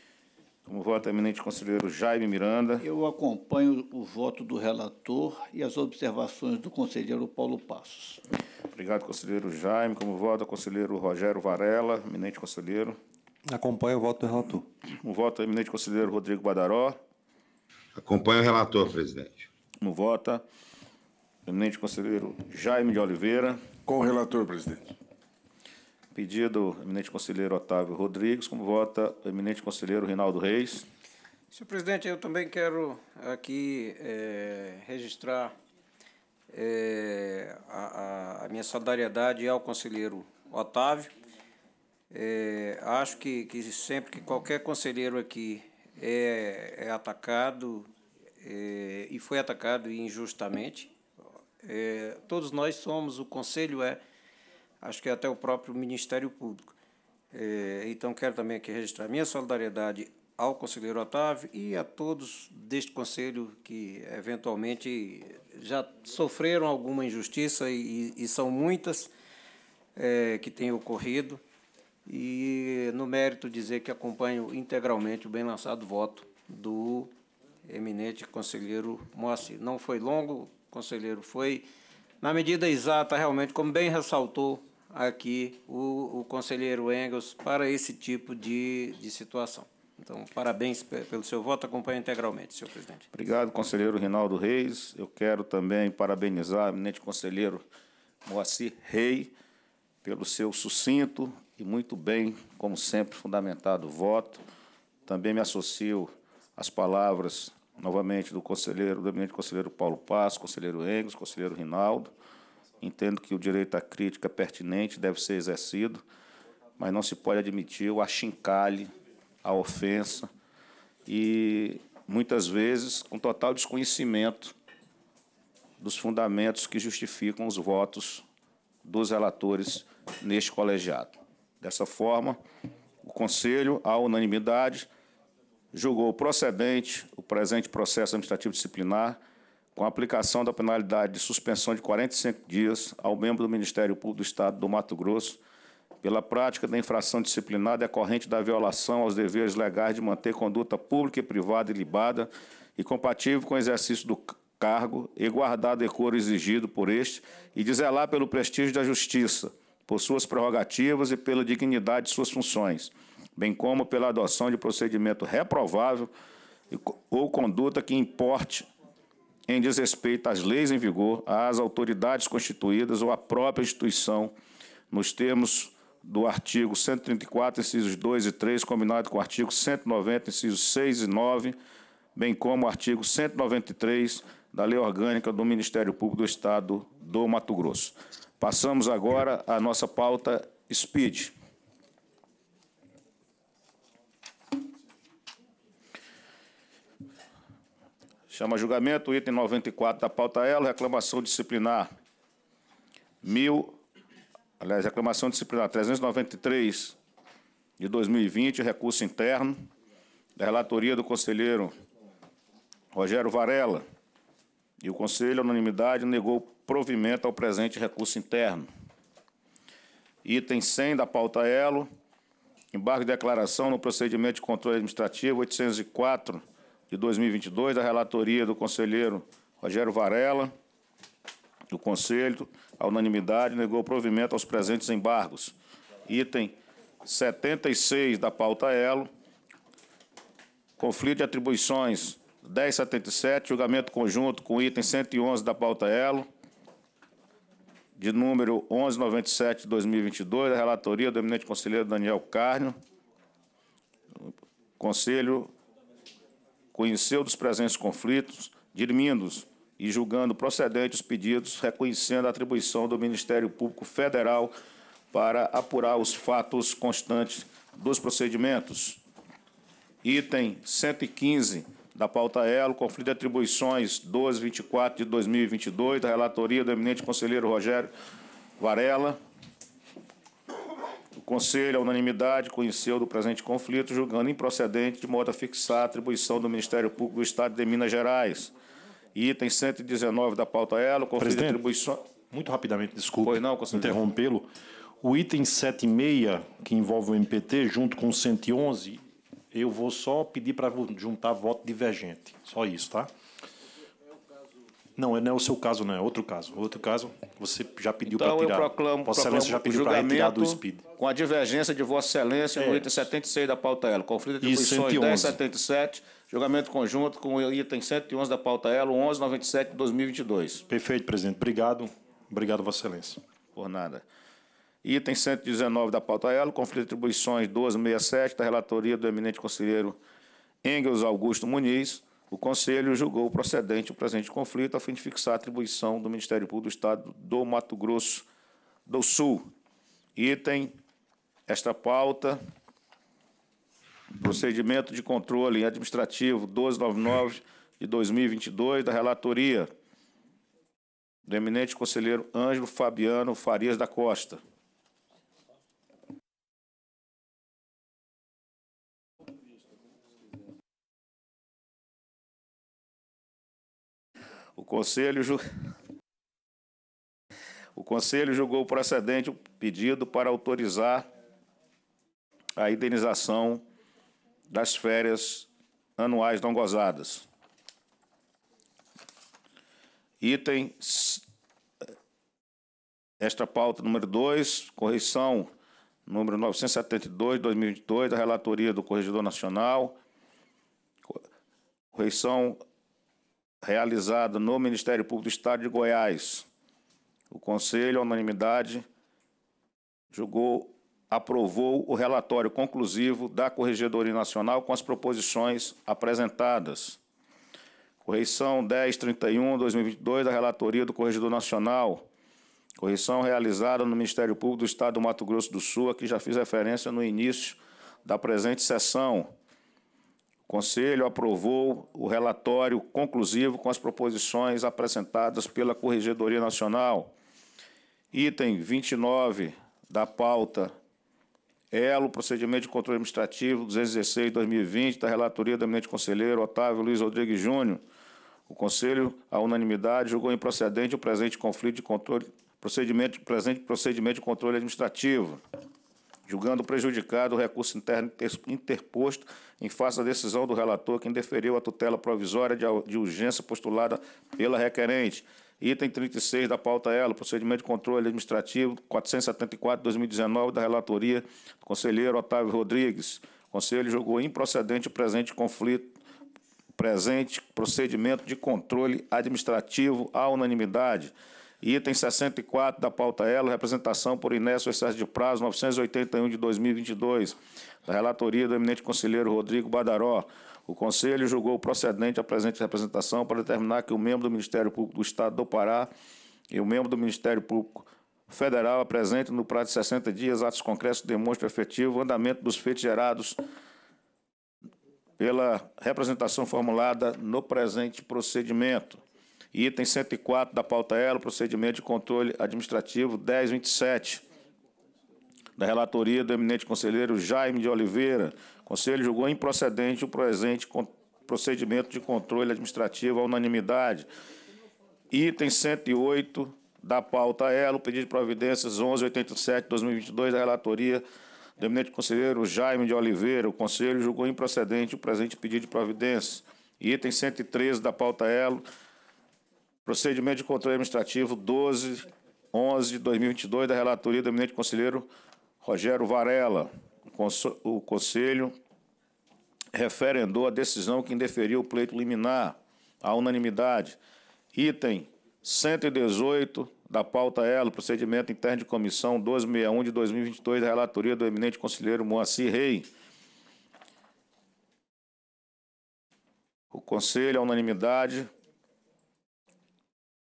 Como voto, eminente conselheiro Jaime Miranda. Eu acompanho o voto do relator e as observações do conselheiro Paulo Passos. Obrigado, conselheiro Jaime. Como voto, conselheiro Rogério Varela, eminente conselheiro. Acompanho o voto do relator. Como voto, eminente conselheiro Rodrigo Badaró. Acompanho o relator, presidente. Como vota, eminente conselheiro Jaime de Oliveira. Com o relator, presidente. Pedido, eminente conselheiro Otávio Rodrigues, como vota o eminente conselheiro Rinaldo Reis. Senhor presidente, eu também quero aqui é, registrar é, a, a, minha solidariedade ao conselheiro Otávio. É, acho que, que sempre que qualquer conselheiro aqui é, é atacado e foi atacado injustamente, todos nós somos, o conselho é acho que é até o próprio Ministério Público. É, então, quero também aqui registrar minha solidariedade ao conselheiro Otávio e a todos deste conselho que eventualmente já sofreram alguma injustiça e, e são muitas é, que têm ocorrido. E no mérito dizer que acompanho integralmente o bem lançado voto do eminente conselheiro Moacir. Não foi longo, conselheiro, foi na medida exata, realmente, como bem ressaltou aqui o, o conselheiro Engels para esse tipo de, de situação. Então, parabéns pelo seu voto, acompanho integralmente, senhor presidente. Obrigado, conselheiro Rinaldo Reis. Eu quero também parabenizar o eminente conselheiro Moacir Rei pelo seu sucinto e muito bem, como sempre, fundamentado voto. Também me associo às palavras, novamente, do conselheiro, do eminente conselheiro Paulo Passo, conselheiro Engels, conselheiro Rinaldo. Entendo que o direito à crítica pertinente deve ser exercido, mas não se pode admitir o achincalhe, a ofensa e muitas vezes com total desconhecimento dos fundamentos que justificam os votos dos relatores neste colegiado. Dessa forma, o Conselho, à unanimidade, julgou procedente o presente processo administrativo disciplinar com a aplicação da penalidade de suspensão de 45 dias ao membro do Ministério Público do Estado do Mato Grosso pela prática da infração disciplinar decorrente da violação aos deveres legais de manter conduta pública e privada ilibada e compatível com o exercício do cargo e guardar decoro exigido por este e de zelar pelo prestígio da justiça, por suas prerrogativas e pela dignidade de suas funções, bem como pela adoção de procedimento reprovável ou conduta que importe em desrespeito às leis em vigor, às autoridades constituídas ou à própria instituição, nos termos do artigo 134, incisos 2 e 3, combinado com o artigo 190, incisos 6 e 9, bem como o artigo 193 da Lei Orgânica do Ministério Público do Estado do Mato Grosso. Passamos agora à nossa pauta SPEED. Chama julgamento, item 94 da pauta é ela, reclamação disciplinar mil, aliás, reclamação disciplinar 393 de 2020, recurso interno, da relatoria do conselheiro Rogério Varela. E o conselho, unanimidade, negou provimento ao presente recurso interno. Item 100 da pauta elo, embargo de declaração no procedimento de controle administrativo 804 de 2022, da relatoria do conselheiro Rogério Varela, do Conselho, a unanimidade, negou provimento aos presentes embargos. Item 76 da pauta ELO, conflito de atribuições 1077, julgamento conjunto com item 111 da pauta ELO, de número 1197 de 2022, da relatoria do eminente conselheiro Daniel Carnio, Conselho conheceu dos presentes conflitos, dirimindo-os e julgando procedentes os pedidos, reconhecendo a atribuição do Ministério Público Federal para apurar os fatos constantes dos procedimentos. Item 115 da pauta ELO, conflito de atribuições 1224 de 2022, da relatoria do eminente conselheiro Rogério Varela, Conselho, à unanimidade, conheceu do presente conflito, julgando improcedente de modo a fixar a atribuição do Ministério Público do Estado de Minas Gerais. Item 119 da pauta é ela, conflito de atribuição... Muito rapidamente, desculpe pois não, interrompê-lo. O item 76, que envolve o MPT, junto com o 111, eu vou só pedir para juntar voto divergente. Só isso, tá? Não, não é o seu caso, não. É outro caso. Outro caso, você já pediu então, para tirar. Então, eu proclamo, Vossa Excelência já pediu para retirar do SPID. Com a divergência de Vossa Excelência no é. item 76 da pauta ELO. Conflito de atribuições 1077, julgamento conjunto com o item 111 da pauta ELO, 1197 de 2022. Perfeito, presidente. Obrigado. Obrigado, Vossa Excelência. Por nada. Item 119 da pauta ELO, conflito de atribuições 1267 da relatoria do eminente conselheiro Engels Augusto Muniz o Conselho julgou procedente o presente conflito a fim de fixar a atribuição do Ministério Público do Estado do Mato Grosso do Sul. Item, esta pauta, procedimento de controle administrativo 1299 de 2022 da relatoria do eminente conselheiro Ângelo Fabiano Farias da Costa. O Conselho, ju... o Conselho julgou procedente o pedido para autorizar a indenização das férias anuais não gozadas. Item. Esta pauta número 2, correção número 972, 2022, da relatoria do Corregedor Nacional. Correção realizado no Ministério Público do Estado de Goiás. O Conselho, à unanimidade, julgou, aprovou o relatório conclusivo da Corregedoria Nacional com as proposições apresentadas. Correição 1031-2022 da Relatoria do Corregedor Nacional. Correição realizada no Ministério Público do Estado do Mato Grosso do Sul, a que já fiz referência no início da presente sessão. Conselho aprovou o relatório conclusivo com as proposições apresentadas pela Corregedoria Nacional. Item 29 da pauta ELO, Procedimento de Controle Administrativo 216-2020, da Relatoria do Eminente Conselheiro Otávio Luiz Rodrigues Júnior. O Conselho, à unanimidade, julgou improcedente o presente conflito de controle, procedimento, presente procedimento de controle administrativo julgando prejudicado o recurso interno interposto em face da decisão do relator que indeferiu a tutela provisória de urgência postulada pela requerente. Item 36 da pauta é ela, procedimento de controle administrativo 474-2019 da relatoria do conselheiro Otávio Rodrigues. O conselho julgou improcedente o presente conflito, presente procedimento de controle administrativo à unanimidade. Item 64 da pauta ela, representação por inércia ou excesso de prazo 981 de 2022, da relatoria do eminente conselheiro Rodrigo Badaró. O Conselho julgou procedente a presente representação para determinar que o membro do Ministério Público do Estado do Pará e o membro do Ministério Público Federal apresente no prazo de 60 dias atos concretos que demonstram efetivo andamento dos feitos gerados pela representação formulada no presente procedimento. Item 104 da pauta elo, procedimento de controle administrativo 1027 da relatoria do eminente conselheiro Jaime de Oliveira. O Conselho julgou improcedente o presente procedimento de controle administrativo à unanimidade. Item 108 da pauta elo, pedido de providências 1187-2022 da relatoria do eminente conselheiro Jaime de Oliveira. O Conselho julgou improcedente o presente pedido de providências. Item 113 da pauta elo Procedimento de controle administrativo 12, 11 de 2022, da relatoria do eminente conselheiro Rogério Varela. O Conselho referendou a decisão que indeferiu o pleito liminar à unanimidade. Item 118 da pauta ELO, procedimento interno de comissão 1261 de 2022, da relatoria do eminente conselheiro Moacir Rei. O Conselho, à unanimidade,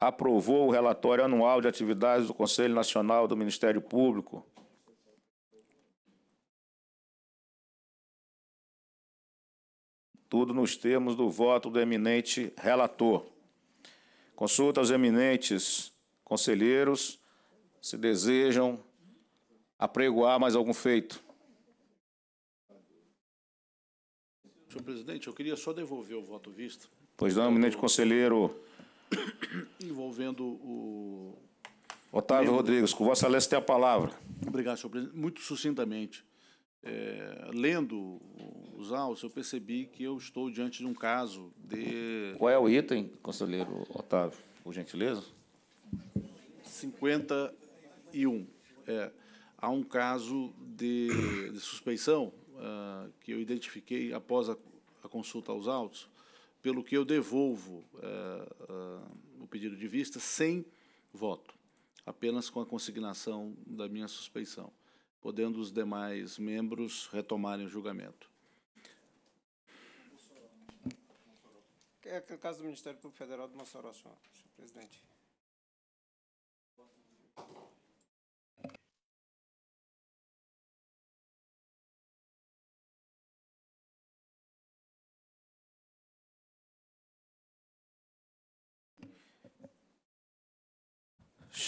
aprovou o relatório anual de atividades do Conselho Nacional do Ministério Público. Tudo nos termos do voto do eminente relator. Consulta aos eminentes conselheiros se desejam apregoar mais algum feito. Senhor presidente, eu queria só devolver o voto visto. Pois não, eminente conselheiro <coughs> envolvendo o. Otávio Rodrigues, com Vossa Excelência tem a palavra. Obrigado, senhor presidente. Muito sucintamente. É, lendo os autos, eu percebi que eu estou diante de um caso de. Qual é o item, conselheiro Otávio, por gentileza? 51. É, há um caso de, de suspeição uh, que eu identifiquei após a, a consulta aos autos, pelo que eu devolvo eh, eh, o pedido de vista sem voto, apenas com a consignação da minha suspeição, podendo os demais membros retomarem o julgamento. É, é o caso do Ministério Público Federal de Mossoró, senhor, senhor presidente.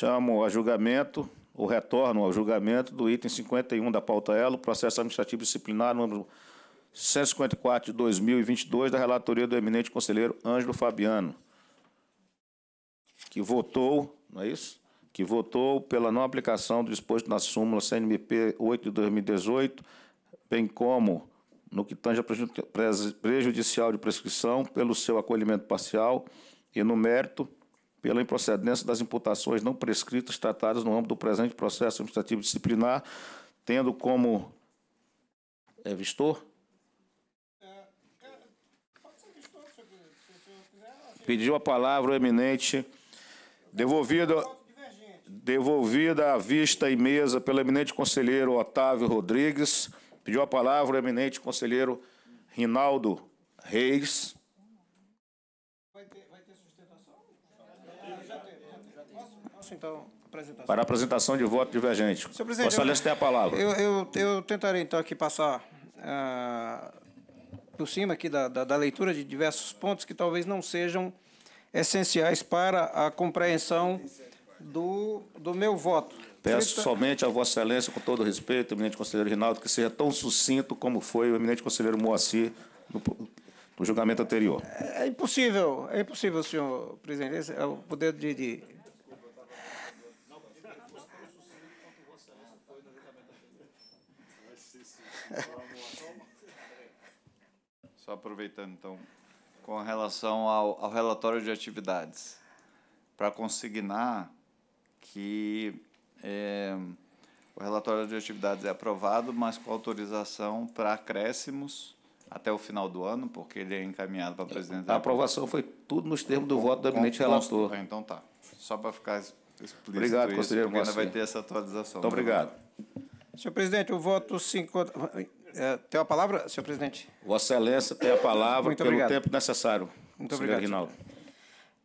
Chamo a julgamento, o retorno ao julgamento do item 51 da pauta ELO, processo administrativo disciplinar número 154 de 2022, da relatoria do eminente conselheiro Ângelo Fabiano, que votou, não é isso? Que votou pela não aplicação do disposto na súmula CNMP 8 de 2018, bem como no que tange a prejudicial de prescrição, pelo seu acolhimento parcial e no mérito pela improcedência das imputações não prescritas tratadas no âmbito do presente processo administrativo disciplinar, tendo como é, vistor. vistor se, quiser, Pediu a palavra o eminente, devolvida, devolvida à vista e mesa pelo eminente conselheiro Otávio Rodrigues. Pediu a palavra o eminente conselheiro Rinaldo Reis. então, apresentação. Para a apresentação de voto divergente. Senhor presidente, Vossa Excelência tem a palavra. Eu, eu, eu tentarei, então, aqui passar ah, por cima aqui da, da, da leitura de diversos pontos que talvez não sejam essenciais para a compreensão do, do meu voto. Peço somente a Vossa Excelência, com todo respeito, eminente conselheiro Rinaldo, que seja tão sucinto como foi o eminente conselheiro Moacir no, no julgamento anterior. É, é impossível, é impossível, senhor presidente. Esse é o poder de, de, Só aproveitando, então, com relação ao, ao relatório de atividades, para consignar que é, o relatório de atividades é aprovado, mas com autorização para acréscimos até o final do ano, porque ele é encaminhado para a presidente. A aprovação foi tudo nos termos do com, voto do gabinete relator. É, então tá. Só para ficar explícito. Obrigado, isso, conselheiro. Ainda vai ter essa atualização. Muito obrigado. Senhor presidente, eu voto 50. É, tem a palavra, senhor presidente? Vossa Excelência tem a palavra Muito pelo obrigado. tempo necessário. Muito obrigado. Aguinaldo.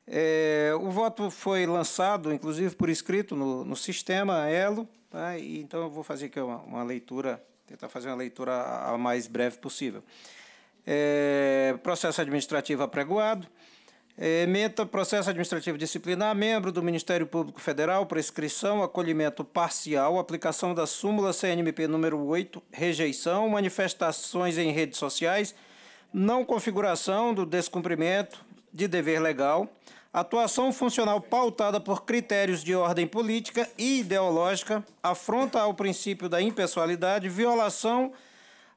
É, o voto foi lançado, inclusive, por escrito no, no sistema ELO, tá? e, então eu vou fazer aqui uma, uma, leitura, tentar fazer uma leitura a, a mais breve possível. É, processo administrativo apregoado. É, Meta processo administrativo disciplinar, membro do Ministério Público Federal, prescrição, acolhimento parcial, aplicação da súmula CNMP número 8, rejeição, manifestações em redes sociais, não configuração do descumprimento de dever legal, atuação funcional pautada por critérios de ordem política e ideológica, afronta ao princípio da impessoalidade, violação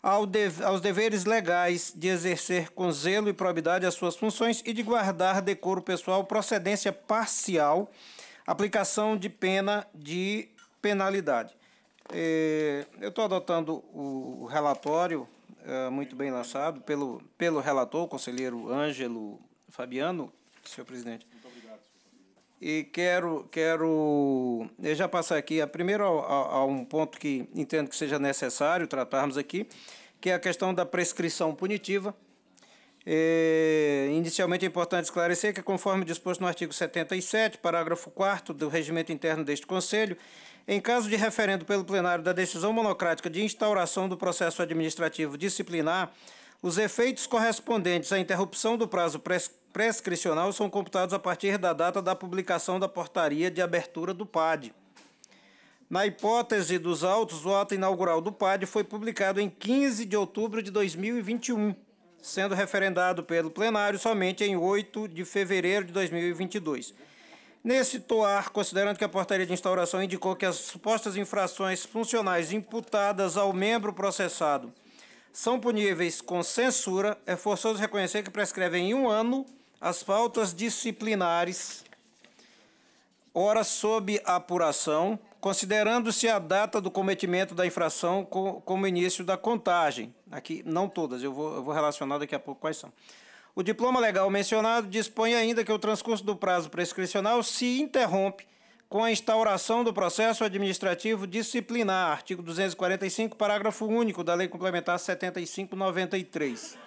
aos deveres legais de exercer com zelo e probidade as suas funções e de guardar decoro pessoal, procedência parcial, aplicação de pena de penalidade. É, eu estou adotando o relatório é, muito bem lançado pelo, pelo relator, o conselheiro Ângelo Fabiano, senhor presidente e quero, quero já passar aqui, a primeiro a, a um ponto que entendo que seja necessário tratarmos aqui, que é a questão da prescrição punitiva. É, inicialmente é importante esclarecer que, conforme disposto no artigo 77, parágrafo 4 do regimento interno deste Conselho, em caso de referendo pelo plenário da decisão monocrática de instauração do processo administrativo disciplinar, os efeitos correspondentes à interrupção do prazo prescrito Prescricionais são computados a partir da data da publicação da portaria de abertura do PAD. Na hipótese dos autos, o ato inaugural do PAD foi publicado em 15 de outubro de 2021, sendo referendado pelo plenário somente em 8 de fevereiro de 2022. Nesse toar, considerando que a portaria de instauração indicou que as supostas infrações funcionais imputadas ao membro processado são puníveis com censura, é forçoso reconhecer que prescrevem em um ano as faltas disciplinares, ora sob apuração, considerando-se a data do cometimento da infração como início da contagem. Aqui, não todas, eu vou, eu vou relacionar daqui a pouco quais são. O diploma legal mencionado dispõe ainda que o transcurso do prazo prescricional se interrompe com a instauração do processo administrativo disciplinar, artigo 245, parágrafo único da Lei Complementar 7593.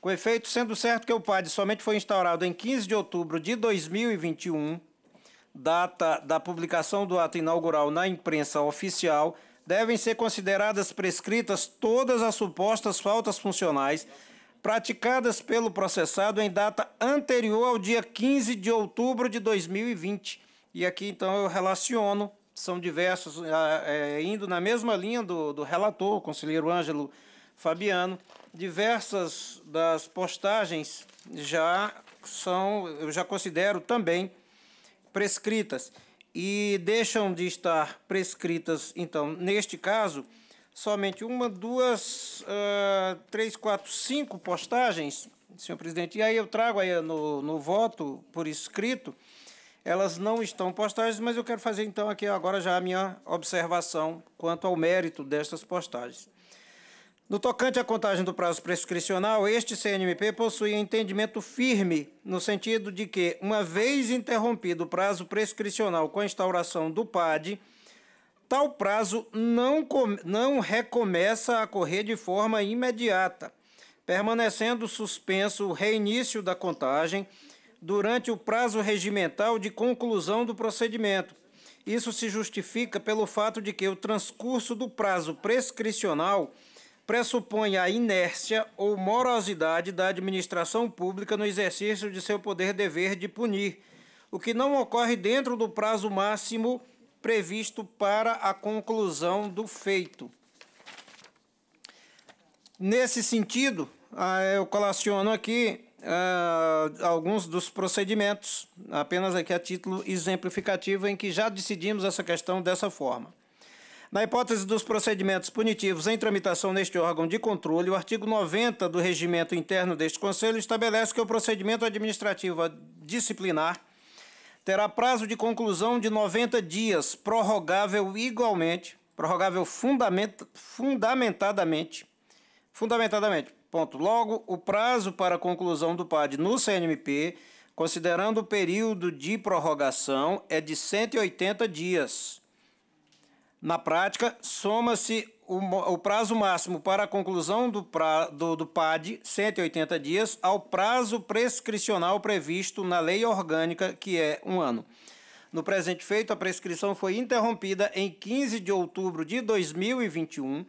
Com efeito, sendo certo que o PAD somente foi instaurado em 15 de outubro de 2021, data da publicação do ato inaugural na imprensa oficial, devem ser consideradas prescritas todas as supostas faltas funcionais praticadas pelo processado em data anterior ao dia 15 de outubro de 2020. E aqui então eu relaciono, são diversos, é, indo na mesma linha do, do relator, o conselheiro Ângelo Fabiano, diversas das postagens já são, eu já considero também prescritas e deixam de estar prescritas, então, neste caso, somente uma, duas, uh, três, quatro, cinco postagens, senhor presidente, e aí eu trago aí eh, no, no voto por escrito, elas não estão postagens, mas eu quero fazer então aqui agora já a minha observação quanto ao mérito destas postagens. No tocante à contagem do prazo prescricional, este CNMP possui entendimento firme, no sentido de que, uma vez interrompido o prazo prescricional com a instauração do PAD, tal prazo não, não recomeça a correr de forma imediata, permanecendo suspenso o reinício da contagem durante o prazo regimental de conclusão do procedimento. Isso se justifica pelo fato de que o transcurso do prazo prescricional pressupõe a inércia ou morosidade da administração pública no exercício de seu poder dever de punir, o que não ocorre dentro do prazo máximo previsto para a conclusão do feito. Nesse sentido, ah, eu colaciono aqui ah, alguns dos procedimentos, apenas aqui a título exemplificativo, em que já decidimos essa questão dessa forma. Na hipótese dos procedimentos punitivos em tramitação neste órgão de controle, o artigo 90 do regimento interno deste Conselho estabelece que o procedimento administrativo disciplinar terá prazo de conclusão de 90 dias, prorrogável igualmente, prorrogável fundamenta, fundamentadamente, fundamentadamente, ponto. Logo, o prazo para conclusão do PAD no CNMP, considerando o período de prorrogação, é de 180 dias. Na prática, soma-se o, o, prazo máximo para a conclusão do, pra, do, do PAD, 180 dias, ao prazo prescricional previsto na lei orgânica, que é um ano. No presente feito, a prescrição foi interrompida em 15 de outubro de 2021,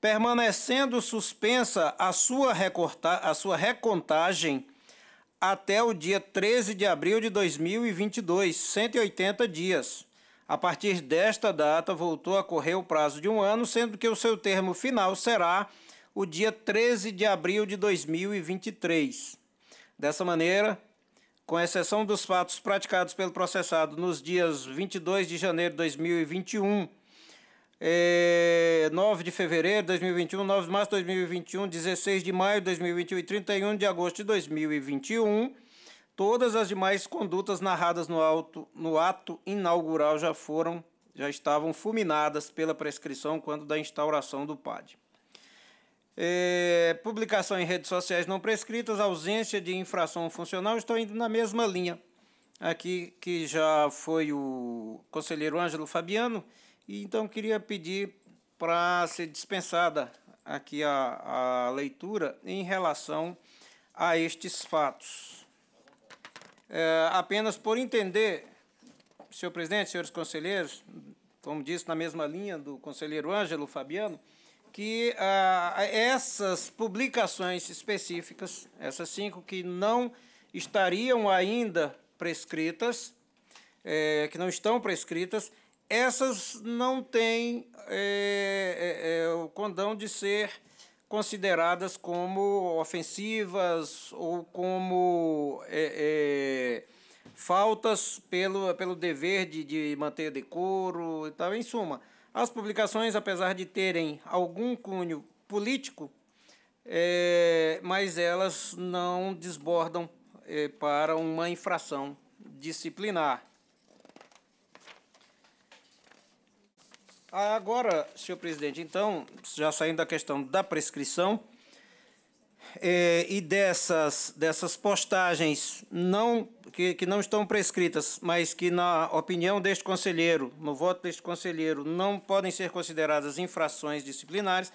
permanecendo suspensa a sua, recorta, a sua recontagem até o dia 13 de abril de 2022, 180 dias. A partir desta data, voltou a correr o prazo de um ano, sendo que o seu termo final será o dia 13 de abril de 2023. Dessa maneira, com exceção dos fatos praticados pelo processado nos dias 22 de janeiro de 2021, é, 9 de fevereiro de 2021, 9 de março de 2021, 16 de maio de 2021 e 31 de agosto de 2021 Todas as demais condutas narradas no, auto, no ato inaugural já foram, já estavam fulminadas pela prescrição quando da instauração do PAD. É, publicação em redes sociais não prescritas, ausência de infração funcional, estou indo na mesma linha aqui que já foi o conselheiro Ângelo Fabiano, e então queria pedir para ser dispensada aqui a, a leitura em relação a estes fatos. É, apenas por entender, senhor presidente, senhores conselheiros, como disse na mesma linha do conselheiro Ângelo Fabiano, que ah, essas publicações específicas, essas cinco que não estariam ainda prescritas, é, que não estão prescritas, essas não têm é, é, é o condão de ser consideradas como ofensivas ou como é, é, faltas pelo, pelo dever de, de manter decoro e tal. Em suma, as publicações, apesar de terem algum cunho político, é, mas elas não desbordam é, para uma infração disciplinar. Agora, senhor presidente, então, já saindo da questão da prescrição é, e dessas, dessas postagens não, que, que não estão prescritas, mas que, na opinião deste conselheiro, no voto deste conselheiro, não podem ser consideradas infrações disciplinares,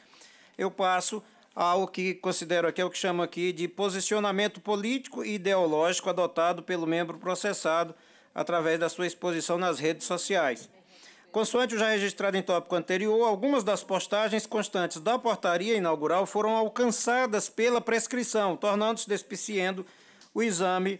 eu passo ao que considero aqui, é o que chamo aqui de posicionamento político e ideológico adotado pelo membro processado através da sua exposição nas redes sociais. Consoante o já registrado em tópico anterior, algumas das postagens constantes da portaria inaugural foram alcançadas pela prescrição, tornando-se despiciando o exame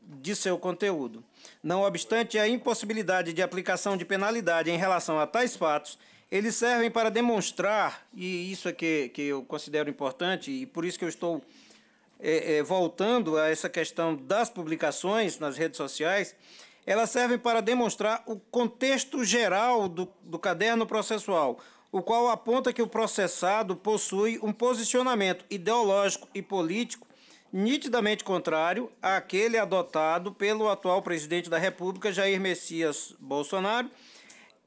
de seu conteúdo. Não obstante a impossibilidade de aplicação de penalidade em relação a tais fatos, eles servem para demonstrar, e isso é que, que eu considero importante, e por isso que eu estou é, é, voltando a essa questão das publicações nas redes sociais, elas servem para demonstrar o contexto geral do, do caderno processual, o qual aponta que o processado possui um posicionamento ideológico e político nitidamente contrário àquele adotado pelo atual presidente da República, Jair Messias Bolsonaro,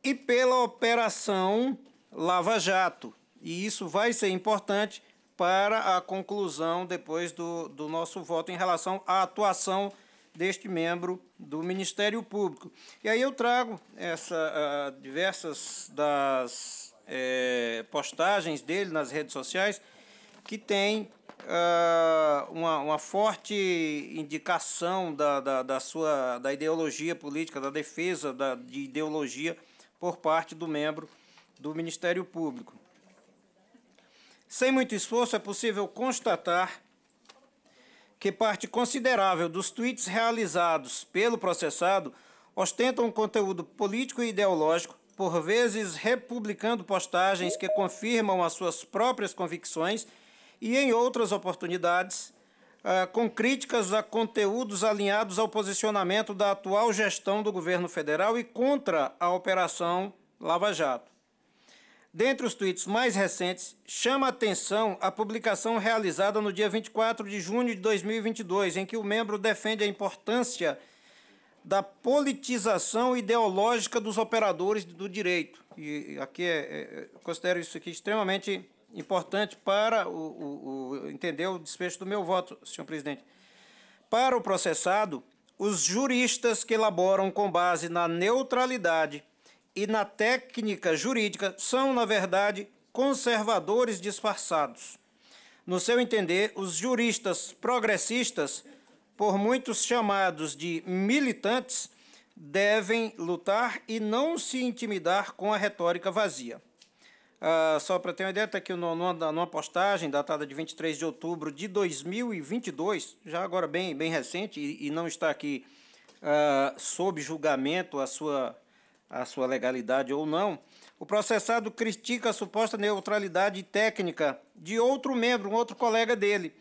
e pela operação Lava Jato. E isso vai ser importante para a conclusão depois do, do nosso voto em relação à atuação deste membro do Ministério Público. E aí eu trago essa, uh, diversas das eh, postagens dele nas redes sociais que tem uh, uma, uma, forte indicação da, da, da, sua da ideologia política, da defesa da, de ideologia por parte do membro do Ministério Público. Sem muito esforço, é possível constatar que parte considerável dos tweets realizados pelo processado ostentam um conteúdo político e ideológico, por vezes republicando postagens que confirmam as suas próprias convicções e, em outras oportunidades, ah, com críticas a conteúdos alinhados ao posicionamento da atual gestão do governo federal e contra a Operação Lava Jato. Dentre os tweets mais recentes, chama a atenção a publicação realizada no dia 24 de junho de 2022, em que o membro defende a importância da politização ideológica dos operadores do direito. E aqui é, é, é considero isso aqui extremamente importante para o, o, o, entender o desfecho do meu voto, senhor presidente. Para o processado, os juristas que elaboram com base na neutralidade e na técnica jurídica são, na verdade, conservadores disfarçados. No seu entender, os juristas progressistas, por muitos chamados de militantes, devem lutar e não se intimidar com a retórica vazia. Ah, só para ter uma ideia, está aqui numa, numa postagem datada de 23 de outubro de 2022, já agora bem, bem recente, e, e não está aqui ah, sob julgamento a sua a sua legalidade ou não, o processado critica a suposta neutralidade técnica de outro membro, um outro colega dele,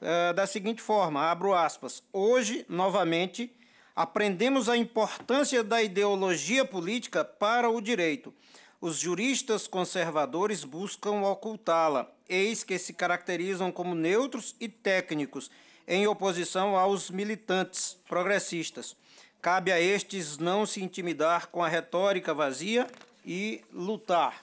ah, da seguinte forma, abro aspas, hoje, novamente, aprendemos a importância da ideologia política para o direito. Os juristas conservadores buscam ocultá-la, eis que se caracterizam como neutros e técnicos, em oposição aos militantes progressistas. Cabe a estes não se intimidar com a retórica vazia e lutar.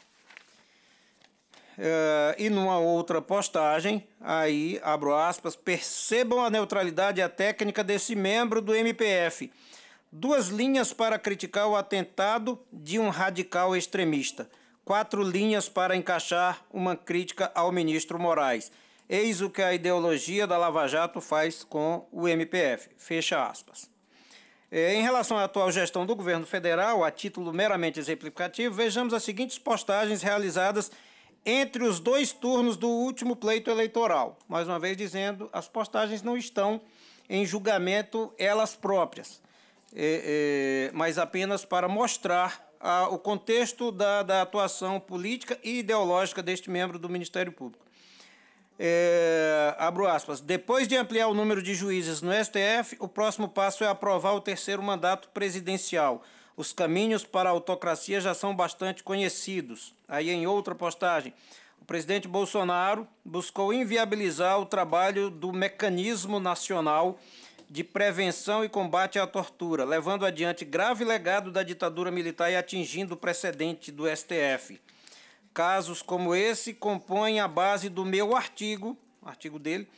Uh, e numa outra postagem, aí, abro aspas, percebam a neutralidade e a técnica desse membro do MPF. Duas linhas para criticar o atentado de um radical extremista. Quatro linhas para encaixar uma crítica ao ministro Moraes. Eis o que a ideologia da Lava Jato faz com o MPF. Fecha aspas. É, em relação à atual gestão do governo federal, a título meramente exemplificativo, vejamos as seguintes postagens realizadas entre os dois turnos do último pleito eleitoral. Mais uma vez dizendo, as postagens não estão em julgamento elas próprias, é, é, mas apenas para mostrar a, o contexto da, da atuação política e ideológica deste membro do Ministério Público é, abro aspas, depois de ampliar o número de juízes no STF, o próximo passo é aprovar o terceiro mandato presidencial. Os caminhos para a autocracia já são bastante conhecidos. Aí, em outra postagem, o presidente Bolsonaro buscou inviabilizar o trabalho do mecanismo nacional de prevenção e combate à tortura, levando adiante grave legado da ditadura militar e atingindo o precedente do STF. Casos como esse compõem a base do meu artigo, artigo dele,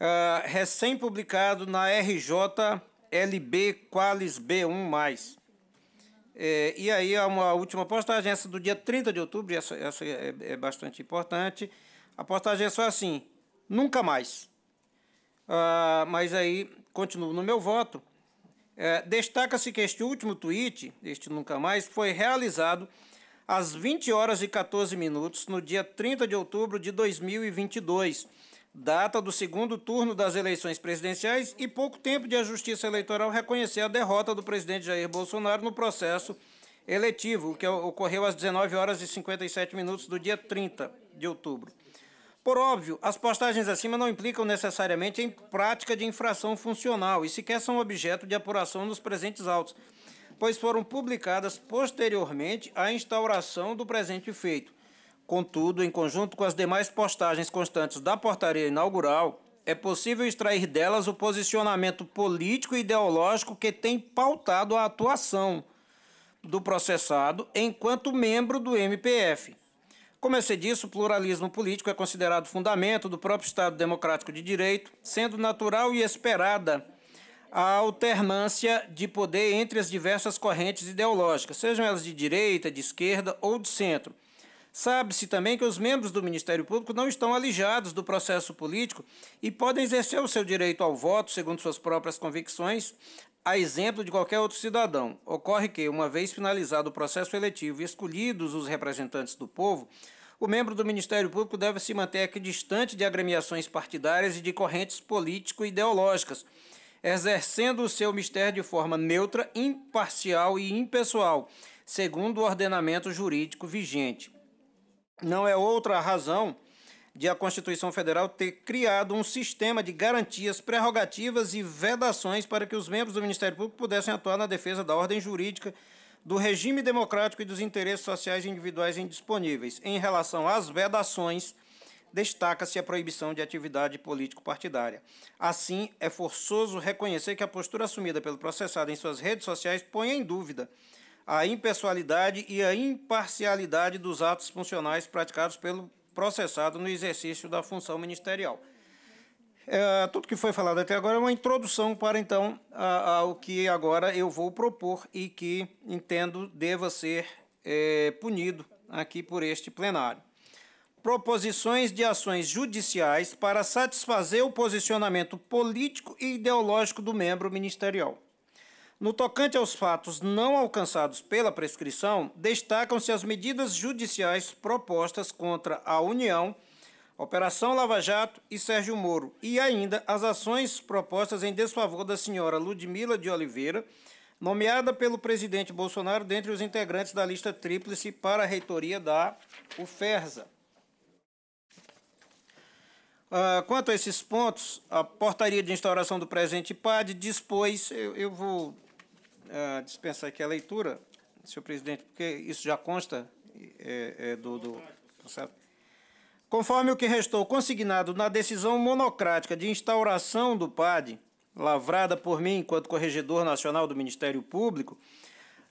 uh, recém-publicado na RJLB Qualis B1+. É, e aí, uma última postagem, essa do dia 30 de outubro, essa, essa é, é bastante importante. A postagem é só assim, nunca mais. Uh, mas aí, continuo no meu voto. É, Destaca-se que este último tweet, este nunca mais, foi realizado às 20 horas e 14 minutos, no dia 30 de outubro de 2022, data do segundo turno das eleições presidenciais e pouco tempo de a Justiça Eleitoral reconhecer a derrota do presidente Jair Bolsonaro no processo eletivo, que ocorreu às 19 horas e 57 minutos do dia 30 de outubro. Por óbvio, as postagens acima não implicam necessariamente em prática de infração funcional e sequer são objeto de apuração nos presentes autos, pois foram publicadas posteriormente à instauração do presente feito. Contudo, em conjunto com as demais postagens constantes da portaria inaugural, é possível extrair delas o posicionamento político e ideológico que tem pautado a atuação do processado enquanto membro do MPF. Como é se disso, o pluralismo político é considerado fundamento do próprio Estado Democrático de Direito, sendo natural e esperada a alternância de poder entre as diversas correntes ideológicas, sejam elas de direita, de esquerda ou de centro. Sabe-se também que os membros do Ministério Público não estão alijados do processo político e podem exercer o seu direito ao voto segundo suas próprias convicções, a exemplo de qualquer outro cidadão. Ocorre que, uma vez finalizado o processo eletivo e escolhidos os representantes do povo, o membro do Ministério Público deve se manter aqui distante de agremiações partidárias e de correntes político-ideológicas exercendo o seu mistério de forma neutra, imparcial e impessoal, segundo o ordenamento jurídico vigente. Não é outra razão de a Constituição Federal ter criado um sistema de garantias, prerrogativas e vedações para que os membros do Ministério Público pudessem atuar na defesa da ordem jurídica, do regime democrático e dos interesses sociais individuais indisponíveis. Em relação às vedações, destaca-se a proibição de atividade político-partidária. Assim, é forçoso reconhecer que a postura assumida pelo processado em suas redes sociais põe em dúvida a impessoalidade e a imparcialidade dos atos funcionais praticados pelo processado no exercício da função ministerial. É, tudo que foi falado até agora é uma introdução para então ao que agora eu vou propor e que entendo deva ser é, punido aqui por este plenário proposições de ações judiciais para satisfazer o posicionamento político e ideológico do membro ministerial. No tocante aos fatos não alcançados pela prescrição, destacam-se as medidas judiciais propostas contra a União, Operação Lava Jato e Sérgio Moro, e ainda as ações propostas em desfavor da senhora Ludmila de Oliveira, nomeada pelo presidente Bolsonaro dentre os integrantes da lista tríplice para a reitoria da UFERSA. Ah, quanto a esses pontos, a portaria de instauração do presente PAD dispôs, eu, eu vou ah, dispensar aqui a leitura, senhor presidente, porque isso já consta é, é do, do tá Conforme o que restou consignado na decisão monocrática de instauração do PAD, lavrada por mim enquanto corregedor nacional do Ministério Público,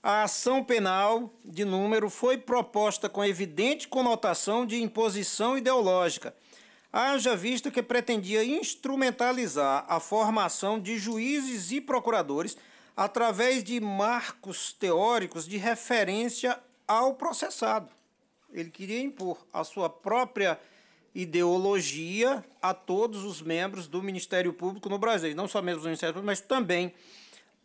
a ação penal de número foi proposta com evidente conotação de imposição ideológica – haja visto que pretendia instrumentalizar a formação de juízes e procuradores através de marcos teóricos de referência ao processado. Ele queria impor a sua própria ideologia a todos os membros do Ministério Público no Brasil, não só membros do Ministério Público, mas também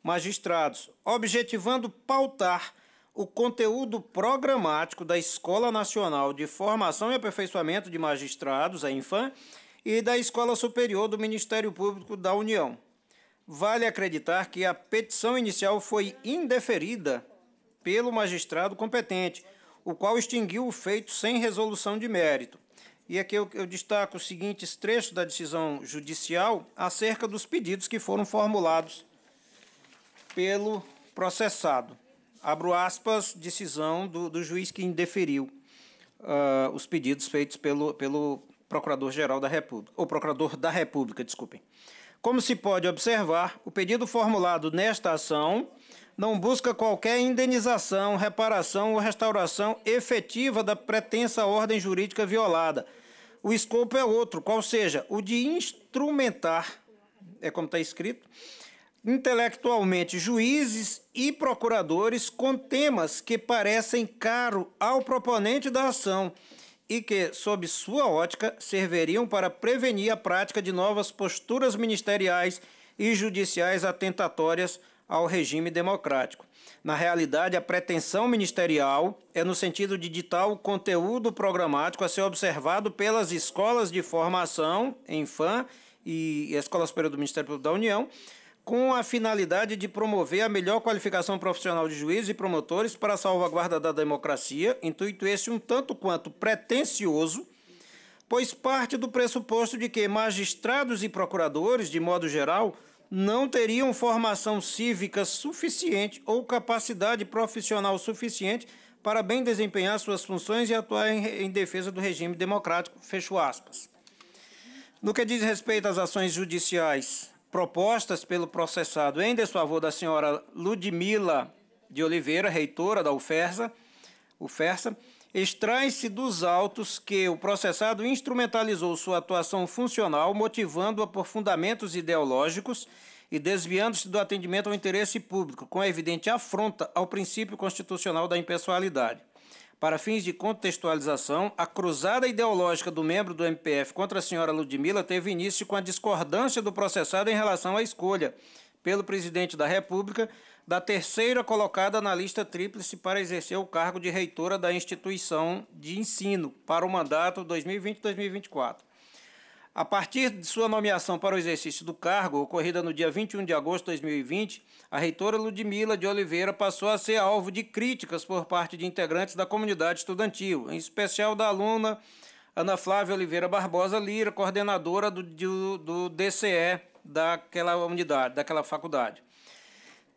magistrados, objetivando pautar o conteúdo programático da Escola Nacional de Formação e Aperfeiçoamento de Magistrados, a Infam, e da Escola Superior do Ministério Público da União. Vale acreditar que a petição inicial foi indeferida pelo magistrado competente, o qual extinguiu o feito sem resolução de mérito. E aqui eu, eu destaco os seguintes trechos da decisão judicial acerca dos pedidos que foram formulados pelo processado abro aspas, decisão do, do juiz que indeferiu uh, os pedidos feitos pelo, pelo Procurador-Geral da República, ou Procurador da República, desculpem. Como se pode observar, o pedido formulado nesta ação não busca qualquer indenização, reparação ou restauração efetiva da pretensa ordem jurídica violada. O escopo é outro, qual seja, o de instrumentar, é como está escrito, intelectualmente juízes e procuradores com temas que parecem caro ao proponente da ação e que, sob sua ótica, serviriam para prevenir a prática de novas posturas ministeriais e judiciais atentatórias ao regime democrático. Na realidade, a pretensão ministerial é no sentido de ditar o conteúdo programático a ser observado pelas escolas de formação, em FAM e escolas superior do Ministério Público da União, com a finalidade de promover a melhor qualificação profissional de juízes e promotores para a salvaguarda da democracia, intuito esse um tanto quanto pretensioso, pois parte do pressuposto de que magistrados e procuradores, de modo geral, não teriam formação cívica suficiente ou capacidade profissional suficiente para bem desempenhar suas funções e atuar em, em defesa do regime democrático. Fecho aspas. No que diz respeito às ações judiciais propostas pelo processado em desfavor da senhora Ludmila de Oliveira, reitora da UFERSA, UFERSA extrai-se dos autos que o processado instrumentalizou sua atuação funcional, motivando-a por fundamentos ideológicos e desviando-se do atendimento ao interesse público, com evidente afronta ao princípio constitucional da impessoalidade. Para fins de contextualização, a cruzada ideológica do membro do MPF contra a senhora Ludmilla teve início com a discordância do processado em relação à escolha, pelo presidente da República, da terceira colocada na lista tríplice para exercer o cargo de reitora da instituição de ensino para o mandato 2020-2024. A partir de sua nomeação para o exercício do cargo, ocorrida no dia 21 de agosto de 2020, a reitora Ludmila de Oliveira passou a ser alvo de críticas por parte de integrantes da comunidade estudantil, em especial da aluna Ana Flávia Oliveira Barbosa Lira, coordenadora do, do, do DCE daquela unidade, daquela faculdade.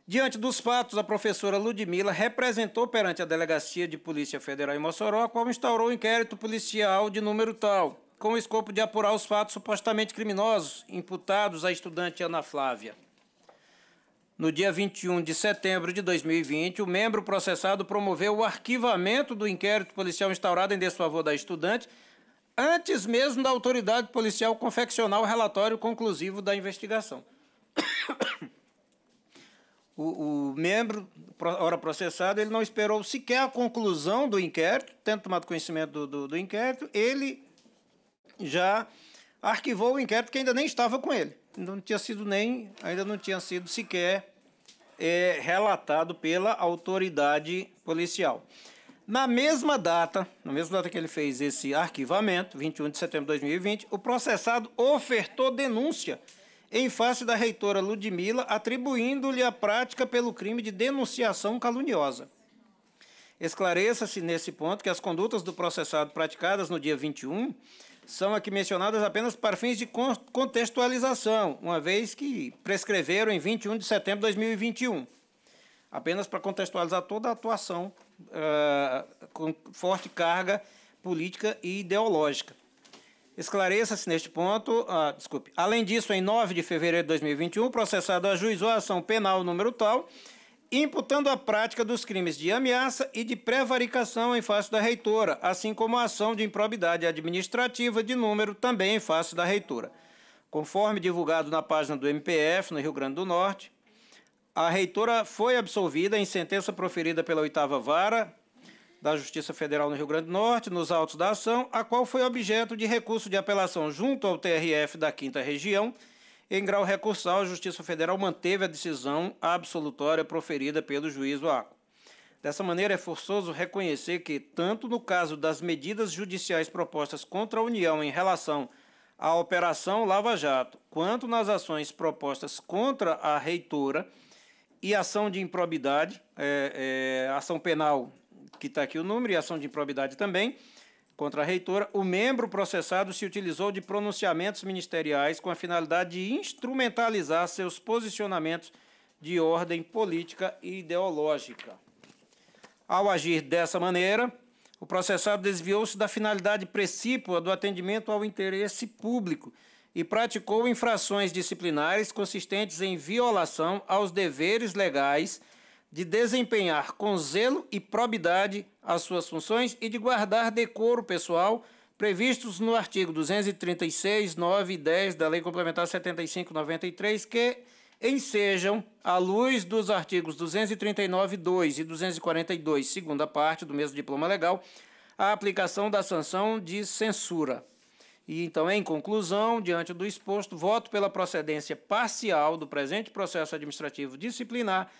Diante dos fatos, a professora Ludmila representou perante a Delegacia de Polícia Federal em Mossoró, como instaurou o um inquérito policial de número tal com o escopo de apurar os fatos supostamente criminosos imputados à estudante Ana Flávia. No dia 21 de setembro de 2020, o membro processado promoveu o arquivamento do inquérito policial instaurado em desfavor da estudante, antes mesmo da autoridade policial confeccionar o relatório conclusivo da investigação. <coughs> O, o, membro, hora processado, ele não esperou sequer a conclusão do inquérito, tendo tomado conhecimento do, do, do inquérito, ele já arquivou o inquérito que ainda nem estava com ele. Ainda não tinha sido nem, ainda não tinha sido sequer é, relatado pela autoridade policial. Na mesma data, na mesma data que ele fez esse arquivamento, 21 de setembro de 2020, o processado ofertou denúncia em face da reitora Ludmila, atribuindo-lhe a prática pelo crime de denunciação caluniosa. Esclareça-se nesse ponto que as condutas do processado praticadas no dia 21 são aqui mencionadas apenas para fins de contextualização, uma vez que prescreveram em 21 de setembro de 2021. Apenas para contextualizar toda a atuação uh, com forte carga política e ideológica. Esclareça-se neste ponto. Ah, desculpe. Além disso, em 9 de fevereiro de 2021, o processado ajuizou a ação penal número tal, imputando a prática dos crimes de ameaça e de prevaricação em face da reitora, assim como a ação de improbidade administrativa de número também em face da reitora. Conforme divulgado na página do MPF, no Rio Grande do Norte, a reitora foi absolvida em sentença proferida pela oitava vara da Justiça Federal no Rio Grande do Norte, nos autos da ação, a qual foi objeto de recurso de apelação junto ao TRF da Quinta Região, em grau recursal, a Justiça Federal manteve a decisão absolutória proferida pelo juiz Waco. Dessa maneira, é forçoso reconhecer que, tanto no caso das medidas judiciais propostas contra a União em relação à Operação Lava Jato, quanto nas ações propostas contra a reitora e ação de improbidade, é, é, ação penal, que está aqui o número, e ação de improbidade também, Contra a reitora, o membro processado se utilizou de pronunciamentos ministeriais com a finalidade de instrumentalizar seus posicionamentos de ordem política e ideológica. Ao agir dessa maneira, o processado desviou-se da finalidade precípua do atendimento ao interesse público e praticou infrações disciplinares consistentes em violação aos deveres legais de desempenhar com zelo e probidade as suas funções e de guardar decoro pessoal previstos no artigo 236, 9 e 10 da Lei Complementar 7593, que ensejam, à luz dos artigos 239, 2 e 242, segunda parte do mesmo diploma legal, a aplicação da sanção de censura. E então, em conclusão, diante do exposto, voto pela procedência parcial do presente processo administrativo disciplinar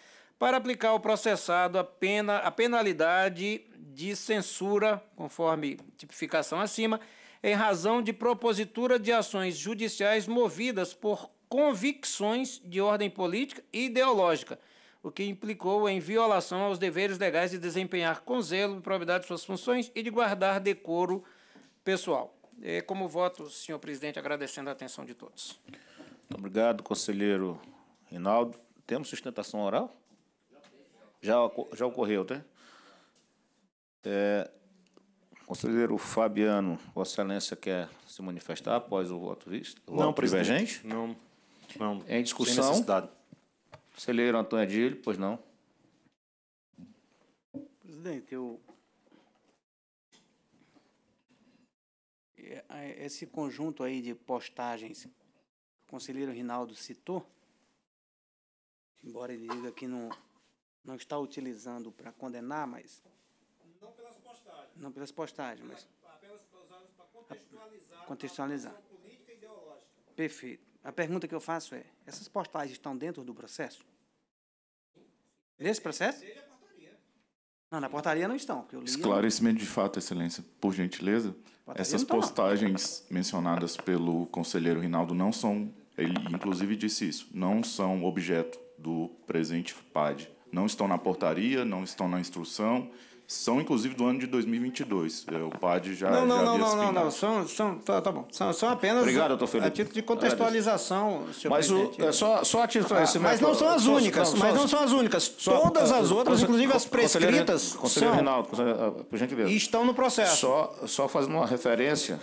para aplicar ao processado a, pena, a penalidade de censura, conforme tipificação acima, em razão de propositura de ações judiciais movidas por convicções de ordem política e ideológica, o que implicou em violação aos deveres legais de desempenhar com zelo e probidade suas funções e de guardar decoro pessoal. É como voto, senhor presidente, agradecendo a atenção de todos. Muito obrigado, conselheiro Rinaldo. Temos sustentação oral? Já, já ocorreu, tá? É, conselheiro Fabiano, Vossa Excelência quer se manifestar após o voto visto? O voto não, presidente. Não, não. Em discussão. Sem necessidade. Conselheiro Antônio Adilho, pois não. Presidente, eu. É, é, esse conjunto aí de postagens que o conselheiro Rinaldo citou, embora ele diga que não não está utilizando para condenar, mas. Não pelas postagens. Não pelas postagens, mas. Apenas para contextualizar, contextualizar. A política e ideológica. Perfeito. A pergunta que eu faço é: essas postagens estão dentro do processo? Nesse processo? Não, na portaria não estão. Li, Esclarecimento não... de fato, Excelência, por gentileza. Portaria essas tá postagens mencionadas pelo conselheiro Rinaldo não são, ele inclusive disse isso, não são objeto do presente PAD não estão na portaria, não estão na instrução, são inclusive do ano de 2022. É, o PAD já. Não, não, já não, não, não, não, São, são, tá, tá bom. São, são apenas. Obrigado, doutor Felipe. A título de contextualização, senhor mas presidente. O, né? é só, só a título ah, Mas não são as únicas. mas não são as únicas. Só, Todas as outras, inclusive as prescritas. Conselheiro, conselheiro Reinaldo, ah, por gentileza. E estão no processo. Só, só fazendo uma referência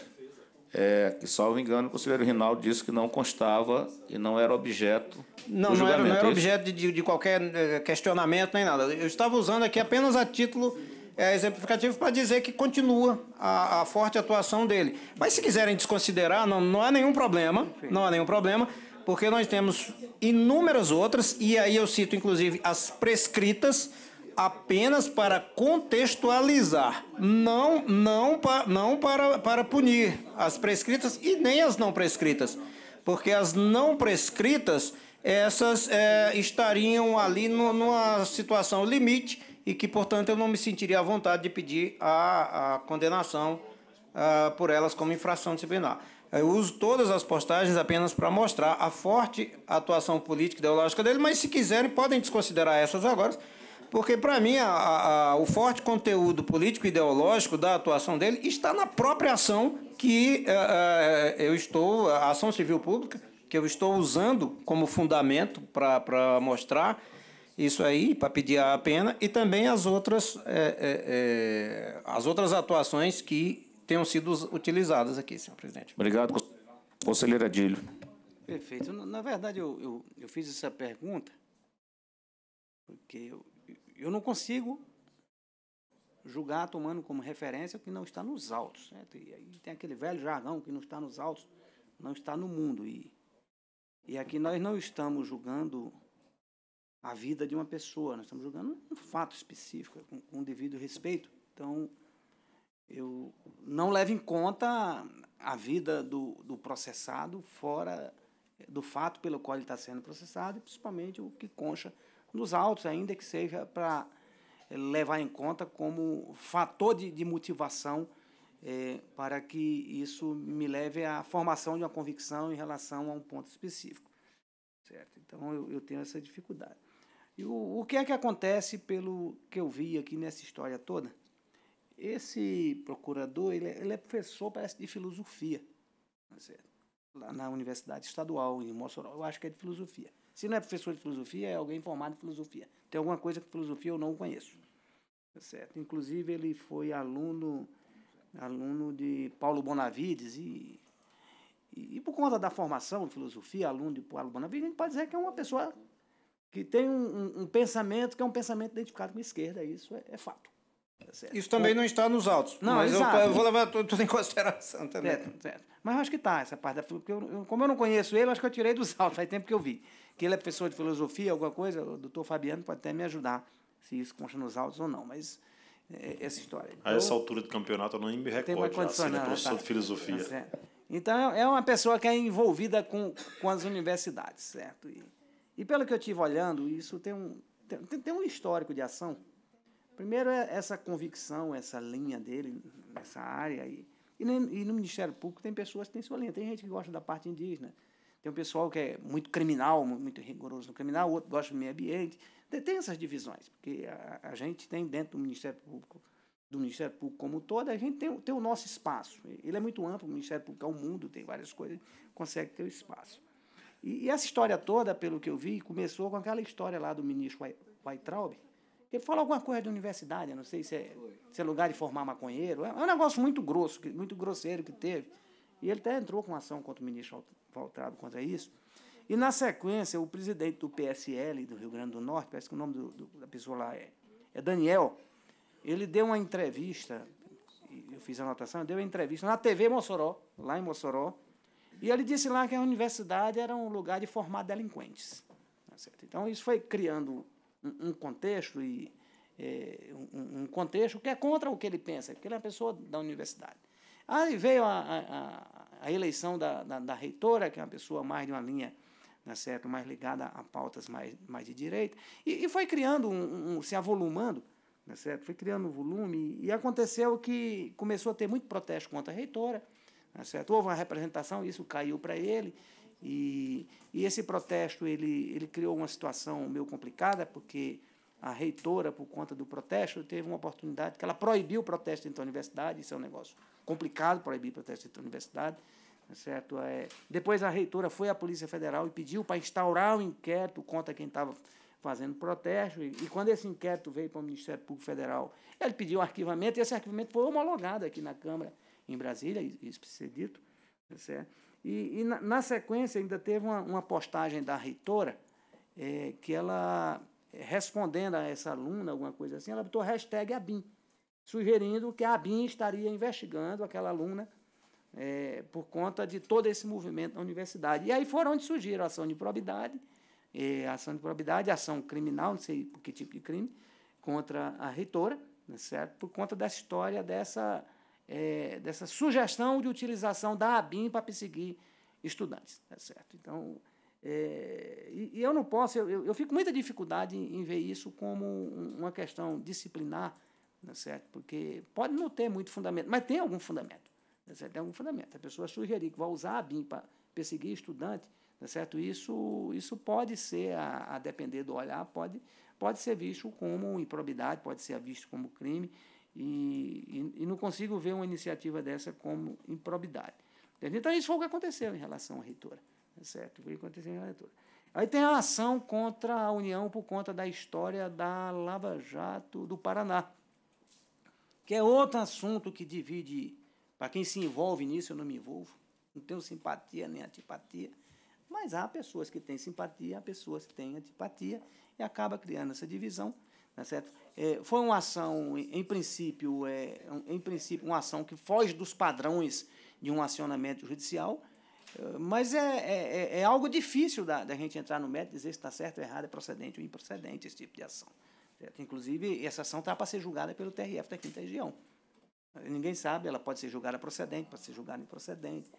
é, que, salvo engano, o conselheiro Rinaldo disse que não constava e não era objeto. Não, não era, não era, é objeto de, de qualquer eh, questionamento nem nada. Eu estava usando aqui apenas a título é, exemplificativo para dizer que continua a, a, forte atuação dele. Mas se quiserem desconsiderar, não, não há nenhum problema, não há nenhum problema, porque nós temos inúmeras outras, e aí eu cito inclusive as prescritas, apenas para contextualizar, não, não, não para, para punir as prescritas e nem as não prescritas, porque as não prescritas essas é, estariam ali no, numa situação limite e que, portanto, eu não me sentiria à vontade de pedir a, a condenação ah, por elas como infração disciplinar. Eu uso todas as postagens apenas para mostrar a forte atuação política e ideológica dele, mas se quiserem, podem desconsiderar essas agora, porque, para mim, a, a, o forte conteúdo político-ideológico da atuação dele está na própria ação que é, é, eu estou, a ação civil pública, que eu estou usando como fundamento para mostrar isso aí, para pedir a pena, e também as outras, é, é, é as outras atuações que tenham sido utilizadas aqui, senhor presidente. Obrigado, conselheiro Adílio. Perfeito. Na verdade, eu, eu, eu fiz essa pergunta porque eu, eu não consigo julgar tomando como referência o que não está nos autos. Certo? Né? E aí tem aquele velho jargão que não está nos autos, não está no mundo. E, e aqui nós não estamos julgando a vida de uma pessoa, nós estamos julgando um fato específico, com, com devido respeito. Então, eu não levo em conta a vida do, do processado fora do fato pelo qual ele está sendo processado, e principalmente o que concha nos autos, ainda que seja para eh, levar em conta como fator de, de motivação é, para que isso me leve à formação de uma convicção em relação a um ponto específico. Certo? Então, eu, eu tenho essa dificuldade. E o, o que é que acontece pelo que eu vi aqui nessa história toda? Esse procurador, ele é, ele é professor, parece, de filosofia, né, certo? lá na Universidade Estadual, em Mossoró, eu acho que é de filosofia. Se não é professor de filosofia, é alguém formado em filosofia. Tem alguma coisa que filosofia eu não conheço. Tá certo? Inclusive, ele foi aluno aluno de Paulo Bonavides e, e, e por conta da formação em filosofia, aluno de Paulo Bonavides, a gente pode dizer que é uma pessoa que tem um, um, um, pensamento que é um pensamento identificado com a esquerda, isso é, é fato. Tá isso também não está nos autos, não, mas eu, eu, vou levar tudo, em consideração também. Certo, certo. Mas eu acho que está essa parte da. Porque eu, eu, como eu não conheço ele, acho que eu tirei dos autos, faz tempo que eu vi que ele é professor de filosofia, alguma coisa, o doutor Fabiano pode até me ajudar, se isso consta nos autos ou não, mas é, essa história. Então, a essa altura do campeonato eu nem me recordo, já sendo não, é né? professor tá, de filosofia. Tá então, é, é uma pessoa que é envolvida com, com as universidades, certo? E, e pelo que eu estive olhando, isso tem um, tem, tem um histórico de ação. Primeiro, é essa convicção, essa linha dele nessa área. E, e, no, e no Ministério Público tem pessoas que têm sua linha. Tem gente que gosta da parte indígena, tem um pessoal que é muito criminal, muito rigoroso no criminal, outro gosta do meio ambiente. Tem essas divisões, porque a, a gente tem dentro do Ministério Público, do Ministério Público como todo, a gente tem, tem o nosso espaço. Ele é muito amplo, o Ministério Público é o um mundo, tem várias coisas, consegue ter o espaço. E, e, essa história toda, pelo que eu vi, começou com aquela história lá do ministro Weitraub, ele falou alguma coisa de universidade, não sei se é, se é, lugar de formar maconheiro. É, é um negócio muito grosso, muito grosseiro que teve. E ele até entrou com ação contra o ministro pautado contra isso. E, na sequência, o presidente do PSL do Rio Grande do Norte, parece que o nome do, do, da pessoa lá é, é Daniel, ele deu uma entrevista, eu fiz a anotação, deu uma entrevista na TV Mossoró, lá em Mossoró, e ele disse lá que a universidade era um lugar de formar delinquentes. Tá então, isso foi criando um, um contexto e é, um, um, contexto que é contra o que ele pensa, porque ele é uma pessoa da universidade. Aí veio a, a, a eleição da, da, da, reitora, que é uma pessoa mais de uma linha, né, certo? mais ligada a pautas mais, mais de direita, e, e foi criando, um, um, se avolumando, né, certo? foi criando um volume, e aconteceu que começou a ter muito protesto contra a reitora, né, certo? houve uma representação, isso caiu para ele, e, e esse protesto ele, ele criou uma situação meio complicada, porque a reitora, por conta do protesto, teve uma oportunidade que ela proibiu o protesto dentro da universidade, isso é um negócio complicado, proibir o protesto dentro da universidade, tá certo? É, depois a reitora foi à Polícia Federal e pediu para instaurar um inquérito contra quem estava fazendo protesto, e, e, quando esse inquérito veio para o Ministério Público Federal, ele pediu um arquivamento, e esse arquivamento foi homologado aqui na Câmara, em Brasília, isso precisa ser dito, tá certo? E, e na, na, sequência ainda teve uma, uma postagem da reitora, é, que ela respondendo a essa aluna, alguma coisa assim, ela botou hashtag ABIN, sugerindo que a ABIN estaria investigando aquela aluna é, por conta de todo esse movimento na universidade. E aí foram onde surgiram a ação de probidade, é, ação de probidade, ação criminal, não sei que tipo de crime, contra a reitora, né, certo? por conta dessa história, dessa, é, dessa sugestão de utilização da ABIN para perseguir estudantes. Tá certo? Então, é, e, e, eu não posso, eu, eu, fico com muita dificuldade em, em, ver isso como uma questão disciplinar, né, certo? porque pode não ter muito fundamento, mas tem algum fundamento. Né, certo? Tem algum fundamento. A pessoa sugerir que vai usar a BIM para perseguir estudante, né, certo? Isso, isso pode ser, a, a depender do olhar, pode, pode ser visto como improbidade, pode ser visto como crime, e, e, e não consigo ver uma iniciativa dessa como improbidade. Entendeu? Então, isso foi o que aconteceu em relação à reitora. É certo? Por enquanto, tem leitura. Aí tem a ação contra a União por conta da história da Lava Jato do Paraná, que é outro assunto que divide. Para quem se envolve nisso, eu não me envolvo, não tenho simpatia nem antipatia, mas há pessoas que têm simpatia, há pessoas que têm antipatia, e acaba criando essa divisão. Tá certo? É, foi uma ação, em princípio, é, em princípio, uma ação que foge dos padrões de um acionamento judicial, mas é, é, é, é algo difícil da, da, gente entrar no mérito e dizer se está certo ou errado, é procedente ou improcedente esse tipo de ação. Certo? Inclusive, essa ação está para ser julgada pelo TRF da Quinta Região. Ninguém sabe, ela pode ser julgada procedente, pode ser julgada improcedente.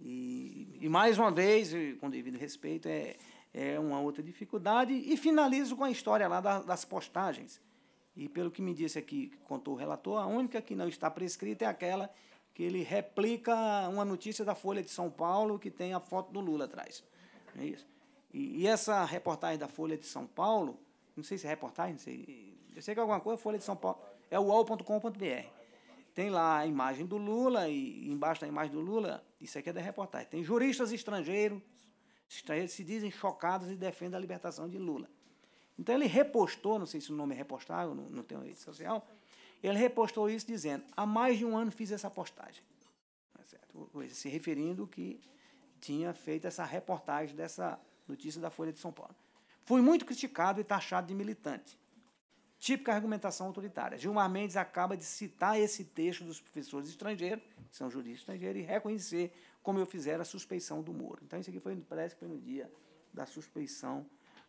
E, e mais uma vez, com devido respeito, é, é uma outra dificuldade. E finalizo com a história lá das, das postagens. E pelo que me disse aqui, contou o relator, a única que não está prescrita é aquela que ele replica uma notícia da Folha de São Paulo que tem a foto do Lula atrás. É isso. E, e essa reportagem da Folha de São Paulo, não sei se é reportagem, não sei, eu sei que é alguma coisa, Folha de São Paulo, é o uol.com.br. Tem lá a imagem do Lula e embaixo da imagem do Lula, isso aqui é da reportagem. Tem juristas estrangeiros, estrangeiros se dizem chocados e defendem a libertação de Lula. Então ele repostou, não sei se o nome é repostar, eu não, não tenho rede social, ele repostou isso dizendo: há mais de um ano fiz essa postagem. Tá se referindo que tinha feito essa reportagem dessa notícia da Folha de São Paulo. Fui muito criticado e taxado de militante. Típica argumentação autoritária. Gilmar Mendes acaba de citar esse texto dos professores estrangeiros, que são juristas estrangeiros, e reconhecer como eu fizera a suspeição do Moro. Então, isso aqui foi, parece que foi no dia da suspeição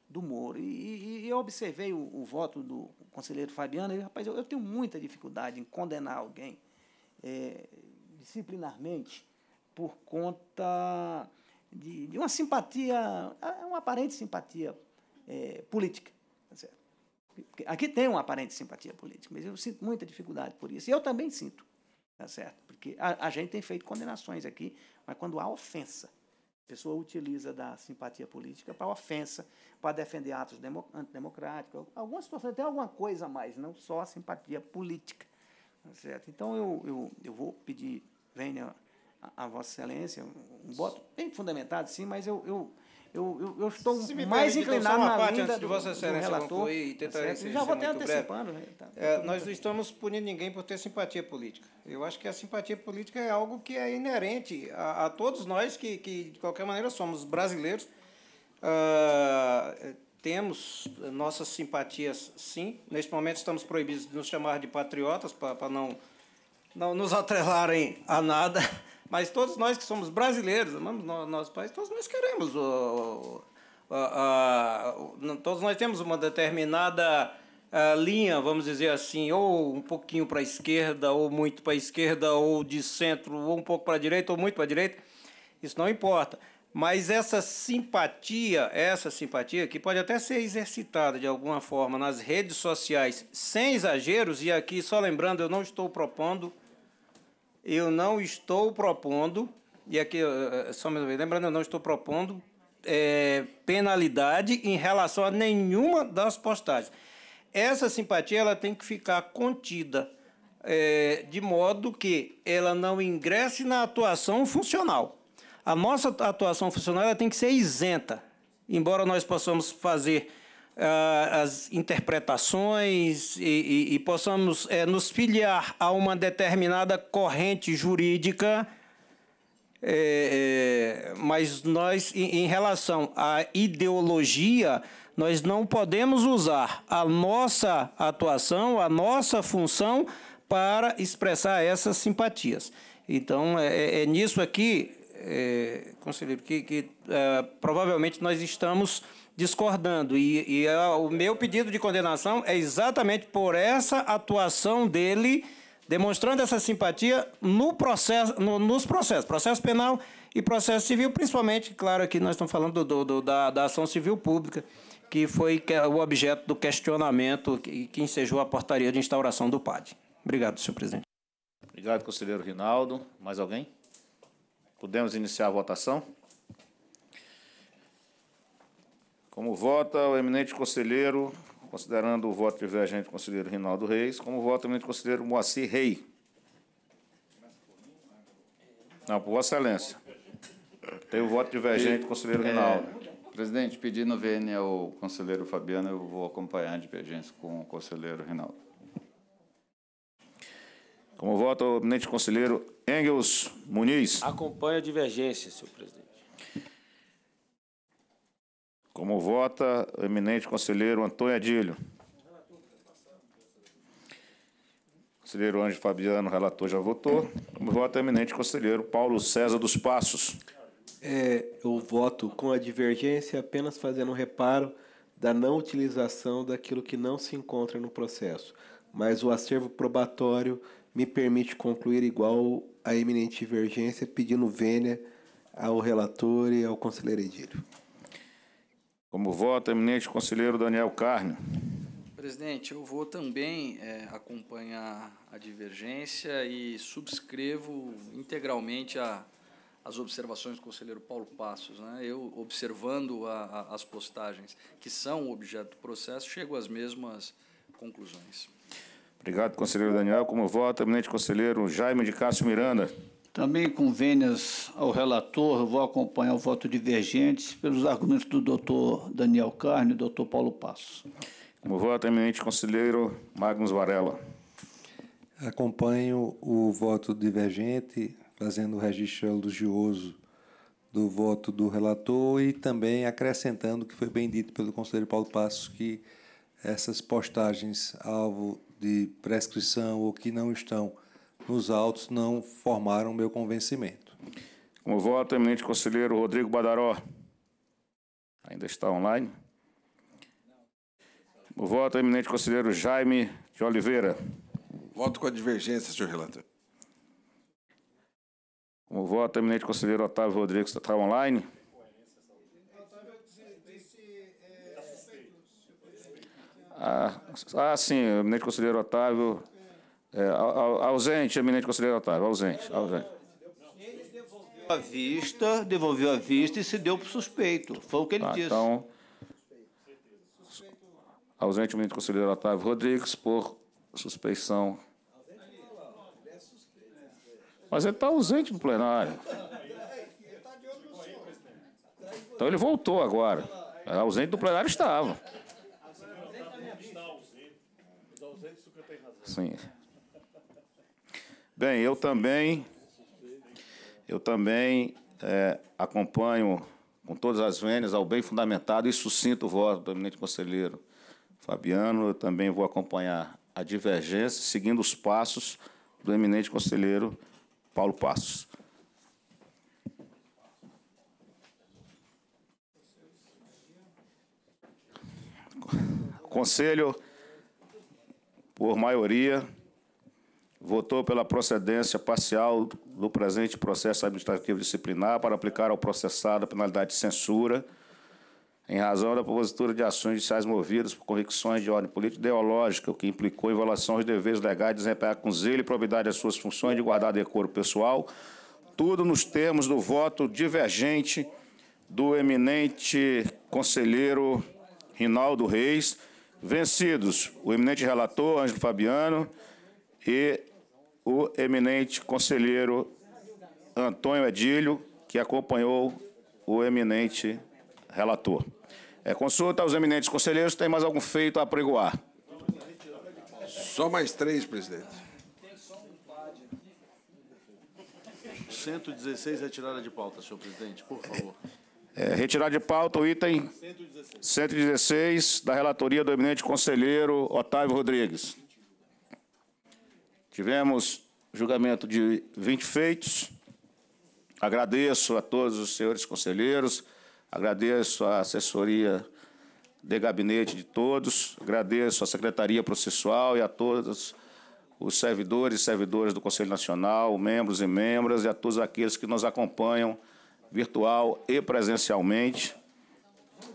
do Moro. E, e, e eu observei o, o, voto do conselheiro Fabiano, e, rapaz, eu, eu tenho muita dificuldade em condenar alguém é, disciplinarmente por conta de, de, uma simpatia, é, é uma aparente simpatia é, política. Tá aqui tem uma aparente simpatia política, mas eu sinto muita dificuldade por isso. E eu também sinto, tá certo? Porque a, a gente tem feito condenações aqui, mas quando há ofensa, a pessoa utiliza da simpatia política para ofensa, para defender atos antidemocráticos, algumas situações, até alguma coisa a mais, não só a simpatia política. Tá certo? Então eu, eu, eu vou pedir, venha a, a Vossa Excelência, um voto bem fundamentado, sim, mas eu, eu eu, eu, eu estou permite, mais então, inclinado então, uma na parte antes de Vossa Excelência relator, concluir e tentar tá ser, Já vou até antecipando. Né? Tá. É, nós não estamos punindo ninguém por ter simpatia política. Eu acho que a simpatia política é algo que é inerente a, a todos nós que, que, de qualquer maneira, somos brasileiros. Uh, temos nossas simpatias, sim. Neste momento estamos proibidos de nos chamar de patriotas para não, não nos atrelarem a nada. Mas todos nós que somos brasileiros, amamos no, nosso país, todos nós queremos. O, o, a, todos nós temos uma determinada linha, vamos dizer assim, ou um pouquinho para a esquerda, ou muito para a esquerda, ou de centro, ou um pouco para a direita, ou muito para a direita. Isso não importa. Mas essa simpatia, essa simpatia que pode até ser exercitada de alguma forma nas redes sociais, sem exageros, e aqui só lembrando, eu não estou propondo eu não estou propondo, e aqui, eh, eh, só mais uma vez, lembrando, eu não estou propondo é, penalidade em relação a nenhuma das postagens. Essa simpatia ela tem que ficar contida, é, de modo que ela não ingresse na atuação funcional. A nossa atuação funcional ela tem que ser isenta, embora nós possamos fazer ah, as interpretações e, e, e possamos é, nos filiar a uma determinada corrente jurídica, é, é, mas nós, em, em relação à ideologia, nós não podemos usar a nossa atuação, a nossa função para expressar essas simpatias. Então, é, é, é nisso aqui, é, conselheiro, que, que provavelmente nós estamos discordando. E, e a, ah, o meu pedido de condenação é exatamente por essa atuação dele, demonstrando essa simpatia no processo, no, nos processos, processo penal e processo civil, principalmente, claro, aqui nós estamos falando do, do, da, da ação civil pública, que foi é o objeto do questionamento que, que ensejou a portaria de instauração do PAD. Obrigado, senhor presidente. Obrigado, conselheiro Rinaldo. Mais alguém? Podemos iniciar a votação? Como vota o eminente conselheiro, considerando o voto divergente do conselheiro Rinaldo Reis, como vota o eminente conselheiro Moacir Rei? Não, por Vossa Excelência. Tem o voto divergente do conselheiro é, Rinaldo. presidente, pedindo VN ao conselheiro Fabiano, eu vou acompanhar a divergência com o conselheiro Rinaldo. Como vota o eminente conselheiro Engels Muniz? Acompanha a divergência, senhor presidente. Como vota o eminente conselheiro Antônio Adílio. Conselheiro Anjo Fabiano, relator, já votou. Como vota o eminente conselheiro Paulo César dos Passos. É, eu voto com a divergência, apenas fazendo um reparo da não utilização daquilo que não se encontra no processo. Mas o acervo probatório me permite concluir igual a eminente divergência, pedindo vênia ao relator e ao conselheiro Edílio. Como voto, eminente conselheiro Daniel Carne. Presidente, eu vou também é, acompanhar a divergência e subscrevo integralmente a, as observações do conselheiro Paulo Passos. Né? Eu, observando a, a, as postagens que são objeto do processo, chego às mesmas conclusões. Obrigado, conselheiro Daniel. Como voto, eminente conselheiro Jaime de Cássio Miranda. Também convênios ao relator, vou acompanhar o voto divergente pelos argumentos do doutor Daniel Carne e doutor Paulo Passo. Como voto, eminente conselheiro Magnus Varela. Acompanho o voto divergente, fazendo o registro elogioso do voto do relator e também acrescentando que foi bem dito pelo conselheiro Paulo Passos que essas postagens alvo de prescrição ou que não estão nos autos não formaram meu convencimento. Como voto, eminente conselheiro Rodrigo Badaró. Ainda está online? O voto, eminente conselheiro Jaime de Oliveira. Voto com a divergência, senhor relator. Como voto, eminente conselheiro Otávio Rodrigues, está online? Ah, ah, sim, eminente conselheiro Otávio é, ausente, eminente conselheiro Otávio, ausente, ausente. Ele devolveu a vista, devolveu a vista e se deu para o suspeito. Foi o que ele ah, disse. Então, ausente, eminente conselheiro Otávio Rodrigues, por suspeição. Mas ele está ausente do plenário. Então ele voltou agora. Ausente do plenário estava. Sim. Bem, eu também, eu também é, acompanho com todas as vênias ao bem fundamentado e sucinto o voto do eminente conselheiro Fabiano. Eu também vou acompanhar a divergência, seguindo os passos do eminente conselheiro Paulo Passos. Conselho, por maioria, votou pela procedência parcial do presente processo administrativo disciplinar para aplicar ao processado a penalidade de censura em razão da propositura de ações judiciais movidas por convicções de ordem política ideológica, o que implicou em violação aos deveres legais de desempenhar com zelo e probidade as suas funções de guardar decoro pessoal, tudo nos termos do voto divergente do eminente conselheiro Rinaldo Reis, vencidos o eminente relator Ângelo Fabiano e o eminente conselheiro Antônio Edílio, que acompanhou o eminente relator. É, consulta aos eminentes conselheiros, tem mais algum feito a apregoar? Só mais três, presidente. 116 retirada é de pauta, senhor presidente, por favor. É, retirada de pauta o item 116 da relatoria do eminente conselheiro Otávio Rodrigues. Tivemos julgamento de 20 feitos. Agradeço a todos os senhores conselheiros, agradeço a assessoria de gabinete de todos, agradeço à Secretaria Processual e a todos os servidores e servidoras do Conselho Nacional, membros e membras, e a todos aqueles que nos acompanham virtual e presencialmente.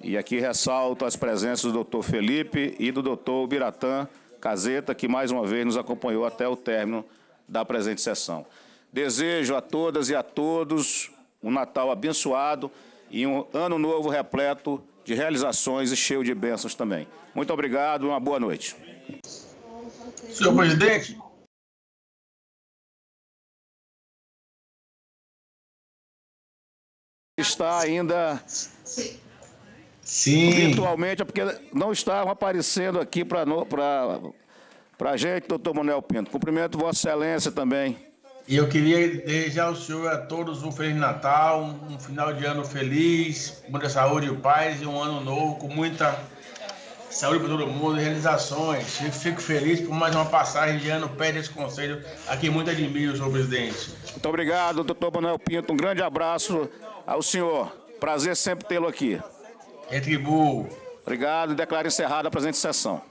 E aqui ressalto as presenças do doutor Felipe e do doutor Biratã, Caseta, que mais uma vez nos acompanhou até o término da presente sessão. Desejo a todas e a todos um Natal abençoado e um ano novo repleto de realizações e cheio de bênçãos também. Muito obrigado e uma boa noite. Senhor presidente, está ainda Sim. Virtualmente, é porque não estavam aparecendo aqui para a gente, doutor Manuel Pinto. Cumprimento Vossa Excelência também. E eu queria desejar ao senhor a todos um Feliz Natal, um, final de ano feliz, muita saúde e paz e um ano novo com muita saúde para todo mundo, realizações. Eu fico feliz por mais uma passagem de ano perto desse conselho, aqui muito admiro, senhor presidente. Muito obrigado, doutor Manuel Pinto. Um grande abraço ao senhor. Prazer sempre tê-lo aqui. Retribuo. Obrigado. Declaro encerrada a presente sessão.